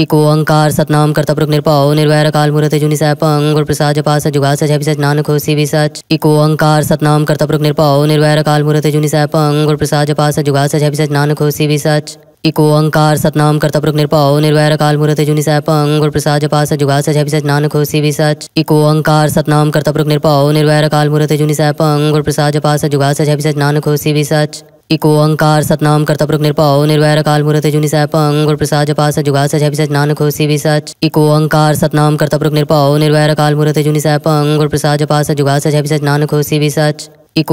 eco ओंकार सतनाम करता पुरुष निरपाओ निर्वैर काल मूर्ति जुनि सह पंग गुरु प्रसाद जपा सच जुगा सच अभिसच नानक होसी भी सच इको ओंकार सतनाम करता पुरुष निरपाओ निर्वैर काल मूर्ति जुनि सह पंग गुरु प्रसाद जपा सच जुगा सच अभिसच नानक होसी भी सच इको ओंकार सतनाम करता पुरुष निरपाओ निर्वैर काल मूर्ति जुनि सह पंग गुरु प्रसाद जपा सच जुगा सच अभिसच नानक होसी भी सच इको ओंकार सतनाम करता पुरुष निरपाओ निर्वैर काल मूर्ति जुनि सह पंग गुरु प्रसाद जपा सच जुगा सच अभिसच नानक होसी भी सच इको अंकार सतनाम कर्तपुरुख निरपाओ निर्वैर काल मूर्त जुनि सैपंग गुर प्रसाद जपास जुगास जय सच नानक हो सी सच इको अंकार सतनाम कर्तपुरुख निरपाओ निर्वैर काल मूर्त जुनि सैपंग गुर प्रसाद जपास जुगास जय सच नानक हो सी सच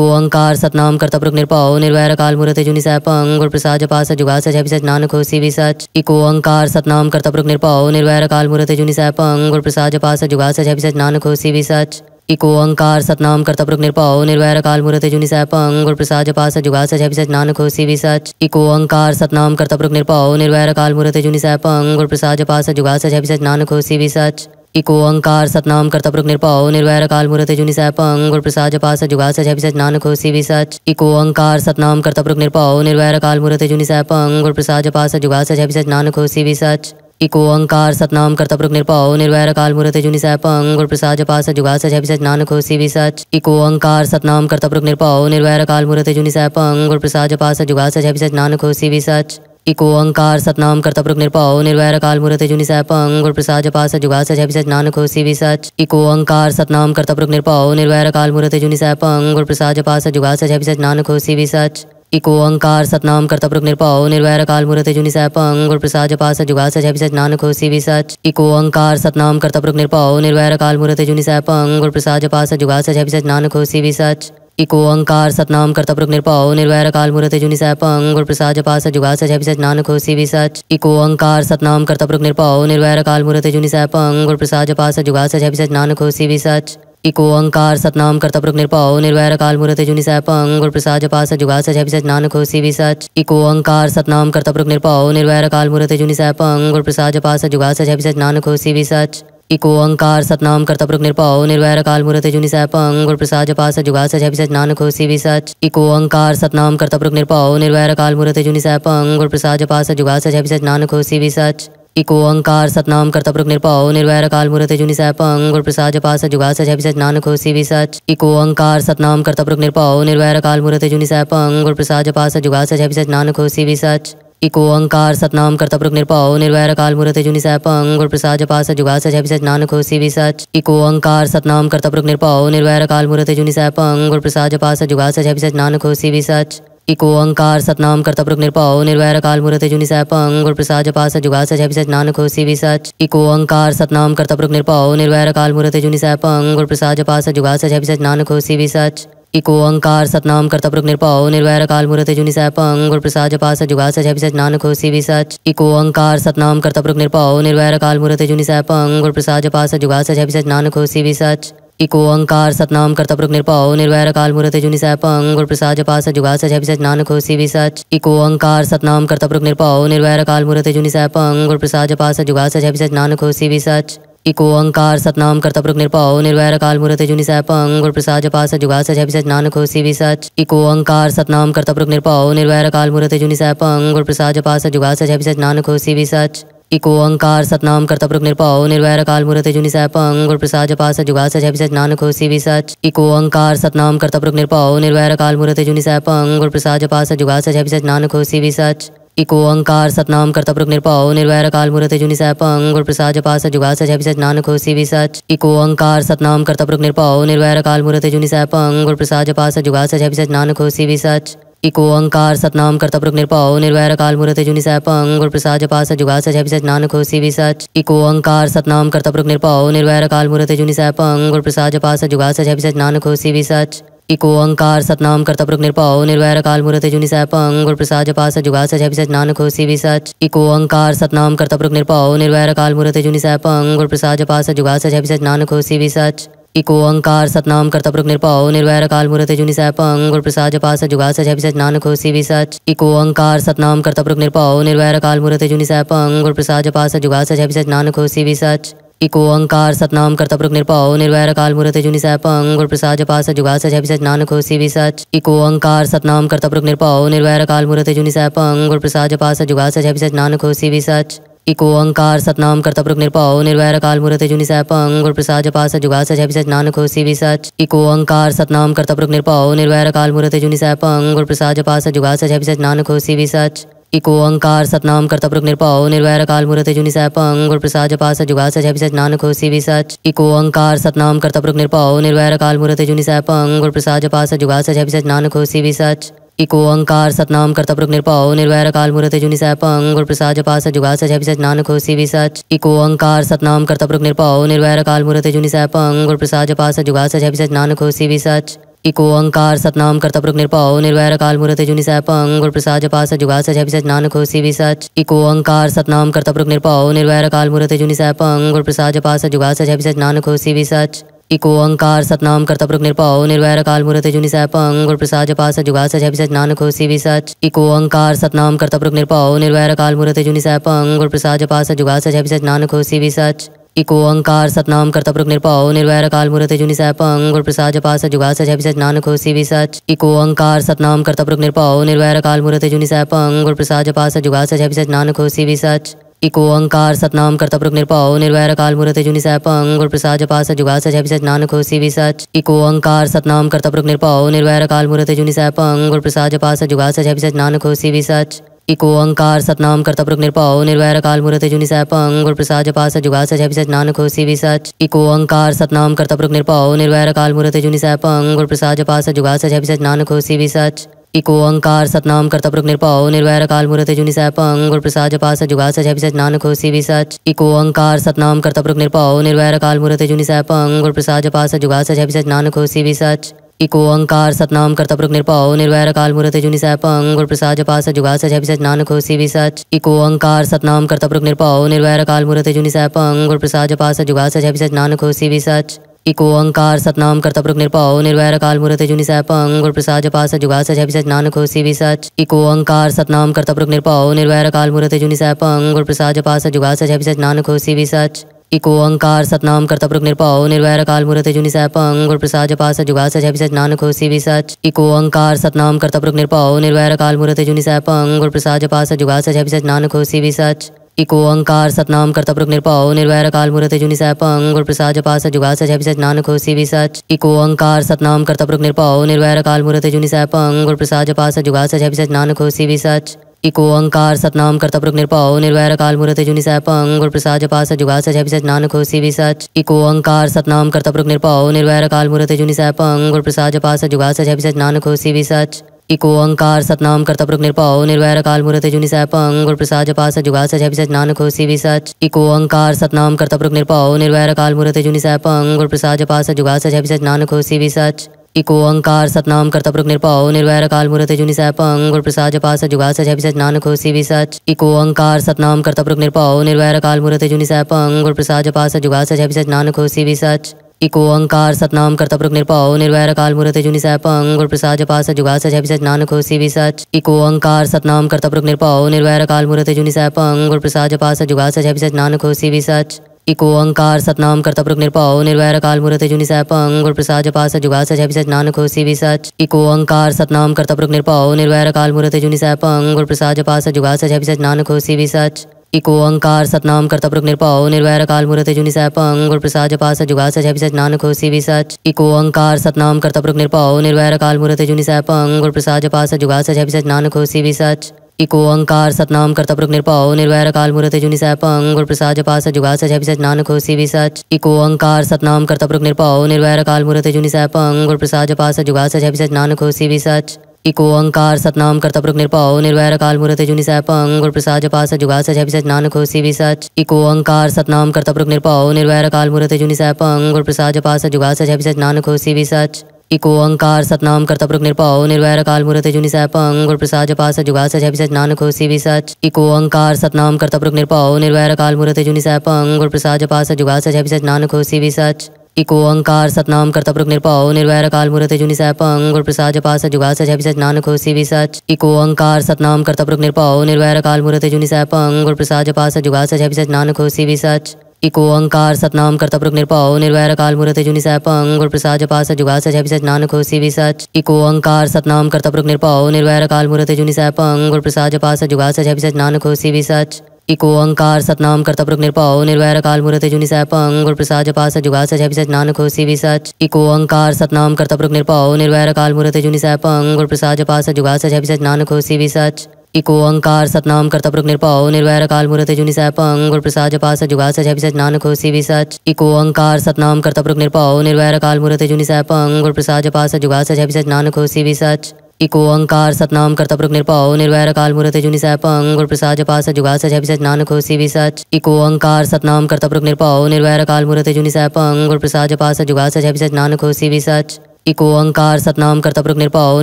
इको अंकार सतनाम कर्तपुरुख निरपाओ निर्वैर काल मूर्त जुनि सैपंग गुर प्रसाद जपास जुगास जय सच नानक हो सी सच इको अंकार सतनाम कर्तपुरुख निरपाओ निर्वैर काल मूर्त जुनि सैपंग गुर प्रसाद जपास जुगास जय सच नानक हो सी सच इको अंकार सतनाम करता निरपाओ निर्वैर काल मूर्त जुनि सैपंग गुर प्रसाद जपास जुगा सच अभिसच नानक हो भी सच इको अंकार सतनाम करता निरपाओ निर्वैर काल मूर्त जुनि सैपंग गुर प्रसाद जपास जुगा सच अभिसच नानक हो भी सच इको अंकार सतनाम करता निरपाओ निर्वैर काल मूर्त जुनि सैपंग गुर प्रसाद जपास जुगा सच अभिसच नानक हो भी सच इको अंकार सतनाम करता पुरुष निरपाओ निर्वैर काल मूर्त जुनि सैपंग गुर प्रसाद जपास जुगा सच अभिसच नानक हो भी सच इको ओंकार सतनाम कर्तपुरुख निरपाओ निर्वैर काल मुहूर्त जुनि सैपंग गुर प्रसाद जपास जुगा सच है सच नानक होसी भी सच इको ओंकार सतनाम कर्तपुरुख निरपाओ निर्वैर काल मुहूर्त जुनि सैपंग गुर प्रसाद जपास जुगा सच है सच नानक होसी भी सच इको ओंकार सतनाम कर्तपुरुख निरपाओ निर्वैर काल मुहूर्त जुनि सैपंग गुर प्रसाद जपास जुगा सच है सच नानक होसी भी सच इको ओंकार सतनाम कर्तपुरुख निरपा निर्वैर काल मुहूर्त जुनि सैपंग गुर प्रसाद जपास जुगा सच है सच नानक होसी भी सच इको अंकार सतनाम करता पुरुष निर्पाओ निर्वैर काल मुहूर्त जुनि सह पंग गुण प्रसाद सच जुगास जय विसच नानक भी विसच इको अंकार सतनाम करता पुरुष निर्पाओ निर्वैर काल मुहूर्त जुनि सह पंग गुण प्रसाद सच जुगास जय विसच नानक भी विसच इको अंकार सतनाम करता पुरुष निर्पाओ निर्वैर काल मुहूर्त जुनि सह पंग गुण प्रसाद सच जुगास जय विसच नानक भी विसच इको अंकार सतनाम करता पुरुष निर्पाओ निर्वैर काल मुहूर्त जुनि सह पंग गुण प्रसाद सच जुगास जय विसच नानक भी सच इको अंकार सतनाम करता प्रभु निरपाओ निर्वैर काल मुहूर्त जुनि सह पंग गुर प्रसाद जपा सच जुगा सच सच नानक होसी भी सच इको अंकार सतनाम करता प्रभु निरपाओ निर्वैर काल मुहूर्त जुनि सह पंग गुर प्रसाद जपा सच जुगा सच सच नानक होसी भी सच इको अंकार सतनाम करता प्रभु निरपाओ निर्वैर काल मुहूर्त जुनि सह पंग गुर प्रसाद जपा सच जुगा सच सच नानक होसी भी सच इको अंकार सतनाम करता प्रभु निरपाओ निर्वैर काल मुहूर्त जुनि सह पंग गुर प्रसाद जपा सच जुगा सच सच नानक होसी भी सच इको अंकार सतनाम करता प्रमुख निरपाओ निर्वैर काल मूर्त जुनि पंग गुर प्रसाद जपा जुगास जुगा सच नानक हो सी सच इको अंकार सतनाम करता प्रमुख निरपाओ निर्वैर काल मूर्त जुनि सैपंग गुर प्रसाद जपा जुगास जुगा सच नानक हो सी सच इको अंकार सतनाम करता प्रमुख निरपाओ निर्वैर काल मूर्त जुनि सैपंग गुर प्रसाद जपा जुगास जुगा सच नानक हो सी सच इको अंकार सतनाम करता प्रमुख निरपाओ निर्वैर काल मूर्त जुनि सैपंग गुर प्रसाद जपा जुगास जुगा सच नानक हो सी सच एक ओंकार सतनाम प्रुख निरपाओ निर्वैर काल मूर्त जुनि सैपंग गुर प्रसाद जपास जुगा सच अभिसच नानक हो सी सच एक ओंकार सतनाम प्रुख निरपाओ निर्वैर काल मूर्त जुनि सैपंग गुर प्रसाद जपास जुगा सच अभिसच नानक हो सी सच एक ओंकार सतनाम प्रुख निरपाओ निर्वैर काल मूर्त जुनि सैपंग गुर प्रसाद जपास जुगा सच अभिसच नानक हो सी सच एक ओंकार सतनाम प्रुख निरपाओ निर्वैर काल मूर्त जुनि सैपंग गुर प्रसाद जपास जुगा सच अभिसच नानक हो सी सच इको अंकार सतनाम करता निरपाओ निर्वैर काल मुरते जुनि सैपंग गुर प्रसाद जपास जुगा सच है नानक हो सी सच इको अंकार सतनाम करता निरपाओ निर्वैर काल मुरते जुनि सैपंग गुर प्रसाद जपास जुगा सच है नानक हो सी सच इको अंकार सतनाम करता निरपाओ निर्वैर काल मुरते जुनि सैपंग गुर प्रसाद जपास जुगा सच है नानक हो सी सच इको अंकार सतनाम करता पुरुष निरपाओ निर्वैर काल मुरते जुनि सैप गुर प्रसाद जपास जुगा सच है नानक हो सी सच इको अंकार सतनाम कर्तपुरुख निरपाओ निर्वैर काल मूर्त जुनि पंग और प्रसाद सच जुगा सच सच नानक होसी भी सच इको अंकार सतनाम कर्तपुरुख निरपाओ निर्वैर काल मूर्त जुनि पंग गुरु प्रसाद सच जुगा सच सच नानक होसी भी सच इको अंकार सतनाम कर्तपुरुख निरपाओ निर्वैर काल मूर्त जुनि पंग गुर प्रसाद सच जुगा सच सच नानक होसी भी सच इको अंकार सतनाम कर्तपुरुख निरपाओ निर्वैर काल मूर्त जुनि पंग गुर प्रसाद सच जुगा सच सच नानक होसी भी सच इको अंकार सतनाम प्रभु निरपाओ निर्वैर काल मुहूर्त जुनि सह पंग प्रसाद जपा सच जुगा सच सच नानक होसी भी सच इको अंकार सतनाम प्रभु निरपाओ निर्वैर काल मुहूर्त जुनि सह पंग प्रसाद जपा सच जुगा सच सच नानक होसी भी सच इको अंकार सतनाम प्रभु निरपाओ निर्वैर काल मुहूर्त जुनि सह पंग प्रसाद जपा सच जुगा सच सच नान होसी भी सच इको अंकार सतनाम प्रभु निरपाओ निर्वैर काल मुहूर्त जुनि सह पंग प्रसाद जपा सच जुगा सच सच नानक होसी भी सच इको अंकार सतनाम करता पुरुष निरपाओ निर्वैर काल मूर्ति जुनि सह पंग प्रसाद जपा सच जुगा सच सच नानक होसी भी सच इको अंकार सतनाम करता पुरुष निरपाओ निर्वैर काल मूर्ति जुनि सह पंग प्रसाद जपा सच जुगा सच सच नानक होसी भी सच इको अंकार सतनाम करता पुरुष निरपाओ निर्वैर काल मूर्ति जुनि सह पंग प्रसाद जपा सच जुगा सच सच नानक होसी भी सच इको अंकार सतनाम करता पुरुष निरपाओ निर्वैर काल मूर्ति जुनि सह पंग प्रसाद जपा सच जुगा सच सच नानक होसी भी सच इको अंकार सतनाम कर्तपुरुख निरपाओ निर्वैर काल मूर्त जुनि सैपंग गुर प्रसाद जपा जुगास जुगा सच नानक हो सी सच इको अंकार सतनाम कर्तपुरुख निरपाओ निर्वैर काल मूर्त जुनि सैपंग गुर प्रसाद जपा जुगास जुगा सच नानक हो सी सच इको अंकार सतनाम कर्तपुरुख निरपाओ निर्वैर काल मूर्त जुनि सैपंग गुर प्रसाद जपा जुगास जुगा सच नानक हो सी सच इको अंकार सतनाम कर्तपुरुख निरपाओ निर्वैर काल मूर्त जुनि सैपंग गुर प्रसाद जपा जुगास जुगा सच नानक हो सी सच इको अंकार सतनाम करता निरपाओ निर्वैर काल मुरते जुनि पंग और प्रसाद जपास जुगा सच अभिसच नानक हो सी सच इको अंकार सतनाम करता प्रमुख निरपाओ निर्वैर काल मूर्त जुनि पंग और प्रसाद जपास जुगा सच अभिसच नानक हो सी सच इको अंकार सतनाम करता प्रमुख निरपाओ निर्वैर काल मूर्त जुनि पंग और प्रसाद जपास जुगा सच अभिसच नानक हो सी सच इको अंकार सतनाम करता निरपाओ निर्वैर काल मुरते जुनि पंग और प्रसाद जपास जुगा सच अभिसच नानक हो सी सच इको ओंकार सतनाम कर्तपुरुख निरपाओ निर्वैर काल मुहूर्त जुनि सैपंग और प्रसाद जपास जुगा सच है नानक होसी भी सच इको ओंकार सतनाम कर्तपुरुख निरपाओ निर्वैर काल मुहूर्त जुनि सैपंग और प्रसाद जपास जुगा सच है नानक होसी भी सच इको ओंकार सतनाम कर्तपुरुख निरपाओ निर्वैर काल मुहूर्त जुनि सैपंग गुरु प्रसाद जपास जुगा सच है नानक होसी भी सच इको ओंकार सतनाम कर्तपुरुख निरपाओ निर्वैर काल मुहूर्त जुनि सैपंग गुरु प्रसाद जपास जुगा सच है नानक होसी भी सच इको अंकार सतनाम करता पुरुष निरपाओ निर्वैर काल मुहूर्त जुनि सैप अंग प्रसाद जपा सच जुगा सच अभिसच नानक होसी भी सच इको अंकार सतनाम करता पुरुष निरपाओ निर्वैर काल मुहूर्त जुनि सैप अंग प्रसाद जपा सच जुगा सच अभिसच नानक होसी भी सच इको अंकार सतनाम करता प्रमुख निरपाओ निर्वैर काल मूर्त जुनि सैपंग गुर प्रसाद सच जुगा सच अभिसच नानक हो सी सच इको अंकार सतनाम करता प्रमुख निरपाओ निर्वैर काल मूर्त जुनि सैपंग गुर प्रसाद सच जुगा सच अभिसच नानक हो सी सच इको अंकार सतनाम करता प्रमुख निरपाओ निर्वैर काल मूर्त जुनि सैपंग गुर प्रसाद सच जुगा सच अभिसच नानक हो सी सच इको अंकार सतनाम करता प्रमुख निरपाओ निर्वैर काल मूर्त जुनि सैपंग गुर प्रसाद सच जुगा सच अभिसच नानक हो सी सच इको अंकार सतनाम करता पुरुष निरपाओ निर्वैर काल मूर्त जुनि सैपंग और प्रसाद जपास जुगास जय सच नानक होसी भी सच इको अंकार सतनाम करता पुरुष निरपाओ निर्वैर काल मूर्त जुनि सैपंग गुर प्रसाद जपास जुगास जय सच नानक होसी भी सच इको अंकार सतनाम करता प्रमुख निरपाओ निर्वैर काल मूर्त जुनि सैपंग गुरु प्रसाद जपा जुगास जुगा सच नानक हो सी सच इको अंकार सतनाम करता प्रमुख निरपाओ निर्वैर काल मूर्त जुनि सैपंग गुर प्रसाद जपा जुगास जुगा सच नानक हो सी सच इको अंकार सतनाम करता प्रमुख निरपाओ निर्वैर काल मूर्त जुनि सैपंग गुर प्रसाद जपा जुगास जुगा सच नानक हो सी सच इको अंकार सतनाम करता प्रमुख निरपाओ निर्वैर काल मूर्त जुनि सैपंग गुरु प्रसाद जपा जुगास जुगा सच नानक हो सी सच इको अंकार सतनाम प्रक निरपाओ निर्वैर काल मूर्त जुनि पंग गुर प्रसाद सच जुगा सच अभिसच नानक हो सी सच इको अंकार सतनाम प्रक निरपाओ निर्वैर काल मूर्त जुनि सैपंग गुर प्रसाद सच जुगा सच अभिसच नानक हो सी सच इको अंकार सतनाम प्रक निरपाओ निर्वैर काल मूर्त जुनि सैपंग गुर प्रसाद सच जुगा सच अभिसच नानक हो सी सच इको अंकार सतनाम प्रक निरपाओ निर्वैर काल मूर्त जुनि पंग गुर प्रसाद सच जुगा सच अभिसच नानक हो सी सच इको अंकार सतनाम करता प्रमुख निरपाओ निर्वैर काल मूर्त जुनि सैपंग गुर प्रसाद सच जुगा सच अभिसच नानक हो सी सच इको अंकार सतनाम करता प्रमुख निरपाओ निर्वैर काल मूर्त जुनि सैपंग गुर प्रसाद सच जुगा सच सच नानक हो सी सच इको अंकार सतनाम करता प्रमुख निरपाओ निर्वैर काल मूर्त जुनि सैपंग गुर प्रसाद सच जुगा सच सच नानक हो सी सच इको अंकार सतनाम करता प्रमुख निरपाओ निर्वैर काल मूर्त जुनि सैपंग गुर प्रसाद सच जुगा सच सच नानक हो सी सच इको ओंकार सतनाम कर्तपुरुष निरपा निर्वैर काल मुहूर्त जुनि पंग गुर प्रसाद सच जुगा सच सच नानक खोसी भी सच इको ओंकार सतनाम कर्तपुरुष निरपा निर्वैर काल मुहूर्त जुनि पंग गुर प्रसाद सच जुगा सच सच नानक खोसी भी सच इको ओंकार सतनाम कर्तपुरुष निरपा निर्वैर काल मुहूर्त जुनि पंग गुर प्रसाद सच जुगा सच सच नानक खोसी भी सच इको ओंकार सतनाम कर्तपुरुष निरपाओ निर्वैर काल मुहूर्त जुनि पंग गुरु प्रसाद सच जुगा सच सच नानक खोसी भी सच इको अंकार सतनाम करता पुरुष निरपाओ निर्वैर काल मुहूर्त जुनि सह पंग गुण प्रसाद जपा सच जुगा सच सच नान होसी भी सच इको अंकार सतनाम करता पुरुष निरपाओ निर्वैर काल मुहूर्त जुनि सह पंग प्रसाद जपा सच जुगा सच सच नानक होसी भी सच इको अंकार सतनाम करता पुरुष निरपाओ निर्वैर काल मुहूर्त जुनि सह पंग प्रसाद जपा सच जुगा सच सच नान होसी भी सच इको अंकार सतनाम करता पुरुष निरपाओ निर्वैर काल मुहूर्त जुनि सह पंग प्रसाद जपा सच जुगा सच सच नानक होसी भी सच इको अंकार सतनाम कर्तपुरुख निरपाओ निर्वैर काल मूर्ति जुनि सह पंग प्रसाद जपा सच जुगा सच सच नानक होसी भी सच इको अंकार सतनाम कर्तपुरुख निरपाओ निर्वैर काल मूर्ति जुनि सह पंग प्रसाद जपा सच जुगा सच सच नानक होसी भी सच इको अंकार सतनाम कर्तपुरुख निरपाओ निर्वैर काल मूर्ति जुनि सह पंग गुरु प्रसाद जपा सच जुगा सच सच नानक होसी भी सच इको अंकार सतनाम कर्तपुरुख निरपाओ निर्वैर काल मूर्ति जुनि सह पंग गुरु प्रसाद जपा सच जुगा सच सच नानक होसी भी सच इको अंकार सतनाम करता प्रमुख निरपाओ निर्वैर काल मूर्त जुनि पंग गुर प्रसाद जपा जुगास जुगा सच नानक हो सी सच इको अंकार सतनाम करता प्रमुख निरपाओ निर्वैर काल मूर्त जुनि पंग गुरु प्रसाद जपा जुगास जुगा सच नानक हो सी सच इको अंकार सतनाम करता प्रमुख निरपाओ निर्वैर काल मूर्त जुनि सैपंग गुर प्रसाद जपा जुगास जुगा सच नानक हो सी सच इको अंकार सतनाम करता प्रमुख निरपाओ निर्वैर काल मूर्त जुनि सैपंग गुरु प्रसाद जपा जुगास जुगा सच नानक हो सी सच इको अंकार सतनाम करता प्रमुख निरपाओ निर्वैर काल मुहूर्त जुनि सैपंग गुर प्रसाद जपास जुगा सच है नानक हो सी सच इको अंकार सतनाम करता प्रमुख निरपाओ निर्वैर काल मुहूर्त जुनि सैपंग गुरु प्रसाद जपास जुगा सच है नानक हो सी सच इको अंकार सतनाम करता प्रमुख निरपाओ निर्वैर काल मुहूर्त जुनि सैपंग गुर प्रसाद जपास जुगा सच है नानक हो सी सच इको अंकार सतनाम करता प्रमुख निरपाओ निर्वैर काल मुहूर्त जुनि सैपंग गुरु प्रसाद जपास जुगा सच है नानक हो सी सच इको अंकार सतनाम करता पुरुष निरपाओ निर्वैर काल मूर्त जुनि सैपंग गुर प्रसाद जपास जुगास जय सच नानक होसी भी सच इको अंकार सतनाम करता पुरुष निरपाओ निर्वैर काल मूर्त जुनि सैपंग गुर प्रसाद जपास जुगास है सच नानक होसी भी सच इको अंकार सतनाम करता पुरुष निरपाओ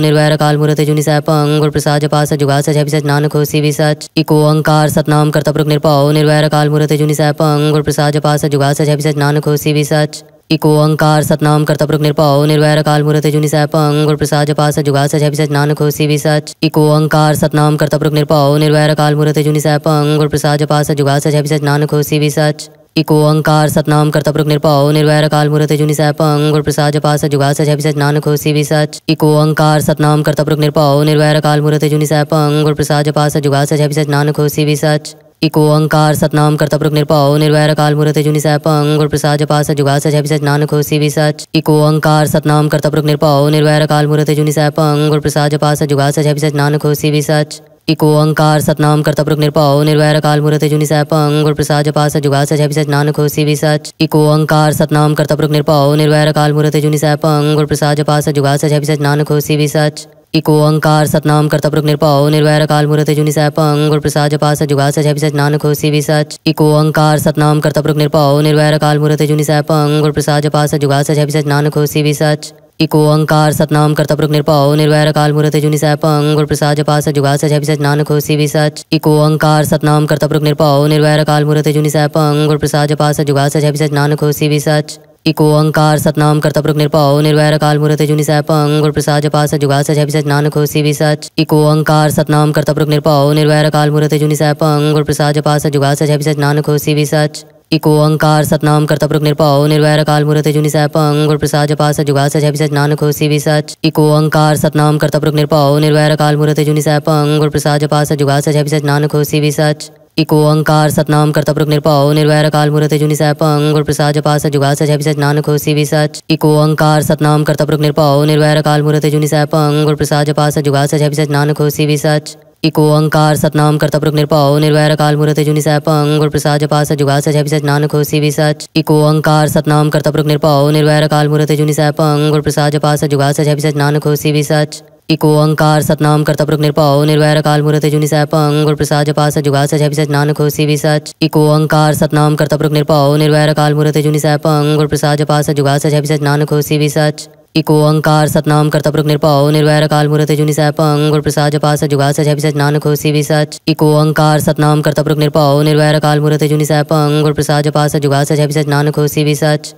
निर्वैर काल मूर्त जुनि सैपंग गुर प्रसाद जपास जुगास है सच नानक होसी भी सच इको अंकार सतनाम करता पुरुष निरपाओ निर्वैर काल मूर्त जुनि पंग गुर प्रसाद जपास जुगास है सच नानक होसी भी सच इको अंकार सतनाम करता प्रक निरपाओ निर्वैर काल मुहूर्त जुनि सह अंग प्रसाद जपा सच जुगा सच अभिसच नानक होसी भी सच इको अंकार सतनाम करता प्रक निरपाओ निर्वैर काल मुहूर्त जुनि सह अंग प्रसाद जपा सच जुगा सच अभिसच नानक होसी भी सच इको अंकार सतनाम करता प्रक निरपाओ निर्वैर काल मुहूर्त जुनि सह अंग प्रसाद जपा सच जुगा सच अभिसच नानक होसी भी सच इको अंकार सतनाम करता प्रक निरपाओ निर्वैर काल मुहूर्त जुनि सह अंग प्रसाद जपा सच जुगा सच अभिसच नानक होसी भी सच इको अंकार सतनाम करता निर्पाओ निरपाओ निर्वैर काल मुहूर्त जुनि सह पंग प्रसाद जपा सच जुगा सच सच नानक होशी भी सच इको अंकार सतनाम करता पुरुष निरपाओ निर्वैर काल मुहूर्त जुनि सह पंग प्रसाद जपा सच जुगा सच सच नानक होशी भी सच इको अंकार सतनाम करता पुरुष निरपाओ निर्वैर काल मुहूर्त जुनि सह पंग प्रसाद जपा सच जुगा सच सच नानक होशी भी सच इको अंकार सतनाम करता पुरुष निरपाओ निर्वैर काल मुहूर्त जुनि सह पंग प्रसाद जपा सच जुगा सच सच नानक होशी भी सच इको अंकार सतनाम करता प्रमुख निरपाओ निर्वैर काल मूर्त जुनि सैपंग गुरु प्रसाद जपा सच जुगा सच अभिसच नानक होसी भी सच इको अंकार सतनाम करता प्रमुख निरपाओ निर्वैर काल मूर्त जुनि सैपंग गुर प्रसाद जपा सच जुगा सच अभिसच नानक होसी भी सच इको अंकार सतनाम करता प्रमुख निरपाओ निर्वैर काल मूर्त जुनि सैपंग गुर प्रसाद जपा सच जुगा सच अभिसच नानक होसी भी सच इको अंकार सतनाम करता प्रमुख निरपाओ निर्वैर काल मूर्त जुनि सैपंग गुर प्रसाद जपा सच जुगा सच अभिसच नानक होसी भी सच को ओंकार सतनाम कर्तपुरुख निर्पाओ निर्वैर काल मूर्त जुनि सैपंग गुर प्रसाद सच जुगा सच अभिसच नानक हो सी सच इको ओंकार सतनाम कर्तपुरुख निरपाओ निर्वैर काल मूर्त जुनि सैपंग गुर प्रसाद सच जुगा सच अभिसच नानक हो सी सच इको ओंकार सतनाम कर्तपुरुख निर्पाओ निर्वैर काल मूर्त जुनि सैपंग गुर प्रसाद सच जुगा सच अभिसच नानक हो सी सच इको ओंकार सतनाम कर्तपुरुख निरपाओ निर्वैर काल मूर्त जुनि सैपंग गुर प्रसाद सच जुगा सच अभिसच नानक हो सी सच इको अंकार सतनाम करता पुरुष निरपाओ निर्वैर काल मूर्त जुनि सैपंग और प्रसाद जपास जुगा सच अभिसच नानक हो भी सच इको अंकार सतनाम करता पुरुष निरपाओ निर्वैर काल मूर्त जुनि सैपंग और प्रसाद जपास जुगा सच अभिसच नानक हो भी सच इको अंकार सतनाम करता पुरुष निरपाओ निर्वैर काल मूर्त जुनि सैपंग और प्रसाद जपास जुगा सच अभिसच नानक हो भी सच इको अंकार सतनाम करता पुरुष निरपाओ निर्वैर काल मूर्त जुनि सैपंग और प्रसाद जपास जुगा सच अभिसच नानक हो भी सच इको ओंकार सतनाम कर्तपुरुख निरपा निर्वैर काल मुहूर्त जुनि सैपंग गुर प्रसाद जपास जुगा सच है सच नानक भी सच इको ओंकार सतनाम कर्तपुरुख निरपा निर्वैर काल मुहूर्त जुनि सैपंग गुर प्रसाद जपास जुगा सच है नान खोसी भी सच इको अंकार सतनाम कर्तपुरुख निरपाओ निर्वैर काल मूर्त जुनि सैपंग गुर प्रसाद जपा जुगास जुगा सच नानक हो सी सच इको अंकार सतनाम कर्तपुरुख निरपाओ निर्वैर काल मूर्त जुनि सैपंग गुर प्रसाद जपा जुगास जुगा सच नानक हो सी सच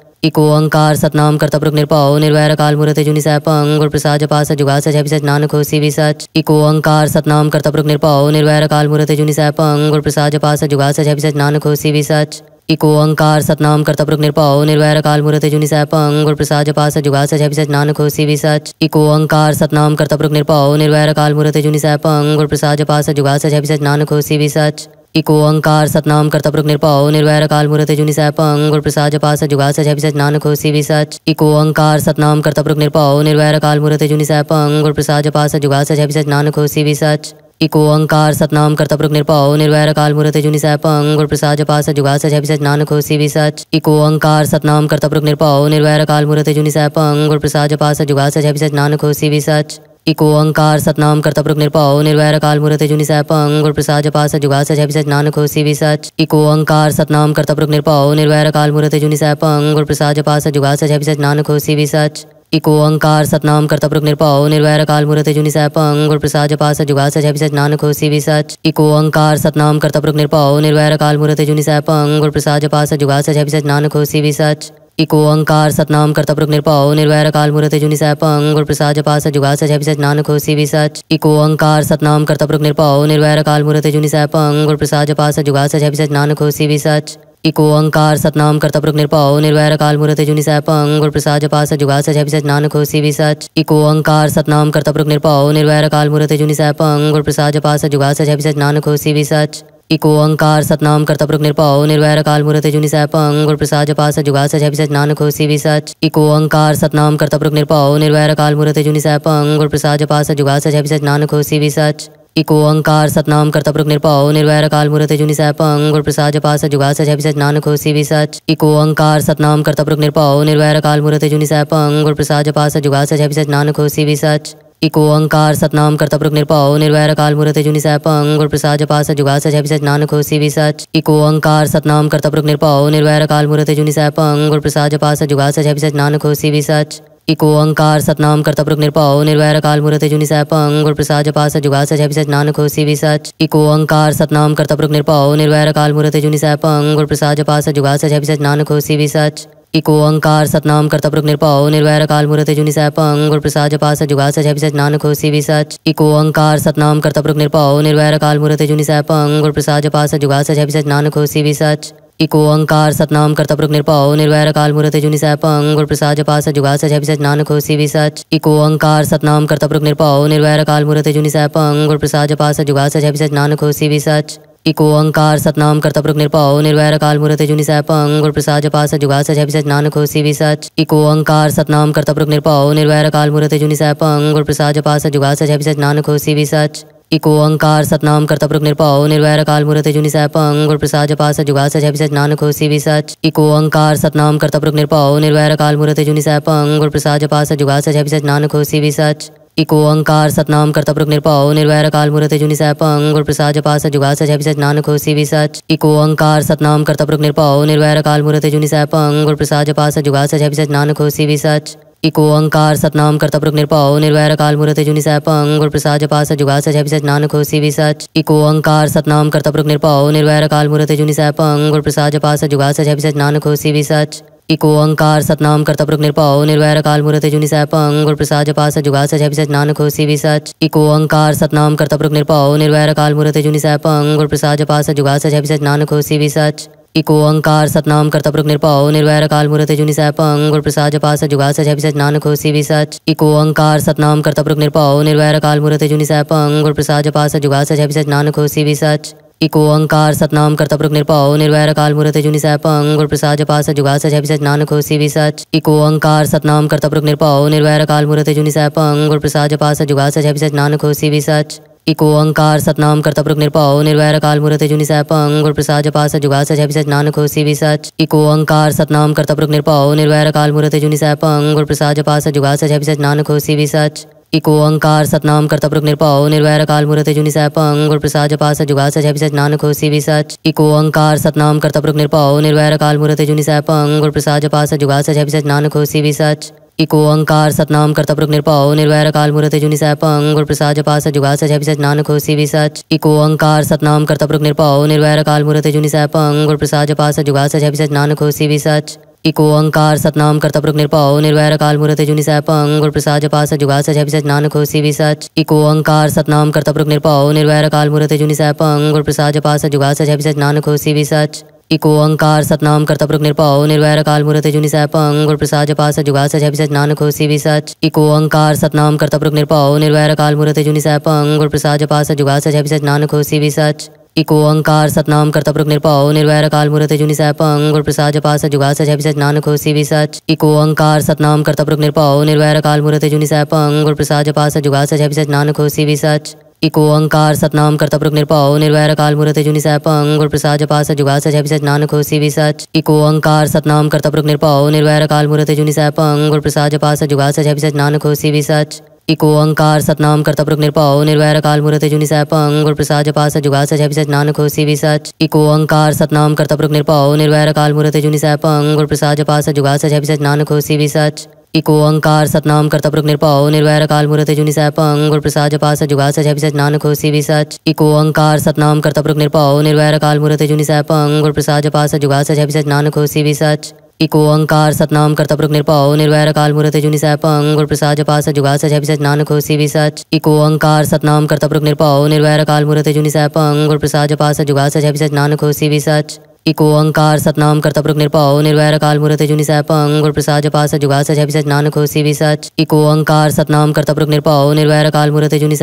इको अंकार सतनाम कर्तपुरुख निरपाओ निर्वैर काल मूर्त जुनि सैपंग गुर प्रसाद जपा जुगास जुगा सच नानक हो सी सच इको अंकार सतनाम कर्तपुरुख निरपाओ निर्वैर काल मूर्त जुनि सैपंग गुर प्रसाद जपा जुगास जुगा सच नानक हो सी सच इको अंकार सतनाम करता निरपाओ निर्वैर काल मुरते जुनि सैपंग गुर प्रसाद जपास जुगा सच है नानक हो सी सच इको अंकार सतनाम करता निरपाओ निर्वैर काल मूर्त जुनि सैपंग गुर प्रसाद जपास जुगा सच अभिसच नानक हो सी सच इको अंकार सतनाम करता निरपाओ निर्वैर काल मुरते जुनि सैपंग गुर प्रसाद जपास जुगा सच अभिसच नानक हो सी सच इको अंकार सतनाम करता पुरुष निरपाओ निर्वैर काल मूर्त जुनि सैपंग गुर प्रसाद जपास जुगा सच अभिसच नानक हो सी सच इको ओंकार सतनाम कर्तपुरुख निरपा निर्वैर काल मूर्त जुनि पंग गुरु प्रसाद जपास जुगा सच अभिसच नानक होसी भी सच इको ओंकार सतनाम कर्तपुरुख निरपाओ निर्वैर काल मूर्त जुनि पंग गुर प्रसाद जपास जुगा सच अभिसच नानक होसी भी सच इको ओंकार सतनाम कर्तपुरुख निरपाओ निर्वैर काल मूर्त जुनि पंग गुर प्रसाद जपास जुगा सच अभिसच नानक होसी भी सच इको ओंकार सतनाम कर्तपुरुख निरपा निर्वैर काल मूर्त जुनि पंग गुर प्रसाद जपास जुगा सच अभिसच नानक होसी भी सच इको अंकार सतनाम करता पुरुष निरपाओ निर्वैर काल मुहूर्त जुनि सह पंग गुण प्रसाद जपा सच जुगा सच अभिसच नानक होसी भी सच इको अंकार सतनाम करता पुरुष निरपाओ निर्वैर काल मुहूर्त जुनि सह पंग प्रसाद जपा सच जुगा सच अभिसच नानक होसी भी सच इको अंकार सतनाम करता पुरुष निरपाओ निर्वैर काल मुहूर्त जुनि सह पंग प्रसाद जपा सच जुगा सच अभिसच नानक होसी भी सच इको अंकार सतनाम करता पुरुष निरपाओ निर्वैर काल मुहूर्त जुनि सह पंग प्रसाद जपा सच जुगा सच अभिसच नानक होसी भी सच इको अंकार सतनाम करता प्रभु निरपाओ निर्वैर काल मुहूर्त जुनि सह पंग गुरु प्रसाद जपा सच जुगा सच सच नानक होसी भी सच इको अंकार सतनाम करता प्रभु निरपाओ निर्वैर काल मुहूर्त जुनि सह पंग गुर प्रसाद जपा सच जुगा सच सच नानक होसी भी सच इको अंकार सतनाम करता प्रभु निरपाओ निर्वैर काल मुहूर्त जुनि सह पंग गुर प्रसाद जपा सच जुगा सच सच नानक होसी भी सच इको अंकार सतनाम करता प्रभु निरपाओ निर्वैर काल मुहूर्त जुनि सह पंग गुर प्रसाद जपा सच जुगा सच सच नानक होसी भी सच इको अंकार सतनाम करता प्रमुख निरपाओ निर्वैर काल मूर्त जुनि सैपंग गुर प्रसाद जपा जुगास जुगा सच नानक हो सी सच इको अंकार सतनाम करता प्रमुख निरपाओ निर्वैर काल मूर्त जुनि सैपंग गुर प्रसाद जपा जुगास जुगा सच नानक हो सी सच इको अंकार सतनाम करता प्रमुख निरपाओ निर्वैर काल मूर्त जुनि सैपंग गुर प्रसाद जपा जुगास जुगा सच नानक हो सी सच इको अंकार सतनाम करता प्रमुख निरपाओ निर्वैर काल मूर्त जुनि सैपंग गुर प्रसाद जपा जुगास जुगा सच नानक हो सी सच इको अंकार सतनाम कर्तपुरुख निरपाओ निर्वैर काल मूर्त जुनि सैपंग गुर प्रसाद सच जुगा सच अभिसच नानक हो सी सच इको अंकार सतनाम कर्तपुरुख निरपाओ निर्वैर काल मूर्त जुनि सैपंग गुर प्रसाद सच जुगा सच अभिसच नानक हो सी सच इको अंकार सतनाम कर्तपुरुख निरपाओ निर्वैर काल मूर्त जुनि सैपंग गुर प्रसाद सच जुगा सच अभिसच नानक हो सी सच इको अंकार सतनाम कर्तपुरुख निरपाओ निर्वैर काल मूर्त जुनि सैपंग गुर प्रसाद सच जुगा सच अभिसच नानक हो सी सच इको अंकार सतनाम करता पुरुष निरपाओ निर्वैर काल मूर्त जुनि सैपंग गुर प्रसाद पास जुगा सच अभिसच नानक हो सी सच इको अंकार सतनाम करता पुरुष निरपाओ निर्वैर काल मूर्त जुनि सैपंग गुर प्रसाद पास जुगा सच अभिसच नानक हो सी सच इको अंकार सतनाम करता पुरुष निरपाओ निर्वैर काल मूर्त जुनि सैपंग गुर प्रसाद पास जुगा सच अभिसच नानक हो सी सच इको अंकार सतनाम करता पुरुष निरपाओ निर्वैर काल मूर्त जुनि सैपंग और प्रसाद जपास जुगा सच अभिसच नानक हो सी सच इको ओंकार सतनाम कर्तपुरुष निरपाओ निर्वैर काल मूर्त जुनि पंग गुर प्रसाद जपा सच जुगा सच अभिसच नानक होसी भी सच इको ओंकार सतनाम कर्तपुरुष निरपाओ निर्वैर काल मूर्त जुनि पंग और प्रसाद जपा सच जुगा सच अभिसच नानक होसी भी सच इको ओंकार सतनाम कर्तपुरुष निरपाओ निर्वैर काल मूर्त जुनि पंग गुर प्रसाद जपा सच जुगा सच अभिसच नानक होसी भी सच इको ओंकार सतनाम कर्तपुरुष निरपाओ निर्वैर काल मूर्त जुनि पंग गुर प्रसाद जपा सच जुगा सच अभिसच नानक होसी भी सच इको अंकार सतनाम करता प्रभु निर्पाओ निर्वैर काल मुहूर्त जुनि सह पंग प्रसाद जपा सच जुगा सच सच नानक होसी भी सच इको अंकार सतनाम करता प्रभु निर्पाओ निर्वैर काल मुहूर्त जुनि सह पंग प्रसाद जपा सच जुगा सच सच नानक होसी भी सच इको अंकार सतनाम करता प्रभु निर्पाओ निर्वैर काल मुहूर्त जुनि सह पंग प्रसाद जपा सच जुगा सच सच नानक होसी भी सच इको अंकार सतनाम करता प्रभु निर्पाओ निर्वैर काल मुहूर्त जुनि सह पंग प्रसाद जपा सच जुगा सच सच नानक होसी भी सच इको अंकार सतनाम करता पुरुष निरपाओ निर्वैर काल मूर्त जुनि सह पंग प्रसाद जपा सच जुगा सच अभिसच नानक होसी भी सच इको अंकार सतनाम करता पुरुष निरपाओ निर्वैर काल मूर्त जुनि सह पंग प्रसाद जपा सच जुगा सच अभिसच नानक होसी भी सच इको अंकार सतनाम करता पुरुष निरपाओ निर्वैर काल मूर्त जुनि सह पंग प्रसाद जपा सच जुगा सच अभिसच नानक होसी भी सच इको अंकार सतनाम करता पुरुष निरपाओ निर्वैर काल मूर्त जुनि सह पंग प्रसाद जपा सच जुगा सच अभिसच नानक होसी भी सच इको अंकार सतनाम पुरुष निरपाओ निर्वैर काल मूर्त जुनि सैपंग गुर प्रसाद जपा जुगास जुगा सच नानक हो सी सच इको अंकार सतनाम पुरुष निरपाओ निर्वैर काल मूर्त जुनि सैपंग गुर प्रसाद जपा जुगास जुगा सच नानक हो सी सच इको अंकार सतनाम पुरुष निरपाओ निर्वैर काल मूर्त जुनि सैपंग गुर प्रसाद जपा जुगास जुगा सच नानक हो सी सच इको अंकार सतनाम पुरुष निरपाओ निर्वैर काल मूर्त जुनि सैपंग गुर प्रसाद जपा जुगास जुगा सच नानक हो सी सच इको अंकार सतनाम करता निरपाओ निर्वैर काल मुरते जुनि सैपंग गुर प्रसाद जपास जुगा सच है नानक हो सी सच इको अंकार सतनाम करता पुरुष निरपाओ निर्वैर काल मूर्त जुनि सैपंग गुर प्रसाद जपास जुगा सच है नानक हो सी सच इको अंकार सतनाम करता पुरुष निरपाओ निर्वैर काल मूर्त जुनि सैपंग गुर प्रसाद जपास जुगा सच है नानक हो सी सच इको अंकार सतनाम करता निरपाओ निर्वैर काल मूर्त जुनि सैपंग गुर प्रसाद जपास जुगा सच है नानक हो सी सच इको ओंकार सतनाम कर्तपुरुख निरपाओ निर्वैर काल मूर्त जुनि पंग और प्रसाद जपास जुगा सच सच नानक होसी भी सच इको ओंकार सतनाम कर्तपुरुख निरपाओ निर्वैर काल मूर्त जुनि पंग गुर प्रसाद जपास जुगा सच सच नानक होसी भी सच इको ओंकार सतनाम कर्तपुरुख निरपाओ निर्वैर काल मूर्त जुनि पंग गुर प्रसाद जपास जुगा सच सच नानक होसी भी सच इको ओंकार सतनाम कर्तपुरुख निरपाओ निर्वैर काल मूर्त जुनि पंग गुर प्रसाद जपास जुगा सच सच नानक होसी भी सच इको अंकार सतनाम करता पुरुष निर्पाओ निर्वैर काल मुहूर्त जुनि सैप अंग प्रसाद सच जुगा सच नान नानक भी विसच इको अंकार सतनाम करता पुरुष निर्पाओ निर्वैर काल मुहूर्त जुनि सैप अंग प्रसाद जपास जुगा सच नान खोसी भी विसच इको अंकार सतनाम करता प्रक निरपाओ निर्वैर काल मूर्त जुनि सैपंग गुर प्रसाद जपास जुगा सच अभिसच नानक हो सी सच इको अंकार सतनाम करता प्रक निरपाओ निर्वैर काल मूर्त जुनि सैपंग गुर प्रसाद पास जुगा सच अभिसच नानक हो सी सच इको अंकार सतनाम करता प्रक निरपाओ निर्वैर काल मूर्त जुनि सैपंग गुर प्रसाद जपास जुगा सच अभिसच नानक हो सी सच इको अंकार सतनाम करता प्रक निरपाओ निर्वैर काल मूर्त जुनि सैपंग गुर प्रसाद पास जुगा सच अभिसच नानक हो सी सच इको अंकार सतनाम करता पुरुष निरपाओ निर्वैर काल मूर्त जुनि सैपंग और प्रसाद जपास जुगास जय सच नानक होसी भी सच इको अंकार सतनाम करता पुरुष निरपाओ निर्वैर काल मूर्त जुनि सैपंग गुर प्रसाद जपास जुगास जय सच नानक होसी भी सच इको अंकार सतनाम करता पुरुष निरपाओ निर्वैर काल मूर्त जुनि गुरु प्रसाद जपा जुगास जुगा सच नानक हो सी सच इको अंकार सतनाम करता पुरुष निरपाओ निर्वैर काल मूर्त जुनि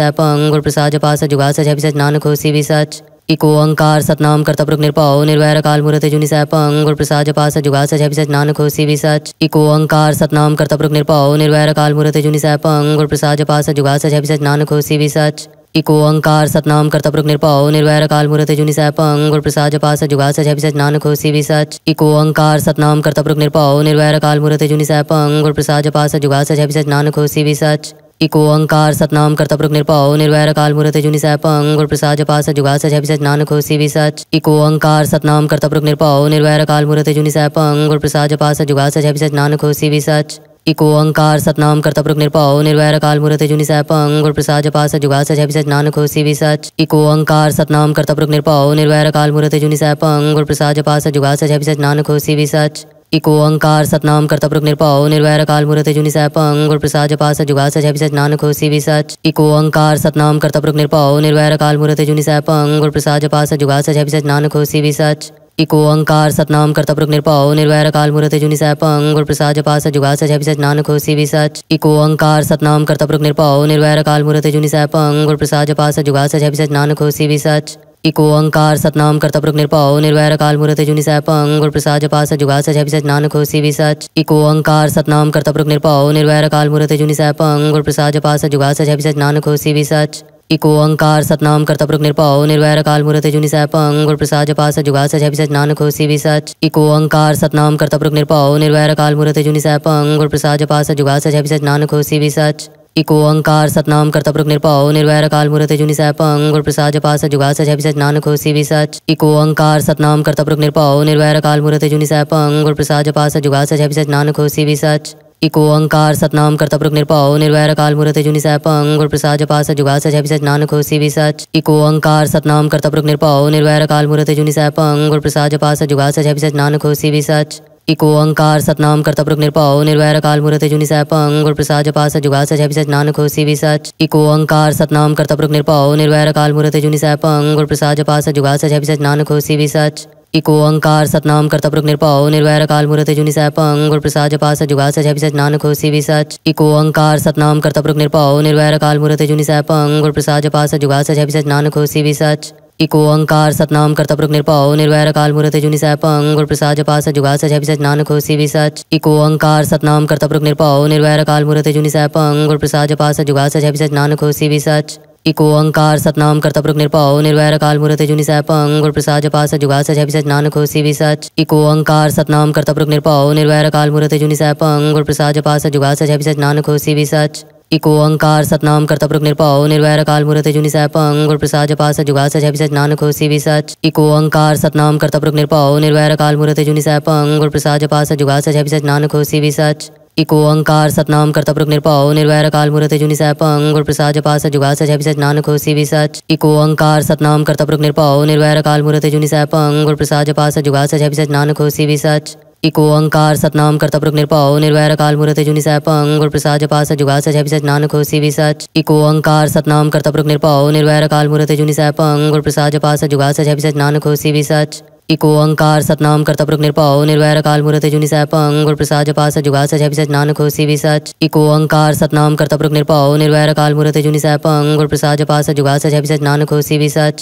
गुरु प्रसाद जपा जुगास जुगा सच नानक हो सी सच इको अंकार सतनाम करता पुरुष निरपाओ निर्वैर काल मूर्त जुनि सैपंग प्रसाद जपा जुगास जुगा सच नानक हो सी सच इको अंकार सतनाम करता पुरुष निरपाओ निर्वैर काल मूर्त जुनि सैपंग प्रसाद जपा जुगास जुगा सच नानक हो सी सच इको अंकार सतनाम कर्तपुरुख निरपाओ निर्वैर काल मूर्त जुनि सैपंग गुर प्रसाद सच जुगा सच अभिसच नानक हो सी सच इको अंकार सतनाम कर्तपुरुख निरपाओ निर्वैर काल मूर्त जुनि सैपंग गुर प्रसाद सच जुगा सच अभिसच नानक हो सी सच इको अंकार सतनाम कर्तपुरुख निरपाओ निर्वैर काल मूर्त जुनि सैपंग गुर प्रसाद सच जुगा सच अभिसच नानक हो सी सच इको अंकार सतनाम कर्तपुरुख निरपाओ निर्वैर काल मूर्त जुनि सैपंग गुर प्रसाद सच जुगा सच अभिसच नानक हो सी सच इको अंकार सतनाम करता पुरुष निरपाओ निर्वैर काल मूर्त जुनि सैपंग गुर प्रसाद जपास जुगा सच है नानक हो सी सच इको अंकार सतनाम करता पुरुष निरपाओ निर्वैर काल मूर्त जुनि सैपंग गुर प्रसाद जपास जुगा सच है नानक हो सी सच इको अंकार सतनाम करता पुरुष निरपाओ निर्वैर काल मूर्त जुनि सैपंग गुर प्रसाद जपास जुगा सच है नानक हो सी सच इको अंकार सतनाम करता पुरुष निरपाओ निर्वैर काल मूर्त जुनि सैपंग गुर प्रसाद जपास जुगा सच है नानक हो सी सच इको ओंकार सतनाम प्रक निर्पाओ निर्वैर काल मुहूर्त जुनि पंग गुर प्रसाद जपास जुगा सच सच नानक खोसी भी सच इको ओंकार सतनाम प्रक निर्पाओ निर्वैर काल मुहूर्त जुनि पंग गुर प्रसाद जपास जुगा सच सच नानक खोसी भी सच इको ओंकार सतनाम प्रक निरपा निर्वैर काल मुहूर्त जुनि पंग गुर प्रसाद जपास जुगा सच सच नानक खोसी भी सच इको ओंकार सतनाम प्रक निर्पाओ निर्वैर काल मुहूर्त जुनि पंग गुर प्रसाद जपास जुगा सच सच नानक खोसी भी सच इको अंकार सतनाम करता पुरुष निर्पाओ निर्वैर काल मुहूर्त जुनि सह पंग प्रसाद जपा सच जुगा सच सच नान खोसी भी सच इको अंकार सतनाम करता पुरुष निर्पाओ निर्वैर काल मुहूर्त जुनि सह पंग प्रसाद जपा सच जुगा सच सच नानक खोसी भी सच इको अंकार सतनाम करता पुरुष निर्पाओ निर्वैर काल मुहूर्त जुनि सह पंग प्रसाद जपा सच जुगा सच सच नान खोसी भी सच इको अंकार सतनाम करता पुरुष निर्पाओ निर्वैर काल मुहूर्त जुनि सह पंग प्रसाद जपा सच जुगा सच सच नानक खोसी भी सच इको अंकार सतनाम कर्तपुरुख निरपाओ निर्वैर काल मूर्ति जुनि सह पंग प्रसाद जपा सच जुगा सच सच नानक होसी भी सच इको अंकार सतनाम कर्तपुरुख निरपाओ निर्वैर काल मूर्ति जुनि सह पंग प्रसाद जपा सच जुगा सच सच नानक होसी भी सच इको अंकार सतनाम कर्तपुरुख निरपाओ निर्वैर काल मूर्ति जुनि सह पंग और प्रसाद जपा सच जुगा सच सच नानक होसी भी सच इको अंकार सतनाम कर्तपुरुख निरपाओ निर्वैर काल मूर्ति जुनि सह पंग और प्रसाद जपा सच जुगा सच सच नानक होसी भी सच इको अंकार सतनाम करता पुरुष निरपाओ निर्वैर काल मूर्त जुनि पंग गुरु प्रसाद जपा जुगास जुगा सच नानक हो सी सच इको अंकार सतनाम करता पुरुष निरपाओ निर्वैर काल मूर्त जुनि पंग गुरु प्रसाद जपा जुगास जुगा सच नानक हो सी सच इको अंकार सतनाम करता पुरुष निरपाओ निर्वैर काल मूर्त जुनि सैपंग गुरु प्रसाद जपा जुगास जुगा सच नानक हो सी सच इको अंकार सतनाम करता पुरुष निरपाओ निर्वैर काल मूर्त जुनि सैपंग गुरु प्रसाद जपा जुगास जुगा सच नानक हो सी सच इको अंकार सतनाम करता प्रमुख निरपाओ निर्वैर काल मूर्त जुनि सैपंग गुरु प्रसाद जपास जुगा सच अभिसच नानक हो भी सच इको अंकार सतनाम करता प्रमुख निरपाओ निर्वैर काल मूर्त जुनि सैपंग गुरु प्रसाद जपास जुगा सच अभिसच नानक हो भी सच इको अंकार सतनाम करता प्रमुख निरपाओ निर्वैर काल मूर्त जुनि सैपंग गुरु प्रसाद जपास जुगा सच अभिसच नानक हो भी सच इको अंकार सतनाम करता प्रमुख निरपाओ निर्वैर काल मूर्त जुनि सैपंग गुरु प्रसाद जपास जुगा सच अभिसच नानक हो भी सच इको ओंकार सतनाम करता पुरुष निरपाओ निर्वैर काल मूर्त जुनि सैपंग गुरु प्रसाद पास जुगा सच अभिसच नानक होसी भी सच इको ओंकार सतनाम करता पुरुष निरपाओ निर्वैर काल मूर्त जुनि सैपंग गुरु प्रसाद पास जुगा सच अभिसच नानक होसी भी सच इको ओंकार सतनाम करता पुरुष निरपाओ निर्वैर काल मूर्त जुनि सैपंग गुर प्रसाद पास जुगा सच अभिसच नानक होसी भी सच इको ओंकार सतनाम करता पुरुष निरपाओ निर्वैर काल मूर्त जुनि सैपंग गुर प्रसाद पास जुगा सच अभिसच नानक होसी भी सच इको अंकार सतनाम करता पुरुष निरपाओ निर्वैर काल मुहूर्त जुनि सैपंग गुण प्रसाद जपास जुगास सच विसच नानक भी सच इको अंकार सतनाम करता पुरुष निरपाओ निर्वैर काल मुहूर्त जुनि सैपंग गुण प्रसाद जपास जुगास सच सच नानक भी विसच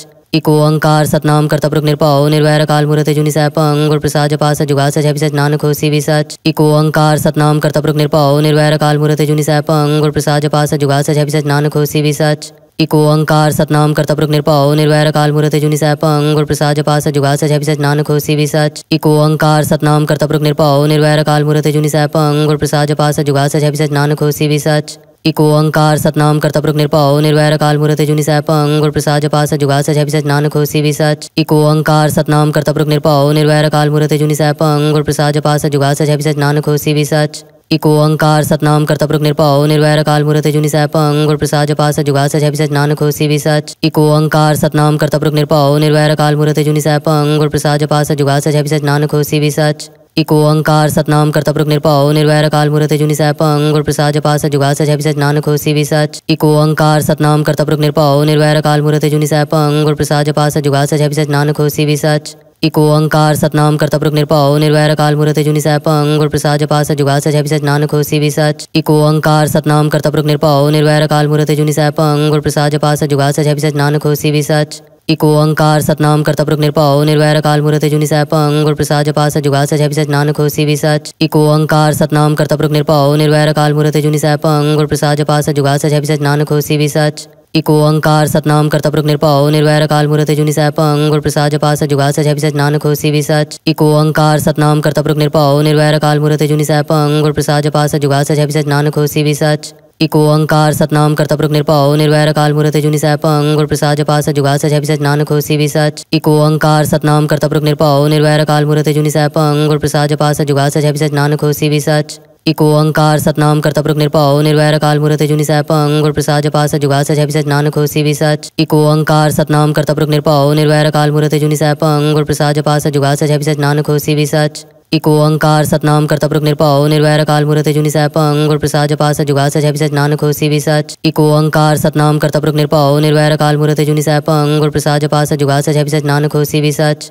इको अंकार सतनाम करता पुरुष निरपाओ निर्वैर काल मुहूर्त जुनि सैपंग गुण प्रसाद जपास जुगास सच सच नानक भी सच इको अंकार सतनाम करता पुरुष निरपाओ निर्वैर काल मुहूर्त जुनि सैपंग गुण प्रसाद जपास जुगास सच सच नानक भी विसच इको अंकार सतनाम करता पुरुष निरपाओ निर्वैर काल मुहूर्त जुनि सह पंग गुर प्रसाद जपा सच जुगा सच सच नानक होसी भी सच इको अंकार सतनाम करता पुरुष निरपाओ निर्वैर काल मुहूर्त जुनि सह पंग गुर प्रसाद जपा सच जुगा सच सच नानक होसी भी सच इको अंकार सतनाम करता पुरुष निरपाओ निर्वैर काल मुहूर्त जुनि सह पंग गुर प्रसाद जपा सच जुगा सच सच नानक होसी भी सच इको अंकार सतनाम करता पुरुष निरपाओ निर्वैर काल मुहूर्त जुनि सह पंग गुर प्रसाद जपा सच जुगा सच सच नानक होसी भी सच इको अंकार सतनाम कर्तपुरुख निरपाओ निर्वैर काल मूर्त जुनि पंग गुर प्रसाद जपा सच जुगा सच अभिसच नानक होसी भी सच इको अंकार सतनाम कर्तपुरुख निरपाओ निर्वैर काल मूर्त जुनि पंग गुर प्रसाद जपा सच जुगा सच अभिसच नानक होसी भी सच इको अंकार सतनाम कर्तपुरुख निर्पाओ निर्वैर काल मुहूर्त जुनि सह पंग और प्रसाद सच जुगा सच अभिसच नानक भी विसच इको अंकार सतनाम कर्तपुरुख निरपाओ निर्वैर काल मुहूर्त जुनि सह पंग और प्रसाद सच जुगा सच अभिसच नानक भी विसच इको अंकार सतनाम कर्तपुरुख निरपाओ निर्वैर काल मुहूर्त जुनि सैप पंग और प्रसाद सच जुगा सच अभिसच नानक भी सच इको अंकार सतनाम कर्तपुरुख निरपाओ निर्वैर काल मुहूर्त जुनि सह पंग और प्रसाद सच जुगा सच अभिसच नानक भी सच इको अंकार सतनाम प्रभु निरपाओ निर्वैर काल मुहूर्त जुनि सह पंग प्रसाद जपा सच जुगा सच सच नानक होसी भी सच इको अंकार सतनाम प्रभु निरपाओ निर्वैर काल मुहूर्त जुनि सह पंग प्रसाद जपा सच जुगा सच सच नानक होसी भी सच इको अंकार सतनाम प्रभु निरपाओ निर्वैर काल मुहूर्त जुनि सह पंग प्रसाद जपा सच जुगा सच सच नानक होसी भी सच इको अंकार सतनाम प्रभु निरपाओ निर्वैर काल मुहूर्त जुनि सह पंग प्रसाद जपा सच जुगा सच सच नानक होसी भी सच इको अंकार सतनाम करता पुरुष निरपाओ निर्वैर काल मूर्त जुनि सह पंग प्रसाद जपा सच जुगा सच अभिसच नानक होसी भी सच इको अंकार सतनाम करता पुरुष निरपाओ निर्वैर काल मूर्त जुनि सह पंग प्रसाद जपा सच जुगा सच अभिसच नानक होसी भी सच इको अंकार सतनाम करता पुरुष निरपाओ निर्वैर काल मूर्त जुनि सह पंग प्रसाद जपा सच जुगा सच अभिसच नानक होसी भी सच इको अंकार सतनाम करता पुरुष निरपाओ निर्वैर काल मूर्त जुनि सह पंग प्रसाद जपा सच जुगा सच अभिसच नानक होसी भी सच इको अंकार सतनाम कर्तपुरुख निरपाओ निर्वैर काल मूर्त जुनि सैपंग गुर प्रसाद जपा जुगास जुगा सच नानक हो सी सच इको अंकार सतनाम कर्तपुरुख निरपाओ निर्वैर काल मूर्त जुनि सैपंग गुर प्रसाद जपा जुगास जुगा सच नानक हो सी सच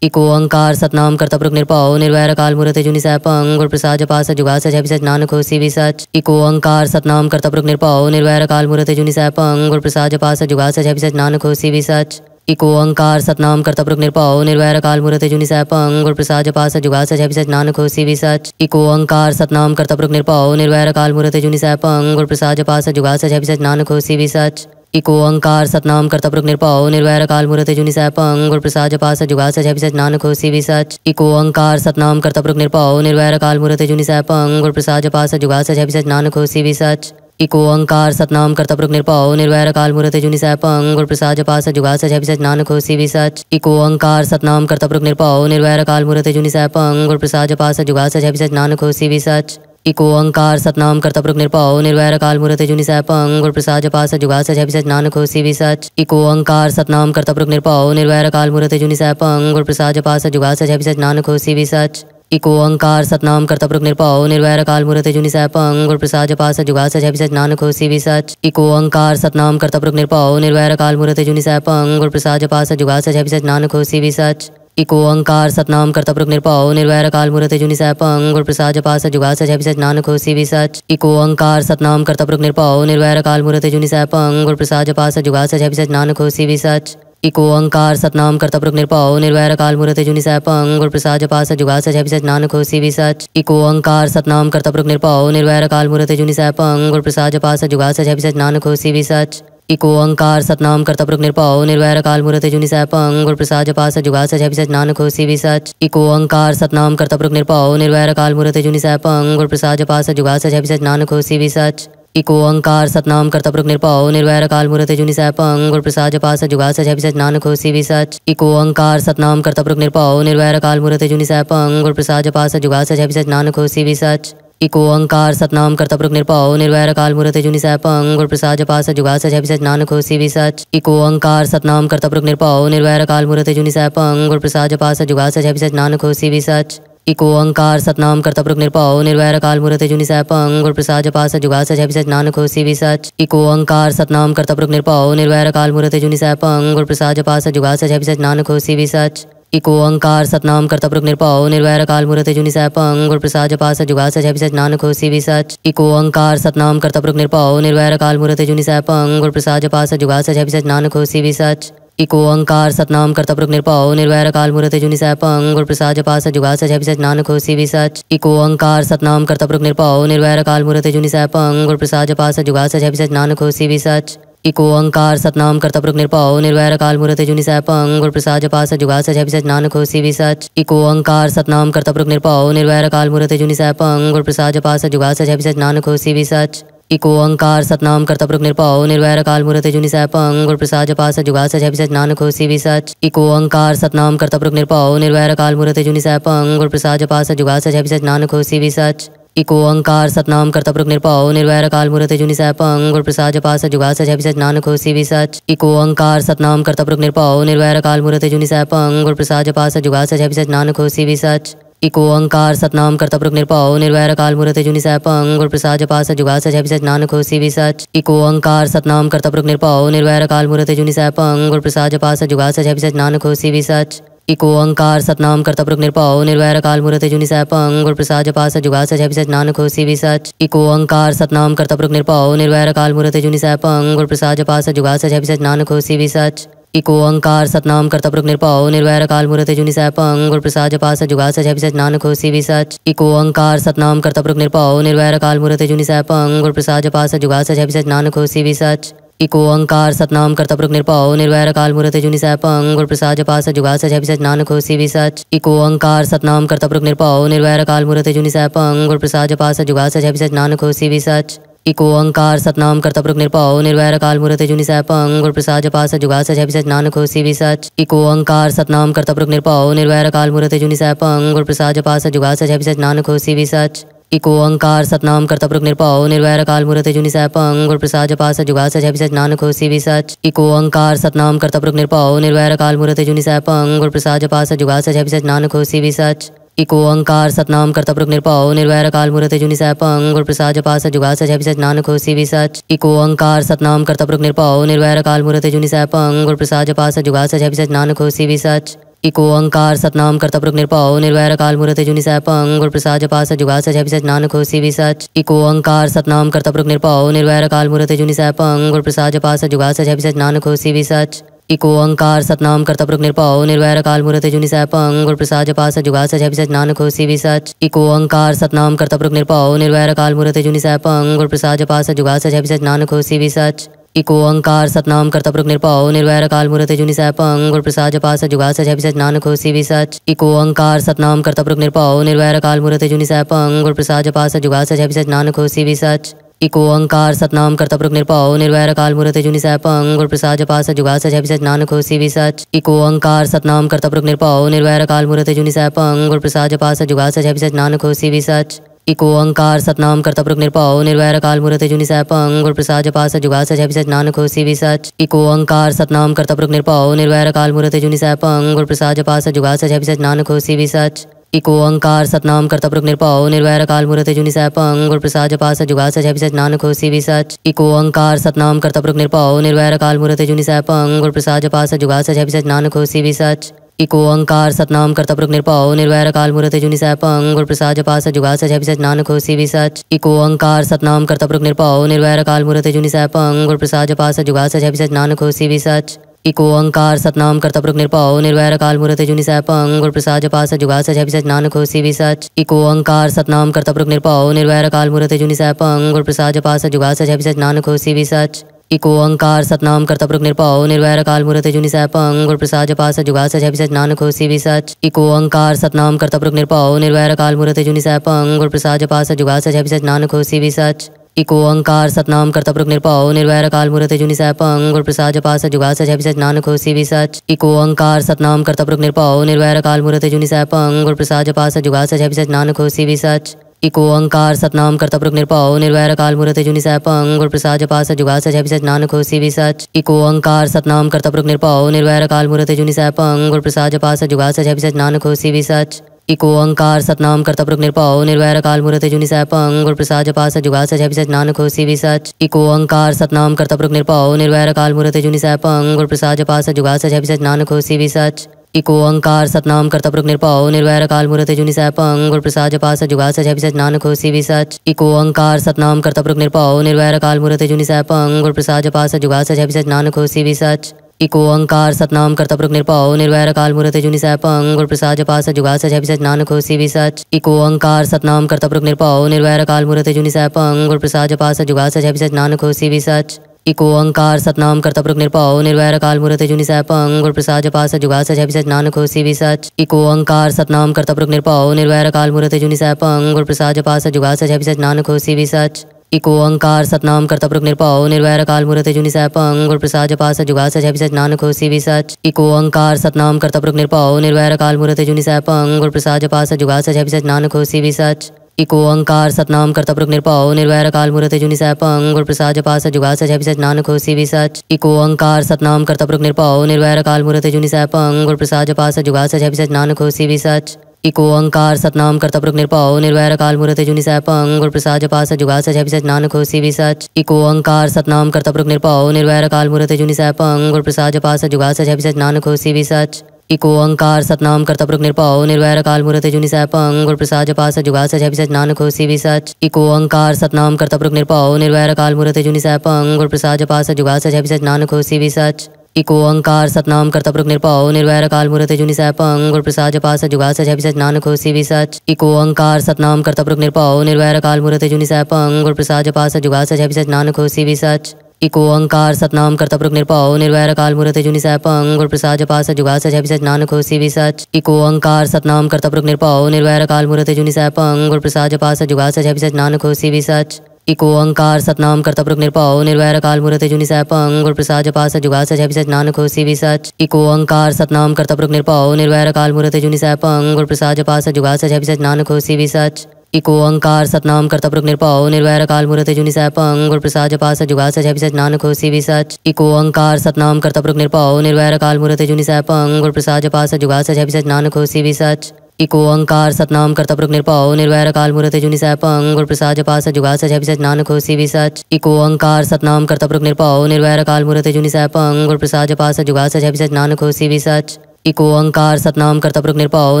इको अंकार सतनाम कर्तपुरुख निरपाओ निर्वैर काल मूर्त जुनि सैपंग गुर प्रसाद जपा जुगास जुगा सच नानक हो सी सच इको अंकार सतनाम कर्तपुरुख निरपाओ निर्वैर काल मूर्त जुनि सैपंग गुर प्रसाद जपा जुगास जुगा सच नानक हो सी सच इको अंकार सतनाम करता पुरुष निरपाओ निर्वैर काल मूर्त जुनि सैपंग गुर प्रसाद जपास जुगास जय सच नानक हो भी सच इको अंकार सतनाम करता पुरुष निरपाओ निर्वैर काल मूर्त जुनि सैपंग गुर प्रसाद जपास जुगास जय सच नानक हो भी सच इको अंकार सतनाम करता पुरुष निरपाओ निर्वैर काल मूर्त जुनि सैपंग गुर प्रसाद जपास जुगास जय सच नानक हो भी सच इको अंकार सतनाम करता निर्पाओ निरपाओ निर्वैर काल मूर्त जुनि सैपंग गुर प्रसाद जपास जुगास जय सच नानक हो भी सच इको ओंकार सतनाम कर्तपुरुख निरपा निर्वैर काल मुहूर्त जुनि सैपंग गुरु प्रसाद जपास जुगा सच है सच नानक होसी भी सच इको ओंकार सतनाम कर्तपुरुख निरपाओ निर्वैर काल मुहूर्त जुनि सैपंग गुरु प्रसाद जपास जुगा सच है सच नानक होसी भी सच इको ओंकार सतनाम कर्तपुरुख निरपाओ निर्वैर काल मुहूर्त जुनि सैपंग गुर प्रसाद जपास जुगा सच है सच नानक होसी भी सच इको ओंकार सतनाम कर्तपुरुख निरपा निर्वैर काल मुहूर्त जुनि सैपंग गुर प्रसाद जपास जुगा सच है सच नानक भी सच इको अंकार सतनाम करता निर्पाओ निरपाओ निर्वैर काल मुहूर्त जुनि सैपंग गुरु प्रसाद जपा सच जुगा सच सच नानक होसी भी सच इको अंकार सतनाम करता निर्पाओ निरपाओ निर्वैर काल मुहूर्त जुनि सैपंग पंग प्रसाद जपा सच जुगा सच सच नानक होसी भी सच इको अंकार सतनाम करता पुरुष निरपाओ निर्वैर काल मुहूर्त जुनि सैपंग पंग प्रसाद जपा सच जुगा सच सच नानक होसी भी सच इको अंकार सतनाम करता पुरुष निरपाओ निर्वैर काल मुहूर्त जुनि सैपंग पंग प्रसाद जपा सच जुगा सच सच नानक होसी भी सच इको अंकार सतनाम करता निर्पाओ निरपाओ निर्वैर काल मुहूर्त जुनि सह पंग प्रसाद जपा सच जुगा सच सच नानक होशी भी सच इको अंकार सतनाम करता निर्पाओ निरपाओ निर्वैर काल मुहूर्त जुनि सह पंग गुर प्रसाद जपा सच जुगा सच सच नानक होशी भी सच इको अंकार सतनाम करता निर्पाओ निर्वैर काल मुहूर्त जुनि सह पंग गुर प्रसाद जपा सच जुगा सच सच नानक होशी भी सच इको अंकार सतनाम करता पुरुष निरपाओ निर्वैर काल मुहूर्त जुनि सह पंग प्रसाद जपा सच जुगा सच सच नानक होशी भी सच इको अंकार सतनाम करता प्रमुख निरपाओ निर्वैर काल मूर्त जुनि पंग गुरु प्रसाद जपा जुगास जुगा सच नानक हो सी सच इको अंकार सतनाम करता प्रमुख निरपाओ निर्वैर काल मूर्त जुनि सैपंग गुरु प्रसाद जपा जुगास जुगा सच नानक हो सी सच इको अंकार सतनाम करता प्रमुख निरपाओ निर्वैर काल मूर्त जुनि सैपंग गुरु प्रसाद जपा जुगास जुगा सच नानक हो सी सच इको अंकार सतनाम करता प्रमुख निरपाओ निर्वैर काल मूर्त जुनि सैपंग गुरु प्रसाद जपा जुगास जुगा सच नानक हो सी सच इको अंकार सतनाम कर्तपुरुख निरपाओ निर्वैर काल मूर्त जुनि सैपंग गुर प्रसाद जपास जुगा सच अभिसच नानक हो सी सच इको अंकार सतनाम कर्तपुरुख निरपाओ निर्वैर काल मूर्त जुनि सैपंग गुर प्रसाद जपास जुगा सच अभिसच नानक हो सी सच इको अंकार सतनाम कर्तपुरुख निरपाओ निर्वैर काल मूर्त जुनि सैपंग गुर प्रसाद जपास जुगा सच अभिसच नानक हो सी सच इको अंकार सतनाम कर्तपुरुख निरपाओ निर्वैर काल मूर्त जुनि सैपंग गुर प्रसाद जपास जुगा सच अभिसच नानक हो सी सच इको अंकार सतनाम करता निरपाओ निर्वैर काल मुहूर्त जुनि सैपंग गुर प्रसाद जपास जुगा सच है नानक हो सी सच इको अंकार सतनाम करता निरपाओ निर्वैर काल मुहूर्त जुनि सैपंग गुर प्रसाद जपास जुगा सच अभिसच नानक हो सी सच इको अंकार सतनाम करता निरपाओ निर्वैर काल मुहूर्त जुनि सैपंग गुर प्रसाद जपास जुगा सच अभिसच नानक हो सी सच इको अंकार सतनाम करता पुरुष निरपाओ निर्वैर काल मुहूर्त जुनि सैपंग गुर प्रसाद जपास जुगा सच अभिसच नानक हो सी सच इको अंकार सतनाम कर्तपुरुख निर्पाओ निर्वैर काल मूर्त जुनि पंग गुर प्रसाद सच जुगा सच अभिसच नानक भी विसच इको अंकार सतनाम कर्तपुरुख निर्पाओ निर्वैर काल मूर्त जुनि पंग गुरु प्रसाद सच जुगा सच अभिसच नानक भी विसच इको अंकार सतनाम कर्तपुरुख निरपाओ निर्वैर काल मूर्त जुनि सैप अंग प्रसाद सच जुगा सच अभिसच नानक भी सच इको अंकार सतनाम कर्तपुरुख निरपाओ निर्वैर काल मूर्त जुनि पंग गुर प्रसाद सच जुगा सच अभिसच नानक भी सच इको ओंकार सतनाम प्रभु निरपाओ निर्वैर काल मुहूर्त जुनि सह पंग प्रसाद जपा सच जुगा सच सच नानक होसी भी सच इको ओंकार सतनाम प्रभु निरपाओ निर्वैर काल मुहूर्त जुनि सह पंग प्रसाद जपा सच जुगा सच सच नानक होसी भी सच इको ओंकार सतनाम प्रभु निरपाओ निर्वैर काल मुहूर्त जुनि सह पंग प्रसाद जपा सच जुगा सच सच नानक होसी भी सच इको ओंकार सतनाम प्रभु निरपाओ निर्वैर काल मुहूर्त जुनि सह पंग प्रसाद जपा सच जुगा सच सच नानक होसी भी सच इको अंकार सतनाम करता पुरुष निरपाओ निर्वैर काल मूर्ति जुनि सह पंग प्रसाद जपा सच जुगा सच सच नानक होसी भी सच इको अंकार सतनाम करता पुरुष निरपाओ निर्वैर काल मूर्ति जुनि सह पंग प्रसाद जपा सच जुगा सच सच नानक होसी भी सच इको अंकार सतनाम करता पुरुष निरपाओ निर्वैर काल मूर्ति जुनि सह पंग प्रसाद जपा सच जुगा सच सच नानक होसी भी सच इको अंकार सतनाम करता पुरुष निरपाओ निर्वैर काल मूर्ति जुनि सह पंग प्रसाद जपा सच जुगा सच सच नानक होसी भी सच इको अंकार सतनाम कर्तप्रक निरपाओ निर्वैर काल मूर्त जुनि सैपंग गुर प्रसाद जपा जुगास जुगा सच नानक हो सी सच इको अंकार सतनाम कर्तप्रक निरपाओ निर्वैर काल मूर्त जुनि सैपंग गुर प्रसाद जपा जुगास जुगा सच नानक हो सी सच इको अंकार सतनाम कर्तप्रक निरपाओ निर्वैर काल मूर्त जुनि सैपंग गुर प्रसाद जपा जुगास जुगा सच नानक हो सी सच इको अंकार सतनाम कर्तप्रक निरपाओ निर्वैर काल मूर्त जुनि सैपंग गुर प्रसाद जपा जुगास जुगा सच नानक हो सी सच इको अंकार सतनाम करता निरपाओ निर्वैर काल मुहूर्त जुनि सैपंग गुर प्रसाद जपास जुगा सच अभिसच नानक हो सी सच इको अंकार सतनाम करता पुरुष निरपाओ निर्वैर काल मुहूर्त जुनि सैपंग गुर प्रसाद जपास जुगा सच अभिसच नानक हो सी सच इको अंकार सतनाम करता पुरुष निरपाओ निर्वैर काल मुहूर्त जुनि सैपंग गुर प्रसाद जपास जुगा सच अभिसच नानक हो सी सच इको अंकार सतनाम करता निरपाओ निर्वैर काल मुहूर्त जुनि सैपंग गुर प्रसाद जपास जुगा सच अभिसच नानक हो सी सच इको ओंकार सतनाम कर्तपुरुख निरपाओ निर्वैर काल मुहूर्त जुनि सैपंग और प्रसाद जपास जुगास है सच नानक होशी भी सच इको ओंकार सतनाम कर्तपुरुख निरपा निर्वैर काल मुहूर्त जुनि सैपंग और प्रसाद जपास जुगास है सच नानक होशी भी सच इको ओंकार सतनाम कर्तपुरुख निरपाओ निर्वैर काल मुहूर्त जुनि सैपंग गुरु प्रसाद जपास जुगास है सच नानक होशी भी सच इको ओंकार सतनाम कर्तपुरुख निरपाओ निर्वैर काल मुहूर्त जुनि सैपंग गुरु प्रसाद जपास जुगास है सच नानक होशी भी सच इको अंकार सतनाम कर्तपुरुख निर्पाओ निर्वैर काल मूर्त जुनि सैप गुर प्रसाद जपा जुगा सच सच नानक होसी भी सच इको अंकार सतनाम कर्तपुरुख निर्पाओ निर्वैर काल मूर्त जुनि सैप अंग प्रसाद जपा जुगा सच सच नानक होसी भी सच इको अंकार सतनाम करता प्रमुख निरपाओ निर्वैर काल मूर्त जुनि सैपंग गुर प्रसाद सच जुगा सच अभिसच नानक हो सी सच इको अंकार सतनाम करता प्रमुख निरपाओ निर्वैर काल मूर्त जुनि सैपंग गुर प्रसाद सच जुगा सच अभिसच नानक हो सी सच इको अंकार सतनाम करता प्रमुख निरपाओ निर्वैर काल मूर्त जुनि सैपंग गुर प्रसाद सच जुगा सच अभिसच नानक हो सी सच इको अंकार सतनाम करता प्रमुख निरपाओ निर्वैर काल मूर्त जुनि सैपंग गुर प्रसाद सच जुगा सच अभिसच नानक हो सी सच इको अंकार सतनाम करता प्रक निरपाओ निर्वैर काल मूर्त जुनि सैपंग गुर प्रसाद जपास जुगा सच अभिसच नानक होसी भी सच इको अंकार सतनाम करता प्रक निरपाओ निर्वैर काल मूर्त जुनि सैपंग और प्रसाद जपास जुगा सच अभिसच नानक होसी भी सच इको अंकार सतनाम कर्तपुरुख निरपाओ निर्वैर काल मूर्त जुनि पंग गुरु प्रसाद जपा जुगास जुगा सच नानक होसी भी सच इको अंकार सतनाम कर्तपुरुख निरपाओ निर्वैर काल मूर्त जुनि पंग गुर प्रसाद जपा जुगास जुगा सच नानक होसी भी सच इको अंकार सतनाम कर्तपुरुख निरपाओ निर्वैर काल मूर्त जुनि पंग गुर प्रसाद जपा जुगास जुगा सच नानक होसी भी सच इको अंकार सतनाम कर्तपुरुख निरपाओ निर्वैर काल मूर्त जुनि पंग गुर प्रसाद जपा जुगास जुगा सच नानक होसी भी सच इको ओंकार सतनाम कर्तपुरुख निरपाओ निर्वैर काल मूर्त जुनि पंग गुर प्रसाद सच जुगा सच अभिसच नानक हो सी सच इको ओंकार सतनाम कर्तपुरुख निरपाओ निर्वैर काल मूर्त जुनि सैपंग गुर प्रसाद सच जुगा सच अभिसच नानक हो सी सच इको ओंकार सतनाम कर्तपुरुख निरपाओ निर्वैर काल मूर्त जुनि सैपंग गुर प्रसाद सच जुगा सच अभिसच नानक हो सी सच इको ओंकार सतनाम कर्तपुरुख निरपाओ निर्वैर काल मूर्त जुनि सैपंग गुर प्रसाद सच जुगा सच अभिसच नानक हो सी सच इको अंकार सतनाम करता निरपाओ निर्वैर काल मूर्त जुनि सैपंग गुर प्रसाद सच जुगा सच है नानक हो सी सच इको अंकार सतनाम करता पुरुष निरपाओ निर्वैर काल मूर्त जुनि सैपंग गुर प्रसाद सच जुगा सच अभिसच नानक हो सी सच इको अंकार सतनाम करता पुरुष निरपाओ निर्वैर काल मूर्त जुनि सैपंग गुर प्रसाद सच जुगा सच अभिसच नानक हो सी सच इको अंकार सतनाम करता पुरुष निरपाओ निर्वैर काल मूर्त जुनि सैपंग गुर प्रसाद सच जुगा सच अभिसच नानक हो सी सच इको ओंकार सतनाम कर्तपुरुष निरपा निर्वैर काल मुहूर्त जुनि पंग गुर प्रसाद सच जुगा सच है नान नानक भी सच इको ओंकार सतनाम कर्तपुरुष निरपा निर्वैर काल मुहूर्त जुनि पंग गुरु प्रसाद सच जुगा सच है सच नानक भी सच इको ओंकार सतनाम कर्तपुरुष निरपाओ निर्वैर काल मुहूर्त जुनि पंग गुर प्रसाद सच जुगा सच है सच खोसी भी सच इको ओंकार सतनाम कर्तपुरुष निरपाओ निर्वैर काल मुहूर्त जुनि पंग गुर प्रसाद सच जुगा सच है नान नानक भी सच इको अंकार सतनाम करता प्रभु निरपाओ निर्वैर काल मुहूर्त जुनि सह पंग प्रसाद जपा सच जुगा सच सच नानक होसी भी सच इको अंकार सतनाम करता प्रभु निरपाओ निर्वैर काल मुहूर्त जुनि सह पंग प्रसाद जपा सच जुगा सच सच नानक होसी भी सच इको अंकार सतनाम करता प्रभु निरपाओ निर्वैर काल मुहूर्त जुनि सह पंग प्रसाद जपा सच जुगा सच सच नानक होसी भी सच इको अंकार सतनाम करता प्रभु निरपाओ निर्वैर काल मुहूर्त जुनि सह पंग प्रसाद जपा सच जुगा सच सच नानक होसी भी सच इको अंकार सतनाम कर्तपुरुख निरपाओ निर्वैर काल मूर्ति जुनि सह पंग प्रसाद जपा सच जुगा सच सच नानक होसी भी सच इको अंकार सतनाम कर्तपुरुख निरपाओ निर्वैर काल मूर्ति जुनि सह पंग प्रसाद जपा सच जुगा सच सच नानक होसी भी सच इको अंकार सतनाम कर्तपुरुख निरपाओ निर्वैर काल मूर्ति जुनि सह पंग और प्रसाद जपा सच जुगा सच सच नानक होसी भी सच इको अंकार सतनाम कर्तपुरुख निरपाओ निर्वैर काल मूर्ति जुनि सह पंग और प्रसाद जपा सच जुगा सच सच नानक होसी भी सच इको अंकार सतनाम करता प्रमुख निरपाओ निर्वैर काल मूर्त जुनि सैपंग गुर प्रसाद जपा जुगास जुगा सच नानक हो सी सच इको अंकार सतनाम करता प्रमुख निरपाओ निर्वैर काल मूर्त जुनि सैपंग गुर प्रसाद जपा जुगास जुगा सच नानक हो सी सच इको अंकार सतनाम करता प्रमुख निरपाओ निर्वैर काल मूर्त जुनि सैपंग गुर प्रसाद जपा जुगास जुगा सच नानक हो सी सच इको अंकार सतनाम करता प्रमुख निरपाओ निर्वैर काल मूर्त जुनि सैपंग गुर प्रसाद जपा जुगास जुगा सच नानक हो सी सच इको अंकार सतनाम करता पुरुष निरपाओ निर्वैर काल मुहूर्त जुनि सैपंग गुरु प्रसाद जपास जुगा सच है नानक हो सी सच इको अंकार सतनाम करता पुरुष निरपाओ निर्वैर काल मुहूर्त जुनि सैपंग गुर प्रसाद जपास जुगा सच है नानक हो सी सच इको अंकार सतनाम करता पुरुष निरपाओ निर्वैर काल मुहूर्त जुनि सैपंग गुरु प्रसाद जपास जुगा सच है नानक हो सी सच इको अंकार सतनाम करता पुरुष निरपाओ निर्वैर काल मुहूर्त जुनि सैपंग गुरु प्रसाद जपास जुगा सच है नानक हो सी सच इको अंकार सतनाम करता पुरुष निरपाओ निर्वैर काल मूर्त जुनि सैपंग गुर प्रसाद जपास जुगा सच अभिसच नानक होसी भी सच इको अंकार सतनाम करता पुरुष निरपाओ निर्वैर काल मूर्त जुनि सैपंग गुर प्रसाद जपास जुगा सच सच नानक होसी भी सच इको अंकार सतनाम करता पुरुष निरपाओ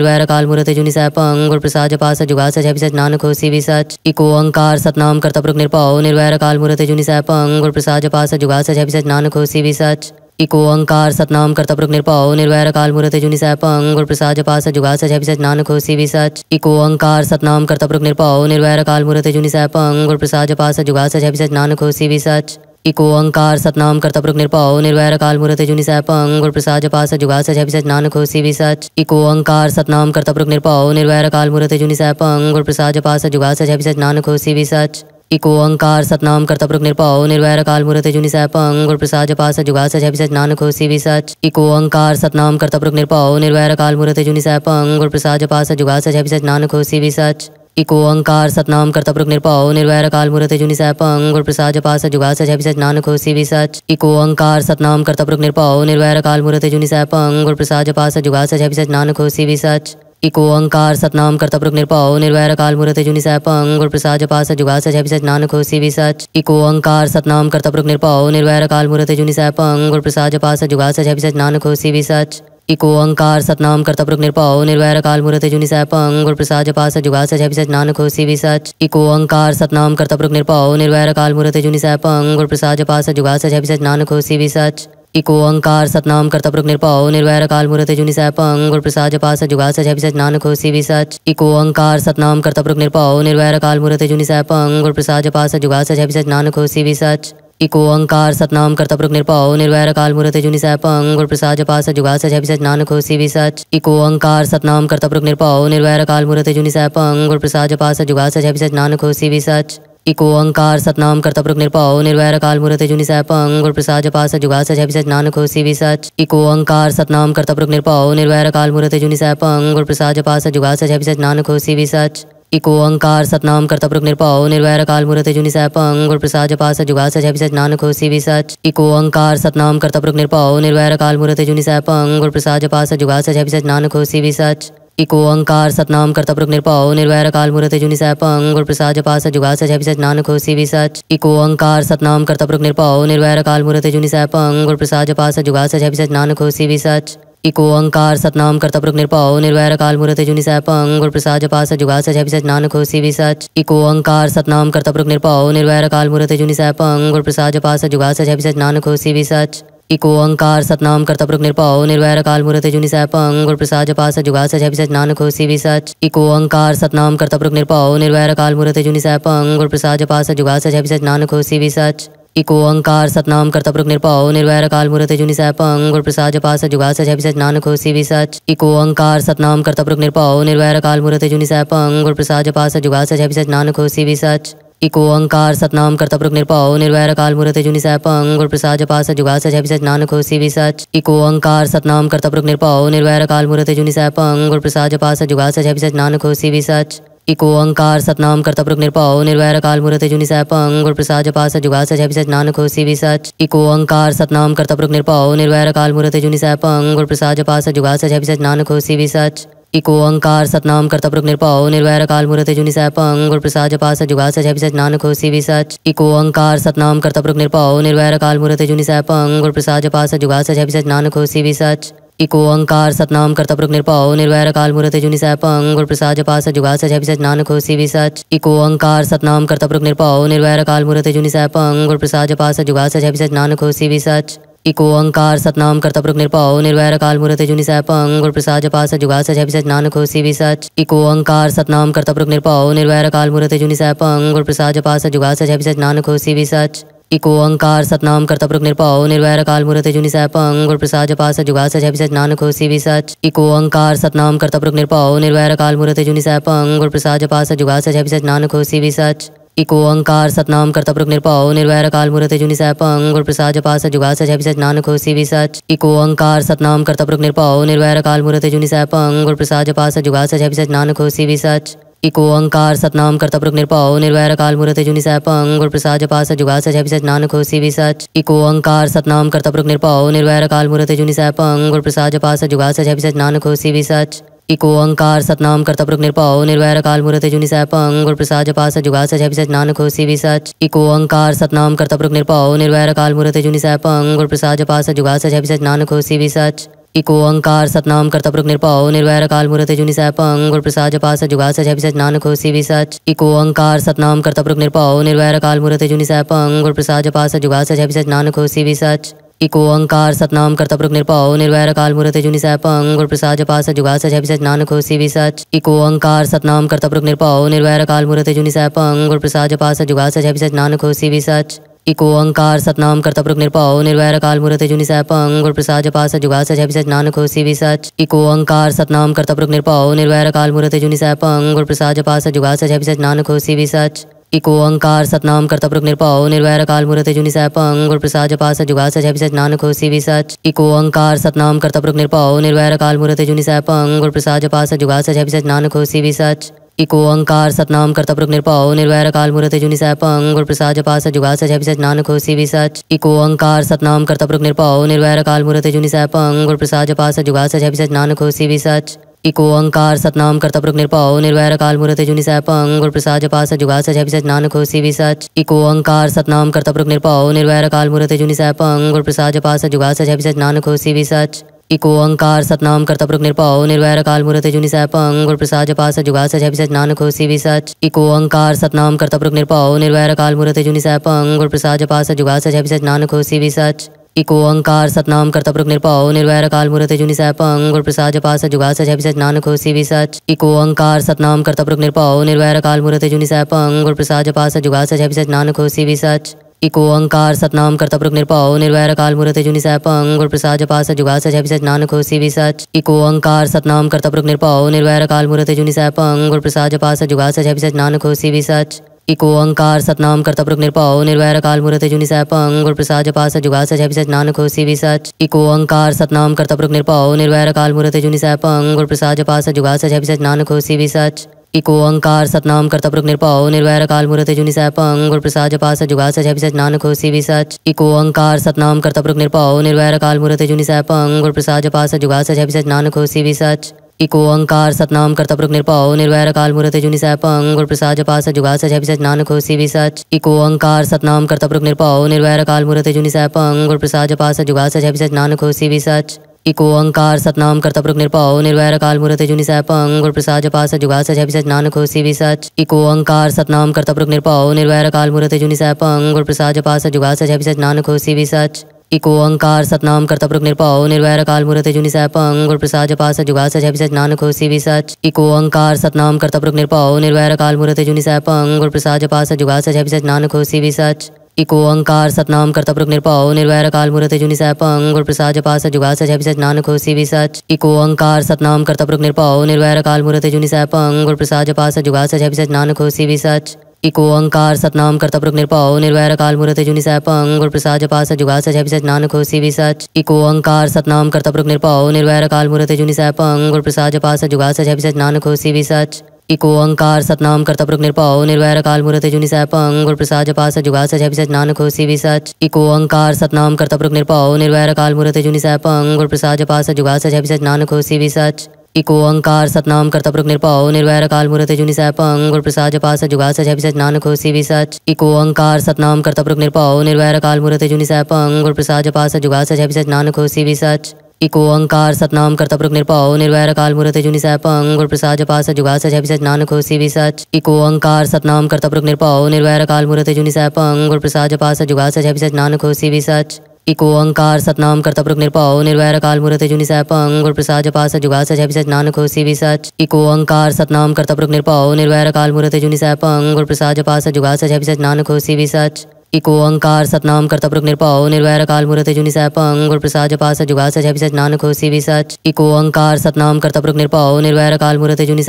निर्वैर काल मूर्त जुनि सैपंग गुर प्रसाद जपास जुगा सच सच नानक होसी भी सच इको अंकार सतनाम करता पुरुष निरपाओ निर्वैर काल मूर्त जुनि सैपंग गुर प्रसाद जपास जुगा सच सच नानक होसी भी सच इको अंकार सतनाम करता प्रक निर्पाओ निर्वैर काल मुहूर्त जुनि सैप अंग प्रसाद जपा सच जुगा सच अभिसच नानक होसी भी सच इको अंकार सतनाम करता प्रक निर्पाओ निर्वैर काल मुहूर्त जुनि सैप अंग प्रसाद जपा सच जुगा सच अभिसच नानक होसी भी सच इको अंकार सतनाम करता प्रक निर्पाओ निर्वैर काल मुहूर्त जुनि सैप अंग प्रसाद जपा सच जुगा सच अभिसच नानक होसी भी सच इको अंकार सतनाम करता प्रक निर्पाओ निर्वैर काल मुहूर्त जुनि सैप अंग प्रसाद जपा सच जुगा सच अभिसच नानक होसी भी सच इको अंकार सतनाम करता प्रभु निरपाओ निर्वैर काल मुहूर्त जुनि सह पंग गुर प्रसाद जपा सच जुगा सच सच नानक होसी भी सच इको अंकार सतनाम करता प्रभु निरपाओ निर्वैर काल मुहूर्त जुनि सह पंग गुर प्रसाद जपा सच जुगा सच सच नानक होसी भी सच इको अंकार सतनाम करता प्रभु निरपाओ निर्वैर काल मुहूर्त जुनि सह पंग गुर प्रसाद जपा सच जुगा सच सच नानक होसी भी सच इको अंकार सतनाम करता प्रभु निरपाओ निर्वैर काल मुहूर्त जुनि सह पंग गुर प्रसाद जपा सच जुगा सच सच नानक होसी भी सच इको अंकार सतनाम करता प्रमुख निरपाओ निर्वैर काल मूर्त जुनि सैपंग गुरु प्रसाद जपा सच जुगा सच अभिसच नानक होसी भी सच इको अंकार सतनाम करता प्रमुख निरपाओ निर्वैर काल मूर्त जुनि सैपंग गुर प्रसाद जपा सच जुगा सच अभिसच नानक होसी भी सच इको अंकार सतनाम करता प्रमुख निरपाओ निर्वैर काल मूर्त जुनि सैपंग गुर प्रसाद जपा सच जुगा सच अभिसच नानक होसी भी सच इको अंकार सतनाम करता प्रमुख निरपाओ निर्वैर काल मूर्त जुनि सैपंग गुर प्रसाद जपा सच जुगा सच अभिसच नानक होसी भी सच को अंकार सतनाम करता प्रमुख निरपाओ निर्वैर काल मूर्त जुनि सैपंग गुर प्रसाद जपास जुगा सच नानक हो सी सच इको अंकार सतनाम करता प्रमुख निरपाओ निर्वैर काल मूर्त जुनि सैपंग गुर प्रसाद जपास जुगा सच नानक हो सी सच इको अंकार सतनाम करता प्रमुख निरपाओ निर्वैर काल मूर्त जुनि सैपंग गुर प्रसाद जपास जुगा सच नानक हो सी सच इको अंकार सतनाम करता प्रमुख निरपाओ निर्वैर काल मूर्त जुनि सैपंग गुर प्रसाद जपास जुगा सच नानक हो सी सच इको अंकार सतनाम करता निरपाओ निर्वैर काल मुरते जुनि सैपंग गुर प्रसाद जपास जुगास सच सच नानक हो सी सच इको अंकार सतनाम करता निरपाओ निर्वैर काल मूर्त जुनि सैपंग गुर प्रसाद जपास जुगास सच है नानक हो सी सच इको अंकार सतनाम करता निरपाओ निर्वैर काल मुरते जुनि सैपंग गुर प्रसाद जपास जुगास सच है नानक हो सी सच इको अंकार सतनाम करता पुरुष निरपाओ निर्वैर काल मूर्त जुनि सैप गुर प्रसाद जपास जुगास सच सच नानक हो सी सच इको ओंकार सतनाम कर्तपुरुख निरपा निर्वैर काल मूर्त जुनि सैप गुर प्रसाद जपास जुगा सच है सच नानक भी सच इको ओंकार सतनाम कर्तपुरुख निरपा निर्वैर काल मूर्त जुनि सैपंग अंग प्रसाद जपास जुगा सच है नान खोसी भी सच इको अंकार सतनाम करता प्रक निरपाओ निर्वैर काल मूर्त जुनि सैपंग गुर प्रसाद जपा जुगास जुगा सच नानक हो सी सच इको अंकार सतनाम करता प्रक निरपाओ निर्वैर काल मूर्त जुनि सैपंग गुर प्रसाद जपा जुगास जुगा सच नानक हो सी सच इको अंकार सतनाम करता प्रक निरपाओ निर्वैर काल मूर्त जुनि सैपंग गुर प्रसाद जपा जुगास जुगा सच नानक हो सी सच इको अंकार सतनाम करता प्रक निरपाओ निर्वैर काल मूर्त जुनि सैपंग गुर प्रसाद जपा जुगास जुगा सच नानक हो सी सच इको अंकार सतनाम करता पुरुष निरपाओ निर्वैर काल मुरते जुनि सैपंग गुर प्रसाद जपास जुगास जय सच नानक हो सी सच इको अंकार सतनाम करता पुरुष निरपाओ निर्वैर काल मुरते जुनि सैपंग गुर प्रसाद जपास जुगास जय सच नानक हो सी सच इको अंकार सतनाम करता पुरुष निरपाओ निर्वैर काल मुरते जुनि सैपंग गुर प्रसाद जपास जुगास जय सच नानक हो सी सच इको अंकार सतनाम करता निर्पाओ निरपाओ निर्वैर काल मूर्त जुनि सैपंग गुर प्रसाद जपास जुगास जय सच नानक हो सी सच इको ओंकार सतनाम कर्तपुरुख निरपा निर्वैर काल मुहूर्त जुनि सैपंग गुरु प्रसाद जपास जुगा सच अभिसच नानक खुशी भी सच इको ओंकार सतनाम कर्तपुरुख निरपाओ निर्वैर काल मुहूर्त जुनि सैपंग गुर प्रसाद जपास जुगा सच अभिसच नानक खुशी भी सच इको ओंकार सतनाम कर्तपुरुख निरपाओ निर्वैर काल मुहूर्त जुनि सैपंग गुर प्रसाद जपास जुगा सच अभिसच नानक खुशी भी सच इको ओंकार सतनाम कर्तपुरुख निरपा निर्वैर काल मुहूर्त जुनि सैपंग गुर प्रसाद जपास जुगा सच अभिसच नानक खुशी भी सच इको अंकार सतनाम करता पुरुष निरपाओ निर्वैर काल मुहूर्त जुनि सह पंग गुण प्रसाद जपा सच जुगा सच अभिसच नानक होसी भी सच इको अंकार सतनाम करता पुरुष निरपाओ निर्वैर काल मुहूर्त जुनि सह पंग प्रसाद जपा सच जुगा सच अभिसच नानक होसी भी सच इको अंकार सतनाम करता पुरुष निरपाओ निर्वैर काल मुहूर्त जुनि सह गुरु प्रसाद जपा सच जुगा सच अभिसच नानक होसी भी सच इको अंकार सतनाम करता पुरुष निरपाओ निर्वैर काल मुहूर्त जुनि सह पंग प्रसाद जपा सच जुगा सच अभिसच नानक होसी भी सच इको अंकार सतनाम करता प्रभु निरपाओ निर्वैर काल मुहूर्त जुनि सह पंग गुर प्रसाद जपा सच जुगा सच सच नानक होसी भी सच इको अंकार सतनाम करता प्रभु निरपाओ निर्वैर काल मुहूर्त जुनि सह पंग गुर प्रसाद जपा सच जुगा सच सच नानक होसी भी सच इको अंकार सतनाम करता प्रभु निरपाओ निर्वैर काल मुहूर्त जुनि सह पंग गुर प्रसाद जपा सच जुगा सच सच नानक होसी भी सच इको अंकार सतनाम करता प्रभु निरपाओ निर्वैर काल मुहूर्त जुनि सह पंग गुर प्रसाद जपा सच जुगा सच सच नानक होसी भी सच इको अंकार सतनाम करता प्रमुख निरपाओ निर्वैर काल मूर्त जुनि पंग गुर प्रसाद जपा जुगास जुगा सच नानक हो सी सच इको अंकार सतनाम करता प्रमुख निरपाओ निर्वैर काल मूर्त जुनि पंग गुर प्रसाद जपा जुगास जुगा सच नानक हो सी सच इको अंकार सतनाम करता प्रमुख निरपाओ निर्वैर काल मूर्त जुनि सैपंग गुर प्रसाद जपा जुगास जुगा सच नानक हो सी सच इको अंकार सतनाम करता प्रमुख निरपाओ निर्वैर काल मूर्त जुनि सैपंग गुर प्रसाद जपा जुगास जुगा सच नानक हो सी सच इको अंकार सतनाम कर्तपुरुख निरपाओ निर्वैर काल मूर्त जुनि सैपंग गुर प्रसाद जपास जुगा सच अभिसच नानक हो सी सच एक ओंकार सतनाम कर्तपुरुख निरपाओ निर्वैर काल मूर्त जुनि सैपंग गुर प्रसाद जपास जुगा सच अभिसच नानक हो सी सच एक ओंकार सतनाम कर्तपुरुख निरपाओ निर्वैर काल मूर्त जुनि सैपंग गुर प्रसाद जपास जुगा सच अभिसच नानक हो सी सच एक ओंकार सतनाम कर्तपुरुख निरपाओ निर्वैर काल मूर्त जुनि सैपंग गुर प्रसाद जपास जुगा सच अभिसच नानक हो सी सच इको अंकार सतनाम करता निरपाओ निर्वैर काल मुरते जुनि सैपंग गुर प्रसाद जपास जुगा सच है नानक हो सी सच इको अंकार सतनाम करता निरपाओ निर्वैर काल मुरते जुनि सैपंग गुर प्रसाद जपास जुगा सच है नानक हो सी सच इको अंकार सतनाम करता निरपाओ निर्वैर काल मुरते जुनि सैपंग गुर प्रसाद जपास जुगा सच है नानक हो सी सच इको अंकार सतनाम करता पुरुष निरपाओ निर्वैर काल मूर्त जुनि सैप गुर प्रसाद जपास जुगा सच है नानक हो सी सच इको ओंकार सतनाम कर्तपुरुष निर्पाओ निर्वैर काल मूर्त जुनि पंग गुर प्रसाद जपास जुगा सच सच नानक सी भी सच इको ओंकार सतनाम कर्तपुरुष निर्पाओ निर्वैर काल मूर्त जुनि पंग गुर प्रसाद जपास जुगा सच सच नानक सी भी सच इको ओंकार सतनाम कर्तपुरुष निरपाओ निर्वैर काल मूर्त जुनि पंग गुर प्रसाद जपास जुगा सच सच नानक सी भी सच इको ओंकार सतनाम कर्तपुरुष निर्पाओ निर्वैर काल मूर्त जुनि पंग गुर प्रसाद जपास जुगा सच सच नानक सी भी सच इको अंकार सतनाम करता प्रभु निर्पाओ निर्वैर काल मुहूर्त जुनि सह पंग गुर प्रसाद जपा सच जुगा सच सच नानक होसी भी सच इको अंकार सतनाम करता प्रभु निर्पाओ निर्वैर काल मुहूर्त जुनि सह पंग गुर प्रसाद जपा सच जुगा सच सच नानक होसी भी सच इको अंकार सतनाम करता प्रभु निर्पाओ निर्वैर काल मुहूर्त जुनि सह पंग गुर प्रसाद जपा सच जुगा सच सच नानक होसी भी सच इको अंकार सतनाम करता प्रभु निर्पाओ निर्वैर काल मुहूर्त जुनि सह पंग गुर प्रसाद जपा सच जुगा सच सच नानक होसी भी सच इको अंकार सतनाम करता पुरुष निरपाओ निर्वैर काल मूर्ति जुनि सह पंग प्रसाद जपा सच जुगा सच अभिसच नानक होसी भी सच इको अंकार सतनाम करता पुरुष निरपाओ निर्वैर काल मूर्ति जुनि सह पंग प्रसाद जपा सच जुगा सच अभिसच नानक होसी भी सच इको अंकार सतनाम करता पुरुष निरपाओ निर्वैर काल मूर्ति जुनि सह पंग प्रसाद जपा सच जुगा सच अभिसच नानक होसी भी सच इको अंकार सतनाम करता पुरुष निरपाओ निर्वैर काल मूर्ति जुनि सह पंग प्रसाद जपा सच जुगा सच अभिसच नानक होसी भी सच इको अंकार सतनाम पुरुष निरपाओ निर्वैर काल मूर्त जुनि सैपं गुर प्रसाद जपा जुगास जुगा सच नानक होसी भी सच इको अंकार सतनाम पुरुष निरपाओ निर्वैर काल मूर्त जुनि सैपं गुर प्रसाद जपा जुगास जुगा सच नानक होसी भी सच इको अंकार सतनाम पुरुष निरपाओ निर्वैर काल मूर्त जुनि सैपं गुर प्रसाद जपा जुगास जुगा सच नानक होसी भी सच इको अंकार सतनाम पुरुष निरपाओ निर्वैर काल मूर्त जुनि सैपं गुर प्रसाद जपा जुगास जुगा सच नानक होसी भी सच इको अंकार सतनाम करता निरपाओ निर्वैर काल मुरते जुनि सैपंग गुर प्रसाद जपास जुगास जय सच नानक हो भी सच इको अंकार सतनाम करता पुरुष निरपाओ निर्वैर काल मूर्त जुनि सैपंग गुर प्रसाद जपास जुगास जय सच नानक हो भी सच इको अंकार सतनाम करता पुरुष निरपाओ निर्वैर काल मूर्त जुनि सैपंग गुर प्रसाद जपास जुगास जय सच नानक हो भी सच इको अंकार सतनाम करता निरपाओ निर्वैर काल मुरते जुनि सैपंग गुर प्रसाद जपास जुगास जय सच नानक हो भी सच इको ओंकार सतनाम कर्तपुरुख निरपाओ निर्वैर काल मूर्त जुनि पंग और प्रसाद जपास जुगा सच अभिसच नानक होसी भी सच इको ओंकार सतनाम कर्तपुरुख निरपाओ निर्वैर काल मूर्त जुनि पंग गुर प्रसाद जपास जुगा सच अभिसच नानक होसी भी सच इको ओंकार सतनाम कर्तपुरुख निरपाओ निर्वैर काल मूर्त जुनि पंग गुरु प्रसाद जपास जुगा सच अभिसच नानक होसी भी सच इको ओंकार सतनाम कर्तपुरुख निरपाओ निर्वैर काल मूर्त जुनि पंग गुरु प्रसाद जपास जुगा सच अभिसच नानक होसी भी सच इको ओंकार सतनाम करता प्रक निर्पाओ निर्वैर काल मुहूर्त जुनि सैप अंग प्रसाद जपा सच जुगा सच अभिसच नानक होसी भी सच इको ओंकार सतनाम करता प्रक निर्पाओ निर्वैर काल मुहूर्त जुनि सैप अंग और प्रसाद जपा सच जुगा सच अभिसच नानक होसी भी सच इको अंकार सतनाम करता प्रमुख निरपाओ निर्वैर काल मूर्त जुनि सैपंग गुर प्रसाद जपास जुगा सच अभिसच नानक हो सी सच इको अंकार सतनाम करता प्रमुख निरपाओ निर्वैर काल मूर्त जुनि सैपंग गुर प्रसाद जपास जुगा सच अभिसच नानक हो सी सच इको अंकार सतनाम करता प्रमुख निरपाओ निर्वैर काल मूर्त जुनि सैपंग गुर प्रसाद जपास जुगा सच अभिसच नानक हो सी सच इको अंकार सतनाम करता प्रमुख निरपाओ निर्वैर काल मूर्त जुनि सैपंग गुर प्रसाद जपास जुगा सच अभिसच नानक हो सी सच इको अंकार सतनाम करता पुरुष निरपाओ निर्वैर काल मूर्त जुनि सैपंग गुर प्रसाद जपास जुगास जय सच नानक होसी भी सच इको अंकार सतनाम करता पुरुष निरपाओ निर्वैर काल मूर्त जुनि सैपंग और प्रसाद जपास जुगास जय सच नानक होसी भी सच इको अंकार सतनाम करता पुरुष निरपाओ निर्वैर काल मूर्त जुनि गुर प्रसाद जपा जुगास जुगा सच नानक हो सी सच इको अंकार सतनाम करता पुरुष निरपाओ निर्वैर काल मूर्त जुनि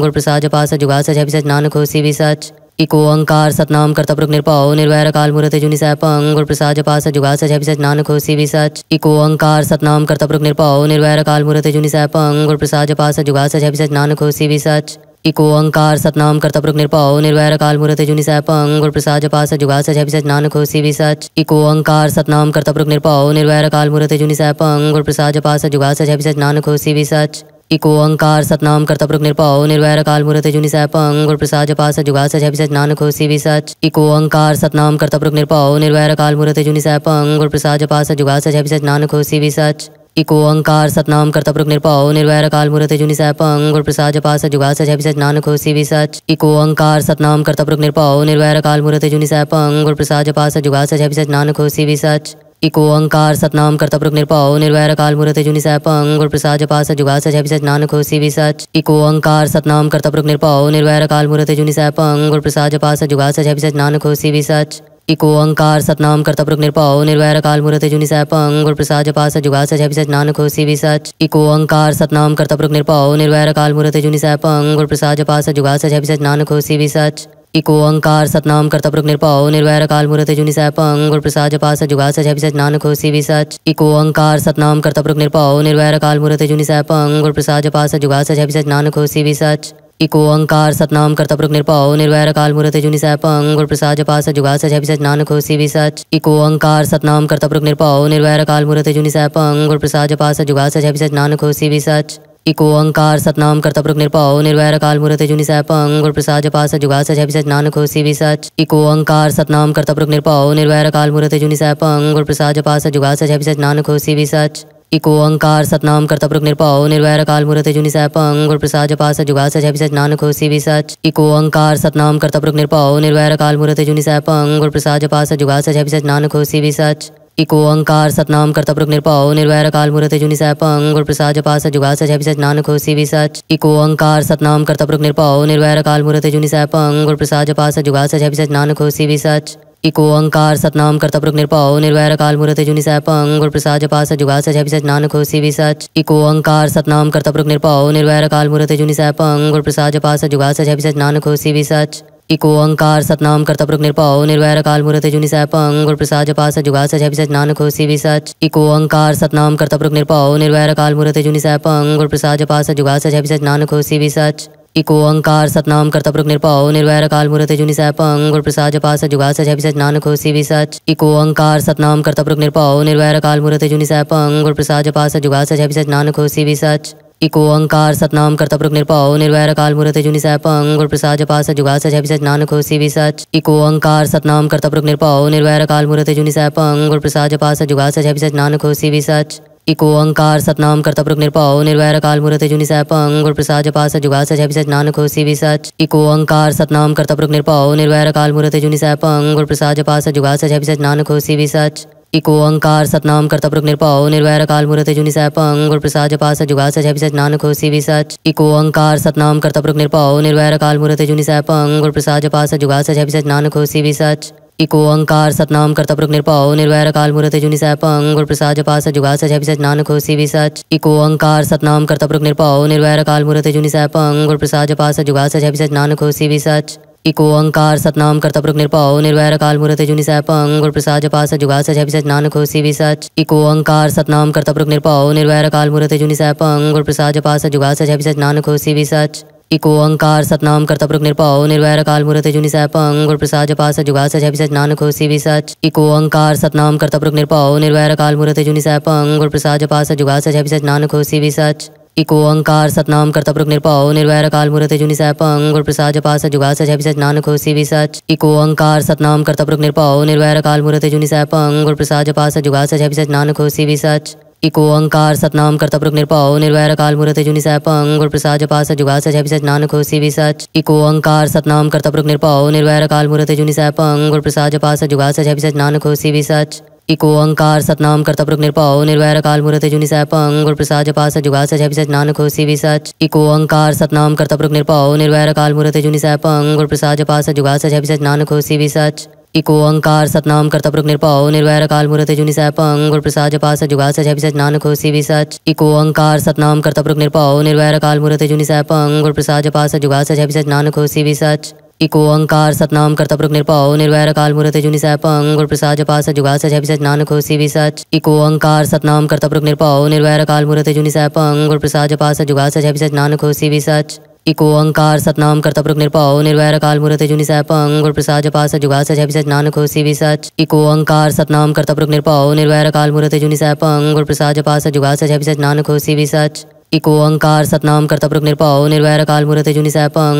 गुर प्रसाद जपा जुगास जुगा सच नानक हो सी सच इको अंकार सतनाम करता पुरुष निरपाओ निर्वैर काल मूर्त जुनि सैपंग प्रसाद जपा जुगास जुगा सच नानक हो सी सच इको अंकार सतनाम करता पुरुष निरपाओ निर्वैर काल मूर्त जुनि सैपंग प्रसाद जपा जुगास जुगा सच नानक हो सी सच इको अंकार सतनाम करता प्रक निरपाओ निर्वैर काल मूर्त जुनि सैपंग गुर प्रसाद जपा जुगास जुगा सच नानक हो सी सच इको अंकार सतनाम करता प्रक निरपाओ निर्वैर काल मूर्त जुनि सैपंग गुर प्रसाद जपा जुगास जुगा सच नानक हो सी सच इको अंकार सतनाम करता प्रक निरपाओ निर्वैर काल मूर्त जुनि सैपंग गुर प्रसाद जपा जुगास जुगा सच नानक हो सी सच इको अंकार सतनाम करता प्रक निरपाओ निर्वैर काल मूर्त जुनि सैपंग गुर प्रसाद जपा जुगास जुगा सच नानक हो सी सच इको अंकार सतनाम करता पुरुष निरपाओ निर्वैर काल मूर्त जुनि सैपंग गुर प्रसाद जपास जुगा सच अभिसच नानक हो सी सच इको अंकार सतनाम करता पुरुष निरपाओ निर्वैर काल मूर्त जुनि सैपंग गुर प्रसाद जपास जुगा सच अभिसच नानक हो सी सच इको अंकार सतनाम करता पुरुष निरपाओ निर्वैर काल मूर्त जुनि सैपंग गुर प्रसाद जपास जुगा सच अभिसच नानक हो सी सच इको अंकार सतनाम करता पुरुष निरपाओ निर्वैर काल मूर्त जुनि सैपंग गुर प्रसाद जपास जुगा सच अभिसच नानक हो सी सच इको ओंकार सतनाम कर्तपुरुष निर्पाओ निर्वैर काल मुहूर्त जुनि पंग गुर प्रसाद जपास जुगा सच सच नानक खोसी भी सच इको ओंकार सतनाम कर्तपुरुष निर्पाओ निर्वैर काल मुहूर्त जुनि पंग गुर प्रसाद जपास जुगा सच सच नानक खोसी भी सच इको ओंकार सतनाम कर्तपुरुष निरपा निर्वैर काल मुहूर्त जुनि पंग गुर प्रसाद जपास जुगा सच सच नानक खोसी भी सच इको ओंकार सतनाम कर्तपुरुष निरपा निर्वैर काल मुहूर्त जुनि पंग गुर प्रसाद जपास जुगा सच सच नानक खोसी भी सच इको अंकार सतनाम करता पुरुष निर्पाओ निर्वैर काल मुहूर्त जुनि सह पंग प्रसाद जपा सच जुगा सच सच नानक होशी भी सच इको अंकार सतनाम करता पुरुष निर्पाओ निर्वैर काल मुहूर्त जुनि सह पंग प्रसाद जपा सच जुगा सच सच नानक होशी भी सच इको अंकार सतनाम करता पुरुष निर्पाओ निर्वैर काल मुहूर्त जुनि सह पंग प्रसाद जपा सच जुगा सच सच नानक होशी भी सच इको अंकार सतनाम करता पुरुष निर्पाओ निर्वैर काल मुहूर्त जुनि सह पंग प्रसाद जपा सच जुगा सच सच नानक होशी भी सच इको अंकार सतनाम कर्तपुरक निर्पाओ निर्वैर काल मूर्ति जुनि सह पंग प्रसाद जपा सच जुगा सच सच नानक होसी भी सच इको अंकार सतनाम कर्तपुरक निर्पाओ निर्वैर काल मूर्ति जुनि सह पंग प्रसाद जपा सच जुगा सच सच नानक होसी भी सच इको अंकार सतनाम कर्तपुरुख निर्पाओ निर्वैर काल मूर्त जुनि सैपंग और प्रसाद सच जुगा सच है सच नानक होसी भी सच इको अंकार सतनाम कर्तपुरुख निरपाओ निर्वैर काल मूर्त जुनि सैपंग और प्रसाद सच जुगा सच है सच नानक होसी भी सच इको अंकार सतनाम करता पुरुष निरपाओ निर्वैर काल मूर्त जुनि पंग गुर प्रसाद जपा जुगास जुगा सच नानक हो सी सच इको अंकार सतनाम करता पुरुष निरपाओ निर्वैर काल मूर्त जुनि पंग गुर प्रसाद जपा जुगास जुगा सच नानक हो सी सच इको अंकार सतनाम करता पुरुष निरपाओ निर्वैर काल मूर्त जुनि सैपंग गुर प्रसाद जपा जुगास जुगा सच नानक हो सी सच इको अंकार सतनाम करता पुरुष निरपाओ निर्वैर काल मूर्त जुनि सैपंग गुर प्रसाद जपा जुगास जुगा सच नानक हो सी सच इको अंकार सतनाम करता प्रमुख निरपाओ निर्वैर काल मुहूर्त जुनि सैपंग गुरु प्रसाद सच जुगा सच अभिसच नानक हो सी सच इको अंकार सतनाम करता प्रमुख निरपाओ निर्वैर काल मुहूर्त जुनि सैपंग गुरु प्रसाद सच जुगा सच अभिसच नानक हो सी सच इको अंकार सतनाम करता प्रमुख निरपाओ निर्वैर काल मुहूर्त जुनि सैपंग गुरु प्रसाद सच जुगा सच अभिसच नानक हो सी सच इको अंकार सतनाम करता प्रमुख निरपाओ निर्वैर काल मुहूर्त जुनि सैपंग गुरु प्रसाद सच जुगा सच अभिसच नानक हो सी सच इको अंकार सतनाम करता पुरुष निरपाओ निर्वैर काल मूर्त जुनि सैपंग गुरु प्रसाद जपास जुगा सच अभिसच नानक होसी भी सच इको अंकार सतनाम करता पुरुष निरपाओ निर्वैर काल मूर्त जुनि सैपंग गुर प्रसाद जपास जुगा सच सच नानक होसी भी सच इको अंकार सतनाम करता पुरुष निरपाओ निर्वैर काल मूर्त जुनि सैपंग गुर प्रसाद जपास जुगा सच सच नानक होसी भी सच इको अंकार सतनाम करता पुरुष निरपाओ निर्वैर काल मूर्त जुनि सैपंग गुर प्रसाद जपास जुगा सच सच नानक होसी भी सच इको अंकार सतनाम करता पुरुष निरपाओ निर्वैर काल मुहूर्त जुनि सैप अंग और प्रसाद जपास जुगास जय विसच नानक भी सच इको अंकार सतनाम करता पुरुष निरपाओ निर्वैर काल मुहूर्त जुनि सैप अंग और प्रसाद जपास जुगास जय सच नानक भी विसच इको अंकार सतनाम करता पुरुष निरपाओ निर्वैर काल मुहूर्त जुनि सैप अंग और प्रसाद जपास जुगास जय सच नानक भी सच इको अंकार सतनाम करता पुरुष निरपाओ निर्वैर काल मुहूर्त जुनि सैप अंग और प्रसाद जपास जुगास जय सच नानक भी विसच इको अंकार सतनाम करता निर्पाओ निरपाओ निर्वैर काल मुहूर्त जुनि सह पंग प्रसाद जपा सच जुगा सच सच नानक होशी भी सच इको अंकार सतनाम करता पुरुष निरपाओ निर्वैर काल मुहूर्त जुनि सह पंग गुर प्रसाद जपा सच जुगा सच सच नानक होशी भी सच इको अंकार सतनाम करता पुरुष निरपाओ निर्वैर काल मुहूर्त जुनि सह पंग गुर प्रसाद जपा सच जुगा सच सच नानक होशी भी सच इको अंकार सतनाम करता पुरुष निरपाओ निर्वैर काल मुहूर्त जुनि सह पंग गुर प्रसाद जपा सच जुगा सच सच नानक होशी भी सच इको अंकार सतनाम करता प्रमुख निरपाओ निर्वैर काल मूर्त जुनि सैपंग गुरु प्रसाद जपा सच जुगा सच अभिसच नानक हो सी सच इको अंकार सतनाम करता प्रमुख निरपाओ निर्वैर काल मूर्त जुनि सैपंग गुर प्रसाद जपा सच जुगा सच अभिसच नानक हो सी सच इको अंकार सतनाम करता प्रमुख निरपाओ निर्वैर काल मूर्त जुनि सैपंग गुर प्रसाद जपा सच जुगा सच अभिसच नानक हो सी सच इको अंकार सतनाम करता प्रमुख निरपाओ निर्वैर काल मूर्त जुनि सैपंग गुर प्रसाद जपा सच जुगा सच अभिसच नानक हो सी सच को अंकार सतनाम करता पुरुष निरपाओ निर्वैर काल मूर्त जुनि सैपंग गुर प्रसाद सच जुगा सच अभिसच नानक हो सी सच इको अंकार सतनाम करता पुरुष निरपाओ निर्वैर काल मूर्त जुनि सैपंग गुर प्रसाद सच जुगा सच अभिसच नानक हो सी सच इको अंकार सतनाम करता पुरुष निरपाओ निर्वैर काल मूर्त जुनि सैपंग गुर प्रसाद सच जुगा सच अभिसच नानक हो सी सच इको अंकार सतनाम करता पुरुष निरपाओ निर्वैर काल मूर्त जुनि सैपंग गुर प्रसाद सच जुगा सच अभिसच नानक हो सी सच इको अंकार सतनाम करता पुरुष निरपाओ निर्वैर काल मूर्त जुनि सैपंग गुर प्रसाद जपास जुगास सच सच नानक हो सी सच अंकार सतनाम करता पुरुष निरपाओ निर्वैर काल मूर्त जुनि सैपंग गुर प्रसाद जपास जुगास सच सच नानक हो सी सच अंकार सतनाम करता पुरुष निरपाओ निर्वैर काल मूर्त जुनि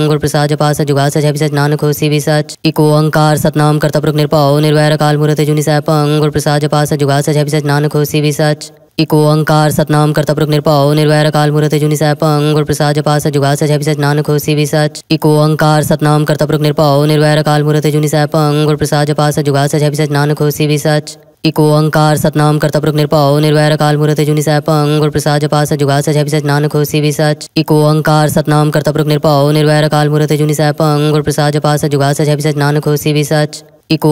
सैपंग गुर प्रसाद जपास जुगास सच सच नानक हो सी सच अंकार सतनाम करता पुरुष निरपाओ निर्वैर काल मूर्त जुनि सैप गुर प्रसाद जपास जुगास सच सच नानक हो सी सच इको ओंकार सतनाम कर्तपुरुष निरपा निर्वैर काल मुहूर्त जुनि पंग गुर प्रसाद जपास जुगा सच है सच नानक भी सच इको ओंकार सतनाम कर्तपुरुष निर्पाओ निर्वैर काल मुहूर्त जुनि पंग और प्रसाद सच जुगा सच है नान खोसी भी सच इको अंकार सतनाम कर्तपुरुख निरपाओ निर्वैर काल मूर्त जुनि सैपंग गुर प्रसाद जपा जुगास जुगा सच नानक हो सी सच इको अंकार सतनाम कर्तपुरुख निरपाओ निर्वैर काल मूर्त जुनि सैपंग गुर प्रसाद जपा जुगास जुगा सच नानक हो सी सच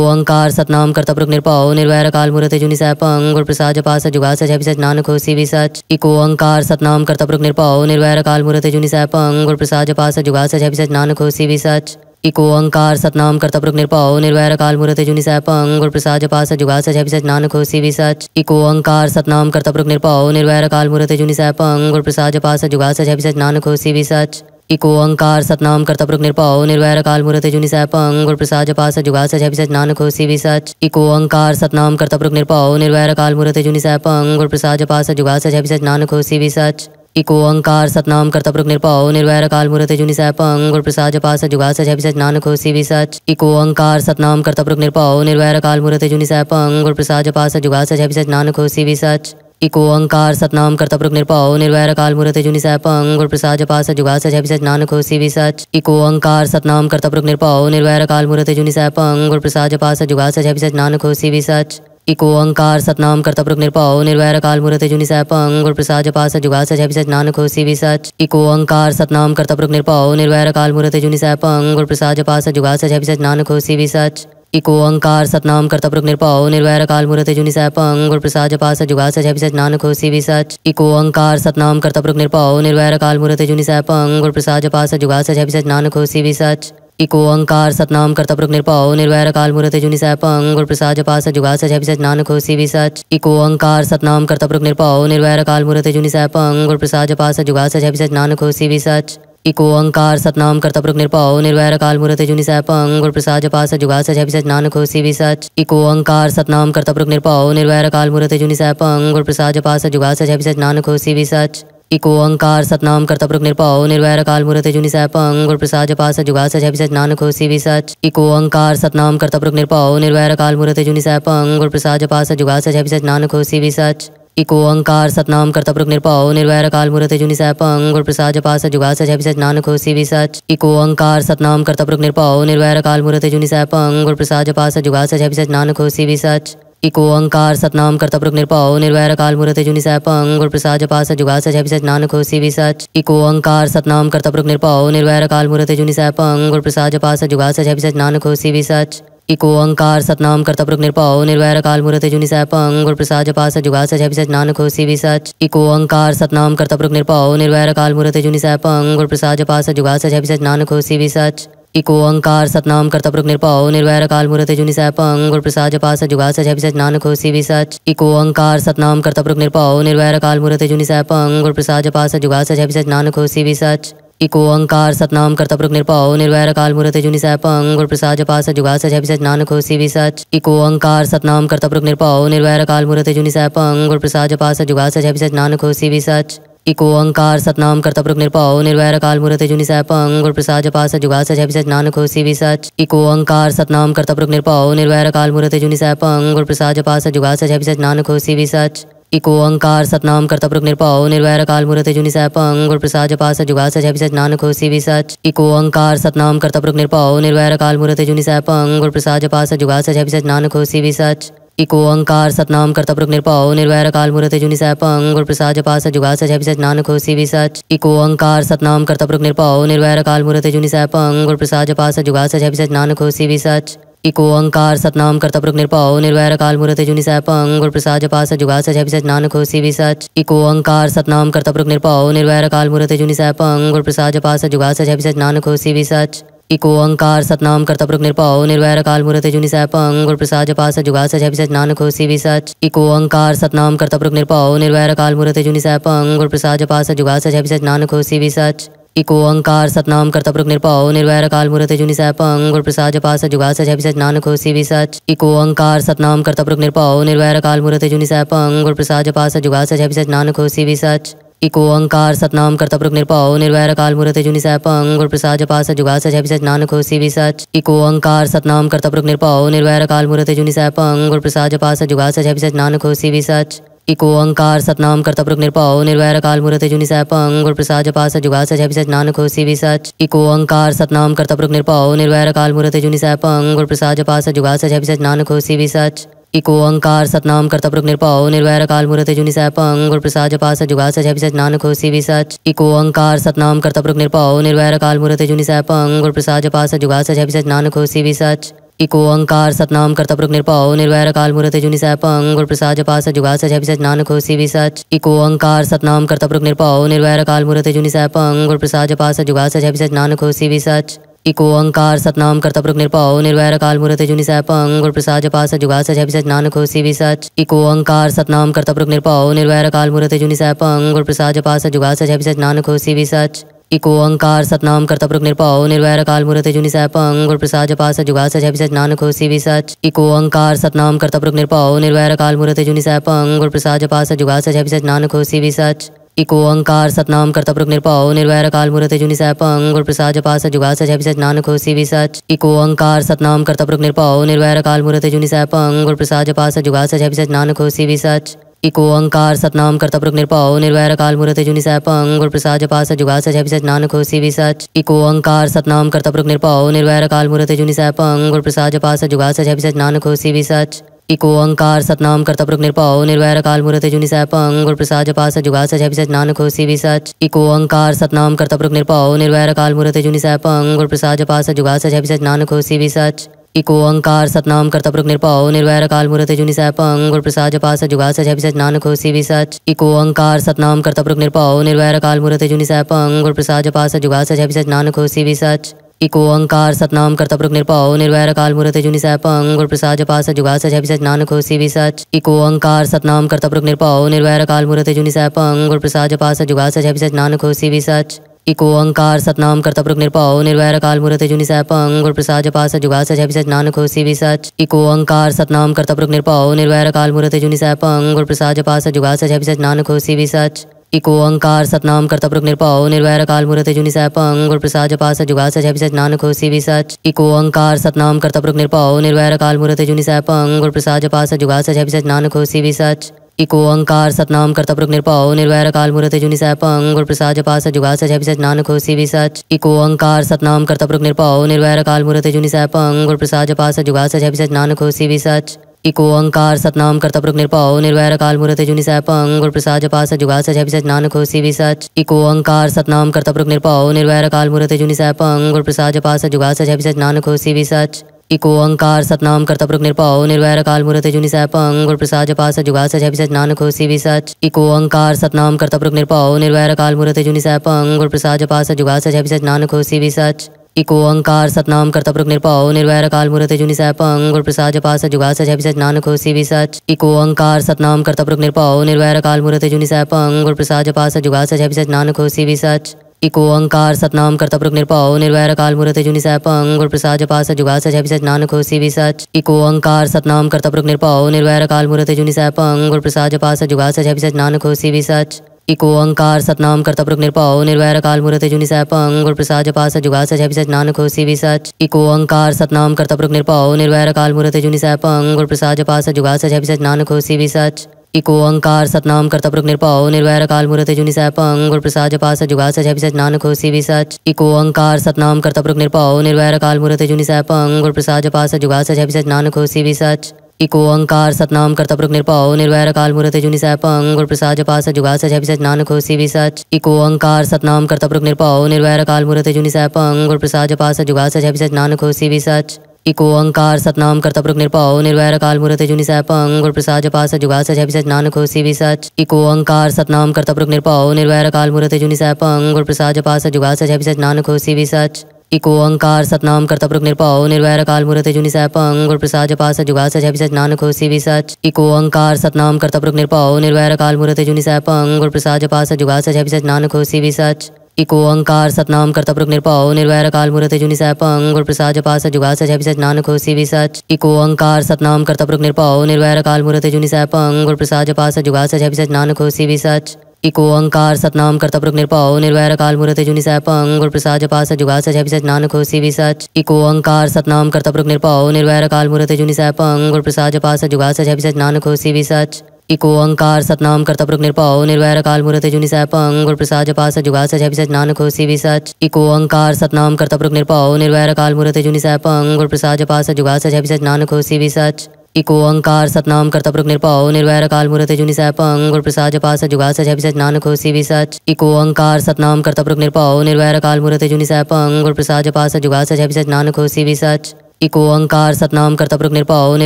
इको अंकार सतनाम कर्तपुरुख निरपाओ निर्वैर काल मूर्त जुनि सैपंग गुर प्रसाद जपा जुगास जुगा सच नानक हो सी सच इको अंकार सतनाम कर्तपुरुख निरपाओ निर्वैर काल मूर्त जुनि सैपंग गुर प्रसाद जपा जुगास जुगा सच नानक हो सी सच इको अंकार सतनाम करता पुरुष निरपाओ निर्वैर काल मूर्त जुनि सैपंग गुर प्रसाद जपास जुगास सच सच नानक हो सी सच इको अंकार सतनाम करता पुरुष निरपाओ निर्वैर काल मूर्त जुनि सैपंग गुर प्रसाद जपास जुगास सच सच नानक हो सी सच इको अंकार सतनाम करता पुरुष निरपाओ निर्वैर काल मूर्त जुनि सैपंग गुर प्रसाद जपास जुगास सच सच नानक हो सी सच इको अंकार सतनाम करता निर्पाओ निरपाओ निर्वैर काल मूर्त जुनि सैप गुर प्रसाद जपास जुगास सच सच नानक हो सी सच इको ओंकार सतनाम कर्तपुरुख निरपाओ निर्वैर काल मुहूर्त जुनि सैपंग गुर प्रसाद जपास जुगा सच है सच नानक होसी भी सच इको ओंकार सतनाम कर्तपुरुख निरपाओ निर्वैर काल मुहूर्त जुनि सैपंग गुर प्रसाद जपास जुगा सच है सच नानक होसी भी सच इको ओंकार सतनाम कर्तपुरुख निरपाओ निर्वैर काल मुहूर्त जुनि सैपंग गुर प्रसाद जपास जुगा सच है सच नानक होसी भी सच इको ओंकार सतनाम कर्तपुरुख निरपाओ निर्वैर काल मुहूर्त जुनि सैपंग गुर प्रसाद जपास जुगा सच है सच नानक भी सच इको अंकार सतनाम कर्तपुरुष निरपाओ निर्वैर काल मुहूर्त जुनि सह पंग प्रसाद जपा सच जुगा सच अभिसच नानक होसी भी सच इको अंकार सतनाम कर्तपुरुष निरपाओ निर्वैर काल मुहूर्त जुनि सह पंग प्रसाद जपा सच जुगा सच अभिसच नानक होसी भी सच इको अंकार सतनाम कर्तपुरुष निरपाओ निर्वैर काल मुहूर्त जुनि सह पंग प्रसाद जपा सच जुगा सच अभिसच नानक होसी भी सच इको अंकार सतनाम कर्तपुरुष निरपाओ निर्वैर काल मुहूर्त जुनि सह पंग प्रसाद जपा सच जुगा सच अभिसच नानक होसी भी सच इको अंकार सतनाम करता निर्पाओ निरपाओ निर्वैर काल मूर्त जुनि सह पंग प्रसाद जपा सच जुगा सच सच नानक होसी भी सच इको अंकार सतनाम करता निर्पाओ निरपाओ निर्वैर काल मूर्त जुनि सह पंग गुर प्रसाद जपा सच जुगा सच सच नानक होसी भी सच इको अंकार सतनाम करता निर्पाओ निर्वैर काल मूर्त जुनि सह पंग गुर प्रसाद जपा सच जुगा सच सच नानक होसी भी सच इको अंकार सतनाम करता पुरुष निरपाओ निर्वैर काल मूर्त जुनि सह पंग प्रसाद जपा सच जुगा सच सच नानक होसी भी सच इको अंकार सतनाम करता प्रमुख निरपाओ निर्वैर काल मूर्त जुनि पंग गुरु प्रसाद जपा जुगास जुगा सच नानक हो सी सच इको अंकार सतनाम करता प्रमुख निरपाओ निर्वैर काल मूर्त जुनि सैपंग गुरु प्रसाद जपा जुगास जुगा सच नानक हो सी सच इको अंकार सतनाम करता प्रमुख निरपाओ निर्वैर काल मूर्त जुनि पंग गुरु प्रसाद जपा जुगास जुगा सच नानक हो सी सच इको अंकार सतनाम करता प्रमुख निरपाओ निर्वैर काल मूर्त जुनि सैपंग गुरु प्रसाद जपा जुगास जुगा सच नानक हो सी सच इको अंकार सतनाम कर्तपुरुख निरपाओ निर्वैर काल मूर्त जुनि सैपंग गुर प्रसाद जपास जुगा सच अभिसच नानक हो सी सच इको अंकार सतनाम कर्तपुरुख निरपाओ निर्वैर काल मूर्त जुनि सैपंग गुर प्रसाद जपास जुगा सच अभिसच नानक हो सी सच इको अंकार सतनाम कर्तपुरुख निरपाओ निर्वैर काल मूर्त जुनि सैपंग गुर प्रसाद जपास जुगा सच अभिसच नानक हो सी सच इको अंकार सतनाम कर्तपुरुख निरपाओ निर्वैर काल मूर्त जुनि सैपंग गुर प्रसाद जपास जुगा सच अभिसच नानक हो सी सच इको अंकार सतनाम करता निरपाओ निर्वैर काल मुहूर्त जुनि सैपंग गुर प्रसाद जपास जुगा सच है नानक हो सी सच इको अंकार सतनाम करता निरपाओ निर्वैर काल मुहूर्त जुनि सैपंग गुर प्रसाद जपास जुगा सच अभिसच नानक हो सी सच इको अंकार सतनाम करता निरपाओ निर्वैर काल मुहूर्त जुनि सैपंग गुर प्रसाद जपास जुगा सच अभिसच नानक हो सी सच इको अंकार सतनाम करता पुरुष निरपाओ निर्वैर काल मुहूर्त जुनि सैपंग गुर प्रसाद जपास जुगा सच अभिसच नानक हो सी सच इको अंकार सतनाम प्रभु निरपाओ निर्वैर काल मूर्त जुनि पंग और प्रसाद जपास जुगा सच सच नानक हो सी सच इको अंकार सतनाम प्रभु निरपाओ निर्वैर काल मूर्त जुनि पंग गुरु प्रसाद जपास जुगा सच सच नानक हो सी सच इको अंकार सतनाम प्रभु निरपाओ निर्वैर काल मूर्त जुनि पंग और प्रसाद जपास जुगा सच सच नानक हो सी सच इको अंकार सतनाम प्रभु निरपाओ निर्वैर काल मूर्त जुनि पंग गुरु प्रसाद जपास जुगा सच सच नानक हो सी सच इको अंकार सतनाम प्रभु निर्पाओ निर्वैर काल मुहूर्त जुनि सह पंग प्रसाद जपा सच जुगा सच सच नानक होसी भी सच इको अंकार सतनाम प्रभु निर्पाओ निर्वैर काल मुहूर्त जुनि सह पंग प्रसाद जपा सच जुगा सच सच नानक होसी भी सच इको अंकार सतनाम प्रभु निर्पाओ निर्वैर काल मुहूर्त जुनि सह पंग प्रसाद जपा सच जुगा सच सच नानक होसी भी सच इको अंकार सतनाम प्रभु निर्पाओ निर्वैर काल मुहूर्त जुनि सह पंग प्रसाद जपा सच जुगा सच सच नानक होसी भी सच इको अंकार सतनाम करता पुरुष निरपाओ निर्वैर काल मूर्ति जुनि सह पंग प्रसाद जपा सच जुगा सच सच नानक होसी भी सच इको अंकार सतनाम करता पुरुष निरपाओ निर्वैर काल मूर्ति जुनि सह पंग प्रसाद जपा सच जुगा सच सच नानक होसी भी सच इको अंकार सतनाम करता पुरुष निरपाओ निर्वैर काल मूर्ति जुनि सह पंग प्रसाद जपा सच जुगा सच सच नानक होसी भी सच इको अंकार सतनाम करता पुरुष निरपाओ निर्वैर काल मूर्ति जुनि सह पंग प्रसाद जपा सच जुगा सच सच नानक होसी भी सच इको अंकार सतनाम करता प्रमुख निरपाओ निर्वैर काल मूर्त जुनि सैपंग गुर प्रसाद जपा जुगास जुगा सच नानक हो सी सच इको अंकार सतनाम करता प्रमुख निरपाओ निर्वैर काल मूर्त जुनि सैपंग गुर प्रसाद जपा जुगास जुगा सच नानक हो सी सच इको अंकार सतनाम करता प्रमुख निरपाओ निर्वैर काल मूर्त जुनि सैपंग गुर प्रसाद जपा जुगास जुगा सच नानक हो सी सच इको अंकार सतनाम करता प्रमुख निरपाओ निर्वैर काल मूर्त जुनि सैपंग गुर प्रसाद जपा जुगास जुगा सच नानक हो सी सच इको अंकार सतनाम करता निरपाओ निर्वैर काल मुहूर्त जुनि सैपंग गुरु प्रसाद जपास जुगास जय सच नानक हो सी सच इको अंकार सतनाम करता पुरुष निरपाओ निर्वैर काल मुहूर्त जुनि सैपंग गुरु प्रसाद जपास जुगास जय सच नानक हो सी सच इको अंकार सतनाम करता पुरुष निरपाओ निर्वैर काल मुहूर्त जुनि सैपंग गुरु प्रसाद जपास जुगास जय सच नानक हो सी सच इको अंकार सतनाम करता निरपाओ निर्वैर काल मुहूर्त जुनि सैपंग गुरु प्रसाद जपास जुगास जय सच नानक हो सी सच इको ओंकार सतनाम करता पुरुष निरपाओ निर्वैर काल मुहूर्त जुनि सैपंग और प्रसाद जपास जुगा सच है नानक हो सी सच इको ओंकार सतनाम करता पुरुष निरपा निर्वैर काल मुहूर्त जुनि सैपंग और प्रसाद जपास जुगा सच है नानक हो सी सच इको ओंकार सतनाम करता पुरुष निरपाओ निर्वैर काल मुहूर्त जुनि सैपंग गुरु प्रसाद जपास जुगा सच है नानक हो सी सच इको ओंकार सतनाम करता पुरुष निरपाओ निर्वैर काल मुहूर्त जुनि सैपंग गुरु प्रसाद जपास जुगा सच है नानक हो सी सच इको अंकार सतनाम करता पुरुष निरपाओ निर्वैर काल मूर्त जुनि सैप अंग और प्रसाद जपास जुगास जय विसच नानक भी विसच इको अंकार सतनाम करता पुरुष निरपाओ निर्वैर काल मूर्त जुनि सैप अंग और प्रसाद जपास जुगास जय विसच नानक भी विसच इको अंकार सतनाम करता प्रमुख निरपाओ निर्वैर काल मूर्त जुनि सैपंग गुर प्रसाद जपास जुगा सच अभिसच नानक हो सी सच इको अंकार सतनाम करता प्रमुख निरपाओ निर्वैर काल मूर्त जुनि सैपंग गुर प्रसाद सच जुगा सच अभिसच नानक हो सी सच इको अंकार सतनाम करता प्रमुख निरपाओ निर्वैर काल मूर्त जुनि सैपंग गुर प्रसाद सच जुगा सच अभिसच नानक हो सी सच इको अंकार सतनाम करता प्रमुख निरपाओ निर्वैर काल मूर्त जुनि सैपंग गुर प्रसाद सच जुगा सच अभिसच नानक हो सी सच इको अंकार सतनाम करता पुरुष निरपाओ निर्वैर काल मूर्त जुनि सैपंग गुर प्रसाद जपास जुगा सच अभिसच नानक होसी भी सच इको अंकार सतनाम करता पुरुष निरपाओ निर्वैर काल मूर्त जुनि सैपंग और प्रसाद जपास जुगा सच अभिसच नानक होसी भी सच इको अंकार सतनाम कर्तपुरुख निरपाओ निर्वैर काल मूर्त जुनि सैपं गुरु प्रसाद जपा जुगास जुगा सच नानक होसी भी सच इको अंकार सतनाम कर्तपुरुख निरपाओ निर्वैर काल मूर्त जुनि सैपं गुर प्रसाद जपा जुगास जुगा सच नानक होसी भी सच इको अंकार सतनाम कर्तपुरुख निरपाओ निर्वैर काल मूर्त जुनि सैपं गुर प्रसाद जपा जुगास जुगा सच नानक होसी भी सच इको अंकार सतनाम कर्तपुरुख निरपाओ निर्वैर काल मूर्त जुनि सैपं गुर प्रसाद जपा जुगास जुगा सच नानक होसी भी सच इको ओंकार सतनाम कर्तपुरुख निरपाओ निर्वैर काल मूर्त जुनि सैपंग गुर प्रसाद सच जुगा सच अभिसच नानक हो सी सच इको ओंकार सतनाम कर्तपुरुख निरपाओ निर्वैर काल मूर्त जुनि सैपंग गुर प्रसाद सच जुगा सच अभिसच नानक हो सी सच इको ओंकार सतनाम कर्तपुरुख निरपाओ निर्वैर काल मूर्त जुनि सैपंग गुर प्रसाद सच जुगा सच अभिसच नानक हो सी सच इको ओंकार सतनाम कर्तपुरुख निरपाओ निर्वैर काल मूर्त जुनि सैपंग गुर प्रसाद सच जुगा सच अभिसच नानक हो सी सच इको अंकार सतनाम करता निरपाओ निर्वैर काल मुरते जुनि सैपंग गुर प्रसाद जपास जुगा सच है नानक हो सी सच इको अंकार सतनाम करता पुरुष निरपाओ निर्वैर काल मूर्त जुनि सैपंग गुर प्रसाद जपास जुगा सच है नानक हो सी सच इको अंकार सतनाम करता पुरुष निरपाओ निर्वैर काल मूर्त जुनि सैप गुर प्रसाद जपास जुगा सच है नानक हो सी सच इको अंकार सतनाम करता पुरुष निरपाओ निर्वैर काल मुरते जुनि सैपंग गुर प्रसाद जपास जुगा सच है नानक हो सी सच इको ओंकार सतनाम कर्तपुरुष निरपा निर्वैर काल मुहूर्त जुनि पंग गुर प्रसाद सच जुगा सच है नान नानक भी सच इको ओंकार सतनाम कर्तपुरुष निरपा निर्वैर काल मुहूर्त जुनि पंग गुरु प्रसाद सच जुगा सच है सच नानक भी सच इको ओंकार सतनाम कर्तपुरुष निरपाओ निर्वैर काल मुहूर्त जुनि पंग गुर प्रसाद सच जुगा सच है सच खोसी भी सच इको ओंकार सतनाम कर्तपुरुष निरपा निर्वैर काल मुहूर्त जुनि पंग गुर प्रसाद सच जुगा सच है नान नानक भी सच इको अंकार सतनाम करता प्रभु निर्पाओ निर्वैर काल मुहूर्त जुनि सह पंग प्रसाद जपा सच जुगा सच सच नानक होसी भी सच इको अंकार सतनाम करता प्रभु निर्पाओ निर्वैर काल मुहूर्त जुनि सह पंग प्रसाद जपा सच जुगा सच सच नानक होसी भी सच इको अंकार सतनाम करता प्रभु निर्पाओ निर्वैर काल मुहूर्त जुनि सह पंग प्रसाद जपा सच जुगा सच सच नानक होसी भी सच इको अंकार सतनाम करता प्रभु निर्पाओ निर्वैर काल मुहूर्त जुनि सह पंग प्रसाद जपा सच जुगा सच सच नानक होसी भी सच इको अंकार सतनाम कर्तपुरुख निरपाओ निर्वैर काल मूर्ति जुनि सह पंग प्रसाद जपा सच जुगा सच सच नानक होसी भी सच इको अंकार सतनाम कर्तपुरुख निरपाओ निर्वैर काल मूर्ति जुनि सह पंग प्रसाद जपा सच जुगा सच सच नानक होसी भी सच इको अंकार सतनाम कर्तपुरुख निरपाओ निर्वैर काल मूर्ति जुनि सह पंग प्रसाद जपा सच जुगा सच सच नानक होसी भी सच इको अंकार सतनाम कर्तपुरुख निरपाओ निर्वैर काल मूर्ति जुनि सह पंग प्रसाद जपा सच जुगा सच सच नानक होसी भी सच इको अंकार सतनाम करता पुरुष निरपाओ निर्वैर काल मूर्त जुनि पंग गुर प्रसाद जपा जुगास जुगा सच नानक हो सी सच इको अंकार सतनाम करता पुरुष निरपाओ निर्वैर काल मूर्त जुनि पंग गुर प्रसाद जपा जुगास जुगा सच नानक हो सी सच इको अंकार सतनाम करता पुरुष निरपाओ निर्वैर काल मूर्त जुनि सैपंग गुर प्रसाद जपा जुगास जुगा सच नानक हो सी सच इको अंकार सतनाम करता पुरुष निरपाओ निर्वैर काल मूर्त जुनि सैपंग गुर प्रसाद जपा जुगास जुगा सच नानक हो सी सच इको अंकार सतनाम करता प्रमुख निरपाओ निर्वैर काल मुहूर्त जुनि सैपंग गुर प्रसाद जपास जुगा सच है नानक हो भी सच इको अंकार सतनाम करता प्रमुख निरपाओ निर्वैर काल मुहूर्त जुनि सैपंग गुर प्रसाद जपास जुगा सच अभिसच नानक हो भी सच इको अंकार सतनाम करता प्रमुख निरपाओ निर्वैर काल मुहूर्त जुनि सैपंग गुर प्रसाद जपास जुगा सच अभिसच नानक हो भी सच इको अंकार सतनाम करता प्रमुख निरपाओ निर्वैर काल मुहूर्त जुनि सैपंग गुर प्रसाद जपास जुगा सच अभिसच नानक हो भी सच इको अंकार सतनाम करता पुरुष निरपाओ निर्वैर काल मूर्त जुनि सैपंग गुर प्रसाद जपास जुगा सच अभिसच नानक होसी भी सच इको अंकार सतनाम करता पुरुष निरपाओ निर्वैर काल मूर्त जुनि सैपंग गुर प्रसाद जपास जुगा सच सच नानक होसी भी सच इको अंकार सतनाम करता पुरुष निरपाओ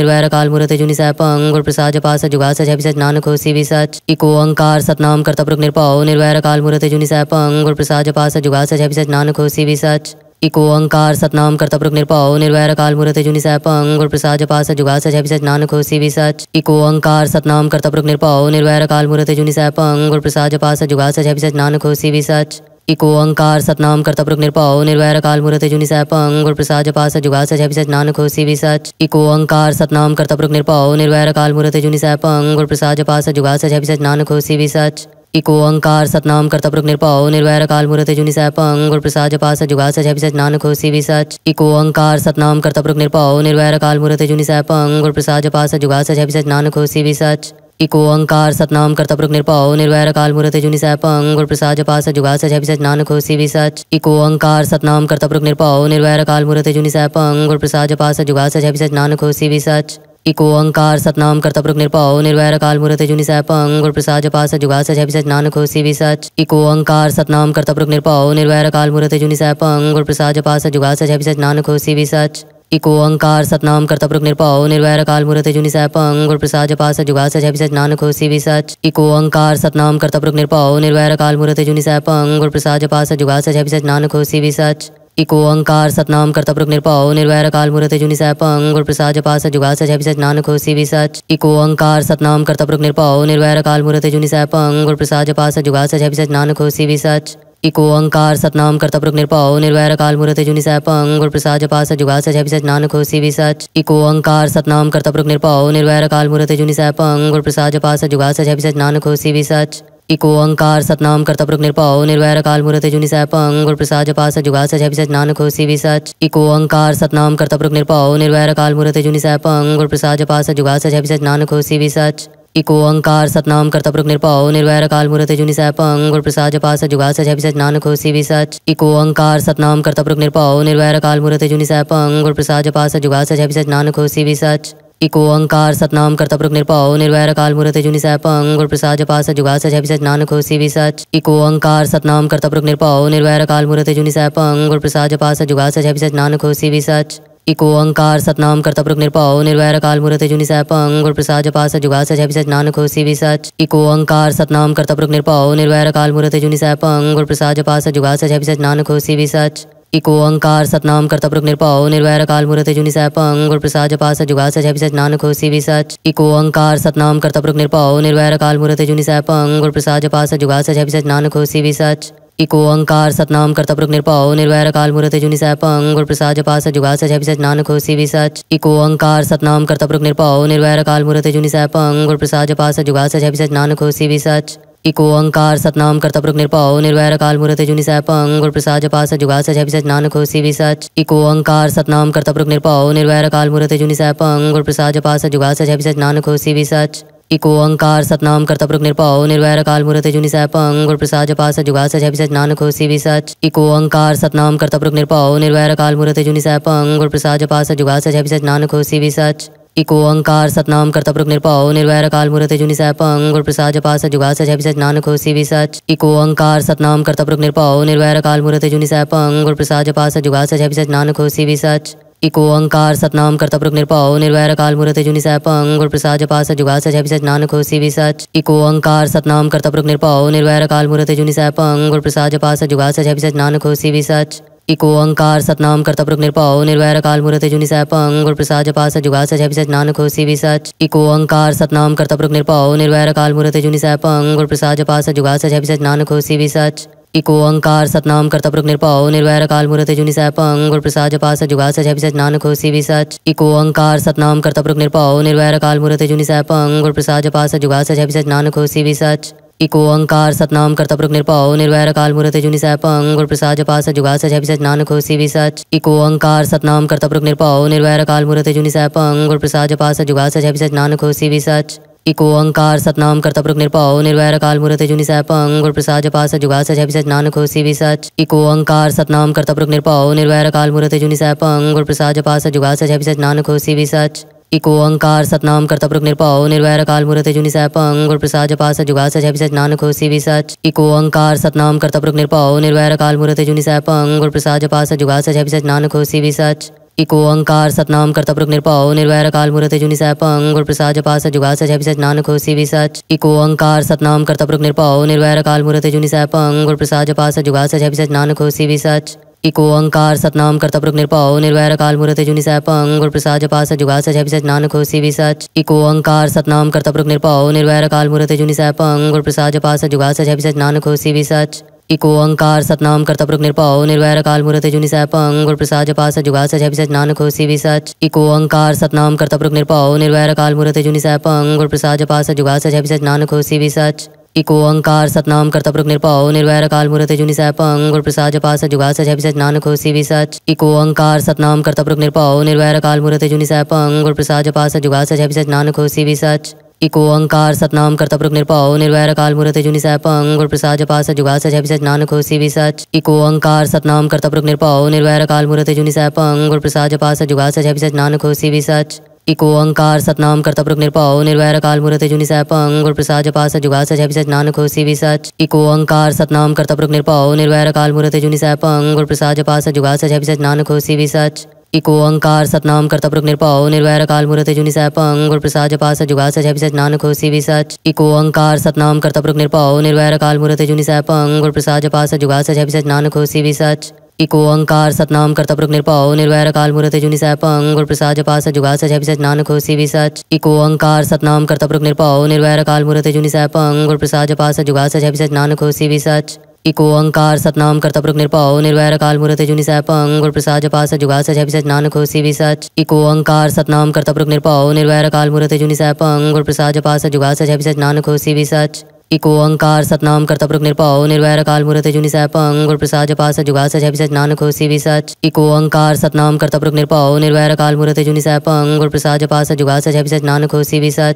निर्वैर काल मूर्त जुनि सैपंग गुर प्रसाद जपास जुगा सच सच नानक होसी भी सच इको अंकार सतनाम करता पुरुष निरपाओ निर्वैर काल मूर्त जुनि सैपंग गुर प्रसाद जपास जुगा सच सच नानक होसी भी सच इको अंकार सतनाम करता प्रक निर्पाओ निर्वैर काल मुहूर्त जुनि सैप अंग और प्रसाद सच जुगा सच है सच नानक होसी भी सच इको अंकार सतनाम करता प्रक निर्पाओ निर्वैर काल मुहूर्त जुनि सैप अंग और प्रसाद सच जुगा सच है सच नानक होसी भी सच इको अंकार सतनाम करता प्रक निर्पाओ निर्वैर काल मुहूर्त जुनि सैप अंग और प्रसाद सच जुगा सच है सच नानक होसी भी सच इको अंकार सतनाम करता प्रक निर्पाओ निर्वैर काल मुहूर्त जुनि सैप अंग और प्रसाद सच जुगा सच है सच नानक होसी भी सच इको अंकार सतनाम करता निर्पाओ निरपाओ निर्वैर काल मुहूर्त जुनि सह पंग प्रसाद जपा सच जुगा सच सच नानक होशी भी सच इको अंकार सतनाम करता पुरुष निरपाओ निर्वैर काल मुहूर्त जुनि सह पंग प्रसाद जपा सच जुगा सच सच नानक होशी भी सच इको अंकार सतनाम करता पुरुष निरपाओ निर्वैर काल मुहूर्त जुनि सह पंग प्रसाद जपा सच जुगा सच सच नानक होशी भी सच इको अंकार सतनाम करता पुरुष निरपाओ निर्वैर काल मुहूर्त जुनि सह पंग गुर प्रसाद जपा सच जुगा सच सच नानक होशी भी सच इको अंकार सतनाम कर्तपुरुख निरपाओ निर्वैर काल मूर्त जुनि सैपं गुरु प्रसाद जपा सच जुगा सच अभिसच नानक होसी भी सच इको अंकार सतनाम कर्तपुरुख निरपाओ निर्वैर काल मूर्त जुनि सैपं गुर प्रसाद जपा सच जुगा सच अभिसच नानक होसी भी सच इको अंकार सतनाम कर्तपुरुख निरपाओ निर्वैर काल मूर्त जुनि सैपं गुर प्रसाद जपा सच जुगा सच अभिसच नानक होसी भी सच इको अंकार सतनाम कर्तपुरुख निरपाओ निर्वैर काल मूर्त जुनि सैपं गुर प्रसाद जपा सच जुगा सच अभिसच नानक होसी भी सच को ओंकार सतनाम कर्तपुरुख निरपाओ निर्वैर काल मूर्त जुनि सैपंग गुर प्रसाद जपास जुगा सच अभिसच नानक हो सी सच इको ओंकार सतनाम कर्तपुरुख निरपाओ निर्वैर काल मूर्त जुनि सैपंग गुर प्रसाद जपास जुगा सच अभिसच नानक हो सी सच इको ओंकार सतनाम कर्तपुरुख निरपाओ निर्वैर काल मूर्त जुनि सैपंग गुर प्रसाद जपास जुगा सच अभिसच नानक हो सी सच इको ओंकार सतनाम कर्तपुरुख निरपाओ निर्वैर काल मूर्त जुनि सैपंग गुर प्रसाद जपास जुगा सच अभिसच नानक हो सी सच इको अंकार सतनाम करता प्रमुख निरपाओ निर्वैर काल मूर्त जुनि सैपंग गुर प्रसाद पास जुगास जय सच नानक हो सी सच अंकार सतनाम करता प्रमुख निरपाओ निर्वैर काल मूर्त जुनि सैपंग गुर प्रसाद पास जुगास जय सच नानक हो सी सच अंकार सतनाम करता प्रमुख निरपाओ निर्वैर काल मूर्त जुनि सैपंग गुर प्रसाद पास जुगास जय सच नानक हो सी सच इको अंकार सतनाम करता प्रमुख निरपाओ निर्वैर काल मूर्त जुनि सैप गुर प्रसाद पास जुगास जय सच नानक हो सी सच इको ओंकार सतनाम कर्तपुरुख निरपा निर्वैर काल मूर्त जुनि सैप गुर प्रसाद जपास जुगा सच है सच नानक होसी भी सच इको ओंकार सतनाम कर्तपुरुख निर्पाओ निर्वैर काल मूर्त जुनि सैप गुरु प्रसाद जपास जुगा सच है सच नानक होसी भी सच इको अंकार सतनाम प्रक निरपाओ निर्वैर काल मूर्त जुनि पंग गुर प्रसाद जपा जुगास जुगा सच नानक हो सी सच इको अंकार सतनाम प्रक निरपाओ निर्वैर काल मूर्त जुनि सैपंग गुर प्रसाद जपा जुगास जुगा सच नानक हो सी सच इको अंकार सतनाम प्रक निरपाओ निर्वैर काल मूर्त जुनि सैपंग गुर प्रसाद जपा जुगास जुगा सच नानक हो सी सच इको अंकार सतनाम प्रक निरपाओ निर्वैर काल मूर्त जुनि सैपंग गुर प्रसाद जपा जुगास जुगा सच नानक हो सी सच इको अंकार सतनाम करता निरपाओ निर्वैर काल मूर्त जुनि सैपंग गुर प्रसाद जपास जुगा सच है नानक हो सी सच इको अंकार सतनाम करता पुरुष निरपाओ निर्वैर काल मूर्त जुनि सैपंग गुर प्रसाद जपास जुगा सच है नानक हो सी सच इको अंकार सतनाम करता प्रभु निरपाओ निर्वैर काल मूर्ति जुनि सह पंग प्रसाद जपा सच जुगा सच सच नानक होसी भी सच इको अंकार सतनाम करता प्रभु निरपाओ निर्वैर काल मूर्ति जुनि सह पंग प्रसाद जपा सच जुगा सच सच नानक होसी भी सच इको अंकार सतनाम करता प्रभु निरपाओ निर्वैर काल मूर्ति जुनि सह पंग प्रसाद जपा सच जुगा सच सच नानक होसी भी सच इको अंकार सतनाम करता प्रभु निरपाओ निर्वैर काल मूर्ति जुनि सह पंग प्रसाद जपा सच जुगा सच सच नानक होसी भी सच इको अंकार सतनाम करता प्रमुख निरपाओ निर्वैर काल मूर्त जुनि पंग गुरु प्रसाद जपा जुगास जुगा सच नानक हो सी सच इको अंकार सतनाम करता प्रमुख निरपाओ निर्वैर काल मूर्त जुनि पंग गुर प्रसाद जपा जुगास जुगा सच नानक हो सी सच इको अंकार सतनाम करता प्रमुख निरपाओ निर्वैर काल मूर्त जुनि सैपंग गुरु प्रसाद जपा जुगास जुगा सच नानक हो सी सच इको अंकार सतनाम करता प्रमुख निरपाओ निर्वैर काल मूर्त जुनि सैपंग गुरु प्रसाद जपा जुगास जुगा सच नानक हो सी सच एक ओंकार सतनाम करता पुरुष निरपाओ निर्वैर काल मुहूर्त जुनि सैपंग गुर प्रसाद जपास जुगा सच अभिसच नानक हो सी सच एक ओंकार सतनाम करता पुरुष निरपाओ निर्वैर काल मुहूर्त जुनि सैपंग गुर प्रसाद जपास जुगा सच अभिसच नानक हो सी सच एक ओंकार सतनाम करता पुरुष निरपाओ निर्वैर काल मुहूर्त जुनि सैपंग गुर प्रसाद जपास जुगा सच अभिसच नानक हो सी सच एक ओंकार सतनाम करता पुरुष निरपाओ निर्वैर काल मुहूर्त जुनि सैपंग गुर प्रसाद जपास जुगा सच अभिसच नानक हो सी सच इको अंकार सतनाम करता पुरुष निरपाओ निर्वैर काल मूर्त जुनि सैपंग गुर प्रसाद जपास जुगा सच अभिसच नानक होसी भी सच इको अंकार सतनाम करता पुरुष निरपाओ निर्वैर काल मूर्त जुनि सैपंग गुर प्रसाद जपास जुगा सच सच नानक होसी भी सच इको अंकार सतनाम करता पुरुष निरपाओ निर्वैर काल मूर्त जुनि सैपंग गुर प्रसाद जपास जुगा सच सच नानक होसी भी सच इको अंकार सतनाम करता पुरुष निरपाओ निर्वैर काल मूर्त जुनि पंग गुर प्रसाद जपास जुगा सच सच नानक होसी भी सच इको अंकार सतनाम करता निर्पाओ निर्वैर काल मुहूर्त जुनि सैप अंग और प्रसाद जपास जुगास जय विसच नानक भी सच इको अंकार सतनाम करता पुरुष निरपाओ निर्वैर काल मुहूर्त जुनि सैप अंग और प्रसाद जपास जुगास जय विसच नानक भी विसच इको अंकार सतनाम करता पुरुष निरपाओ निर्वैर काल मुहूर्त जुनि सैप अंग और प्रसाद जपास जुगास जय विसच नानक भी सच इको अंकार सतनाम करता पुरुष निरपाओ निर्वैर काल मुहूर्त जुनि सैप अंग और प्रसाद जपास जुगास जय विसच नानक भी विसच इको अंकार सतनाम करता निर्पाओ निरपाओ निर्वैर काल मुहूर्त जुनि सह पंग प्रसाद जपा सच जुगा सच सच नानक होशी भी सच इको अंकार सतनाम करता पुरुष निरपाओ निर्वैर काल मुहूर्त जुनि सह पंग प्रसाद जपा सच जुगा सच सच नानक होशी भी सच इको अंकार सतनाम करता पुरुष निरपाओ निर्वैर काल मुहूर्त जुनि सह पंग प्रसाद जपा सच जुगा सच सच नानक होशी भी सच इको अंकार सतनाम करता पुरुष निरपाओ निर्वैर काल मुहूर्त जुनि सह पंग प्रसाद जपा सच जुगा सच सच नानक होशी भी सच इको अंकार सतनाम कर्तपुरुख निरपाओ निर्वैर काल मूर्त जुनि सैपं गुर प्रसाद जपा सच जुगा सच अभिसच नानक होसी भी सच इको अंकार सतनाम कर्तपुरुख निरपाओ निर्वैर काल मूर्त जुनि सैपं गुर प्रसाद जपा सच जुगा सच अभिसच नानक होसी भी सच इको अंकार सतनाम कर्तपुरुख निरपाओ निर्वैर काल मूर्त जुनि सैपं गुर प्रसाद जपा सच जुगा सच अभिसच नानक होसी भी सच इको अंकार सतनाम कर्तपुरुख निरपाओ निर्वैर काल मूर्त जुनि सैपं गुर प्रसाद जपा सच जुगा सच अभिसच नानक होसी भी सच एक ओंकार सतनाम कर्तपुरुख निरपाओ निर्वैर काल मूर्त जुनि सैपंग गुर प्रसाद सच जुगा सच अभिसच नानक हो सी सच एक ओंकार सतनाम कर्तपुरुख निरपाओ निर्वैर काल मूर्त जुनि सैपंग गुर प्रसाद सच जुगा सच अभिसच नानक हो सी सच एक ओंकार सतनाम कर्तपुरुख निरपाओ निर्वैर काल मूर्त जुनि सैपंग गुर प्रसाद सच जुगा सच अभिसच नानक हो सी सच एक ओंकार सतनाम कर्तपुरुख निरपाओ निर्वैर काल मूर्त जुनि सैपंग गुर प्रसाद सच जुगा सच अभिसच नानक हो सी सच इको अंकार सतनाम करता प्रक निरपाओ निर्वैर काल मूर्त जुनि सैपंग गुर प्रसाद जपास जुगा सच अभिसच नानक हो भी सच इको अंकार सतनाम करता प्रक निरपाओ निर्वैर काल मूर्त जुनि सैपंग गुर प्रसाद जपास जुगा सच अभिसच नानक हो भी सच इको अंकार सतनाम करता प्रक निरपाओ निर्वैर काल मूर्त जुनि सैपंग गुर प्रसाद जपास जुगा सच अभिसच नानक हो भी सच इको अंकार सतनाम करता प्रक निरपाओ निर्वैर काल मूर्त जुनि सैपंग गुर प्रसाद जपास जुगा सच अभिसच नानक हो भी सच इको ओंकार सतनाम कर्तपुरुख निरपा निर्वैर काल मुहूर्त जुनि सैपंग गुर और प्रसाद सच जुगा सच सच नानक होसी भी सच इको ओंकार सतनाम कर्तपुरुख निरपाओ निर्वैर काल मुहूर्त जुनि सैपंग गुर और प्रसाद सच जुगा सच सच नानक होसी भी सच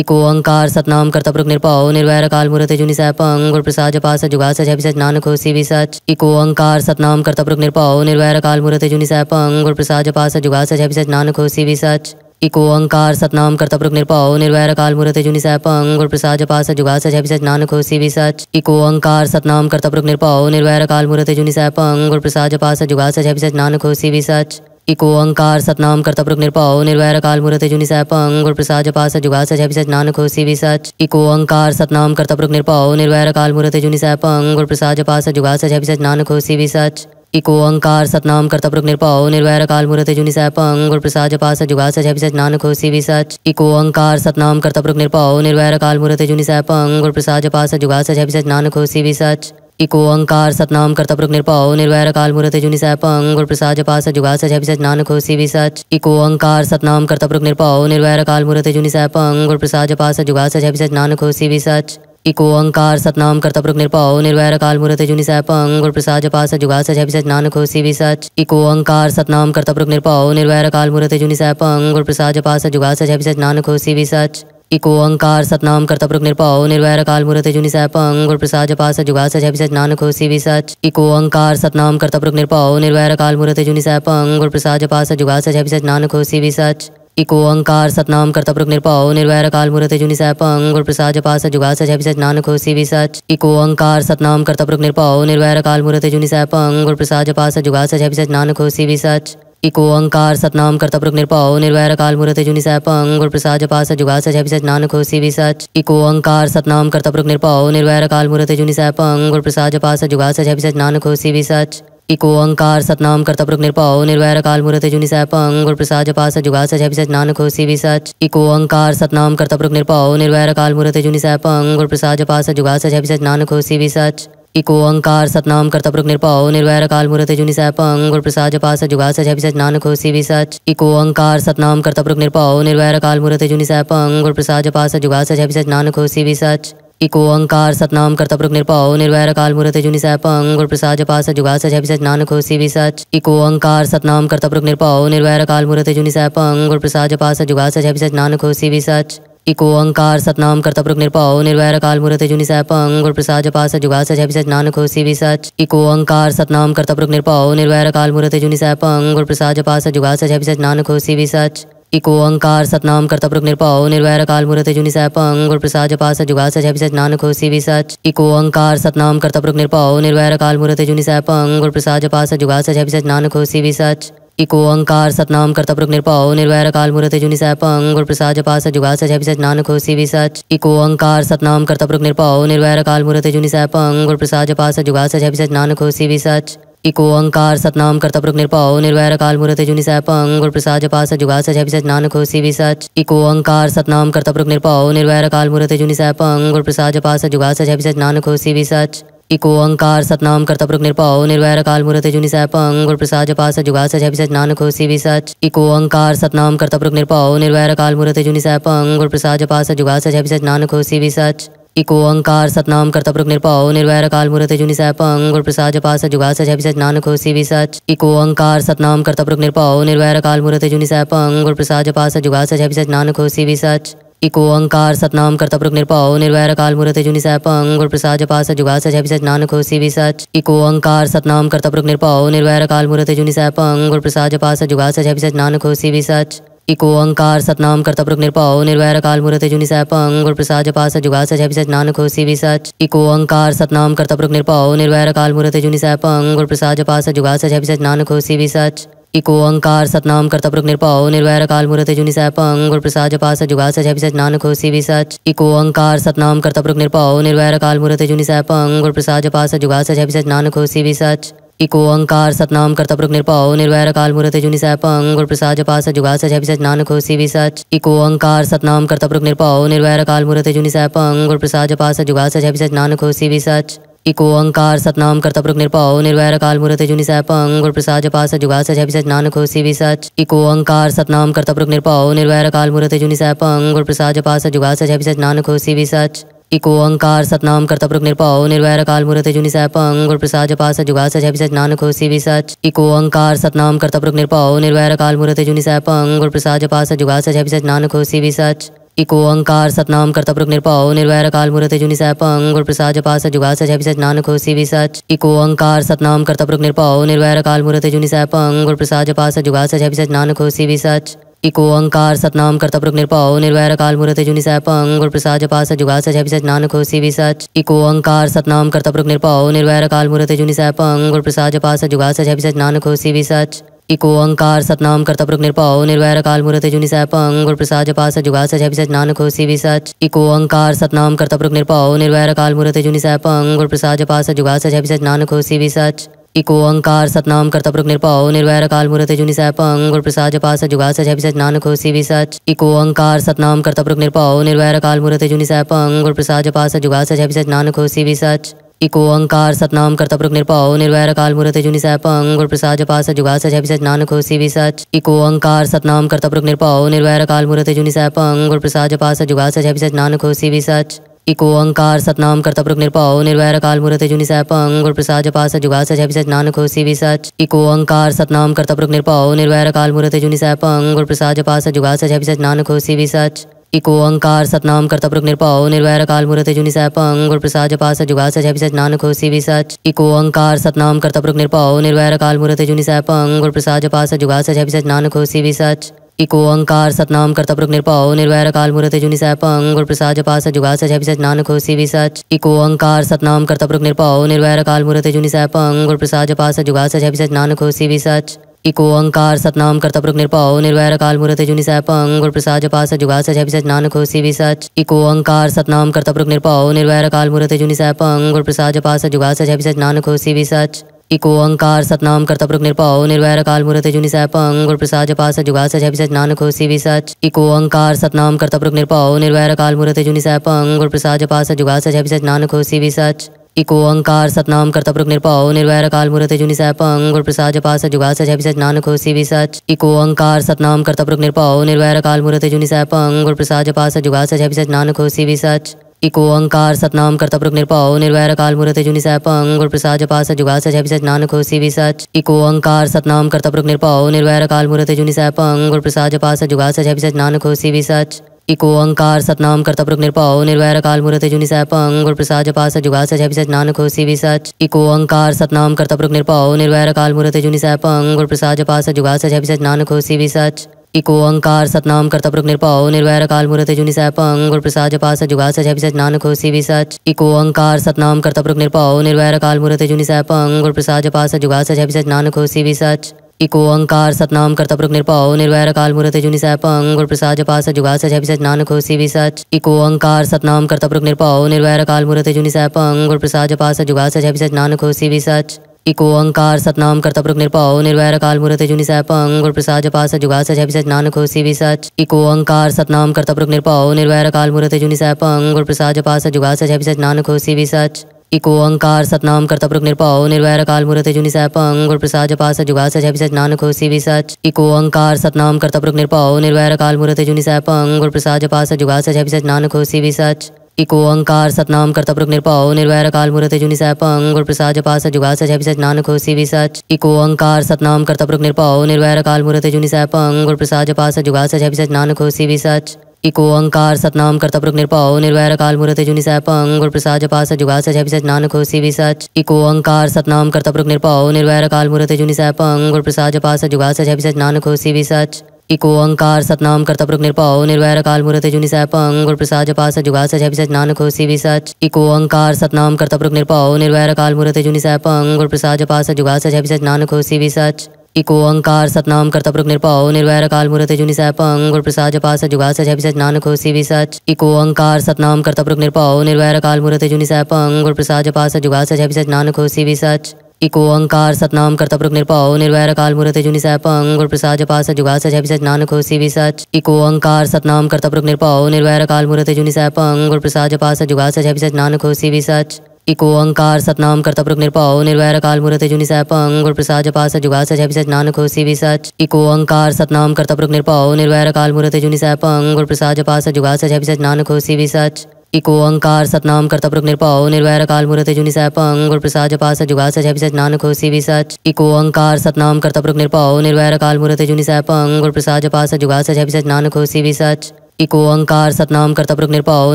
इको ओंकार सतनाम कर्तपुरुख निरपाओ निर्वैर काल मुहूर्त जुनि सैप गुर और प्रसाद सच जुगा सच सच नानक होसी भी सच इको ओंकार सतनाम कर्तपुरुख निरपाओ निर्वैर काल मुहूर्त जुनि सैपंग गुर और प्रसाद सच जुगा सच सच नानक होसी भी सच इको ओंकार सतनाम कर्तपुरुख निरपाओ निर्वैर काल मुहूर्त जुनि सह पंग प्रसाद जपा सच जुगा सच सच नानक होसी भी सच इको ओंकार सतनाम कर्तपुरुख निरपाओ निर्वैर काल मुहूर्त जुनि सह पंग प्रसाद जपा सच जुगा सच सच नानक होसी भी सच इको ओंकार सतनाम कर्तपुरुख निरपाओ निर्वैर काल मुहूर्त जुनि सह पंग प्रसाद जपा सच जुगा सच सच नानक होसी भी सच इको ओंकार सतनाम कर्तपुरुख निरपाओ निर्वैर काल मुहूर्त जुनि सह पंग प्रसाद जपा सच जुगा सच सच नानक होसी भी सच इको अंकार सतनाम करता प्रभु निरपाओ निर्वैर काल मूर्ति जुनि सह पंग प्रसाद जपा सच जुगा सच सच नानक होसी भी सच इको अंकार सतनाम करता प्रभु निरपाओ निर्वैर काल मूर्ति जुनि सह पंग प्रसाद जपा सच जुगा सच सच नानक होसी भी सच इको अंकार सतनाम करता प्रभु निरपाओ निर्वैर काल मूर्ति जुनि सह पंग प्रसाद जपा सच जुगा सच सच नानक होसी भी सच इको अंकार सतनाम करता प्रभु निरपाओ निर्वैर काल मूर्ति जुनि सह पंग प्रसाद जपा सच जुगा सच सच नानक होसी भी सच इको अंकार सतनाम करता पुरुष निरपाओ निर्वैर काल मूर्त जुनि पंग गुर प्रसाद जपा जुगास जुगा सच नानक हो सी सच इको अंकार सतनाम करता पुरुष निरपाओ निर्वैर काल मूर्त जुनि पंग गुर प्रसाद जपा जुगास जुगा सच नानक हो सी सच इको अंकार सतनाम करता पुरुष निरपाओ निर्वैर काल मूर्त जुनि सैपंग गुर प्रसाद जपा जुगास जुगा सच नानक हो सी सच इको अंकार सतनाम करता पुरुष निरपाओ निर्वैर काल मूर्त जुनि सैपंग गुर प्रसाद जपा जुगास जुगा सच नानक हो सी सच इको अंकार सतनाम करता प्रक निरपाओ निर्वैर काल मूर्त जुनि सैपंग गुर प्रसाद पास जुगा सच अभिसच नानक हो सी सच इको अंकार सतनाम करता प्रक निरपाओ निर्वैर काल मूर्त जुनि सैपंग गुर प्रसाद पास जुगा सच अभिसच नानक हो सी सच इको अंकार सतनाम करता प्रक निरपाओ निर्वैर काल मूर्त जुनि सैपंग गुर प्रसाद पास जुगा सच अभिसच नानक हो सी सच इको अंकार सतनाम करता प्रक निरपाओ निर्वैर काल मूर्त जुनि सैपंग गुर प्रसाद जपास जुगा सच अभिसच नानक हो सी सच इको अंकार सतनाम करता प्रक निरपाओ निर्वैर काल मूर्त जुनि सैपंग और प्रसाद जपास जुगास जय सच नानक होसी भी सच इको अंकार सतनाम करता प्रक निरपाओ निर्वैर काल मूर्त जुनि सैपंग और प्रसाद जपास जुगास जय सच नानक होसी भी सच इको अंकार सतनाम करता पुरुष निरपाओ निर्वैर काल मूर्त जुनि सैपंग प्रसाद जपा जुगास जुगा सच नानक हो सी सच इको अंकार सतनाम करता पुरुष निरपाओ निर्वैर काल मूर्त जुनि गुरु प्रसाद जपा जुगास जुगा सच नानक हो सी सच इको अंकार सतनाम करता पुरुष निरपाओ निर्वैर काल मूर्त जुनि सैपंग प्रसाद जपा जुगास जुगा सच नानक हो सी सच इको अंकार सतनाम करता पुरुष निरपाओ निर्वैर काल मूर्त जुनि सैपंग प्रसाद जपा जुगास जुगा सच नानक हो सी सच इको अंकार सतनाम कर्तपुरुख निरपाओ निर्वैर काल मूर्त जुनि सैपंग गुर प्रसाद सच जुगा सच अभिसच नानक होसी भी सच इको अंकार सतनाम कर्तपुरुख निरपाओ निर्वैर काल मूर्त जुनि सैपंग गुर प्रसाद सच जुगा सच अभिसच नानक होसी भी सच इको अंकार सतनाम कर्तपुरुख निरपाओ निर्वैर काल मूर्त जुनि सैपंग गुर प्रसाद सच जुगा सच अभिसच नानक होसी भी सच इको अंकार सतनाम कर्तपुरुख निरपाओ निर्वैर काल मूर्त जुनि सैपंग गुर प्रसाद सच जुगा सच अभिसच नानक होसी भी सच इको अंकार सतनाम करता पुरुष निरपाओ निर्वैर काल मूर्त जुनि सैपंग गुर प्रसाद जपास जुगा सच है नानक हो शिवि सच इको अंकार सतनाम करता पुरुष निरपाओ निर्वैर काल मूर्त जुनि सैपंग गुर प्रसाद जपास जुगा सच है नानक हो शिवि सच इको अंकार सतनाम करता पुरुष निरपाओ निर्वैर काल मूर्त जुनि सैपंग गुर प्रसाद जपास जुगा सच है नानक हो शिवि सच इको अंकार सतनाम करता पुरुष निरपाओ निर्वैर काल मूर्त जुनि सैपंग गुर प्रसाद जपास जुगा सच है नानक हो शिवि सच इको ओंकार सतनाम कर्तपुरुष निर्पाओ निर्वैर काल मुहूर्त जुनि पंग गुर प्रसाद जपास जुगा सच सच नानक खोसी भी सच इको ओंकार सतनाम कर्तपुरुष निर्पाओ निर्वैर काल मुहूर्त जुनि पंग गुर प्रसाद जपास जुगा सच सच नानक खोसी भी सच इको ओंकार सतनाम कर्तपुरुष निरपा निर्वैर काल मुहूर्त जुनि पंग गुर प्रसाद जपास जुगा सच सच नानक खोसी भी सच इको ओंकार सतनाम कर्तपुरुष निरपा निर्वैर काल मुहूर्त जुनि पंग गुर प्रसाद जपास जुगा सच सच नानक खोसी भी सच इको अंकार सतनाम करता पुरुष निरपाओ निर्वैर काल मुहूर्त जुनि सह पंग प्रसाद जपा सच जुगा सच सच नानक होसी भी सच इको अंकार सतनाम करता पुरुष निरपाओ निर्वैर काल मुहूर्त जुनि सह पंग प्रसाद जपा सच जुगा सच सच नानक होसी भी सच इको अंकार सतनाम करता पुरुष निरपाओ निर्वैर काल मुहूर्त जुनि सह पंग प्रसाद जपा सच जुगा सच सच नानक होसी भी सच इको अंकार सतनाम करता पुरुष निरपाओ निर्वैर काल मुहूर्त जुनि सह पंग प्रसाद जपा सच जुगा सच सच नानक होसी भी सच इको अंकार सतनाम कर्तपुरुख निरपाओ निर्वैर काल मूर्ति जुनि सह पंग प्रसाद जपा सच जुगा सच सच नानक होसी भी सच इको अंकार सतनाम कर्तपुरुख निरपाओ निर्वैर काल मूर्ति जुनि सह पंग प्रसाद जपा सच जुगा सच सच नानक होसी भी सच इको अंकार सतनाम कर्तपुरुख निरपाओ निर्वैर काल मूर्ति जुनि सह पंग प्रसाद जपा सच जुगा सच सच नानक होसी भी सच इको अंकार सतनाम कर्तपुरुख निरपाओ निर्वैर काल मूर्ति जुनि सह पंग प्रसाद जपा सच जुगा सच सच नानक होसी भी सच इको अंकार सतनाम करता पुरुष निरपाओ निर्वैर काल मूर्त जुनि पंग गुर प्रसाद जपा जुगास जुगा सच नानक हो सी सच इको अंकार सतनाम करता पुरुष निरपाओ निर्वैर काल मूर्त जुनि पंग गुर प्रसाद जपा जुगास जुगा सच नानक हो सी सच इको अंकार सतनाम करता पुरुष निरपाओ निर्वैर काल मूर्त जुनि सैपंग गुर प्रसाद जपा जुगास जुगा सच नानक हो सी सच इको अंकार सतनाम करता पुरुष निरपाओ निर्वैर काल मूर्त जुनि सैपंग गुर प्रसाद जपा जुगास जुगा सच नानक हो सी सच इको अंकार सतनाम करता पुरुष निरपाओ निर्वैर काल मूर्त जुनि सैपंग गुर प्रसाद जपास जुगास सच है नानक हो सी सच इको अंकार सतनाम करता पुरुष निरपाओ निर्वैर काल मूर्त जुनि सैपंग गुर प्रसाद जपास जुगास सच है नानक हो सी सच इको अंकार सतनाम करता पुरुष निरपाओ निर्वैर काल मूर्त जुनि सैपंग गुर प्रसाद जपास जुगास सच है नानक हो सी सच इको अंकार सतनाम करता पुरुष निरपाओ निर्वैर काल मूर्त जुनि सैपंग गुर प्रसाद जपास जुगास सच सच नानक हो सी सच इको अंकार सतनाम करता पुरुष निरपाओ निर्वैर काल मूर्त जुनि सैपंग गुर प्रसाद पास जुगास जय सच नानक होसी भी सच इको अंकार सतनाम करता पुरुष निरपाओ निर्वैर काल मूर्त जुनि सैपंग गुर प्रसाद जपास जुगास जय सच नानक होसी भी सच इको अंकार सतनाम करता पुरुष निरपाओ निर्वैर काल मूर्त जुनि सैपंग गुर प्रसाद जपास जुगास जय सच नानक होसी भी सच इको अंकार सतनाम करता पुरुष निरपाओ निर्वैर काल मूर्त जुनि सैपंग गुर प्रसाद जपास जुगास जय सच नानक होसी भी सच इको अंकार सतनाम करता पुरुष निरपाओ निर्वैर काल मुहूर्त जुनि सैप अंग और प्रसाद जपास जुगास जय विसच नानक भी सच इको अंकार सतनाम करता पुरुष निरपाओ निर्वैर काल मुहूर्त जुनि सैप अंग और प्रसाद जपास जुगास जय सच नानक भी विसच इको अंकार सतनाम करता पुरुष निरपाओ निर्वैर काल मुहूर्त जुनि सैप अंग और प्रसाद जपास जुगास जय सच नानक भी विसच इको अंकार सतनाम करता पुरुष निरपाओ निर्वैर काल मुहूर्त जुनि सैप अंग और प्रसाद जपास जुगास जय सच नानक भी विसच इको अंकार सतनाम करता पुरुष निरपाओ निर्वैर काल मुहूर्त जुनि सह पंग गुर प्रसाद जपा सच जुगा सच सच नानक होसी भी सच इको अंकार सतनाम करता पुरुष निरपाओ निर्वैर काल मुहूर्त जुनि सह पंग गुर प्रसाद जपा सच जुगा सच सच नानक होसी भी सच इको अंकार सतनाम करता पुरुष निरपाओ निर्वैर काल मुहूर्त जुनि सह पंग गुर प्रसाद जपा सच जुगा सच सच नानक होसी भी सच इको अंकार सतनाम करता पुरुष निरपाओ निर्वैर काल मुहूर्त जुनि सह पंग गुर प्रसाद जपा सच जुगा सच सच नानक होसी भी सच इको अंकार सतनाम कर्तपुरुख निरपाओ निर्वैर काल मूर्त जुनि सैपं गुर प्रसाद जपा सच जुगा सच अभिसच नानक होसी भी सच इको अंकार सतनाम कर्तपुरुख निरपाओ निर्वैर काल मूर्त जुनि सैपं गुर प्रसाद जपा सच जुगा सच अभिसच नानक होसी भी सच इको अंकार सतनाम कर्तपुरुख निर्पाओ निर्वैर काल मुहूर्त जुनि सह पंग और प्रसाद सच जुगा सच अभिसच नानक भी विसच इको अंकार सतनाम कर्तपुरुख निरपाओ निर्वैर काल मुहूर्त जुनि सह पंग और प्रसाद सच जुगा सच अभिसच नानक भी विसच इको अंकार सतनाम कर्तपुरुख निरपाओ निर्वैर काल मुहूर्त जुनि सैप पंग और प्रसाद सच जुगा सच अभिसच नानक भी सच इको अंकार सतनाम कर्तपुरुख निर्पाओ निर्वैर काल मुहूर्त जुनि सह पंग और प्रसाद सच जुगा सच अभिसच नानक भी सच इको अंकार सतनाम करता प्रभु निरपाओ निर्वैर काल मुहूर्त जुनि सह पंग गुण प्रसाद जपा सच जुगा सच सच नान होसी भी सच इको अंकार सतनाम करता प्रभु निरपाओ निर्वैर काल मुहूर्त जुनि सह पंग गुण प्रसाद जपा सच जुगा सच सच नानक होसी भी सच इको अंकार सतनाम करता प्रभु निरपाओ निर्वैर काल मुहूर्त जुनि सह पंग गुण प्रसाद जपा सच जुगा सच सच नान होसी भी सच इको अंकार सतनाम करता प्रभु निरपाओ निर्वैर काल मुहूर्त जुनि सह पंग गुण प्रसाद जपा सच जुगा सच सच नानक होसी भी सच इको अंकार सतनाम करता पुरुष निरपाओ निर्वैर काल मूर्त जुनि सैपंग गुर प्रसाद जपा सच जुगा सच अभिसच नानक होसी भी सच इको अंकार सतनाम करता पुरुष निरपाओ निर्वैर काल मूर्त जुनि सैपंग गुर प्रसाद जपा सच जुगा सच अभिसच नानक होसी भी सच इको अंकार सतनाम करता पुरुष निरपाओ निर्वैर काल मूर्त जुनि सैपंग गुर प्रसाद जपा सच जुगा सच अभिसच नानक होसी भी सच इको अंकार सतनाम करता पुरुष निरपाओ निर्वैर काल मूर्त जुनि सैपंग गुरु प्रसाद जपा सच जुगा सच अभिसच नानक होसी भी सच इको अंकार सतनाम करता प्रमुख निरपाओ निर्वैर काल मूर्त जुनि सैपंग गुरु प्रसाद जपा जुगास जुगा सच नानक हो सी सच इको अंकार सतनाम करता प्रमुख निरपाओ निर्वैर काल मूर्त जुनि सैपंग गुरु प्रसाद जपा जुगास जुगा सच नानक हो सी सच इको अंकार सतनाम करता प्रमुख निरपाओ निर्वैर काल मूर्त जुनि सैपंग गुरु प्रसाद जपा जुगास जुगा सच नानक हो सी सच इको अंकार सतनाम करता प्रमुख निरपाओ निर्वैर काल मूर्त जुनि सैपंग गुरु प्रसाद जपा जुगास जुगा सच नानक हो सी सच इको अंकार सतनाम करता निरपाओ निर्वैर काल मूर्त जुनि सैपंग गुर प्रसाद जपास जुगा सच है नानक हो सी सच इको अंकार सतनाम करता पुरुष निरपाओ निर्वैर काल मूर्त जुनि सैपंग गुर प्रसाद जपास जुगा सच है नानक हो सी सच इको अंकार सतनाम करता पुरुष निरपाओ निर्वैर काल मूर्ति जुनि सह पंग प्रसाद जपा सच जुगा सच सच नानक होसी भी सच इको अंकार सतनाम करता पुरुष निरपाओ निर्वैर काल मूर्ति जुनि सह पंग प्रसाद जपा सच जुगा सच सच नानक होसी भी सच इको अंकार सतनाम करता पुरुष निरपाओ निर्वैर काल मूर्ति जुनि सह पंग प्रसाद जपा सच जुगा सच सच नानक होसी भी सच इको अंकार सतनाम करता पुरुष निरपाओ निर्वैर काल मूर्ति जुनि सह पंग प्रसाद जपा सच जुगा सच सच नानक होसी भी सच इको अंकार सतनाम करता पुरुष निरपाओ निर्वैर काल मूर्त जुनि पंग गुर प्रसाद जपा जुगास जुगा सच नानक हो सी सच इको अंकार सतनाम करता पुरुष निरपाओ निर्वैर काल मूर्त जुनि सैपंग गुर प्रसाद जपा जुगास जुगा सच नानक हो सी सच इको अंकार सतनाम करता पुरुष निरपाओ निर्वैर काल मूर्त जुनि सैपंग गुरु प्रसाद जपा जुगास जुगा सच नानक हो सी सच इको अंकार सतनाम करता पुरुष निरपाओ निर्वैर काल मूर्त जुनि पंग गुर प्रसाद जपा जुगास जुगा सच नानक हो सी सच एक ओंकार सतनाम करता पुरुष निरपाओ निर्वैर काल मूर्त जुनि सैपंग गुर प्रसाद जपास जुगा सच अभिसच नानक हो सी सच एक ओंकार सतनाम करता पुरुष निरपाओ निर्वैर काल मूर्त जुनि सैपंग गुर प्रसाद जपास जुगा सच अभिसच नानक हो सी सच एक ओंकार सतनाम करता पुरुष निरपाओ निर्वैर काल मूर्त जुनि सैपंग गुर प्रसाद पास जुगा सच अभिसच नानक हो सी सच एक ओंकार सतनाम करता पुरुष निरपाओ निर्वैर काल मूर्त जुनि सैपंग गुण प्रसाद पास जुगा सच अभिसच नानक हो सी सच इको अंकार सतनाम करता पुरुष निरपाओ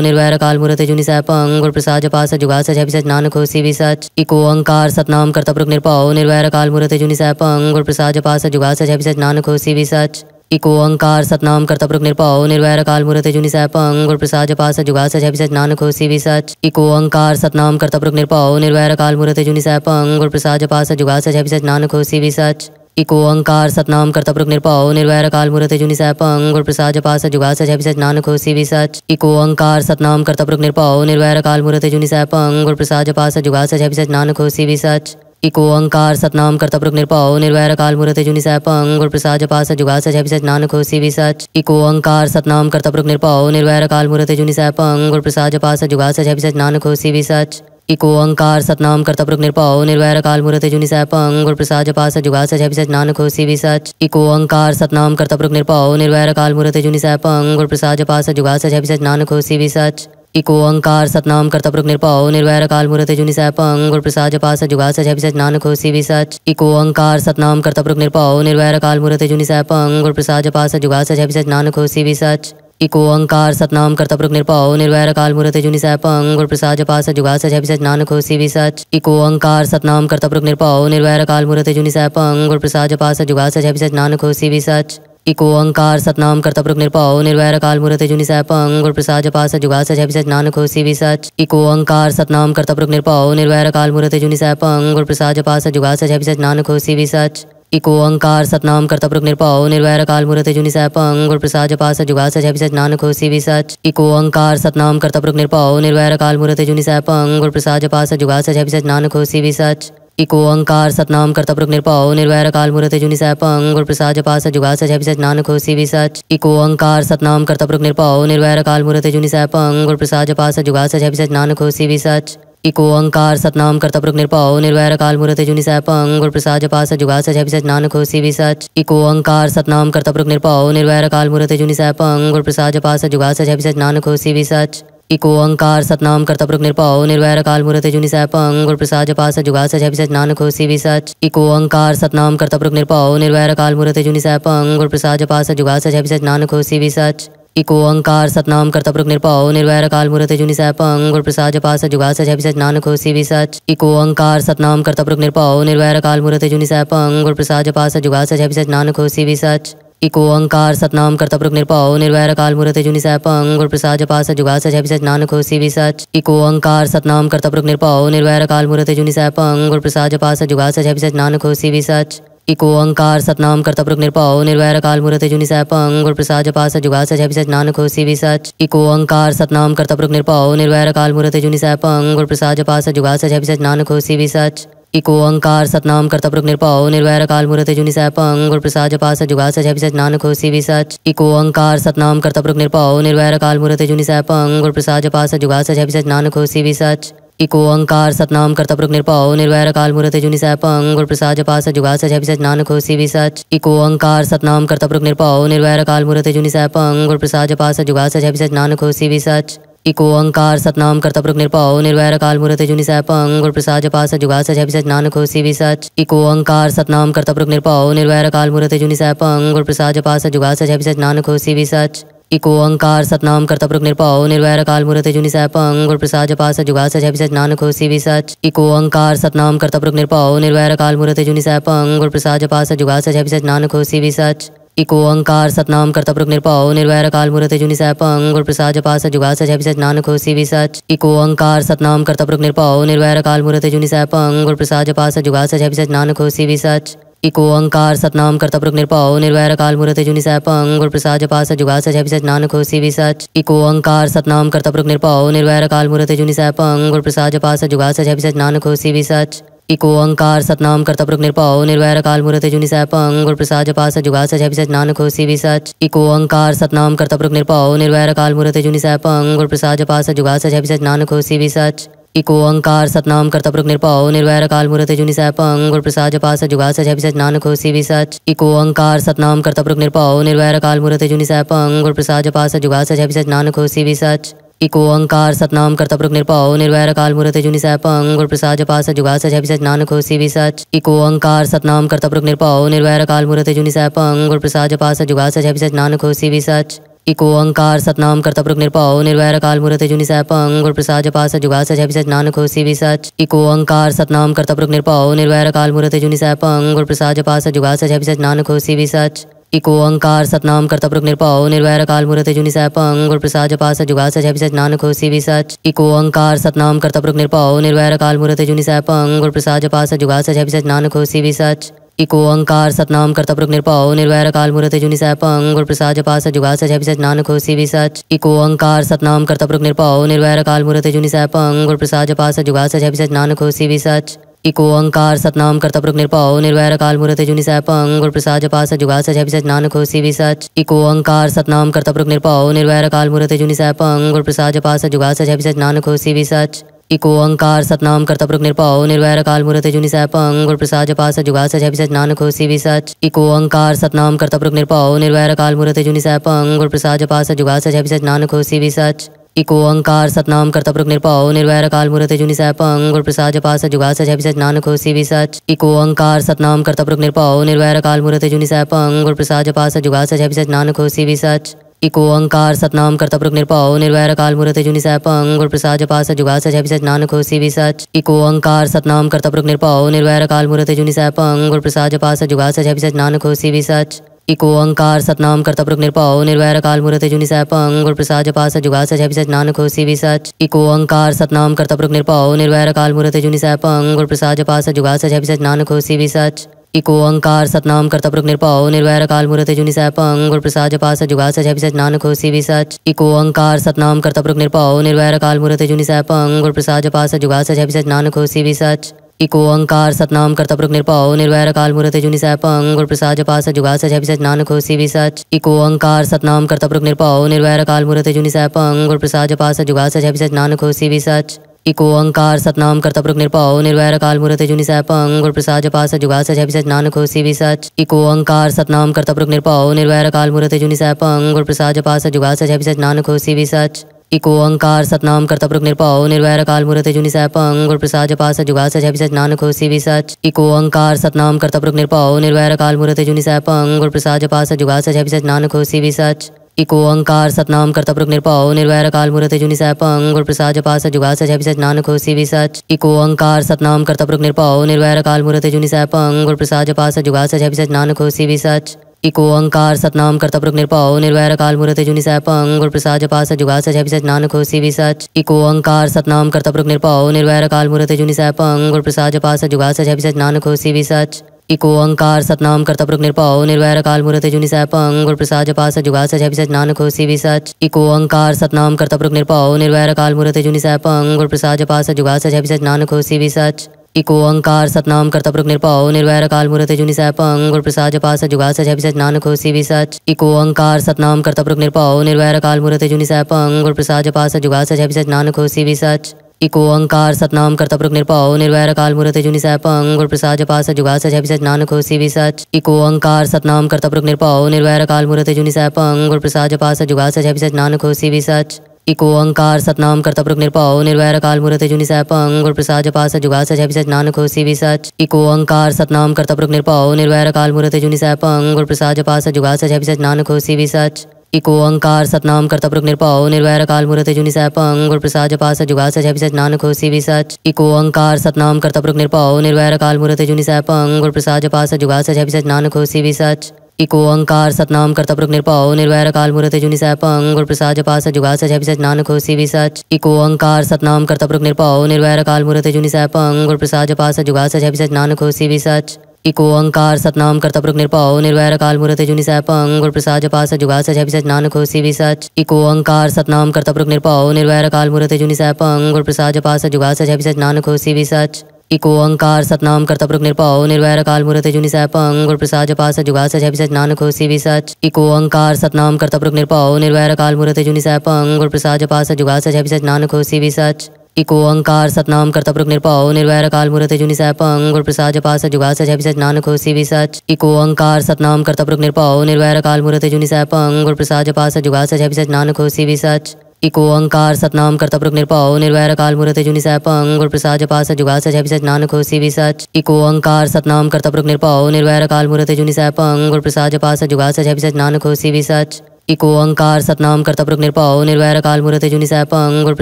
निर्वैर काल मूर्त जुनि सैपंग और प्रसाद जपास जुगा सच सच नानक होसी भी सच इको अंकार सतनाम करता पुरुष निरपाओ निर्वैर काल मूर्त जुनि सैपंग गुर प्रसाद जपास जुगा सच सच नानक होसी भी सच इको अंकार सतनाम करता पुरुष निरपाओ निर्वैर काल मूर्त जुनि सैपंग गुर प्रसाद जपास जुगा सच सच नानक होसी भी सच इको अंकार सतनाम करता पुरुष निरपाओ निर्वैर काल मूर्त जुनि सैपंग और प्रसाद जपास जुगा सच सच नानक होसी भी सच इको अंकार सतनाम करता पुरुष निरपाओ निर्वैर काल मूर्त जुनि पंग और प्रसाद सच जुगा सच अभिसच नानक होसी भी सच इको अंकार सतनाम करता पुरुष निरपाओ निर्वैर काल मूर्त जुनि पंग और प्रसाद सच जुगा सच अभिसच नानक होसी भी सच इको अंकार सतनाम करता पुरुष निरपाओ निर्वैर काल मूर्त जुनि पंग गुरु प्रसाद सच जुगा सच अभिसच नानक होसी भी सच इको अंकार सतनाम करता पुरुष निरपाओ निर्वैर काल मूर्त जुनि पंग और प्रसाद सच जुगा सच अभिसच नानक होसी भी सच इको अंकार सतनाम करता निर्पाओ निरपाओ निर्वैर काल मुहूर्त जुनि सह पंग प्रसाद जपा सच जुगा सच सच नानक होशी भी सच इको अंकार सतनाम करता पुरुष निरपाओ निर्वैर काल मुहूर्त जुनि सह पंग प्रसाद जपा सच जुगा सच सच नानक होशी भी सच इको अंकार सतनाम करता पुरुष निरपाओ निर्वैर काल मुहूर्त जुनि सह पंग प्रसाद जपा सच जुगा सच सच नानक होशी भी सच इको अंकार सतनाम करता पुरुष निरपाओ निर्वैर काल मुहूर्त जुनि सह पंग प्रसाद जपा सच जुगा सच सच नानक होशी भी सच इको अंकार सतनाम कर्तपुरुख निरपाओ निर्वैर काल मूर्त जुनि सैपं गुर प्रसाद जपा सच जुगा सच अभिसच नानक होसी भी सच इको अंकार सतनाम कर्तपुरुख निरपाओ निर्वैर काल मूर्त जुनि सैपं गुर प्रसाद जपा सच जुगा सच अभिसच नानक होसी भी सच इको अंकार सतनाम कर्तपुरुख निरपाओ निर्वैर काल मूर्त जुनि सैपं गुर प्रसाद जपा सच जुगा सच अभिसच नानक होसी भी सच इको अंकार सतनाम कर्तपुरुख निरपाओ निर्वैर काल मूर्त जुनि सैपं गुर प्रसाद जपा सच जुगा सच अभिसच नानक होसी भी सच इको अंकार सतनाम करता प्रक निरपाओ निर्वैर काल मूर्त जुनि सैपंग गुर प्रसाद सच जुगा सच अभिसच नानक हो सी सच इको अंकार सतनाम करता प्रक निरपाओ निर्वैर काल मूर्त जुनि सैपंग गुर प्रसाद सच जुगा सच अभिसच नानक हो सी सच इको अंकार सतनाम करता प्रक निरपाओ निर्वैर काल मूर्त जुनि सैपंग गुर प्रसाद सच जुगा सच अभिसच नानक हो सी सच इको अंकार सतनाम करता प्रक निरपाओ निर्वैर काल मूर्त जुनि सैपंग गुर प्रसाद सच जुगा सच अभिसच नानक हो सी सच इको अंकार सतनाम करता प्रक निरपाओ निर्वैर काल मूर्त जुनि सैपंग गुर प्रसाद जपास जुगा सच अभिसच नानक हो भी सच इको अंकार सतनाम करता प्रक निरपाओ निर्वैर काल मूर्त जुनि सैपंग गुर प्रसाद जपास जुगा सच अभिसच नानक हो भी सच इको अंकार सतनाम करता प्रक निरपाओ निर्वैर काल मूर्त जुनि सैपंग गुर प्रसाद जपास जुगा सच अभिसच नानक हो भी सच इको अंकार सतनाम करता प्रक निरपाओ निर्वैर काल मूर्त जुनि सैप गुर प्रसाद जपास जुगा सच अभिसच नानक हो भी सच इको ओंकार सतनाम कर्तपुरुख निरपा निर्वैर काल मुहूर्त जुनि पंग और प्रसाद जपास जुगास जय सच नानक होसी भी सच इको ओंकार सतनाम कर्तपुरुख निरपाओ निर्वैर काल मुहूर्त जुनि पंग गुर प्रसाद जपास जुगास जय सच नानक होसी भी सच इको ओंकार सतनाम कर्तपुरुख निरपाओ निर्वैर काल मुहूर्त जुनि पंग गुर प्रसाद जपास जुगास जय सच नानक होसी भी सच इको ओंकार सतनाम कर्तपुरुख निरपाओ निर्वैर काल मुहूर्त जुनि पंग गुर प्रसाद जपास जुगास जय सच नानक होसी भी सच इको अंकार सतनाम करता पुरुष निरपाओ निर्वैर काल मुहूर्त जुनि सह पंग प्रसाद जपा सच जुगा सच अभिसच नानक होसी भी सच इको अंकार सतनाम करता पुरुष निरपाओ निर्वैर काल मुहूर्त जुनि सह पंग प्रसाद जपा सच जुगा सच अभिसच नानक होसी भी सच इको अंकार सतनाम करता पुरुष निरपाओ निर्वैर काल मुहूर्त जुनि सह पंग प्रसाद जपा सच जुगा सच अभिसच नानक होसी भी सच इको अंकार सतनाम करता पुरुष निरपाओ निर्वैर काल मुहूर्त जुनि सह पंग प्रसाद जपा सच जुगा सच अभिसच नानक होसी भी सच इको अंकार सतनाम करता प्रभु निरपाओ निर्वैर काल मुहूर्त जुनि सह पंग प्रसाद जपा सच जुगा सच सच नानक होसी भी सच इको अंकार सतनाम करता प्रभु निरपाओ निर्वैर काल मुहूर्त जुनि सह पंग प्रसाद जपा सच जुगा सच सच नानक होसी भी सच इको ओंकार सतनाम कर्तपुरुख निरपाओ निर्वैर काल मुहूर्त जुनि सैपंग गुर प्रसाद जपास जुगास है सच नानक होसी भी सच इको ओंकार सतनाम कर्तपुरुख निरपा निर्वैर काल मुहूर्त जुनि सैपंग गुर प्रसाद जपास जुगास है सच नानक होसी भी सच इको ओंकार सतनाम कर्तपुरुख निरपाओ निर्वैर काल मुहूर्त जुनि सैपंग गुर प्रसाद जपास जुगास है सच नानक होसी भी सच इको ओंकार सतनाम कर्तपुरुख निरपाओ निर्वैर काल मुहूर्त जुनि सैपंग गुर प्रसाद जपास जुगास है सच नानक होसी भी सच इको अंकार सतनाम करता पुरुष निरपाओ निर्वैर काल मुहूर्त जुनि सैप अंग प्रसाद जपा सच जुगा सच अभिसच नानक होसी भी सच इको अंकार सतनाम करता पुरुष निरपाओ निर्वैर काल मुहूर्त जुनि सैप अंग प्रसाद जपा सच जुगा सच अभिसच नानक होसी भी सच इको अंकार सतनाम करता पुरुष निरपाओ निर्वैर काल मूर्त जुनि सैपंग गुर प्रसाद जपा जुगास जुगा सच नानक हो सी सच इको अंकार सतनाम करता पुरुष निरपाओ निर्वैर काल मूर्त जुनि सैपंग गुर प्रसाद जपा जुगास जुगा सच नानक हो सी सच इको अंकार सतनाम करता पुरुष निरपाओ निर्वैर काल मूर्त जुनि सैपंग गुर प्रसाद जपा जुगास जुगा सच नानक हो सी सच इको अंकार सतनाम करता पुरुष निरपाओ निर्वैर काल मूर्त जुनि सैपंग गुर प्रसाद जपा जुगास जुगा सच नानक हो सी सच इको अंकार सतनाम करता पुरुष निरपाओ निर्वैर काल मूर्त जुनि सैपंग गुर प्रसाद जपास जुगास जय सच नानक होसी भी सच इको अंकार सतनाम करता पुरुष निरपाओ निर्वैर काल मूर्त जुनि सैपंग गुर प्रसाद जपास जुगास जय सच नानक होसी भी सच इको अंकार सतनाम करता प्रमुख निरपाओ निर्वैर काल मूर्त जुनि गुरु प्रसाद जुगा जुगास जय सच नानक भी विसच इको अंकार सतनाम करता प्रमुख निरपाओ निर्वैर काल मूर्त जुनि गुरु प्रसाद जुगा जुगास जय सच नानक भी विसच इको अंकार सतनाम करता प्रमुख निरपाओ निर्वैर काल मूर्त जुनि सैपंग प्रसाद जुगा जुगास जय सच नानक भी विसच इको अंकार सतनाम करता प्रमुख निरपाओ निर्वैर काल मूर्त जुनि सैपंग प्रसाद जुगा जुगास जय सच नानक भी सच इको अंकार सतनाम कर्तपुरुख निरपाओ निर्वैर काल मूर्त जुनि सैपंग गुर प्रसाद सच जुगा सच अभिसच नानक हो सी सच इको अंकार सतनाम कर्तपुरुख निरपाओ निर्वैर काल मूर्त जुनि सैपंग गुर प्रसाद सच जुगा सच अभिसच नानक हो सी सच इको अंकार सतनाम कर्तपुरुख निरपाओ निर्वैर काल मूर्त जुनि सैपंग गुर प्रसाद सच जुगा सच अभिसच नानक हो सी सच इको अंकार सतनाम कर्तपुरुख निरपाओ निर्वैर काल मूर्त जुनि सैपंग गुर प्रसाद सच जुगा सच अभिसच नानक हो सी सच इको अंकार सतनाम करता पुरुष निरपाओ निर्वैर काल मूर्त जुनि सैपंग गुर प्रसाद सच जुगा सच अभिसच नानक हो सी सच इको अंकार सतनाम करता पुरुष निरपाओ निर्वैर काल मूर्त जुनि सैपंग गुर प्रसाद सच जुगा सच अभिसच नानक हो सी सच इको अंकार सतनाम करता पुरुष निरपाओ निर्वैर काल मूर्त जुनि सैपंग गुर प्रसाद सच जुगा सच अभिसच नानक हो सी सच इको अंकार सतनाम करता पुरुष निरपाओ निर्वैर काल मूर्त जुनि सैपंग गुर प्रसाद सच जुगा सच अभिसच नानक हो सी सच इको ओंकार सतनाम कर्तपुरुष निरपा निर्वैर काल मुहूर्त जुनि पंग गुर प्रसाद सच जुगा सच है नान नानक होसी भी सच इको ओंकार सतनाम कर्तपुरुष निरपा निर्वैर काल मुहूर्त जुनि पंग गुरु प्रसाद सच जुगा सच है सच नानक होसी भी सच इको ओंकार सतनाम कर्तपुरुष निरपाओ निर्वैर काल मुहूर्त जुनि पंग गुर प्रसाद सच जुगा सच है सच नानक होसी भी सच इको ओंकार सतनाम कर्तपुरुष निरपाओ निर्वैर काल मुहूर्त जुनि पंग गुर प्रसाद सच जुगा सच है नान नानक होसी भी सच इको अंकार सतनाम करता पुरुष निरपाओ निर्वैर काल मुहूर्त जुनि सह पंग गुण प्रसाद जपा सच जुगा सच सच नानक होसी भी सच इको अंकार सतनाम करता पुरुष निरपाओ निर्वैर काल मुहूर्त जुनि सह पंग प्रसाद जपा सच जुगा सच सच नानक होसी भी सच इको अंकार सतनाम करता पुरुष निरपाओ निर्वैर काल मुहूर्त जुनि सह पंग प्रसाद जपा सच जुगा सच सच नान होसी भी सच इको अंकार सतनाम करता पुरुष निरपाओ निर्वैर काल मुहूर्त जुनि सह पंग प्रसाद जपा सच जुगा सच सच नानक होसी भी सच इको अंकार सतनाम कर्तपुरुख निरपाओ निर्वैर काल मूर्ति जुनि सह पंग प्रसाद जपा सच जुगा सच सच नानक सी भी सच इको अंकार सतनाम कर्तपुरुख निरपाओ निर्वैर काल मूर्ति जुनि सह पंग प्रसाद जपा सच जुगा सच सच नानक सी भी सच इको अंकार सतनाम कर्तपुरुख निरपाओ निर्वैर काल मूर्ति जुनि सह पंग गुरु प्रसाद जपा सच जुगा सच सच नानक सी भी सच इको अंकार सतनाम कर्तपुरुख निरपाओ निर्वैर काल मूर्ति जुनि सह पंग गुरु प्रसाद जपा सच जुगा सच सच नानक सी भी सच इको अंकार सतनाम करता प्रमुख निरपाओ निर्वैर काल मूर्त जुनि पंग गुर प्रसाद जपा जुगास जुगा सच नानक हो सी सच इको अंकार सतनाम करता प्रमुख निरपाओ निर्वैर काल मूर्त जुनि सैपंग गुर प्रसाद जपा जुगास जुगा सच नानक हो सी सच इको अंकार सतनाम करता प्रमुख निरपाओ निर्वैर काल मूर्त जुनि सैपंग गुर प्रसाद जपा जुगास जुगा सच नानक हो सी सच इको अंकार सतनाम करता प्रमुख निरपाओ निर्वैर काल मूर्त जुनि सैपंग गुर प्रसाद जपा जुगास जुगा सच नानक हो सी सच इको अंकार सतनाम करता प्रमुख निरपाओ निर्वैर काल मुहूर्त जुनि सैपंग गुरु प्रसाद जपास जुगास जय सच नानक हो सी सच इको अंकार सतनाम करता प्रमुख निरपाओ निर्वैर काल मुहूर्त जुनि सैपंग गुरु प्रसाद जपास जुगास जय सच नानक हो सी सच इको अंकार सतनाम करता प्रमुख निरपाओ निर्वैर काल मुहूर्त जुनि सैपंग गुरु प्रसाद जपास जुगास जय सच नानक हो सी सच इको अंकार सतनाम करता प्रमुख निरपाओ निर्वैर काल मुहूर्त जुनि सैपंग गुरु प्रसाद जपास जुगास जय सच नानक हो सी सच इको ओंकार सतनाम करता पुरुष निरपाओ निर्वैर काल मूर्त जुनि सैपंग गुर प्रसाद जपास जुगास जय सच नानक होसी भी सच इको ओंकार सतनाम करता पुरुष निरपाओ निर्वैर काल मूर्त जुनि सैपंग गुर प्रसाद जपास जुगास है सच नानक होसी भी सच इको ओंकार सतनाम करता पुरुष निरपाओ निर्वैर काल मूर्त जुनि सैपंग गुर प्रसाद जपास जुगास है सच नानक होसी भी सच इको ओंकार सतनाम करता पुरुष निरपाओ निर्वैर काल मूर्त जुनि सैपंग गुर प्रसाद जपास जुगास है सच नानक होसी भी सच इको अंकार सतनाम करता पुरुष निर्पाओ निर्वैर काल मुहूर्त जुनि सैप अंग प्रसाद सच जुगा सच अभिसच नानक भी विसच इको अंकार सतनाम करता पुरुष निर्पाओ निर्वैर काल मुहूर्त जुनि सैप अंग प्रसाद सच जुगा सच अभिसच नानक भी विसच इको अंकार सतनाम करता पुरुष निर्पाओ निर्वैर काल मुहूर्त जुनि सैप अंग प्रसाद सच जुगा सच अभिसच नानक भी विसच इको अंकार सतनाम करता पुरुष निर्पाओ निर्वैर काल मुहूर्त जुनि सैप अंग प्रसाद सच जुगा सच अभिसच नानक भी विसच इको अंकार सतनाम करता प्रभु निरपाओ निर्वैर काल मुहूर्त जुनि सह पंग गुर प्रसाद जपा सच जुगा सच सच नानक होसी भी सच इको अंकार सतनाम करता प्रभु निरपाओ निर्वैर काल मुहूर्त जुनि सह पंग गुर प्रसाद जपा सच जुगा सच सच नानक होसी भी सच इको अंकार सतनाम करता प्रभु निरपाओ निर्वैर काल मुहूर्त जुनि सह पंग गुर प्रसाद जपा सच जुगा सच सच नानक होसी भी सच इको अंकार सतनाम करता प्रभु निरपाओ निर्वैर काल मुहूर्त जुनि सह पंग गुर प्रसाद जपा सच जुगा सच सच नानक होसी भी सच इको अंकार सतनाम कर्तपुरुख निरपाओ निर्वैर काल मूर्त जुनि सैपं गुरु प्रसाद जपा सच जुगा सच अभिसच नानक होसी भी सच इको अंकार सतनाम कर्तपुरुख निरपाओ निर्वैर काल मूर्त जुनि सैपं गुर प्रसाद जपा सच जुगा सच अभिसच नानक होसी भी सच इको अंकार सतनाम कर्तपुरुख निरपाओ निर्वैर काल मूर्त जुनि सैपं गुर प्रसाद जपा सच जुगा सच अभिसच नानक होसी भी सच इको अंकार सतनाम कर्तपुरुख निरपाओ निर्वैर काल मूर्त जुनि सैपं गुर प्रसाद जपा सच जुगा सच अभिसच नानक होसी भी सच को अंकार सतनाम कर्तपुरुख निर्पाओ निर्वैर काल मूर्त जुनि सैपंग गुर प्रसाद जपास जुगा सच अभिसच नानक हो सी सच इको अंकार सतनाम कर्तपुरुख निर्पाओ निर्वैर काल मूर्त जुनि सैपंग गुर प्रसाद जपास जुगा सच अभिसच नानक हो सी सच इको अंकार सतनाम कर्तपुरुख निर्पाओ निर्वैर काल मूर्त जुनि सैपंग गुर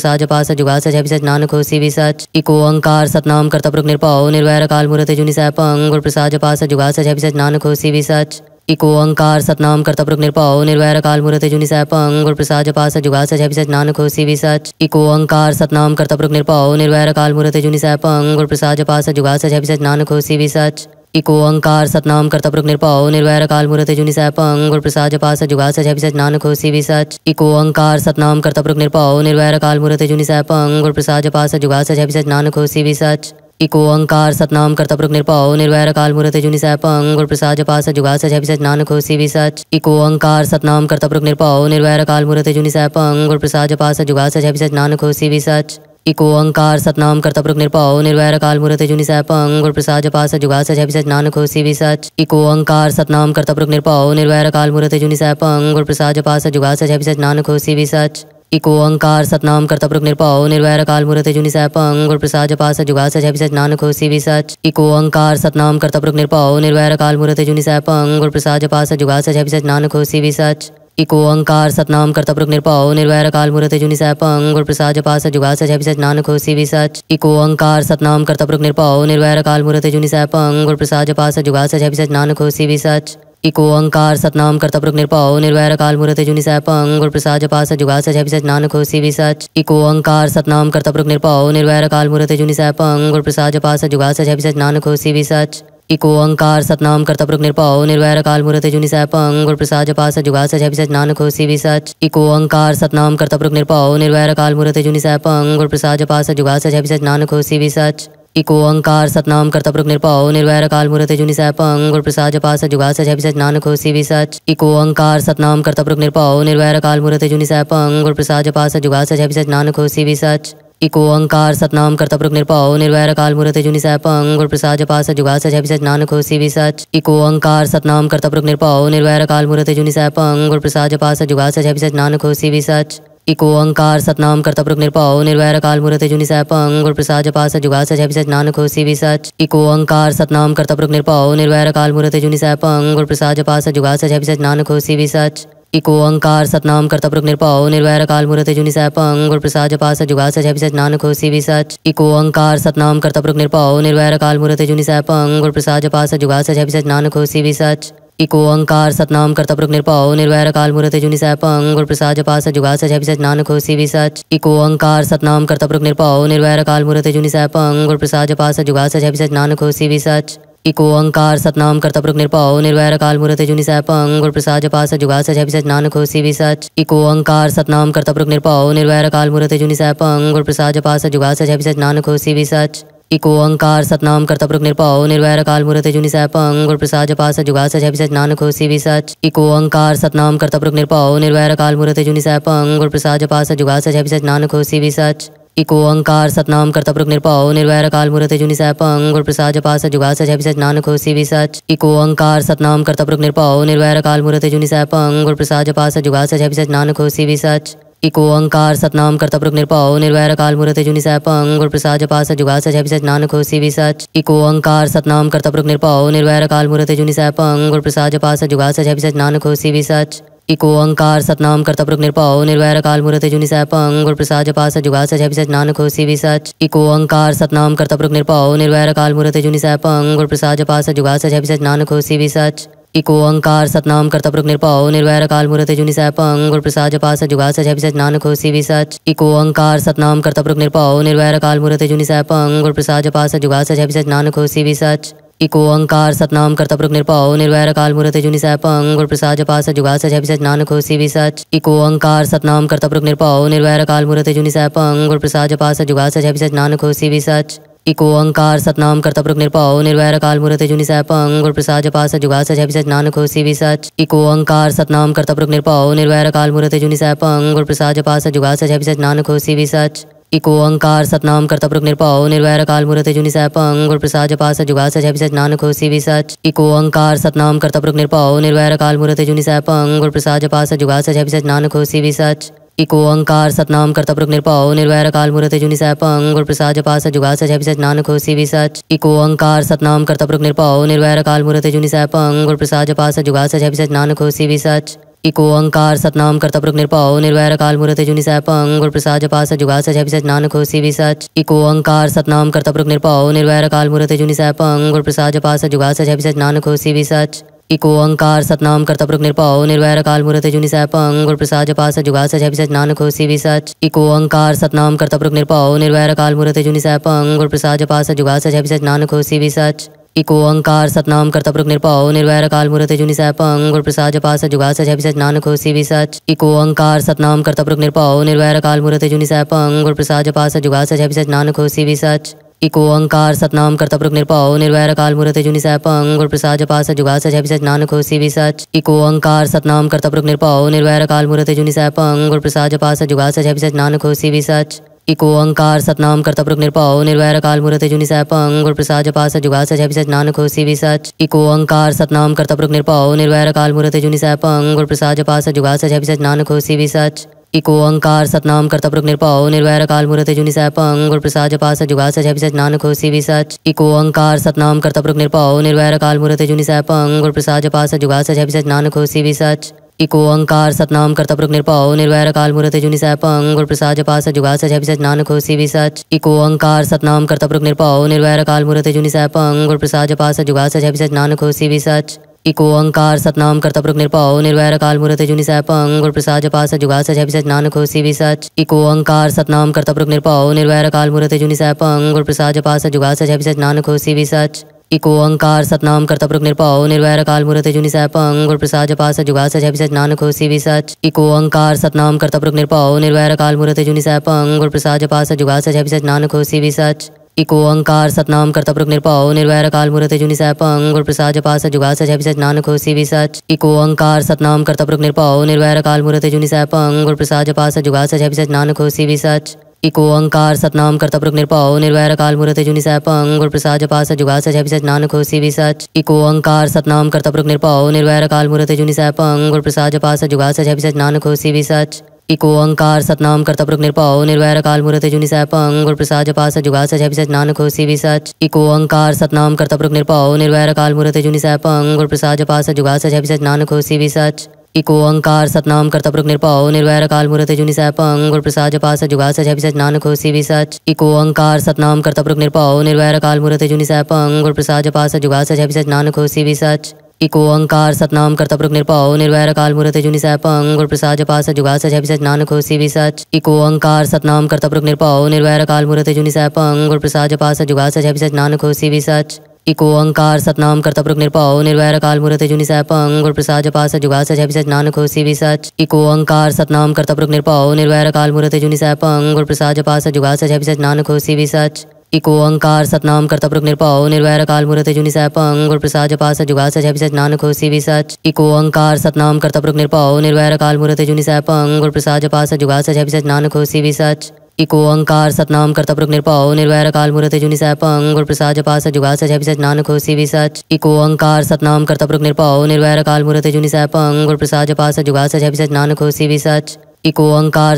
प्रसाद जपास जुगा सच अभिसच नानक हो सी सच इको अंकार सतनाम कर्तपुरुख निरपाओ निर्वैर काल मूर्त जुनि सैपंग गुर प्रसाद जपास जुगा सच अभिसच नानक हो सी सच इको अंकार सतनाम करता पुरुष निरपाओ निर्वैर काल मूर्त जुनि सैपंग गुर प्रसाद जपास जुगा सच है नानक हो सी सच इको अंकार सतनाम करता पुरुष निरपाओ निर्वैर काल मूर्त जुनि सैपंग गुर प्रसाद जपास जुगा सच है नानक हो सी सच इको अंकार सतनाम करता पुरुष निरपाओ निर्वैर काल मूर्त जुनि सैपंग गुर प्रसाद जपास जुगा सच है नानक हो सी सच इको अंकार सतनाम करता पुरुष निरपाओ निर्वैर काल मूर्त जुनि सैपंग गुर प्रसाद जपास जुगा सच है नानक हो सी सच इको ओंकार सतनाम कर्तपुरुख निरपा निर्वैर काल मूर्त जुनि पंग गुर प्रसाद सच जुगा सच है सच नानक भी सच इको ओंकार सतनाम कर्तपुरुख निरपा निर्वैर काल मूर्त जुनि पंग गुरु प्रसाद जपास जुगा सच है सच खोसी भी सच इको अंकार सतनाम प्रक निरपाओ निर्वैर काल मूर्त जुनि सैपंग गुर प्रसाद जपा जुगास जुगा सच नानक हो सी सच इको अंकार सतनाम प्रक निरपाओ निर्वैर काल मूर्त जुनि सैपंग गुर प्रसाद जपा जुगास जुगा सच नानक हो सी सच इको अंकार सतनाम प्रक निरपाओ निर्वैर काल मूर्त जुनि सैपंग गुर प्रसाद जपा जुगास जुगा सच नानक हो सी सच इको अंकार सतनाम प्रक निरपाओ निर्वैर काल मूर्त जुनि सैपंग गुर प्रसाद जपा जुगास जुगा सच नानक हो सी सच इको अंकार सतनाम करता निरपाओ निर्वैर काल मुरते जुनि सैपंग गुर प्रसाद जपास जुगा सच है नानक हो सी सच इको अंकार सतनाम करता निरपाओ निर्वैर काल मुरते जुनि सैपंग गुर प्रसाद जपास जुगा सच अभिसच नानक हो सी सच इको अंकार सतनाम करता निरपाओ निर्वैर काल मुरते जुनि सैपंग गुर प्रसाद जपास जुगा सच अभिसच नानक हो सी सच इको अंकार सतनाम करता पुरुष निरपाओ निर्वैर काल मूर्त जुनि सैपंग गुर प्रसाद जपास जुगा सच अभिसच नानक हो सी सच इको ओंकार सतनाम कर्तपुरुख निरपा निर्वैर काल मुहूर्त जुनि सैपंग गुरु प्रसाद जपास जुगा सच अभिसच नानक होसी भी सच इको ओंकार सतनाम कर्तपुरुख निरपाओ निर्वैर काल मुहूर्त जुनि सैपंग गुर प्रसाद जपास जुगा सच अभिसच नानक होसी भी सच इको ओंकार सतनाम कर्तपुरुख निरपाओ निर्वैर काल मुहूर्त जुनि सैपंग गुर प्रसाद जपास जुगा सच अभिसच नानक होसी भी सच इको ओंकार सतनाम कर्तपुरुख निरपा निर्वैर काल मुहूर्त जुनि सैपंग गुर प्रसाद जपास जुगा सच अभिसच नानक होसी भी सच इको अंकार सतनाम करता पुरुष निरपाओ निर्वैर काल मुहूर्त जुनि सह पंग गुण प्रसाद जपा सच जुगा सच अभिसच नानक होसी भी सच इको अंकार सतनाम करता पुरुष निरपाओ निर्वैर काल मुहूर्त जुनि सह पंग प्रसाद जपा सच जुगा सच अभिसच नानक होसी भी सच इको अंकार सतनाम करता पुरुष निरपाओ निर्वैर काल मुहूर्त जुनि सह पंग प्रसाद जपा सच जुगा सच अभिसच नानक होसी भी सच इको अंकार सतनाम करता पुरुष निरपाओ निर्वैर काल मुहूर्त जुनि सह पंग प्रसाद जपा सच जुगा सच अभिसच नानक होसी भी सच इको अंकार सतनाम करता प्रभु निरपाओ निर्वैर काल मुहूर्त जुनि सह पंग गुर प्रसाद जपा सच जुगा सच सच नानक होसी भी सच इको अंकार सतनाम करता प्रभु निरपाओ निर्वैर काल मुहूर्त जुनि सह पंग गुर प्रसाद जपा सच जुगा सच सच नानक होसी भी सच इको अंकार सतनाम करता प्रभु निरपाओ निर्वैर काल मुहूर्त जुनि सह पंग गुर प्रसाद जपा सच जुगा सच सच नानक होसी भी सच इको अंकार सतनाम करता प्रभु निरपाओ निर्वैर काल मुहूर्त जुनि सह पंग गुर प्रसाद जपा सच जुगा सच सच नानक होसी भी सच इको अंकार सतनाम करता प्रमुख निरपाओ निर्वैर काल मूर्त जुनि पंग गुर प्रसाद जपा जुगास जुगा सच नानक हो भी सच इको अंकार सतनाम करता प्रमुख निरपाओ निर्वैर काल मूर्त जुनि पंग गुर प्रसाद जपा जुगास जुगा सच नानक हो भी सच इको अंकार सतनाम करता प्रमुख निरपाओ निर्वैर काल मूर्त जुनि सैपंग गुर प्रसाद जपा जुगास जुगा सच नानक हो भी सच इको अंकार सतनाम करता प्रमुख निरपाओ निर्वैर काल मूर्त जुनि सैपंग गुर प्रसाद जपा जुगास जुगा सच नानक हो भी सच इको अंकार सतनाम करता पुरुष निरपाओ निर्वैर काल मूर्त जुनि सैपंग गुर प्रसाद सच जुगा सच अभिसच नानक हो सी सच इको अंकार सतनाम करता पुरुष निरपाओ निर्वैर काल मूर्त जुनि सैपंग गुर प्रसाद सच जुगा सच अभिसच नानक हो सी सच इको अंकार सतनाम करता पुरुष निरपाओ निर्वैर काल मूर्त जुनि सैपंग गुर प्रसाद सच जुगा सच अभिसच नानक हो सी सच इको अंकार सतनाम करता पुरुष निरपाओ निर्वैर काल मूर्त जुनि सैपंग गुर प्रसाद सच जुगा सच अभिसच नानक हो सी सच इको अंकार सतनाम करता निरपाओ निर्वैर काल मुरते जुनि सैपंग गुर प्रसाद जपास जुगा सच है नानक हो सी सच इको अंकार सतनाम करता निरपाओ निर्वैर काल मुरते जुनि सैपंग गुर प्रसाद जपास जुगा सच है नानक हो सी सच इको अंकार सतनाम करता निरपाओ निर्वैर काल मुरते जुनि सैपंग गुर प्रसाद जपास जुगा सच है नानक हो सी सच इको अंकार सतनाम करता निरपाओ निर्वैर काल मूर्त जुनि सैप गुर प्रसाद जपास जुगा सच है नानक हो सी सच इको ओंकार सतनाम कर्तपुरुष निरपा निर्वैर काल मुहूर्त जुनि पंग गुर प्रसाद जपास जुगा सच अभिसच नानक होसी भी सच इको ओंकार सतनाम कर्तपुरुष निरपा निर्वैर काल मुहूर्त जुनि पंग गुर प्रसाद जपास जुगा सच अभिसच नानक होसी भी सच इको ओंकार सतनाम कर्तपुरुष निरपाओ निर्वैर काल मुहूर्त जुनि पंग गुर प्रसाद जपास जुगा सच अभिसच नानक होसी भी सच इको ओंकार सतनाम कर्तपुरुष निरपा निर्वैर काल मुहूर्त जुनि पंग गुर प्रसाद जपास जुगा सच अभिसच नानक होसी भी सच इको अंकार सतनाम करता प्रभु निर्पाओ निर्वैर काल मुहूर्त जुनि सह पंग प्रसाद जपा सच जुगा सच अभिसच नानक होसी भी सच इको अंकार सतनाम करता प्रभु निर्पाओ निर्वैर काल मुहूर्त जुनि सह पंग प्रसाद जपा सच जुगा सच अभिसच नानक होसी भी सच इको अंकार सतनाम करता प्रभु निर्पाओ निर्वैर काल मुहूर्त जुनि सह पंग प्रसाद जपा सच जुगा सच अभिसच नानक होसी भी सच इको अंकार सतनाम करता प्रभु निर्पाओ निर्वैर काल मुहूर्त जुनि सह पंग प्रसाद जपा सच जुगा सच अभिसच नानक होसी भी सच इको अंकार सतनाम करता पुरुष निरपाओ निर्वैर काल मूर्ति जुनि सह पंग प्रसाद जपा सच जुगा सच अभिसच नानक होसी भी सच इको अंकार सतनाम करता पुरुष निरपाओ निर्वैर काल मूर्ति जुनि सह पंग प्रसाद जपा सच जुगा सच अभिसच नानक होसी भी सच इको अंकार सतनाम करता पुरुष निरपाओ निर्वैर काल मूर्ति जुनि सह पंग प्रसाद जपा सच जुगा सच अभिसच नानक होसी भी सच इको अंकार सतनाम करता पुरुष निरपाओ निर्वैर काल मूर्ति जुनि सह पंग प्रसाद जपा सच जुगा सच अभिसच नानक होसी भी सच इको अंकार सतनाम पुरुष निरपाओ निर्वैर काल मूर्त जुनि पंग गुर प्रसाद जपा जुगास जुगा सच नानक हो सी सच इको अंकार सतनाम पुरुष निरपाओ निर्वैर काल मूर्त जुनि सैपंग गुर प्रसाद जपा जुगास जुगा सच नानक हो सी सच इको अंकार सतनाम पुरुष निरपाओ निर्वैर काल मूर्त जुनि सैपंग गुर प्रसाद जपा जुगास जुगा सच नानक हो सी सच इको अंकार सतनाम पुरुष निरपाओ निर्वैर काल मूर्त जुनि सैपंग गुर प्रसाद जपा जुगास जुगा सच नानक हो सी सच इको अंकार सतनाम करता निरपाओ निर्वैर काल मुरते जुनि सैपंग गुर प्रसाद जपास जुगा सच अभिसच नानक हो सी सच इको अंकार सतनाम करता पुरुष निरपाओ निर्वैर काल मूर्त जुनि सैपंग गुर प्रसाद जपास जुगा सच अभिसच नानक हो सी सच इको अंकार सतनाम करता पुरुष निरपाओ निर्वैर काल मूर्त जुनि सैपंग गुर प्रसाद जपास जुगा सच अभिसच नानक हो सी सच इको अंकार सतनाम करता निरपाओ निर्वैर काल मूर्त जुनि सैपंग गुर प्रसाद जपास जुगा सच अभिसच नानक हो सी सच इको ओंकार सतनाम करता पुरुष निरपाओ निर्वैर काल मूर्त जुनि पंग और प्रसाद जपास जुगा सच है नानक होसी भी सच इको ओंकार सतनाम करता पुरुष निरपाओ निर्वैर काल मूर्त जुनि पंग गुर प्रसाद जपास जुगा सच है नानक होसी भी सच इको ओंकार सतनाम करता पुरुष निरपाओ निर्वैर काल मूर्त जुनि पंग गुर प्रसाद जपास जुगा सच है नानक होसी भी सच इको ओंकार सतनाम करता पुरुष निरपाओ निर्वैर काल मूर्त जुनि पंग गुर प्रसाद जपास जुगा सच है नानक होसी भी सच इको अंकार सतनाम करता पुरुष निर्पाओ निर्वैर काल मुहूर्त जुनि सैप अंग प्रसाद जपा जपास जुगा सच अभिसच नानक होसी भी सच इको अंकार सतनाम करता पुरुष निर्पाओ निर्वैर काल मुहूर्त जुनि सैप अंग प्रसाद प्रसाद जपास जुगा सच अभिसच नानक होसी भी सच इको अंकार सतनाम करता प्रमुख निरपाओ निर्वैर काल मूर्त जुनि सैपंग गुरु प्रसाद जपास जुगा सच अभिसच नानक हो सी सच इको अंकार सतनाम करता प्रमुख निरपाओ निर्वैर काल मूर्त जुनि सैपंग गुर प्रसाद पास जुगा सच अभिसच नानक हो सी सच इको अंकार सतनाम करता प्रमुख निरपाओ निर्वैर काल मूर्त जुनि सैपंग गुर प्रसाद जपास जुगा सच अभिसच नानक हो सी सच इको अंकार सतनाम करता प्रमुख निरपाओ निर्वैर काल मूर्त जुनि सैपंग गुर प्रसाद पास जुगा सच अभिसच नानक हो सी सच इको अंकार सतनाम करता प्रक निरपाओ निर्वैर काल मूर्त जुनि सैपंग गुर प्रसाद जपास जुगास जय सच नानक होसी भी सच इको अंकार सतनाम करता प्रक निरपाओ निर्वैर काल मूर्त जुनि सैपंग और प्रसाद जपास जुगास जय सच नानक होसी भी सच इको अंकार सतनाम करता प्रमुख निरपाओ निर्वैर काल मूर्त जुनि पंग गुर प्रसाद जपा जुगास जुगा सच नानक होसी भी सच इको अंकार सतनाम करता प्रमुख निरपाओ निर्वैर काल मूर्त जुनि पंग गुर प्रसाद जपा जुगास जुगा सच नानक होसी भी सच इको अंकार सतनाम करता प्रमुख निरपाओ निर्वैर काल मूर्त जुनि सैपंग गुर प्रसाद जपा जुगास जुगा सच नानक होसी भी सच इको अंकार सतनाम करता प्रमुख निरपाओ निर्वैर काल मूर्त जुनि सैपंग गुर प्रसाद जपा जुगास जुगा सच नानक होसी भी सच इको अंकार सतनाम कर्तपुरुख निरपाओ निर्वैर काल मूर्त जुनि सैपंग गुर प्रसाद सच जुगा सच अभिसच नानक हो सी सच इको अंकार सतनाम कर्तपुरुख निरपाओ निर्वैर काल मूर्त जुनि सैपंग गुर प्रसाद सच जुगा सच अभिसच नानक हो सी सच इको अंकार सतनाम कर्तपुरुख निरपाओ निर्वैर काल मूर्त जुनि सैपंग गुर प्रसाद सच जुगा सच अभिसच नानक हो सी सच इको अंकार सतनाम कर्तपुरुख निरपाओ निर्वैर काल मूर्त जुनि सैपंग गुर प्रसाद सच जुगा सच अभिसच नानक हो सी सच इको अंकार सतनाम करता पुरुष निरपाओ निर्वैर काल मूर्त जुनि सैपंग गुर प्रसाद जपास जुगा सच अभिसच नानक हो सी सच अंकार सतनाम करता पुरुष निरपाओ निर्वैर काल मूर्त जुनि सैपंग गुर प्रसाद जपास जुगा सच अभिसच नानक हो सी सच एक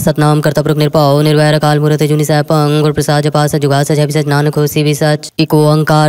सतनाम करता पुरुष निरपाओ निर्वैर काल मूर्त जुनि सैपंग गुर प्रसाद जपास जुगा सच अभिसच नानक हो सी सच एक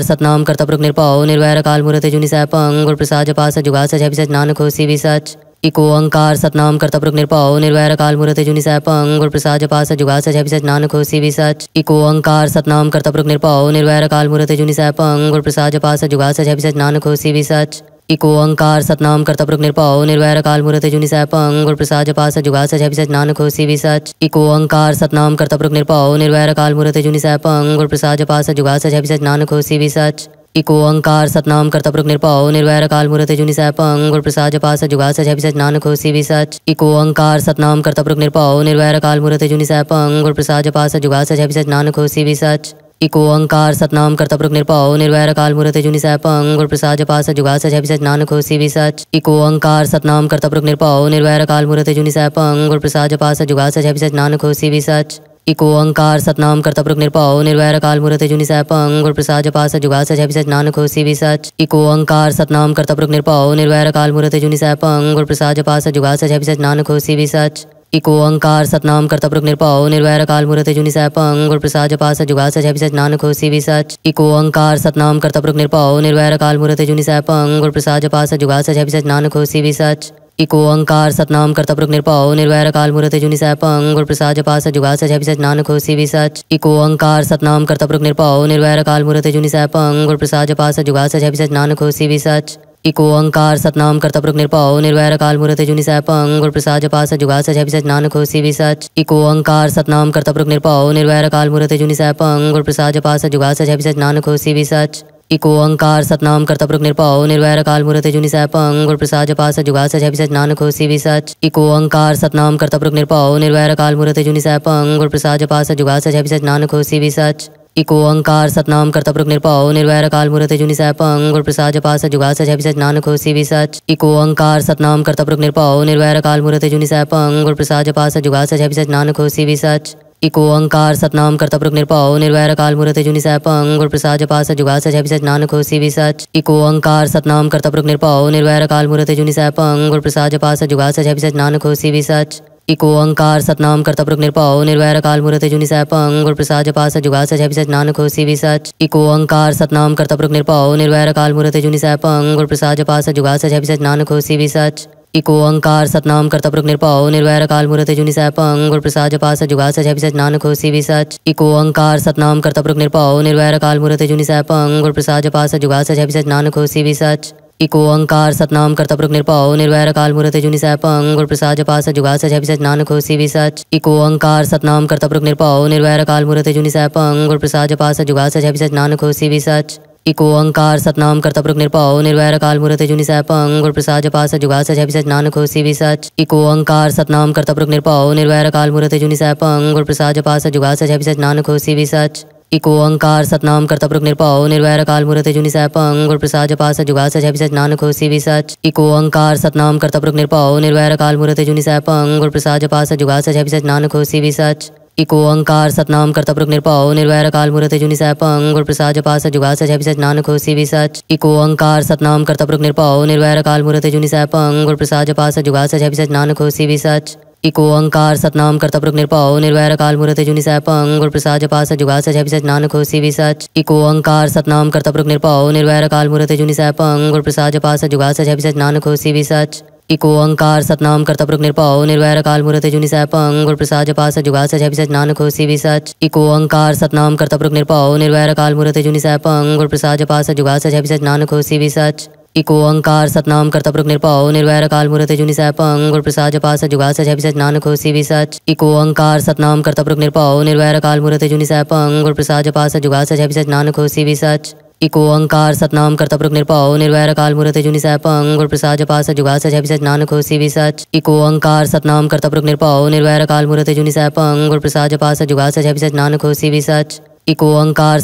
सतनाम करता पुरुष निरपाओ निर्वैर काल मूर्त जुनि सैपंग गुर प्रसाद जपास जुगा सच अभिसच नानक हो सी सच इको ओंकार सतनाम कर्तपुरुष निर्पाओ निर्वैर काल मुहूर्त जुनि पंग गुर प्रसाद सच जुगा सच सच नानक खोसी भी सच इको ओंकार सतनाम कर्तपुरुष निर्पाओ निर्वैर काल मुहूर्त जुनि पंग गुर प्रसाद सच जुगा सच सच नानक खोसी भी सच इको ओंकार सतनाम कर्तपुरुष निरपा निर्वैर काल मुहूर्त जुनि पंग गुर प्रसाद सच जुगा सच सच नानक खोसी भी सच इको ओंकार सतनाम कर्तपुरुष निर्पाओ निर्वैर काल मुहूर्त जुनि पंग गुर प्रसाद सच जुगा सच सच नानक खोसी भी सच इको अंकार सतनाम करता पुरुष निर्पाओ निर्वैर काल मुहूर्त जुनि सह पंग प्रसाद जपा सच जुगा सच सच नान खोसी भी सच इको अंकार सतनाम करता पुरुष निर्पाओ निर्वैर काल मुहूर्त जुनि सह पंग प्रसाद जपा सच जुगा सच सच नानक खोसी भी सच इको अंकार सतनाम करता पुरुष निर्पाओ निर्वैर काल मुहूर्त जुनि सह पंग प्रसाद जपा सच जुगा सच सच नान खोसी भी सच इको अंकार सतनाम करता पुरुष निर्पाओ निर्वैर काल मुहूर्त जुनि सह पंग प्रसाद जपा सच जुगा सच सच नानक खोसी भी सच इको अंकार सतनाम कर्तपुरुख निरपाओ निर्वैर काल मूर्ति जुनि सह पंग प्रसाद जपा सच जुगा सच सच नानक होसी भी सच इको अंकार सतनाम कर्तपुरुख निरपाओ निर्वैर काल मूर्ति जुनि सह पंग प्रसाद जपा सच जुगा सच सच नानक होसी भी सच इको अंकार सतनाम कर्तपुरुख निरपाओ निर्वैर काल मूर्ति जुनि सह पंग और प्रसाद जपा सच जुगा सच सच नानक होसी भी सच इको अंकार सतनाम कर्तपुरुख निरपाओ निर्वैर काल मूर्ति जुनि सह पंग और प्रसाद जपा सच जुगा सच सच नानक होसी भी सच इको अंकार सतनाम करता पुरुष निरपाओ निर्वैर काल मूर्त जुनि पंग गुर प्रसाद जपा जुगास जुगा सच नानक हो सी सच इको अंकार सतनाम करता पुरुष निरपाओ निर्वैर काल मूर्त जुनि पंग गुर प्रसाद जपा जुगास जुगा सच नानक हो सी सच इको अंकार सतनाम करता पुरुष निरपाओ निर्वैर काल मूर्त जुनि सैपंग गुर प्रसाद जपा जुगास जुगा सच नानक हो सी सच इको अंकार सतनाम करता पुरुष निरपाओ निर्वैर काल मूर्त जुनि सैपंग गुर प्रसाद जपा जुगास जुगा सच नानक हो सी सच इको अंकार सतनाम करता पुरुष निरपाओ निर्वैर काल मूर्त जुनि सैपंग गुर प्रसाद जपास जुगास सच है नानक हो सी सच इको अंकार सतनाम करता पुरुष निरपाओ निर्वैर काल मूर्त जुनि सैपंग गुर प्रसाद जपास जुगास सच है नानक हो सी सच इको अंकार सतनाम करता पुरुष निरपाओ निर्वैर काल मूर्त जुनि पंग गुर प्रसाद जपास जुगास सच है नानक हो सी सच इको अंकार सतनाम करता पुरुष निरपाओ निर्वैर काल मूर्त जुनि पंग गुर प्रसाद जपास जुगास सच है नानक हो सी सच इको अंकार सतनाम करता पुरुष निरपाओ निर्वैर काल मूर्त जुनि सैपंग गुरु प्रसाद जपास जुगा सच अभिसच नानक होसी भी सच इको अंकार सतनाम करता पुरुष निरपाओ निर्वैर काल मूर्त जुनि सैपंग गुर प्रसाद जपास जुगा सच सच नानक होसी भी सच इको अंकार सतनाम करता पुरुष निरपाओ निर्वैर काल मूर्त जुनि सैपंग गुर प्रसाद जपास जुगा सच सच नानक होसी भी सच इको अंकार सतनाम करता पुरुष निरपाओ निर्वैर काल मूर्त जुनि सैपंग गुर प्रसाद जपास जुगा सच सच नानक होसी भी सच इको अंकार सतनाम करता पुरुष निरपाओ निर्वैर काल मुहूर्त जुनि सैप अंग और प्रसाद जपास जुगास जय विसच नानक भी सच इको अंकार सतनाम करता पुरुष निरपाओ निर्वैर काल मुहूर्त जुनि सैप अंग और प्रसाद जपास जुगास जय सच नानक भी विसच इको अंकार सतनाम करता पुरुष निरपाओ निर्वैर काल मुहूर्त जुनि सैप अंग और प्रसाद जपास जुगास जय सच नानक भी विसच इको अंकार सतनाम करता पुरुष निरपाओ निर्वैर काल मुहूर्त जुनि सैप अंग और प्रसाद जपास जुगास जय सच नानक भी विसच इको अंकार सतनाम करता पुरुष निरपाओ निर्वैर काल मुहूर्त जुनि सह पंग गुर प्रसाद जपा सच जुगा सच सच नानक होसी भी सच इको अंकार सतनाम करता पुरुष निरपाओ निर्वैर काल मुहूर्त जुनि सह पंग गुर प्रसाद जपा सच जुगा सच सच नानक होसी भी सच इको अंकार सतनाम करता पुरुष निरपाओ निर्वैर काल मुहूर्त जुनि सह पंग गुर प्रसाद जपा सच जुगा सच सच नानक होसी भी सच इको अंकार सतनाम करता पुरुष निरपाओ निर्वैर काल मुहूर्त जुनि सह पंग गुर प्रसाद जपा सच जुगा सच सच नानक होसी भी सच इको अंकार सतनाम कर्तपुरुख निरपाओ निर्वैर काल मूर्त जुनि सैपं गुर प्रसाद जपा सच जुगा सच अभिसच नानक होसी भी सच इको अंकार सतनाम कर्तपुरुख निरपाओ निर्वैर काल मूर्त जुनि सैपं गुर प्रसाद जपा सच जुगा सच अभिसच नानक होसी भी सच इको अंकार सतनाम कर्तपुरुख निर्पाओ निर्वैर काल मूर्त जुनि पंग गुर प्रसाद जपास जुगा सच अभिसच नानक भी विसच इको अंकार सतनाम कर्तपुरुख निरपाओ निर्वैर काल मूर्त जुनि पंग और प्रसाद पास जुगा सच अभिसच नानक भी विसच इको अंकार सतनाम कर्तपुरुख निरपाओ निर्वैर काल मूर्त जुनि पंग गुर प्रसाद जपास जुगा सच अभिसच नानक भी सच इको अंकार सतनाम कर्तपुरुख निर्पाओ निर्वैर काल मूर्त जुनि पंग गुर प्रसाद पास जुगा सच अभिसच नानक भी सच इको अंकार सतनाम करता प्रभु निरपाओ निर्वैर काल मुहूर्त जुनि सह पंग गुण प्रसाद जपा सच जुगा सच सच नानक होसी भी सच इको अंकार सतनाम करता प्रभु निरपाओ निर्वैर काल मुहूर्त जुनि सह पंग गुण प्रसाद जपा सच जुगा सच सच नानक होसी भी सच इको अंकार सतनाम करता पुरुष निरपाओ निर्वैर काल मूर्त जुनि सैपंग गुर प्रसाद पास जुगास जय सच नानक हो सी सच अंकार सतनाम करता पुरुष निरपाओ निर्वैर काल मूर्त जुनि सैपंग गुर प्रसाद पास जुगास जय सच नानक हो सी सच एक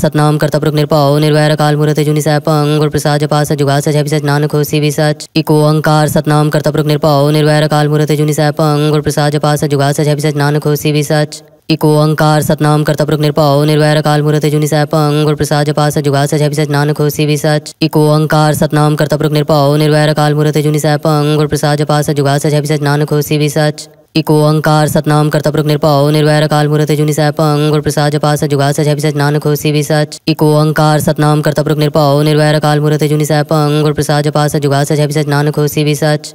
सतनाम करता पुरुष निरपाओ निर्वैर काल मूर्त जुनि सैप गुर प्रसाद पास जुगास जय सच नानक हो सी सच एक सतनाम करता पुरुष निरपाओ निर्वैर काल मूर्त जुनि सैपंग गुर प्रसाद पास जुगास जय सच नानक हो सी सच इको ओंकार सतनाम कर्तपुरुख निरपा निर्वैर काल मुहूर्त जुनि सैपंग गुर प्रसाद जपास जुगा सच अभिष नान खोसी भी सच इको ओंकार सतनाम कर्तपुरुख निर्पाओ निर्वैर काल मुहूर्त जुनि सैपंग अंग प्रसाद जपास जुगा सच अभिष नान खोसी भी सच इको अंकार सतनाम कर्तपुरुख निरपाओ निर्वैर काल मूर्त जुनि सैपंग गुर प्रसाद जपास जुगास जय सच नानक हो सी सच इको अंकार सतनाम कर्तपुरुख निरपाओ निर्वैर काल मूर्त जुनि सैपंग गुर प्रसाद जपास जुगास जय सच नानक हो सी सच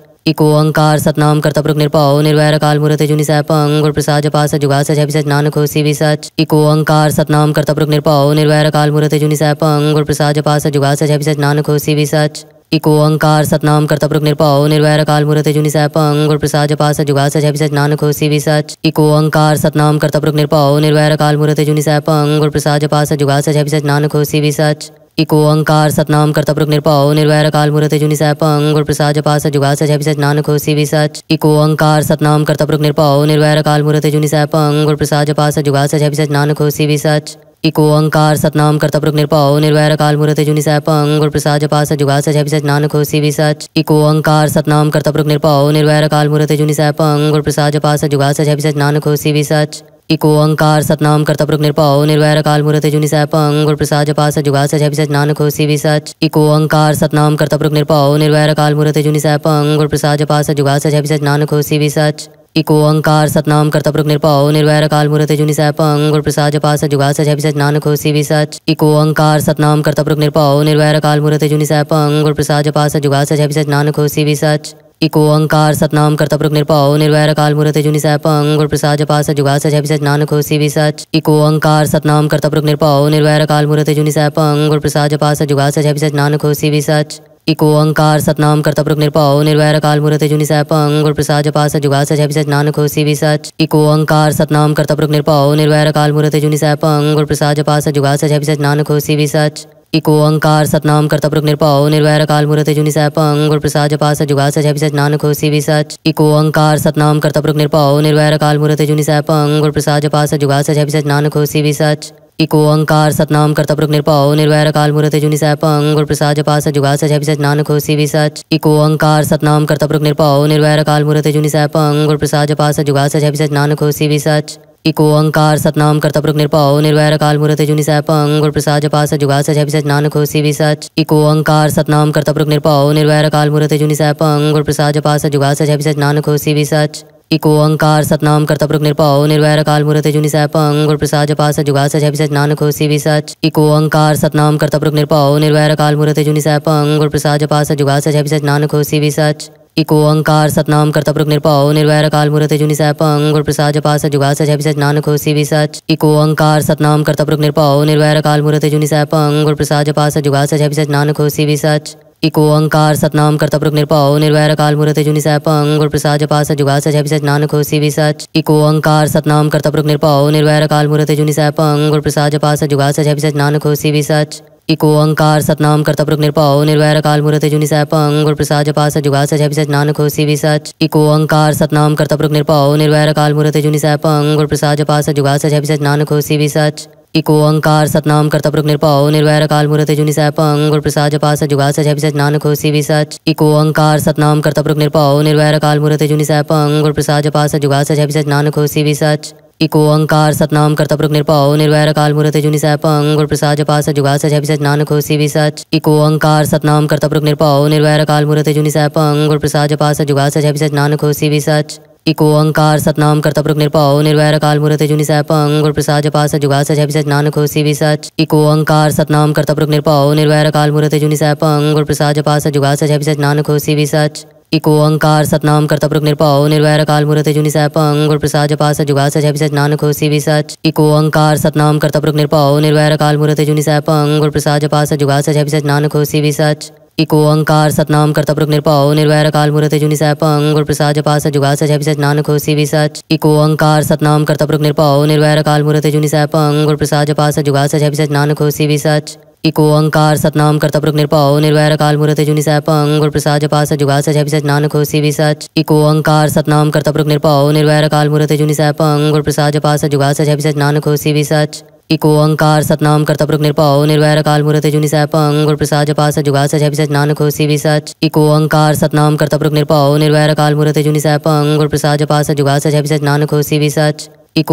इको अंकार सतनाम कर्तपुरुख निरपाओ निर्वैर काल मूर्त जुनि सैपंग गुर प्रसाद जपास जुगास जय सच नानक हो सी सच इको अंकार सतनाम कर्तपुरुख निरपाओ निर्वैर काल मूर्त जुनि सैपंग गुर प्रसाद जपास जुगास जय सच नानक हो सी सच इको अंकार सतनाम करता प्रमुख निरपाओ निर्वैर काल मूर्त जुनि सैपंग गुर प्रसाद जपास जुगास सच है नानक हो सी सच इको अंकार सतनाम करता प्रमुख निरपाओ निर्वैर काल मूर्त जुनि सैपंग गुर प्रसाद जपास जुगास सच सच नानक हो सी सच इको अंकार सतनाम करता प्रमुख निरपाओ निर्वैर काल मूर्त जुनि सैपंग गुर प्रसाद जपास जुगास सच है नानक हो सी सच इको अंकार सतनाम करता निर्पाओ निरपाओ निर्वैर काल मूर्त जुनि सैपंग गुर प्रसाद जपास जुगास सच सच नानक हो सी सच इको ओंकार सतनाम कर्तपुरुख निरपाओ निर्वैर काल मुहूर्त जुनि सैपंग गुर प्रसाद जपास जुगा सच है सच नानक होसी भी सच इको ओंकार सतनाम कर्तपुरुख निरपाओ निर्वैर काल मुहूर्त जुनि सैपंग गुर प्रसाद जपास जुगा सच है सच नानक होसी भी सच इको ओंकार सतनाम कर्तपुरुख निरपाओ निर्वैर काल मुहूर्त जुनि सैपंग गुर प्रसाद जपास जुगा सच है सच नानक होसी भी सच इको ओंकार सतनाम कर्तपुरुख निरपा निर्वैर काल मुहूर्त जुनि सैपंग गुर प्रसाद जपास जुगा सच है सच नानक भी सच इको अंकार सतनाम करता पुरुष निरपाओ निर्वैर काल मुहूर्त जुनि सह पंग गुण प्रसाद जपा सच जुगा सच सच नानक होसी भी सच इको अंकार सतनाम करता पुरुष निरपाओ निर्वैर काल मुहूर्त जुनि सह पंग प्रसाद जपा सच जुगा सच सच नानक होसी भी सच इको अंकार सतनाम करता पुरुष निरपाओ निर्वैर काल मुहूर्त जुनि सह पंग प्रसाद जपा सच जुगा सच सच नानक होसी भी सच इको अंकार सतनाम करता पुरुष निरपाओ निर्वैर काल मुहूर्त जुनि सह पंग प्रसाद जपा सच जुगा सच सच नानक होसी भी सच इको अंकार सतनाम करता प्रभु निरपाओ निर्वैर काल मुहूर्त जुनि सह पंग गुर प्रसाद जपा सच जुगा सच सच नानक होसी भी सच इको अंकार सतनाम करता प्रभु निरपाओ निर्वैर काल मुहूर्त जुनि सह पंग गुर प्रसाद जपा सच जुगा सच सच नानक होसी भी सच इको अंकार सतनाम करता प्रभु निरपाओ निर्वैर काल मुहूर्त जुनि सह पंग गुर प्रसाद जपा सच जुगा सच सच नानक होसी भी सच इको अंकार सतनाम करता प्रभु निरपाओ निर्वैर काल मुहूर्त जुनि सह पंग गुर प्रसाद जपा सच जुगा सच सच नानक होसी भी सच इको अंकार सतनाम करता प्रमुख निरपाओ निर्वैर काल मूर्त जुनि पंग गुरु प्रसाद जपा जुगास जुगा सच नानक हो सी सच इको अंकार सतनाम करता प्रमुख निरपाओ निर्वैर काल मूर्त जुनि पंग गुरु प्रसाद जपा जुगास जुगा सच नानक हो सी सच इको अंकार सतनाम करता प्रमुख निरपाओ निर्वैर काल मूर्त जुनि पंग गुरु प्रसाद जपा जुगास जुगा सच नानक हो सी सच इको अंकार सतनाम करता प्रमुख निरपाओ निर्वैर काल मूर्त जुनि पंग गुरु प्रसाद जपा जुगास जुगा सच नानक हो सी सच इको अंकार सतनाम कर्तपुरुख निरपाओ निर्वैर काल मूर्त जुनि सैपंग गुर प्रसाद जपास जुगा सच अभिसच नानक हो सी सच इको अंकार सतनाम कर्तपुरुख निरपाओ निर्वैर काल मूर्त जुनि सैपंग गुर प्रसाद जपास जुगा सच अभिसच नानक हो सी सच इको अंकार सतनाम कर्तपुरुख निरपाओ निर्वैर काल मूर्त जुनि सैपंग गुर प्रसाद जपास जुगा सच अभिसच नानक हो सी सच इको अंकार सतनाम कर्तपुरुख निरपाओ निर्वैर काल मूर्त जुनि सैपंग गुर प्रसाद जपास जुगा सच अभिसच नानक हो सी सच इको अंकार सतनाम करता पुरुष निरपाओ निर्वैर काल मुहूर्त जुनि सैपंग और प्रसाद जपास जुगा सच है नानक हो सी सच इको अंकार सतनाम करता पुरुष निरपाओ निर्वैर काल मुहूर्त जुनि सैपंग और प्रसाद जपास जुगा सच अभिसच नानक हो सी सच इको अंकार सतनाम करता पुरुष निरपाओ निर्वैर काल मुहूर्त जुनि सैपंग और प्रसाद जपास जुगा सच अभिसच नानक हो सी सच इको अंकार सतनाम करता निर्पाओ निरपाओ निर्वैर काल मुहूर्त जुनि सैपंग और प्रसाद जपास जुगा सच अभिसच नानक हो सी सच इको ओंकार सतनाम कर्तपुरुख निरपा निर्वैर काल मुहूर्त जुनि पंग गुर प्रसाद सच जुगा सच सच नानक हो सी सच इको ओंकार सतनाम कर्तपुरुख निरपा निर्वैर काल मुहूर्त जुनि पंग गुरु प्रसाद सच जुगा सच सच नानक हो सी सच इको ओंकार सतनाम कर्तपुरुख निरपाओ निर्वैर काल मुहूर्त जुनि पंग गुर प्रसाद सच जुगा सच सच नानक हो सी सच इको ओंकार सतनाम कर्तपुरुख निरपाओ निर्वैर काल मुहूर्त जुनि पंग गुर प्रसाद सच जुगा सच सच नानक हो सी सच इको अंकार सतनाम करता प्रभु निरपाओ निर्वैर काल मुहूर्त जुनि सह पंग प्रसाद जपा सच जुगा सच सच नानक खुशी भी सच इको अंकार सतनाम करता प्रभु निरपाओ निर्वैर काल मुहूर्त जुनि सह पंग प्रसाद जपा सच जुगा सच सच नानक खुशी भी सच इको अंकार सतनाम करता प्रभु निरपाओ निर्वैर काल मुहूर्त जुनि सह पंग प्रसाद जपा सच जुगा सच सच नान खुशी भी सच इको अंकार सतनाम करता प्रभु निरपाओ निर्वैर काल मुहूर्त जुनि सह पंग प्रसाद जपा सच जुगा सच सच नानक खुशी भी सच इको अंकार सतनाम करता पुरुष निरपाओ निर्वैर काल मूर्ति जुनि सह पंग प्रसाद जपा सच जुगा सच सच नानक होसी भी सच इको अंकार सतनाम करता पुरुष निरपाओ निर्वैर काल मूर्ति जुनि सह पंग प्रसाद जपा सच जुगा सच सच नानक होसी भी सच इको अंकार सतनाम करता पुरुष निरपाओ निर्वैर काल मूर्ति जुनि सह पंग प्रसाद जपा सच जुगा सच सच नानक होसी भी सच इको अंकार सतनाम करता पुरुष निरपाओ निर्वैर काल मूर्ति जुनि सह पंग प्रसाद जपा सच जुगा सच सच नानक होसी भी सच इको अंकार सतनाम कर्तपुरुख निरपाओ निर्वैर काल मूर्त जुनि सैपंग गुर प्रसाद जपा जुगास जुगा सच नानक हो सी सच इको अंकार सतनाम कर्तपुरुख निरपाओ निर्वैर काल मूर्त जुनि सैपंग गुर प्रसाद जपा जुगास जुगा सच नानक हो सी सच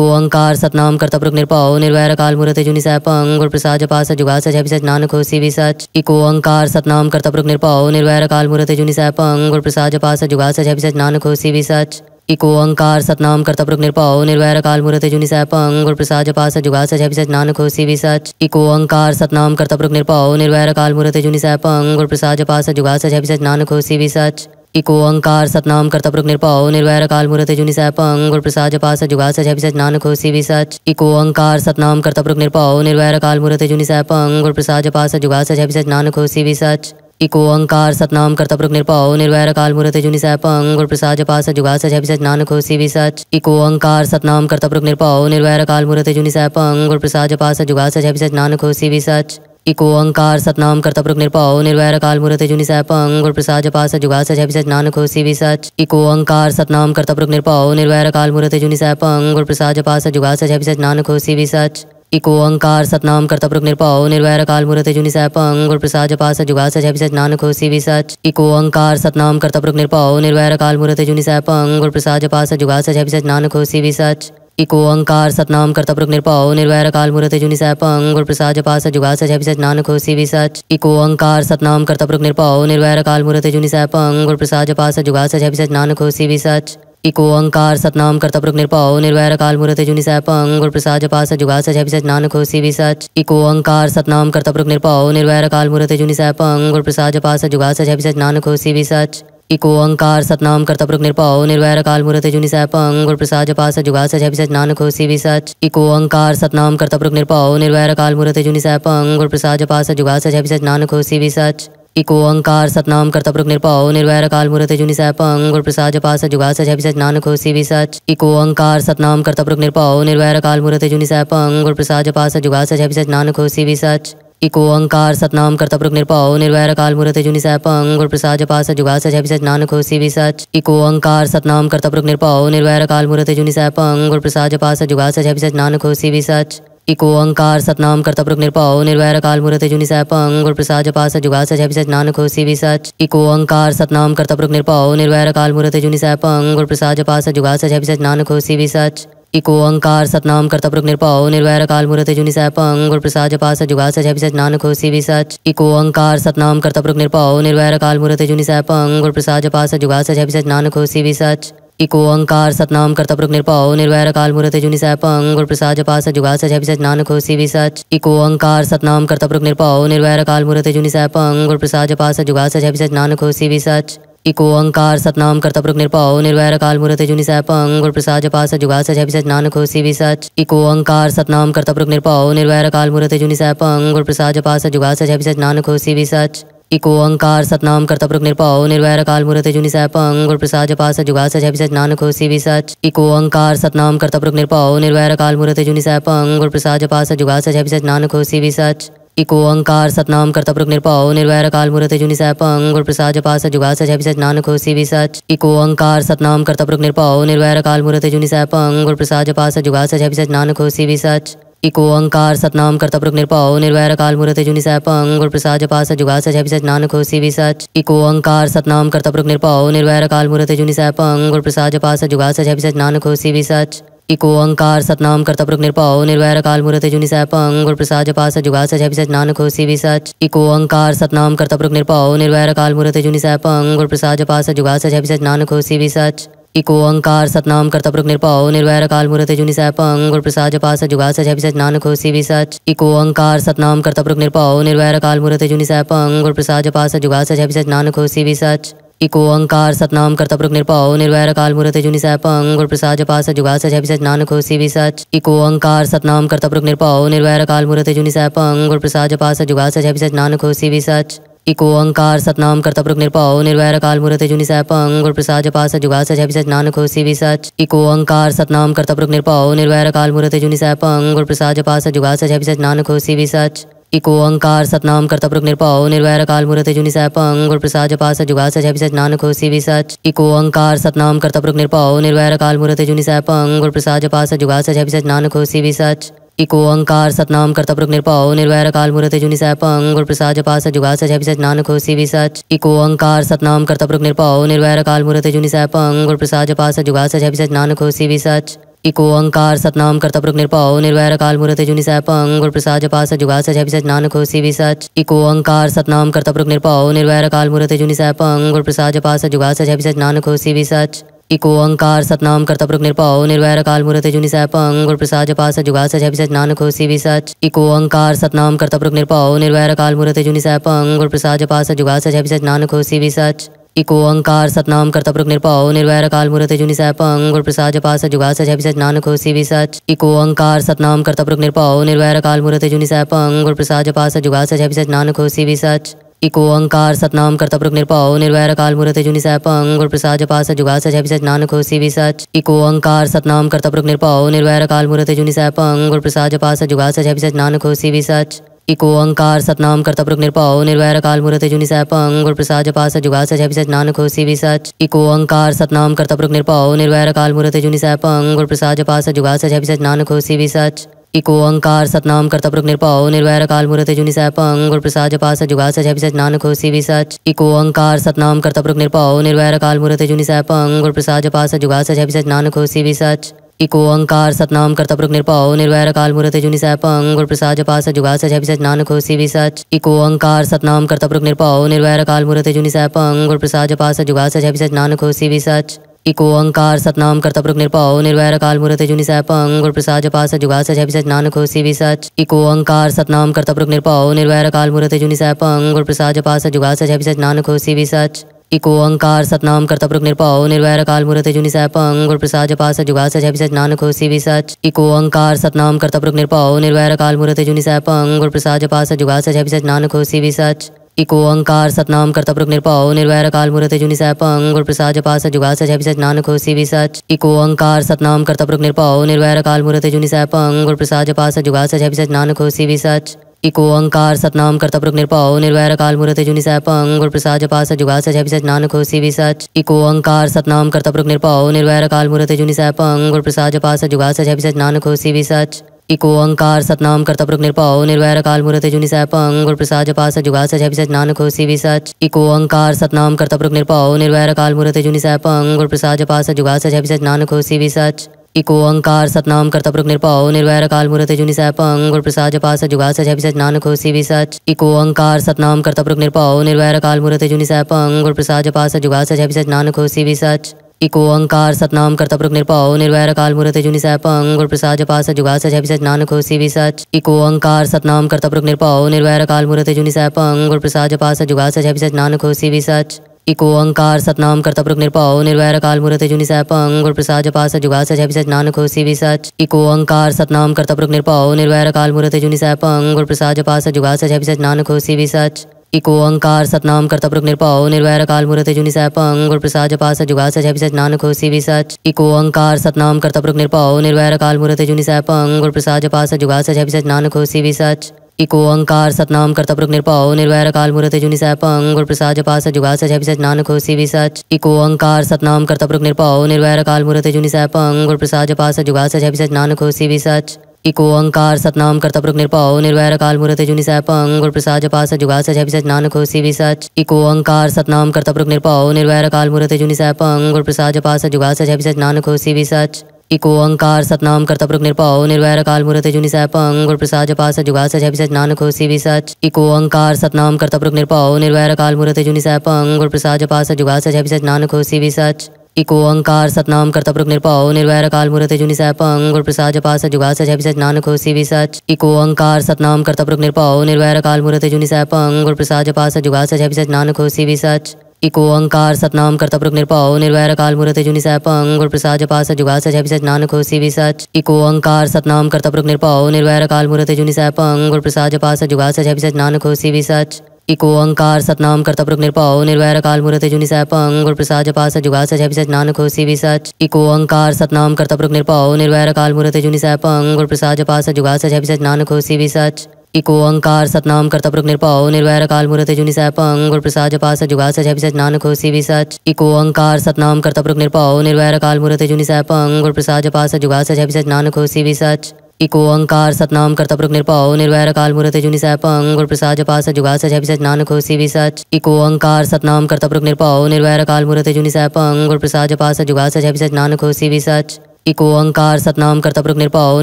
इको अंकार सतनाम कर्तपुरुख निरपाओ निर्वैर काल मूर्त जुनि सैपंग गुर प्रसाद जपा जुगास जुगा सच नानक हो सी सच इको अंकार सतनाम कर्तपुरुख निरपाओ निर्वैर काल मूर्त जुनि सैपंग गुर प्रसाद जपा जुगास जुगा सच नानक हो सी सच इको अंकार सतनाम करता निरपाओ निर्वैर काल मुहूर्त जुनि सैपंग गुरु प्रसाद जपास जुगा सच अभिसच नानक हो सी सच इको अंकार सतनाम करता प्रमुख निरपाओ निर्वैर काल मुहूर्त जुनि सैपंग गुरु प्रसाद जपास जुगा सच अभिसच नानक हो सी सच इको अंकार सतनाम करता प्रमुख निरपाओ निर्वैर काल मुहूर्त जुनि सैपंग गुरु प्रसाद जपास जुगा सच अभिसच नानक हो सी सच इको अंकार सतनाम करता निरपाओ निर्वैर काल मुहूर्त जुनि सैपंग गुरु प्रसाद जपास जुगा सच अभिसच नानक हो सी सच इको ओंकार सतनाम कर्तपुरुख निरपाओ निर्वैर काल मुहूर्त जुनि सैपंग गुर प्रसाद जपास जुगास है सच नानक होसी भी सच इको ओंकार सतनाम कर्तपुरुख निरपा निर्वैर काल मुहूर्त जुनि सैपंग गुर प्रसाद जपास जुगास है सच नानक होसी भी सच इको ओंकार सतनाम कर्तपुरुख निरपाओ निर्वैर काल मुहूर्त जुनि सैपंग गुर प्रसाद जपास जुगास है सच नानक होसी भी सच इको ओंकार सतनाम कर्तपुरुख निरपाओ निर्वैर काल मुहूर्त जुनि सैपंग गुर प्रसाद जपास जुगास है सच नानक होसी भी सच इको अंकार सतनाम करता पुरुष निरपाओ निर्वैर काल मुहूर्त जुनि सैप अंग प्रसाद जपा सच जुगा सच अभिसच नानक होसी भी सच इको अंकार सतनाम करता पुरुष निरपाओ निर्वैर काल मुहूर्त जुनि सैप अंग प्रसाद जपा सच जुगा सच अभिसच नानक होसी भी सच इको अंकार सतनाम करता पुरुष निरपाओ निर्वैर काल मूर्त जुनि सैपंग गुर प्रसाद जपा जुगास जुगा सच नानक हो सी सच इको अंकार सतनाम करता पुरुष निरपाओ निर्वैर काल मूर्त जुनि सैपंग गुर प्रसाद जपा जुगास जुगा सच नानक हो सी सच इको अंकार सतनाम करता पुरुष निरपाओ निर्वैर काल मूर्त जुनि सैपंग गुर प्रसाद जपा जुगास जुगा सच नानक हो सी सच इको अंकार सतनाम करता पुरुष निरपाओ निर्वैर काल मूर्त जुनि सैपंग गुर प्रसाद जपा जुगास जुगा सच नानक हो सी सच इको अंकार सतनाम करता पुरुष निरपाओ निर्वैर काल मूर्त जुनि सैपंग और प्रसाद जपास जुगा सच अभिसच नानक होसी भी सच इको अंकार सतनाम करता पुरुष निरपाओ निर्वैर काल मूर्त जुनि सैपंग गुर प्रसाद जपास जुगा सच अभिसच नानक होसी भी सच इको अंकार सतनाम कर्तपुरुख निरपाओ निर्वैर काल मूर्त जुनि पंग गुर प्रसाद जपा जुगास जुगा सच नानक होसी भी सच इको अंकार सतनाम कर्तपुरुख निरपाओ निर्वैर काल मूर्त जुनि पंग गुर प्रसाद जपा जुगास जुगा सच नानक होसी भी सच इको अंकार सतनाम कर्तपुरुख निरपाओ निर्वैर काल मूर्त जुनि पंग गुर प्रसाद जपा जुगास जुगा सच नानक होसी भी सच इको अंकार सतनाम कर्तपुरुख निरपाओ निर्वैर काल मूर्त जुनि पंग गुर प्रसाद जपा जुगास जुगा सच नानक होसी भी सच इको ओंकार सतनाम कर्तपुरुख निरपाओ निर्वैर काल मूर्त जुनि पंग गुर प्रसाद सच जुगा सच अभिसच नानक हो सी सच इको ओंकार सतनाम कर्तपुरुख निरपाओ निर्वैर काल मूर्त जुनि पंग गुर प्रसाद सच जुगा सच अभिसच नानक हो सी सच इको ओंकार सतनाम कर्तपुरुख निरपाओ निर्वैर काल मूर्त जुनि सैपंग गुर प्रसाद सच जुगा सच अभिसच नानक हो सी सच इको ओंकार सतनाम कर्तपुरुख निरपाओ निर्वैर काल मूर्त जुनि सैपंग गुर प्रसाद सच जुगा सच अभिसच नानक हो सी सच इको अंकार सतनाम करता प्रमुख निरपाओ निर्वैर काल मूर्त जुनि सैपंग गुर प्रसाद सच जुगा सच अभिसच नानक हो सी सच इको अंकार सतनाम करता प्रमुख निरपाओ निर्वैर काल मूर्त जुनि सैपंग गुर प्रसाद सच जुगा सच अभिसच नानक हो सी सच इको अंकार सतनाम करता प्रमुख निरपाओ निर्वैर काल मूर्त जुनि सैपंग गुर प्रसाद सच जुगा सच अभिसच नानक हो सी सच इको अंकार सतनाम करता प्रमुख निरपाओ निर्वैर काल मूर्त जुनि सैपंग गुर प्रसाद सच जुगा सच अभिसच नानक हो सी सच इको ओंकार सतनाम कर्तपुरुष निर्पाओ निर्वैर काल मूर्त जुनि पंग गुर प्रसाद सच जुगा सच सच नानक खोसी भी सच इको ओंकार सतनाम कर्तपुरुष निर्पाओ निर्वैर काल मूर्त जुनि पंग और प्रसाद सच जुगा सच सच नानक खोसी भी सच इको ओंकार सतनाम कर्तपुरुष निरपा निर्वैर काल मूर्त जुनि पंग गुर प्रसाद सच जुगा सच सच नानक खोसी भी सच इको ओंकार सतनाम कर्तपुरुष निरपा निर्वैर काल मूर्त जुनि पंग गुर प्रसाद सच जुगा सच सच नानक खोसी भी सच इको अंकार सतनाम करता प्रभु निरपाओ निर्वैर काल मुहूर्त जुनि सह पंग प्रसाद जपा सच जुगा सच सच नानक होसी भी सच इको अंकार सतनाम करता प्रभु निरपाओ निर्वैर काल मुहूर्त जुनि सह पंग प्रसाद जपा सच जुगा सच सच नानक होसी भी सच इको अंकार सतनाम करता प्रभु निरपाओ निर्वैर काल मुहूर्त जुनि सह पंग प्रसाद जपा सच जुगा सच सच नान होसी भी सच इको अंकार सतनाम करता प्रभु निरपाओ निर्वैर काल मुहूर्त जुनि सह पंग प्रसाद जपा सच जुगा सच सच नानक होसी भी सच इको अंकार सतनाम कर्तपुरुख निरपाओ निर्वैर काल मूर्ति जुनि सह पंग प्रसाद जपा सच जुगा सच सच नानक होसी भी सच इको अंकार सतनाम कर्तपुरुख निरपाओ निर्वैर काल मूर्ति जुनि सह पंग प्रसाद जपा सच जुगा सच सच नानक होसी भी सच इको अंकार सतनाम कर्तपुरुख निरपाओ निर्वैर काल मूर्ति जुनि सह पंग और प्रसाद जपा सच जुगा सच सच नानक होसी भी सच इको अंकार सतनाम कर्तपुरुख निरपाओ निर्वैर काल मूर्ति जुनि सह पंग और प्रसाद जपा सच जुगा सच सच नानक होसी भी सच इको अंकार सतनाम कर्तपुरुख निरपाओ निर्वैर काल मूर्त जुनि पंग गुर प्रसाद जपा जुगास जुगा सच नानक हो सी सच इको अंकार सतनाम कर्तपुरुख निरपाओ निर्वैर काल मूर्त जुनि सैपंग गुर प्रसाद जपा जुगास जुगा सच नानक हो सी सच इको अंकार सतनाम कर्तपुरुख निरपाओ निर्वैर काल मूर्त जुनि सैपंग गुर प्रसाद जपा जुगास जुगा सच नानक हो सी सच इको अंकार सतनाम कर्तपुरुख निरपाओ निर्वैर काल मूर्त जुनि सैपंग गुर प्रसाद जपा जुगास जुगा सच नानक हो सी सच इको अंकार सतनाम करता प्रमुख निरपाओ निर्वैर काल मुहूर्त जुनि सैपंग गुरु प्रसाद जपास जुगा सच है नानक हो सी सच इको अंकार सतनाम करता प्रमुख निरपाओ निर्वैर काल मुहूर्त जुनि सैपंग गुरु प्रसाद जपास जुगा सच है नानक हो सी सच इको अंकार सतनाम करता प्रमुख निरपाओ निर्वैर काल मुहूर्त जुनि सैपंग गुरु प्रसाद जपास जुगा सच है नानक हो सी सच इको अंकार सतनाम करता प्रमुख निरपाओ निर्वैर काल मुहूर्त जुनि सैपंग गुरु प्रसाद जपास जुगा सच है नानक हो सी सच इको अंकार सतनाम करता पुरुष निरपाओ निर्वैर काल मूर्त जुनि सैपंग गुर प्रसाद जपास जुगा सच अभिसच नानक होसी भी सच इको अंकार सतनाम करता पुरुष निरपाओ निर्वैर काल मूर्त जुनि सैपंग गुर प्रसाद जपास जुगा सच सच नानक होसी भी सच इको अंकार सतनाम करता पुरुष निरपाओ निर्वैर काल मूर्त जुनि सैपंग गुर प्रसाद जपास जुगा सच सच नानक होसी भी सच इको अंकार सतनाम करता पुरुष निरपाओ निर्वैर काल मूर्त जुनि सैपंग गुर प्रसाद जपास जुगा सच सच नानक होसी भी सच इको अंकार सतनाम करता प्रक निरपाओ निर्वैर काल मुहूर्त जुनि सह अंग प्रसाद जपा सच जुगा सच अभिसच नानक होसी भी सच इको अंकार सतनाम करता प्रक निरपाओ निर्वैर काल मुहूर्त जुनि सह अंग प्रसाद जपा सच जुगा सच अभिसच नानक होसी भी सच इको अंकार सतनाम करता प्रक निरपाओ निर्वैर काल मुहूर्त जुनि सह अंग प्रसाद जपा सच जुगा सच अभिसच नानक होसी भी सच इको अंकार सतनाम करता प्रक निरपाओ निर्वैर काल मुहूर्त जुनि सह अंग प्रसाद जपा सच जुगा सच अभिसच नानक होसी भी सच इको अंकार सतनाम करता प्रभु निरपाओ निर्वैर काल मुहूर्त जुनि सह पंग गुण प्रसाद जपा सच जुगा सच सच नानक होशी भी सच इको अंकार सतनाम करता प्रभु निरपाओ निर्वैर काल मुहूर्त जुनि सह पंग गुण प्रसाद जपा सच जुगा सच सच नानक होशी भी सच इको अंकार सतनाम करता प्रभु निरपाओ निर्वैर काल मुहूर्त जुनि सह पंग गुण प्रसाद जपा सच जुगा सच सच नानक होशी भी सच इको अंकार सतनाम करता प्रभु निरपाओ निर्वैर काल मुहूर्त जुनि सह पंग गुण प्रसाद जपा सच जुगा सच सच नानक होशी भी सच इको अंकार सतनाम कर्तपुरुख निरपाओ निर्वैर काल मूर्त जुनि सैपं गुरु प्रसाद जपा सच जुगा सच अभिसच नानक होसी भी सच इको अंकार सतनाम कर्तपुरुख निरपाओ निर्वैर काल मूर्त जुनि सैपं गुर प्रसाद जपा सच जुगा सच अभिसच नानक होसी भी सच इको अंकार सतनाम कर्तपुरुख निरपाओ निर्वैर काल मूर्त जुनि सैपं गुर प्रसाद जपा सच जुगा सच अभिसच नानक होसी भी सच इको अंकार सतनाम कर्तपुरुख निरपाओ निर्वैर काल मूर्त जुनि सैपं गुर प्रसाद जपा सच जुगा सच अभिसच नानक होसी भी सच को अंकार सतनाम कर्तपुरुख निरपाओ निर्वैर काल मूर्त जुनि सैपंग गुर प्रसाद जपा सच जुगा सच अभिसच नानक हो भी सच इको अंकार सतनाम कर्तपुरुख निरपाओ निर्वैर काल मूर्त जुनि सैपंग गुर प्रसाद जपा सच जुगा सच अभिसच नानक हो भी सच इको अंकार सतनाम कर्तपुरुख निरपाओ निर्वैर काल मूर्त जुनि सैपंग गुर प्रसाद जपा सच जुगा सच अभिसच नानक हो भी सच इको अंकार सतनाम कर्तपुरुख निरपाओ निर्वैर काल मूर्त जुनि सैपंग गुर प्रसाद जपा सच जुगा सच अभिसच नानक हो भी सच इको अंकार सतनाम करता प्रक निरपाओ निर्वैर काल मूर्त जुनि सैपंग गुर प्रसाद जपास जुगा सच है नानक हो सी सच इको अंकार सतनाम करता प्रक निरपाओ निर्वैर काल मूर्त जुनि सैपंग गुरु प्रसाद जपास जुगा सच है नानक हो सी सच इको अंकार सतनाम करता प्रक निरपाओ निर्वैर काल मूर्त जुनि सैपंग गुर प्रसाद जपास जुगा सच है नानक हो सी सच इको अंकार सतनाम करता प्रक निरपाओ निर्वैर काल मूर्त जुनि सैप गुर प्रसाद जपास जुगा सच है नानक हो सी सच इको ओंकार सतनाम कर्तपुरुख निरपा निर्वैर काल मुहूर्त जुनि सैप अंग प्रसाद जपास जुगा सच है सच नानक भी सच इको ओंकार सतनाम कर्तपुरुख निरपा निर्वैर काल मुहूर्त जुनि सैप गुरु प्रसाद जपास जुगा सच है सच खोसी भी सच इको अंकार सतनाम प्रक निरपाओ निर्वैर काल मूर्त जुनि पंग गुर प्रसाद जपा जुगास जुगा सच नानक हो सी सच इको अंकार सतनाम प्रक निरपाओ निर्वैर काल मूर्त जुनि सैपंग गुर प्रसाद जपा जुगास जुगा सच नानक हो सी सच इको अंकार सतनाम प्रक निरपाओ निर्वैर काल मूर्त जुनि सैपंग गुर प्रसाद जपा जुगास जुगा सच नानक हो सी सच इको अंकार सतनाम प्रक निरपाओ निर्वैर काल मूर्त जुनि सैपंग गुर प्रसाद जपा जुगास जुगा सच नानक हो सी सच इको अंकार सतनाम करता पुरुष निरपाओ निर्वैर काल मूर्त जुनि सैपंग गुर प्रसाद जपास जुगा सच अभिसच नानक हो सी सच इको अंकार सतनाम करता निर्पाओ निरपाओ निर्वैर काल मूर्त जुनि सैपंग गुर प्रसाद जपास जुगा सच अभिसच नानक हो सी सच इको अंकार सतनाम करता प्रभु निरपाओ निर्वैर काल मूर्ति जुनि सह पंग प्रसाद जपा सच जुगा सच सच नानक होसी भी सच इको अंकार सतनाम करता प्रभु निरपाओ निर्वैर काल मूर्ति जुनि सह पंग प्रसाद जपा सच जुगा सच सच नानक होसी भी सच इको अंकार सतनाम करता प्रभु निरपाओ निर्वैर काल मूर्ति जुनि सह पंग प्रसाद जपा सच जुगा सच सच नानक होसी भी सच इको अंकार सतनाम करता प्रभु निरपाओ निर्वैर काल मूर्ति जुनि सह पंग प्रसाद जपा सच जुगा सच सच नानक होसी भी सच इको अंकार सतनाम करता प्रमुख निरपाओ निर्वैर काल मूर्त जुनि पंग गुरु प्रसाद जपा जुगास जुगा सच नानक हो सी सच इको अंकार सतनाम करता प्रमुख निरपाओ निर्वैर काल मूर्त जुनि पंग गुरु प्रसाद जपा जुगास जुगा सच नानक हो सी सच इको अंकार सतनाम करता प्रमुख निरपाओ निर्वैर काल मूर्त जुनि सैपंग गुरु प्रसाद जपा जुगास जुगा सच नानक हो सी सच इको अंकार सतनाम करता प्रमुख निरपाओ निर्वैर काल मूर्त जुनि सैपंग गुरु प्रसाद जपा जुगास जुगा सच नानक हो सी सच एक ओंकार सतनाम करता पुरुष निरपाओ निर्वैर काल मुहूर्त जुनि सैपंग गुर प्रसाद जपास जुगा सच अभिसच नानक हो सी सच एक ओंकार सतनाम करता पुरुष निरपाओ निर्वैर काल मुहूर्त जुनि सैपंग गुर प्रसाद जपास जुगा सच अभिसच नानक हो सी सच एक ओंकार सतनाम करता पुरुष निरपाओ निर्वैर काल मुहूर्त जुनि सैपंग गुर प्रसाद जपास जुगा सच अभिसच नानक हो सी सच एक ओंकार सतनाम करता पुरुष निरपाओ निर्वैर काल मुहूर्त जुनि सैपंग गुर प्रसाद जपास जुगा सच अभिसच नानक हो सी सच इको अंकार सतनाम करता पुरुष निरपाओ निर्वैर काल मूर्त जुनि सैपंग गुर प्रसाद जपास जुगा सच अभिसच नानक होसी भी सच इको अंकार सतनाम करता पुरुष निरपाओ निर्वैर काल मूर्त जुनि सैपंग गुर प्रसाद जपास जुगा सच सच नानक होसी भी सच इको अंकार सतनाम करता पुरुष निरपाओ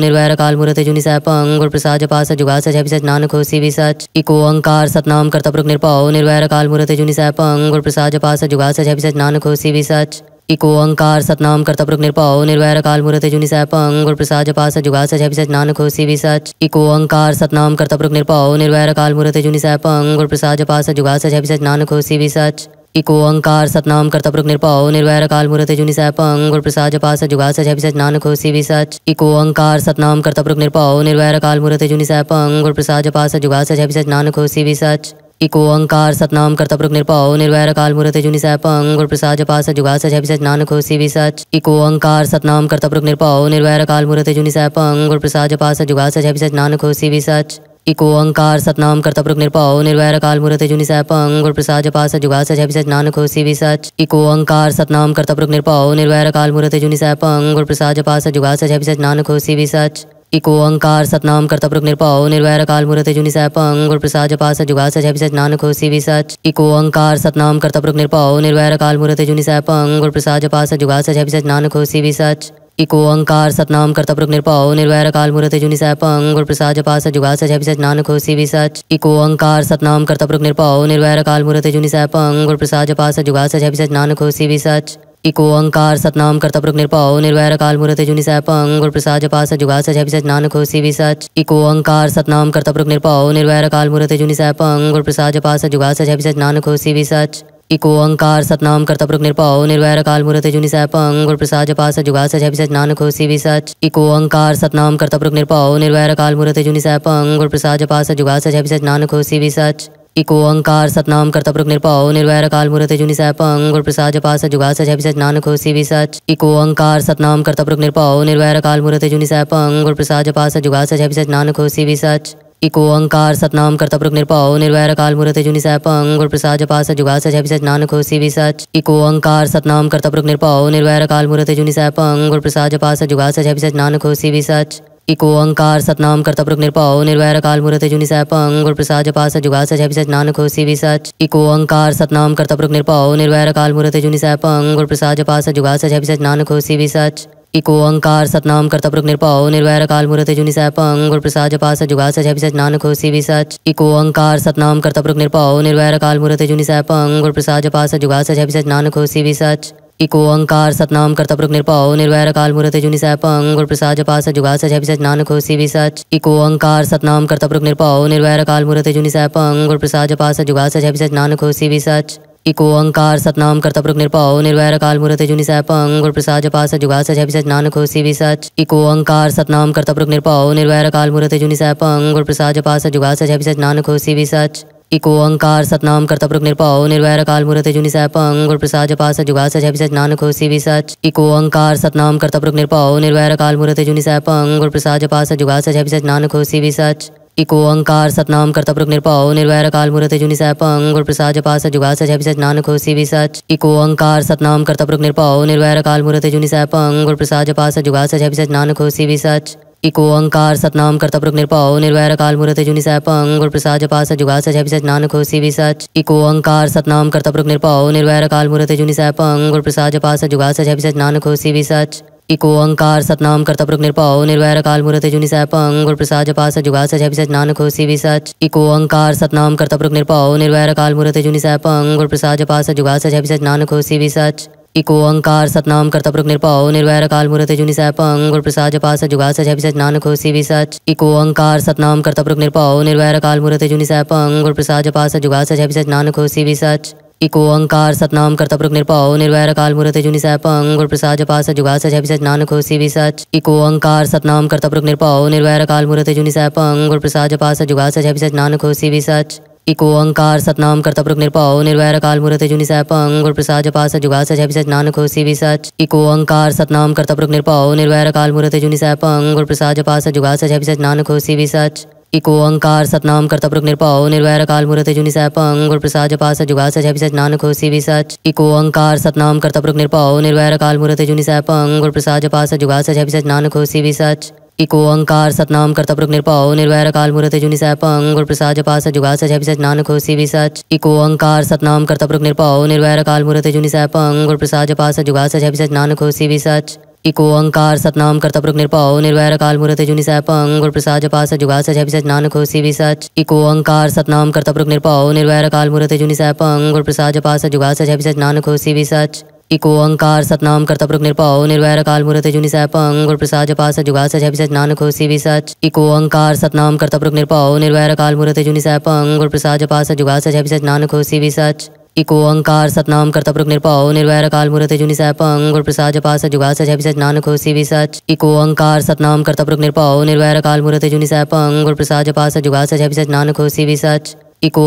निर्वैर काल मूर्त जुनि सैपंग गुर प्रसाद जपास जुगा सच सच नानक होसी भी सच इको अंकार सतनाम करता पुरुष निरपाओ निर्वैर काल मूर्त जुनि सैपंग गुर प्रसाद जपास जुगा सच सच नानक होसी भी सच इको अंकार सतनाम करता पुरुष निरपाओ निर्वैर काल मुहूर्त जुनि सैप अंग और प्रसाद जपास जुगास जय विसच नानक भी विसच इको अंकार सतनाम करता पुरुष निरपाओ निर्वैर काल मुहूर्त जुनि सैप अंग और प्रसाद जपास जुगास जय विसच नानक भी विसच इको अंकार सतनाम करता पुरुष निरपाओ निर्वैर काल मुहूर्त जुनि सैप अंग और प्रसाद जपास जुगास जय विसच नानक भी सच इको अंकार सतनाम करता पुरुष निरपाओ निर्वैर काल मुहूर्त जुनि सैप अंग और प्रसाद जपास जुगास जय विसच नानक भी सच इको अंकार सतनाम करता निर्पाओ निरपाओ निर्वैर काल मुहूर्त जुनि सह पंग प्रसाद जपा सच जुगा सच अभिसच नानक होशी भी सच इको अंकार सतनाम करता पुरुष निरपाओ निर्वैर काल मुहूर्त जुनि सह पंग प्रसाद जपा सच जुगा सच अभिसच नानक होशी भी सच इको अंकार सतनाम करता पुरुष निरपाओ निर्वैर काल मुहूर्त जुनि सह पंग प्रसाद जपा सच जुगा सच अभिसच नानक होशी भी सच इको अंकार सतनाम करता पुरुष निरपाओ निर्वैर काल मुहूर्त जुनि सह पंग प्रसाद जपा सच जुगा सच अभिसच नानक होशी भी सच इको अंकार सतनाम कर्तपुरुख निरपाओ निर्वैर काल मूर्त जुनि सैपं गुर प्रसाद जपा सच जुगा सच अभिसच नानक होसी भी सच इको अंकार सतनाम कर्तपुरुख निरपाओ निर्वैर काल मूर्त जुनि सैपं गुर प्रसाद जपा सच जुगा सच अभिसच नानक होसी भी सच इको अंकार सतनाम कर्तपुरुख निरपाओ निर्वैर काल मूर्त जुनि सैपं गुर प्रसाद जपा सच जुगा सच अभिसच नानक होसी भी सच इको अंकार सतनाम कर्तपुरुख निरपाओ निर्वैर काल मूर्त जुनि सैपं गुर प्रसाद जपा सच जुगा सच अभिसच नानक होसी भी सच इको अंकार सतनाम करता प्रमुख निरपाओ निर्वैर काल मूर्त जुनि पंग गुर प्रसाद जपा जुगास जुगा सच नानक हो सी सच इको अंकार सतनाम करता प्रमुख निरपाओ निर्वैर काल मूर्त जुनि सैपंग गुर प्रसाद जपा जुगास जुगा सच नानक हो सी सच इको अंकार सतनाम करता प्रमुख निरपाओ निर्वैर काल मूर्त जुनि सैपंग गुर प्रसाद जपा जुगास जुगा सच नानक हो सी सच इको अंकार सतनाम करता प्रमुख निरपाओ निर्वैर काल मूर्त जुनि पंग गुर प्रसाद जपा जुगास जुगा सच नानक हो सी सच इको अंकार सतनाम करता प्रक निरपाओ निर्वैर काल मूर्त जुनि सैपंग गुर प्रसाद जपास जुगा सच अभिसच नानक हो भी सच इको अंकार सतनाम करता प्रक निरपाओ निर्वैर काल मूर्त जुनि सैपंग गुर प्रसाद जपास जुगा सच अभिसच नानक हो भी सच इको अंकार सतनाम करता प्रक निरपाओ निर्वैर काल मूर्त जुनि सैपंग गुर प्रसाद जपास जुगा सच अभिसच नानक हो भी सच इको अंकार सतनाम करता प्रक निरपाओ निर्वैर काल मूर्त जुनि सैपंग गुर प्रसाद जपास जुगा सच अभिसच नानक हो भी सच इको ओंकार सतनाम कर्तपुरुख निर्पाओ निर्वैर काल मुहूर्त जुनि सैपंग गुर प्रसाद जपास जुगा सच अभिसच नानक भी विसच इको ओंकार सतनाम कर्तपुरुख निरपा निर्वैर काल मुहूर्त जुनि सैपंग गुर प्रसाद जपास जुगा सच अभिसच नानक भी विसच इको ओंकार सतनाम कर्तपुरुख निरपा निर्वैर काल मुहूर्त जुनि सैप गुर प्रसाद जपास जुगा सच अभिसच नानक भी विसच इको ओंकार सतनाम कर्तपुरुख निरपा निर्वैर काल मुहूर्त जुनि सैपंग गुर प्रसाद जपास जुगा सच अभिसच नानक भी सच इको अंकार सतनाम कर्तपुरुष निरपाओ निर्वैर काल मुहूर्त जुनि सह पंग प्रसाद जपा सच जुगा सच सच नानक होसी भी सच इको अंकार सतनाम कर्तपुरुष निर्पाओ निर्वैर काल मुहूर्त जुनि सह पंग प्रसाद जपा सच जुगा सच सच नानक होसी भी सच इको अंकार सतनाम कर्तपुरुष निरपाओ निर्वैर काल मुहूर्त जुनि सह पंग प्रसाद जपा सच जुगा सच सच नानक होसी भी सच इको अंकार सतनाम कर्तपुरुष निरपाओ निर्वैर काल मुहूर्त जुनि सह पंग प्रसाद जपा सच जुगा सच सच नानक होसी भी सच इको अंकार सतनाम करता प्रभु निरपाओ निर्वैर काल मूर्ति जुनि सह पंग प्रसाद जपा सच जुगा सच सच नानक होसी भी सच इको अंकार सतनाम करता प्रभु निरपाओ निर्वैर काल मूर्ति जुनि सह पंग प्रसाद जपा सच जुगा सच सच नानक होसी भी सच इको अंकार सतनाम करता प्रभु निरपाओ निर्वैर काल मूर्ति जुनि सह पंग प्रसाद जपा सच जुगा सच सच नानक होसी भी सच इको अंकार सतनाम करता प्रभु निरपाओ निर्वैर काल मूर्ति जुनि सह पंग प्रसाद जपा सच जुगा सच सच नानक होसी भी सच इको अंकार सतनाम करता प्रमुख निरपाओ निर्वैर काल मूर्त जुनि पंग गुर प्रसाद जपा जुगास जुगा सच नानक हो सी सच इको अंकार सतनाम करता प्रमुख निरपाओ निर्वैर काल मूर्त जुनि सैपंग गुर प्रसाद जपा जुगास जुगा सच नानक हो सी सच इको अंकार सतनाम करता प्रमुख निरपाओ निर्वैर काल मूर्त जुनि सैपंग गुर प्रसाद जपा जुगास जुगा सच नानक हो सी सच इको अंकार सतनाम करता प्रमुख निरपाओ निर्वैर काल मूर्त जुनि सैपंग गुर प्रसाद जपा जुगास जुगा सच नानक हो सी सच इको अंकार सतनाम करता प्रमुख निरपाओ निर्वैर काल मूर्त जुनि सैपंग गुर प्रसाद सच जुगा सच अभिसच नानक हो सी सच इको अंकार सतनाम करता प्रमुख निरपाओ निर्वैर काल मूर्त जुनि सैपंग गुर प्रसाद सच जुगा सच अभिसच नानक हो सी सच इको अंकार सतनाम करता प्रमुख निरपाओ निर्वैर काल मूर्त जुनि सैपंग गुर प्रसाद सच जुगा सच अभिसच नानक हो सी सच इको अंकार सतनाम करता प्रमुख निरपाओ निर्वैर काल मूर्त जुनि सैपंग गुर प्रसाद सच जुगा सच अभिसच नानक हो सी सच इको अंकार सतनाम करता पुरुष निरपाओ निर्वैर काल मूर्त जुनि सैपंग गुर प्रसाद जपास जुगा सच है नानक हो सी सच इको अंकार सतनाम करता पुरुष निरपाओ निर्वैर काल मूर्त जुनि सैपंग गुर प्रसाद जपास जुगा सच है नानक हो सी सच इको अंकार सतनाम करता पुरुष निरपाओ निर्वैर काल मूर्त जुनि गुरु प्रसाद जपा जुगास जुगा सच नानक हो सी सच इको अंकार सतनाम करता पुरुष निरपाओ निर्वैर काल मूर्त जुनि गुरु प्रसाद जपा जुगास जुगा सच नानक हो सी सच इको अंकार सतनाम करता पुरुष निरपाओ निर्वैर काल मूर्त जुनि सैपंग प्रसाद जपा जुगास जुगा सच नानक हो सी सच इको अंकार सतनाम करता पुरुष निरपाओ निर्वैर काल मूर्त जुनि सैपंग प्रसाद जपा जुगास जुगा सच नानक हो सी सच इको अंकार सतनाम कर्तपुरुख निरपाओ निर्वैर काल मूर्त जुनि सैपंग गुर प्रसाद सच जुगा सच अभिसच नानक हो सी सच इको अंकार सतनाम कर्तपुरुख निरपाओ निर्वैर काल मूर्त जुनि सैपंग गुर प्रसाद सच जुगा सच अभिसच नानक हो सी सच इको अंकार सतनाम कर्तपुरुख निरपाओ निर्वैर काल मूर्त जुनि सैपंग गुर प्रसाद सच जुगा सच अभिसच नानक हो सी सच इको अंकार सतनाम कर्तपुरुख निरपाओ निर्वैर काल मूर्त जुनि सैपंग गुर प्रसाद सच जुगा सच अभिसच नानक हो सी सच इको अंकार सतनाम करता पुरुष निरपाओ निर्वैर काल मूर्त जुनि सैपंग गुर प्रसाद जपास जुगा सच अभिसच नानक हो सी सच अंकार सतनाम करता पुरुष निरपाओ निर्वैर काल मूर्त जुनि सैपंग गुर प्रसाद जपास जुगा सच अभिसच नानक हो सी सच एक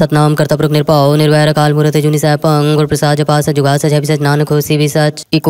सतनाम करता पुरुष निरपाओ निर्वैर काल मूर्त जुनि सैपंग गुर प्रसाद जपास जुगा सच अभिसच नानक हो सी सच एक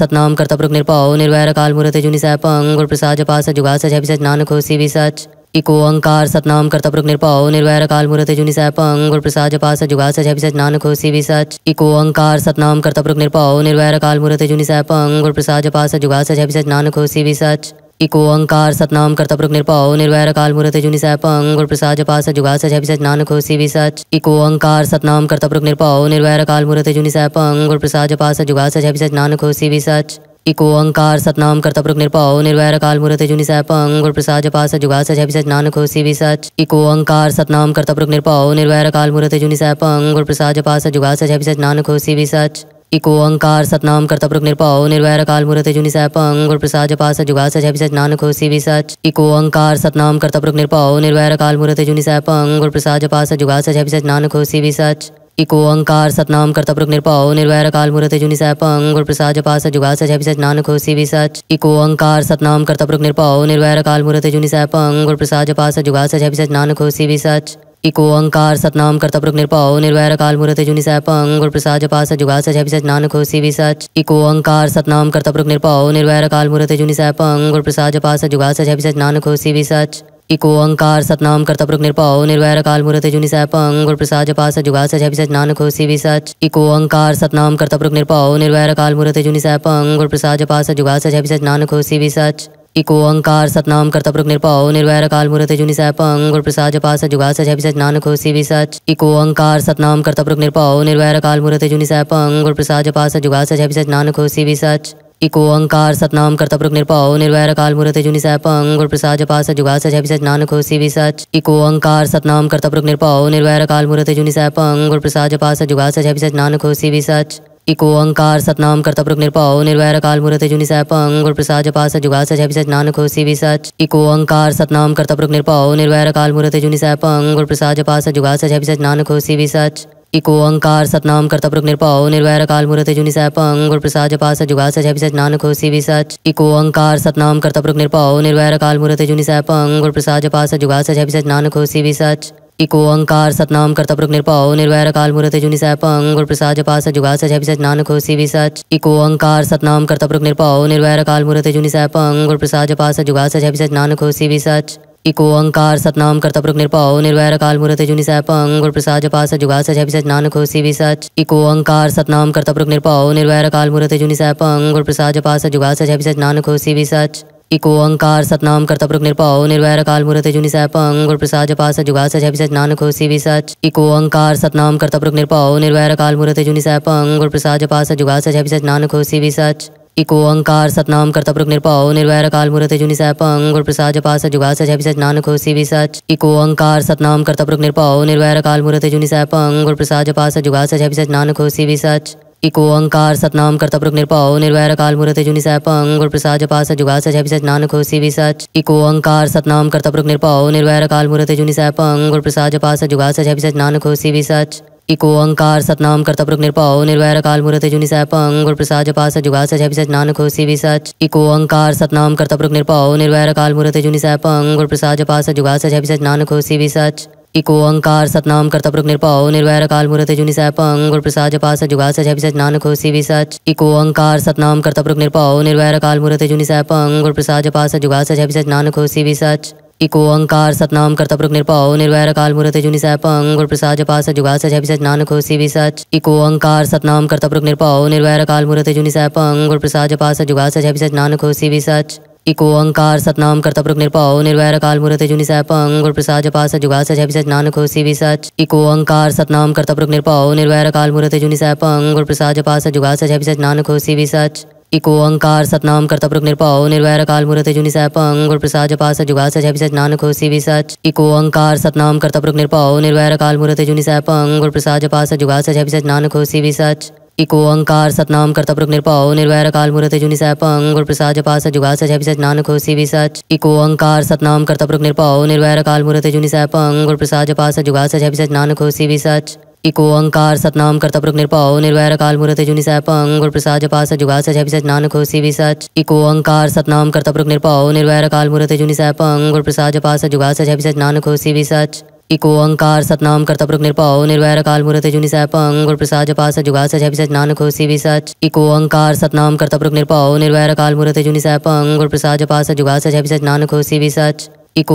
सतनाम करता पुरुष निरपाओ निर्वैर काल मूर्त जुनि सैपंग गुर प्रसाद जपास जुगा सच अभिसच नानक हो सी सच इको ओंकार सतनाम कर्तपुरुष निरपा निर्वैर काल मूर्त जुनि पंग गुर प्रसाद जपास जुगा सच अभिसच नान खोसी भी सच इको ओंकार सतनाम कर्तपुरुष निरपा निर्वैर काल मूर्त जुनि पंग गुरु प्रसाद जपास जुगा सच अभिसच नान खोसी भी सच इको ओंकार सतनाम कर्तपुरुष निरपाओ निर्वैर काल मूर्त जुनि पंग गुर प्रसाद जपास जुगा सच अभिसच नान खोसी भी सच इको ओंकार सतनाम कर्तपुरुष निरपा निर्वैर काल मूर्त जुनि पंग गुर प्रसाद जपास जुगा सच अभिसच नान खोसी भी सच इको अंकार सतनाम करता पुरुष निर्पाओ निर्वैर काल मुहूर्त जुनि सह पंग प्रसाद जपा सच जुगा सच सच नानक होसी भी सच इको अंकार सतनाम करता पुरुष निर्पाओ निर्वैर काल मुहूर्त जुनि सह पंग प्रसाद जपा सच जुगा सच सच नानक होसी भी सच इको अंकार सतनाम करता पुरुष निर्पाओ निर्वैर काल मुहूर्त जुनि सह पंग प्रसाद जपा सच जुगा सच सच नानक होसी भी सच इको अंकार सतनाम करता पुरुष निर्पाओ निर्वैर काल मुहूर्त जुनि सह पंग प्रसाद जपा सच जुगा सच सच नानक होसी भी सच इको अंकार सतनाम कर्तपुरुख निरपाओ निर्वैर काल मूर्ति जुनि सह पंग प्रसाद जपा सच जुगा सच सच नानक होसी भी सच इको अंकार सतनाम कर्तपुरुख निरपाओ निर्वैर काल मूर्ति जुनि सह पंग प्रसाद जपा सच जुगा सच सच नानक होसी भी सच इको अंकार सतनाम कर्तपुरुख निरपाओ निर्वैर काल मूर्ति जुनि सह पंग और प्रसाद जपा सच जुगा सच सच नानक होसी भी सच इको अंकार सतनाम कर्तपुरुख निरपाओ निर्वैर काल मूर्ति जुनि सह पंग और प्रसाद जपा सच जुगा सच सच नानक होसी भी सच इको अंकार सतनाम करता पुरुष निरपाओ निर्वैर काल मूर्त जुनि पंग गुर प्रसाद जपा जुगास जुगा सच नानक हो सी सच इको अंकार सतनाम करता पुरुष निरपाओ निर्वैर काल मूर्त जुनि पंग गुर प्रसाद जपा जुगास जुगा सच नानक हो सी सच इको अंकार सतनाम करता पुरुष निरपाओ निर्वैर काल मूर्त जुनि सैपंग गुर प्रसाद जपा जुगास जुगा सच नानक हो सी सच इको अंकार सतनाम करता पुरुष निरपाओ निर्वैर काल मूर्त जुनि सैपंग गुर प्रसाद जपा जुगास जुगा सच नानक हो सी सच इको अंकार सतनाम करता प्रक निरपाओ निर्वैर काल मूर्त जुनि पंग गुर प्रसाद जपास जुगा सच अभिसच नानक हो सी सच इको अंकार सतनाम करता प्रक निरपाओ निर्वैर काल मूर्त जुनि पंग गुर प्रसाद जपास जुगा सच अभिसच नानक हो सी सच इको अंकार सतनाम करता प्रक निरपाओ निर्वैर काल मूर्त जुनि पंग गुर प्रसाद जपास जुगा सच अभिसच नानक हो सी सच इको अंकार सतनाम करता प्रक निरपाओ निर्वैर काल मूर्त जुनि पंग गुर प्रसाद जपास जुगा सच अभिसच नानक हो सी सच इको अंकार सतनाम करता पुरुष निरपाओ निर्वैर काल मुहूर्त जुनि सैपंग गुर प्रसाद जपास जुगा सच अभिसच नानक होसी भी सच इको अंकार सतनाम करता पुरुष निरपाओ निर्वैर काल मुहूर्त जुनि सैपंग गुर प्रसाद जपास जुगा सच सच नानक होसी भी सच इको अंकार सतनाम करता पुरुष निरपाओ निर्वैर काल मुहूर्त जुनि सैपंग गुर प्रसाद जपास जुगा सच सच नानक होसी भी सच इको अंकार सतनाम करता पुरुष निरपाओ निर्वैर काल मुहूर्त जुनि सैपंग गुर प्रसाद जपास जुगा सच सच नानक होसी भी सच इको अंकार सतनाम करता पुरुष निरपाओ निर्वैर काल मुहूर्त जुनि सह अंग प्रसाद जपा सच जुगा सच अभिसच नानक होसी भी सच इको अंकार सतनाम करता पुरुष निरपाओ निर्वैर काल मुहूर्त जुनि सह अंग प्रसाद जपा सच जुगा सच अभिसच नानक होसी भी सच इको अंकार सतनाम करता पुरुष निरपाओ निर्वैर काल मुहूर्त जुनि सह अंग प्रसाद जपा सच जुगा सच अभिसच नानक होसी भी सच इको अंकार सतनाम करता पुरुष निरपाओ निर्वैर काल मुहूर्त जुनि सह अंग प्रसाद जपा सच जुगा सच अभिसच नानक होसी भी सच इको अंकार सतनाम करता प्रभु निरपाओ निर्वैर काल मुहूर्त जुनि सह पंग गुण प्रसाद जपा सच जुगा सच सच नानक होसी भी सच इको अंकार सतनाम करता प्रभु निरपाओ निर्वैर काल मुहूर्त जुनि सह पंग गुण प्रसाद जपा सच जुगा सच सच नानक होसी भी सच इको अंकार सतनाम करता प्रभु निरपाओ निर्वैर काल मुहूर्त जुनि सह पंग गुण प्रसाद जपा सच जुगा सच सच नानक होसी भी सच इको अंकार सतनाम करता प्रभु निरपाओ निर्वैर काल मुहूर्त जुनि सह पंग गुण प्रसाद जपा सच जुगा सच सच नानक होसी भी सच इको अंकार सतनाम करता पुरुष निरपाओ निर्वैर काल मूर्त जुनि सैपं गुर प्रसाद जपा सच जुगा सच अभिसच नानक होसी भी सच इको अंकार सतनाम करता पुरुष निरपाओ निर्वैर काल मूर्त जुनि सैपं गुर प्रसाद जपा सच जुगा सच अभिसच नानक होसी भी सच इको अंकार सतनाम कर्तपुरुख निर्पाओ निर्वैर काल मूर्त जुनि पंग गुर प्रसाद सच जुगा सच अभिसच नानक भी विसच इको अंकार सतनाम कर्तपुरुख निरपाओ निर्वैर काल मूर्त जुनि पंग अंग प्रसाद सच जुगा सच अभिसच नानक भी विसच इको अंकार सतनाम कर्तपुरुख निरपाओ निर्वैर काल मूर्त जुनि सैप गुर प्रसाद सच जुगा सच अभिसच नानक भी सच इको अंकार सतनाम कर्तपुरुख निर्पाओ निर्वैर काल मूर्त जुनि पंग गुर प्रसाद सच जुगा सच अभिसच नानक भी सच इको अंकार सतनाम कर्तव्य निर्पाओ निर्वैर काल मुहूर्त जुनि सह पंग प्रसाद जपा सच जुगा सच सच नानक होशी भी सच इको अंकार सतनाम कर्तव्य निरपाओ निर्वैर काल मुहूर्त जुनि सह पंग प्रसाद जपा सच जुगा सच सच नानक होशी भी सच इको अंकार सतनाम करता प्रक निरपाओ निर्वैर काल मूर्त जुनि सैपंग गुर प्रसाद जपास जुगा सच अभिसच नानक होसी भी सच इको अंकार सतनाम करता प्रक निरपाओ निर्वैर काल मूर्त जुनि सैपंग और प्रसाद जपास जुगा सच अभिसच नानक होसी भी सच इको अंकार सतनाम करता प्रक निरपाओ निर्वैर काल मूर्त जुनि सैप गुर प्रसाद जपास जुगा सच अभिसच नानक होसी भी सच इको अंकार सतनाम करता प्रक निरपाओ निर्वैर काल मूर्त जुनि सैपंग गुर प्रसाद जपास जुगा सच अभिसच नानक होसी भी सच इको ओंकार सतनाम कर्तपुरुख निरपाओ निर्वैर काल मुहूर्त जुनि सह पंग और प्रसाद जपास जुगा सच है सच नानक भी सच इको ओंकार सतनाम कर्तपुरुख निरपा निर्वैर काल मुहूर्त जुनि सह पंग और प्रसाद सच जुगा सच है नान नानक भी सच इको अंकार सतनाम कर्तपुरुख निरपाओ निर्वैर काल मूर्त जुनि सैपंग गुर प्रसाद जपा जुगास जुगा सच नानक हो सी सच इको अंकार सतनाम कर्तपुरुख निरपाओ निर्वैर काल मूर्त जुनि सैपंग गुर प्रसाद जपा जुगास जुगा सच नानक हो सी सच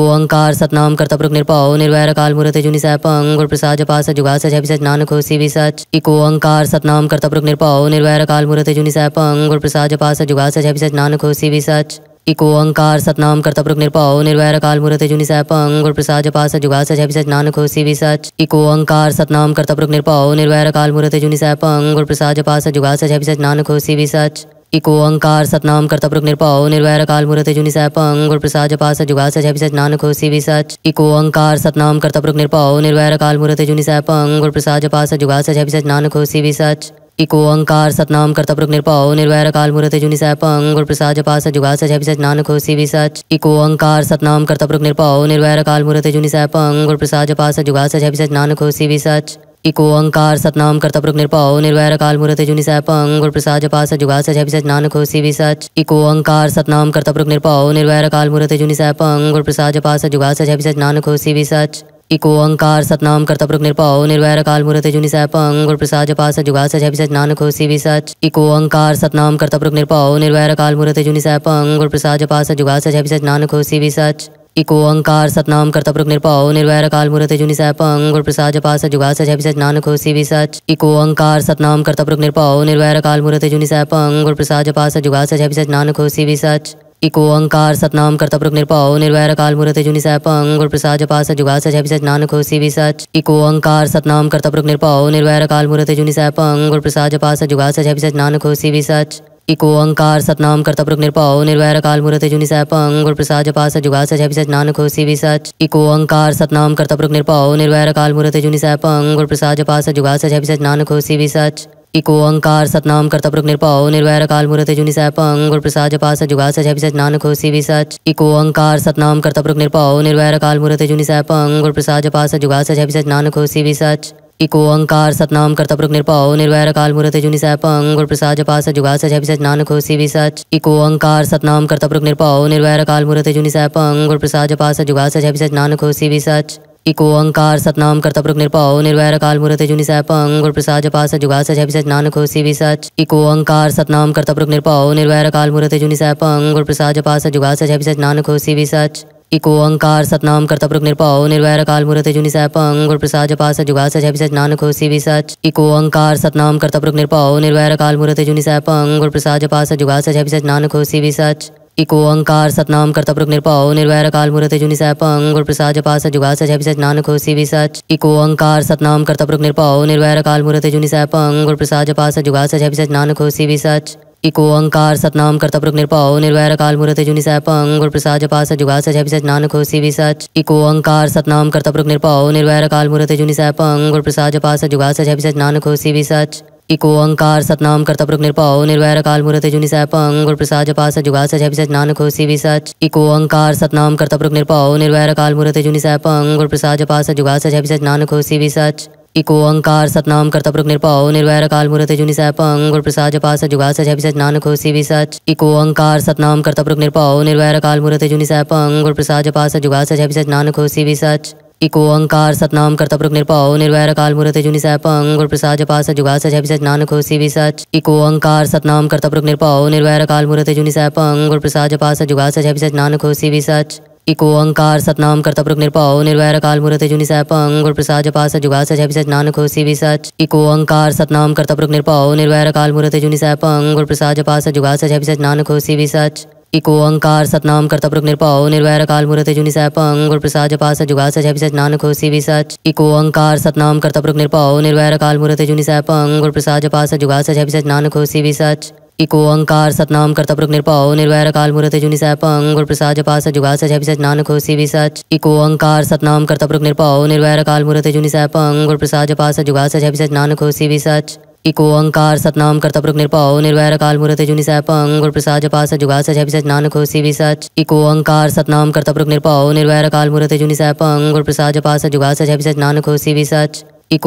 इको अंकार सतनाम कर्तपुरुख निरपाओ निर्वैर काल मूर्त जुनि सैपंग गुर प्रसाद जपा जुगास जुगा सच नानक हो सी सच इको अंकार सतनाम कर्तपुरुख निरपाओ निर्वैर काल मूर्त जुनि सैपंग गुर प्रसाद जपा जुगास जुगा सच नानक हो सी सच इको अंकार सतनाम करता निरपाओ निर्वैर काल मूर्त जुनि सैपंग गुर प्रसाद जपास जुगास जय सच नानक हो भी सच इको अंकार सतनाम करता निरपाओ निर्वैर काल मूर्त जुनि सैपंग गुर प्रसाद जपास जुगास जय सच नानक हो भी सच इको अंकार सतनाम करता निरपाओ निर्वैर काल मूर्त जुनि सैपंग गुर प्रसाद जपास जुगास जय सच नानक हो भी सच इको अंकार सतनाम करता पुरुष निरपाओ निर्वैर काल मूर्त जुनि सैपंग गुर प्रसाद जपास जुगास जय सच नानक हो भी सच इको ओंकार सतनाम कर्तपुरुख निरपा निर्वैर काल मुहूर्त जुनि सैपंग गुर प्रसाद जपास जुगा सच है सच नानक होसी भी सच इको ओंकार सतनाम कर्तपुरुख निरपाओ निर्वैर काल मुहूर्त जुनि सैपंग गुर प्रसाद जपास जुगा सच है सच नानक होसी भी सच इको ओंकार सतनाम कर्तपुरुख निरपाओ निर्वैर काल मुहूर्त जुनि सैपंग गुर प्रसाद जपास जुगा सच है सच नानक होसी भी सच इको ओंकार सतनाम कर्तपुरुख निरपा निर्वैर काल मुहूर्त जुनि सैपंग गुर प्रसाद जपास जुगा सच है सच नानक भी सच इको अंकार सतनाम करता पुरुष निरपाओ निर्वैर काल मुहूर्त जुनि सह पंग गुण प्रसाद जपा सच जुगा सच सच नानक होसी भी सच इको अंकार सतनाम करता पुरुष निरपाओ निर्वैर काल मुहूर्त जुनि सह पंग प्रसाद जपा सच जुगा सच सच नानक होसी भी सच इको अंकार सतनाम करता पुरुष निरपाओ निर्वैर काल मुहूर्त जुनि सह पंग प्रसाद जपा सच जुगा सच सच नानक होसी भी सच इको अंकार सतनाम करता पुरुष निरपाओ निर्वैर काल मुहूर्त जुनि सह पंग प्रसाद जपा सच जुगा सच सच नानक होसी भी सच इको अंकार सतनाम करता प्रभु निरपाओ निर्वैर काल मुहूर्त जुनि सह पंग गुर प्रसाद जपा सच जुगा सच सच नानक होसी भी सच इको अंकार सतनाम करता प्रभु निरपाओ निर्वैर काल मुहूर्त जुनि सह पंग गुर प्रसाद जपा सच जुगा सच सच नानक होसी भी सच इको अंकार सतनाम करता प्रभु निरपाओ निर्वैर काल मुहूर्त जुनि सह पंग गुर प्रसाद जपा सच जुगा सच सच नानक होसी भी सच इको अंकार सतनाम करता प्रभु निरपाओ निर्वैर काल मुहूर्त जुनि सह पंग गुर प्रसाद जपा सच जुगा सच सच नानक होसी भी सच इको अंकार सतनाम करता प्रमुख निरपाओ निर्वैर काल मूर्त जुनि सैपंग गुरु प्रसाद जपा जुगास जुगा सच नानक हो सी सच इको अंकार सतनाम करता प्रमुख निरपाओ निर्वैर काल मूर्त जुनि सैपंग गुर प्रसाद जपा जुगास जुगा सच नानक हो सी सच इको अंकार सतनाम करता प्रमुख निरपाओ निर्वैर काल मूर्त जुनि सैपंग और प्रसाद जपा जुगास जुगा सच नानक हो सी सच इको अंकार सतनाम करता प्रमुख निरपाओ निर्वैर काल मूर्त जुनि सैपंग गुरु प्रसाद जपा जुगास जुगा सच नानक हो सी सच इको अंकार सतनाम कर्तपुरुख निरपाओ निर्वैर काल मूर्त जुनि सैपंग गुर प्रसाद जपास जुगा सच अभिसच नानक हो सी सच इको अंकार सतनाम कर्तपुरुख निरपाओ निर्वैर काल मूर्त जुनि सैपंग गुर प्रसाद जपास जुगा सच अभिसच नानक हो सी सच इको अंकार सतनाम कर्तपुरुख निरपाओ निर्वैर काल मूर्त जुनि सैपंग गुर प्रसाद जपास जुगा सच अभिसच नानक हो सी सच इको अंकार सतनाम कर्तपुरुख निरपाओ निर्वैर काल मूर्त जुनि सैपंग गुर प्रसाद जपास जुगा सच अभिसच नानक हो सी सच इको अंकार सतनाम करता निरपाओ निर्वैर काल मुरते जुनि सैपंग गुर प्रसाद जपास जुगा सच है नानक हो सी सच इको अंकार सतनाम करता निरपाओ निर्वैर काल मुरते जुनि सैपंग गुर प्रसाद जपास जुगा सच है नानक हो सी सच इको अंकार सतनाम करता निरपाओ निर्वैर काल मुरते जुनि सैपंग गुर प्रसाद जपास जुगा सच है नानक हो सी सच इको अंकार सतनाम करता पुरुष निरपाओ निर्वैर काल मूर्त जुनि सैप गुर प्रसाद जपास जुगा सच है नानक हो सी सच इको ओंकार सतनाम प्रभु निरपा निर्वैर काल मुहूर्त जुनि सैप अंग प्रसाद जपास जुगा सच अभिसच नानक होसी विसच इको ओंकार सतनाम प्रभु निरपा निर्वैर काल मुहूर्त जुनि सैप अंग प्रसाद जपास जुगा सच अभिसच नानक होसी विसच इको ओंकार सतनाम प्रभु निरपाओ निर्वैर काल मुहूर्त जुनि सैप गुर प्रसाद जपास जुगा सच अभिसच नानक होसी सच इको ओंकार सतनाम प्रभु निरपा निर्वैर काल मुहूर्त जुनि सैपंग गुर प्रसाद जपास जुगा सच अभिसच नानक होसी सच इको अंकार सतनाम प्रभु निरपाओ निर्वैर काल मुहूर्त जुनि सह पंग प्रसाद जपा सच जुगा सच सच नान होसी भी सच इको अंकार सतनाम प्रभु निरपाओ निर्वैर काल मुहूर्त जुनि सह पंग प्रसाद जपा सच जुगा सच सच नानक होसी भी सच इको अंकार सतनाम प्रभु निरपाओ निर्वैर काल मुहूर्त जुनि सह पंग प्रसाद जपा सच जुगा सच सच नान होसी भी सच इको अंकार सतनाम प्रभु निरपाओ निर्वैर काल मुहूर्त जुनि सह पंग प्रसाद जपा सच जुगा सच सच नानक होसी भी सच इको अंकार सतनाम करता पुरुष निरपाओ निर्वैर काल मूर्ति जुनि सह पंग प्रसाद जपा सच जुगा सच सच नानक होसी भी सच इको अंकार सतनाम करता पुरुष निरपाओ निर्वैर काल मूर्ति जुनि सह पंग प्रसाद जपा सच जुगा सच सच नानक होसी भी सच इको अंकार सतनाम करता पुरुष निरपाओ निर्वैर काल मूर्ति जुनि सह पंग प्रसाद जपा सच जुगा सच सच नानक होसी भी सच इको अंकार सतनाम करता पुरुष निरपाओ निर्वैर काल मूर्ति जुनि सह पंग प्रसाद जपा सच जुगा सच सच नानक होसी भी सच इको अंकार सतनाम कर्तपुरुख निरपाओ निर्वैर काल मूर्त जुनि सैपंग गुर प्रसाद जपा जुगास जुगा सच नानक हो सी सच इको अंकार सतनाम कर्तपुरुख निरपाओ निर्वैर काल मूर्त जुनि सैपंग गुर प्रसाद जपा जुगास जुगा सच नानक हो सी सच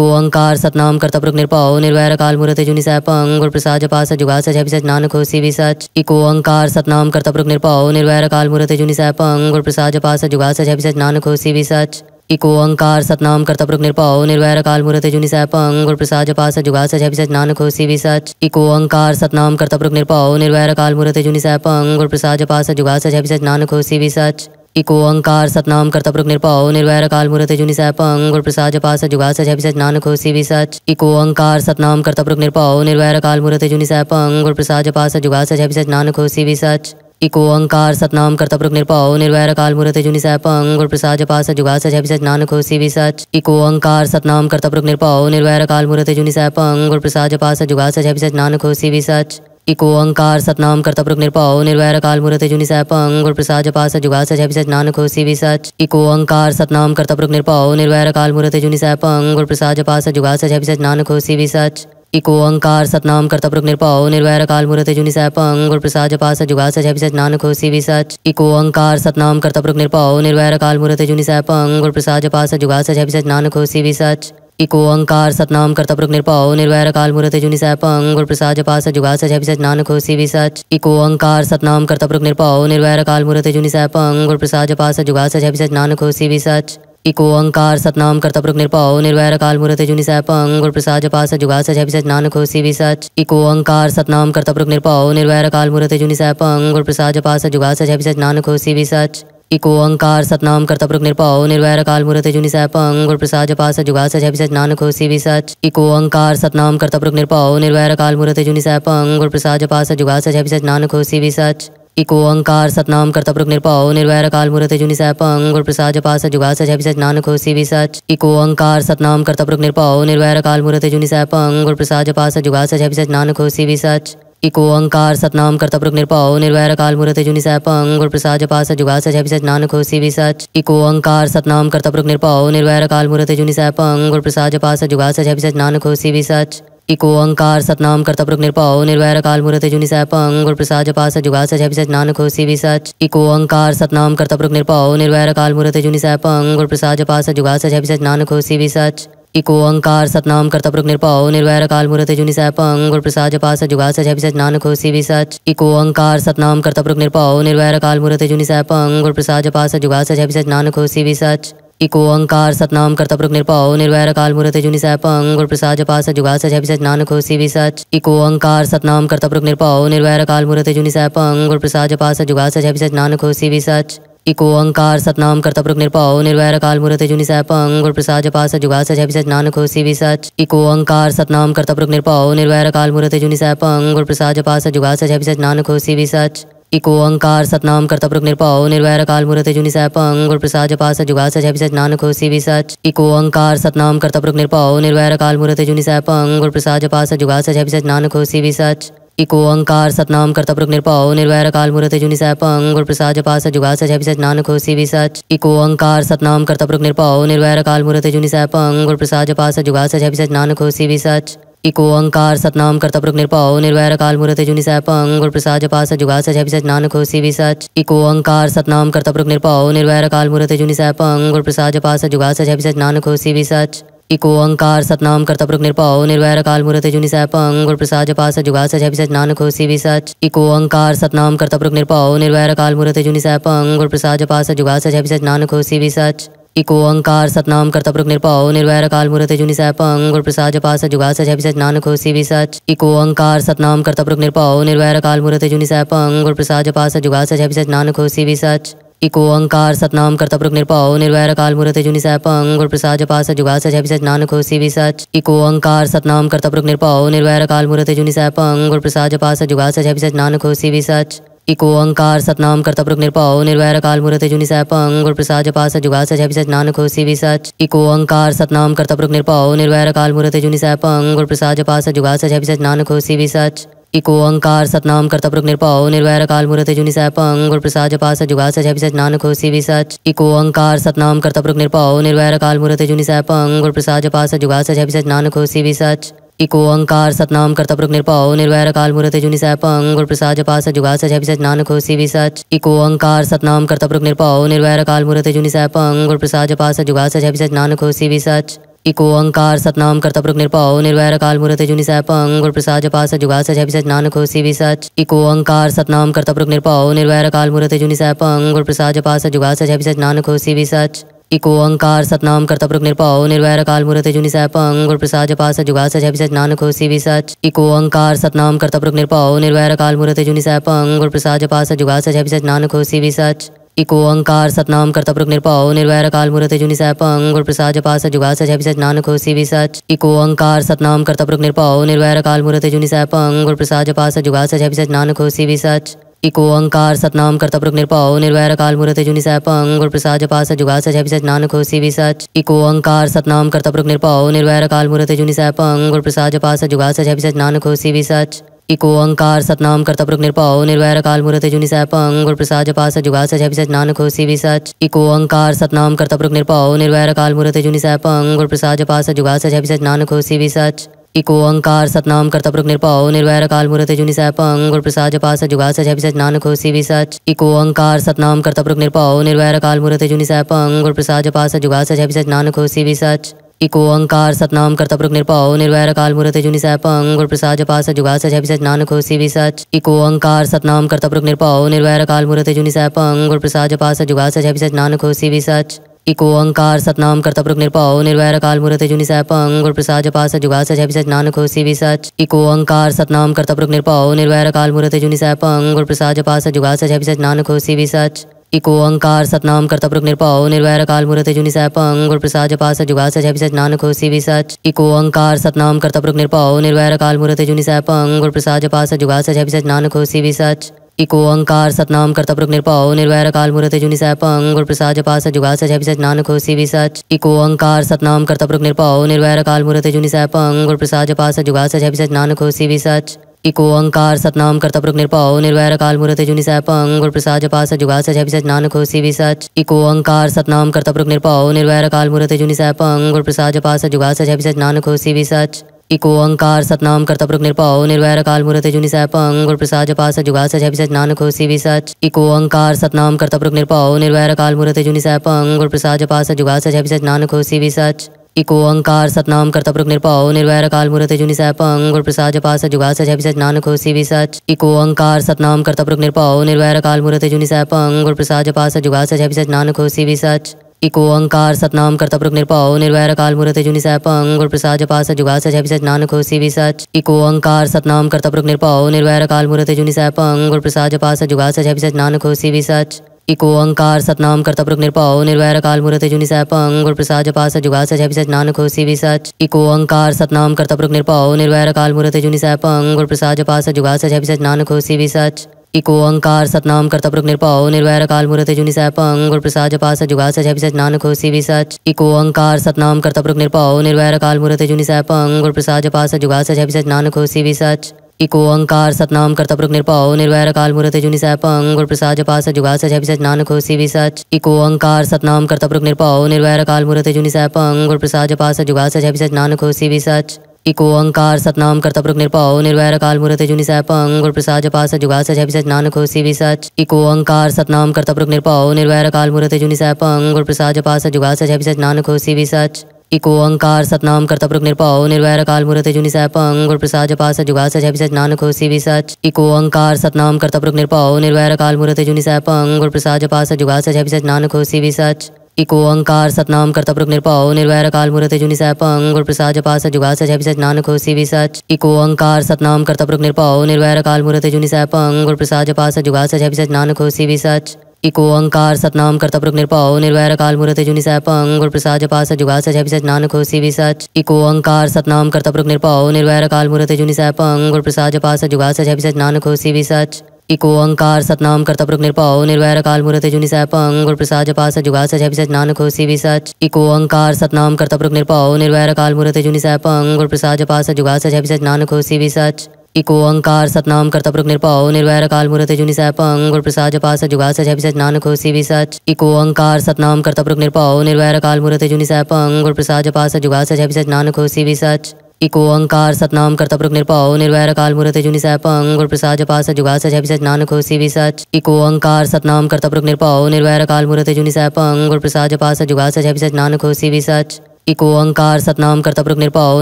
इको अंकार सतनाम कर्तपुरुख निरपाओ निर्वैर काल मूर्त जुनि सैपंग गुर प्रसाद जपा जुगास जुगा सच नानक हो सी सच इको अंकार सतनाम कर्तपुरुख निरपाओ निर्वैर काल मूर्त जुनि सैपंग गुर प्रसाद जपा जुगास जुगा सच नानक हो सी सच इको अंकार सतनाम करता निरपाओ निर्वैर काल मुहूर्त जुनि सैपंग और प्रसाद जपास जुगा सच अभिसच नानक हो सी सच इको अंकार सतनाम करता प्रमुख निरपाओ निर्वैर काल मुहूर्त जुनि सैपंग और प्रसाद जपास जुगा सच अभिसच नानक हो सी सच इको अंकार सतनाम करता प्रमुख निरपाओ निर्वैर काल मुहूर्त जुनि पंग और प्रसाद जपास जुगा सच अभिसच नानक हो सी सच इको अंकार सतनाम करता निरपाओ निर्वैर काल मुहूर्त जुनि सैपंग और प्रसाद जपास जुगा सच अभिसच नानक हो सी सच इको ओंकार सतनाम कर्तपुरुख निरपाओ निर्वैर काल मुहूर्त जुनि सैपंग गुर प्रसाद जपास जुगास है सच नानक होसी भी सच इको ओंकार सतनाम कर्तपुरुख निरपा निर्वैर काल मुहूर्त जुनि सैपंग गुर प्रसाद जपास जुगास है सच नानक होसी भी सच इको ओंकार सतनाम कर्तपुरुख निरपाओ निर्वैर काल मुहूर्त जुनि सैपंग गुर प्रसाद जपास जुगास है सच नानक होसी भी सच इको ओंकार सतनाम कर्तपुरुख निरपाओ निर्वैर काल मुहूर्त जुनि सैपंग गुर प्रसाद जपास जुगास है सच नानक होसी भी सच इको अंकार सतनाम करता पुरुष निर्पाओ निर्वैर काल मुहूर्त जुनि सैपंग अंग प्रसाद सच जुगा सच अभिसच नानक भी विसच इको अंकार सतनाम करता पुरुष निर्पाओ निर्वैर काल मुहूर्त जुनि सैपंग गुरु प्रसाद जपास जुगा सच अभिसच नानक भी विसच इको अंकार सतनाम करता पुरुष निरपाओ निर्वैर काल मूर्त जुनि सैपंग गुर प्रसाद जपा जुगास जुगा सच नानक हो सी सच इको अंकार सतनाम करता पुरुष निरपाओ निर्वैर काल मूर्त जुनि सैपंग गुर प्रसाद जपा जुगास जुगा सच नानक हो सी सच इको अंकार सतनाम करता पुरुष निरपाओ निर्वैर काल मूर्त जुनि सैपंग गुर प्रसाद जपा जुगास जुगा सच नानक हो सी सच इको अंकार सतनाम करता पुरुष निरपाओ निर्वैर काल मूर्त जुनि सैपंग गुर प्रसाद जपा जुगास जुगा सच नानक हो सी सच इको अंकार सतनाम करता पुरुष निरपाओ निर्वैर काल मूर्त जुनि सैपंग गुर प्रसाद जपास जुगा सच अभिसच नानक होसी भी सच इको अंकार सतनाम करता पुरुष निरपाओ निर्वैर काल मूर्त जुनि सैपंग और प्रसाद जपास जुगा सच अभिसच नानक होसी भी सच इको अंकार सतनाम करता प्रमुख निरपाओ निर्वैर काल मूर्त जुनि सैपंग गुर प्रसाद जपा जुगास जुगा सच नानक होसी भी सच इको अंकार सतनाम करता प्रमुख निरपाओ निर्वैर काल मूर्त जुनि सैपंग गुर प्रसाद जपा जुगास जुगा सच नानक होसी भी सच इको अंकार सतनाम करता प्रमुख निरपाओ निर्वैर काल मूर्त जुनि सैपंग गुर प्रसाद जपा जुगास जुगा सच नानक होसी भी सच इको अंकार सतनाम करता प्रमुख निरपाओ निर्वैर काल मूर्त जुनि सैपंग गुरु प्रसाद जपा जुगास जुगा सच नानक होसी भी सच इको अंकार सतनाम कर्तपुरुख निरपाओ निर्वैर काल मूर्त जुनि सैपंग गुर प्रसाद सच जुगा सच अभिसच नानक हो सी सच इको अंकार सतनाम कर्तपुरुख निरपाओ निर्वैर काल मूर्त जुनि सैपंग गुर प्रसाद सच जुगा सच अभिसच नानक हो सी सच इको अंकार सतनाम कर्तपुरुख निरपाओ निर्वैर काल मूर्त जुनि सैपंग गुर प्रसाद सच जुगा सच अभिसच नानक हो सी सच इको अंकार सतनाम कर्तपुरुख निरपाओ निर्वैर काल मूर्त जुनि सैपंग गुर प्रसाद सच जुगा सच अभिसच नानक हो सी सच इको अंकार सतनाम करता निरपाओ निर्वैर काल जुनी जुनि सैपंग गुर प्रसाद सच जुगा सच है नानक हो सी सच इको अंकार सतनाम करता प्रमुख निरपाओ निर्वैर काल जुनी सह सैपंग गुर प्रसाद सच जुगा सच अभिसच नानक हो सी सच इको अंकार सतनाम करता प्रमुख निरपाओ निर्वैर काल जुनी सह पंग गुर प्रसाद सच जुगा सच अभिसच नानक हो सी सच इको अंकार सतनाम करता प्रमुख निरपाओ निर्वैर काल जुनी सह सैपंग गुर प्रसाद सच जुगा सच अभिसच नानक हो सी सच इको ओंकार सतनाम कर्तपुरुष निरपा निर्वैर काल मुहूर्त जुनि पंग गुर प्रसाद सच जुगा सच है नान नानक भी सच इको ओंकार सतनाम कर्तपुरुष निरपा निर्वैर काल मुहूर्त जुनि पंग और प्रसाद सच जुगा सच है सच नानक भी सच इको ओंकार सतनाम कर्तपुरुष निरपाओ निर्वैर काल मुहूर्त जुनि पंग गुर प्रसाद सच जुगा सच है सच नानक भी सच इको ओंकार सतनाम कर्तपुरुष निरपाओ निर्वैर काल मुहूर्त जुनि पंग गुर प्रसाद सच जुगा सच है नान नानक भी सच इको अंकार सतनाम करता पुरुष निरपाओ निर्वैर काल मुहूर्त जुनि सह पंग गुण प्रसाद जपा सच जुगा सच सच नान खोसी भी सच इको अंकार सतनाम करता पुरुष निरपाओ निर्वैर काल मुहूर्त जुनि सह पंग प्रसाद जपा सच जुगा सच सच नानक खोसी भी सच इको अंकार सतनाम करता पुरुष निरपाओ निर्वैर काल मुहूर्त जुनि सह पंग प्रसाद जपा सच जुगा सच सच नान खोसी भी सच इको अंकार सतनाम करता पुरुष निरपाओ निर्वैर काल मुहूर्त जुनि सह पंग प्रसाद जपा सच जुगा सच सच नानक खोसी भी सच इको अंकार सतनाम कर्तपुरुख निरपाओ निर्वैर काल मूर्ति जुनि सह पंग प्रसाद जपा सच जुगा सच सच नानक होसी भी सच इको अंकार सतनाम कर्तपुरुख निरपाओ निर्वैर काल मूर्ति जुनि सह पंग प्रसाद जपा सच जुगा सच सच नानक होसी भी सच इको अंकार सतनाम कर्तपुरुख निरपाओ निर्वैर काल मूर्ति जुनि सह पंग प्रसाद जपा सच जुगा सच सच नानक होसी भी सच इको अंकार सतनाम कर्तपुरुख निरपाओ निर्वैर काल मूर्ति जुनि सह पंग प्रसाद जपा सच जुगा सच सच नानक होसी भी सच इको अंकार सतनाम करता प्रमुख निरपाओ निर्वैर काल मूर्त जुनि सैपंग गुर प्रसाद जपा जुगास जुगा सच नानक हो सी सच इको अंकार सतनाम करता प्रमुख निरपाओ निर्वैर काल मूर्त जुनि सैपंग गुर प्रसाद जपा जुगास जुगा सच नानक हो सी सच इको अंकार सतनाम करता प्रमुख निरपाओ निर्वैर काल मूर्त जुनि सैपंग गुर प्रसाद जपा जुगास जुगा सच नानक हो सी सच इको अंकार सतनाम करता प्रमुख निरपाओ निर्वैर काल मूर्त जुनि सैपंग गुर प्रसाद जपा जुगास जुगा सच नानक हो सी सच इको अंकार सतनाम करता प्रमुख निरपाओ निर्वैर काल मुहूर्त जुनि सैपंग गुर प्रसाद जपास जुगा सच है नानक हो भी सच इको अंकार सतनाम करता प्रमुख निरपाओ निर्वैर काल मुहूर्त जुनि सैपंग गुर प्रसाद जपास जुगा सच अभिसच नानक हो भी सच इको अंकार सतनाम करता प्रमुख निरपाओ निर्वैर काल मुहूर्त जुनि सैपंग गुर प्रसाद जपास जुगा सच अभिसच नानक हो भी सच इको अंकार सतनाम करता प्रमुख निरपाओ निर्वैर काल मुहूर्त जुनि सैपंग गुर प्रसाद जपास जुगा सच अभिसच नानक हो भी सच इको अंकार सतनाम करता पुरुष निरपाओ निर्वैर काल मूर्त जुनि सैपंग गुरु प्रसाद जपास जुगा सच अभिसच नानक होसी भी सच इको अंकार सतनाम करता पुरुष निरपाओ निर्वैर काल मूर्त जुनि सैपंग गुरु प्रसाद जपास जुगा सच सच नानक होसी भी सच इको अंकार सतनाम करता पुरुष निरपाओ निर्वैर काल मूर्त जुनि सैपंग गुरु प्रसाद जपास जुगा सच सच नानक होसी भी सच इको अंकार सतनाम करता पुरुष निरपाओ निर्वैर काल मूर्त जुनि सैपंग गुर प्रसाद जपास जुगा सच सच नानक होसी भी सच इको अंकार सतनाम करता पुरुष निरपाओ निर्वैर काल मुहूर्त जुनि सह अंग प्रसाद जपा सच जुगा सच अभिसच नानक होसी भी सच इको अंकार सतनाम करता पुरुष निरपाओ निर्वैर काल मुहूर्त जुनि सह अंग प्रसाद जपा सच जुगा सच अभिसच नानक होसी भी सच इको अंकार सतनाम करता पुरुष निरपाओ निर्वैर काल मुहूर्त जुनि सह अंग प्रसाद जपा सच जुगा सच अभिसच नानक होसी भी सच इको अंकार सतनाम करता पुरुष निरपाओ निर्वैर काल मुहूर्त जुनि सह अंग प्रसाद जपा सच जुगा सच अभिसच नानक होसी भी सच इको अंकार सतनाम करता प्रभु निरपाओ निर्वैर काल मुहूर्त जुनि सह पंग गुर प्रसाद जपा सच जुगा सच सच नानक होशी भी सच इको अंकार सतनाम करता प्रभु निरपाओ निर्वैर काल मुहूर्त जुनि सह पंग गुर प्रसाद जपा सच जुगा सच सच नानक होशी भी सच इको अंकार सतनाम करता प्रभु निरपाओ निर्वैर काल मुहूर्त जुनि सह पंग गुर प्रसाद जपा सच जुगा सच सच नानक होशी भी सच इको अंकार सतनाम करता प्रभु निरपाओ निर्वैर काल मुहूर्त जुनि सह पंग गुर प्रसाद जपा सच जुगा सच सच नानक होशी भी सच इको अंकार सतनाम कर्तपुरुख निरपाओ निर्वैर काल मूर्त जुनि पंग गुरु प्रसाद जपा सच जुगा सच अभिसच नानक होसी भी सच इको अंकार सतनाम कर्तपुरुख निरपाओ निर्वैर काल मूर्त जुनि पंग गुर प्रसाद जपा सच जुगा सच अभिसच नानक होसी भी सच इको अंकार सतनाम कर्तपुरुख निरपाओ निर्वैर काल मूर्त जुनि पंग गुर प्रसाद जपा सच जुगा सच अभिसच नानक होसी भी सच इको अंकार सतनाम कर्तपुरुख निरपाओ निर्वैर काल मूर्त जुनि पंग गुरु प्रसाद जपा सच जुगा सच अभिसच नानक होसी भी सच को अंकार सतनाम कर्तपुरुख निरपाओ निर्वैर काल मूर्त जुनि सैपंग गुर प्रसाद जपास जुगा सच अभिसच नानक हो सी सच इको अंकार सतनाम कर्तपुरुख निरपाओ निर्वैर काल मूर्त जुनि सैपंग गुर प्रसाद जपास जुगा सच अभिसच नानक हो सी सच इको अंकार सतनाम कर्तपुरुख निरपाओ निर्वैर काल मूर्त जुनि सैपंग गुर प्रसाद जपास जुगा सच अभिसच नानक हो सी सच इको अंकार सतनाम कर्तपुरुख निरपाओ निर्वैर काल मूर्त जुनि सैपंग गुर प्रसाद जपास जुगा सच अभिसच नानक हो सी सच इको अंकार सतनाम करता पुरुष निरपाओ निर्वैर काल मूर्त जुनि सैपंग गुर प्रसाद जपा जुगास जुगा सच नानक हो सी सच इको अंकार सतनाम करता पुरुष निरपाओ निर्वैर काल मूर्त जुनि सैपंग गुर प्रसाद जपा जुगास जुगा सच नानक हो सी सच इको अंकार सतनाम करता पुरुष निरपाओ निर्वैर काल मूर्त जुनि पंग गुर प्रसाद जपा जुगास जुगा सच नानक हो सी सच इको अंकार सतनाम करता निर्पाओ निरपाओ निर्वैर काल मूर्त सह सैपंग गुर प्रसाद जपा जुगास जुगा सच नानक हो सी सच इको ओंकार सतनाम कर्तपुरुष निरपा निर्वैर काल मुहूर्त जुनि सैपंग गुर प्रसाद जपास जुगा सच है सच नानक भी सच इको ओंकार सतनाम कर्तपुरुष निरपा निर्वैर काल मुहूर्त जुनि सैपंग और प्रसाद जपास जुगा सच है नान खोसी भी सच इको अंकार सतनाम कर्तपुरुख निरपाओ निर्वैर काल मूर्त जुनि सैपंग गुर प्रसाद जपा जुगास जुगा सच नानक हो सी सच इको अंकार सतनाम कर्तपुरुख निरपाओ निर्वैर काल मूर्त जुनि सैपंग गुर प्रसाद जपा जुगास जुगा सच नानक हो सी सच इको अंकार सतनाम कर्तपुरुख निरपाओ निर्वैर काल मूर्त जुनि सैपंग गुर प्रसाद जपा जुगास जुगा सच नानक हो सी सच इको अंकार सतनाम कर्तपुरुख निरपाओ निर्वैर काल मूर्त जुनि सैपंग गुर प्रसाद जपा जुगास जुगा सच नानक हो सी सच इको अंकार सतनाम करता निरपाओ निर्वैर काल मुरते जुनि सैपंग गुर प्रसाद जपास जुगा सच है नानक हो सी सच इको अंकार सतनाम करता निरपाओ निर्वैर काल मुरते जुनि सैपंग गुर प्रसाद जपास जुगा सच है नानक हो सी सच इको अंकार सतनाम करता निरपाओ निर्वैर काल मुरते जुनि सैपंग गुर प्रसाद जपास जुगा सच है नानक हो सी सच इको अंकार सतनाम करता पुरुष निरपाओ निर्वैर काल मूर्त जुनि सैपंग गुर प्रसाद जपास जुगा सच है नानक हो सी सच इको ओंकार सतनाम कर्तपुरुख निरपा निर्वैर काल मुहूर्त जुनि पंग गुरु प्रसाद जपास जुगा सच है सच नानक होसी भी सच इको ओंकार सतनाम कर्तपुरुख निरपाओ निर्वैर काल मुहूर्त जुनि पंग गुर प्रसाद जपास जुगा सच है सच नानक होसी भी सच इको ओंकार सतनाम कर्तपुरुख निरपाओ निर्वैर काल मुहूर्त जुनि पंग गुर प्रसाद जपास जुगा सच है सच नानक होसी भी सच इको ओंकार सतनाम कर्तपुरुख निरपा निर्वैर काल मुहूर्त जुनि पंग गुर प्रसाद जपास जुगा सच है सच नानक भी सच इको अंकार सतनाम करता पुरुष निरपाओ निर्वैर काल मुहूर्त जुनि सह पंग गुण प्रसाद जपा सच जुगा सच अभिसच नानक होसी भी सच इको अंकार सतनाम करता पुरुष निरपाओ निर्वैर काल मुहूर्त जुनि सह पंग प्रसाद जपा सच जुगा सच अभिसच नानक होसी भी सच इको अंकार सतनाम करता पुरुष निरपाओ निर्वैर काल मुहूर्त जुनि सह पंग प्रसाद जपा सच जुगा सच अभिसच नानक होसी भी सच इको अंकार सतनाम करता पुरुष निरपाओ निर्वैर काल मुहूर्त जुनि सह पंग प्रसाद जपा सच जुगा सच अभिसच नानक होसी भी सच इको अंकार सतनाम करता प्रभु निरपाओ निर्वैर काल मुहूर्त जुनि सह पंग गुर प्रसाद जपा सच जुगा सच सच नानक होसी भी सच इको अंकार सतनाम करता प्रभु निरपाओ निर्वैर काल मुहूर्त जुनि सह पंग गुर प्रसाद जपा सच जुगा सच सच नानक होसी भी सच इको अंकार सतनाम करता प्रभु निरपाओ निर्वैर काल मुहूर्त जुनि सह पंग गुर प्रसाद जपा सच जुगा सच सच नानक होसी भी सच इको अंकार सतनाम करता प्रभु निरपाओ निर्वैर काल मुहूर्त जुनि सह पंग गुर प्रसाद जपा सच जुगा सच सच नानक होसी भी सच इको अंकार सतनाम करता प्रमुख निरपाओ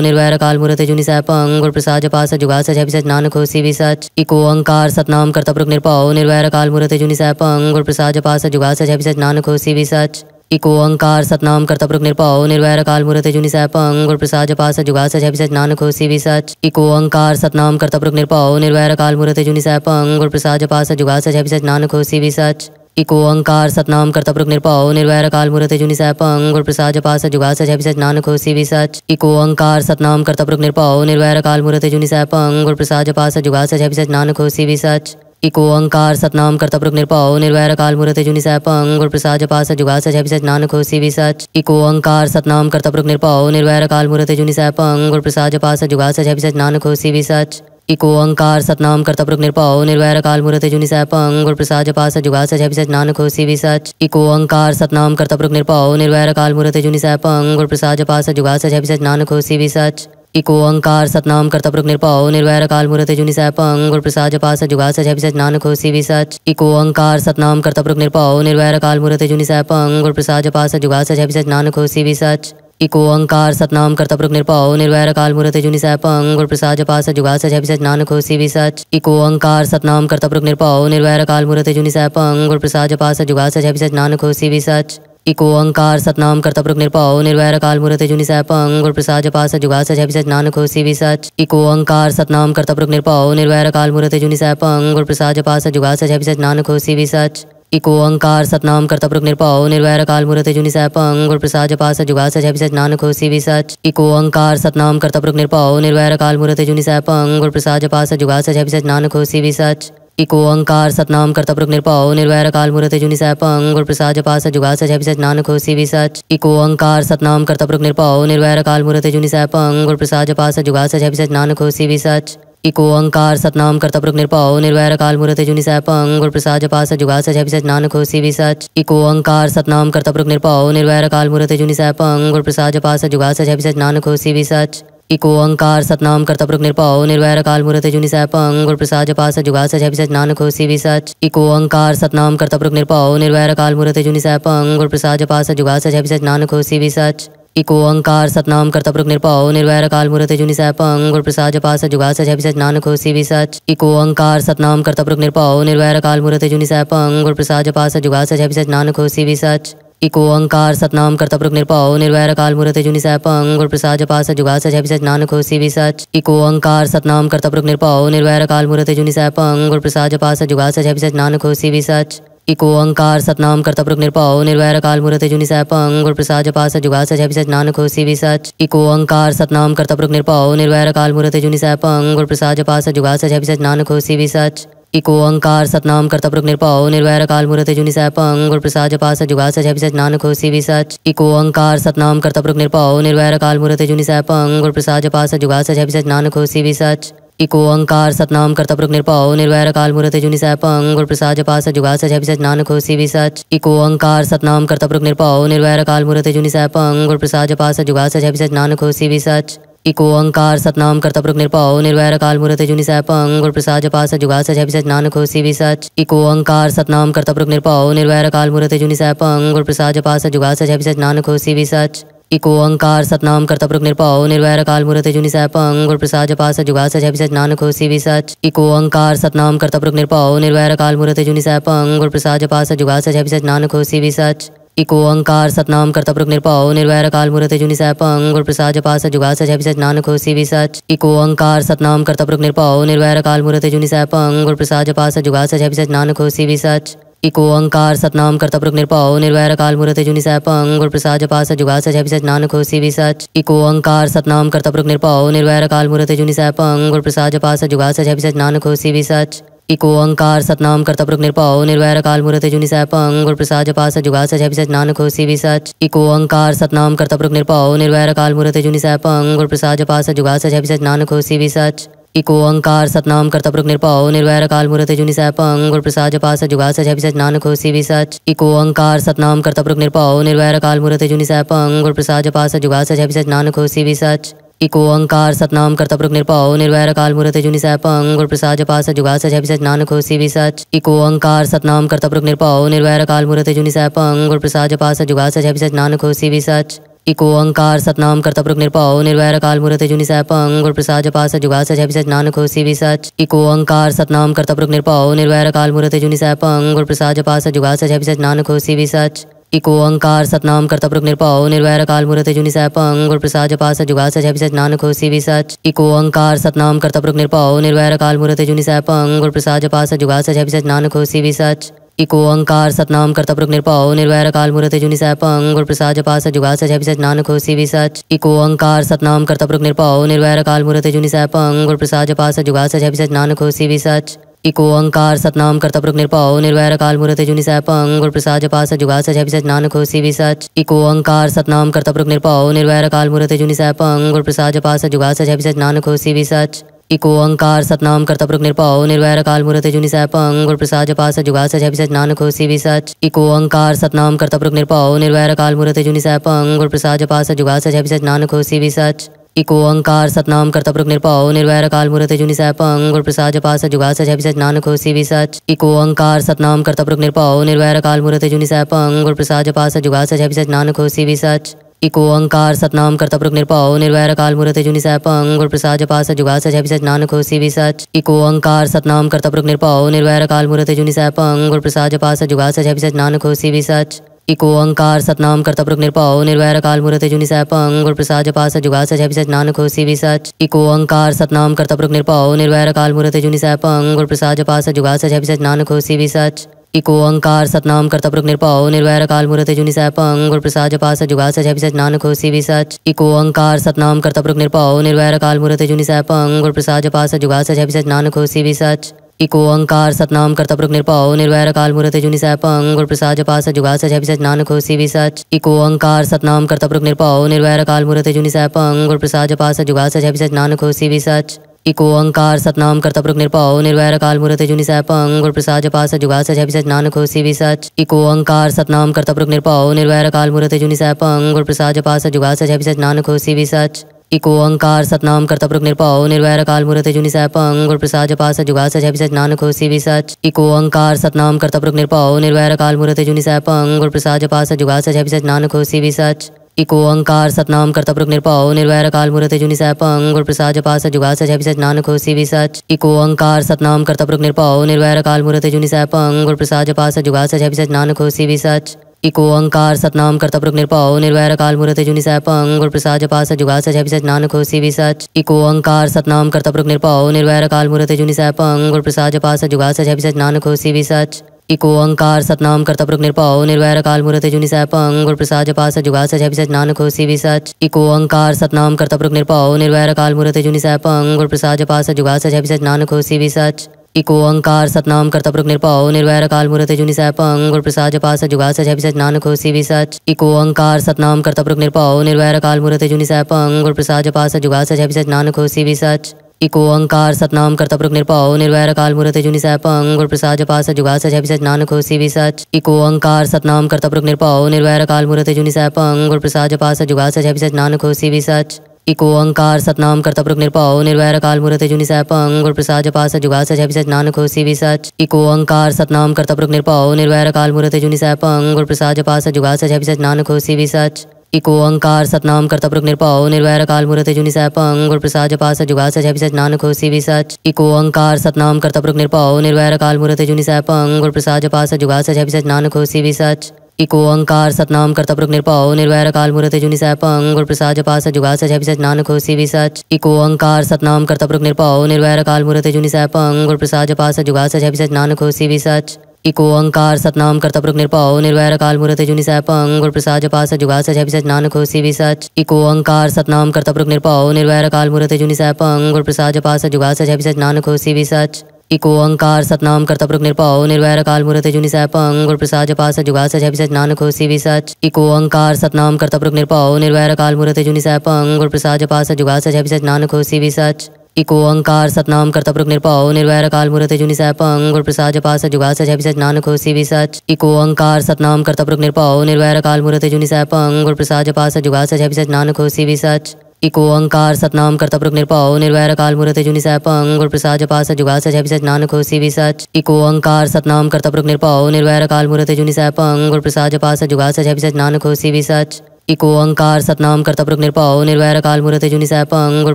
निर्वैर काल मूर्त जुनि सैपंग गुर प्रसाद जपा जुगास जुगा सच नानक हो सी सच इको अंकार सतनाम करता प्रमुख निरपाओ निर्वैर काल मूर्त जुनि पंग गुर प्रसाद जपा जुगास जुगा सच नानक हो सी सच इको अंकार सतनाम करता प्रमुख निरपाओ निर्वैर काल मूर्त जुनि सैपंग गुर प्रसाद जपा जुगास जुगा सच नानक हो सी सच इको अंकार सतनाम करता प्रमुख निरपाओ निर्वैर काल मूर्त जुनि सैपंग गुर प्रसाद जपा जुगास जुगा सच नानक हो सी सच इको अंकार सतनाम कर्ता प्रमुख निरपाओ निर्वैर काल मूर्त जुनि सैपंग गुर प्रसाद सच जुगा सच अभिसच नानक हो सी सच इको अंकार सतनाम कर्ता प्रमुख निरपाओ निर्वैर काल मूर्त जुनि सैपंग गुर प्रसाद सच जुगा सच अभिसच नानक हो सी सच इको अंकार सतनाम कर्ता प्रमुख निरपाओ निर्वैर काल मूर्त जुनि सैपंग गुर प्रसाद सच जुगा सच अभिसच नानक हो सी सच इको अंकार सतनाम कर्ता प्रमुख निरपाओ निर्वैर काल मूर्त जुनि सैपंग गुर प्रसाद सच जुगा सच अभिसच नानक हो सी सच इको अंकार सतनाम करता पुरुष निरपाओ निर्वैर काल मूर्त जुनि सैपंग गुर प्रसाद जपास जुगा सच है नानक हो सी सच इको अंकार सतनाम करता पुरुष निरपाओ निर्वैर काल मूर्त जुनि सैपंग गुर प्रसाद पास जुगा सच है नानक हो सी सच इको अंकार सतनाम करता पुरुष निरपाओ निर्वैर काल मूर्त जुनि सैपंग गुर प्रसाद पास जुगा सच है नानक हो सी सच इको अंकार सतनाम करता पुरुष निरपाओ निर्वैर काल मूर्त जुनि सैप गुर प्रसाद जपास जुगा सच है नानक हो सी सच इको ओंकार सतनाम कर्तपुरुष निरपा निर्वैर काल मूर्त जुनि पंग गुर प्रसाद जपा सच जुगा सच अभिसच नानक होसी भी सच इको ओंकार सतनाम कर्तपुरुष निरपा निर्वैर काल मूर्त जुनि पंग गुर प्रसाद जपा सच जुगा सच अभिसच नानक होसी भी सच इको ओंकार सतनाम कर्तपुरुष निरपाओ निर्वैर काल मूर्त जुनि पंग गुर प्रसाद जपा सच जुगा सच अभिसच नानक होसी भी सच इको ओंकार सतनाम कर्तपुरुष निरपाओ निर्वैर काल मूर्त जुनि पंग गुर प्रसाद जपा सच जुगा सच अभिसच नानक होसी भी सच इको अंकार सतनाम करता प्रभु निर्पाओ निर्वैर काल मुहूर्त जुनि सह पंग गुण प्रसाद जपा सच जुगा सच अभिसच नानक होसी भी सच इको अंकार सतनाम करता प्रभु निर्पाओ निर्वैर काल मुहूर्त जुनि सह पंग गुण प्रसाद जपा सच जुगा सच अभिसच नानक होसी भी सच इको अंकार सतनाम करता प्रभु निर्पाओ निर्वैर काल मुहूर्त जुनि सह पंग गुण प्रसाद जपा सच जुगा सच अभिसच नानक होसी भी सच इको अंकार सतनाम करता प्रभु निर्पाओ निर्वैर काल मुहूर्त जुनि सह पंग गुण प्रसाद जपा सच जुगा सच अभिसच नानक होसी भी सच इको अंकार सतनाम करता पुरुष निरपाओ निर्वैर काल मूर्ति जुनि सह पंग और प्रसाद जपा सच जुगा सच अभिसच नानक होसी भी सच इको अंकार सतनाम करता पुरुष निरपाओ निर्वैर काल मूर्ति जुनि सह पंग और प्रसाद जपा सच जुगा सच अभिसच नानक होसी भी सच इको अंकार सतनाम करता पुरुष निरपाओ निर्वैर काल मूर्ति जुनि सह पंग और प्रसाद जपा सच जुगा सच अभिसच नानक होसी भी सच इको अंकार सतनाम करता पुरुष निरपाओ निर्वैर काल मूर्ति जुनि सह पंग और प्रसाद जपा सच जुगा सच अभिसच नानक होसी भी सच इको अंकार सतनाम पुरुष निरपाओ निर्वैर काल मूर्त जुनि सैपंग गुर प्रसाद जपा जुगास जुगा सच नानक हो सी सच इको अंकार सतनाम पुरुष निरपाओ निर्वैर काल मूर्त जुनि सैपंग गुर प्रसाद जपा जुगास जुगा सच नानक हो सी सच इको अंकार सतनाम पुरुष निरपाओ निर्वैर काल मूर्त जुनि सैपंग गुर प्रसाद जपा जुगास जुगा सच नानक हो सी सच इको अंकार सतनाम पुरुष निरपाओ निर्वैर काल मूर्त जुनि सैपंग गुर प्रसाद जपा जुगास जुगा सच नानक हो सी सच इको अंकार सतनाम करता निरपाओ निर्वैर काल मुरते जुनि सैपंग गुर प्रसाद जपास जुगा सच अभिसच नानक हो सी सच इको अंकार सतनाम करता पुरुष निरपाओ निर्वैर काल मूर्त जुनि सैपंग गुर प्रसाद जपास जुगा सच अभिसच नानक हो सी सच इको अंकार सतनाम करता पुरुष निरपाओ निर्वैर काल मूर्त जुनि सैपंग गुर प्रसाद जपास जुगा सच अभिसच नानक हो सी सच इको अंकार सतनाम करता निरपाओ निर्वैर काल मूर्त जुनि सैपंग गुर प्रसाद जपास जुगा सच अभिसच नानक हो सी सच इको ओंकार सतनाम कर्तपुरुख निरपाओ निर्वैर काल मूर्त जुनि पंग और प्रसाद जपास जुगा सच अभिसच नानक होसी भी सच इको ओंकार सतनाम कर्तपुरुख निरपाओ निर्वैर काल मूर्त जुनि पंग गुर प्रसाद जपास जुगा सच अभिसच नानक होसी भी सच इको ओंकार सतनाम कर्तपुरुख निरपाओ निर्वैर काल मूर्त जुनि पंग गुर प्रसाद जपास जुगा सच अभिसच नानक होसी भी सच इको ओंकार सतनाम कर्तपुरुख निरपाओ निर्वैर काल मूर्त जुनि पंग गुर प्रसाद जपास जुगा सच अभिसच नानक होसी भी सच इको अंकार सतनाम करता पुरुष निरपाओ निर्वैर काल मुहूर्त जुनि सैपंग अंग प्रसाद जपा सच जुगा सच नानक होसी भी सच इको अंकार सतनाम करता पुरुष निरपाओ निर्वैर काल मुहूर्त जुनि सैपंग अंग प्रसाद जपा सच जुगा सच अभिसच नानक होसी भी सच इको अंकार सतनाम करता प्रक निरपाओ निर्वैर काल मूर्त जुनि सैपंग गुर प्रसाद पास जुगा सच अभिसच नानक हो सी सच इको अंकार सतनाम करता प्रक निरपाओ निर्वैर काल मूर्त जुनि सैपंग गुर प्रसाद पास जुगा सच अभिसच नानक हो सी सच इको अंकार सतनाम करता प्रक निरपाओ निर्वैर काल मूर्त जुनि सैपंग गुर प्रसाद पास जुगा सच अभिसच नानक हो सी सच इको अंकार सतनाम करता प्रक निरपाओ निर्वैर काल मूर्त जुनि सैपंग गुर प्रसाद जपास जुगा सच अभिसच नानक हो सी सच इको अंकार सतनाम करता पुरुष निरपाओ निर्वैर काल मूर्त जुनि सैपंग गुर प्रसाद जपास जुगास जय सच नानक होसी भी सच इको अंकार सतनाम करता पुरुष निरपाओ निर्वैर काल मूर्त जुनि सैपंग गुर प्रसाद जपास जुगास जय सच नानक होसी भी सच इको अंकार सतनाम करता प्रमुख निरपाओ निर्वैर काल मूर्त जुनि सैपंग गुरु प्रसाद जपा जुगास जुगा सच नानक हो सी सच इको अंकार सतनाम करता प्रमुख निरपाओ निर्वैर काल मूर्त जुनि पंग गुरु प्रसाद जपा जुगास जुगा सच नानक हो सी सच इको अंकार सतनाम करता प्रमुख निरपाओ निर्वैर काल मूर्त जुनि सैपंग गुरु प्रसाद जपा जुगास जुगा सच नानक हो सी सच इको अंकार सतनाम करता प्रमुख निरपाओ निर्वैर काल मूर्त जुनि सैपंग गुरु प्रसाद जपा जुगास जुगा सच नानक हो सी सच इको अंकार सतनाम करता प्रमुख निरपाओ निर्वैर काल मूर्त जुनि सैपंग गुर प्रसाद जपा जुगास जुगा सच नानक हो सी सच इको अंकार सतनाम करता निर्पाओ निरपाओ निर्वैर काल मूर्त जुनि सैपंग गुर प्रसाद जपा जुगास जुगा सच नानक हो सी सच इको अंकार सतनाम करता निर्पाओ निरपाओ निर्वैर काल मूर्त जुनि सैपंग गुर प्रसाद जपा जुगास जुगा सच नानक हो सी सच इको अंकार सतनाम करता प्रमुख निरपाओ निर्वैर काल मूर्त जुनि सैपंग गुर प्रसाद जपा जुगास जुगा सच नानक हो सी सच इको अंकार सतनाम करता पुरुष निरपाओ निर्वैर काल मूर्त जुनि सैपंग अंगुर प्रसाद जपास जुगा सच अभिसच नानक हो सी सच इको अंकार सतनाम करता पुरुष निरपाओ निर्वैर काल मूर्त जुनि सैपंग अंगुर प्रसाद जपास जुगा सच अभिसच नानक हो सी सच इको अंकार सतनाम करता पुरुष निरपाओ निर्वैर काल मूर्त जुनि सैपंग अंगुर प्रसाद जपास जुगा सच अभिसच नानक हो सी सच इको अंकार सतनाम करता पुरुष निरपाओ निर्वैर काल मूर्त जुनि सैपंग अंगुर प्रसाद जपास जुगा सच अभिसच नानक हो सी सच इको ओंकार सतनाम कर्तपुरुष निर्पाओ निर्वैर काल मुहूर्त जुनि पंग गुर प्रसाद जपास जुगास जय सच नानक खोसी भी सच इको ओंकार सतनाम कर्तपुरुष निर्पाओ निर्वैर काल मुहूर्त जुनि पंग गुर प्रसाद जपास जुगास जय सच नानक खोसी भी सच इको ओंकार सतनाम कर्तपुरुष निरपा निर्वैर काल मुहूर्त जुनि पंग गुर प्रसाद जपास जुगास जय सच नानक खोसी भी सच इको ओंकार सतनाम कर्तपुरुष निरपा निर्वैर काल मुहूर्त जुनि पंग गुर प्रसाद जपास जुगास जय सच नानक खोसी भी सच इको अंकार सतनाम करता पुरुष निर्पाओ निर्वैर काल मुहूर्त जुनि सह पंग प्रसाद जपा सच जुगा सच सच नानक होसी भी सच इको अंकार सतनाम करता पुरुष निर्पाओ निर्वैर काल मुहूर्त जुनि सह पंग प्रसाद जपा सच जुगा सच सच नानक होसी भी सच इको अंकार सतनाम करता पुरुष निर्पाओ निर्वैर काल मुहूर्त जुनि सह पंग प्रसाद जपा सच जुगा सच सच नानक होसी भी सच इको अंकार सतनाम करता पुरुष निर्पाओ निर्वैर काल मुहूर्त जुनि सह पंग प्रसाद जपा सच जुगा सच सच नानक होसी भी सच इको अंकार सतनाम कर्तपुरुख निरपाओ निर्वैर काल मूर्ति जुनि पंग गुर प्रसाद जपा सच जुगा सच सच नानक होसी भी सच इको अंकार सतनाम कर्तपुरुख निरपाओ निर्वैर काल मूर्ति जुनि पंग गुर प्रसाद जपा सच जुगा सच सच नानक होसी भी सच इको अंकार सतनाम कर्तपुरुख निरपाओ निर्वैर काल मूर्ति जुनि पंग गुर प्रसाद जपा सच जुगा सच सच नानक होसी भी सच इको अंकार सतनाम कर्तपुरुख निरपाओ निर्वैर काल मूर्ति जुनि पंग गुर प्रसाद जपा सच जुगा सच सच नानक होसी भी सच इको अंकार सतनाम करता पुरुष निरपाओ निर्वैर काल मूर्त जुनि पंग गुर प्रसाद जपा जुगास जुगा सच नानक हो सी सच इको अंकार सतनाम करता पुरुष निरपाओ निर्वैर काल मूर्त जुनि पंग गुर प्रसाद जपा जुगास जुगा सच नानक हो सी सच इको अंकार सतनाम करता पुरुष निरपाओ निर्वैर काल मूर्त जुनि सैपंग गुर प्रसाद जपा जुगास जुगा सच नानक हो सी सच इको अंकार सतनाम करता पुरुष निरपाओ निर्वैर काल मूर्त जुनि सैपंग गुर प्रसाद जपा जुगास जुगा सच नानक हो सी सच इको अंकार सतनाम करता पुरुष निरपाओ निर्वैर काल मूर्त जुनि सैपंग गुरु प्रसाद पास जुगा सच अभिसच नानक हो सच इको अंकार सतनाम करता पुरुष निरपाओ निर्वैर काल मूर्त जुनि सैपंग गुर प्रसाद पास जुगा सच अभिसच नानक हो सी सच इको अंकार सतनाम करता पुरुष निरपाओ निर्वैर काल मूर्त जुनि सैपंग गुरु प्रसाद पास जुगा सच अभिसच नानक हो सी सच इको अंकार सतनाम करता पुरुष निरपाओ निर्वैर काल मूर्त जुनि सैपंग गुरु प्रसाद पास जुगा सच अभिसच नानक हो सी सच इको अंकार सतनाम करता पुरुष निरपाओ निर्वैर काल मुहूर्त जुनि सैपंग गुरु प्रसाद जपास जुगा सच अभिसच नानक होसी भी सच इको अंकार सतनाम करता पुरुष निरपाओ निर्वैर काल मुहूर्त जुनि सैपंग गुर प्रसाद जपास जुगा सच सच नानक होसी भी सच इको अंकार सतनाम करता पुरुष निरपाओ निर्वैर काल मुहूर्त जुनि सैपंग गुर प्रसाद जपास जुगा सच सच नानक होसी भी सच इको अंकार सतनाम करता पुरुष निरपाओ निर्वैर काल मुहूर्त जुनि सैपंग गुर प्रसाद जपास जुगा सच सच नानक होसी भी सच इको अंकार सतनाम करता पुरुष निरपाओ निर्वैर काल मुहूर्त जुनि सैप अंग और प्रसाद जपास जुगास जय विसच नानक होसी सच इको अंकार सतनाम करता पुरुष निरपाओ निर्वैर काल मुहूर्त जुनि सैप अंग और प्रसाद जपास जुगास जय सच नानक होसी विसच इको अंकार सतनाम करता पुरुष निरपाओ निर्वैर काल मुहूर्त जुनि सैप अंग और प्रसाद जपास जुगास जय सच नानक होसी विसच इको अंकार सतनाम करता पुरुष निरपाओ निर्वैर काल मुहूर्त जुनि सैप अंग और प्रसाद जपास जुगास जय सच नानक होसी विसच इको अंकार सतनाम करता पुरुष निरपाओ निर्वैर काल मुहूर्त जुनि सह पंग गुण प्रसाद जपा सच जुगा सच सच नानक होसी भी सच इको अंकार सतनाम करता पुरुष निरपाओ निर्वैर काल मुहूर्त जुनि सह पंग गुण प्रसाद जपा सच जुगा सच सच नानक होसी भी सच इको अंकार सतनाम करता पुरुष निरपाओ निर्वैर काल मुहूर्त जुनि सह पंग गुण प्रसाद जपा सच जुगा सच सच नानक होसी भी सच इको अंकार सतनाम करता पुरुष निरपाओ निर्वैर काल मुहूर्त जुनि सह पंग गुण प्रसाद जपा सच जुगा सच सच नानक होसी भी सच इको अंकार सतनाम करता प्रमुख निरपाओ निर्वैर काल मूर्त जुनि सैपंग गुरु प्रसाद जपा सच जुगा सच अभिसच नानक हो सी सच इको अंकार सतनाम करता प्रमुख निरपाओ निर्वैर काल मूर्त जुनि पंग गुर प्रसाद जपा सच जुगा सच अभिसच नानक हो सी सच इको अंकार सतनाम करता प्रमुख निरपाओ निर्वैर काल मूर्त जुनि सैपंग गुर प्रसाद जपा सच जुगा सच अभिसच नानक हो सी सच इको अंकार सतनाम करता प्रमुख निरपाओ निर्वैर काल मूर्त जुनि सैपंग गुर प्रसाद जपा सच जुगा सच अभिसच नानक हो सी सच को अंकार सतनाम करता पुरुष निरपाओ निर्वैर काल मूर्त जुनि सैपंग गुर प्रसाद सच जुगा सच अभिसच नानक हो भी सच इको अंकार सतनाम करता पुरुष निरपाओ निर्वैर काल मूर्त जुनि सैपंग गुर प्रसाद सच जुगा सच अभिसच नानक हो भी सच इको अंकार सतनाम करता पुरुष निरपाओ निर्वैर काल मूर्त जुनि सैपंग गुर प्रसाद सच जुगा सच अभिसच नानक हो भी सच इको अंकार सतनाम करता पुरुष निरपाओ निर्वैर काल मूर्त जुनि सैपंग गुर प्रसाद सच जुगा सच अभिसच नानक हो भी सच इको अंकार सतनाम करता पुरुष निरपाओ निर्वैर काल मूर्त जुनि सैपंग गुर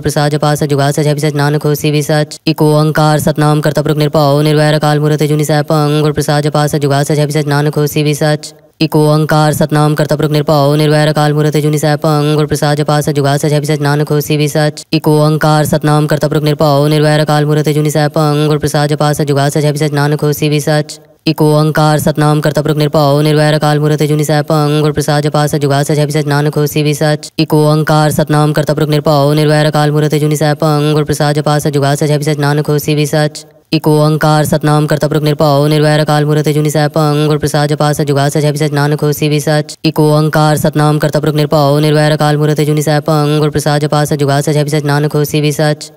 प्रसाद जपास जुगास सच सच नानक हो सी सच इको अंकार सतनाम करता पुरुष निरपाओ निर्वैर काल मूर्त जुनि सैपंग गुर प्रसाद जपास जुगास सच सच नानक हो सी सच इको अंकार सतनाम करता पुरुष निरपाओ निर्वैर काल मूर्त जुनि सैपंग गुर प्रसाद जपास जुगास सच सच नानक हो सी सच इको अंकार सतनाम करता पुरुष निरपाओ निर्वैर काल मूर्त जुनि सैपंग गुर प्रसाद जपास जुगास सच सच नानक हो सी सच इको ओंकार सतनाम कर्तपुरुष निरपा निर्वैर काल मुहूर्त जुनि पंग गुर प्रसाद जपास जुगा सच अभिसच नानक होसी भी सच इको ओंकार सतनाम कर्तपुरुष निर्पाओ निर्वैर काल मुहूर्त जुनि पंग और प्रसाद जपास जुगा सच अभिसच नानक होसी भी सच इको अंकार सतनाम कर्तपुरुख निरपाओ निर्वैर काल मूर्त जुनि सैपंग गुर प्रसाद जपा जुगास जुगा सच नानक हो सी सच इको अंकार सतनाम कर्तपुरुख निरपाओ निर्वैर काल मूर्त जुनि सैपंग गुर प्रसाद जपा जुगास जुगा सच नानक हो सी सच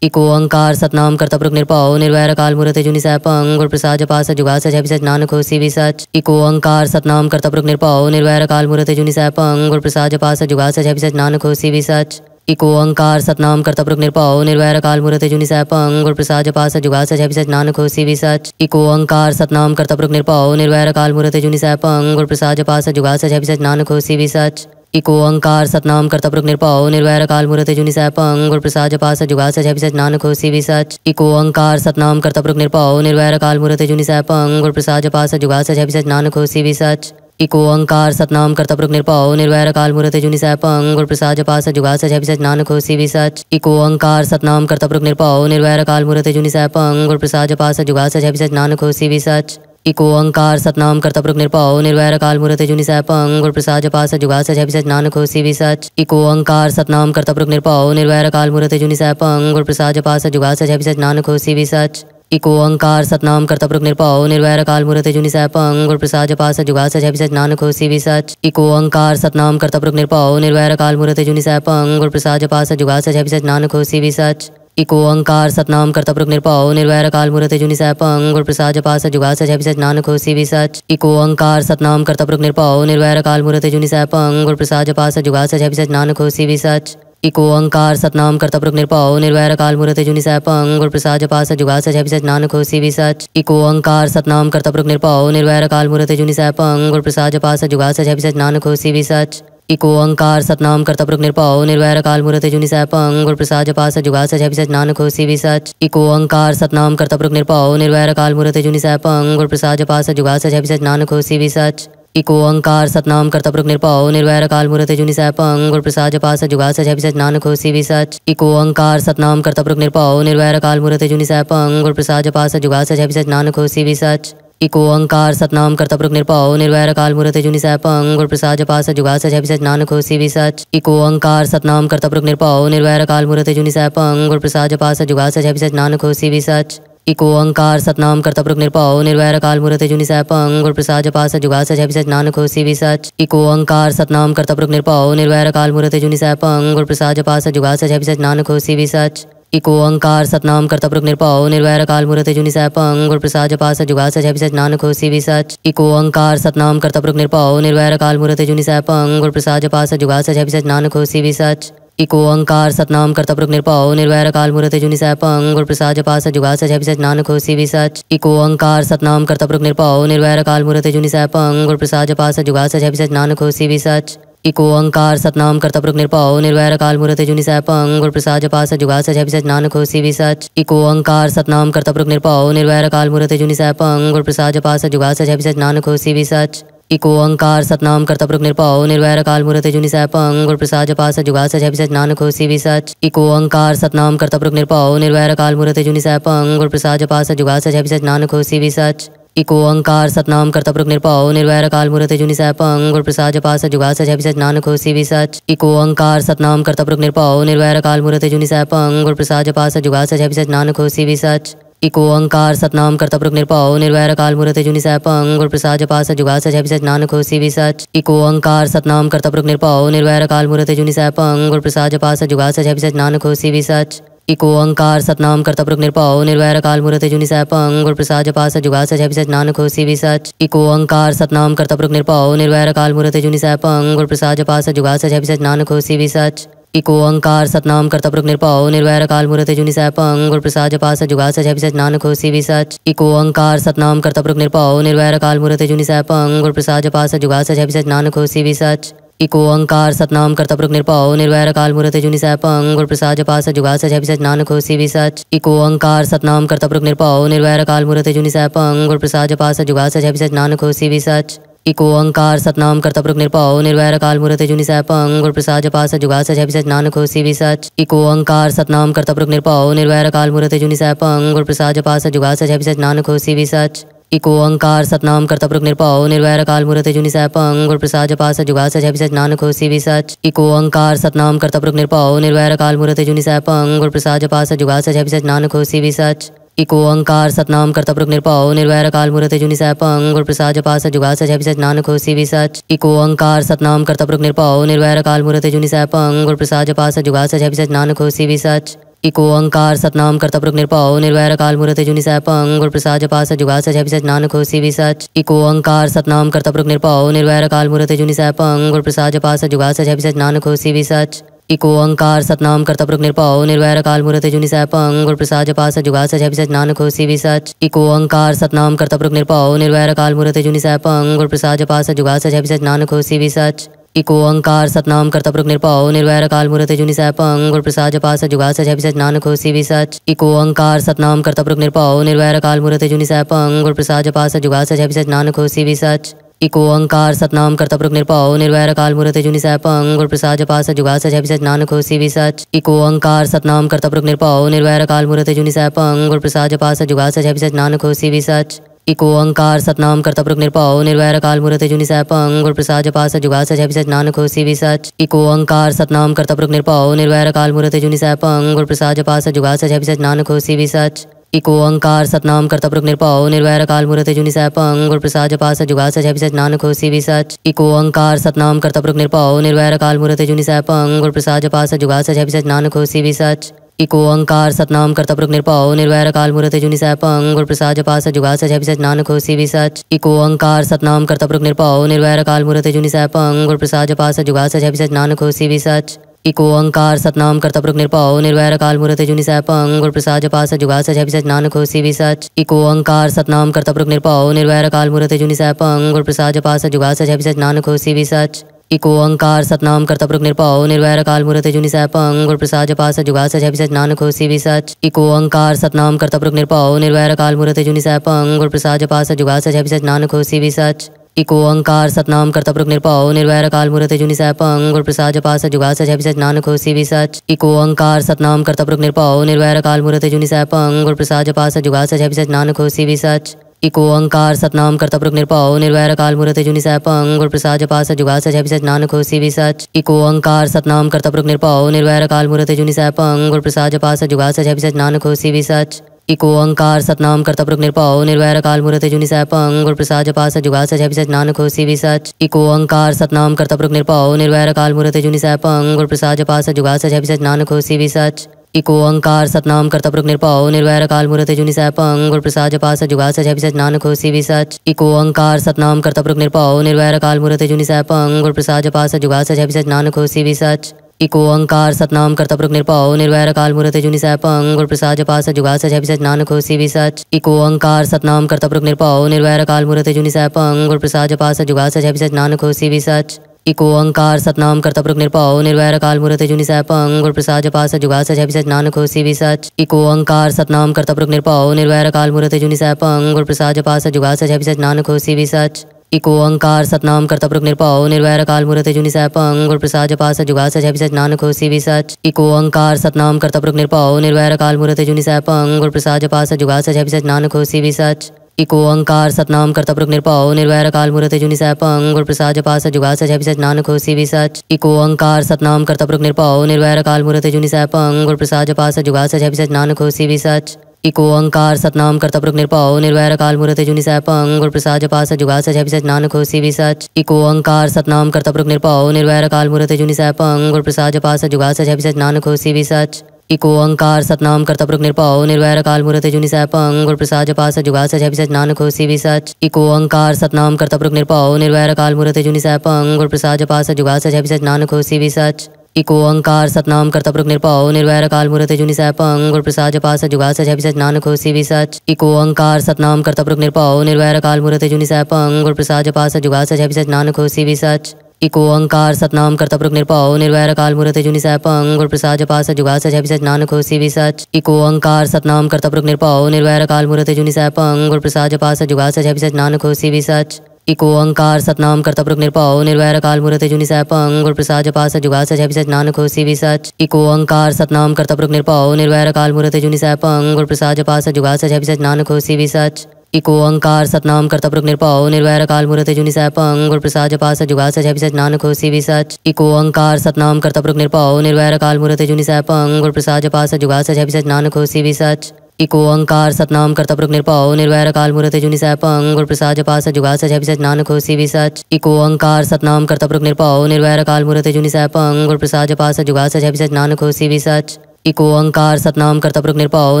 इको अंकार सतनाम कर्तपुरुख निरपाओ निर्वैर काल मूर्त जुनि सैपंग गुर प्रसाद जपा जुगास जुगा सच नानक हो सी सच इको अंकार सतनाम कर्तपुरुख निरपाओ निर्वैर काल मूर्त जुनि सैपंग गुर प्रसाद जपा जुगास जुगा सच नानक हो सी सच इको अंकार सतनाम करता प्रमुख निरपाओ निर्वैर काल मूर्त जुनि सैपंग गुर प्रसाद जपास जुगा सच अभिसच नानक हो भी सच इको अंकार सतनाम करता प्रमुख निरपाओ निर्वैर काल मूर्त जुनि सैपंग गुर प्रसाद जपास जुगा सच अभिसच नानक हो भी सच इको अंकार सतनाम करता प्रमुख निरपाओ निर्वैर काल मूर्त जुनि सैपंग गुर प्रसाद जपास जुगा सच अभिसच नानक हो भी सच इको अंकार सतनाम करता निर्पाओ निरपाओ निर्वैर काल मूर्त जुनि सैपंग गुर प्रसाद जपास जुगा सच अभिसच नानक हो भी सच इको ओंकार सतनाम कर्तपुरुख निरपा निर्वैर काल मुहूर्त जुनि सैपंग गुर प्रसाद जपास जुगा सच है सच नानक होसी भी सच इको ओंकार सतनाम कर्तपुरुख निरपाओ निर्वैर काल मुहूर्त जुनि सैपंग गुर प्रसाद जपास जुगा सच है सच नानक होसी भी सच इको ओंकार सतनाम कर्तपुरुख निरपाओ निर्वैर काल मुहूर्त जुनि सैपंग गुर प्रसाद जपास जुगा सच है सच नानक होसी भी सच इको ओंकार सतनाम कर्तपुरुख निरपाओ निर्वैर काल मुहूर्त जुनि सैपंग गुर प्रसाद जपास जुगा सच है सच नानक होसी भी सच इको अंकार सतनाम करता पुरुष निरपाओ निर्वैर काल मुहूर्त जुनि सह पंग गुण प्रसाद जपा सच जुगा सच अभिसच नानक होसी भी सच इको अंकार सतनाम करता निर्पाओ निरपाओ निर्वैर काल मुहूर्त जुनि सह पंग प्रसाद जपा सच जुगा सच अभिसच नानक होसी भी सच इको अंकार सतनाम करता पुरुष निरपाओ निर्वैर काल मुहूर्त जुनि सह पंग प्रसाद जपा सच जुगा सच अभिसच नानक होसी भी सच इको अंकार सतनाम करता पुरुष निरपाओ निर्वैर काल मुहूर्त जुनि सह पंग प्रसाद जपा सच जुगा सच अभिसच नानक होसी भी सच इको अंकार सतनाम करता प्रभु निरपाओ निर्वैर काल मुहूर्त जुनि सह पंग गुर प्रसाद जपा सच जुगा सच सच नानक होसी भी सच इको अंकार सतनाम करता प्रभु निरपाओ निर्वैर काल मुहूर्त जुनि सह पंग गुर प्रसाद जपा सच जुगा सच सच नानक होसी भी सच इको अंकार सतनाम करता प्रभु निरपाओ निर्वैर काल मुहूर्त जुनि सह पंग गुर प्रसाद जपा सच जुगा सच सच नानक होसी भी सच इको अंकार सतनाम करता प्रभु निरपाओ निर्वैर काल मुहूर्त जुनि सह पंग गुर प्रसाद जपा सच जुगा सच सच नानक होसी भी सच इको अंकार सतनाम करता प्रमुख निरपाओ निर्वैर काल मूर्त जुनि पंग गुर प्रसाद जपा जुगास जुगा सच नानक हो सी सच इको अंकार सतनाम करता प्रमुख निरपाओ निर्वैर काल मूर्त जुनि सैपंग गुर प्रसाद जपा जुगास जुगा सच नानक हो सी सच इको अंकार सतनाम करता प्रमुख निरपाओ निर्वैर काल मूर्त जुनि सैपंग गुर प्रसाद जपा जुगास जुगा सच नानक हो सी सच इको अंकार सतनाम करता प्रमुख निरपाओ निर्वैर काल मूर्त जुनि सैपंग गुर प्रसाद जपा जुगास जुगा सच नानक हो सी सच इको अंकार सतनाम कर्तपुरुख निरपाओ निर्वैर काल मूर्त जुनि सैपंग गुर प्रसाद जपास जुगा सच अभिसच नानक हो सी सच इको अंकार सतनाम कर्तपुरुख निरपाओ निर्वैर काल मूर्त जुनि सैपंग गुर प्रसाद जपास जुगा सच अभिसच नानक हो सी सच इको अंकार सतनाम कर्तपुरुख निरपाओ निर्वैर काल मूर्त जुनि सैपंग गुर प्रसाद पास जुगा सच अभिसच नानक हो सी सच इको अंकार सतनाम कर्तपुरुख निरपाओ निर्वैर काल मूर्त जुनि सैपंग गुर प्रसाद जपास जुगा सच अभिसच नानक हो सी सच इको अंकार सतनाम करता निरपाओ निर्वैर काल मुहूर्त जुनि सैपंग गुर प्रसाद जपास जुगा सच है नानक हो सी सच इको अंकार सतनाम करता निरपाओ निर्वैर काल मुहूर्त जुनि सैपंग गुर प्रसाद जपास जुगा सच अभिसच नानक हो सी सच इको अंकार सतनाम करता निरपाओ निर्वैर काल मुहूर्त जुनि सैपंग गुर प्रसाद जपास जुगा सच अभिसच नानक हो सी सच इको अंकार सतनाम करता पुरुष निरपाओ निर्वैर काल मुहूर्त जुनि सैपंग और प्रसाद जपास जुगा सच अभिसच नानक हो सी सच इको अंकार सतनाम प्रभु निरपाओ निर्वैर काल मूर्त जुनि पंग और प्रसाद जपास जुगा सच सच नानक होसी भी सच इको अंकार सतनाम प्रभु निरपाओ निर्वैर काल मूर्त जुनि पंग गुरु प्रसाद जपास जुगा सच सच नानक होसी भी सच इको अंकार सतनाम प्रभु निरपाओ निर्वैर काल मूर्त जुनि पंग और प्रसाद जपास जुगा सच सच नानक होसी भी सच इको अंकार सतनाम प्रभु निरपाओ निर्वैर काल मूर्त जुनि पंग गुर प्रसाद जपास जुगा सच सच नानक होसी भी सच इको अंकार सतनाम करता प्रभु निर्पाओ निर्वैर काल मुहूर्त जुनि सह पंग प्रसाद जपा सच जुगा सच सच नानक होसी भी सच इको अंकार सतनाम करता प्रभु निर्पाओ निर्वैर काल मुहूर्त जुनि सह पंग प्रसाद जपा सच जुगा सच सच नानक होसी भी सच इको अंकार सतनाम करता प्रभु निर्पाओ निर्वैर काल मुहूर्त जुनि सह पंग गुर प्रसाद जपा सच जुगा सच सच नान होसी भी सच इको अंकार सतनाम करता प्रभु निर्पाओ निर्वैर काल मुहूर्त जुनि सह पंग गुर प्रसाद जपा सच जुगा सच सच नानक होसी भी सच इको अंकार सतनाम करता पुरुष निरपाओ निर्वैर काल मूर्ति जुनि सह पंग प्रसाद जपा सच जुगा सच सच नानक होसी भी सच इको अंकार सतनाम करता पुरुष निरपाओ निर्वैर काल मूर्ति जुनि सह पंग प्रसाद जपा सच जुगा सच सच नानक होसी भी सच इको अंकार सतनाम करता पुरुष निरपाओ निर्वैर काल मूर्ति जुनि सह पंग प्रसाद जपा सच जुगा सच सच नानक होसी भी सच इको अंकार सतनाम करता पुरुष निरपाओ निर्वैर काल मूर्ति जुनि सह पंग प्रसाद जपा सच जुगा सच सच नानक होसी भी सच इको अंकार सतनाम कर्तपुरुख निरपाओ निर्वैर काल मूर्त जुनि सैपंग गुर प्रसाद जपा जुगास जुगा सच नानक हो सी सच इको अंकार सतनाम कर्तपुरुख निरपाओ निर्वैर काल मूर्त जुनि सैपंग गुर प्रसाद जपा जुगास जुगा सच नानक हो सी सच इको अंकार सतनाम कर्तपुरुख निरपाओ निर्वैर काल मूर्त जुनि सैपंग गुर प्रसाद जपा जुगास जुगा सच नानक हो सी सच इको अंकार सतनाम कर्तपुरुख निरपाओ निर्वैर काल मूर्त जुनि सैपंग गुर प्रसाद जपा जुगास जुगा सच नानक हो सी सच इको अंकार सतनाम करता निरपाओ निर्वैर काल मुहूर्त जुनि सैपंग और प्रसाद जपास जुगा सच अभिसच नानक हो सी सच इको अंकार सतनाम करता पुरुष निरपाओ निर्वैर काल मुहूर्त जुनि सैपंग और प्रसाद जपास जुगा सच अभिसच नानक हो सी सच इको अंकार सतनाम करता पुरुष निरपाओ निर्वैर काल मुहूर्त जुनि सैपंग और प्रसाद जपास जुगा सच अभिसच नानक हो सी सच इको अंकार सतनाम करता निरपाओ निर्वैर काल मुहूर्त जुनि सैपंग और प्रसाद जपास जुगा सच अभिसच नानक हो सी सच इको ओंकार सतनाम करता पुरुष निरपाओ निर्वैर काल मुहूर्त जुनि सैपंग और प्रसाद जपास जुगास जय सच नानक होसी भी सच इको ओंकार सतनाम करता पुरुष निरपा निर्वैर काल मुहूर्त जुनि सैपंग गुरु प्रसाद जपास जुगास जय सच नानक होसी भी सच इको ओंकार सतनाम करता पुरुष निरपाओ निर्वैर काल मुहूर्त जुनि सैपंग गुरु प्रसाद जपास जुगास जय सच नानक होसी भी सच इको ओंकार सतनाम करता पुरुष निरपाओ निर्वैर काल मुहूर्त जुनि सैपंग गुरु प्रसाद जपास जुगास जय सच नानक होसी भी सच इको अंकार सतनाम करता पुरुष निरपाओ निर्वैर काल मुहूर्त जुनि सैप अंग और प्रसाद सच जुगास जय विसच नानक भी विसच इको अंकार सतनाम करता पुरुष निरपाओ निर्वैर काल मुहूर्त जुनि सैप अंग और प्रसाद सच जुगास जय विसच नानक भी विसच इको अंकार सतनाम करता प्रमुख निरपाओ निर्वैर काल मूर्त जुनि सैपंग गुर प्रसाद जपा जुगास जुगा सच नानक हो सी सच इको अंकार सतनाम करता प्रमुख निरपाओ निर्वैर काल मूर्त जुनि सैपंग गुर प्रसाद जपा जुगास जुगा सच नानक हो सी सच इको अंकार सतनाम करता प्रमुख निरपाओ निर्वैर काल मूर्त जुनि सैपंग गुर प्रसाद जपा जुगास जुगा सच नानक हो सी सच इको अंकार सतनाम करता प्रमुख निरपाओ निर्वैर काल मूर्त जुनि सैपंग गुर प्रसाद जपा जुगास जुगा सच नानक हो सी सच इको अंकार सतनाम करता पुरुष निरपाओ निर्वैर काल मूर्त जुनि सैपंग गुर प्रसाद जपास जुगा सच अभिसच नानक होसी भी सच इको अंकार सतनाम करता पुरुष निरपाओ निर्वैर काल मूर्त जुनि सैपंग गुर प्रसाद जपास जुगा सच अभिसच नानक होसी भी सच इको अंकार सतनाम कर्तपुरुख निरपाओ निर्वैर काल मूर्त जुनि पंग गुर प्रसाद जपा जुगास जुगा सच नानक होसी भी सच इको अंकार सतनाम कर्तपुरुख निरपाओ निर्वैर काल मूर्त जुनि पंग गुर प्रसाद जपा जुगास जुगा सच नानक होसी भी सच इको अंकार सतनाम कर्तपुरुख निरपाओ निर्वैर काल मूर्त जुनि पंग गुरु प्रसाद जपा जुगास जुगा सच नानक होसी भी सच इको अंकार सतनाम कर्तपुरुख निरपाओ निर्वैर काल मूर्त जुनि पंग गुरु प्रसाद जपा जुगास जुगा सच नानक होसी भी सच इको अंकार सतनाम कर्तपुरुख निरपाओ निर्वैर काल मूर्त जुनि सैपंग गुर प्रसाद सच जुगा सच अभिसच नानक हो सी सच इको अंकार सतनाम कर्तपुरुख निरपाओ निर्वैर काल मूर्त जुनि सैपंग गुर प्रसाद सच जुगा सच अभिसच नानक हो सी सच इको अंकार सतनाम कर्तपुरुख निरपाओ निर्वैर काल मूर्त जुनि सैपंग गुर प्रसाद सच जुगा सच अभिसच नानक हो सी सच इको अंकार सतनाम कर्तपुरुख निरपाओ निर्वैर काल मूर्त जुनि सैपंग गुर प्रसाद सच जुगा सच अभिसच नानक हो सी सच इको अंकार सतनाम करता निरपाओ निर्वैर काल जुनी जुनि सैपंग गुर प्रसाद जपास जुगा सच है नानक हो सी सच इको अंकार सतनाम करता पुरुष निरपाओ निर्वैर काल जुनी सह सैपंग गुर प्रसाद जपास जुगा सच अभिसच नानक हो सी सच इको अंकार सतनाम करता पुरुष निरपाओ निर्वैर काल जुनी जुनि पंग गुर प्रसाद जपास जुगा सच अभिसच नानक हो सी सच इको अंकार सतनाम करता पुरुष निरपाओ निर्वैर काल जुनी जुनि सैपंग गुर प्रसाद जपास जुगा सच अभिसच नानक हो सी सच इको ओंकार सतनाम कर्तपुरुष निरपा निर्वैर काल मुहूर्त जुनि सैपंग गुर प्रसाद पास जुगा सच सच नानक खोसी भी सच इको ओंकार सतनाम कर्तपुरुष निरपा निर्वैर काल मुहूर्त जुनि सैपंग गुरु प्रसाद पास जुगा सच सच नानक खोसी भी सच इको ओंकार सतनाम कर्तपुरुष निरपाओ निर्वैर काल मुहूर्त जुनि सैपंग गुर प्रसाद पास जुगा सच सच नान खोसी भी सच इको ओंकार सतनाम कर्तपुरुष निरपा निर्वैर काल मुहूर्त जुनि सैपंग गुर प्रसाद पास जुगा सच सच नानक खोसी भी सच इको अंकार सतनाम करता पुरुष निर्पाओ निर्वैर काल मुहूर्त जुनि सह पंग प्रसाद जपा सच जुगा सच सच नानक होसी भी सच इको अंकार सतनाम करता पुरुष निर्पाओ निर्वैर काल मुहूर्त जुनि सह पंग प्रसाद जपा सच जुगा सच सच नानक होसी भी सच इको अंकार सतनाम करता पुरुष निर्पाओ निर्वैर काल मुहूर्त जुनि सह पंग प्रसाद जपा सच जुगा सच सच नानक होसी भी सच इको अंकार सतनाम करता पुरुष निर्पाओ निर्वैर काल मुहूर्त जुनि सह पंग प्रसाद जपा सच जुगा सच सच नानक होसी भी सच इको अंकार सतनाम कर्तपुरुख निरपाओ निर्वैर काल मूर्ति जुनि सह पंग प्रसाद जपा सच जुगा सच सच नानक होसी भी सच इको अंकार सतनाम कर्तपुरुख निरपाओ निर्वैर काल मूर्ति जुनि सह पंग प्रसाद जपा सच जुगा सच सच नानक होसी भी सच इको अंकार सतनाम कर्तपुरुख निरपाओ निर्वैर काल मूर्ति जुनि सह पंग और प्रसाद जपा सच जुगा सच सच नानक होसी भी सच इको अंकार सतनाम कर्तपुरुख निरपाओ निर्वैर काल मूर्ति जुनि सह पंग और प्रसाद जपा सच जुगा सच सच नानक होसी भी सच इको अंकार सतनाम करता पुरुष निरपाओ निर्वैर काल मूर्त जुनि पंग गुर प्रसाद जपा जुगास जुगा सच नानक हो सी सच इको अंकार सतनाम करता पुरुष निरपाओ निर्वैर काल मूर्त जुनि सैपंग गुर प्रसाद जपा जुगास जुगा सच नानक हो सी सच इको अंकार सतनाम करता पुरुष निरपाओ निर्वैर काल मूर्त जुनि सैपंग गुर प्रसाद जपा जुगास जुगा सच नानक हो सी सच इको अंकार सतनाम करता पुरुष निरपाओ निर्वैर काल मूर्त जुनि सैपंग गुर प्रसाद जपा जुगास जुगा सच नानक हो सी सच इको अंकार सतनाम करता पुरुष निरपाओ निर्वैर काल मुहूर्त जुनि सैपंग गुर प्रसाद जपास जुगास जय सच नानक हो सी सच इको अंकार सतनाम करता पुरुष निरपाओ निर्वैर काल मुहूर्त जुनि सैपंग गुरु प्रसाद जपास जुगास जय सच नानक हो सी सच इको अंकार सतनाम करता पुरुष निरपाओ निर्वैर काल मुहूर्त जुनि सैपंग गुर प्रसाद जपास जुगास जय सच नानक हो सी सच इको अंकार सतनाम करता पुरुष निरपाओ निर्वैर काल मुहूर्त जुनि सैपंग गुरु प्रसाद जपास जुगास जय सच नानक हो सी सच इको अंकार सतनाम करता पुरुष निरपाओ निर्वैर काल मूर्त जुनि सैपंग गुर प्रसाद जपास जुगा सच अभिसच नानक होसी भी सच इको अंकार सतनाम करता पुरुष निरपाओ निर्वैर काल मूर्त जुनि सैपंग गुर प्रसाद जपास जुगा सच सच नानक होसी भी सच इको अंकार सतनाम करता पुरुष निरपाओ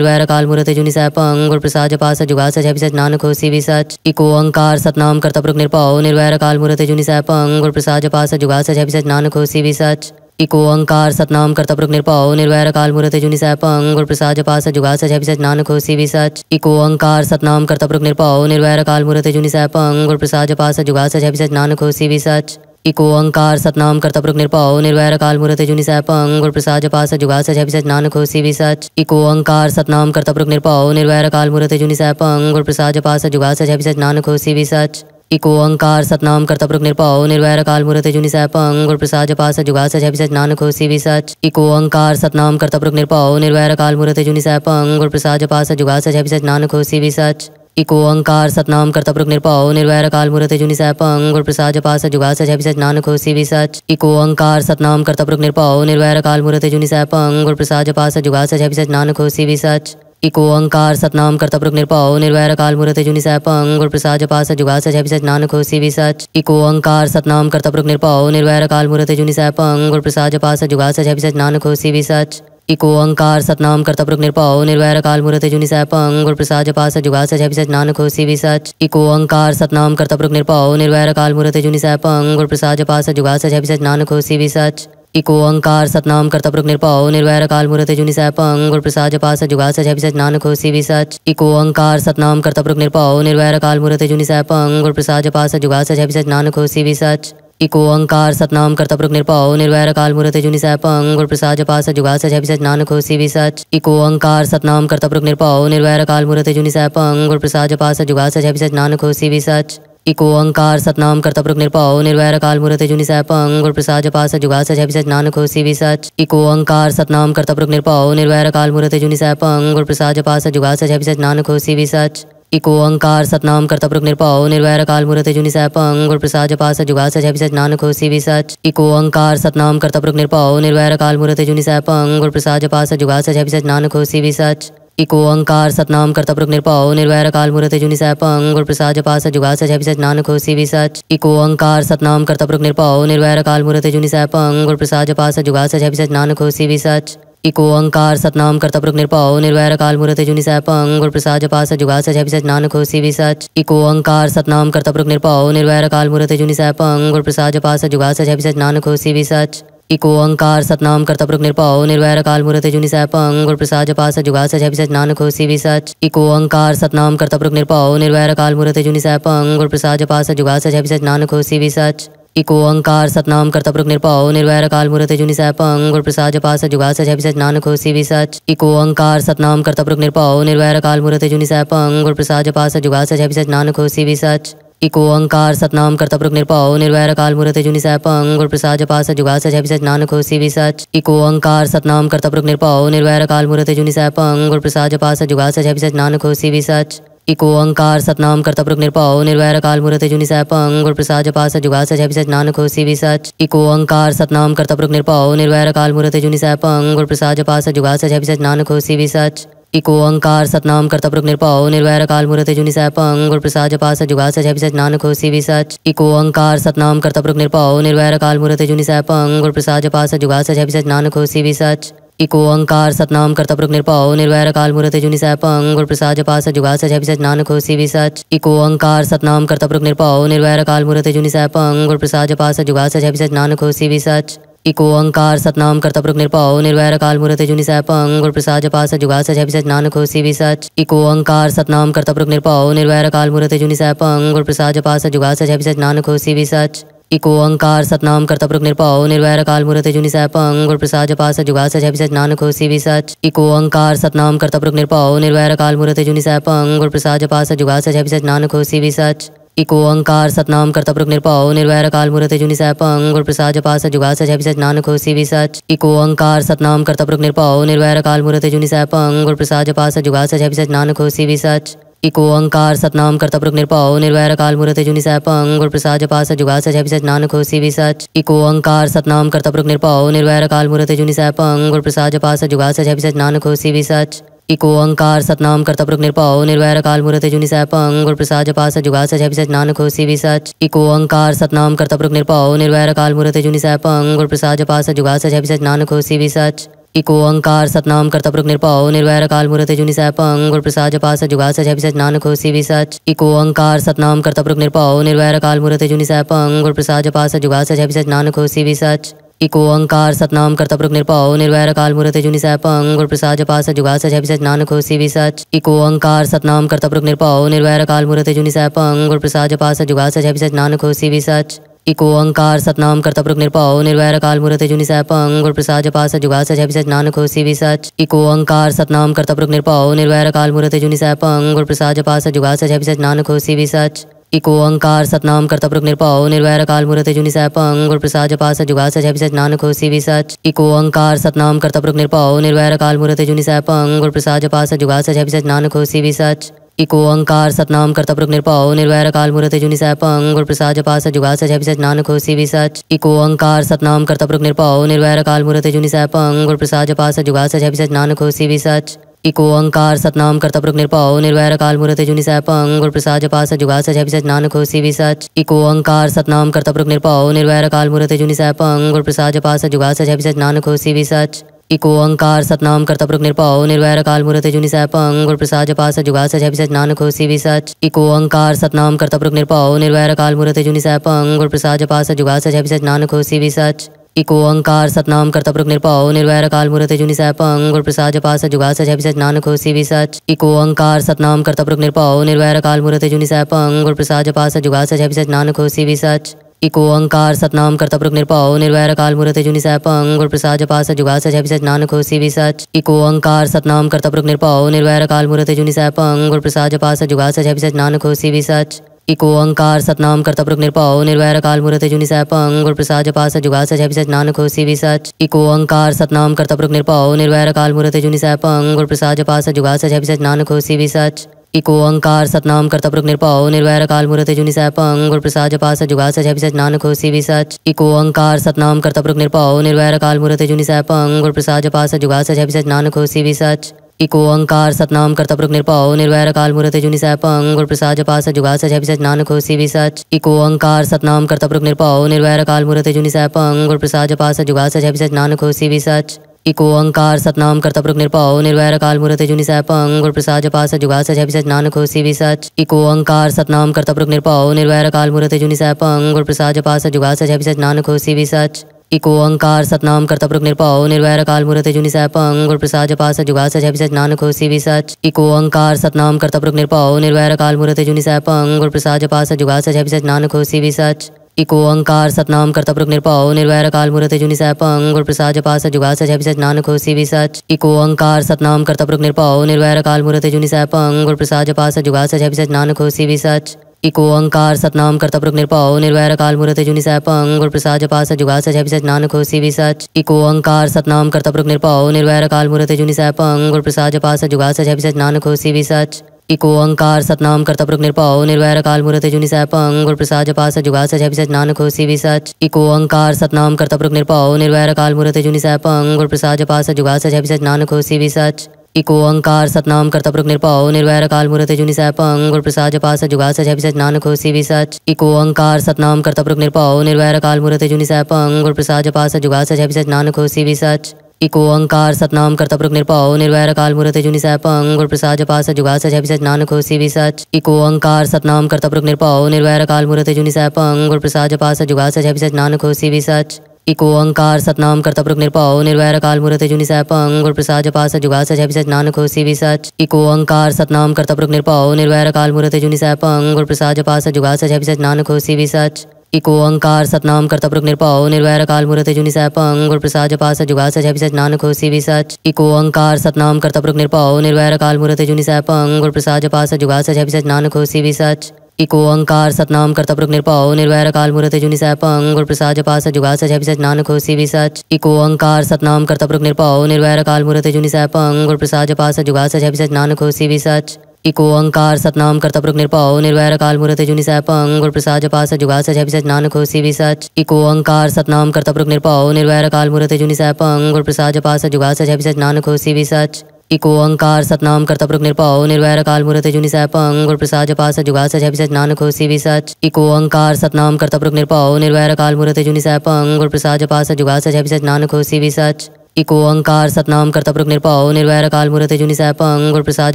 निर्वैर काल मूर्त जुनि सैपंग गुर प्रसाद जपास जुगा सच सच नानक होसी भी सच इको अंकार सतनाम करता पुरुष निरपाओ निर्वैर काल मूर्त जुनि सैपंग गुर प्रसाद जपास जुगा सच सच नानक होसी भी सच इको अंकार सतनाम करता प्रक निरपाओ निर्वैर काल मुहूर्त जुनि सह अंग प्रसाद जपा सच जुगा सच अभिसच नानक होसी भी सच इको अंकार सतनाम करता प्रक निरपाओ निर्वैर काल मुहूर्त जुनि सह अंग प्रसाद जपा सच जुगा सच अभिसच नानक होसी भी सच इको अंकार सतनाम करता प्रक निरपाओ निर्वैर काल मुहूर्त जुनि सह अंग प्रसाद जपा सच जुगा सच अभिसच नानक होसी भी सच इको अंकार सतनाम करता प्रक निरपाओ निर्वैर काल मुहूर्त जुनि सह अंग प्रसाद जपा सच जुगा सच अभिसच नानक होसी भी सच इको अंकार सतनाम करता निर्पाओ निरपाओ निर्वैर काल मुहूर्त जुनि सह पंग प्रसाद जपा सच जुगा सच सच नानक होशी भी सच इको अंकार सतनाम करता पुरुष निरपाओ निर्वैर काल मुहूर्त जुनि सह पंग गुर प्रसाद जपा सच जुगा सच सच नानक होशी भी सच इको अंकार सतनाम करता पुरुष निरपाओ निर्वैर काल मुहूर्त जुनि सह पंग प्रसाद जपा सच जुगा सच सच नानक होशी भी सच इको अंकार सतनाम करता पुरुष निरपाओ निर्वैर काल मुहूर्त जुनि सह पंग गुर प्रसाद जपा सच जुगा सच सच नानक होशी भी सच इको अंकार सतनाम कर्तपुरुख निरपाओ निर्वैर काल मूर्त जुनि सैपं गुरु प्रसाद जपा सच जुगा सच अभिसच नानक होसी भी सच इको अंकार सतनाम कर्तपुरुख निरपाओ निर्वैर काल मूर्त जुनि सैपं गुर प्रसाद जपा सच जुगा सच अभिसच नानक होसी भी सच इको अंकार सतनाम कर्तपुरुख निरपाओ निर्वैर काल मूर्त जुनि सैपं गुर प्रसाद जपा सच जुगा सच अभिसच नानक होसी भी सच इको अंकार सतनाम कर्तपुरुख निरपाओ निर्वैर काल मूर्त जुनि सैपं गुर प्रसाद जपा सच जुगा सच अभिसच नानक होसी भी सच को अंकार सतनाम कर्तपुरुख निरपाओ निर्वैर काल मूर्त जुनि सैपंग गुर प्रसाद जपास जुगा सच अभिसच नानक हो सी सच इको अंकार सतनाम कर्तपुरुख निरपाओ निर्वैर काल मूर्त जुनि सैपंग गुर प्रसाद जपास जुगा सच अभिसच नानक हो सी सच इको अंकार सतनाम कर्तपुरुख निरपाओ निर्वैर काल मूर्त जुनि सैपंग गुर प्रसाद जपास जुगा सच अभिसच नानक हो सी सच इको अंकार सतनाम कर्तपुरुख निरपाओ निर्वैर काल मूर्त जुनि सैपंग गुर प्रसाद जपास जुगा सच अभिसच नानक हो सी सच इको अंकार सतनाम करता प्रक निरपाओ निर्वैर काल मूर्त जुनि सैपंग गुर प्रसाद जपास जुगास सच सच नानक हो सी सच इको अंकार सतनाम करता प्रक निरपाओ निर्वैर काल मूर्त जुनि सैपंग गुर प्रसाद जपास जुगास सच है नानक हो सी सच इको अंकार सतनाम करता प्रक निरपाओ निर्वैर काल मूर्त जुनि सैपंग गुर प्रसाद जपास जुगास सच सच नानक हो सी सच इको अंकार सतनाम करता प्रक निरपाओ निर्वैर काल मूर्त जुनि सैपंग गुर प्रसाद जपास जुगास सच है नानक हो सी सच इको ओंकार सतनाम कर्तपुरुख निरपा निर्वैर काल मुहूर्त जुनि सह पंग और प्रसाद सच जुगा सच है सच नानक भी सच इको ओंकार सतनाम कर्तपुरुख निरपा निर्वैर काल मुहूर्त जुनि सह पंग और प्रसाद सच जुगा सच है नान खोसी भी सच इको अंकार सतनाम कर्तपुरुख निरपाओ निर्वैर काल मूर्त जुनि सैपंग गुर प्रसाद जपा जुगास जुगा सच नानक हो सी सच इको अंकार सतनाम कर्तपुरुख निरपाओ निर्वैर काल मूर्त जुनि सैपंग गुर प्रसाद जपा जुगास जुगा सच नानक हो सी सच इको अंकार सतनाम कर्तपुरुख निरपाओ निर्वैर काल मूर्त जुनि सैपंग गुर प्रसाद जपा जुगास जुगा सच नानक हो सी सच इको अंकार सतनाम कर्तपुरुख निरपाओ निर्वैर काल मूर्त जुनि सैपंग गुर प्रसाद जपा जुगास जुगा सच नानक हो सी सच इको अंकार सतनाम करता निरपाओ निर्वैर काल मुरते जुनि सैपंग गुर प्रसाद जपास जुगा सच अभिसच नानक हो सी सच इको अंकार सतनाम करता निरपाओ निर्वैर काल मूर्त जुनि सैपंग गुर प्रसाद जपास जुगा सच अभिसच नानक हो सी सच इको अंकार सतनाम करता निरपाओ निर्वैर काल मुरते जुनि सैपंग गुर प्रसाद जपास जुगा सच अभिसच नानक हो सी सच इको अंकार सतनाम करता पुरुष निरपाओ निर्वैर काल मूर्त जुनि सैपंग गुर प्रसाद जपास जुगा सच अभिसच नानक हो सी सच इको ओंकार सतनाम कर्तपुरुख निरपा निर्वैर काल मूर्त जुनि पंग गुर प्रसाद जपास जुगा सच अभिसच नानक होसी भी सच इको ओंकार सतनाम कर्तपुरुख निरपाओ निर्वैर काल मूर्त जुनि पंग गुर प्रसाद जपास जुगा सच अभिसच नानक होसी भी सच इको ओंकार सतनाम कर्तपुरुख निरपाओ निर्वैर काल मूर्त जुनि पंग गुर प्रसाद जपास जुगा सच अभिसच नानक होसी भी सच इको ओंकार सतनाम कर्तपुरुख निरपा निर्वैर काल मूर्त जुनि पंग गुर प्रसाद जपास जुगा सच अभिसच नानक होसी भी सच इको अंकार सतनाम करता पुरुष निरपाओ निर्वैर काल मुहूर्त जुनि सह पंग गुण प्रसाद जपा सच जुगा सच अभिसच नानक होसी भी सच इको अंकार सतनाम करता पुरुष निरपाओ निर्वैर काल मुहूर्त जुनि सह पंग प्रसाद जपा सच जुगा सच अभिसच नानक होसी भी सच इको अंकार सतनाम करता पुरुष निरपाओ निर्वैर काल मुहूर्त जुनि सह पंग प्रसाद जपा सच जुगा सच अभिसच नानक होसी भी सच इको अंकार सतनाम करता पुरुष निरपाओ निर्वैर काल मुहूर्त जुनि सह पंग प्रसाद जपा सच जुगा सच अभिसच नानक होसी भी सच इको अंकार सतनाम करता प्रभु निरपाओ निर्वैर काल मुहूर्त जुनि सह पंग गुर प्रसाद जपा सच जुगा सच सच नानक होसी भी सच इको अंकार सतनाम करता प्रभु निरपाओ निर्वैर काल मुहूर्त जुनि सह पंग गुर प्रसाद जपा सच जुगा सच सच नानक होसी भी सच इको अंकार सतनाम करता प्रभु निरपाओ निर्वैर काल मुहूर्त जुनि सह पंग गुर प्रसाद जपा सच जुगा सच सच नानक होसी भी सच इको अंकार सतनाम करता प्रभु निरपाओ निर्वैर काल मुहूर्त जुनि सह पंग गुर प्रसाद जपा सच जुगा सच सच नानक होसी भी सच इको अंकार सतनाम करता प्रमुख निरपाओ निर्वैर काल मूर्त जुनि पंग गुर प्रसाद जपा जुगास जुगा सच नानक हो सी सच इको अंकार सतनाम करता प्रमुख निरपाओ निर्वैर काल मूर्त जुनि पंग गुर प्रसाद जपा जुगास जुगा सच नानक हो सी सच इको अंकार सतनाम करता प्रमुख निरपाओ निर्वैर काल मूर्त जुनि सैपंग गुर प्रसाद जपा जुगास जुगा सच नानक हो सी सच इको अंकार सतनाम करता प्रमुख निरपाओ निर्वैर काल मूर्त जुनि सैपंग गुर प्रसाद जपा जुगास जुगा सच नानक हो सी सच इको अंकार सतनाम कर्तपुरुख निरपाओ निर्वैर काल मूर्त जुनि सैपंग गुर प्रसाद जपास जुगा सच अभिसच नानक हो सी सच एक ओंकार सतनाम कर्तपुरुख निरपाओ निर्वैर काल मूर्त जुनि सैपंग गुर प्रसाद जपास जुगा सच अभिसच नानक हो सी सच एक ओंकार सतनाम कर्तपुरुख निरपाओ निर्वैर काल मूर्त जुनि सैपंग गुर प्रसाद जपास जुगा सच अभिसच नानक हो सी सच एक ओंकार सतनाम कर्तपुरुख निरपाओ निर्वैर काल मूर्त जुनि सैपंग गुर प्रसाद जपास जुगा सच अभिसच नानक हो सी सच इको अंकार सतनाम करता पुरुष निरपाओ निर्वैर काल मूर्त जुनि सैपंग गुर प्रसाद जपास जुगा सच अभिसच नानक हो सी सच इको अंकार सतनाम करता पुरुष निरपाओ निर्वैर काल मूर्त जुनि सैपंग गुर प्रसाद पास जुगा सच अभिसच नानक हो सी सच इको अंकार सतनाम करता पुरुष निरपाओ निर्वैर काल मूर्त जुनि सैपंग गुर प्रसाद पास जुगा सच अभिसच नानक हो सी सच इको अंकार सतनाम करता पुरुष निरपाओ निर्वैर काल मूर्त जुनि सैपंग और प्रसाद जपास जुगा सच अभिसच नानक हो सी सच इको ओंकार सतनाम कर्तपुरुख निरपाओ निर्वैर काल मूर्त जुनि पंग गुर प्रसाद जपास जुगा सच अभिसच नानक भी विसच इको ओंकार सतनाम कर्तपुरुख निरपाओ निर्वैर काल मूर्त जुनि पंग गुर प्रसाद जपास जुगा सच अभिसच नानक भी विसच इको ओंकार सतनाम कर्तपुरुख निरपाओ निर्वैर काल मूर्त जुनि सैप गुर प्रसाद जपास जुगा सच अभिसच नानक भी सच इको ओंकार सतनाम कर्तपुरुख निरपाओ निर्वैर काल मूर्त जुनि पंग गुर प्रसाद जपास जुगा सच अभिसच नानक भी सच इको अंकार सतनाम करता प्रभु निर्पाओ निर्वैर काल मुहूर्त जुनि सह पंग गुण प्रसाद जपा सच जुगा सच अभिसच नानक होसी भी सच इको अंकार सतनाम करता प्रभु निर्पाओ निर्वैर काल मुहूर्त जुनि सह पंग गुण प्रसाद जपा सच जुगा सच अभिसच नानक होसी भी सच इको अंकार सतनाम करता प्रभु निर्पाओ निर्वैर काल मुहूर्त जुनि सह पंग गुण प्रसाद जपा सच जुगा सच अभिसच नानक होसी भी सच इको अंकार सतनाम करता प्रभु निर्पाओ निर्वैर काल मुहूर्त जुनि सह पंग गुण प्रसाद जपा सच जुगा सच अभिसच नानक होसी भी सच इको अंकार सतनाम करता पुरुष निरपाओ निर्वैर काल मूर्ति जुनि सह पंग प्रसाद जपा सच जुगा सच अभिसच नानक होसी भी सच इको अंकार सतनाम करता पुरुष निरपाओ निर्वैर काल मूर्ति जुनि सह पंग प्रसाद जपा सच जुगा सच अभिसच नानक होसी भी सच इको अंकार सतनाम करता पुरुष निरपाओ निर्वैर काल मूर्ति जुनि सह पंग प्रसाद जपा सच जुगा सच अभिसच नानक होसी भी सच इको अंकार सतनाम करता पुरुष निरपाओ निर्वैर काल मूर्ति जुनि सह पंग प्रसाद जपा सच जुगा सच अभिसच नानक होसी भी सच इको अंकार सतनाम पुरुष निरपाओ निर्वैर काल मूर्त जुनि पंग गुर प्रसाद जपा जुगास जुगा सच नानक हो सी सच इको अंकार सतनाम पुरुष निरपाओ निर्वैर काल मूर्त जुनि सैपंग गुर प्रसाद जपा जुगास जुगा सच नानक हो सी सच इको अंकार सतनाम पुरुष निरपाओ निर्वैर काल मूर्त जुनि सैपंग गुर प्रसाद जपा जुगास जुगा सच नानक हो सी सच इको अंकार सतनाम पुरुष निरपाओ निर्वैर काल मूर्त जुनि सैपंग गुर प्रसाद जपा जुगास जुगा सच नानक हो सी सच इको अंकार सतनाम करता निरपाओ निर्वैर काल मुरते जुनि सैपंग गुर प्रसाद जपास जुगा सच अभिसच नानक हो सी सच इको अंकार सतनाम करता पुरुष निरपाओ निर्वैर काल मूर्त जुनि सैपंग गुर प्रसाद जपास जुगा सच अभिसच नानक हो सी सच इको अंकार सतनाम करता पुरुष निरपाओ निर्वैर काल मूर्त जुनि सैपंग गुर प्रसाद जपास जुगा सच अभिसच नानक हो सी सच इको अंकार सतनाम करता निरपाओ निर्वैर काल मूर्त जुनि सैपंग गुर प्रसाद जपास जुगा सच अभिसच नानक हो सी सच इको ओंकार सतनाम कर्तपुरुख निरपाओ निर्वैर काल मूर्त जुनि पंग गुर प्रसाद जपास जुगा सच अभिसच नानक होसी भी सच इको ओंकार सतनाम कर्तपुरुख निरपाओ निर्वैर काल मूर्त जुनि पंग गुर प्रसाद जपास जुगा सच अभिसच नानक होसी भी सच इको ओंकार सतनाम कर्तपुरुख निरपाओ निर्वैर काल मूर्त जुनि पंग गुर प्रसाद जपास जुगा सच अभिसच नानक होसी भी सच इको ओंकार सतनाम कर्तपुरुख निरपाओ निर्वैर काल मूर्त जुनि पंग और प्रसाद जपास जुगा सच अभिसच नानक होसी भी सच इको अंकार सतनाम करता पुरुष निरपाओ निर्वैर काल मुहूर्त जुनि सैप अंग प्रसाद जपा सच जुगा सच नानक होसी भी सच इको अंकार सतनाम करता पुरुष निरपाओ निर्वैर काल मुहूर्त जुनि सैप अंग प्रसाद जपा सच जुगा सच नानक होसी भी सच इको अंकार सतनाम करता प्रमुख निरपाओ निर्वैर काल मूर्त जुनि सैपंग गुर प्रसाद जपास जुगा सच अभिसच नानक हो सी सच इको अंकार सतनाम करता प्रमुख निरपाओ निर्वैर काल मूर्त जुनि सैपंग गुर प्रसाद जपास जुगा सच अभिसच नानक हो सी सच इको अंकार सतनाम करता प्रमुख निरपाओ निर्वैर काल मूर्त जुनि सैपंग गुर प्रसाद जपास जुगा सच अभिसच नानक हो सी सच इको अंकार सतनाम करता प्रमुख निरपाओ निर्वैर काल मूर्त जुनि सैपंग गुर प्रसाद जपास जुगा सच अभिसच नानक हो सी सच इको अंकार सतनाम करता पुरुष निरपाओ निर्वैर काल मूर्त जुनि सैपंग और प्रसाद जपास जुगास जय सच नानक होसी भी सच इको अंकार सतनाम करता पुरुष निरपाओ निर्वैर काल मूर्त जुनि सैपंग गुर प्रसाद जपास जुगास जय सच नानक होसी भी सच इको अंकार सतनाम करता पुरुष निरपाओ निर्वैर काल मूर्त जुनि पंग गुरु प्रसाद जपा जुगास जुगा सच नानक हो सी सच इको अंकार सतनाम करता पुरुष निरपाओ निर्वैर काल मूर्त जुनि पंग गुरु प्रसाद जपा जुगास जुगा सच नानक हो सी सच इको अंकार सतनाम करता पुरुष निरपाओ निर्वैर काल मूर्त जुनि सैपंग गुरु प्रसाद जपा जुगास जुगा सच नानक हो सी सच इको अंकार सतनाम करता पुरुष निरपाओ निर्वैर काल मूर्त जुनि सैपंग गुरु प्रसाद जपा जुगास जुगा सच नानक हो सी सच इको अंकार सतनाम करता प्रमुख निरपाओ निर्वैर काल मूर्त जुनि सैपंग गुर प्रसाद सच जुगा सच अभिसच नानक हो सी सच इको अंकार सतनाम करता प्रमुख निरपाओ निर्वैर काल मूर्त जुनि सैपंग गुर प्रसाद सच जुगा सच अभिसच नानक हो सी सच इको अंकार सतनाम करता प्रमुख निरपाओ निर्वैर काल मूर्त जुनि सैपंग गुर प्रसाद सच जुगा सच अभिसच नानक हो सी सच इको अंकार सतनाम करता प्रमुख निरपाओ निर्वैर काल मूर्त जुनि सैपंग गुर प्रसाद सच जुगा सच अभिसच नानक हो सी सच इको अंकार सतनाम करता पुरुष निरपाओ निर्वैर काल मूर्त जुनि सैपंग गुर प्रसाद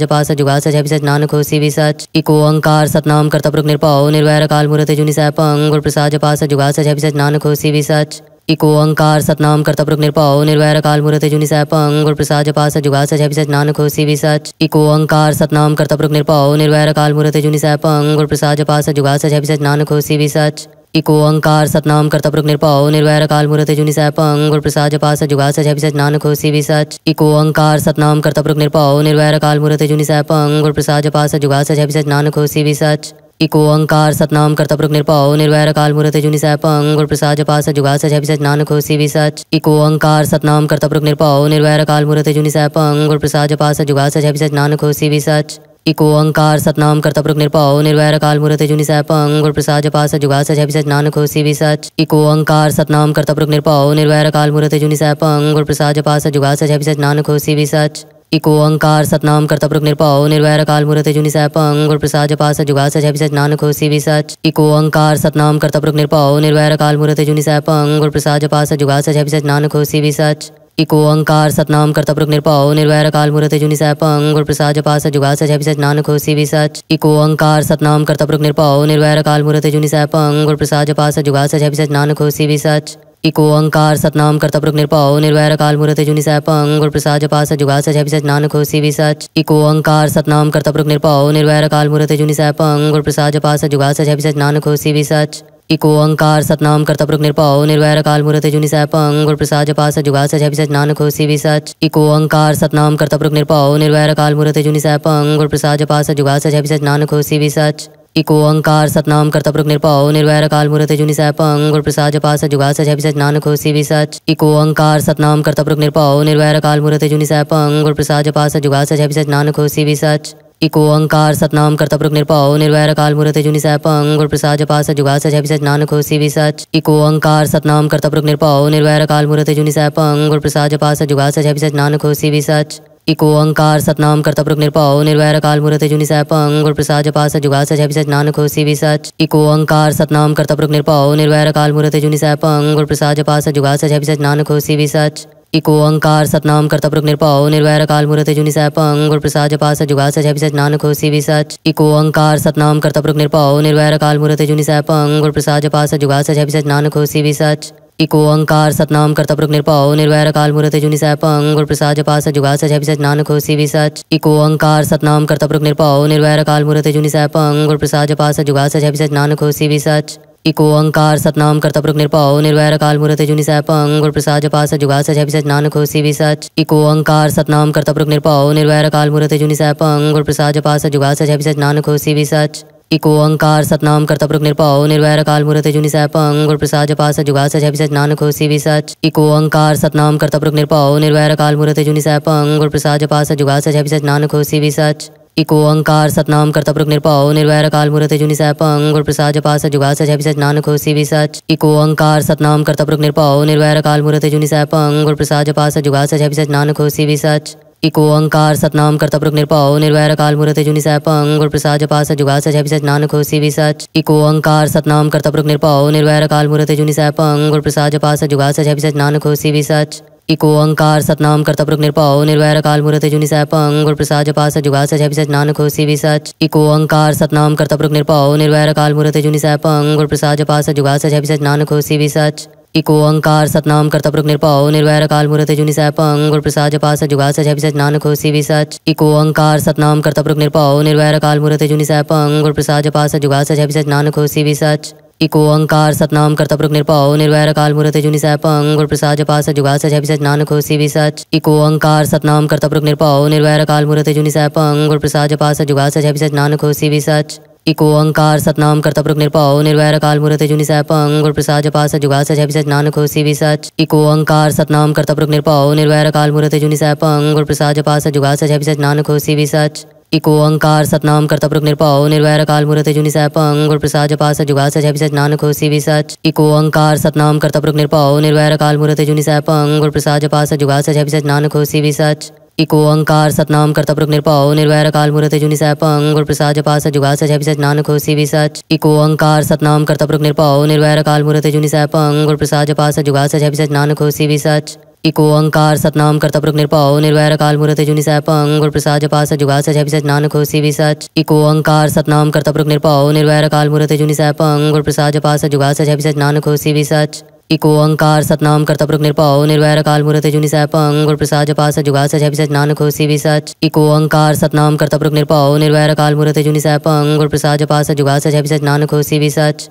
जपास जुगा सच अभिसच नानक हो सी सच इको अंकार सतनाम करता पुरुष निरपाओ निर्वैर काल मूर्त जुनि सैपंग गुर प्रसाद जपास जुगा सच अभिसच नानक हो सी सच इको अंकार सतनाम करता पुरुष निरपाओ निर्वैर काल मूर्त जुनि सैपंग गुर प्रसाद जपास जुगा सच अभिसच नानक हो सी सच इको अंकार सतनाम करता पुरुष निरपाओ निर्वैर काल मूर्त जुनि सैपंग गुर प्रसाद जपास जुगा सच अभिसच नानक हो सी सच इको ओंकार सतनाम कर्तपुरुष निर्पाओ निर्वैर काल मुहूर्त जुनि पंग गुर प्रसाद जपा जुगास जुगा सच नानक खोसी भी सच इको ओंकार सतनाम कर्तपुरुष निर्पाओ निर्वैर काल मुहूर्त जुनि पंग और प्रसाद जपा जुगास जुगा सच नानक खोसी भी सच इको ओंकार सतनाम कर्तपुरुष निरपा निर्वैर काल मुहूर्त जुनि पंग गुर प्रसाद जपा जुगास जुगा सच नानक खोसी भी सच इको ओंकार सतनाम कर्तपुरुष निर्पाओ निर्वैर काल मुहूर्त जुनि पंग गुर प्रसाद जपा जुगास जुगा सच नानक खोसी भी सच इको अंकार सतनाम करता पुरुष निर्पाओ निर्वैर काल मुहूर्त जुनि सह पंग प्रसाद जपा सच जुगा सच सच नानक होसी भी सच इको अंकार सतनाम करता पुरुष निर्पाओ निर्वैर काल मुहूर्त जुनि सह पंग प्रसाद जपा सच जुगा सच सच नानक होसी भी सच इको अंकार सतनाम करता पुरुष निर्पाओ निर्वैर काल मुहूर्त जुनि सह पंग प्रसाद जपा सच जुगा सच सच नानक होसी भी सच इको अंकार सतनाम करता पुरुष निर्पाओ निर्वैर काल मुहूर्त जुनि सह पंग प्रसाद जपा सच जुगा सच सच नानक होसी भी सच इको अंकार सतनाम कर्तपुरुख निरपाओ निर्वैर काल मूर्ति जुनि सह पंग प्रसाद जपा सच जुगा सच सच नानक होसी भी सच इको अंकार सतनाम कर्तपुरुख निरपाओ निर्वैर काल मूर्ति जुनि सह पंग प्रसाद जपा सच जुगा सच सच नानक होसी भी सच इको अंकार सतनाम कर्तपुरुख निरपाओ निर्वैर काल मूर्ति जुनि सह पंग प्रसाद जपा सच जुगा सच सच नानक होसी भी सच इको अंकार सतनाम कर्तपुरुख निरपाओ निर्वैर काल मूर्ति जुनि सह पंग प्रसाद जपा सच जुगा सच सच नानक होसी भी सच इको अंकार सतनाम करता पुरुष निरपाओ निर्वैर काल मूर्त जुनि पंग गुर प्रसाद जपा जुगास जुगा सच नानक हो सी सच इको अंकार सतनाम करता पुरुष निरपाओ निर्वैर काल मूर्त जुनि पंग गुर प्रसाद जपा जुगास जुगा सच नानक हो सी सच इको अंकार सतनाम करता पुरुष निरपाओ निर्वैर काल मूर्त जुनि सैपंग गुर प्रसाद जपा जुगास जुगा सच नानक हो सी सच इको अंकार सतनाम करता पुरुष निरपाओ निर्वैर काल मूर्त जुनि सैपंग गुर प्रसाद जपा जुगास जुगा सच नानक हो सी सच इको अंकार सतनाम करता प्रमुख निरपाओ निर्वैर काल मूर्त जुनि सैपंग गुर प्रसाद जपास जुगास जय सच नानक हो भी सच इको अंकार सतनाम करता प्रमुख निरपाओ निर्वैर काल मूर्त जुनि सैपंग गुर प्रसाद जपास जुगास जय सच नानक हो भी सच इको अंकार सतनाम करता निर्पाओ निरपाओ निर्वैर काल मूर्त जुनि सैपंग गुर प्रसाद जपास जुगास जय सच नानक हो भी सच इको अंकार सतनाम करता निर्पाओ निरपाओ निर्वैर काल मूर्त जुनि सैपंग गुर प्रसाद जपास जुगास जय सच नानक हो भी सच इको अंकार सतनाम करता पुरुष निरपाओ निर्वैर काल मूर्त जुनि सैपंग गुरु प्रसाद जपास जुगा सच अभिसच नानक होसी भी सच इको अंकार सतनाम करता पुरुष निरपाओ निर्वैर काल मूर्त जुनि सैपंग गुरु प्रसाद जपास जुगा सच सच नानक होसी भी सच इको अंकार सतनाम करता पुरुष निरपाओ निर्वैर काल मूर्त जुनि सैपंग गुर प्रसाद जपास जुगा सच सच नानक होसी भी सच इको अंकार सतनाम करता पुरुष निरपाओ निर्वैर काल मूर्त जुनि सैपंग गुर प्रसाद जपास जुगा सच सच नानक होसी भी सच इको अंकार सतनाम करता पुरुष निरपाओ निर्वैर काल मुहूर्त जुनि सैप अंग और प्रसाद जपास जुगास जय विसच नानक होसी सच इको अंकार सतनाम करता पुरुष निरपाओ निर्वैर काल मुहूर्त जुनि सैप अंग और प्रसाद जपास जुगास जय सच नानक होसी विसच इको अंकार सतनाम करता पुरुष निरपाओ निर्वैर काल मुहूर्त जुनि सैप अंग और प्रसाद जपास जुगास जय सच नानक होसी विसच इको अंकार सतनाम करता पुरुष निरपाओ निर्वैर काल मुहूर्त जुनि सैप अंग और प्रसाद जपास जुगास जय सच नानक होसी विसच इको अंकार सतनाम करता निर्पाओ निरपाओ निर्वैर काल मुहूर्त जुनि सह पंग प्रसाद जपा सच जुगा सच सच नानक होसी भी सच इको अंकार सतनाम करता पुरुष निरपाओ निर्वैर काल मुहूर्त जुनि सह पंग गुर प्रसाद जपा सच जुगा सच सच नानक होसी भी सच इको अंकार सतनाम करता पुरुष निरपाओ निर्वैर काल मुहूर्त जुनि सह पंग गुर प्रसाद जपा सच जुगा सच सच नानक होसी भी सच इको अंकार सतनाम करता पुरुष निरपाओ निर्वैर काल मुहूर्त जुनि सह पंग गुर प्रसाद जपा सच जुगा सच सच नानक होसी भी सच इको अंकार सतनाम करता पुरुष निरपाओ निर्वैर काल मूर्त जुनि सैपं गुर प्रसाद जपा सच जुगा सच अभिसच नानक होसी भी सच इको अंकार सतनाम करता पुरुष निरपाओ निर्वैर काल मूर्त जुनि सैपं गुर प्रसाद जपा सच जुगा सच अभिसच नानक होसी भी सच इको अंकार सतनाम करता पुरुष निरपाओ निर्वैर काल मूर्त जुनि सैपं गुर प्रसाद जपा सच जुगा सच अभिसच नानक होसी भी सच इको अंकार सतनाम करता पुरुष निरपाओ निर्वैर काल मूर्त जुनि सैपं गुर प्रसाद जपा सच जुगा सच अभिसच नानक होसी भी सच को अंकार सतनाम पुरुष निर्पाओ निर्वैर काल मूर्त जुनि सैपंग गुर प्रसाद सच जुगा सच अभिसच नानक हो सी सच इको अंकार सतनाम पुरुष निर्पाओ निर्वैर काल मूर्त जुनि सैपंग गुर प्रसाद सच जुगा सच अभिसच नानक हो सी सच इको अंकार सतनाम पुरुष निर्पाओ निर्वैर काल मूर्त जुनि सैपंग गुर प्रसाद सच जुगा सच अभिसच नानक हो सी सच इको अंकार सतनाम पुरुष निरपाओ निर्वैर काल मूर्त जुनि सैपंग गुर प्रसाद सच जुगा सच अभिसच नानक हो सी सच इको अंकार सतनाम करता पुरुष निरपाओ निर्वैर काल मूर्त जुनि सैपंग गुर प्रसाद जपास जुगा सच अभिसच नानक हो सी सच इको अंकार सतनाम करता पुरुष निरपाओ निर्वैर काल मूर्त जुनि सैपंग गुरु प्रसाद जपास जुगा सच अभिसच नानक हो सी सच इको अंकार सतनाम करता पुरुष निरपाओ निर्वैर काल मूर्त जुनि सैप गुर प्रसाद जपास जुगा सच अभिसच नानक हो सी सच इको अंकार सतनाम करता पुरुष निरपाओ निर्वैर काल मूर्त जुनि सैपंग गुर प्रसाद जपास जुगा सच अभिसच नानक हो सी सच इको ओंकार सतनाम कर्तपुरुख निरपा निर्वैर काल मुहूर्त जुनि सैपंग गुर प्रसाद जपास जुगा सच है नान खोसी भी सच इको ओंकार सतनाम कर्तपुरुख निर्पाओ निर्वैर काल मुहूर्त जुनि सैपंग गुर प्रसाद जपास जुगा सच है नान खोसी भी सच इको अंकार सतनाम कर्तपुरुख निरपाओ निर्वैर काल मूर्त जुनि सैपंग गुर प्रसाद जपास जुगास जय सच नानक हो सी सच इको अंकार सतनाम कर्तपुरुख निरपाओ निर्वैर काल मूर्त जुनि सैपंग गुर प्रसाद जपास जुगास जय सच नानक हो सी सच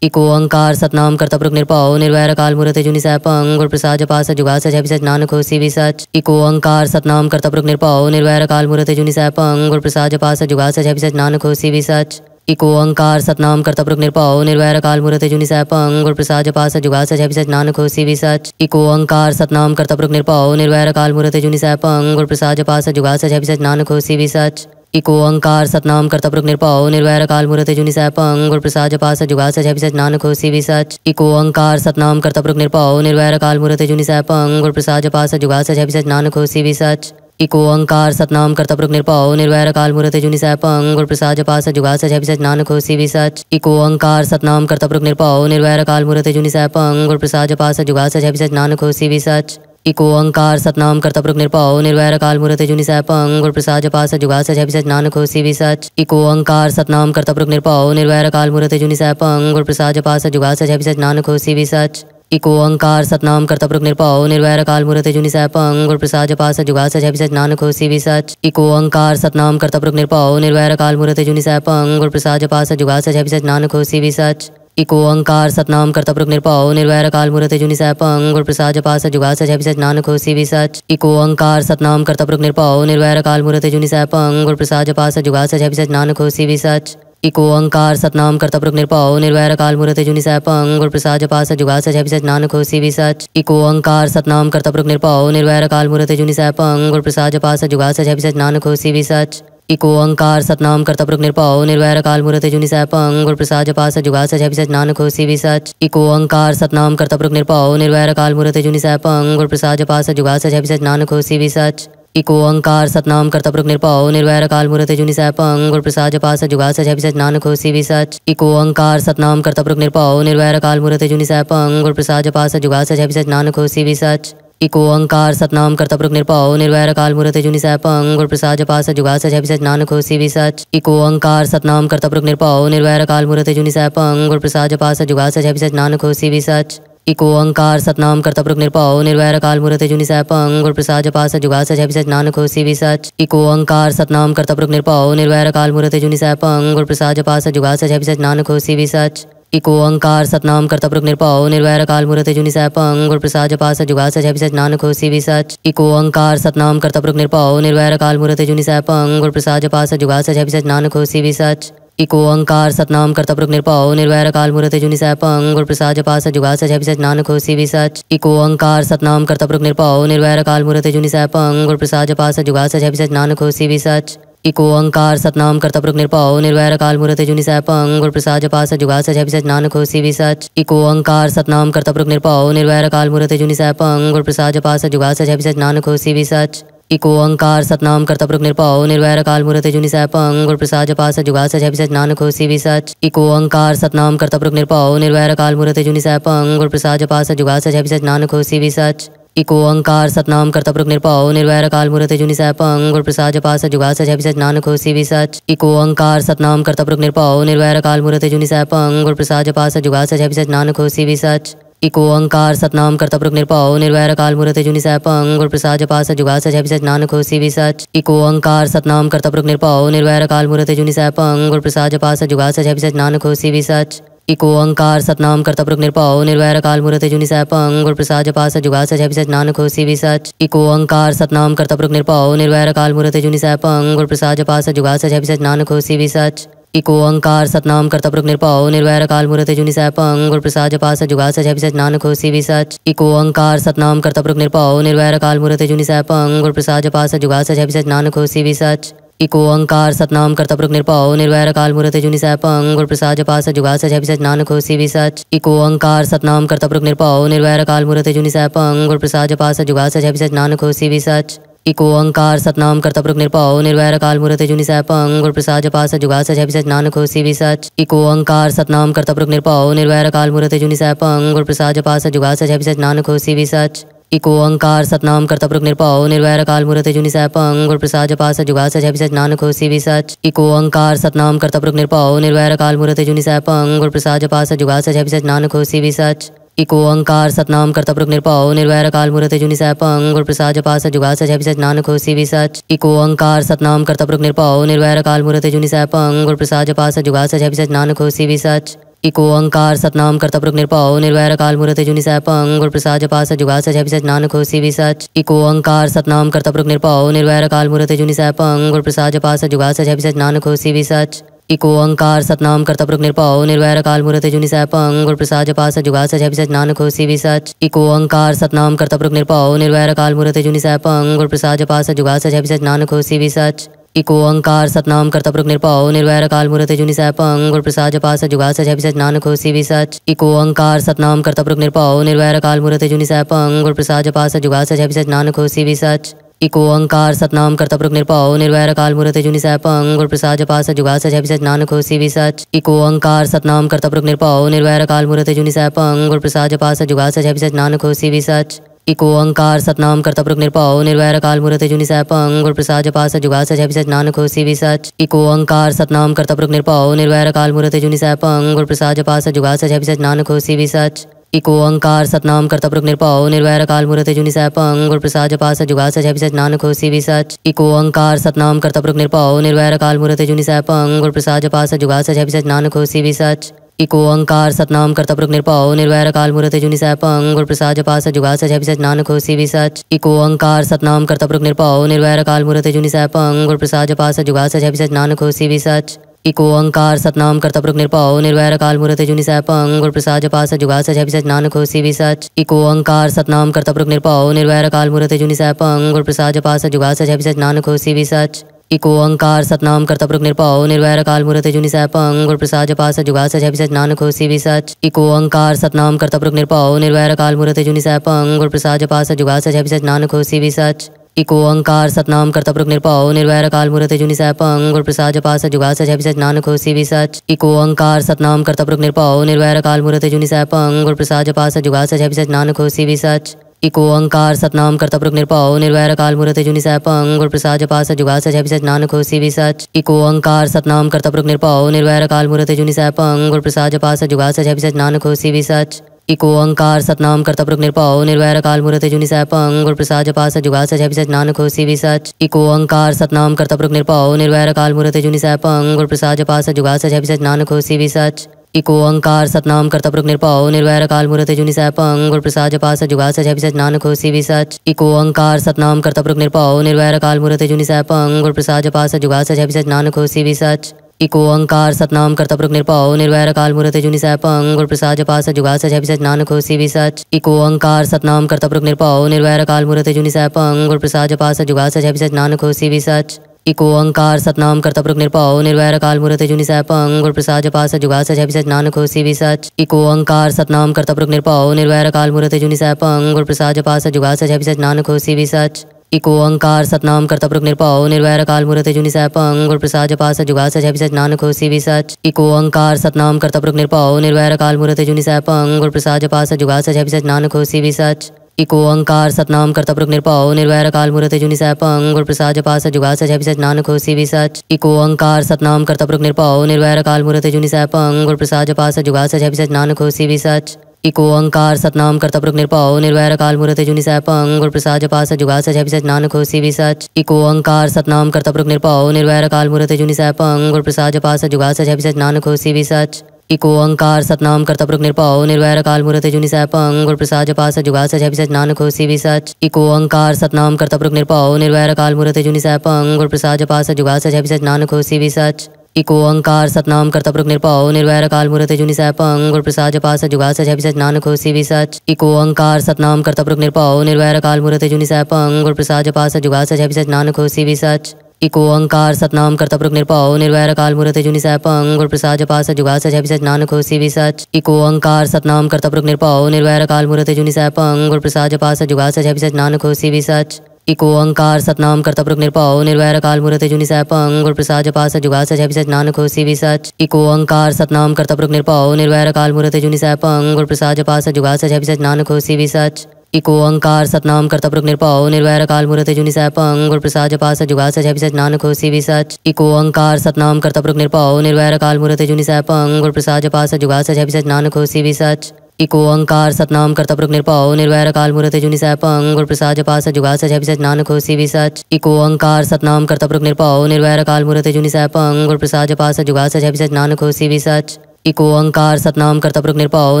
इको अंकार सतनाम कर्तपुरुख निरपाओ निर्वैर काल मूर्त जुनि सैपंग गुर प्रसाद जपास जुगास जय सच नानक हो सी सच इको अंकार सतनाम कर्तपुरुख निरपाओ निर्वैर काल मूर्त जुनि सैपंग गुर प्रसाद जपास जुगास जय सच नानक हो सी सच इको अंकार सतनाम करता प्रमुख निरपाओ निर्वैर काल मूर्त जुनि सैपंग गुर प्रसाद जपास जुगा सच अभिसच नानक हो भी सच इको अंकार सतनाम करता प्रमुख निरपाओ निर्वैर काल मूर्त जुनि सैपंग गुर प्रसाद जपास जुगा सच अभिसच नानक हो भी सच इको अंकार सतनाम करता प्रमुख निरपाओ निर्वैर काल मूर्त जुनि सैपंग गुर प्रसाद जपास जुगा सच अभिसच नानक हो भी सच इको अंकार सतनाम करता प्रमुख निरपाओ निर्वैर काल मूर्त जुनि सैपंग गुर प्रसाद जपास जुगा सच अभिसच नानक हो भी सच इको ओंकार सतनाम कर्तपुरुख निरपा निर्वैर काल मुहूर्त जुनि सैपंग गुरु प्रसाद जपास जुगास जय सच नानक होसी भी सच इको ओंकार सतनाम कर्तपुरुख निरपाओ निर्वैर काल मुहूर्त जुनि सैपंग गुरु प्रसाद जपास जुगास जय सच नानक होसी भी सच इको ओंकार सतनाम कर्तपुरुख निरपाओ निर्वैर काल मुहूर्त जुनि सैपंग गुर प्रसाद जपास जुगास जय सच नानक होसी भी सच इको ओंकार सतनाम कर्तपुरुख निरपा निर्वैर काल मुहूर्त जुनि सैपंग गुर प्रसाद जपास जुगास जय सच नानक होसी भी सच इको अंकार सतनाम करता पुरुष निरपाओ निर्वैर काल मुहूर्त जुनि सैपंग पंग गुण प्रसाद जपा सच जुगा सच अभिसच नानक खोसी भी सच इको अंकार सतनाम करता निर्पाओ निरपाओ निर्वैर काल मुहूर्त जुनि सह पंग प्रसाद जपा सच जुगा सच अभिसच नानक खोसी भी सच इको अंकार सतनाम करता पुरुष निरपाओ निर्वैर काल मुहूर्त जुनि सह पंग प्रसाद जपा सच जुगा सच अभिसच नान खोसी भी सच इको अंकार सतनाम करता पुरुष निरपाओ निर्वैर काल मुहूर्त जुनि सह पंग प्रसाद जपा सच जुगा सच अभिसच नानक खोसी भी सच इको अंकार सतनाम करता निर्पाओ निरपाओ निर्वैर काल मुहूर्त जुनि सह पंग प्रसाद जपा सच जुगा सच सच नानक होसी भी सच इको अंकार सतनाम करता निर्पाओ निरपाओ निर्वैर काल मुहूर्त जुनि सह पंग गुर प्रसाद जपा सच जुगा सच सच नानक होसी भी सच इको अंकार सतनाम करता निर्पाओ निर्वैर काल मुहूर्त जुनि सह पंग गुर प्रसाद जपा सच जुगा सच सच नानक होसी भी सच इको अंकार सतनाम करता पुरुष निरपाओ निर्वैर काल मुहूर्त जुनि सह पंग प्रसाद जपा सच जुगा सच सच नानक होसी भी सच इको अंकार सतनाम करता प्रमुख निरपाओ निर्वैर काल मूर्त जुनि पंग गुर प्रसाद जपा जुगास जुगा सच नानक हो सी सच इको अंकार सतनाम करता प्रमुख निरपाओ निर्वैर काल मूर्त जुनि सैपंग गुर प्रसाद जपा जुगास जुगा सच नानक हो सी सच इको अंकार सतनाम करता प्रमुख निरपाओ निर्वैर काल मूर्त जुनि सैपंग गुर प्रसाद जपा जुगास जुगा सच नानक हो सी सच इको अंकार सतनाम करता प्रमुख निरपाओ निर्वैर काल मूर्त जुनि सैपंग गुरु प्रसाद जपा जुगास जुगा सच नानक हो सी सच इको अंकार सतनाम कर्तपुरुख निरपाओ निर्वैर काल मूर्त जुनि सैपंग गुर प्रसाद जपास जुगा सच अभिसच नानक हो सी सच इको अंकार सतनाम कर्तपुरुख निरपाओ निर्वैर काल मूर्त जुनि सैपंग गुर प्रसाद जपास जुगा सच अभिसच नानक हो सी सच इको अंकार सतनाम कर्तपुरुख निरपाओ निर्वैर काल मूर्त जुनि सैपंग गुर प्रसाद जपास जुगा सच अभिसच नानक हो सी सच इको अंकार सतनाम कर्तपुरुख निरपाओ निर्वैर काल मूर्त जुनि सैपंग गुर प्रसाद जपास जुगा सच अभिसच नानक हो सी सच इको अंकार सतनाम करता निरपाओ निर्वैर काल मुरते जुनि सैपंग गुर प्रसाद जपास जुगा सच है नानक हो सी सच इको अंकार सतनाम करता निरपाओ निर्वैर काल मुरते जुनि सैपंग गुर प्रसाद जपास जुगा सच है नानक हो सी सच इको अंकार सतनाम करता निरपाओ निर्वैर काल मुरते जुनि सैपंग गुर प्रसाद जपास जुगा सच है नानक हो सी सच इको अंकार सतनाम करता पुरुष निरपाओ निर्वैर काल मुरते जुनि सैप गुर प्रसाद जपास जुगा सच है नानक हो सी सच इको अंकार सतनाम कर्तपुरुख निर्पाओ निर्वैर काल मूर्त जुनि पंग अंग प्रसाद सच जुगा सच अभिसच नानक भी विसच इको अंकार सतनाम कर्तपुरुख निर्पाओ निर्वैर काल मूर्त जुनि पंग गुरु प्रसाद सच जुगा सच अभिसच नानक भी विसच इको अंकार सतनाम कर्तपुरुख निरपाओ निर्वैर काल मूर्त जुनि सैप अंग प्रसाद सच जुगा सच अभिसच नानक भी सच इको अंकार सतनाम कर्तपुरुख निर्पाओ निर्वैर काल मूर्त जुनि पंग गुरु प्रसाद सच जुगा सच अभिसच नानक भी सच इको अंकार सतनाम करता प्रभु निरपाओ निर्वैर काल मुहूर्त जुनि सह पंग गुर प्रसाद जपा सच जुगा सच सच नान होसी भी सच इको अंकार सतनाम करता प्रभु निरपाओ निर्वैर काल मुहूर्त जुनि सह पंग गुर प्रसाद जपा सच जुगा सच सच नानक होसी भी सच इको अंकार सतनाम करता प्रभु निरपाओ निर्वैर काल मुहूर्त जुनि सह पंग गुर प्रसाद जपा सच जुगा सच सच नान होसी भी सच इको अंकार सतनाम करता प्रभु निरपाओ निर्वैर काल मुहूर्त जुनि सह पंग गुर प्रसाद जपा सच जुगा सच सच नानक होसी भी सच इको अंकार सतनाम करता पुरुष निरपाओ निर्वैर काल मूर्ति जुनि सह पंग प्रसाद जपा सच जुगा सच अभिसच नानक होसी भी सच इको अंकार सतनाम करता पुरुष निरपाओ निर्वैर काल मूर्ति जुनि सह पंग प्रसाद जपा सच जुगा सच अभिसच नानक होसी भी सच इको अंकार सतनाम करता पुरुष निरपाओ निर्वैर काल मूर्ति जुनि सह पंग प्रसाद जपा सच जुगा सच अभिसच नानक होसी भी सच इको अंकार सतनाम करता पुरुष निरपाओ निर्वैर काल मूर्ति जुनि सह पंग प्रसाद जपा सच जुगा सच अभिसच नानक होसी भी सच इको अंकार सतनाम कर्तप्रक निरपाओ निर्वैर काल मूर्त जुनि सैपंग गुर प्रसाद जपा जुगास जुगा सच नानक हो सी सच इको अंकार सतनाम कर्तप्रक निरपाओ निर्वैर काल मूर्त जुनि सैपंग गुर प्रसाद जपा जुगास जुगा सच नानक हो सी सच इको अंकार सतनाम कर्तप्रक निरपाओ निर्वैर काल मूर्त जुनि सैपंग गुर प्रसाद जपा जुगास जुगा सच नानक हो सी सच इको अंकार सतनाम कर्तप्रक निरपाओ निर्वैर काल मूर्त जुनि सैपंग गुर प्रसाद जपा जुगास जुगा सच नानक हो सी सच इको अंकार सतनाम करता निरपाओ निर्वैर काल मुहूर्त जुनि सैपंग और प्रसाद जपास जुगा सच अभिसच नानक हो सी सच इको अंकार सतनाम करता पुरुष निरपाओ निर्वैर काल मुहूर्त जुनि सैपंग और प्रसाद जपास जुगा सच अभिसच नानक हो सी सच इको अंकार सतनाम करता पुरुष निरपाओ निर्वैर काल मुहूर्त जुनि सैपंग और प्रसाद जपास जुगा सच अभिसच नानक हो सी सच इको अंकार सतनाम करता निरपाओ निर्वैर काल मुहूर्त जुनि सैपंग और प्रसाद जपास जुगा सच अभिसच नानक हो सी सच इको ओंकार सतनाम कर्तपुरुख निरपाओ निर्वैर काल मुहूर्त जुनि सैपंग गुर प्रसाद जपास जुगास है सच नानक होसी भी सच इको ओंकार सतनाम कर्तपुरुख निरपा निर्वैर काल मुहूर्त जुनि सैपंग गुर प्रसाद जपास जुगास है सच नानक होसी भी सच इको ओंकार सतनाम कर्तपुरुख निरपाओ निर्वैर काल मुहूर्त जुनि सैपंग गुर प्रसाद जपास जुगास है सच नानक होसी भी सच इको ओंकार सतनाम कर्तपुरुख निरपाओ निर्वैर काल मुहूर्त जुनि सैपंग गुर प्रसाद जपास जुगास है सच नानक होसी भी सच इको अंकार सतनाम करता पुरुष निरपाओ निर्वैर काल मुहूर्त जुनि सैप अंग और प्रसाद सच जुगास जय विसच नानक भी विसच इको अंकार सतनाम करता पुरुष निरपाओ निर्वैर काल मुहूर्त जुनि सैप अंग और प्रसाद जपास जुगा जय विसच नानक भी विसच इको अंकार सतनाम करता पुरुष निरपाओ निर्वैर काल मूर्त जुनि सैपंग गुर प्रसाद सच जुगा सच अभिसच नानक हो सी सच इको अंकार सतनाम करता पुरुष निरपाओ निर्वैर काल मूर्त जुनि सैपंग गुर प्रसाद सच जुगा सच अभिसच नानक हो सी सच इको अंकार सतनाम करता पुरुष निरपाओ निर्वैर काल मूर्त जुनि सैपंग गुर प्रसाद सच जुगा सच अभिसच नानक हो सी सच इको अंकार सतनाम करता पुरुष निरपाओ निर्वैर काल मूर्त जुनि सैपंग गुर प्रसाद सच जुगा सच अभिसच नानक हो सी सच इको ओंकार सतनाम करता पुरुष निरपाओ निर्वैर काल मूर्त जुनि सैपंग गुर प्रसाद जपास जुगा सच है नानक होसी भी सच इको ओंकार सतनाम करता पुरुष निरपाओ निर्वैर काल मूर्त जुनि सैपंग गुर प्रसाद जपास जुगा सच है नानक होसी भी सच इको अंकार सतनाम करता प्रमुख निरपाओ निर्वैर काल मूर्त जुनि गुरु प्रसाद जपा जुगास जुगा सच नानक हो सी सच इको अंकार सतनाम करता प्रमुख निरपाओ निर्वैर काल मूर्त जुनि गुरु प्रसाद जपा जुगास जुगा सच नानक हो सी सच इको अंकार सतनाम करता प्रमुख निरपाओ निर्वैर काल मूर्त जुनि सैपंग प्रसाद जपा जुगास जुगा सच नानक हो सी सच इको अंकार सतनाम करता प्रमुख निरपाओ निर्वैर काल मूर्त जुनि सैपंग प्रसाद जपा जुगास जुगा सच नानक हो सी सच इको ओंकार सतनाम कर्तपुरुख निरपाओ निर्वैर काल मूर्त जुनि पंग गुर प्रसाद सच जुगा सच अभिसच नानक हो सी सच इको ओंकार सतनाम कर्तपुरुख निरपाओ निर्वैर काल मूर्त जुनि सैपंग गुर प्रसाद सच जुगा सच अभिसच नानक हो सी सच इको ओंकार सतनाम कर्तपुरुख निरपाओ निर्वैर काल मूर्त जुनि सैपंग गुर प्रसाद सच जुगा सच अभिसच नानक हो सी सच इको ओंकार सतनाम कर्तपुरुख निरपाओ निर्वैर काल मूर्त जुनि सैपंग गुर प्रसाद सच जुगा सच अभिसच नानक हो सी सच इको अंकार सतनाम करता प्रमुख निरपाओ निर्वैर काल मूर्त जुनि सैपंग गुर प्रसाद पास जुगास जय सच नानक हो सी सच इको अंकार सतनाम करता प्रमुख निरपाओ निर्वैर काल मूर्त जुनि सैपंग गुर प्रसाद पास जुगास जय सच नानक हो सी सच इको अंकार सतनाम करता प्रमुख निरपाओ निर्वैर काल मूर्त जुनि सैपंग गुर प्रसाद पास जुगास जय सच नानक हो सी सच इको अंकार सतनाम करता प्रमुख निरपाओ निर्वैर काल मूर्त जुनि सैपंग गुर प्रसाद पास जुगास जय सच नानक हो सी सच इको ओंकार सतनाम कर्तपुरुष निर्पाओ निर्वैर काल मुहूर्त जुनि पंग गुर प्रसाद सच जुगा सच सच नानक खोसी भी सच इको ओंकार सतनाम कर्तपुरुष निर्पाओ निर्वैर काल मुहूर्त जुनि पंग और प्रसाद सच जुगा सच सच नानक खोसी भी सच इको ओंकार सतनाम कर्तपुरुष निरपा निर्वैर काल मुहूर्त जुनि पंग गुर प्रसाद सच जुगा सच सच नानक खोसी भी सच इको ओंकार सतनाम कर्तपुरुष निरपा निर्वैर काल मुहूर्त जुनि पंग गुर प्रसाद सच जुगा सच सच नानक खोसी भी सच इको अंकार सतनाम करता प्रभु निर्पाओ निर्वैर काल मुहूर्त जुनि सह पंग प्रसाद जपा सच जुगा सच सच नान होसी भी सच इको अंकार सतनाम करता प्रभु निर्पाओ निर्वैर काल मुहूर्त जुनि सह पंग प्रसाद जपा सच जुगा सच सच नानक होसी भी सच इको अंकार सतनाम करता प्रभु निर्पाओ निर्वैर काल मुहूर्त जुनि सह पंग प्रसाद जपा सच जुगा सच सच नान होसी भी सच इको अंकार सतनाम करता प्रभु निर्पाओ निर्वैर काल मुहूर्त जुनि सह पंग प्रसाद जपा सच जुगा सच सच नानक होसी भी सच इको अंकार सतनाम कर्तपुरुख निरपाओ निर्वैर काल मूर्ति जुनि सह पंग प्रसाद जपा सच जुगा सच सच नानक होसी भी सच इको अंकार सतनाम कर्तपुरुख निरपाओ निर्वैर काल मूर्ति जुनि सह पंग प्रसाद जपा सच जुगा सच सच नानक होसी भी सच इको अंकार सतनाम कर्तपुरुख निरपाओ निर्वैर काल मूर्ति जुनि सह पंग प्रसाद जपा सच जुगा सच सच नानक होसी भी सच इको अंकार सतनाम कर्तपुरुख निरपाओ निर्वैर काल मूर्ति जुनि सह पंग प्रसाद जपा सच जुगा सच सच नानक होसी भी सच इको अंकार सतनाम करता पुरुष निरपाओ निर्वैर काल मूर्त जुनि पंग गुरु प्रसाद जपा जुगास जुगा सच नानक हो सी सच इको अंकार सतनाम करता पुरुष निरपाओ निर्वैर काल मूर्त जुनि सैपंग गुरु प्रसाद जपा जुगास जुगा सच नानक हो सी सच इको अंकार सतनाम करता पुरुष निरपाओ निर्वैर काल मूर्त जुनि सैपंग गुरु प्रसाद जपा जुगास जुगा सच नानक हो सी सच इको अंकार सतनाम करता पुरुष निरपाओ निर्वैर काल मूर्त जुनि सैपंग गुरु प्रसाद जपा जुगास जुगा सच नानक हो सी सच इको अंकार सतनाम करता प्रमुख निरपाओ निर्वैर काल मुहूर्त जुनि सैपंग गुरु प्रसाद जपास जुगा सच है नानक हो सी सच इको अंकार सतनाम करता प्रमुख निरपाओ निर्वैर काल मुहूर्त जुनि सैपंग गुरु प्रसाद जपास जुगा सच है नानक हो सी सच इको अंकार सतनाम करता प्रमुख निरपाओ निर्वैर काल मुहूर्त जुनि सैपंग गुर प्रसाद जपास जुगा सच है नानक हो सी सच इको अंकार सतनाम करता प्रमुख निरपाओ निर्वैर काल मुहूर्त जुनि सैपंग गुरु प्रसाद जपास जुगा सच है नानक हो सी सच इको अंकार सतनाम करता पुरुष निरपाओ निर्वैर काल मूर्त जुनि सैपंग गुरु प्रसाद जपास जुगा सच अभिसच नानक होसी भी सच इको अंकार सतनाम करता पुरुष निरपाओ निर्वैर काल मूर्त जुनि सैपंग गुरु प्रसाद जपास जुगा सच अभिसच नानक होसी भी सच इको अंकार सतनाम करता पुरुष निरपाओ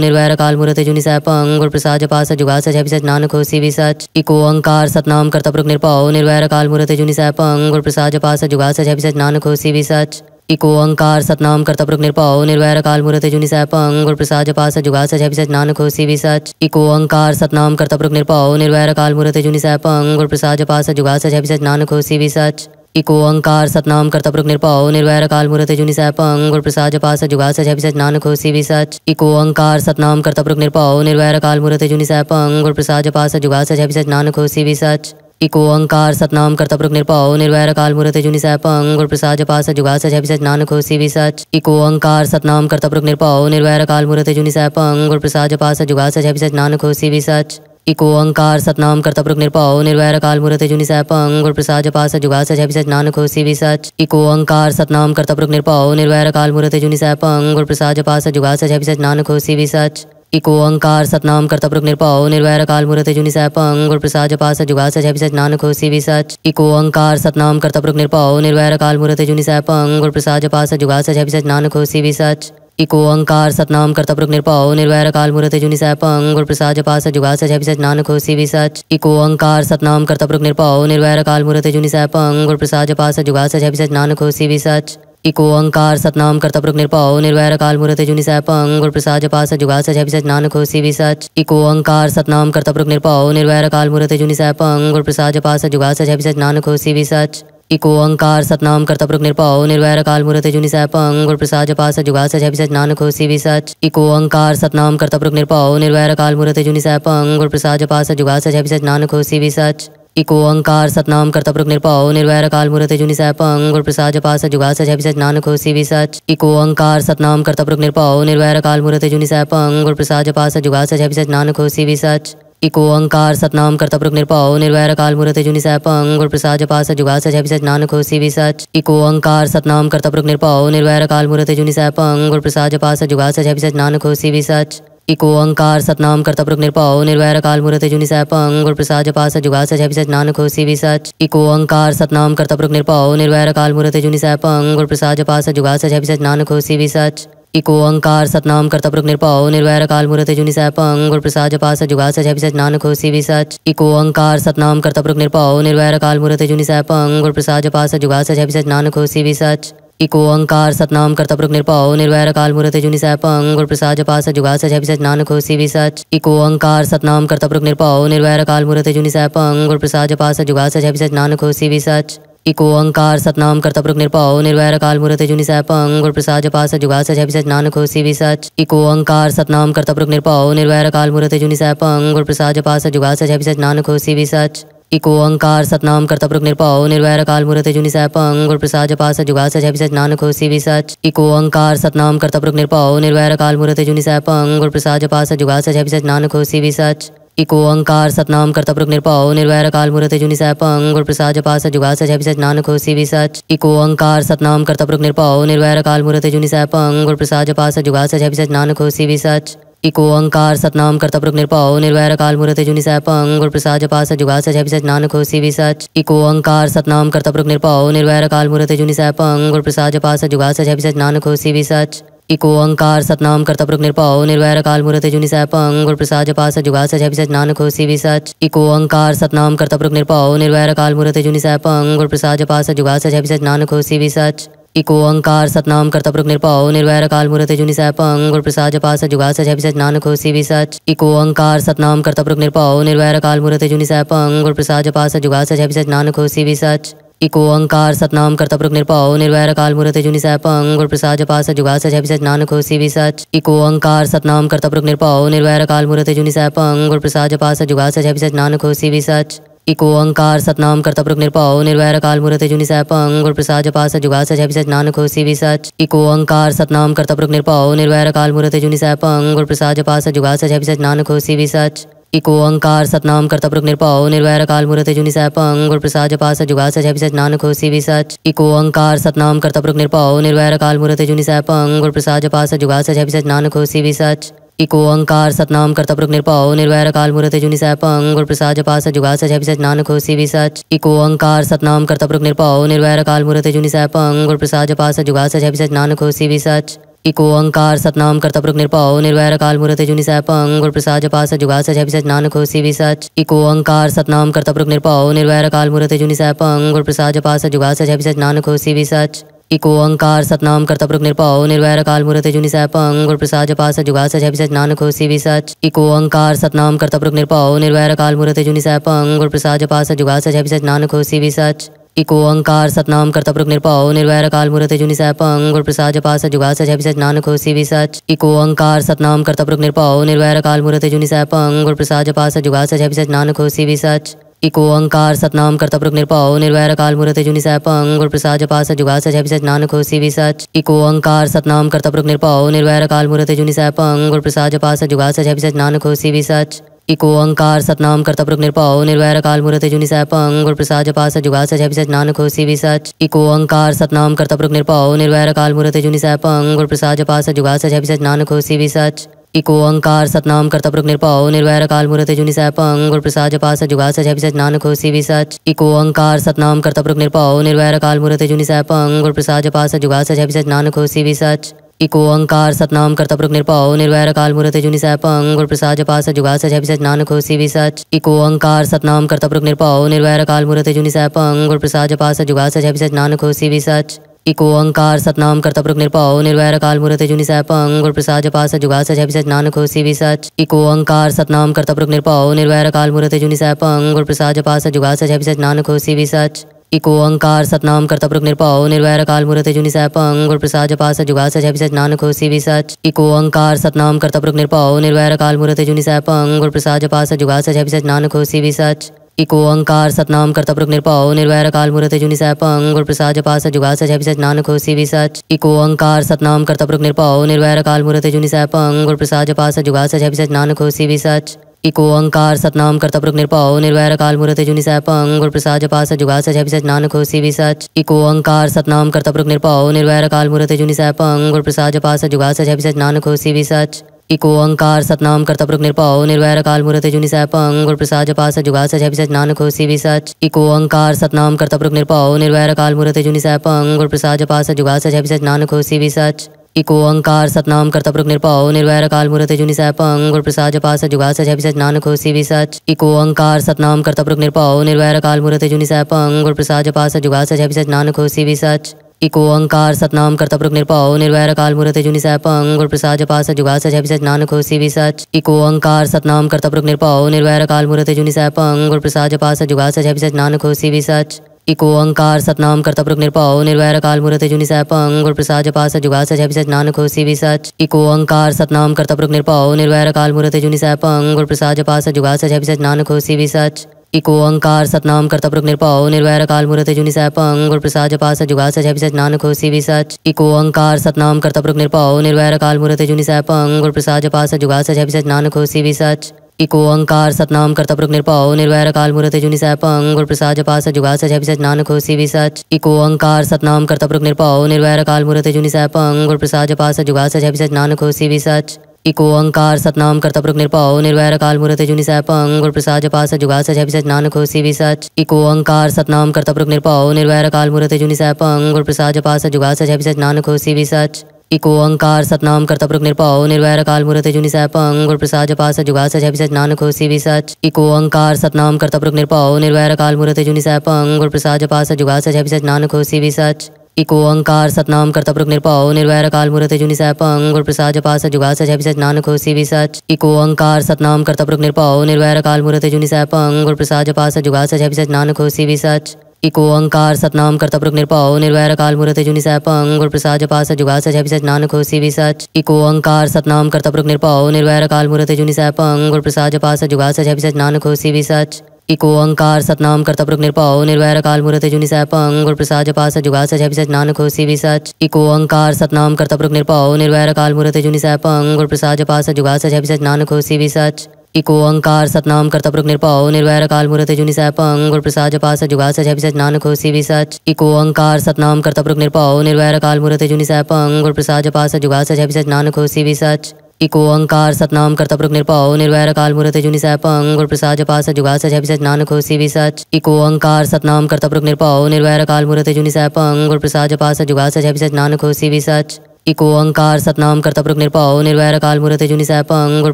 निर्वैर काल मूर्त जुनि सैपंग गुर प्रसाद जपास जुगा सच अभिसच नानक होसी भी सच इको अंकार सतनाम करता पुरुष निरपाओ निर्वैर काल मूर्त जुनि सैपंग गुर प्रसाद जपास जुगा सच अभिसच नानक होसी भी सच इको अंकार सतनाम करता प्रक निर्पाओ निर्वैर काल मुहूर्त जुनि सैप अंग और प्रसाद सच जुगा सच है सच नानक होसी भी सच इको अंकार सतनाम करता प्रक निर्पाओ निर्वैर काल मुहूर्त जुनि सैप अंग और प्रसाद सच जुगा सच है सच नानक होसी भी सच इको अंकार सतनाम करता प्रक निर्पाओ निर्वैर काल मुहूर्त जुनि सैप अंग और प्रसाद सच जुगा सच है सच नानक होसी भी सच इको अंकार सतनाम करता प्रक निर्पाओ निर्वैर काल मुहूर्त जुनि सैप अंग और प्रसाद सच जुगा सच है सच नानक होसी भी सच इको अंकार सतनाम करता प्रभु निरपाओ निर्वैर काल मुहूर्त जुनि सह पंग गुण प्रसाद जपा सच जुगा सच सच नानक होसी भी सच इको अंकार सतनाम करता प्रभु निरपाओ निर्वैर काल मुहूर्त जुनि सह पंग गुण प्रसाद जपा सच जुगा सच सच नानक होसी भी सच इको अंकार सतनाम करता प्रभु निरपाओ निर्वैर काल मुहूर्त जुनि सह पंग गुण प्रसाद जपा सच जुगा सच सच नानक होसी भी सच इको अंकार सतनाम करता प्रभु निरपाओ निर्वैर काल मुहूर्त जुनि सह पंग गुण प्रसाद जपा सच जुगा सच सच नानक होसी भी सच इको अंकार सतनाम कर्तपुरुख निरपाओ निर्वैर काल मूर्त जुनि सैपं गुर प्रसाद जपा सच जुगा सच अभिसच नानक होसी भी सच इको अंकार सतनाम कर्तपुरुख निरपाओ निर्वैर काल मूर्त जुनि सैपं गुर प्रसाद जपा सच जुगा सच अभिसच नानक होसी भी सच इको ओंकार सतनाम कर्तपुरुख निर्पाओ निर्वैर काल मूर्त जुनि पंग गुरु प्रसाद सच जुगा सच अभिसच नानक होसी भी सच इको ओंकार सतनाम कर्तपुरुख निर्पाओ निर्वैर काल मूर्त जुनि पंग गुरु प्रसाद सच जुगा सच अभिसच नानक होसी भी सच इको ओंकार सतनाम कर्तपुरुख निरपाओ निर्वैर काल मूर्त जुनि पंग गुरु प्रसाद सच जुगा सच अभिसच नानक होसी भी सच इको ओंकार सतनाम कर्तपुरुख निर्पाओ निर्वैर काल मूर्त जुनि पंग गुरु प्रसाद सच जुगा सच अभिसच नानक होसी भी सच इको अंकार सतनाम करता प्रभु निरपाओ निर्वैर काल मुहूर्त जुनि सह पंग गुण प्रसाद जपा सच जुगा सच सच नानक होसी भी सच इको अंकार सतनाम करता प्रभु निरपाओ निर्वैर काल मुहूर्त जुनि सह पंग गुण प्रसाद जपा सच जुगा सच सच नानक होसी भी सच इको अंकार सतनाम करता प्रक निरपाओ निर्वैर काल मूर्त जुनि सैपंग और प्रसाद जपास जुगा सच अभिसच नानक हो सी सच इको अंकार सतनाम करता प्रक निरपाओ निर्वैर काल मूर्त जुनि सैपंग और प्रसाद जपास जुगा सच अभिसच नानक हो सी सच इको अंकार सतनाम करता प्रक निरपाओ निर्वैर काल मूर्त जुनि सैप और प्रसाद जपास जुगा सच अभिसच नानक हो सी सच इको अंकार सतनाम करता प्रक निरपाओ निर्वैर काल मूर्त जुनि सैपंग और प्रसाद जपास जुगा सच अभिसच नानक हो सी सच इको ओंकार सतनाम कर्तपुरुख निरपा निर्वैर काल मुहूर्त जुनि सैपंग गुर प्रसाद जपास जुगा सच है सच नानक भी सच इको ओंकार सतनाम कर्तपुरुख निरपा निर्वैर काल मुहूर्त जुनि सैपंग अंग प्रसाद जपास जुगा सच है नान खोसी भी सच इको अंकार सतनाम कर्तपुरुख निरपाओ निर्वैर काल मूर्त जुनि सैपंग गुर प्रसाद जपा जुगास जुगा सच नानक हो सी सच इको अंकार सतनाम कर्तपुरुख निरपाओ निर्वैर काल मूर्त जुनि सैपंग गुर प्रसाद जपा जुगास जुगा सच नानक हो सी सच इको अंकार सतनाम कर्तपुरुख निरपाओ निर्वैर काल मूर्त जुनि सैपंग गुर प्रसाद जपा जुगास जुगा सच नानक हो सी सच इको अंकार सतनाम कर्तपुरुख निरपाओ निर्वैर काल मूर्त जुनि सैपंग गुर प्रसाद जपा जुगास जुगा सच नानक हो सी सच इको अंकार सतनाम करता निरपाओ निर्वैर काल मूर्त जुनि सैप गुर प्रसाद जपास जुगा सच सच नानक हो सी सच इको अंकार सतनाम करता पुरुष निरपाओ निर्वैर काल मूर्त जुनि सैपंग गुर प्रसाद जपास जुगा सच सच नानक हो सी सच इको अंकार सतनाम करता प्रभु निरपाओ निर्वैर काल मूर्ति जुनि सह पंग प्रसाद जपा सच जुगा सच सच नानक होसी भी सच इको अंकार सतनाम करता प्रभु निरपाओ निर्वैर काल मूर्ति जुनि सह पंग प्रसाद जपा सच जुगा सच सच नानक होसी भी सच इको अंकार सतनाम करता प्रभु निरपाओ निर्वैर काल मूर्ति जुनि सह पंग प्रसाद जपा सच जुगा सच सच नानक होसी भी सच इको अंकार सतनाम करता प्रभु निरपाओ निर्वैर काल मूर्ति जुनि सह पंग प्रसाद जपा सच जुगा सच सच नानक होसी भी सच इको अंकार सतनाम करता प्रमुख निरपाओ निर्वैर काल मूर्त जुनि पंग गुरु प्रसाद जपा जुगास जुगा सच नानक हो सी सच इको अंकार सतनाम करता प्रमुख निरपाओ निर्वैर काल मूर्त जुनि पंग गुर प्रसाद जपा जुगास जुगा सच नानक हो सी सच इको अंकार सतनाम करता प्रमुख निरपाओ निर्वैर काल मूर्त जुनि सैपंग गुरु प्रसाद जपा जुगास जुगा सच नानक हो सी सच इको अंकार सतनाम करता प्रमुख निरपाओ निर्वैर काल मूर्त जुनि सैपंग गुरु प्रसाद जपा जुगास जुगा सच नानक हो सी सच एक ओंकार सतनाम करता पुरुष निरपाओ निर्वैर काल मूर्त जुनि सैपंग गुर प्रसाद जपास जुगा सच अभिसच नानक हो सी सच एक ओंकार सतनाम करता पुरुष निरपाओ निर्वैर काल मूर्त जुनि सैपंग गुर प्रसाद जपास जुगा सच अभिसच नानक हो सी सच एक ओंकार सतनाम करता पुरुष निरपाओ निर्वैर काल मूर्त जुनि सैपंग गुर प्रसाद जपास जुगा सच अभिसच नानक हो सी सच एक ओंकार सतनाम करता पुरुष निरपाओ निर्वैर काल मूर्त जुनि सैपंग गुर प्रसाद जपास जुगा सच अभिसच नानक हो सी सच इको अंकार सतनाम करता प्रक निरपाओ निर्वैर काल जुनी जुनि सैपंग गुर प्रसाद जपास जुगास जय सच नानक होसी भी सच इको अंकार सतनाम करता प्रक निरपाओ निर्वैर काल जुनी जुनि सैपंग गुर प्रसाद जपास जुगास है सच नानक होसी भी सच इको अंकार सतनाम करता प्रक निरपाओ निर्वैर काल जुनी जुनि सैपंग गुर प्रसाद जपास जुगास है सच नानक होसी भी सच इको अंकार सतनाम करता प्रक निरपाओ निर्वैर काल जुनी जुनि सैपंग गुर प्रसाद जपास जुगास है सच नानक होसी भी सच एक ओंकार सतनाम कर्तपुरुख निरपाओ निर्वैर काल मूर्त जुनि सैपंग अंग प्रसाद सच जुगा सच अभिसच नानक भी विसच एक ओंकार सतनाम कर्तपुरुख निरपाओ निर्वैर काल मूर्त जुनि सैप अंग प्रसाद सच जुगा सच अभिसच नानक भी विसच एक ओंकार सतनाम कर्तपुरुख निरपाओ निर्वैर काल मूर्त जुनि सैप अंग प्रसाद सच जुगा सच अभिसच नानक भी सच एक ओंकार सतनाम कर्तपुरुख निरपाओ निर्वैर काल मूर्त जुनि सैप अंग प्रसाद सच जुगा सच अभिसच नानक भी विसच इको अंकार सतनाम करता प्रभु निरपाओ निर्वैर काल मुहूर्त जुनि सह पंग प्रसाद जपा सच जुगा सच सच नानक होसी भी सच इको अंकार सतनाम करता प्रभु निरपाओ निर्वैर काल मुहूर्त जुनि सह पंग प्रसाद जपा सच जुगा सच सच नानक होसी भी सच इको अंकार सतनाम करता प्रभु निरपाओ निर्वैर काल मुहूर्त जुनि सह पंग प्रसाद जपा सच जुगा सच सच नानक होसी भी सच इको अंकार सतनाम करता प्रभु निरपाओ निर्वैर काल मुहूर्त जुनि सह पंग प्रसाद जपा सच जुगा सच सच नानक होसी भी सच इको अंकार सतनाम कर्तपुरुख निरपाओ निर्वैर काल मूर्ति जुनि सैपं गुर प्रसाद जपा सच जुगा सच अभिसच नानक होसी भी सच इको अंकार सतनाम कर्तपुरुख निरपाओ निर्वैर काल मूर्ति जुनि सैपं गुर प्रसाद जपा सच जुगा सच अभिसच नानक होसी भी सच इको अंकार सतनाम कर्तपुरुख निरपाओ निर्वैर काल मूर्ति जुनि सैपं गुर प्रसाद जपा सच जुगा सच अभिसच नानक होसी भी सच इको अंकार सतनाम कर्तपुरुख निरपाओ निर्वैर काल मूर्ति जुनि सैपं गुर प्रसाद जपा सच जुगा सच अभिसच नानक होसी भी सच इको ओंकार सतनाम कर्तपुरुख निरपाओ निर्वैर काल मूर्त जुनि पंग गुर प्रसाद सच जुगा सच अभिसच नानक हो सी सच इको ओंकार सतनाम कर्तपुरुख निरपाओ निर्वैर काल मूर्त जुनि सैपंग गुर प्रसाद सच जुगा सच अभिसच नानक हो सी सच इको ओंकार सतनाम कर्तपुरुख निरपाओ निर्वैर काल मूर्त जुनि सैपंग गुर प्रसाद सच जुगा सच अभिसच नानक हो सी सच इको ओंकार सतनाम कर्तपुरुख निरपाओ निर्वैर काल मूर्त जुनि पंग गुर प्रसाद सच जुगा सच अभिसच नानक हो सी सच इको अंकार सतनाम करता प्रक निरपाओ निर्वैर काल मूर्त जुनि सैपंग गुर प्रसाद जपास जुगा सच अभिसच नानक हो सी सच इको अंकार सतनाम करता प्रक निरपाओ निर्वैर काल मूर्त जुनि सैपंग गुर प्रसाद जपास जुगा सच अभिसच नानक हो सी सच इको अंकार सतनाम करता प्रक निरपाओ निर्वैर काल मूर्त जुनि सैपंग गुर प्रसाद जपास जुगा सच अभिसच नानक हो सी सच इको अंकार सतनाम करता प्रक निरपाओ निर्वैर काल मूर्त जुनि सैप गुर प्रसाद जपास जुगा सच अभिसच नानक हो सी सच इको ओंकार सतनाम कर्तपुरुख निर्पाओ निर्वैर काल मुहूर्त जुनि सैपंग गुर और प्रसाद सच जुगा सच सच नानक होसी भी सच इको ओंकार सतनाम कर्तपुरुख निरपा निर्वैर काल मुहूर्त जुनि सैप अंग और प्रसाद सच जुगा सच सच नानक होसी भी सच इको ओंकार सतनाम कर्तपुरुख निरपा निर्वैर काल मुहूर्त जुनि सैप गुर और प्रसाद सच जुगा सच सच नानक होसी भी सच इको ओंकार सतनाम कर्तपुरुख निरपा निर्वैर काल मुहूर्त जुनि सैपंग गुर और प्रसाद सच जुगा सच सच नानक होसी भी सच इको ओंकार सतनाम करता पुरुष निरपाओ निर्वैर काल मुहूर्त जुनि सह पंग प्रसाद जपा सच जुगा सच सच नानक होसी भी सच इको ओंकार सतनाम करता निर्पाओ निरपाओ निर्वैर काल मुहूर्त जुनि सह पंग प्रसाद जपा सच जुगा सच सच नानक होसी भी सच इको ओंकार सतनाम करता पुरुष निरपाओ निर्वैर काल मुहूर्त जुनि सह पंग प्रसाद जपा सच जुगा सच सच नानक होसी भी सच इको ओंकार सतनाम करता पुरुष निरपाओ निर्वैर काल मुहूर्त जुनि सह पंग प्रसाद जपा सच जुगा सच सच नानक होसी भी सच इको अंकार सतनाम करता प्रभु निरपाओ निर्वैर काल मुहूर्त जुनि सह पंग प्रसाद जपा सच जुगा सच सच नानक होसी भी सच इको अंकार सतनाम करता प्रभु निरपाओ निर्वैर काल मुहूर्त जुनि सह पंग प्रसाद जपा सच जुगा सच सच नानक होसी भी सच इको अंकार सतनाम करता प्रभु निरपाओ निर्वैर काल मुहूर्त जुनि सह पंग प्रसाद जपा सच जुगा सच सच नानक होसी भी सच इको अंकार सतनाम करता प्रभु निरपाओ निर्वैर काल मुहूर्त जुनि सह पंग प्रसाद जपा सच जुगा सच सच नानक होसी भी सच इको अंकार सतनाम करता पुरुष निरपाओ निर्वैर काल मूर्त जुनि पंग गुरु प्रसाद जपा सच जुगा सच अभिसच नानक हो सी सच इको अंकार सतनाम करता पुरुष निरपाओ निर्वैर काल मूर्त जुनि पंग गुरु प्रसाद जपा सच जुगा सच अभिसच नानक हो सी सच इको अंकार सतनाम करता पुरुष निरपाओ निर्वैर काल मूर्त जुनि पंग गुरु प्रसाद जपा सच जुगा सच अभिसच नानक हो सी सच इको अंकार सतनाम करता पुरुष निरपाओ निर्वैर काल मूर्त जुनि पंग गुरु प्रसाद जपा सच जुगा सच अभिसच नानक हो सी सच इको अंकार सतनाम करता प्रमुख निरपाओ निर्वैर काल मूर्त जुनि सैपंग गुर प्रसाद जपास जुगा सच अभिसच नानक हो सी सच इको अंकार सतनाम करता प्रमुख निरपाओ निर्वैर काल मूर्त जुनि सैपंग गुर प्रसाद जपास जुगा सच अभिसच नानक हो सी सच इको अंकार सतनाम करता प्रमुख निरपाओ निर्वैर काल मूर्त जुनि सैपंग गुर प्रसाद जपास जुगा सच अभिसच नानक हो सी सच इको अंकार सतनाम करता प्रमुख निरपाओ निर्वैर काल मूर्त जुनि सैपंग गुर प्रसाद जपास जुगा सच अभिसच नानक हो सी सच इको अंकार सतनाम करता पुरुष निरपाओ निर्वैर काल मूर्त जुनि सैपंग और प्रसाद जपास जुगास जय सच नानक होसी भी सच इको अंकार सतनाम करता पुरुष निरपाओ निर्वैर काल मूर्त जुनि सैपंग गुर प्रसाद जपास जुगास जय सच नानक होसी भी सच इको अंकार सतनाम करता प्रमुख निरपाओ निर्वैर काल मूर्त जुनि पंग गुरु प्रसाद जपा जुगास जुगा सच नानक हो सी सच इको अंकार सतनाम करता प्रमुख निरपाओ निर्वैर काल मूर्त जुनि पंग गुरु प्रसाद जपा जुगास जुगा सच नानक हो सी सच इको अंकार सतनाम करता प्रमुख निरपाओ निर्वैर काल मूर्त जुनि सैपंग गुरु प्रसाद जपा जुगास जुगा सच नानक हो सी सच इको अंकार सतनाम करता प्रमुख निरपाओ निर्वैर काल मूर्त जुनि सैपंग गुरु प्रसाद जपा जुगास जुगा सच नानक हो सी सच इको अंकार सतनाम कर्तपुरुख निरपाओ निर्वैर काल मूर्त जुनि सैपंग गुर प्रसाद सच जुगा सच अभिसच नानक हो सी सच इको अंकार सतनाम कर्तपुरुख निरपाओ निर्वैर काल मूर्त जुनि सैपंग गुर प्रसाद सच जुगा सच अभिसच नानक हो सी सच इको अंकार सतनाम कर्तपुरुख निरपाओ निर्वैर काल मूर्त जुनि सैपंग गुर प्रसाद सच जुगा सच अभिसच नानक हो सी सच इको अंकार सतनाम कर्तपुरुख निरपाओ निर्वैर काल मूर्त जुनि सैपंग गुर प्रसाद सच जुगा सच अभिसच नानक हो सी सच इको अंकार सतनाम करता पुरुष निरपाओ निर्वैर काल मूर्त जुनि सैपंग गुर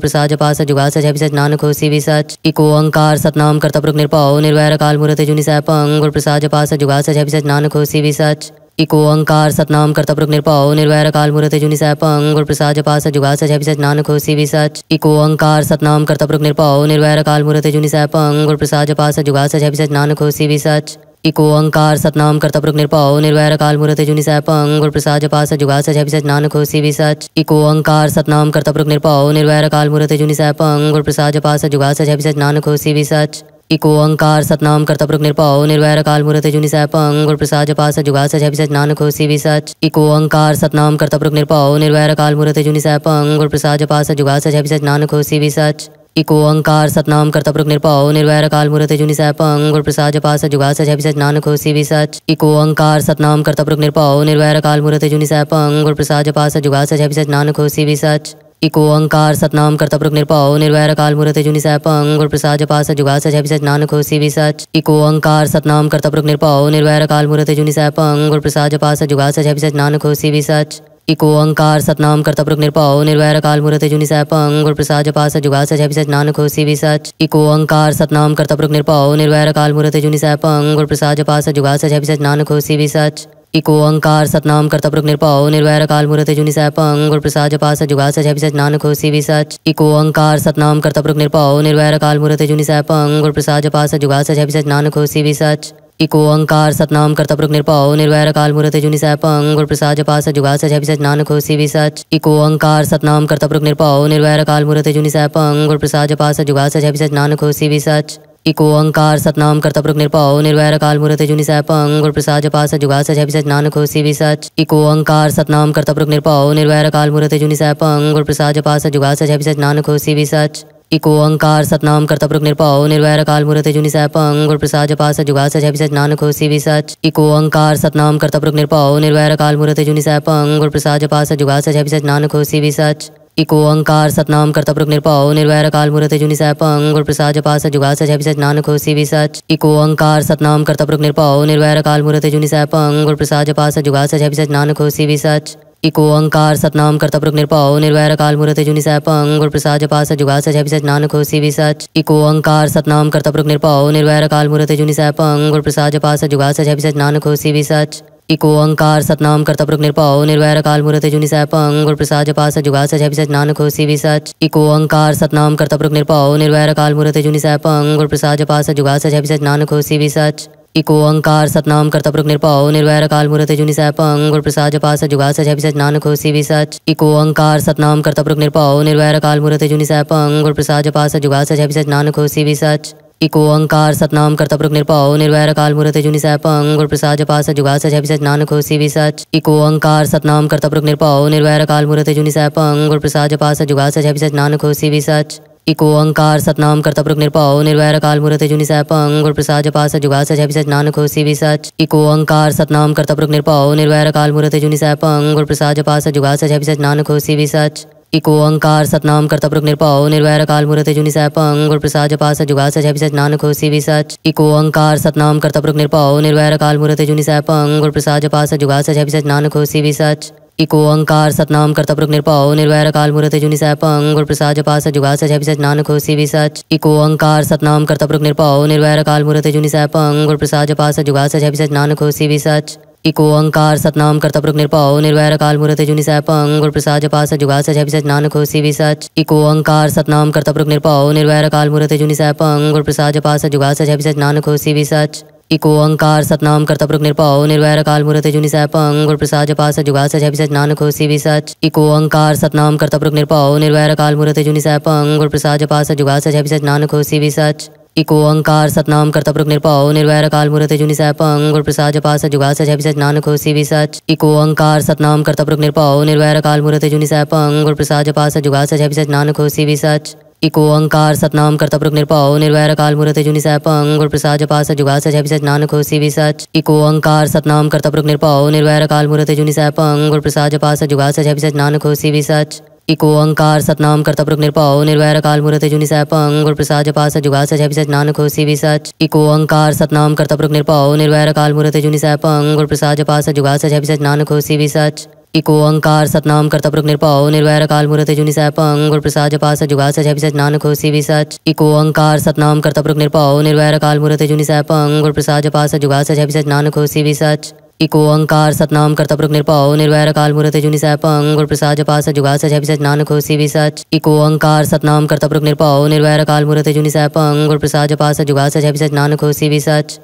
प्रसाद जपास जुगा सच है नानक हो सी सच इको अंकार सतनाम करता पुरुष निरपाओ निर्वैर काल मूर्त जुनि सैपंग गुर प्रसाद जपास जुगा सच है नानक हो सी सच इको अंकार सतनाम करता पुरुष निरपाओ निर्वैर काल मूर्त जुनि सैपंग गुर प्रसाद जपास जुगा सच है नानक हो सी सच इको अंकार सतनाम करता पुरुष निरपाओ निर्वैर काल मूर्त जुनि सैपंग गुर प्रसाद जपास जुगा सच है नानक हो सी सच इको ओंकार सतनाम कर्तपुरुष निरपा निर्वैर काल मुहूर्त जुनि पंग गुर प्रसाद जपास जुगा सच अभिसच नान खोसी भी सच इको ओंकार सतनाम कर्तपुरुष निरपा निर्वैर काल मुहूर्त जुनि पंग और प्रसाद जपास जुगा सच अभिसच नान खोसी भी सच इको ओंकार सतनाम कर्तपुरुष निरपाओ निर्वैर काल मुहूर्त जुनि पंग गुर प्रसाद जपास जुगा सच अभिसच नान खोसी भी सच इको ओंकार सतनाम कर्तपुरुष निरपा निर्वैर काल मुहूर्त जुनि पंग गुर प्रसाद जपास जुगा सच अभिसच नान खोसी भी सच इको अंकार सतनाम करता पुरुष निर्पाओ निर्वैर काल मुहूर्त जुनि सह पंग प्रसाद जपा सच जुगा सच सच नानक होसी भी सच इको अंकार सतनाम करता पुरुष निर्पाओ निर्वैर काल मुहूर्त जुनि सह पंग प्रसाद जपा सच जुगा सच सच नानक होसी भी सच इको अंकार सतनाम करता पुरुष निर्पाओ निर्वैर काल मुहूर्त जुनि सह पंग प्रसाद जपा सच जुगा सच सच नानक होसी भी सच इको अंकार सतनाम करता पुरुष निर्पाओ निर्वैर काल मुहूर्त जुनि सह पंग प्रसाद जपा सच जुगा सच सच नानक होसी भी सच इको अंकार सतनाम कर्तपुरुख निरपाओ निर्वैर काल मूर्ति जुनि सह पंग प्रसाद जपा सच जुगा सच सच नानक होसी भी सच इको अंकार सतनाम कर्तपुरुख निरपाओ निर्वैर काल मूर्ति जुनि सह पंग प्रसाद जपा सच जुगा सच सच नानक होसी भी सच इको अंकार सतनाम कर्तपुरुख निरपाओ निर्वैर काल मूर्ति जुनि सह पंग और प्रसाद जपा सच जुगा सच सच नानक होसी भी सच इको अंकार सतनाम कर्तपुरुख निरपाओ निर्वैर काल मूर्ति जुनि सह पंग और प्रसाद जपा सच जुगा सच सच नानक होसी भी सच इको अंकार सतनाम करता पुरुष निरपाओ निर्वैर काल मूर्त जुनि पंग गुर प्रसाद जपा जुगास जुगा सच नानक हो सी सच इको अंकार सतनाम करता पुरुष निरपाओ निर्वैर काल मूर्त जुनि पंग गुर प्रसाद जपा जुगास जुगा सच नानक हो सी सच इको अंकार सतनाम करता पुरुष निरपाओ निर्वैर काल मूर्त जुनि सैपंग गुर प्रसाद जपा जुगास जुगा सच नानक हो सी सच इको अंकार सतनाम करता पुरुष निरपाओ निर्वैर काल मूर्त जुनि सैपंग गुर प्रसाद जपा जुगास जुगा सच नानक हो सी सच इको अंकार सतनाम करता प्रमुख निरपाओ निर्वैर काल मूर्त जुनि सैपंग गुर प्रसाद जपास जुगा सच है नानक हो सी सच इको अंकार सतनाम करता प्रमुख निरपाओ निर्वैर काल मूर्त जुनि सैपंग गुर प्रसाद जपास जुगा सच है नानक हो सी सच इको अंकार सतनाम करता प्रमुख निरपाओ निर्वैर काल मूर्त जुनि सैपंग गुर प्रसाद जपास जुगा सच है नानक हो सी सच इको अंकार सतनाम करता प्रमुख निरपाओ निर्वैर काल मूर्त जुनि पंग गुर प्रसाद जपास जुगा सच है नानक हो सी सच इको अंकार सतनाम करता पुरुष निरपाओ निर्वैर काल मुहूर्त जुनि सैपंग गुरु प्रसाद जपास जुगा सच अभिसच नानक होसी भी सच इको अंकार सतनाम करता पुरुष निरपाओ निर्वैर काल मुहूर्त जुनि सैपंग गुरु प्रसाद जपास जुगा सच सच नानक होसी भी सच इको अंकार सतनाम करता पुरुष निरपाओ निर्वैर काल मुहूर्त जुनि सैपंग गुर प्रसाद जपास जुगा सच सच नानक होसी भी सच इको अंकार सतनाम करता पुरुष निरपाओ निर्वैर काल मुहूर्त जुनि सैपंग गुर प्रसाद जपास जुगा सच सच नानक होसी भी सच इको अंकार सतनाम करता पुरुष निरपाओ निर्वैर काल मुहूर्त जुनि सह अंग प्रसाद जपा सज जुगा सच अभिसच नानक होसी भी सच इको अंकार सतनाम करता पुरुष निरपाओ निर्वैर काल मुहूर्त जुनि सह अंग प्रसाद जपा सज जुगा सच अभिसच नानक होसी भी सच इको अंकार सतनाम करता पुरुष निरपाओ निर्वैर काल मुहूर्त जुनि सह अंग प्रसाद जपा सज जुगा सच अभिसच नानक होसी भी सच इको अंकार सतनाम करता पुरुष निरपाओ निर्वैर काल मुहूर्त जुनि सह अंग प्रसाद जपा सज जुगा सच अभिसच नानक होसी भी सच इको अंकार सतनाम करता पुरुष निरपाओ निर्वैर काल मुहूर्त जुनि सह पंग गुण प्रसाद जपा सच जुगा सच सच नानक होसी भी सच इको अंकार सतनाम करता पुरुष निरपाओ निर्वैर काल मुहूर्त जुनि सह पंग प्रसाद जपा सच जुगा सच सच नानक होसी भी सच इको अंकार सतनाम करता पुरुष निरपाओ निर्वैर काल मुहूर्त जुनि सह पंग प्रसाद जपा सच जुगा सच सच नानक होसी भी सच इको अंकार सतनाम करता पुरुष निरपाओ निर्वैर काल मुहूर्त जुनि सह पंग प्रसाद जपा सच जुगा सच सच नानक होसी भी सच इको अंकार सतनाम कर्तपुरुख निरपाओ निर्वैर काल मूर्त जुनि पंग गुरु प्रसाद जपा सच जुगा सच अभिसच नानक होसी भी सच इको अंकार सतनाम कर्तपुरुख निरपाओ निर्वैर काल मूर्त जुनि पंग गुरु प्रसाद जपा सच जुगा सच अभिसच नानक होसी भी सच इको अंकार सतनाम कर्तपुरुख निरपाओ निर्वैर काल मूर्त जुनि पंग गुर प्रसाद जपा सच जुगा सच अभिसच नानक होसी भी सच इको अंकार सतनाम कर्तपुरुख निरपाओ निर्वैर काल मूर्त जुनि पंग गुर प्रसाद जपा सच जुगा सच अभिसच नानक होसी भी सच को अंकार सतनाम कर्तपुरुख निर्पाओ निर्वैर काल मूर्त जुनि सैपंग गुर प्रसाद सच जुगा सच अभिसच नानक हो शिवि सच इको अंकार सतनाम कर्तपुरुख निर्पाओ निर्वैर काल मूर्त जुनि सैपंग गुर प्रसाद सच जुगा सच अभिसच नानक हो शिवि सच इको अंकार सतनाम कर्तपुरुख निर्पाओ निर्वैर काल मूर्त जुनि सैपंग गुर प्रसाद सच जुगा सच अभिसच नानक हो शिवि सच इको अंकार सतनाम कर्तपुरुख निर्पाओ निर्वैर काल मूर्त जुनि सैपंग गुर प्रसाद सच जुगा सच अभिसच नानक हो शिवि सच इको अंकार सतनाम करता प्रक निरपाओ निर्वैर काल मूर्त जुनि सैपंग गुर प्रसाद जपास जुगा सच अभिसच नानक हो सी सच इको अंकार सतनाम करता प्रक निरपाओ निर्वैर काल मूर्त जुनि सैपंग गुरु प्रसाद जपास जुगा सच अभिसच नानक हो सी सच इको अंकार सतनाम करता प्रक निरपाओ निर्वैर काल मूर्त जुनि सैपंग गुर प्रसाद जपास जुगा सच अभिसच नानक हो सी सच इको अंकार सतनाम करता प्रक निरपाओ निर्वैर काल मूर्त जुनि सैपंग गुर प्रसाद जपास जुगा सच अभिसच नानक हो सी सच इको ओंकार सतनाम कर्तपुरुख निरपाओ निर्वैर काल मुहूर्त जुनि सैपंग गुर प्रसाद सच जुगा सच है नान खोसी भी सच इको ओंकार सतनाम कर्तपुरुख निरपा निर्वैर काल मुहूर्त जुनि सैपंग अंग प्रसाद सच जुगा सच है नान खोसी भी सच इको अंकार सतनाम कर्तपुरुख निरपाओ निर्वैर काल मूर्त जुनि सैपंग गुर प्रसाद जपा जुगास जुगा सच नानक हो सी सच इको अंकार सतनाम कर्तपुरुख निरपाओ निर्वैर काल मूर्त जुनि सैपंग गुर प्रसाद जपा जुगास जुगा सच नानक हो सी सच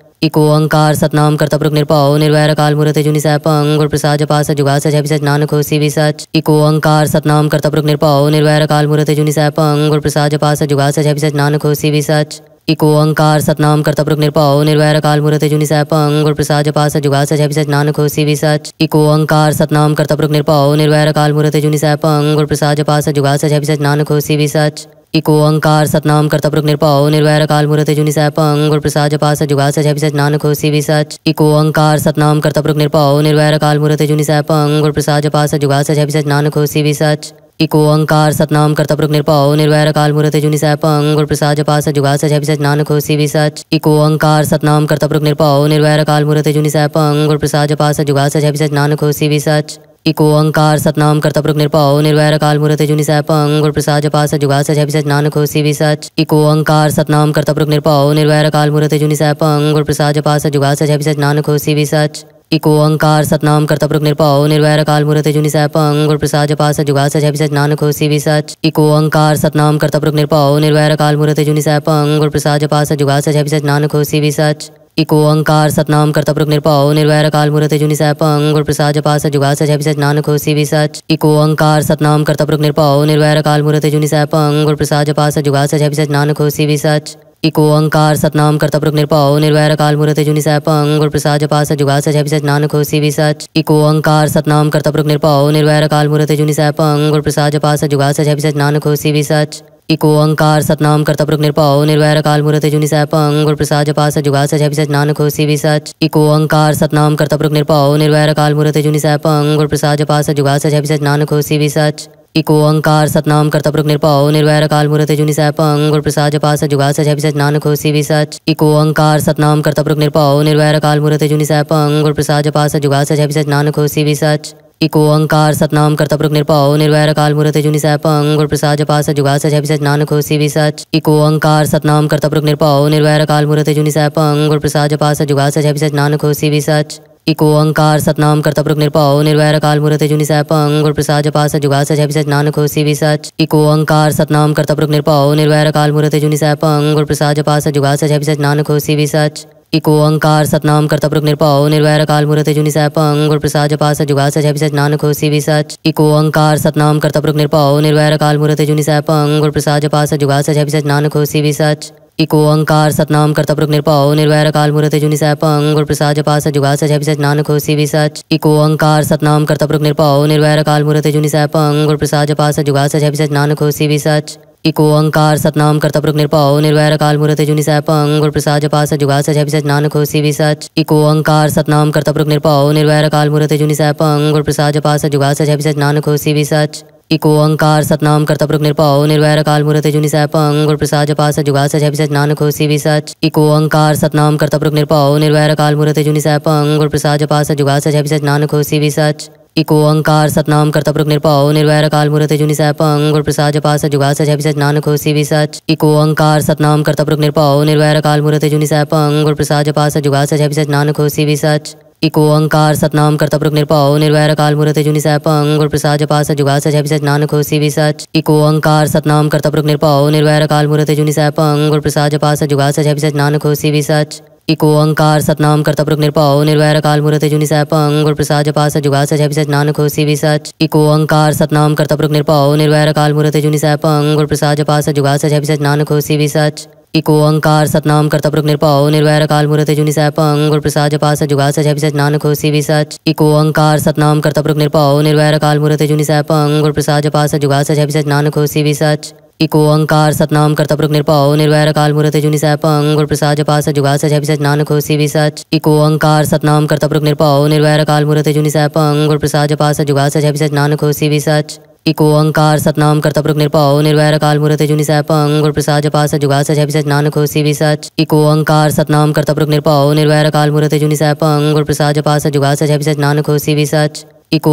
इको अंकार सतनाम कर्तपुरुख निरपाओ निर्वैर काल मूर्त जुनि सैपंग गुर प्रसाद जपा जुगास जुगा सच नानक हो सी सच इको अंकार सतनाम कर्तपुरुख निरपाओ निर्वैर काल मूर्त जुनि सैपंग गुर प्रसाद जपा जुगास जुगा सच नानक हो सी सच इको अंकार सतनाम करता पुरुष निरपाओ निर्वैर काल मूर्त जुनि सैपंग गुर प्रसाद जपास जुगास जय सच नानक हो भी सच इको अंकार सतनाम करता पुरुष निरपाओ निर्वैर काल मूर्त जुनि सैपंग गुर प्रसाद जपास जुगास जय सच नानक हो भी सच इको अंकार सतनाम करता पुरुष निरपाओ निर्वैर काल मूर्त जुनि सैपंग गुर प्रसाद जपास जुगास जय सच नानक हो भी सच इको अंकार सतनाम करता निर्पाओ निरपाओ निर्वैर काल मूर्त जुनि सैपंग गुर प्रसाद जपास जुगास जय सच नानक हो भी सच इको ओंकार सतनाम कर्तपुरुख निरपा निर्वैर काल मुहूर्त जुनि पंग गुर प्रसाद जपास जुगा सच है सच नानक होसी भी सच इको ओंकार सतनाम कर्तपुरुख निरपाओ निर्वैर काल मुहूर्त जुनि पंग गुर प्रसाद जपास जुगा सच है सच नानक होसी भी सच इको ओंकार सतनाम कर्तपुरुख निरपाओ निर्वैर काल मुहूर्त जुनि पंग गुर प्रसाद जपास जुगा सच है सच नानक होसी भी सच इको ओंकार सतनाम कर्तपुरुख निरपा निर्वैर काल मुहूर्त जुनि पंग गुर प्रसाद जपास जुगा सच है सच नानक होसी भी सच इको अंकार सतनाम कर्तपुरुष निर्पाओ निर्वैर काल मुहूर्त जुनि सह पंग गुण प्रसाद जपा सच जुगा सच अभिसच नानक होसी भी सच इको अंकार सतनाम कर्तपुरुष निर्पाओ निर्वैर काल मुहूर्त जुनि सह पंग प्रसाद जपा सच जुगा सच अभिसच नानक होसी भी सच इको अंकार सतनाम कर्तपुरुष निर्पाओ निर्वैर काल मुहूर्त जुनि सह पंग प्रसाद जपा सच जुगा सच अभिसच नानक होसी भी सच इको अंकार सतनाम कर्तपुरुष निर्पाओ निर्वैर काल मुहूर्त जुनि सह पंग प्रसाद जपा सच जुगा सच अभिसच नानक होसी भी सच इको अंकार सतनाम करता निर्पाओ निरपाओ निर्वैर काल मुहूर्त जुनि सह पंग प्रसाद जपा सच जुगा सच सच नानक होसी भी सच इको अंकार सतनाम करता निर्पाओ निरपाओ निर्वैर काल मुहूर्त जुनि सह पंग गुर प्रसाद जपा सच जुगा सच सच नानक होसी भी सच इको अंकार सतनाम करता निर्पाओ निर्वैर काल मुहूर्त जुनि सह पंग गुर प्रसाद जपा सच जुगा सच सच नानक होसी भी सच इको अंकार सतनाम करता पुरुष निरपाओ निर्वैर काल मुहूर्त जुनि सह पंग प्रसाद जपा सच जुगा सच सच नानक होसी भी सच इको अंकार सतनाम करता प्रमुख निरपाओ निर्वैर काल मूर्त जुनि पंग गुर प्रसाद जपा जुगास जुगा सच नानक हो सी सच इको अंकार सतनाम करता प्रमुख निरपाओ निर्वैर काल मूर्त जुनि सैपंग गुर प्रसाद जपा जुगास जुगा सच नानक हो सी सच इको अंकार सतनाम करता प्रमुख निरपाओ निर्वैर काल मूर्त जुनि पंग गुर प्रसाद जपा जुगास जुगा सच नानक हो सी सच इको अंकार सतनाम करता प्रमुख निरपाओ निर्वैर काल मूर्त जुनि सैपंग गुर प्रसाद जपा जुगास जुगा सच नानक हो सी सच इको अंकार सतनाम कर्तपुरुख निरपाओ निर्वैर काल मूर्त जुनि सैपंग गुर प्रसाद जपास जुगा सच अभिसच नानक हो सी सच इको अंकार सतनाम कर्तपुरुख निरपाओ निर्वैर काल मूर्त जुनि सैपंग गुर प्रसाद सच जुगा सच अभिसच नानक हो सी सच इको अंकार सतनाम कर्तपुरुख निरपाओ निर्वैर काल मूर्त जुनि सैपंग गुर प्रसाद सच जुगा सच अभिसच नानक हो सी सच इको अंकार सतनाम कर्तपुरुख निरपाओ निर्वैर काल मूर्त जुनि सैपंग गुर प्रसाद सच जुगा सच अभिसच नानक हो सी सच इको अंकार सतनाम करता पुरुष निरपाओ निर्वैर काल मुरते जुनि सैपंग और प्रसाद जपास जुगा सच है नानक हो सी सच इको अंकार सतनाम करता पुरुष निरपाओ निर्वैर काल मुरते जुनि सैपंग और प्रसाद जपास जुगा सच है नानक हो सी सच इको अंकार सतनाम करता पुरुष निरपाओ निर्वैर काल मुरते जुनि सैपंग और प्रसाद जपास जुगा सच है नानक हो सी सच इको अंकार सतनाम करता निर्पाओ निरपाओ निर्वैर काल मुरते जुनि सैप और प्रसाद जपास जुगा सच है नानक हो सी सच इको ओंकार सतनाम प्रभु निरपाओ निर्वैर काल मुहूर्त जुनि पंग गुरु प्रसाद जपा सच जुगा सच नानक होसी भी सच इको ओंकार सतनाम प्रभु निरपाओ निर्वैर काल मुहूर्त जुनि पंग गुरु प्रसाद जपा सच जुगा सच नानक होसी भी सच इको ओंकार सतनाम प्रभु निरपाओ निर्वैर काल मुहूर्त जुनि पंग गुरु प्रसाद जपा सच जुगा सच नानक होसी भी सच इको ओंकार सतनाम प्रभु निरपाओ निर्वैर काल मुहूर्त जुनि पंग गुरु प्रसाद जपा सच जुगा सच नानक होसी भी सच इको अंकार सतनाम प्रभु निरपाओ निर्वैर काल मुहूर्त जुनि सह पंग प्रसाद जपा सच जुगा सच सच नान होसी भी सच इको अंकार सतनाम प्रभु निरपाओ निर्वैर काल मुहूर्त जुनि सह पंग प्रसाद जपा सच जुगा सच सच नानक होसी भी सच इको अंकार सतनाम प्रभु निरपाओ निर्वैर काल मुहूर्त जुनि सह पंग प्रसाद जपा सच जुगा सच सच नान होसी भी सच इको अंकार सतनाम प्रभु निरपाओ निर्वैर काल मुहूर्त जुनि सह पंग प्रसाद जपा सच जुगा सच सच नानक होसी भी सच इको अंकार सतनाम करता पुरुष निरपाओ निर्वैर काल मूर्ति जुनि सह पंग प्रसाद जपा सच जुगा सच सच नानक होसी भी सच इको अंकार सतनाम करता पुरुष निरपाओ निर्वैर काल मूर्ति जुनि सह पंग प्रसाद जपा सच जुगा सच सच नानक होसी भी सच इको अंकार सतनाम करता पुरुष निरपाओ निर्वैर काल मूर्ति जुनि सह पंग प्रसाद जपा सच जुगा सच सच नानक होसी भी सच इको अंकार सतनाम करता पुरुष निरपाओ निर्वैर काल मूर्ति जुनि सह पंग प्रसाद जपा सच जुगा सच सच नानक होसी भी सच इको अंकार सतनाम कर्तपुरुख निरपाओ निर्वैर काल मूर्त जुनि सैपंग गुर प्रसाद जपा जुगास जुगा सच नानक हो सी सच इको अंकार सतनाम कर्तपुरुख निरपाओ निर्वैर काल मूर्त जुनि सैपंग गुर प्रसाद जपा जुगास जुगा सच नानक हो सी सच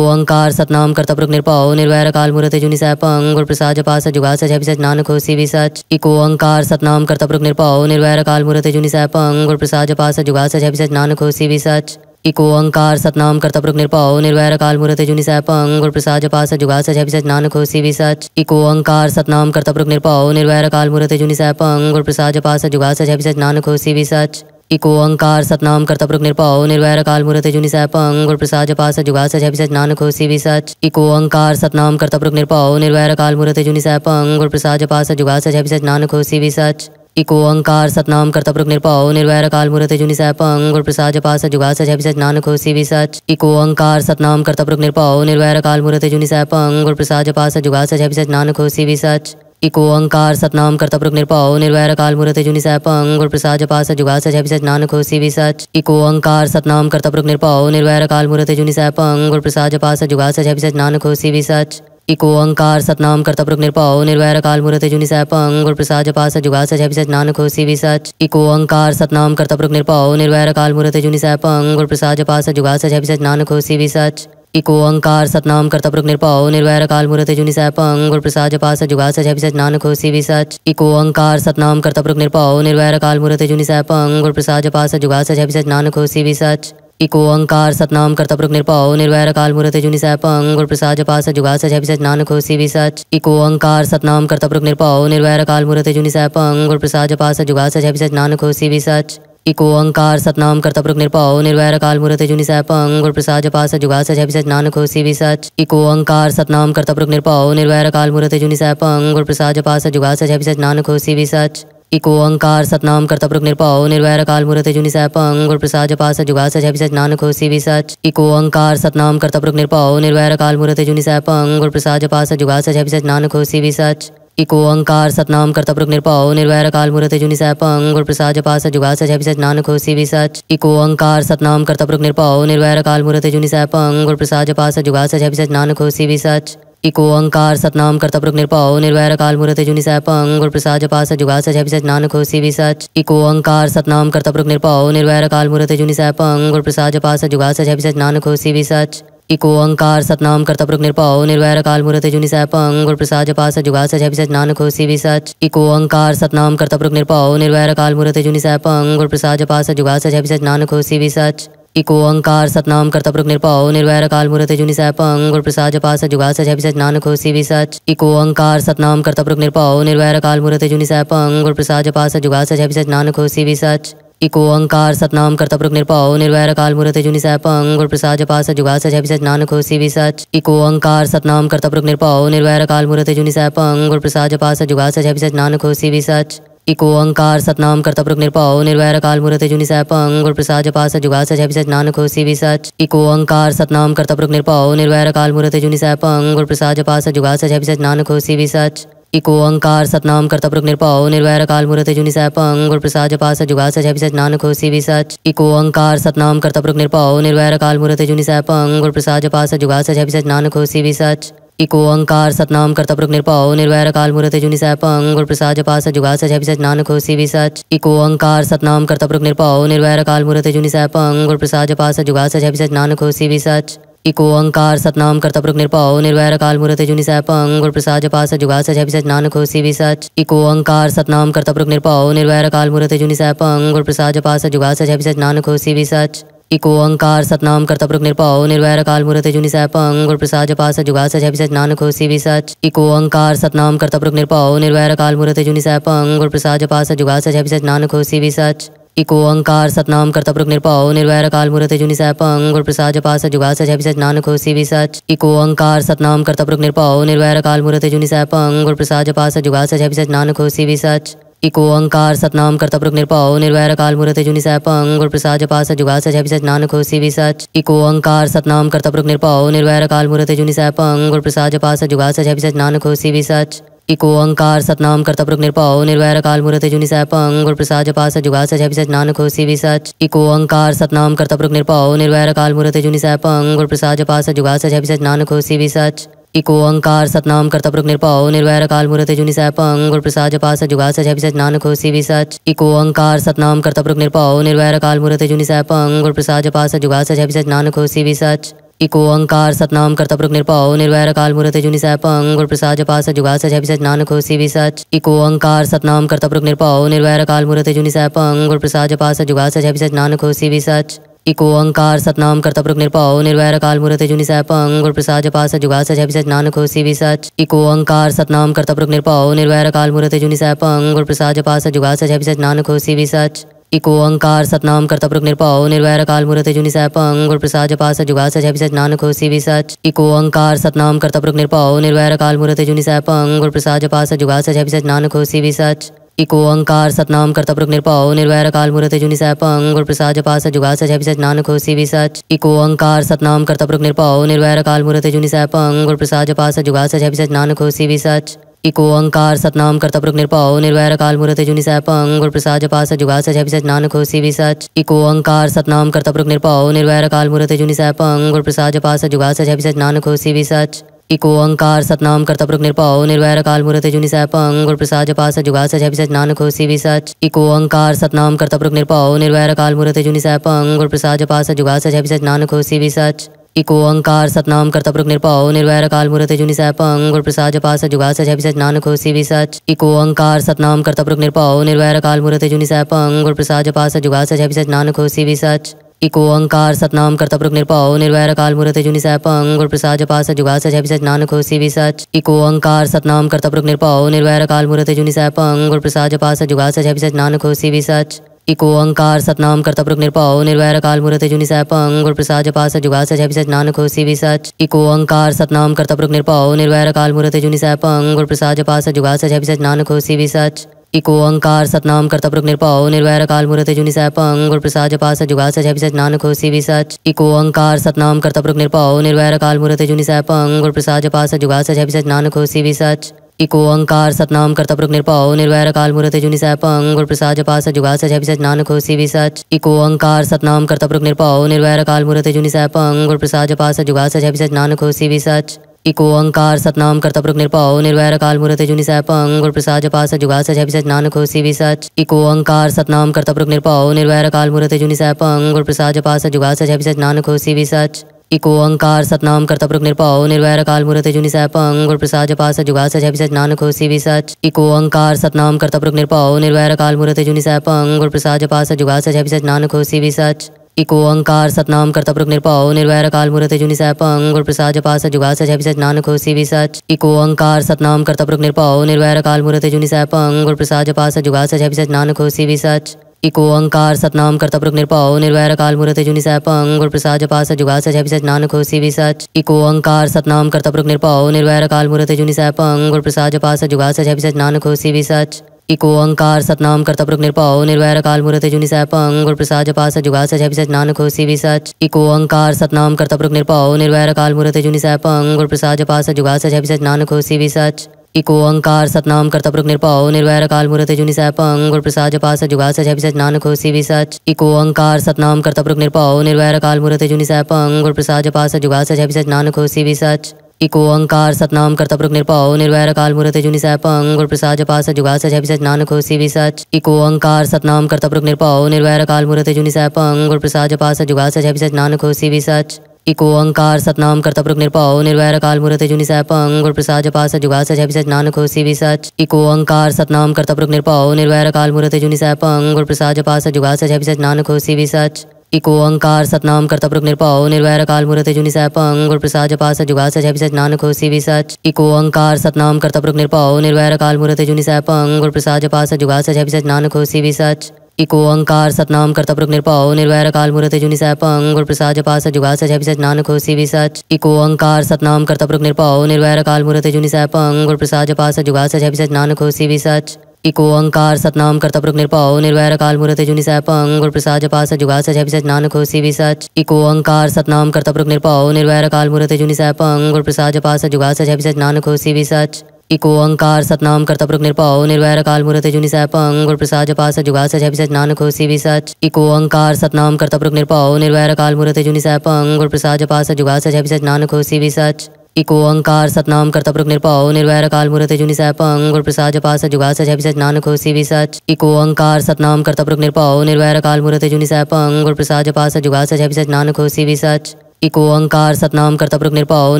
इको अंकार सतनाम कर्तपुरुख निरपाओ निर्वैर काल मूर्त जुनि सैपंग गुर प्रसाद जपा जुगास जुगा सच नानक हो सी सच इको अंकार सतनाम कर्तपुरुख निरपाओ निर्वैर काल मूर्त जुनि सैपंग गुर प्रसाद जपा जुगास जुगा सच नानक हो सी सच इको अंकार सतनाम करता निरपाओ निर्वैर काल मुहूर्त जुनि सैपंग गुर प्रसाद जपास जुगा सच है नानक हो सी सच इको अंकार सतनाम करता पुरुष निरपाओ निर्वैर काल मुहूर्त जुनि सैपंग गुर प्रसाद जपास जुगा सच अभिसच नानक हो सी सच इको अंकार सतनाम करता पुरुष निरपाओ निर्वैर काल मुहूर्त जुनि सैप गुर प्रसाद जपास जुगा सच अभिसच नानक हो सी सच इको अंकार सतनाम करता निरपाओ निर्वैर काल मुहूर्त जुनि सैपंग गुर प्रसाद जपास जुगा सच अभिसच नानक हो सी सच इको ओंकार सतनाम कर्तपुरुख निरपाओ निर्वैर काल मूर्त जुनि सैपंग गुर प्रसाद जपास जुगास है सच नानक होसी भी सच इको ओंकार सतनाम कर्तपुरुख निरपाओ निर्वैर काल मूर्त जुनि सैपंग गुर प्रसाद जपास जुगास है सच नानक होसी भी सच इको ओंकार सतनाम कर्तपुरुख निरपाओ निर्वैर काल मूर्त जुनि सैपंग गुर प्रसाद जपास जुगास है सच नानक होसी भी सच इको ओंकार सतनाम कर्तपुरुख निरपाओ निर्वैर काल मूर्त जुनि सैपंग गुर प्रसाद जपास जुगास है सच नानक होसी भी सच इको अंकार सतनाम कर्तपुरुख निर्पाओ निर्वैर काल मुहूर्त जुनि सैप अंग प्रसाद जपा जुगा सच सच नानक होसी भी सच इको अंकार सतनाम कर्तपुरुख निर्पाओ निर्वैर काल मुहूर्त जुनि सैप अंग प्रसाद जपा जुगा सच सच नानक होसी भी सच इको अंकार सतनाम करता पुरुष निरपाओ निर्वैर काल मूर्त जुनि सैपंग गुर प्रसाद जपास जुगा सच अभिसच नानक हो सी सच इको अंकार सतनाम करता पुरुष निरपाओ निर्वैर काल मूर्त जुनि सैपंग गुरु प्रसाद जपास जुगा सच अभिसच नानक हो सी सच इको अंकार सतनाम करता पुरुष निरपाओ निर्वैर काल मूर्त जुनि सैपंग गुर प्रसाद जपास जुगा सच अभिसच नानक हो सी सच इको अंकार सतनाम करता पुरुष निरपाओ निर्वैर काल मूर्त जुनि सैपंग गुर प्रसाद पास जुगा सच अभिसच नानक हो सी सच इको अंकार सतनाम करता पुरुष निरपाओ निर्वैर काल मूर्त जुनि सैपंग गुर प्रसाद जपास जुगास जय सच नानक होसी भी सच इको अंकार सतनाम करता पुरुष निरपाओ निर्वैर काल मूर्त जुनि सैपंग गुर प्रसाद जपास जुगास जय सच नानक होसी भी सच इको अंकार सतनाम करता प्रमुख निरपाओ निर्वैर काल मूर्त जुनि सैपंग गुरु प्रसाद जपा जुगास जुगा सच नानक हो सी सच इको अंकार सतनाम करता प्रमुख निरपाओ निर्वैर काल मूर्त जुनि सैपंग गुरु प्रसाद जपा जुगास जुगा सच नानक हो सी सच इको अंकार सतनाम करता प्रमुख निरपाओ निर्वैर काल मूर्त जुनि सैपंग गुरु प्रसाद जपा जुगास जुगा सच नानक हो सी सच इको अंकार सतनाम करता प्रमुख निरपाओ निर्वैर काल मूर्त जुनि सैपंग गुरु प्रसाद जपा जुगास जुगा सच नानक हो सी सच इको ओंकार सतनाम कर्तपुरुख निरपाओ निर्वैर काल मूर्त जुनि पंग गुर प्रसाद सच जुगा सच अभिसच नानक हो सी सच इको ओंकार सतनाम कर्तपुरुख निरपाओ निर्वैर काल मूर्त जुनि पंग गुर प्रसाद सच जुगा सच अभिसच नानक हो सी सच इको ओंकार सतनाम कर्तपुरुख निरपाओ निर्वैर काल मूर्त जुनि सैपंग गुर प्रसाद सच जुगा सच अभिसच नानक हो सी सच इको ओंकार सतनाम कर्तपुरुख निरपाओ निर्वैर काल मूर्त जुनि सैपंग गुर प्रसाद सच जुगा सच अभिसच नानक हो सी सच इको अंकार सतनाम करता प्रमुख निरपाओ निर्वैर काल मूर्त जुनि सैपंग गुर प्रसाद जपा जुगास जुगा सच नानक हो सी सच इको अंकार सतनाम करता प्रमुख निरपाओ निर्वैर काल मूर्त जुनि सैपंग गुर प्रसाद जपा जुगास जुगा सच नानक हो सी सच इको अंकार सतनाम करता प्रमुख निरपाओ निर्वैर काल मूर्त जुनि सैपंग गुर प्रसाद जपा जुगास जुगा सच नानक हो सी सच इको अंकार सतनाम करता प्रमुख निरपाओ निर्वैर काल मूर्त जुनि सैपंग गुर प्रसाद जपा जुगास जुगा सच नानक हो सी सच इको ओंकार सतनाम कर्तपुरुख निरपा निर्वैर काल मुहूर्त जुनि सैपंग गुर और प्रसाद सच जुगा सच है विसच नानक भी विसच इको ओंकार सतनाम कर्तपुरुख निरपा निर्वैर काल मुहूर्त जुनि सैपंग अंग प्रसाद प्रसाद सच जुगा सच है विसच नानक भी विसच इको ओंकार सतनाम कर्तपुरुख निरपाओ निर्वैर काल मुहूर्त जुनि सैप गुर प्रसाद प्रसाद सच जुगा सच है विसच नानक भी सच इको ओंकार सतनाम कर्तपुरुख निरपाओ निर्वैर काल मुहूर्त जुनि सैपंग गुर और प्रसाद सच जुगा सच है विसच नानक भी सच इको अंकार सतनाम करता पुरुष निरपाओ निर्वैर काल मुहूर्त जुनि सह पंग गुण प्रसाद जपा सच जुगा सच सच नानक होसी भी सच इको अंकार सतनाम करता पुरुष निरपाओ निर्वैर काल मुहूर्त जुनि सह पंग प्रसाद जपा सच जुगा सच सच नानक होसी भी सच इको अंकार सतनाम करता पुरुष निरपाओ निर्वैर काल मुहूर्त जुनि सह पंग प्रसाद जपा सच जुगा सच सच नानक होसी भी सच इको अंकार सतनाम करता पुरुष निरपाओ निर्वैर काल मुहूर्त जुनि सह पंग प्रसाद जपा सच जुगा सच सच नानक होसी भी सच इको अंकार सतनाम कर्तपुरुख निरपाओ निर्वैर काल मूर्ति जुनि सह पंग प्रसाद जपा सच जुगा सच सच नानक होसी भी सच इको अंकार सतनाम कर्तपुरुख निरपाओ निर्वैर काल मूर्ति जुनि सह पंग प्रसाद जपा सच जुगा सच सच नानक होसी भी सच इको अंकार सतनाम कर्तपुरुख निरपाओ निर्वैर काल मूर्ति जुनि सह पंग प्रसाद जपा सच जुगा सच सच नानक होसी भी सच इको अंकार सतनाम कर्तपुरुख निरपाओ निर्वैर काल मूर्ति जुनि सह पंग प्रसाद जपा सच जुगा सच सच नानक होसी भी सच इको अंकार सतनाम करता प्रमुख निरपाओ निर्वैर काल मूर्त जुनि पंग गुर प्रसाद जपा जुगास जुगा सच नानक हो सी सच इको अंकार सतनाम करता प्रमुख निरपाओ निर्वैर काल मूर्त जुनि सैपंग गुर प्रसाद जपा जुगास जुगा सच नानक हो सी सच इको अंकार सतनाम करता प्रमुख निरपाओ निर्वैर काल मूर्त जुनि सैपंग गुर प्रसाद जपा जुगास जुगा सच नानक हो सी सच इको अंकार सतनाम करता प्रमुख निरपाओ निर्वैर काल मूर्त जुनि सैपंग गुर प्रसाद जपा जुगास जुगा सच नानक हो सी सच इको अंकार सतनाम करता प्रमुख निरपाओ निर्वैर काल मुहूर्त जुनि सैपंग गुरु प्रसाद जपास जुगा सच है नानक हो सी सच इको अंकार सतनाम करता प्रमुख निरपाओ निर्वैर काल मुहूर्त जुनि सैपंग गुरु प्रसाद जपास जुगा सच है नानक हो सी सच इको अंकार सतनाम करता प्रमुख निरपाओ निर्वैर काल मुहूर्त जुनि सैपंग गुर प्रसाद जपास जुगा सच है नानक हो सी सच इको अंकार सतनाम करता प्रमुख निरपाओ निर्वैर काल मुहूर्त जुनि पंग गुरु प्रसाद जपास जुगा सच है नानक हो सी सच इको अंकार सतनाम करता पुरुष निरपाओ निर्वैर काल मूर्त जुनि सैपंग गुर प्रसाद जपास जुगा सच अभिसच नानक होसी भी सच इको अंकार सतनाम करता पुरुष निरपाओ निर्वैर काल मूर्त जुनि सैपंग गुर प्रसाद जपास जुगा सच सच नानक होसी भी सच इको अंकार सतनाम करता पुरुष निरपाओ निर्वैर काल मूर्त जुनि सैपंग गुर प्रसाद जपास जुगा सच सच नानक होसी भी सच इको अंकार सतनाम करता पुरुष निरपाओ निर्वैर काल मूर्त जुनि सैपंग गुर प्रसाद जपास जुगा सच सच नानक होसी भी सच इको अंकार सतनाम करता प्रक निरपाओ निर्वैर काल मुहूर्त जुनि सह अंग प्रसाद जपा सच जुगा सच अभिसच नानक खोसी भी सच इको अंकार सतनाम करता प्रक निरपाओ निर्वैर काल मुहूर्त जुनि सह अंग प्रसाद जपा सच जुगा सच अभिसच नानक खोसी भी सच इको अंकार सतनाम करता प्रक निरपाओ निर्वैर काल मुहूर्त जुनि सह अंग प्रसाद जपा सच जुगा सच अभिसच नान खोसी भी सच इको अंकार सतनाम करता प्रक निरपाओ निर्वैर काल मुहूर्त जुनि सह अंग प्रसाद जपा सच जुगा सच अभिसच नानक खोसी भी सच इको अंकार सतनाम करता प्रभु निरपाओ निर्वैर काल मुहूर्त जुनि सह पंग गुर प्रसाद जपा सच जुगा सच सच नानक होसी भी सच इको अंकार सतनाम करता प्रभु निरपाओ निर्वैर काल मुहूर्त जुनि सह पंग गुर प्रसाद जपा सच जुगा सच सच नानक होसी भी सच इको अंकार सतनाम करता प्रभु निरपाओ निर्वैर काल मुहूर्त जुनि सह पंग गुर प्रसाद जपा सच जुगा सच सच नानक होसी भी सच इको अंकार सतनाम करता प्रभु निरपाओ निर्वैर काल मुहूर्त जुनि सह पंग गुर प्रसाद जपा सच जुगा सच सच नानक होसी भी सच इको अंकार सतनाम कर्तपुरुख निरपाओ निर्वैर काल मूर्त जुनि पंग गुरु प्रसाद जपा सच जुगा सच अभिसच नानक होसी भी सच इको अंकार सतनाम कर्तपुरुख निरपाओ निर्वैर काल मूर्त जुनि पंग गुर प्रसाद जपा सच जुगा सच अभिसच नानक होसी भी सच इको अंकार सतनाम कर्तपुरुख निरपाओ निर्वैर काल मूर्त जुनि पंग गुर प्रसाद जपा सच जुगा सच अभिसच नानक होसी भी सच इको अंकार सतनाम कर्तपुरुख निरपाओ निर्वैर काल मूर्त जुनि पंग गुर प्रसाद जपा सच जुगा सच अभिसच नानक होसी भी सच को अंकार सतनाम कर्तपुरुख निरपाओ निर्वैर काल मूर्त जुनि सैपंग गुरु प्रसाद सच जुगा सच अभिसच नानक हो सी सच इको अंकार सतनाम कर्तपुरुख निरपाओ निर्वैर काल मूर्त जुनि सैपंग गुर प्रसाद सच जुगा सच अभिसच नानक हो सी सच इको अंकार सतनाम कर्तपुरुख निरपाओ निर्वैर काल मूर्त जुनि सैपंग गुर प्रसाद सच जुगा सच अभिसच नानक हो सी सच इको अंकार सतनाम कर्तपुरुख निरपाओ निर्वैर काल मूर्त जुनि सैपंग गुर प्रसाद सच जुगा सच अभिसच नानक हो सी सच इको अंकार सतनाम करता प्रक निरपाओ निर्वैर काल मूर्त जुनि सैपंग और प्रसाद जपास जुगास सच सच नानक हो सी सच इको अंकार सतनाम करता प्रक निरपाओ निर्वैर काल मूर्त जुनि सैपंग और प्रसाद जपास जुगास सच है नानक हो सी सच इको अंकार सतनाम करता प्रक निरपाओ निर्वैर काल मूर्त जुनि सैप और प्रसाद जपास जुगास सच सच नानक हो सी सच इको अंकार सतनाम करता प्रक निरपाओ निर्वैर काल मूर्त जुनि सैपंग और प्रसाद जपास जुगास सच है नानक हो सी सच इको ओंकार सतनाम कर्तपुरुष निर्पाओ निर्वैर काल मुहूर्त जुनि सैपंग गुर प्रसाद पास जुगा सच है नान नानक भी सच इको ओंकार सतनाम कर्तपुरुष निरपा निर्वैर काल मुहूर्त जुनि सैपंग गुर प्रसाद पास जुगा सच है सच नानक भी सच इको ओंकार सतनाम कर्तपुरुष निरपा निर्वैर काल मुहूर्त जुनि सैपंग गुर प्रसाद पास जुगा सच है नान खोसी भी सच इको ओंकार सतनाम कर्तपुरुष निरपा निर्वैर काल मुहूर्त जुनि सैपंग गुर प्रसाद पास जुगा सच है सच नानक भी सच इको ओंकार सतनाम कर्तपुरुख निर्पाओ निर्वैर काल मुहूर्त जुनि सह पंग प्रसाद जपा सच जुगा सच सच नानक होसी भी सच इको ओंकार सतनाम कर्तपुरुख निरपाओ निर्वैर काल मुहूर्त जुनि सह पंग प्रसाद जपा सच जुगा सच सच नानक होसी भी सच इको ओंकार सतनाम कर्तपुरुख निरपाओ निर्वैर काल मुहूर्त जुनि सह पंग प्रसाद जपा सच जुगा सच सच नानक होसी भी सच इको ओंकार सतनाम कर्तपुरुख निरपाओ निर्वैर काल मुहूर्त जुनि सह पंग प्रसाद जपा सच जुगा सच सच नानक होसी भी सच इको अंकार सतनाम करता प्रभु निरपाओ निर्वैर काल मूर्ति जुनि सह पंग प्रसाद जपा सच जुगा सच सच नानक होसी भी सच इको अंकार सतनाम करता प्रभु निरपाओ निर्वैर काल मूर्ति जुनि सह पंग प्रसाद जपा सच जुगा सच सच नानक होसी भी सच इको अंकार सतनाम करता प्रभु निरपाओ निर्वैर काल मूर्ति जुनि सह पंग प्रसाद जपा सच जुगा सच सच नानक होसी भी सच इको अंकार सतनाम करता प्रभु निरपाओ निर्वैर काल मूर्ति जुनि सह पंग प्रसाद जपा सच जुगा सच सच नानक होसी भी सच इको अंकार सतनाम करता प्रमुख निरपाओ निर्वैर काल मूर्त जुनि पंग गुर प्रसाद जपा जुगास जुगा सच नानक हो सी सच इको अंकार सतनाम करता प्रमुख निरपाओ निर्वैर काल मूर्त जुनि सैपंग गुर प्रसाद जपा जुगास जुगा सच नानक हो सी सच इको अंकार सतनाम करता प्रमुख निरपाओ निर्वैर काल मूर्त जुनि सैपंग गुर प्रसाद जपा जुगास जुगा सच नानक हो सी सच इको अंकार सतनाम करता प्रमुख निरपाओ निर्वैर काल मूर्त जुनि सैपंग गुर प्रसाद जपा जुगास जुगा सच नानक हो सी सच एक ओंकार सतनाम करता पुरुष निरपाओ निर्वैर काल मुहूर्त जुनि सैपंग गुर प्रसाद जपास जुगा सच है नानक हो सी सच एक ओंकार सतनाम करता पुरुष निरपाओ निर्वैर काल मुहूर्त जुनि सैपंग गुर प्रसाद जपास जुगा सच है नानक हो सी सच एक ओंकार सतनाम करता पुरुष निरपाओ निर्वैर काल मुहूर्त जुनि सैपंग गुर प्रसाद जपास जुगा सच है नानक हो सी सच एक ओंकार सतनाम करता पुरुष निरपाओ निर्वैर काल मुहूर्त जुनि सैपंग गुर प्रसाद जपास जुगा सच है नानक हो सी सच इको अंकार सतनाम करता पुरुष निरपाओ निर्वैर काल मूर्त जुनि सैपंग गुर प्रसाद पास जुगास जय सच नानक होसी भी सच इको अंकार सतनाम करता पुरुष निरपाओ निर्वैर काल मूर्त जुनि सैपंग गुर प्रसाद जपास जुगास जय सच नानक होसी भी सच इको अंकार सतनाम करता पुरुष निरपाओ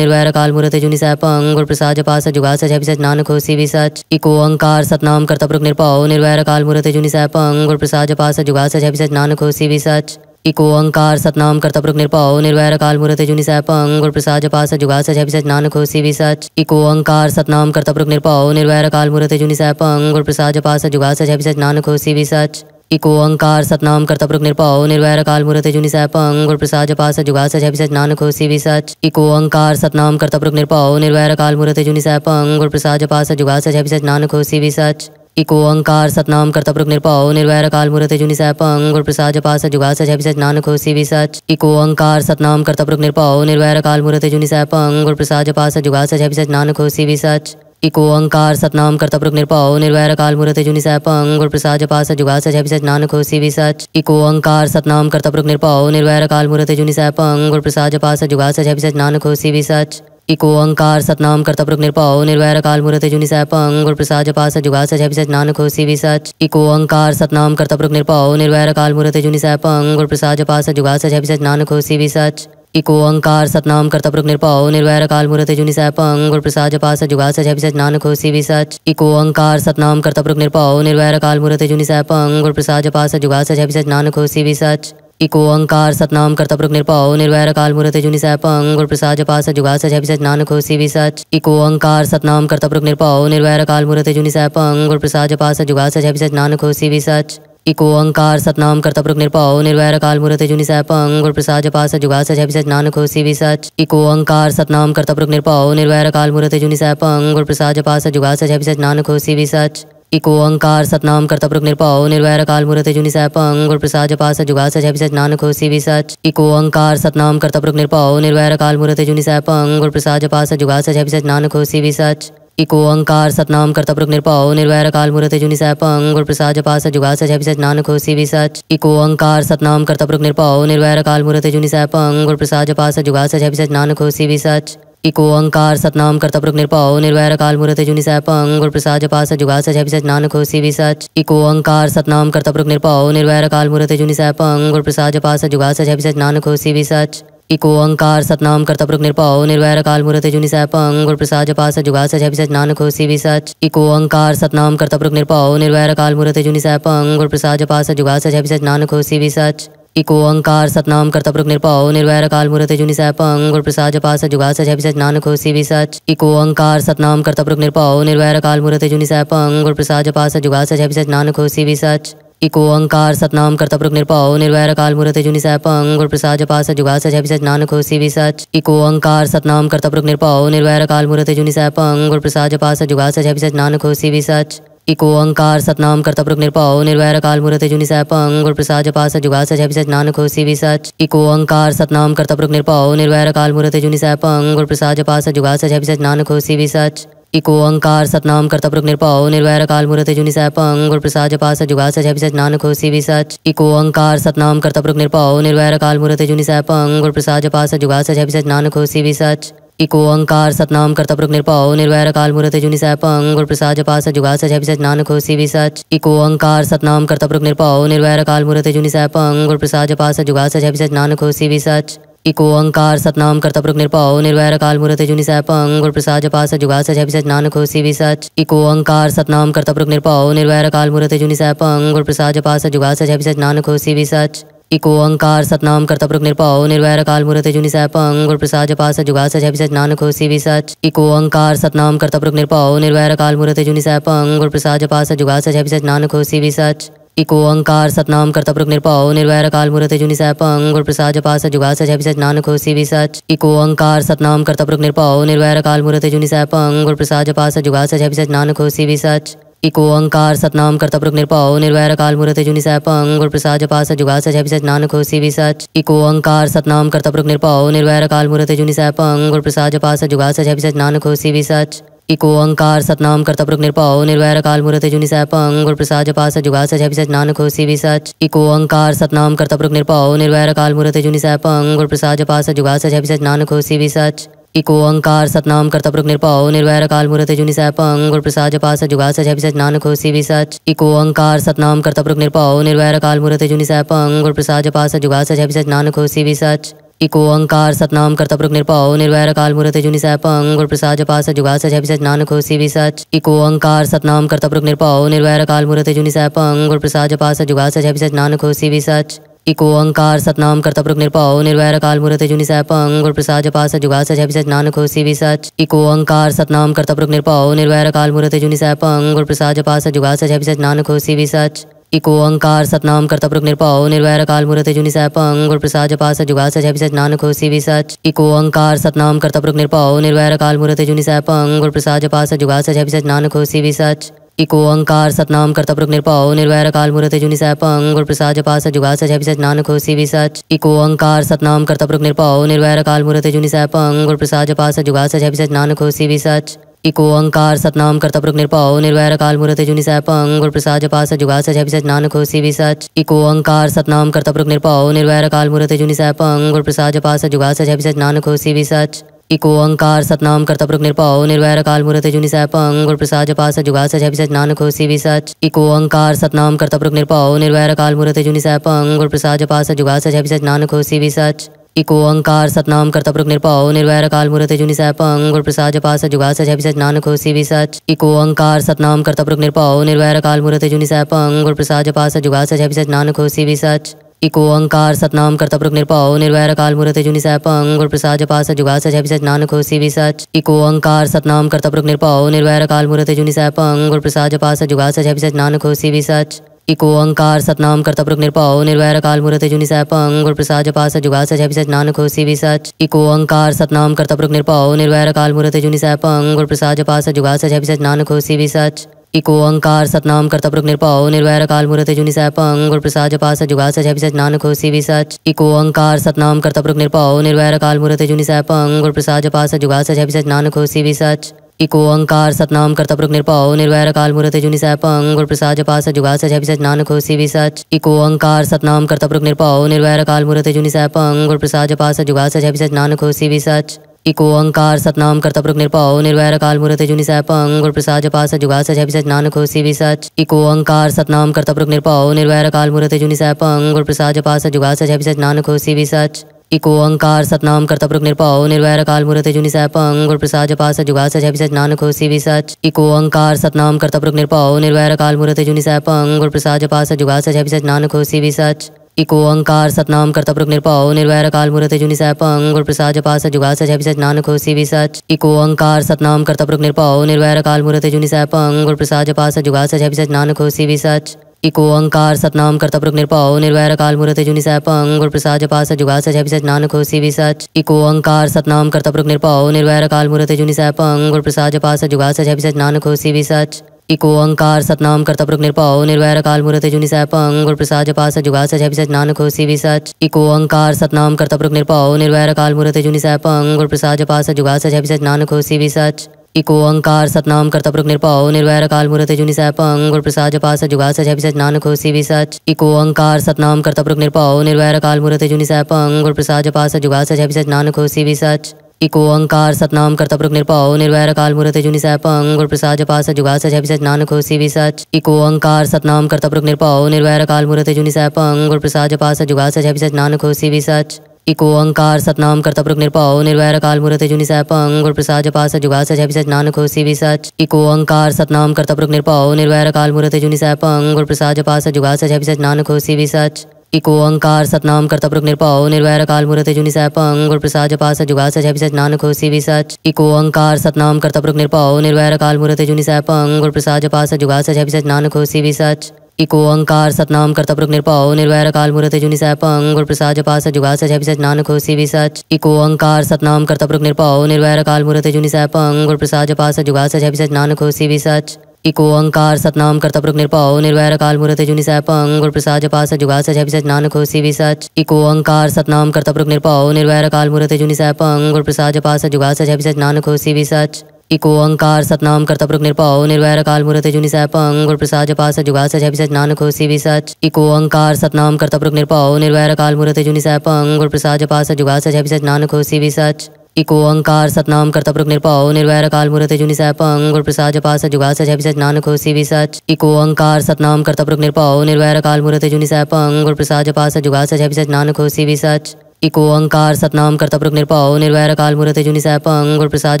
निर्वैर काल मूर्त जुनि सैपंग गुर प्रसाद जपास जुगास जय सच नानक होसी भी सच इको अंकार सतनाम करता पुरुष निरपाओ निर्वैर काल मूर्त जुनि सैपंग गुर प्रसाद जपास जुगास जय सच नानक होसी भी सच इको अंकार सतनाम कर्तपुरुख निरपाओ निर्वैर काल मूर्त जुनि सैप अंग प्रसाद जपा जुगा सच सच नानक होसी भी सच इको अंकार सतनाम कर्तपुरुख निर्पाओ निर्वैर काल मूर्त जुनि सैप अंग प्रसाद जपा जुगा सच सच नानक होसी भी सच इको अंकार सतनाम कर्तपुरुख निरपाओ निर्वैर काल मूर्त जुनि सैप अंग प्रसाद जपा जुगा सच सच नानक होसी भी सच इको अंकार सतनाम कर्तपुरुख निरपाओ निर्वैर काल मूर्त जुनि सैप अंग प्रसाद जपा जुगा सच सच नानक होसी भी सच इको अंकार सतनाम करता निर्पाओ निरपाओ निर्वैर काल मुहूर्त जुनि सह पंग प्रसाद जपा सच जुगा सच सच नानक होशी भी सच इको अंकार सतनाम करता पुरुष निरपाओ निर्वैर काल मुहूर्त जुनि सह पंग गुर प्रसाद जपा सच जुगा सच सच नानक होशी भी सच इको अंकार सतनाम करता पुरुष निरपाओ निर्वैर काल मुहूर्त जुनि सह पंग गुर प्रसाद जपा सच जुगा सच सच नानक होशी भी सच इको अंकार सतनाम करता पुरुष निरपाओ निर्वैर काल मुहूर्त जुनि सह पंग गुर प्रसाद जपा सच जुगा सच सच नानक होशी भी सच इको अंकार सतनाम कर्तपुरुख निरपाओ निर्वैर काल मूर्त जुनि सैपं गुर प्रसाद जपा सच जुगा सच अभिसच नानक होसी भी सच इको अंकार सतनाम कर्तपुरुख निरपाओ निर्वैर काल मूर्त जुनि सैपं गुर प्रसाद जपा सच जुगा सच अभिसच नानक होसी भी सच इको अंकार सतनाम कर्तपुरुख निरपाओ निर्वैर काल मूर्त जुनि सैपं गुर प्रसाद जपा सच जुगा सच अभिसच नानक होसी भी सच इको अंकार सतनाम कर्तपुरुख निरपाओ निर्वैर काल मूर्त जुनि सैपं गुर प्रसाद जपा सच जुगा सच अभिसच नानक होसी भी सच इको ओंकार सतनाम करता प्रमुख निरपाओ निर्वैर काल मूर्त जुनि पंग गुर प्रसाद जपा जुगास जुगा सच नानक हो सी सच इको ओंकार सतनाम करता प्रमुख निरपाओ निर्वैर काल मूर्त जुनि सैपंग गुर प्रसाद जपा जुगास जुगा सच नानक हो सी सच इको ओंकार सतनाम करता प्रमुख निरपाओ निर्वैर काल मूर्त जुनि सैपंग गुर प्रसाद जपा जुगास जुगा सच नानक हो सी सच इको ओंकार सतनाम करता प्रमुख निरपाओ निर्वैर काल मूर्त जुनि पंग गुर प्रसाद जपा जुगास जुगा सच नानक हो सी सच इको अंकार सतनाम करता प्रक निरपाओ निर्वैर काल मूर्त जुनि सैपंग गुर प्रसाद जपास जुगा सच अभिसच नानक हो भी सच इको अंकार सतनाम करता प्रक निरपाओ निर्वैर काल मूर्त जुनि सैपंग गुर प्रसाद जपास जुगा सच अभिसच नानक हो भी सच इको अंकार सतनाम करता प्रक निरपाओ निर्वैर काल मूर्त जुनि सैपंग गुर प्रसाद जपास जुगा सच अभिसच नानक हो भी सच इको अंकार सतनाम करता प्रक निरपाओ निर्वैर काल मूर्त जुनि सैपंग गुर प्रसाद जपास जुगा सच अभिसच नानक हो भी सच इको ओंकार सतनाम कर्तपुरुख निरपा निर्वैर काल मुहूर्त जुनि सैपंग गुर प्रसाद पास जुगा सच है सच नानक भी सच इको ओंकार सतनाम कर्तपुरुख निरपाओ निर्वैर काल मुहूर्त जुनि सैपंग गुर प्रसाद पास जुगा सच है नान नानक भी सच इको ओंकार सतनाम कर्तपुरुख निरपाओ निर्वैर काल मुहूर्त जुनि सैपंग गुर प्रसाद पास जुगा सच है सच नानक भी सच इको ओंकार सतनाम कर्तपुरुख निरपाओ निर्वैर काल मुहूर्त जुनि सैपंग गुर प्रसाद पास जुगा सच है सच नानक भी सच इको ओंकार सतनाम कर्तपुरुष निर्पाओ निर्वैर काल मुहूर्त जुनि सह पंग प्रसाद जपा सच जुगा सच सच नानक होसी भी सच इको ओंकार सतनाम कर्तपुरुष निर्पाओ निर्वैर काल मुहूर्त जुनि सह पंग प्रसाद जपा सच जुगा सच सच नानक होसी भी सच इको ओंकार सतनाम कर्तपुरुष निर्पाओ निर्वैर काल मुहूर्त जुनि सह पंग प्रसाद जपा सच जुगा सच सच नानक होसी भी सच इको ओंकार सतनाम कर्तपुरुष निर्पाओ निर्वैर काल मुहूर्त जुनि सह पंग प्रसाद जपा सच जुगा सच सच नानक होसी भी सच इको अंकार सतनाम करता प्रभु निरपाओ निर्वैर काल मूर्ति जुनि सह पंग प्रसाद जपा सच जुगा सच सच नानक होसी भी सच इको अंकार सतनाम करता प्रभु निरपाओ निर्वैर काल मूर्ति जुनि सह पंग प्रसाद जपा सच जुगा सच सच नानक होसी भी सच इको अंकार सतनाम करता प्रभु निरपाओ निर्वैर काल मूर्ति जुनि सह पंग प्रसाद जपा सच जुगा सच सच नानक होसी भी सच इको अंकार सतनाम करता प्रभु निरपाओ निर्वैर काल मूर्ति जुनि सह पंग प्रसाद जपा सच जुगा सच सच नानक होसी भी सच इको अंकार सतनाम करता पुरुष निरपाओ निर्वैर काल मूर्त जुनि पंग गुरु प्रसाद जपा सच जुगा सच अभिसच नानक हो सी सच इको अंकार सतनाम करता पुरुष निरपाओ निर्वैर काल मूर्त जुनि पंग गुरु प्रसाद जपा सच जुगा सच अभिसच नानक हो सी सच इको अंकार सतनाम करता पुरुष निरपाओ निर्वैर काल मूर्त जुनि पंग गुरु प्रसाद जपा सच जुगा सच अभिसच नानक हो सी सच इको अंकार सतनाम करता पुरुष निरपाओ निर्वैर काल मूर्त जुनि पंग गुरु प्रसाद जपा सच जुगा सच अभिसच नानक हो सी सच इको अंकार सतनाम करता प्रमुख निरपाओ निर्वैर काल मूर्त जुनि सैपंग गुर प्रसाद जपास जुगा सच अभिसच नानक हो सी सच इको अंकार सतनाम करता प्रमुख निरपाओ निर्वैर काल मूर्त जुनि सैपंग गुर प्रसाद जपास जुगा सच अभिसच नानक हो सी सच इको अंकार सतनाम करता प्रमुख निरपाओ निर्वैर काल मूर्त जुनि सैपंग गुर प्रसाद जपास जुगा सच अभिसच नानक हो सी सच इको अंकार सतनाम करता प्रमुख निरपाओ निर्वैर काल मूर्त जुनि सैपंग गुर प्रसाद जपास जुगा सच अभिसच नानक हो सी सच इको अंकार सतनाम करता पुरुष निरपाओ निर्वैर काल मूर्त जुनि सैपंग और प्रसाद जपास जुगास जय सच नानक होसी भी सच इको अंकार सतनाम करता पुरुष निरपाओ निर्वैर काल मूर्त जुनि सैपंग गुर प्रसाद जपास जुगास जय सच नानक होसी भी सच इको अंकार सतनाम करता प्रमुख निरपाओ निर्वैर काल मूर्त जुनि पंग गुरु प्रसाद जपा जुगास जुगा सच नानक हो सी सच इको अंकार सतनाम करता प्रमुख निरपाओ निर्वैर काल मूर्त जुनि पंग गुर प्रसाद जपा जुगास जुगा सच नानक हो सी सच इको अंकार सतनाम करता प्रमुख निरपाओ निर्वैर काल मूर्त जुनि सैपंग गुर प्रसाद जपा जुगास जुगा सच नानक हो सी सच इको अंकार सतनाम करता प्रमुख निरपाओ निर्वैर काल मूर्त जुनि सैपंग गुरु प्रसाद जपा जुगास जुगा सच नानक हो सी सच इको अंकार सतनाम कर्तपुरुख निरपाओ निर्वैर काल मूर्त जुनि सैपंग गुर प्रसाद सच जुगा सच अभिसच नानक हो सी सच इको अंकार सतनाम कर्तपुरुख निरपाओ निर्वैर काल मूर्त जुनि सैपंग गुर प्रसाद सच जुगा सच अभिसच नानक हो सी सच इको अंकार सतनाम कर्तपुरुख निरपाओ निर्वैर काल मूर्त जुनि सैपंग गुर प्रसाद सच जुगा सच अभिसच नानक हो सी सच इको अंकार सतनाम कर्तपुरुख निरपाओ निर्वैर काल मूर्त जुनि सैपंग गुर प्रसाद सच जुगा सच अभिसच नानक हो सी सच इको अंकार सतनाम करता पुरुष निरपाओ निर्वैर काल मूर्त जुनि सैपंग गुर प्रसाद जपास जुगा सच अभिसच नानक हो सी सच इको अंकार सतनाम करता पुरुष निरपाओ निर्वैर काल मूर्त जुनि सैपंग गुर प्रसाद जपास जुगा सच अभिसच नानक हो सी सच इको अंकार सतनाम करता पुरुष निरपाओ निर्वैर काल मूर्त जुनि सैपंग गुर प्रसाद जपास जुगा सच अभिसच नानक हो सी सच इको अंकार सतनाम करता पुरुष निरपाओ निर्वैर काल मूर्त जुनि सैपंग गुर प्रसाद जपास जुगा सच अभिसच नानक हो सी सच इको ओंकार सतनाम कर्तपुरुष निर्पाओ निर्वैर काल मुहूर्त जुनि पंग गुर प्रसाद जपास जुगा सच सच नानक खोसी भी सच इको ओंकार सतनाम कर्तपुरुष निर्पाओ निर्वैर काल मुहूर्त जुनि पंग गुर प्रसाद जपास जुगा सच सच नानक खोसी भी सच इको ओंकार सतनाम कर्तपुरुष निरपा निर्वैर काल मुहूर्त जुनि पंग गुर प्रसाद जपास जुगा सच सच नानक खोसी भी सच इको ओंकार सतनाम कर्तपुरुष निरपा निर्वैर काल मुहूर्त जुनि पंग गुर प्रसाद जपास जुगा सच सच नानक खोसी भी सच इको अंकार सतनाम करता पुरुष निर्पाओ निर्वैर काल मुहूर्त जुनि सह पंग प्रसाद जपा सच जुगा सच सच नानक होसी भी सच इको अंकार सतनाम करता पुरुष निर्पाओ निर्वैर काल मुहूर्त जुनि सह पंग प्रसाद जपा सच जुगा सच सच नानक होसी भी सच इको अंकार सतनाम करता पुरुष निर्पाओ निर्वैर काल मुहूर्त जुनि सह पंग प्रसाद जपा सच जुगा सच सच नानक होसी भी सच इको अंकार सतनाम करता पुरुष निर्पाओ निर्वैर काल मुहूर्त जुनि सह पंग प्रसाद जपा सच जुगा सच सच नानक होसी भी सच इको अंकार सतनाम कर्तपुरुख निरपाओ निर्वैर काल मूर्ति जुनि सह पंग प्रसाद जपा सच जुगा सच सच नानक होसी भी सच इको अंकार सतनाम कर्तपुरुख निरपाओ निर्वैर काल मूर्ति जुनि सह पंग प्रसाद जपा सच जुगा सच सच नानक होसी भी सच इको अंकार सतनाम कर्तपुरुख निरपाओ निर्वैर काल मूर्ति जुनि सह पंग प्रसाद जपा सच जुगा सच सच नानक होसी भी सच इको अंकार सतनाम कर्तपुरुख निरपाओ निर्वैर काल मूर्ति जुनि सह पंग प्रसाद जपा सच जुगा सच सच नानक होसी भी सच इको अंकार सतनाम करता पुरुष निरपाओ निर्वैर काल मूर्त जुनि पंग गुर प्रसाद जपा जुगास जुगा सच नानक हो सी सच इको अंकार सतनाम करता पुरुष निरपाओ निर्वैर काल मूर्त जुनि पंग गुर प्रसाद जपा जुगास जुगा सच नानक हो सी सच इको अंकार सतनाम करता पुरुष निरपाओ निर्वैर काल मूर्त जुनि सैपंग गुर प्रसाद जपा जुगास जुगा सच नानक हो सी सच इको अंकार सतनाम करता पुरुष निरपाओ निर्वैर काल मूर्त जुनि सैपंग गुर प्रसाद जपा जुगास जुगा सच नानक हो सी सच इको अंकार सतनाम करता पुरुष निरपाओ निर्वैर काल मुहूर्त जुनि सैपंग गुर प्रसाद जपास जुगा सच अभिसच नानक हो सी सच इको अंकार सतनाम करता पुरुष निरपाओ निर्वैर काल मुहूर्त जुनि सैपंग गुरु प्रसाद सच जुगा सच अभिसच नानक हो सी सच इको अंकार सतनाम करता पुरुष निरपाओ निर्वैर काल मुहूर्त जुनि सैपंग गुरु प्रसाद सच जुगा सच अभिसच नानक हो सी सच इको अंकार सतनाम करता पुरुष निरपाओ निर्वैर काल मुहूर्त जुनि सैपंग गुर प्रसाद सच जुगा सच अभिसच नानक हो सी सच इको अंकार सतनाम करता पुरुष निरपाओ निर्वैर काल मूर्त जुनि सैपंग और प्रसाद जपास जुगास जय सच नानक होसी भी सच इको अंकार सतनाम करता पुरुष निरपाओ निर्वैर काल मूर्त जुनि सैपंग गुरु प्रसाद जपास जुगास है सच नानक होसी भी सच इको अंकार सतनाम करता पुरुष निरपाओ निर्वैर काल मूर्त जुनि सैपंग गुरु प्रसाद जपास जुगास है सच नानक होसी भी सच इको अंकार सतनाम करता पुरुष निरपाओ निर्वैर काल मूर्त जुनि सैपंग गुरु प्रसाद जपास जुगास है सच नानक होसी भी सच इको अंकार सतनाम करता पुरुष निरपाओ निर्वैर काल मुहूर्त जुनि सह अंग प्रसाद जपा सज जुगा सच अभिसच नानक होसी भी सच इको अंकार सतनाम करता पुरुष निरपाओ निर्वैर काल मुहूर्त जुनि सह अंग प्रसाद जपा सज जुगा सच अभिसच नानक होसी भी सच इको अंकार सतनाम करता पुरुष निरपाओ निर्वैर काल मुहूर्त जुनि सह अंग प्रसाद जपा सज जुगा सच अभिसच नानक होसी भी सच इको अंकार सतनाम करता पुरुष निरपाओ निर्वैर काल मुहूर्त जुनि सह अंग प्रसाद जपा सज जुगा सच अभिसच नानक होसी भी सच इको अंकार सतनाम करता पुरुष निरपाओ निर्वैर काल मुहूर्त जुनि सह पंग गुण प्रसाद जपा सच जुगा सच सच नानक होसी भी सच इको अंकार सतनाम करता पुरुष निरपाओ निर्वैर काल मुहूर्त जुनि सह पंग प्रसाद जपा सच जुगा सच सच नानक होसी भी सच इको अंकार सतनाम करता पुरुष निरपाओ निर्वैर काल मुहूर्त जुनि सह पंग प्रसाद जपा सच जुगा सच सच नानक होसी भी सच इको अंकार सतनाम करता पुरुष निरपाओ निर्वैर काल मुहूर्त जुनि सह पंग प्रसाद जपा सच जुगा सच सच नानक होसी भी सच इको अंकार सतनाम कर्तपुरुख निरपाओ निर्वैर काल मूर्त जुनि सैपं गुरु प्रसाद जपा सच जुगा सच अभिसच नानक होसी भी सच इको अंकार सतनाम कर्तपुरुख निरपाओ निर्वैर काल मूर्त जुनि सैपं गुर प्रसाद जपा सच जुगा सच अभिसच नानक होसी भी सच इको अंकार सतनाम कर्तपुरुख निरपाओ निर्वैर काल मूर्त जुनि सैपं गुर प्रसाद जपा सच जुगा सच अभिसच नानक होसी भी सच इको अंकार सतनाम कर्तपुरुख निरपाओ निर्वैर काल मूर्त जुनि सैपं गुर प्रसाद जपा सच जुगा सच अभिसच नानक होसी भी सच को अंकार सतनाम पुरुष निर्पाओ निर्वैर काल मूर्त जुनि सैपंग गुर प्रसाद सच जुगा सच अभिसच नानक हो सी सच इको अंकार सतनाम पुरुष निर्पाओ निर्वैर काल मूर्त जुनि सैपंग गुर प्रसाद सच जुगा सच अभिसच नानक हो सी सच इको अंकार सतनाम पुरुष निर्पाओ निर्वैर काल मूर्त जुनि सैपंग गुर प्रसाद सच जुगा सच अभिसच नानक हो सी सच इको अंकार सतनाम पुरुष निरपाओ निर्वैर काल मूर्त जुनि सैपंग गुर प्रसाद सच जुगा सच अभिसच नानक हो सी सच इको अंकार सतनाम करता प्रक निरपाओ निर्वैर काल मूर्त जुनि सैपंग गुर प्रसाद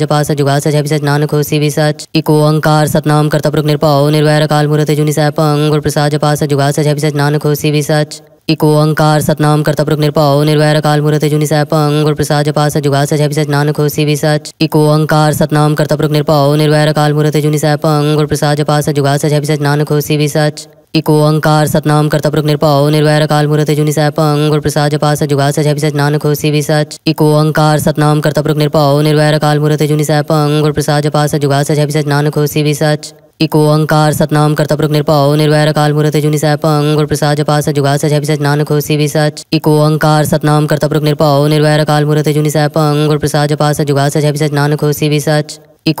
जपास जुगास जय सच नानक हो सी सच इको अंकार सतनाम करता प्रक निरपाओ निर्वैर काल मूर्त जुनि सैपंग गुरु प्रसाद जपास जुगास जय सच नानक हो सी सच इको अंकार सतनाम करता प्रक निरपाओ निर्वैर काल मूर्त जुनि सैपंग गुर प्रसाद जपास जुगास जय सच नानक हो सी सच इको अंकार सतनाम करता प्रक निरपाओ निर्वैर काल मूर्त जुनि सैपंग गुर प्रसाद जपास जुगास जय सच नानक हो सी सच इको ओंकार सतनाम कर्तपुरुख निरपा निर्वैर काल मुहूर्त जुनि सैपंग गुर प्रसाद जपास जुगा सच नान नानक भी विसच इको ओंकार सतनाम कर्तपुरुख निर्पाओ निर्वैर काल मुहूर्त जुनि सैपंग गुर प्रसाद जपास जुगा सच नान खोसी भी विसच इको अंकार सतनाम कर्तपुरुख निरपाओ निर्वैर काल मूर्त जुनि सैपंग गुर प्रसाद जपा जुगास जुगा सच नानक हो सी सच इको अंकार सतनाम कर्तपुरुख निरपाओ निर्वैर काल मूर्त जुनि सैपंग गुर प्रसाद जपा जुगास जुगा सच नानक हो सी सच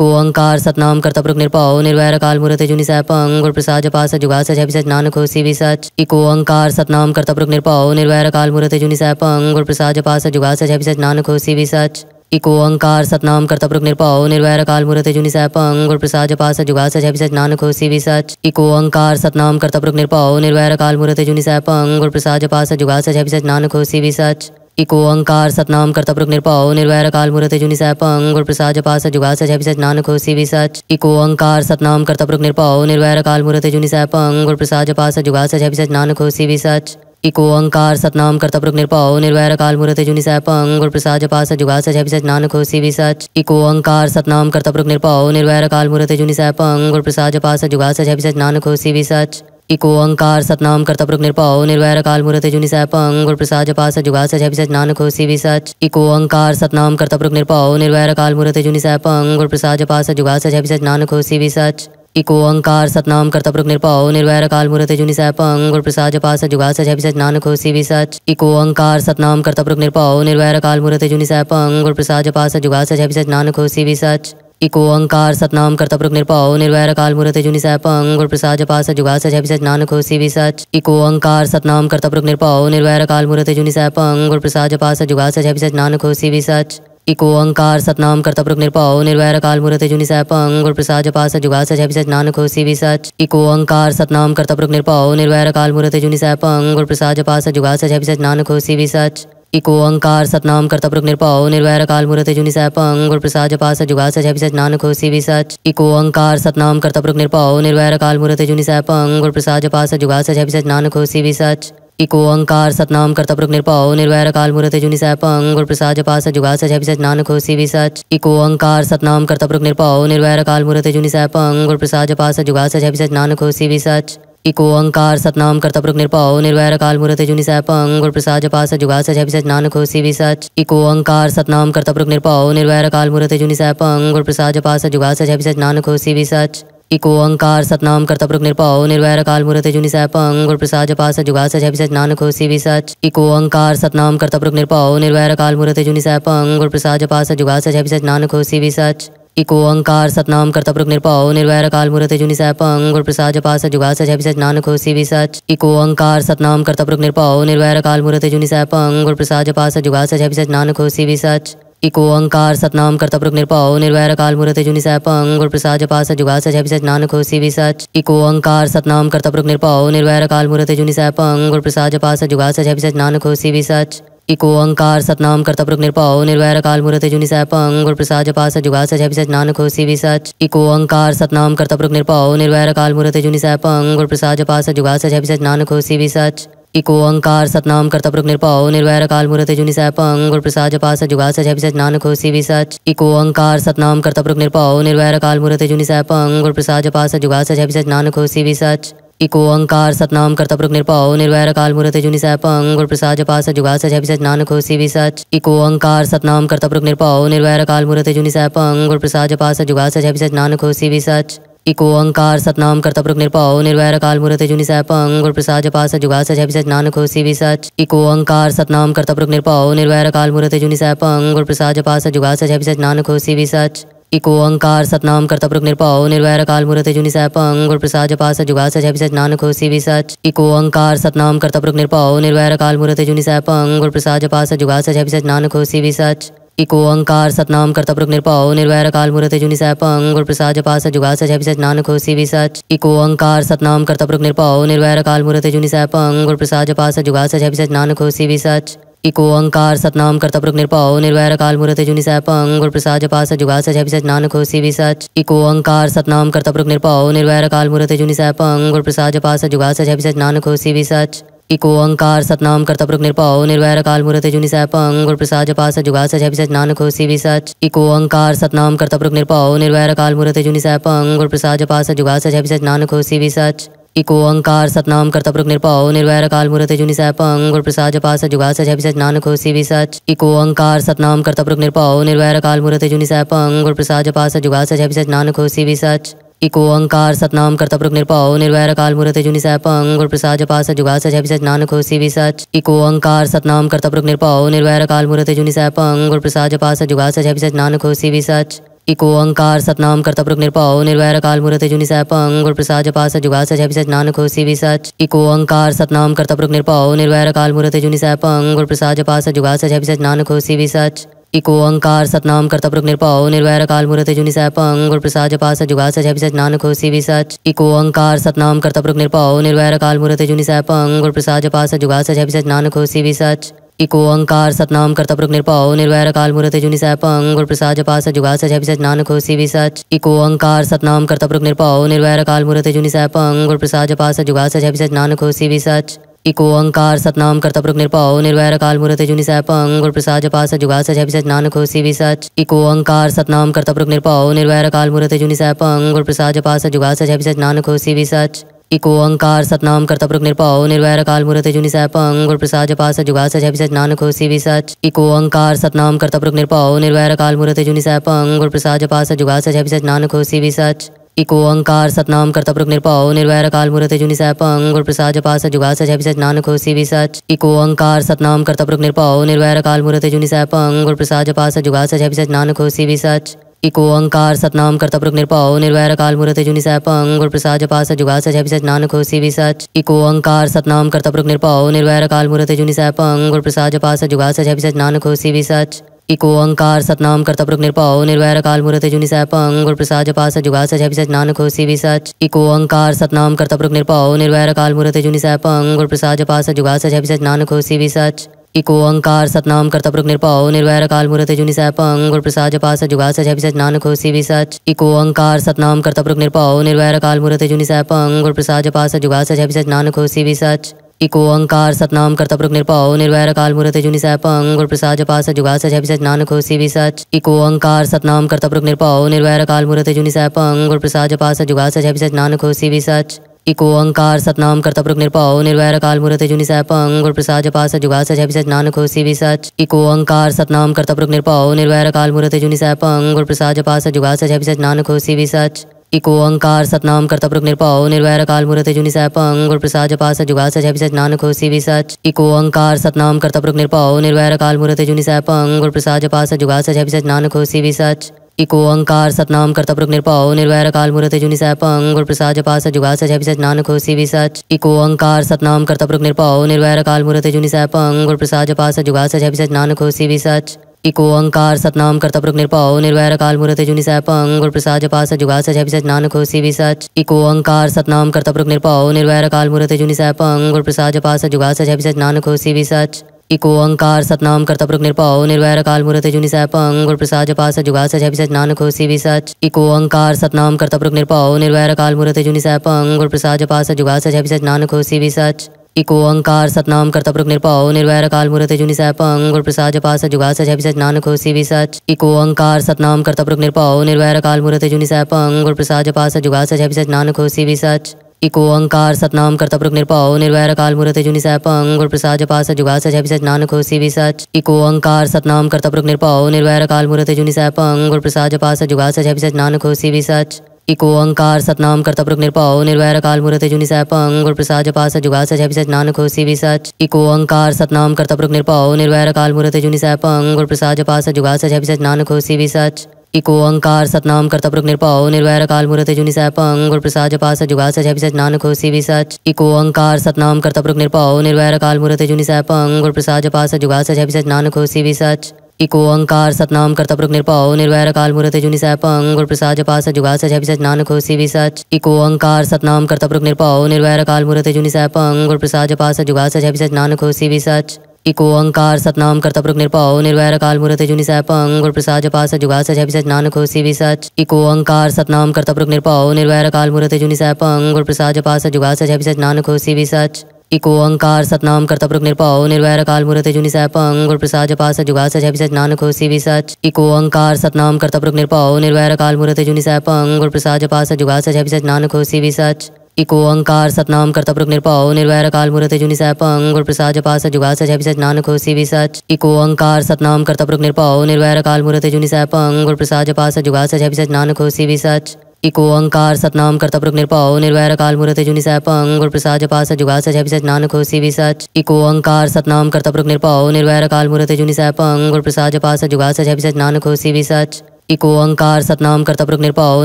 इको अंकार सतनाम कर्तपुरुख निरपाओ निर्वैर काल मूर्त जुनि सैपंग गुर प्रसाद जपा जुगास जुगा सच नानक हो सी सच इको अंकार सतनाम कर्तपुरुख निरपाओ निर्वैर काल मूर्त जुनि सैपंग गुर प्रसाद जपा जुगास जुगा सच नानक हो सी सच इको अंकार सतनाम करता पुरुष निरपाओ निर्वैर काल मूर्त जुनि सैपंग गुर प्रसाद जपास जुगास जय सच नानक हो भी सच इको अंकार सतनाम करता पुरुष निरपाओ निर्वैर काल मूर्त जुनि सैपंग गुर प्रसाद जपास जुगास जय सच नानक हो भी सच इको अंकार सतनाम करता पुरुष निरपाओ निर्वैर काल मूर्त जुनि सैपंग गुर प्रसाद जपास जुगास जय सच नानक हो भी सच इको अंकार सतनाम करता निर्पाओ निरपाओ निर्वैर काल मूर्त जुनि सैपंग गुर प्रसाद जपास जुगास जय सच नानक हो भी सच इको ओंकार सतनाम कर्तपुरुख निरपाओ निर्वैर काल मूर्त जुनि सैपंग गुर प्रसाद जपास जुगास जय सच नानक होसी भी सच इको ओंकार सतनाम कर्तपुरुख निरपाओ निर्वैर काल मूर्त जुनि सैपंग गुर प्रसाद जपास जुगास जय सच नानक होसी भी सच इको ओंकार सतनाम कर्तपुरुख निरपाओ निर्वैर काल मूर्त जुनि सैपंग गुर प्रसाद जपास जुगास जय सच नानक होसी भी सच इको ओंकार सतनाम कर्तपुरुख निरपाओ निर्वैर काल मूर्त जुनि सैपंग गुर प्रसाद जपास जुगास जय सच नानक होसी भी सच इको अंकार सतनाम करता पुरुष निरपाओ निर्वैर काल मुहूर्त जुनि सह पंग गुण प्रसाद जपा सच जुगा सच सच नानक होसी भी सच इको अंकार सतनाम करता निर्पाओ निरपाओ निर्वैर काल मुहूर्त जुनि सह पंग प्रसाद जपा सच जुगा सच सच नानक होसी भी सच इको अंकार सतनाम करता पुरुष निरपाओ निर्वैर काल मुहूर्त जुनि सह पंग प्रसाद जपा सच जुगा सच सच नानक होसी भी सच इको अंकार सतनाम करता पुरुष निरपाओ निर्वैर काल मुहूर्त जुनि सह पंग प्रसाद जपा सच जुगा सच सच नानक होसी भी सच इको अंकार सतनाम करता प्रभु निरपाओ निर्वैर काल मुहूर्त जुनि सह पंग गुर प्रसाद जपा सच जुगा सच सच नानक होसी भी सच इको अंकार सतनाम करता प्रभु निरपाओ निर्वैर काल मुहूर्त जुनि सह पंग गुर प्रसाद जपा सच जुगा सच सच नानक होसी भी सच इको अंकार सतनाम करता प्रभु निरपाओ निर्वैर काल मुहूर्त जुनि सह पंग गुर प्रसाद जपा सच जुगा सच सच नानक होसी भी सच इको अंकार सतनाम करता प्रभु निरपाओ निर्वैर काल मुहूर्त जुनि सह पंग गुर प्रसाद जपा सच जुगा सच सच नानक होसी भी सच इको अंकार सतनाम करता प्रमुख निरपाओ निर्वैर काल मूर्त जुनि पंग गुर प्रसाद जपा जुगास जुगा सच नानक हो सी सच इको अंकार सतनाम करता प्रमुख निरपाओ निर्वैर काल मूर्त जुनि सैपंग गुर प्रसाद जपा जुगास जुगा सच नानक हो सी सच इको अंकार सतनाम करता प्रमुख निरपाओ निर्वैर काल मूर्त जुनि सैपंग गुरु प्रसाद जपा जुगास जुगा सच नानक हो सी सच इको अंकार सतनाम करता प्रमुख निरपाओ निर्वैर काल मूर्त जुनि पंग और प्रसाद जपा जुगास जुगा सच नानक हो सी सच इको अंकार सतनाम कर्तपुरुख निरपाओ निर्वैर काल मूर्त जुनि सैपंग गुर प्रसाद जपास जुगा सच अभिसच नानक हो सी सच इको अंकार सतनाम कर्तपुरुख निरपाओ निर्वैर काल मूर्त जुनि सैपंग गुर प्रसाद जपास जुगा सच अभिसच नानक हो सी सच इको अंकार सतनाम कर्तपुरुख निरपाओ निर्वैर काल मूर्त जुनि सैपंग गुर प्रसाद जपास जुगा सच अभिसच नानक हो सी सच इको अंकार सतनाम कर्तपुरुख निरपाओ निर्वैर काल मूर्त जुनि सैपंग गुर प्रसाद जपास जुगा सच अभिसच नानक हो सी सच इको अंकार सतनाम करता निरपाओ निर्वैर काल मुहूर्त जुनि सैपंग गुर प्रसाद जपास जुगा सच है नानक हो सी सच इको अंकार सतनाम करता निरपाओ निर्वैर काल मुहूर्त जुनि सैपंग गुर प्रसाद जपास जुगा सच अभिसच नानक हो सी सच इको अंकार सतनाम करता निरपाओ निर्वैर काल मुहूर्त जुनि सैपंग गुर प्रसाद जपास जुगा सच अभिसच नानक हो सी सच इको अंकार सतनाम करता पुरुष निरपाओ निर्वैर काल मुहूर्त जुनि सैपंग गुर प्रसाद जपास जुगा सच अभिसच नानक हो सी सच इको अंकार सतनाम प्रभु निरपाओ निर्वैर काल मूर्त जुनि पंग और प्रसाद सच जुगा सच सच नानक होसी भी सच इको अंकार सतनाम प्रभु निरपाओ निर्वैर काल मूर्त जुनि पंग गुरु प्रसाद सच जुगा सच सच नानक होसी भी सच इको अंकार सतनाम प्रभु निरपाओ निर्वैर काल मूर्त जुनि पंग और प्रसाद सच जुगा सच सच नानक होसी भी सच इको अंकार सतनाम प्रभु निरपाओ निर्वैर काल मूर्त जुनि पंग गुर प्रसाद सच जुगा सच सच नानक होसी भी सच इको अंकार सतनाम प्रभु निरपाओ निर्वैर काल मुहूर्त जुनि सह पंग प्रसाद जपा सच जुगा सच सच नानक होसी भी सच इको अंकार सतनाम प्रभु निरपाओ निर्वैर काल मुहूर्त जुनि सह पंग प्रसाद जपा सच जुगा सच सच नानक होसी भी सच इको अंकार सतनाम प्रभु निरपाओ निर्वैर काल मुहूर्त जुनि सह पंग प्रसाद जपा सच जुगा सच सच नानक होसी भी सच इको अंकार सतनाम प्रभु निरपाओ निर्वैर काल मुहूर्त जुनि सह पंग प्रसाद जपा सच जुगा सच सच नानक होसी भी सच इको अंकार सतनाम करता पुरुष निरपाओ निर्वैर काल मूर्ति जुनि सह पंग प्रसाद जपा सच जुगा सच सच नानक होसी भी सच इको अंकार सतनाम करता पुरुष निरपाओ निर्वैर काल मूर्ति जुनि सह पंग प्रसाद जपा सच जुगा सच सच नानक होसी भी सच इको अंकार सतनाम करता पुरुष निरपाओ निर्वैर काल मूर्ति जुनि सह पंग प्रसाद जपा सच जुगा सच सच नानक होसी भी सच इको अंकार सतनाम करता पुरुष निरपाओ निर्वैर काल मूर्ति जुनि सह पंग प्रसाद जपा सच जुगा सच सच नानक होसी भी सच इको अंकार सतनाम कर्तपुरुख निरपाओ निर्वैर काल मूर्त जुनि पंग गुर प्रसाद जपा जुगास जुगा सच नानक होसी भी सच इको अंकार सतनाम कर्तपुरुख निरपाओ निर्वैर काल मूर्त जुनि पंग गुर प्रसाद जपा जुगास जुगा सच नानक होसी भी सच इको अंकार सतनाम कर्तपुरुख निरपाओ निर्वैर काल मूर्त जुनि पंग गुर प्रसाद जपा जुगास जुगा सच नानक होसी भी सच इको अंकार सतनाम कर्तपुरुख निरपाओ निर्वैर काल मूर्त जुनि पंग गुर प्रसाद जपा जुगास जुगा सच नानक होसी भी सच इको अंकार सतनाम करता निरपाओ निर्वैर काल मुहूर्त जुनि सैपंग और प्रसाद जपास जुगा सच अभिसच नानक हो सी सच इको अंकार सतनाम करता प्रमुख निरपाओ निर्वैर काल मुहूर्त जुनि सैपंग और प्रसाद जपास जुगा सच अभिसच नानक हो सी सच इको अंकार सतनाम करता प्रमुख निरपाओ निर्वैर काल मुहूर्त जुनि पंग और प्रसाद जपास जुगा सच अभिसच नानक हो सी सच इको अंकार सतनाम करता निरपाओ निर्वैर काल मुहूर्त जुनि सैपंग और प्रसाद जपास जुगा सच अभिसच नानक हो सी सच इको ओंकार सतनाम कर्तपुरुख निरपाओ निर्वैर काल मुहूर्त जुनि सैपंग गुर प्रसाद जपास जुगास जय सच नानक होसी भी सच इको ओंकार सतनाम कर्तपुरुख निरपा निर्वैर काल मुहूर्त जुनि सैपंग गुर प्रसाद जपास जुगास जय सच नानक होसी भी सच इको ओंकार सतनाम कर्तपुरुख निरपाओ निर्वैर काल मुहूर्त जुनि सैपंग गुर प्रसाद जपास जुगास जय सच नानक होसी भी सच इको ओंकार सतनाम कर्तपुरुख निरपाओ निर्वैर काल मुहूर्त जुनि सैपंग गुर प्रसाद जपास जुगास जय सच नानक होसी भी सच इको अंकार सतनाम कर्तपुरुष निरपाओ निर्वैर काल मूर्त जुनि सैप गुर प्रसाद जपास जुगास जय विसच नानक भी विसच इको अंकार सतनाम कर्तपुरुष निरपाओ निर्वैर काल मूर्त जुनि सैप अंग प्रसाद जपास जुगा जय विसच नानक भी विसच इको अंकार सतनाम करता पुरुष निरपाओ निर्वैर काल मूर्त जुनि सैपंग गुर प्रसाद सच जुगा सच अभिसच नानक हो सी सच इको अंकार सतनाम करता पुरुष निरपाओ निर्वैर काल मूर्त जुनि सैपंग गुर प्रसाद सच जुगा सच अभिसच नानक हो सी सच इको अंकार सतनाम करता पुरुष निरपाओ निर्वैर काल मूर्त जुनि सैपंग गुर प्रसाद सच जुगा सच अभिसच नानक हो सी सच इको अंकार सतनाम करता पुरुष निरपाओ निर्वैर काल मूर्त जुनि सैपंग गुर प्रसाद सच जुगा सच अभिसच नानक हो सी सच इको अंकार सतनाम करता प्रक निरपाओ निर्वैर काल मूर्त जुनि सैपंग गुर प्रसाद जपास जुगा सच अभिसच नानक सी भी सच इको अंकार सतनाम करता प्रक निरपाओ निर्वैर काल मूर्त जुनि सैपंग और प्रसाद जपास जुगा सच अभिसच नानक सी भी सच इको अंकार सतनाम कर्तपुरुख निरपाओ निर्वैर काल मूर्त जुनि सैपं गुर प्रसाद जपा जुगास जुगा सच नानक होसी भी सच इको अंकार सतनाम कर्तपुरुख निरपाओ निर्वैर काल मूर्त जुनि सैपं गुर प्रसाद जपा जुगास जुगा सच नानक होसी भी सच इको अंकार सतनाम कर्तपुरुख निरपाओ निर्वैर काल मूर्त जुनि सैपं गुर प्रसाद जपा जुगास जुगा सच नानक होसी भी सच इको अंकार सतनाम कर्तपुरुख निरपाओ निर्वैर काल मूर्त जुनि सैपं गुर प्रसाद जपा जुगास जुगा सच नानक होसी भी सच इको अंकार सतनाम कर्तपुरुख निरपाओ निर्वैर काल मूर्त जुनि सैपंग गुर प्रसाद सच जुगा सच अभिसच नानक हो सी सच इको अंकार सतनाम कर्तपुरुख निरपाओ निर्वैर काल मूर्त जुनि सैपंग गुर प्रसाद सच जुगा सच अभिसच नानक हो सी सच इको अंकार सतनाम कर्तपुरुख निरपाओ निर्वैर काल मूर्त जुनि सैपंग गुर प्रसाद सच जुगा सच अभिसच नानक हो सी सच इको अंकार सतनाम कर्तपुरुख निरपाओ निर्वैर काल मूर्त जुनि सैपंग गुर प्रसाद सच जुगा सच अभिसच नानक हो सी सच इको अंकार सतनाम करता पुरुष निरपाओ निर्वैर काल मूर्त जुनि सैपंग गुर प्रसाद सच जुगा सच है नानक हो सी सच इको अंकार सतनाम करता पुरुष निरपाओ निर्वैर काल मूर्त जुनि सैपंग गुर प्रसाद सच जुगा सच अभिसच नानक हो सी सच इको अंकार सतनाम करता पुरुष निरपाओ निर्वैर काल मूर्त जुनि सैपंग गुर प्रसाद सच जुगा सच अभिसच नानक हो सी सच इको अंकार सतनाम करता पुरुष निरपाओ निर्वैर काल मूर्त जुनि सैपंग गुर प्रसाद सच जुगा सच अभिसच नानक हो सी सच इको ओंकार सतनाम कर्तपुरुष निरपा निर्वैर काल मूर्त जुनि पंग गुर प्रसाद सच जुगा सच सच नानक खोसी भी सच इको ओंकार सतनाम कर्तपुरुष निरपा निर्वैर काल मूर्त जुनि पंग और प्रसाद सच जुगा सच सच नानक खोसी भी सच इको ओंकार सतनाम कर्तपुरुष निरपाओ निर्वैर काल मूर्त जुनि पंग गुर प्रसाद सच जुगा सच सच नान खोसी भी सच इको ओंकार सतनाम कर्तपुरुष निरपाओ निर्वैर काल मूर्त जुनि पंग गुर प्रसाद सच जुगा सच सच नानक खोसी भी सच इको अंकार सतनाम करता प्रभु निरपाओ निर्वैर काल मुहूर्त जुनि सह पंग गुण प्रसाद जपा सच जुगा सच सच नानक होसी भी सच इको अंकार सतनाम करता प्रभु निरपाओ निर्वैर काल मुहूर्त जुनि सह पंग प्रसाद जपा सच जुगा सच सच नानक होसी भी सच इको अंकार सतनाम करता प्रभु निरपाओ निर्वैर काल मुहूर्त जुनि सह पंग प्रसाद जपा सच जुगा सच सच नानक होसी भी सच इको अंकार सतनाम करता प्रभु निरपाओ निर्वैर काल मुहूर्त जुनि सह पंग प्रसाद जपा सच जुगा सच सच नानक होसी भी सच इको अंकार सतनाम कर्तपुरुख निरपाओ निर्वैर काल मूर्ति जुनि सह पंग प्रसाद जपा सच जुगा सच सच नानक सी भी सच इको अंकार सतनाम कर्तपुरुख निरपाओ निर्वैर काल मूर्ति जुनि सह पंग प्रसाद जपा सच जुगा सच सच नानक सी भी सच इको अंकार सतनाम कर्तपुरुख निरपाओ निर्वैर काल मूर्ति जुनि सह पंग गुरु प्रसाद जपा सच जुगा सच सच नानक सी भी सच इको अंकार सतनाम कर्तपुरुख निरपाओ निर्वैर काल मूर्ति जुनि सह पंग गुरु प्रसाद जपा सच जुगा सच सच नानक सी भी सच इको अंकार सतनाम कर्तपुरुख निरपाओ निर्वैर काल मूर्त जुनि पंग गुर प्रसाद जपा जुगास जुगा सच नानक होसी भी सच इको अंकार सतनाम कर्तपुरुख निरपाओ निर्वैर काल मूर्त जुनि सैपंग गुर प्रसाद जपा जुगास जुगा सच नानक होसी भी सच इको अंकार सतनाम कर्तपुरुख निरपाओ निर्वैर काल मूर्त जुनि सैपंग गुर प्रसाद जपा जुगास जुगा सच नानक होसी भी सच इको अंकार सतनाम कर्तपुरुख निरपाओ निर्वैर काल मूर्त जुनि सैपंग गुर प्रसाद जपा जुगास जुगा सच नानक होसी भी सच इको अंकार सतनाम करता प्रमुख निरपाओ निर्वैर काल मुहूर्त जुनि सैपंग गुरु प्रसाद जपास जुगा सच है नानक हो सी सच इको अंकार सतनाम करता प्रमुख निरपाओ निर्वैर काल मुहूर्त जुनि सैपंग गुर प्रसाद जपास जुगा सच है नानक हो सी सच इको अंकार सतनाम करता प्रमुख निरपाओ निर्वैर काल मुहूर्त जुनि सैपंग गुरु प्रसाद जपास जुगा सच है नानक हो सी सच इको अंकार सतनाम करता प्रमुख निरपाओ निर्वैर काल मुहूर्त जुनि सैपंग गुरु प्रसाद जपास जुगा सच है नानक हो सी सच इको ओंकार सतनाम करता पुरुष निरपाओ निर्वैर काल मूर्त जुनि सैपंग गुर प्रसाद जपास जुगा सच अभिसच नानक होसी भी सच इको ओंकार सतनाम करता पुरुष निरपाओ निर्वैर काल मूर्त जुनि सैपंग गुर प्रसाद जपास जुगा सच सच नानक होसी भी सच इको ओंकार सतनाम करता पुरुष निरपाओ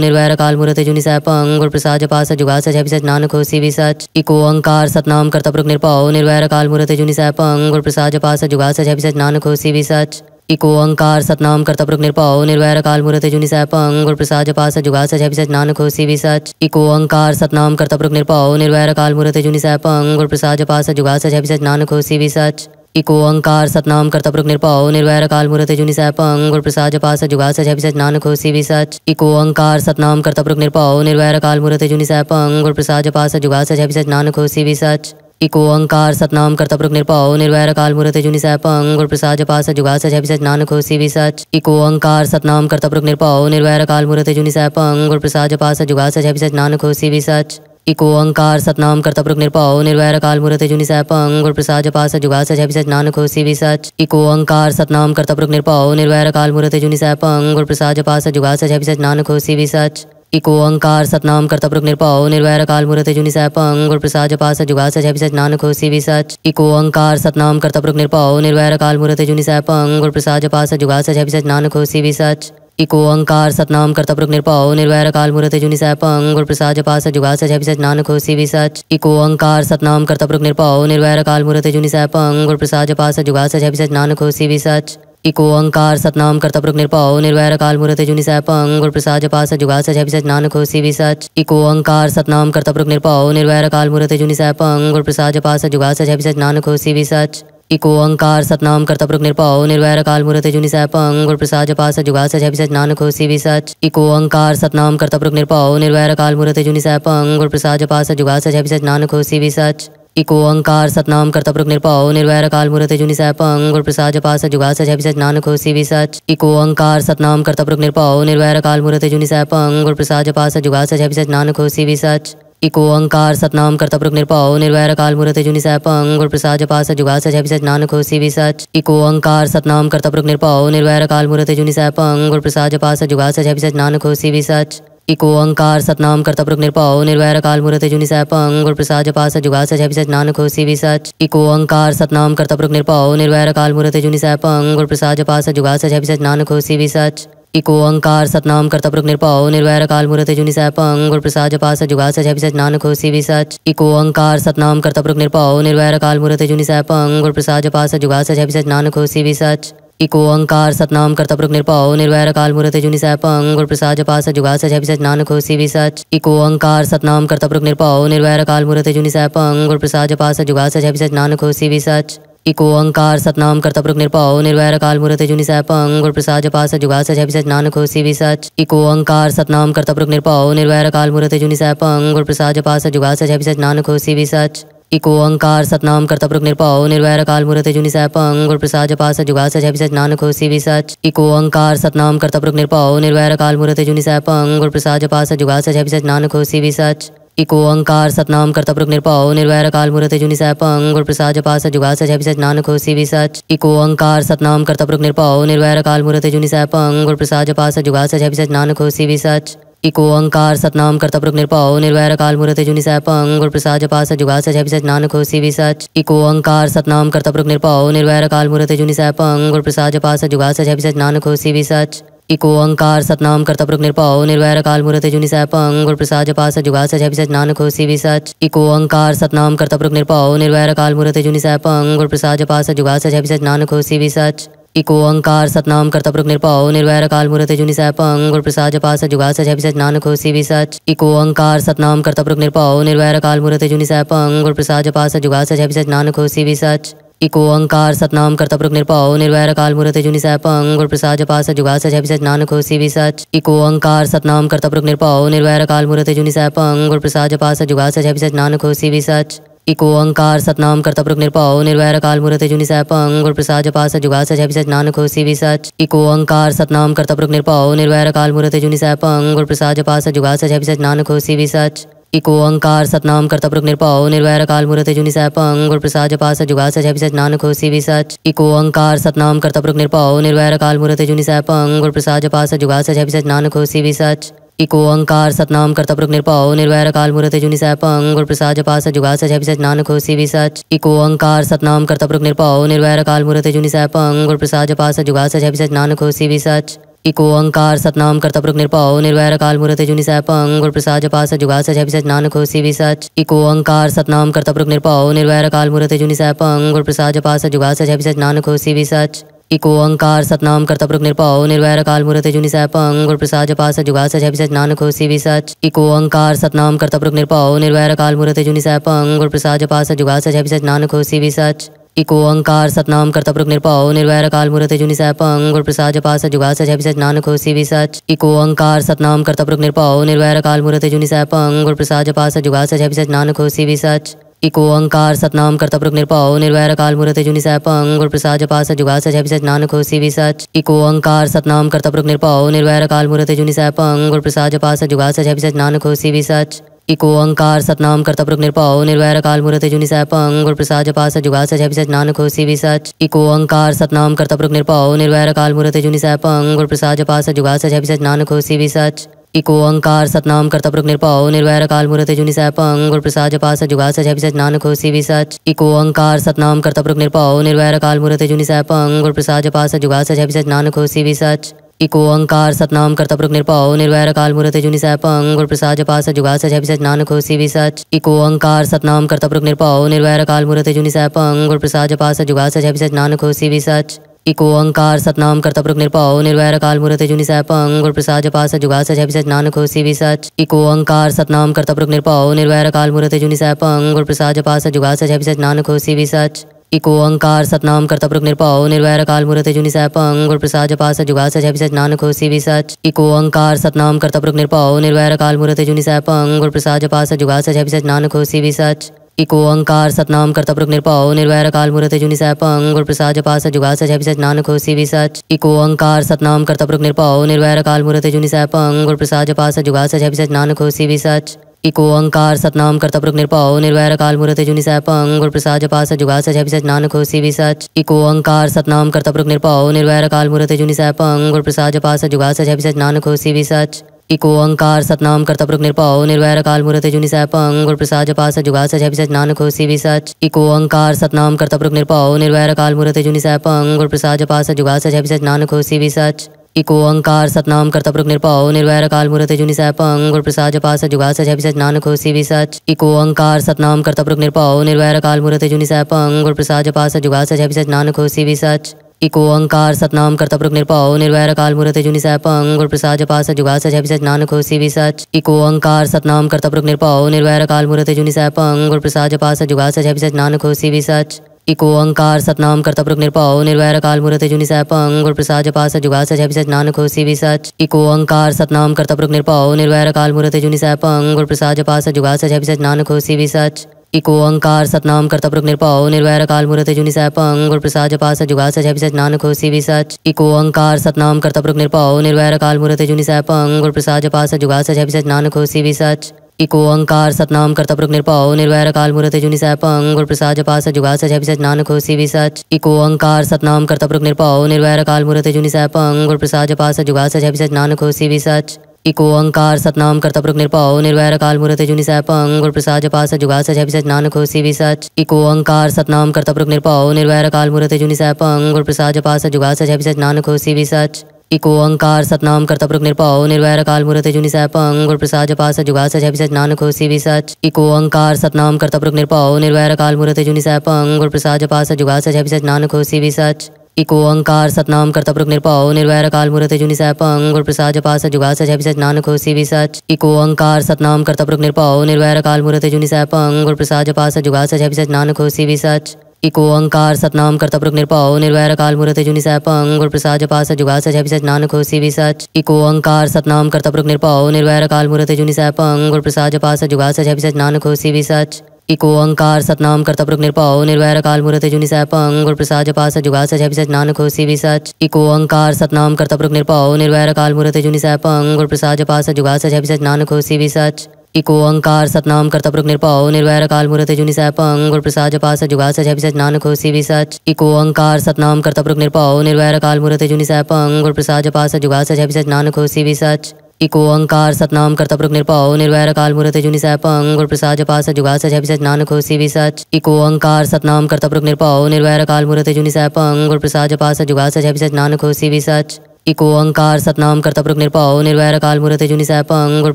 निर्वैर काल मूर्त जुनि सैपंग गुर प्रसाद जपास जुगा सच सच नानक होसी भी सच इको ओंकार सतनाम करता पुरुष निरपाओ निर्वैर काल मूर्त जुनि पंग गुर प्रसाद जपास जुगा सच सच नानक होसी भी सच इको अंकार सतनाम प्रक निरपाओ निर्वैर काल मुहूर्त जुनि सैप अंग प्रसाद जपा सच जुगा सच अभिसच नानक होसी भी सच इको अंकार सतनाम प्रक निरपाओ निर्वैर काल मुहूर्त जुनि सैप अंग प्रसाद जपा सच जुगा सच अभिसच नानक होसी भी सच इको अंकार सतनाम प्रक निरपाओ निर्वैर काल मुहूर्त जुनि सैप अंग प्रसाद जपा सच जुगा सच अभिसच नान होसी भी सच इको अंकार सतनाम प्रक निरपाओ निर्वैर काल मुहूर्त जुनि सैप अंग प्रसाद जपा सच जुगा सच अभिसच नानक होसी भी सच इको अंकार सतनाम करता प्रभु निरपाओ निर्वैर काल मुहूर्त जुनि सह पंग गुण प्रसाद जपा सच जुगा सच सच नानक होसी भी सच इको अंकार सतनाम करता प्रभु निरपाओ निर्वैर काल मुहूर्त जुनि सह पंग गुण प्रसाद जपा सच जुगा सच सच नानक होसी भी सच इको अंकार सतनाम करता प्रभु निरपाओ निर्वैर काल मुहूर्त जुनि सह पंग गुण प्रसाद जपा सच जुगा सच सच नानक होसी भी सच इको अंकार सतनाम करता प्रभु निरपाओ निर्वैर काल मुहूर्त जुनि सह पंग गुण प्रसाद जपा सच जुगा सच सच नानक होसी भी सच इको अंकार सतनाम कर्तपुरुख निरपाओ निर्वैर काल मूर्त जुनि पंग गुरु प्रसाद जपा सच जुगा सच अभिसच नानक होसी भी सच इको अंकार सतनाम कर्तपुरुख निरपाओ निर्वैर काल मूर्त जुनि पंग गुर प्रसाद जपा सच जुगा सच अभिसच नानक होसी भी सच इको अंकार सतनाम कर्तपुरुख निरपाओ निर्वैर काल मूर्त जुनि पंग गुर प्रसाद जपा सच जुगा सच अभिसच नानक होसी भी सच इको अंकार सतनाम कर्तपुरुख निरपाओ निर्वैर काल मूर्त जुनि पंग गुरु प्रसाद जपा सच जुगा सच अभिसच नानक होसी भी सच को अंकार सतनाम कर्तपुरुख निरपाओ निर्वैर काल मूर्त जुनि सैपंग गुर प्रसाद जपास जुगा सच अभिसच नानक हो सी सच इको अंकार सतनाम कर्तपुरुख निरपाओ निर्वैर काल मूर्त जुनि सैपंग गुर प्रसाद जपास जुगा सच अभिसच नानक हो सी सच इको अंकार सतनाम कर्तपुरुख निरपाओ निर्वैर काल मूर्त जुनि सैपंग गुर प्रसाद जपास जुगा सच अभिसच नानक हो सी सच इको अंकार सतनाम कर्तपुरुख निरपाओ निर्वैर काल मूर्त जुनि सैपंग गुर प्रसाद जपास जुगा सच अभिसच नानक हो सी सच इको ओंकार सतनाम करता प्रक निरपाओ निर्वैर काल मूर्त जुनि सैपंग और प्रसाद जपास जुगा सच अभिसच नानक हो सी सच एक ओंकार सतनाम करता प्रक निरपाओ निर्वैर काल मूर्त जुनि सैपंग और प्रसाद जपास जुगा सच अभिसच नानक हो सी सच एक ओंकार सतनाम करता प्रक निरपाओ निर्वैर काल मूर्त जुनि सैपंग और प्रसाद जपास जुगा सच अभिसच नानक हो सी सच एक ओंकार सतनाम करता प्रक निरपाओ निर्वैर काल मूर्त जुनि सैपंग और प्रसाद जपास जुगा सच अभिसच नानक हो सी सच इको ओंकार सतनाम कर्तपुरुख निरपा निर्वैर काल मुहूर्त जुनि सैपंग गुर प्रसाद पास जुगा सच है नान नानक भी सच इको ओंकार सतनाम कर्तपुरुख निरपाओ निर्वैर काल मुहूर्त जुनि सैपंग गुर प्रसाद जपास जुगा सच है नान नानक भी सच इको ओंकार सतनाम कर्तपुरुख निरपाओ निर्वैर काल मुहूर्त जुनि सैपंग गुर प्रसाद पास जुगा सच है नान खोसी भी सच इको ओंकार सतनाम कर्तपुरुख निरपाओ निर्वैर काल मुहूर्त जुनि सैपंग गुर प्रसाद पास जुगा सच है सच नानक भी सच इको ओंकार सतनाम प्रभु निरपाओ निर्वैर काल मुहूर्त जुनि सह पंग प्रसाद जपा सच जुगा सच सच नानक होसी भी सच इको ओंकार सतनाम प्रभु निरपाओ निर्वैर काल मुहूर्त जुनि सह पंग प्रसाद जपा सच जुगा सच सच नानक होसी भी सच इको ओंकार सतनाम प्रभु निरपाओ निर्वैर काल मुहूर्त जुनि सह पंग प्रसाद जपा सच जुगा सच सच नानक होसी भी सच इको ओंकार सतनाम प्रभु निरपाओ निर्वैर काल मुहूर्त जुनि सह पंग प्रसाद जपा सच जुगा सच सच नानक होसी भी सच इको अंकार सतनाम करता प्रभु निरपाओ निर्वैर काल मूर्ति जुनि सह पंग प्रसाद जपा सच जुगा सच सच नानक होसी भी सच इको अंकार सतनाम करता प्रभु निरपाओ निर्वैर काल मूर्ति जुनि सह पंग प्रसाद जपा सच जुगा सच सच नानक होसी भी सच इको अंकार सतनाम करता प्रभु निरपाओ निर्वैर काल मूर्ति जुनि सह पंग प्रसाद जपा सच जुगा सच सच नानक होसी भी सच इको अंकार सतनाम करता प्रभु निरपाओ निर्वैर काल मूर्ति जुनि सह पंग प्रसाद जपा सच जुगा सच सच नानक होसी भी सच इको अंकार सतनाम करता प्रमुख निरपाओ निर्वैर काल मूर्त जुनि पंग गुरु प्रसाद जपा जुगास जुगा सच नानक हो सी सच इको अंकार सतनाम करता प्रमुख निरपाओ निर्वैर काल मूर्त जुनि पंग गुरु प्रसाद जपा जुगास जुगा सच नानक हो सी सच इको अंकार सतनाम करता प्रमुख निरपाओ निर्वैर काल मूर्त जुनि सैपंग गुरु प्रसाद जपा जुगास जुगा सच नानक हो सी सच इको अंकार सतनाम करता प्रमुख निरपाओ निर्वैर काल मूर्त जुनि सैपंग गुरु प्रसाद जपा जुगास जुगा सच नानक हो सी सच एक ओंकार सतनाम करता पुरुष निरपाओ निर्वैर काल मुहूर्त जुनि सैपंग गुर प्रसाद जपास जुगा सच अभिसच नानक हो सी सच एक ओंकार सतनाम करता पुरुष निरपाओ निर्वैर काल मुहूर्त जुनि सैपंग गुर प्रसाद जपास जुगा सच अभिसच नानक हो सी सच एक ओंकार सतनाम करता पुरुष निरपाओ निर्वैर काल मुहूर्त जुनि सैपंग गुर प्रसाद जपास जुगा सच अभिसच नानक हो सी सच एक ओंकार सतनाम करता पुरुष निरपाओ निर्वैर काल मुहूर्त जुनि सैपंग गुर प्रसाद जपास जुगा सच अभिसच नानक हो सी सच इको अंकार सतनाम करता प्रक निरपाओ निर्वैर काल मूर्त जुनि सैपंग गुर प्रसाद जपास जुगा सच सच नानक होसी भी सच इको अंकार सतनाम करता प्रक निरपाओ निर्वैर काल मूर्त जुनि सैपंग गुर प्रसाद जपास जुगा सच सच नानक होसी भी सच इको अंकार सतनाम करता प्रक निरपाओ निर्वैर काल मूर्त जुनि सैपंग गुर प्रसाद जपास जुगा सच सच नानक होसी भी सच इको अंकार सतनाम करता प्रक निरपाओ निर्वैर काल मूर्त जुनि पंग गुर प्रसाद जपास जुगा सच सच नानक होसी भी सच इको अंकार सतनाम करता पुरुष निरपाओ निर्वैर काल मुहूर्त जुनि सैप अंग और प्रसाद जपास जुगास जय विसच नानक भी विसच इको अंकार सतनाम करता पुरुष निरपाओ निर्वैर काल मुहूर्त जुनि सैप अंग और प्रसाद जपास जुगास जय विसच नानक भी विसच इको अंकार सतनाम करता पुरुष निरपाओ निर्वैर काल मुहूर्त जुनि सैप अंग और प्रसाद जपास जुगास जय विसच नानक भी सच इको अंकार सतनाम करता पुरुष निरपाओ निर्वैर काल मुहूर्त जुनि सैप अंग और प्रसाद जपास जुगास जय विसच नानक भी सच इको अंकार सतनाम करता निर्पाओ निरपाओ निर्वैर काल मुहूर्त जुनि सह पंग प्रसाद जपा सच जुगा सच सच नानक होशी भी सच इको अंकार सतनाम करता पुरुष निरपाओ निर्वैर काल मुहूर्त जुनि सह पंग गुर प्रसाद जपा सच जुगा सच सच नानक होशी भी सच इको अंकार सतनाम करता पुरुष निरपाओ निर्वैर काल मुहूर्त जुनि सह पंग गुर प्रसाद जपा सच जुगा सच सच नानक होशी भी सच इको अंकार सतनाम करता पुरुष निरपाओ निर्वैर काल मुहूर्त जुनि सह पंग गुर प्रसाद जपा सच जुगा सच सच नानक होशी भी सच इको अंकार सतनाम कर्तपुरुख निरपाओ निर्वैर काल मूर्त जुनि सैपं गुर प्रसाद जपा सच जुगा सच अभिसच नानक होसी भी सच इको अंकार सतनाम कर्तपुरुख निरपाओ निर्वैर काल मूर्त जुनि सैपं गुर प्रसाद जपा सच जुगा सच अभिसच नानक होसी भी सच इको अंकार सतनाम कर्तपुरुख निरपाओ निर्वैर काल मूर्त जुनि सैपं गुर प्रसाद जपा सच जुगा सच अभिसच नानक होसी भी सच इको अंकार सतनाम कर्तपुरुख निरपाओ निर्वैर काल मूर्त जुनि सैपं गुर प्रसाद जपा सच जुगा सच अभिसच नानक होसी भी सच इको ओंकार सतनाम करता प्रक निरपाओ निर्वैर काल मूर्त जुनि पंग गुर प्रसाद जपा जुगास जुगा सच नानक हो सी सच इको ओंकार सतनाम करता प्रक निरपाओ निर्वैर काल मूर्त जुनि सैपंग गुर प्रसाद जपा जुगास जुगा सच नानक हो सी सच इको ओंकार सतनाम करता प्रक निरपाओ निर्वैर काल मूर्त जुनि सैपंग गुर प्रसाद जपा जुगास जुगा सच नानक हो सी सच इको ओंकार सतनाम करता प्रक निरपाओ निर्वैर काल मूर्त जुनि पंग गुर प्रसाद जपा जुगास जुगा सच नानक हो सी सच इको अंकार सतनाम करता प्रक निरपाओ निर्वैर काल मूर्त जुनि सैपंग गुर प्रसाद जपास जुगास जय सच नानक हो भी सच इको अंकार सतनाम करता प्रक निरपाओ निर्वैर काल मूर्त जुनि सैपंग गुर प्रसाद जपास जुगास जय सच नानक हो भी सच इको अंकार सतनाम करता प्रक निरपाओ निर्वैर काल मूर्त जुनि सैपंग गुर प्रसाद जपास जुगास जय सच नानक हो भी सच इको अंकार सतनाम करता प्रक निरपाओ निर्वैर काल मूर्त जुनि सैप गुर प्रसाद जपास जुगास जय सच नानक हो भी सच इको ओंकार सतनाम कर्तपुरुख निरपा निर्वैर काल मुहूर्त जुनि सैपंग गुर और प्रसाद सच जुगा सच सच नानक होसी भी सच इको ओंकार सतनाम कर्तपुरुख निरपाओ निर्वैर काल मुहूर्त जुनि सैपंग गुर और प्रसाद सच जुगा सच सच नानक होसी भी सच इको ओंकार सतनाम कर्तपुरुख निरपाओ निर्वैर काल मुहूर्त जुनि सैप गुर और प्रसाद सच जुगा सच सच नानक होसी भी सच इको ओंकार सतनाम कर्तपुरुख निरपाओ निर्वैर काल मुहूर्त जुनि सैपंग गुर और प्रसाद सच जुगा सच सच नानक होसी भी सच इको ओंकार सतनाम कर्तपुरुख निरपाओ निर्वैर काल मुहूर्त जुनि सह पंग प्रसाद जपा सच जुगा सच सच नानक होसी भी सच इको ओंकार सतनाम कर्तपुरुख निर्पाओ निर्वैर काल मुहूर्त जुनि सह पंग प्रसाद जपा सच जुगा सच सच नानक होसी भी सच इको ओंकार सतनाम कर्तपुरुख निरपाओ निर्वैर काल मुहूर्त जुनि सह पंग प्रसाद जपा सच जुगा सच सच नानक होसी भी सच इको ओंकार सतनाम कर्तपुरुख निरपाओ निर्वैर काल मुहूर्त जुनि सह पंग प्रसाद जपा सच जुगा सच सच नानक होसी भी सच इको अंकार सतनाम करता प्रभु निरपाओ निर्वैर काल मूर्ति जुनि सह पंग प्रसाद जपा सच जुगा सच सच नानक होसी भी सच इको अंकार सतनाम करता प्रभु निरपाओ निर्वैर काल मूर्ति जुनि सह पंग प्रसाद जपा सच जुगा सच सच नानक होसी भी सच इको अंकार सतनाम करता प्रभु निरपाओ निर्वैर काल मूर्ति जुनि सह पंग प्रसाद जपा सच जुगा सच सच नानक होसी भी सच इको अंकार सतनाम करता प्रभु निरपाओ निर्वैर काल मूर्ति जुनि सह पंग प्रसाद जपा सच जुगा सच सच नानक होसी भी सच इको अंकार सतनाम करता प्रमुख निरपाओ निर्वैर काल मूर्त जुनि पंग गुर प्रसाद जपा सच जुगा सच अभिसच नानक होसी भी सच इको अंकार सतनाम करता प्रमुख निरपाओ निर्वैर काल मूर्त जुनि पंग गुर प्रसाद जपा सच जुगा सच अभिसच नानक होसी भी सच इको अंकार सतनाम करता प्रमुख निरपाओ निर्वैर काल मूर्त जुनि पंग गुर प्रसाद जपा सच जुगा सच अभिसच नानक होसी भी सच इको अंकार सतनाम करता प्रमुख निरपाओ निर्वैर काल मूर्त जुनि पंग गुर प्रसाद जपा सच जुगा सच अभिसच नानक होसी भी सच इको अंकार सतनाम करता प्रमुख निरपाओ निर्वैर काल मूर्त जुनि सैपंग गुर प्रसाद जपास जुगा सच अभिसच नानक हो सी सच इको अंकार सतनाम करता प्रमुख निरपाओ निर्वैर काल मूर्त जुनि सैपंग गुर प्रसाद जपास जुगा सच अभिसच नानक हो सी सच इको अंकार सतनाम करता प्रमुख निरपाओ निर्वैर काल मूर्त जुनि सैपंग गुर प्रसाद जपास जुगा सच अभिसच नानक हो सी सच इको अंकार सतनाम करता प्रमुख निरपाओ निर्वैर काल मूर्त जुनि सैपंग गुर प्रसाद जपास जुगा सच अभिसच नानक हो सी सच इको अंकार सतनाम करता पुरुष निरपाओ निर्वैर काल मूर्त जुनि सैपंग और प्रसाद जपास जुगा सच अभिसच नानक होसी भी सच इको अंकार सतनाम करता पुरुष निरपाओ निर्वैर काल मूर्त जुनि सैपंग गुर प्रसाद जपास जुगा सच अभिसच नानक होसी भी सच इको अंकार सतनाम करता पुरुष निरपाओ निर्वैर काल मूर्त जुनि पंग गुरु प्रसाद जपा जुगास जुगा सच नानक हो सी सच इको अंकार सतनाम करता पुरुष निरपाओ निर्वैर काल मूर्त जुनि पंग गुरु प्रसाद जपा जुगास जुगा सच नानक हो सी सच इको अंकार सतनाम करता पुरुष निरपाओ निर्वैर काल मूर्त जुनि सैपंग गुरु प्रसाद जपा जुगास जुगा सच नानक हो सी सच इको अंकार सतनाम करता पुरुष निरपाओ निर्वैर काल मूर्त जुनि सैपंग गुरु प्रसाद जपा जुगास जुगा सच नानक हो सी सच इको अंकार सतनाम कर्तपुरुख निरपाओ निर्वैर काल मूर्त जुनि सैपंग गुर प्रसाद सच जुगा सच अभिसच नानक हो सी सच इको अंकार सतनाम कर्तपुरुख निरपाओ निर्वैर काल मूर्त जुनि सैपंग गुर प्रसाद सच जुगा सच अभिसच नानक हो सी सच इको अंकार सतनाम कर्तपुरुख निरपाओ निर्वैर काल मूर्त जुनि सैपंग गुर प्रसाद सच जुगा सच अभिसच नानक हो सी सच इको अंकार सतनाम कर्तपुरुख निरपाओ निर्वैर काल मूर्त जुनि सैपंग गुर प्रसाद सच जुगा सच अभिसच नानक हो सी सच इको अंकार सतनाम करता पुरुष निरपाओ निर्वैर काल मूर्त जुनि सैपंग गुर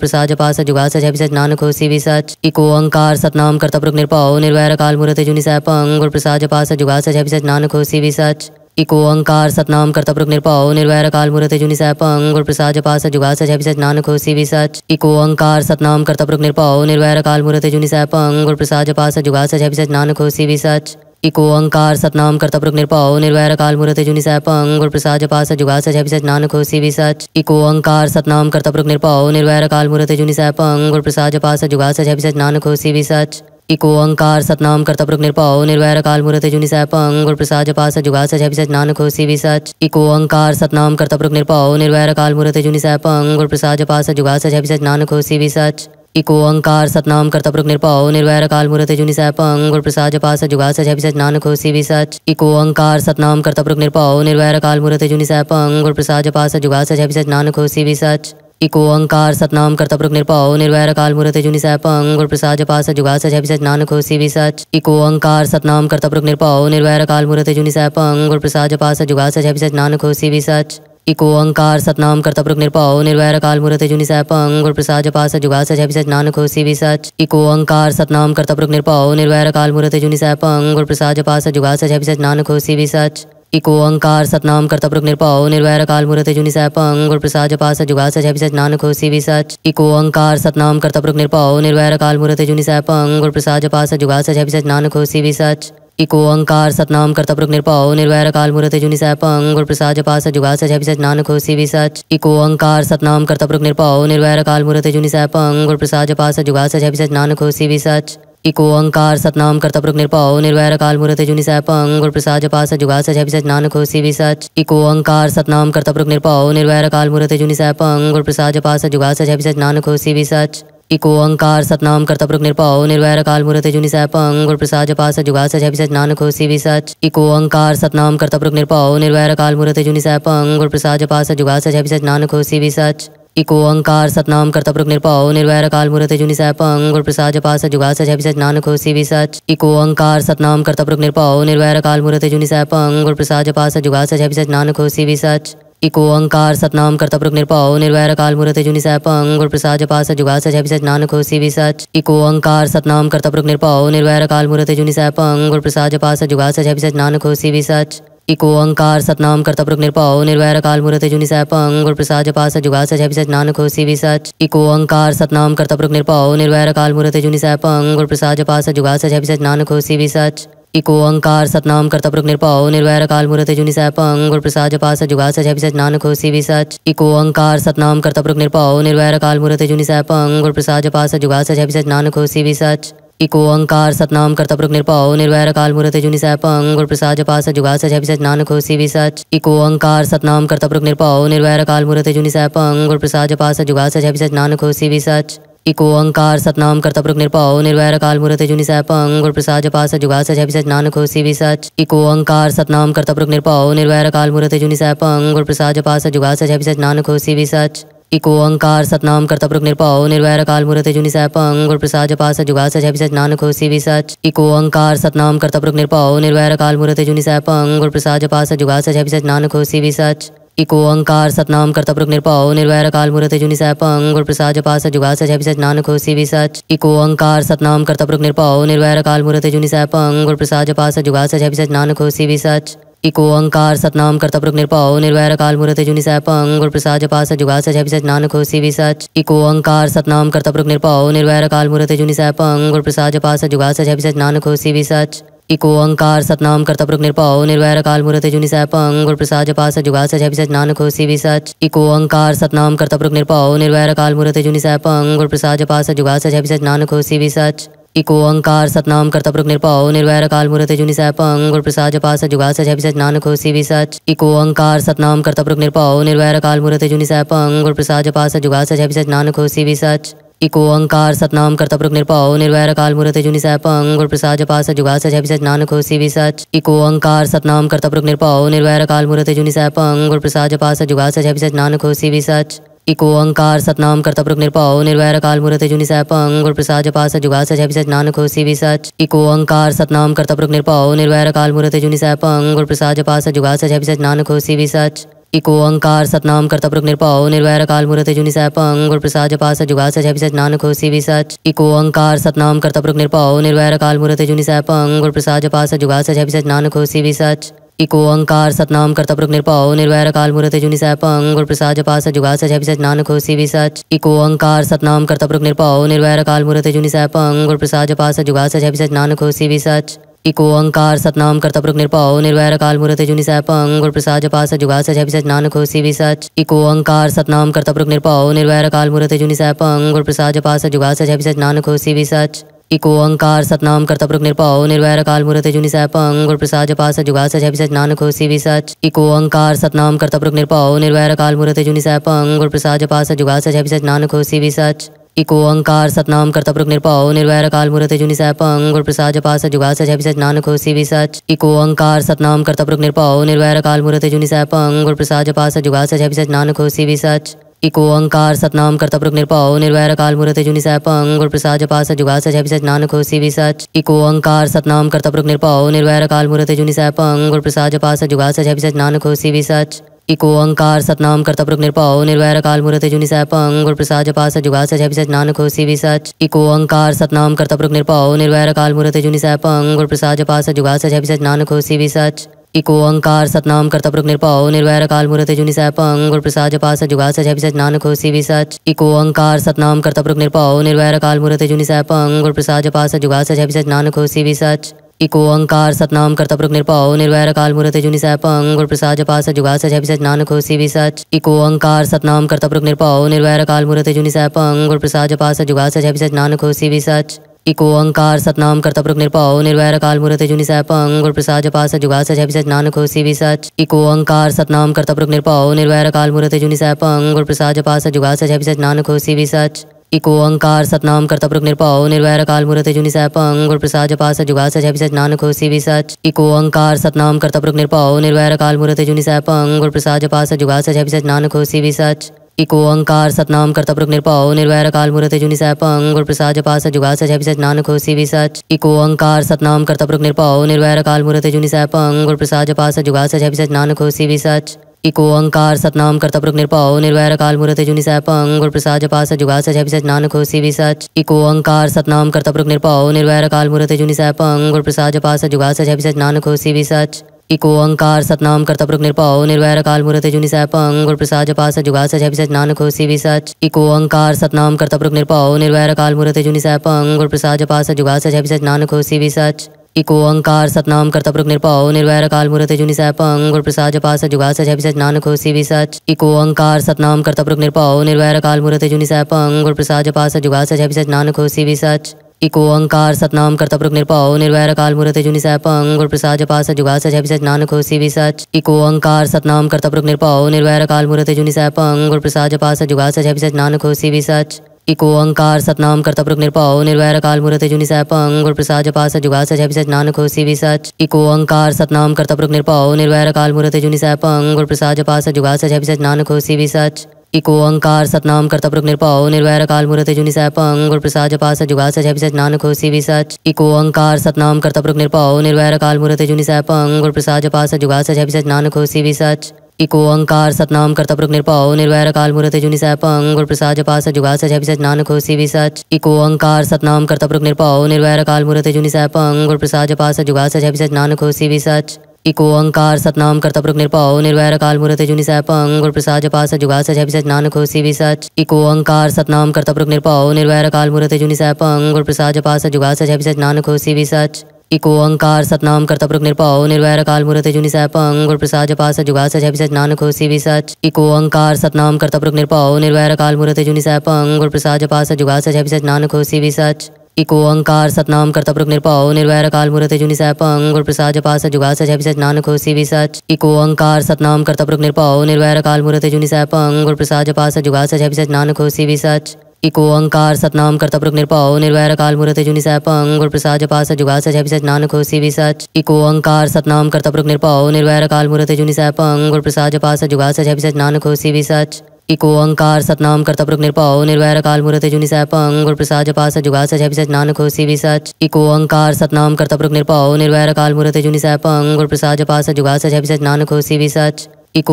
प्रसाद जपास जुगा सच अभिसच नानक हो सी सच इको अंकार सतनाम करता पुरुष निरपाओ निर्वैर काल मूर्त जुनि सैपंग गुर प्रसाद जपास जुगा सच अभिसच नानक हो सी सच इको अंकार सतनाम करता पुरुष निरपाओ निर्वैर काल मूर्त जुनि सैपंग गुर प्रसाद जपास जुगा सच अभिसच नानक हो सी सच इको अंकार सतनाम करता पुरुष निरपाओ निर्वैर काल मूर्त जुनि सैपंग गुर प्रसाद जपास जुगा सच अभिसच नानक हो सी सच इको ओंकार सतनाम कर्तपुरुष निर्पाओ निर्वैर काल मुहूर्त जुनि पंग गुर प्रसाद सच जुगा सच सच नानक खोसी भी सच इको ओंकार सतनाम कर्तपुरुष निर्पाओ निर्वैर काल मुहूर्त जुनि पंग और प्रसाद सच जुगा सच सच नानक खोसी भी सच इको ओंकार सतनाम कर्तपुरुष निरपा निर्वैर काल मुहूर्त जुनि पंग गुर प्रसाद सच जुगा सच सच नानक खोसी भी सच इको ओंकार सतनाम कर्तपुरुष निर्पाओ निर्वैर काल मुहूर्त जुनि पंग गुर प्रसाद सच जुगा सच सच नानक खोसी भी सच इको अंकार सतनाम करता पुरुष निर्पाओ निर्वैर काल मुहूर्त जुनि सह पंग प्रसाद जपा सच जुगा सच सच नान खोसी भी सच इको अंकार सतनाम करता पुरुष निर्पाओ निर्वैर काल मुहूर्त जुनि सह पंग प्रसाद जपा सच जुगा सच सच नानक खोसी भी सच इको अंकार सतनाम करता पुरुष निर्पाओ निर्वैर काल मुहूर्त जुनि सह पंग प्रसाद जपा सच जुगा सच सच नान खोसी भी सच इको अंकार सतनाम करता पुरुष निर्पाओ निर्वैर काल मुहूर्त जुनि सह पंग प्रसाद जपा सच जुगा सच सच नानक खोसी भी सच इको अंकार सतनाम कर्तपुरुख निरपाओ निर्वैर काल मूर्ति जुनि सह पंग प्रसाद जपा सच जुगा सच सच नानक होसी भी सच इको अंकार सतनाम कर्तपुरुख निरपाओ निर्वैर काल मूर्ति जुनि सह पंग प्रसाद जपा सच जुगा सच सच नानक होसी भी सच इको अंकार सतनाम कर्तपुरुख निरपाओ निर्वैर काल मूर्ति जुनि सह पंग और प्रसाद जपा सच जुगा सच सच नानक होसी भी सच इको अंकार सतनाम कर्तपुरुख निरपाओ निर्वैर काल मूर्ति जुनि सह पंग और प्रसाद जपा सच जुगा सच सच नानक होसी भी सच इको अंकार सतनाम करता पुरुष निरपाओ निर्वैर काल मूर्त जुनि पंग गुर प्रसाद जपा जुगास जुगा सच नानक हो सी सच इको अंकार सतनाम करता पुरुष निरपाओ निर्वैर काल मूर्त जुनि पंग गुर प्रसाद जपा जुगास जुगा सच नानक हो सी सच इको अंकार सतनाम करता पुरुष निरपाओ निर्वैर काल मूर्त जुनि सैपंग गुर प्रसाद जपा जुगास जुगा सच नानक हो सी सच इको अंकार सतनाम करता पुरुष निरपाओ निर्वैर काल मूर्त जुनि सैपंग गुर प्रसाद जपा जुगास जुगा सच नानक हो सी सच इको अंकार सतनाम करता पुरुष निरपाओ निर्वैर काल मूर्त जुनि सैपंग गुर प्रसाद जपास जुगा सच है नानक हो सी सच इको अंकार सतनाम करता पुरुष निरपाओ निर्वैर काल मूर्त जुनि सैपंग गुर प्रसाद जपास जुगा सच है नानक हो सी सच इको अंकार सतनाम करता पुरुष निरपाओ निर्वैर काल मूर्त जुनि सैपंग गुर प्रसाद जपास जुगा सच है नानक हो सी सच इको अंकार सतनाम करता पुरुष निरपाओ निर्वैर काल मूर्त जुनि सैपंग गुर प्रसाद जपास जुगा सच है नानक हो सी सच इको अंकार सतनाम करता पुरुष निरपाओ निर्वैर काल मूर्त जुनि सैपंग गुर प्रसाद जपास जुगा सच अभिसच नानक होसी भी सच इको अंकार सतनाम करता पुरुष निरपाओ निर्वैर काल मूर्त जुनि सैपंग गुर प्रसाद जपास जुगा सच सच नानक होसी भी सच इको अंकार सतनाम करता पुरुष निरपाओ निर्वैर काल मूर्त जुनि सैपंग गुर प्रसाद जपास जुगा सच सच नानक होसी भी सच इको अंकार सतनाम करता पुरुष निरपाओ निर्वैर काल मूर्त जुनि सैपंग गुर प्रसाद जपास जुगा सच सच नानक होसी भी सच इको अंकार सतनाम करता पुरुष निरपाओ निर्वैर काल मुहूर्त जुनि सैपंग गुण प्रसाद जपास जुगास जय विसच नानक भी सच इको अंकार सतनाम करता पुरुष निरपाओ निर्वैर काल मुहूर्त जुनि सैपंग गुण प्रसाद जपास जुगास जय सच नानक भी विसच इको अंकार सतनाम करता पुरुष निरपाओ निर्वैर काल मुहूर्त जुनि सैपंग गुरु प्रसाद जपास जुगास जय सच नानक भी विसच इको अंकार सतनाम करता पुरुष निरपाओ निर्वैर काल मुहूर्त जुनि सैपंग गुरु प्रसाद जपास जुगास जय सच नानक भी विसच इको अंकार सतनाम करता पुरुष निरपाओ निर्वैर काल मुहूर्त जुनि सह पंग प्रसाद जपा सच जुगा सच सच नानक होसी भी सच इको अंकार सतनाम करता पुरुष निरपाओ निर्वैर काल मुहूर्त जुनि सह पंग प्रसाद जपा सच जुगा सच सच नानक होसी भी सच इको अंकार सतनाम करता पुरुष निरपाओ निर्वैर काल मुहूर्त जुनि सह पंग प्रसाद जपा सच जुगा सच सच नानक होसी भी सच इको अंकार सतनाम करता पुरुष निरपाओ निर्वैर काल मुहूर्त जुनि सह पंग प्रसाद जपा सच जुगा सच सच नानक होसी भी सच इको अंकार सतनाम करता पुरुष निरपाओ निर्वैर काल मूर्त जुनि पंग गुर प्रसाद जपा सच जुगा सच अभिसच नानक होसी भी सच इको अंकार सतनाम करता पुरुष निरपाओ निर्वैर काल मूर्त जुनि पंग गुर प्रसाद जपा सच जुगा सच अभिसच नानक होसी भी सच इको अंकार सतनाम कर्तपुरुख निर्पाओ निर्वैर काल मुहूर्त जुनि सैपंग अंग प्रसाद जपास जुगा सच अभिसच नानक भी विसच इको अंकार सतनाम कर्तपुरुख निरपाओ निर्वैर काल मुहूर्त जुनि सैप अंग प्रसाद पास जुगा सच अभिसच नानक भी विसच इको अंकार सतनाम कर्तपुरुख निरपाओ निर्वैर काल मुहूर्त जुनि सैप गुरु और प्रसाद जपास जुगा सच अभिसच नानक भी सच इको अंकार सतनाम कर्तपुरुख निर्पाओ निर्वैर काल मुहूर्त जुनि सैपंग अंग प्रसाद पास जुगा सच अभिसच नानक भी सच इको अंकार सतनाम करता प्रभु निरपाओ निर्वैर काल मुहूर्त जुनि सह पंग गुण प्रसाद जपा सच जुगा सच सच नानक होसी भी सच इको अंकार सतनाम करता प्रभु निरपाओ निर्वैर काल मुहूर्त जुनि सह पंग गुण प्रसाद जपा सच जुगा सच सच नानक होसी भी सच इको अंकार सतनाम करता प्रक निरपाओ निर्वैर काल मूर्त जुनि सैपंग गुर प्रसाद जपास जुगा सच अभिसच नानक हो सी सच इको अंकार सतनाम करता प्रक निरपाओ निर्वैर काल मूर्त जुनि सैपंग गुरु प्रसाद जपास जुगा सच अभिसच नानक हो सी सच इको अंकार सतनाम करता प्रक निरपाओ निर्वैर काल मूर्त जुनि सैपंग गुर प्रसाद जपास जुगा सच अभिसच नानक हो सी सच इको अंकार सतनाम करता प्रक निरपाओ निर्वैर काल मूर्त जुनि सैपंग गुर प्रसाद जपास जुगा सच अभिसच नानक हो सी सच इको ओंकार सतनाम कर्तपुरुख निरपाओ निर्वैर काल मुहूर्त जुनि सैपंग गुर प्रसाद जपास जुगा सच अभिष नान खोसी भी सच इको ओंकार सतनाम कर्तपुरुख निरपा निर्वैर काल मुहूर्त जुनि सैपंग अंग प्रसाद सच जुगा सच अभिष नान खोसी भी सच इको ओंकार सतनाम कर्तपुरुख निरपाओ निर्वैर काल मूर्त जुनि सैपंग गुर प्रसाद जपा जुगास जुगा सच नानक हो सी सच इको ओंकार सतनाम कर्तपुरुख निरपाओ निर्वैर काल मूर्त जुनि सैपंग गुर प्रसाद जपा जुगास जुगा सच नानक हो सी सच इको ओंकार सतनाम कर्तपुरुख निरपाओ निर्वैर काल मूर्त जुनि सैपंग गुर प्रसाद जपा जुगास जुगा सच नानक हो सी सच इको ओंकार सतनाम कर्तपुरुख निरपाओ निर्वैर काल मूर्त जुनि सैपंग गुर प्रसाद जपा जुगास जुगा सच नानक हो सी सच इको अंकार सतनाम करता निरपाओ निर्वैर काल मूर्त जुनि सैपंग गुर प्रसाद जपास जुगा सच अभिसच नानक हो भी सच इको अंकार सतनाम करता निरपाओ निर्वैर काल मूर्त जुनि सैपंग गुर प्रसाद जपास जुगा सच अभिसच नानक हो भी सच इको अंकार सतनाम करता निरपाओ निर्वैर काल मूर्त जुनि सैपंग गुर प्रसाद जपास जुगा सच अभिसच नानक हो भी सच इको अंकार सतनाम करता पुरुष निरपाओ निर्वैर काल मूर्त जुनि सैपंग गुर प्रसाद जपास जुगा सच अभिसच नानक हो भी सच इको ओंकार सतनाम कर्तपुरुख निरपाओ निर्वैर काल मुहूर्त जुनि सैपंग गुर प्रसाद जपास जुगा सच है सच नानक होसी भी सच इको ओंकार सतनाम कर्तपुरुख निरपाओ निर्वैर काल मुहूर्त जुनि सैपंग गुर प्रसाद जपास जुगा सच है सच नानक होसी भी सच इको ओंकार सतनाम कर्तपुरुख निरपाओ निर्वैर काल मुहूर्त जुनि सैपंग गुर प्रसाद जपास जुगा सच है सच नानक होसी भी सच इको ओंकार सतनाम कर्तपुरुख निरपाओ निर्वैर काल मुहूर्त जुनि सैपंग गुर प्रसाद जपास जुगा सच है सच नानक भी सच इको अंकार सतनाम करता पुरुष निर्पाओ निर्वैर काल मुहूर्त जुनि सैपंग पंग गुण प्रसाद जपा जुगास जुगा सच नानक होसी भी सच इको अंकार सतनाम करता पुरुष निर्पाओ निर्वैर काल मुहूर्त जुनि सह पंग प्रसाद जपा जुगास जुगा सच नानक होसी भी सच इको अंकार सतनाम करता पुरुष निर्पाओ निर्वैर काल मुहूर्त जुनि सह पंग प्रसाद जपा जुगास जुगा सच नानक होसी भी सच इको अंकार सतनाम करता पुरुष निर्पाओ निर्वैर काल मुहूर्त जुनि सह पंग प्रसाद जपा जुगास जुगा सच नानक होसी भी सच इको अंकार सतनाम करता प्रभु निरपाओ निर्वैर काल मुहूर्त जुनि सह पंग गुर प्रसाद जपा सच जुगा सच सच नानक होसी भी सच इको अंकार सतनाम करता प्रभु निरपाओ निर्वैर काल मुहूर्त जुनि सह पंग गुर प्रसाद जपा सच जुगा सच सच नानक होसी भी सच इको अंकार सतनाम करता प्रभु निरपाओ निर्वैर काल मुहूर्त जुनि सह पंग गुर प्रसाद जपा सच जुगा सच सच नानक होसी भी सच इको अंकार सतनाम करता प्रभु निरपाओ निर्वैर काल मुहूर्त जुनि सह पंग गुर प्रसाद जपा सच जुगा सच सच नानक होसी भी सच इको अंकार सतनाम करता प्रमुख निरपाओ निर्वैर काल मूर्त जुनि पंग गुर प्रसाद जपा जुगास जुगा सच नानक हो सी सच इको अंकार सतनाम करता प्रमुख निरपाओ निर्वैर काल मूर्त जुनि पंग और प्रसाद जपा जुगास जुगा सच नानक हो सी सच इको अंकार सतनाम करता प्रमुख निरपाओ निर्वैर काल मूर्त जुनि पंग और प्रसाद जपा जुगास जुगा सच नानक हो सी सच इको अंकार सतनाम करता प्रमुख निरपाओ निर्वैर काल मूर्त जुनि पंग और प्रसाद जपा जुगास जुगा सच नानक हो सी सच इको अंकार सतनाम कर्तपुरुख निरपाओ निर्वैर काल मूर्त जुनि सैपंग गुर प्रसाद जपास जुगा सच अभिसच नानक हो सी सच इको अंकार सतनाम कर्तपुरुख निरपाओ निर्वैर काल मूर्त जुनि सैपंग गुर प्रसाद जपास जुगा सच अभिसच नानक हो सी सच इको अंकार सतनाम कर्तपुरुख निरपाओ निर्वैर काल मूर्त जुनि सैपंग गुर प्रसाद जपास जुगा सच अभिसच नानक हो सी सच इको अंकार सतनाम कर्तपुरुख निरपाओ निर्वैर काल मूर्त जुनि सैपंग गुर प्रसाद जपास जुगा सच अभिसच नानक हो सी सच इको अंकार सतनाम करता निरपाओ निर्वैर काल मुहूर्त जुनि सैपंग गुर प्रसाद जपास जुगा सच है नानक हो सी सच इको अंकार सतनाम करता निरपाओ निर्वैर काल मुहूर्त जुनि सैपंग गुर प्रसाद जपास जुगा सच अभिसच नानक हो सी सच इको अंकार सतनाम करता निरपाओ निर्वैर काल मुहूर्त जुनि सैपंग गुर प्रसाद जपास जुगा सच अभिसच नानक हो सी सच इको अंकार सतनाम करता पुरुष निरपाओ निर्वैर काल मुहूर्त जुनि सैपंग गुर प्रसाद जपास जुगा सच अभिसच नानक हो सी सच इको अंकार सतनाम कर्तपुरुख निर्पाओ निर्वैर काल मूर्त जुनि पंग गुर प्रसाद जपास जुगा सच अभिसच नानक भी विसच इको अंकार सतनाम कर्तपुरुख निरपाओ निर्वैर काल मूर्त जुनि पंग अंग प्रसाद जपास जुगा सच अभिसच नानक भी विसच इको अंकार सतनाम कर्तपुरुख निरपाओ निर्वैर काल मूर्त जुनि सैप गुर प्रसाद जपास जुगा सच अभिसच नानक भी सच इको अंकार सतनाम कर्तपुरुख निरपाओ निर्वैर काल मूर्त जुनि पंग गुर प्रसाद जपास जुगा सच अभिसच नानक भी सच इको अंकार सतनाम करता प्रभु निर्भाव निर्वैर काल मुहूर्त जुनि सह पंग गुर प्रसाद जपा सच जुगा सच सच नानक होसी भी सच इको अंकार सतनाम करता प्रभु निर्भाव निर्वैर काल मुहूर्त जुनि सह पंग गुर प्रसाद जपा सच जुगा सच सच नानक होसी भी सच इको अंकार सतनाम करता प्रभु निर्भाव निर्वैर काल मुहूर्त जुनि सह पंग गुर प्रसाद जपा सच जुगा सच सच नान होसी भी सच इको अंकार सतनाम करता प्रभु निर्भाव निर्वैर काल मुहूर्त जुनि सह पंग गुर प्रसाद जपा सच जुगा सच सच नानक होसी भी सच इको अंकार सतनाम करता पुरुष निरपाओ निर्वैर काल मूर्ति जुनि सह पंग प्रसाद जपा सच जुगा सच सच नानक होसी भी सच इको अंकार सतनाम करता पुरुष निरपाओ निर्वैर काल मूर्ति जुनि सह पंग प्रसाद जपा सच जुगा सच सच नानक होसी भी सच इको अंकार सतनाम करता पुरुष निरपाओ निर्वैर काल मूर्ति जुनि सह पंग प्रसाद जपा सच जुगा सच सच नानक होसी भी सच इको अंकार सतनाम करता पुरुष निरपाओ निर्वैर काल मूर्ति जुनि सह पंग प्रसाद जपा सच जुगा सच सच नानक होसी भी सच इको अंकार सतनाम कर्तपुरुख निरपाओ निर्वैर काल मूर्त जुनि सैपंग गुर प्रसाद जपा जुगास जुगा सच नानक हो सी सच इको अंकार सतनाम कर्तपुरुख निरपाओ निर्वैर काल मूर्त जुनि सैपंग गुर प्रसाद जपा जुगास जुगा सच नानक हो सी सच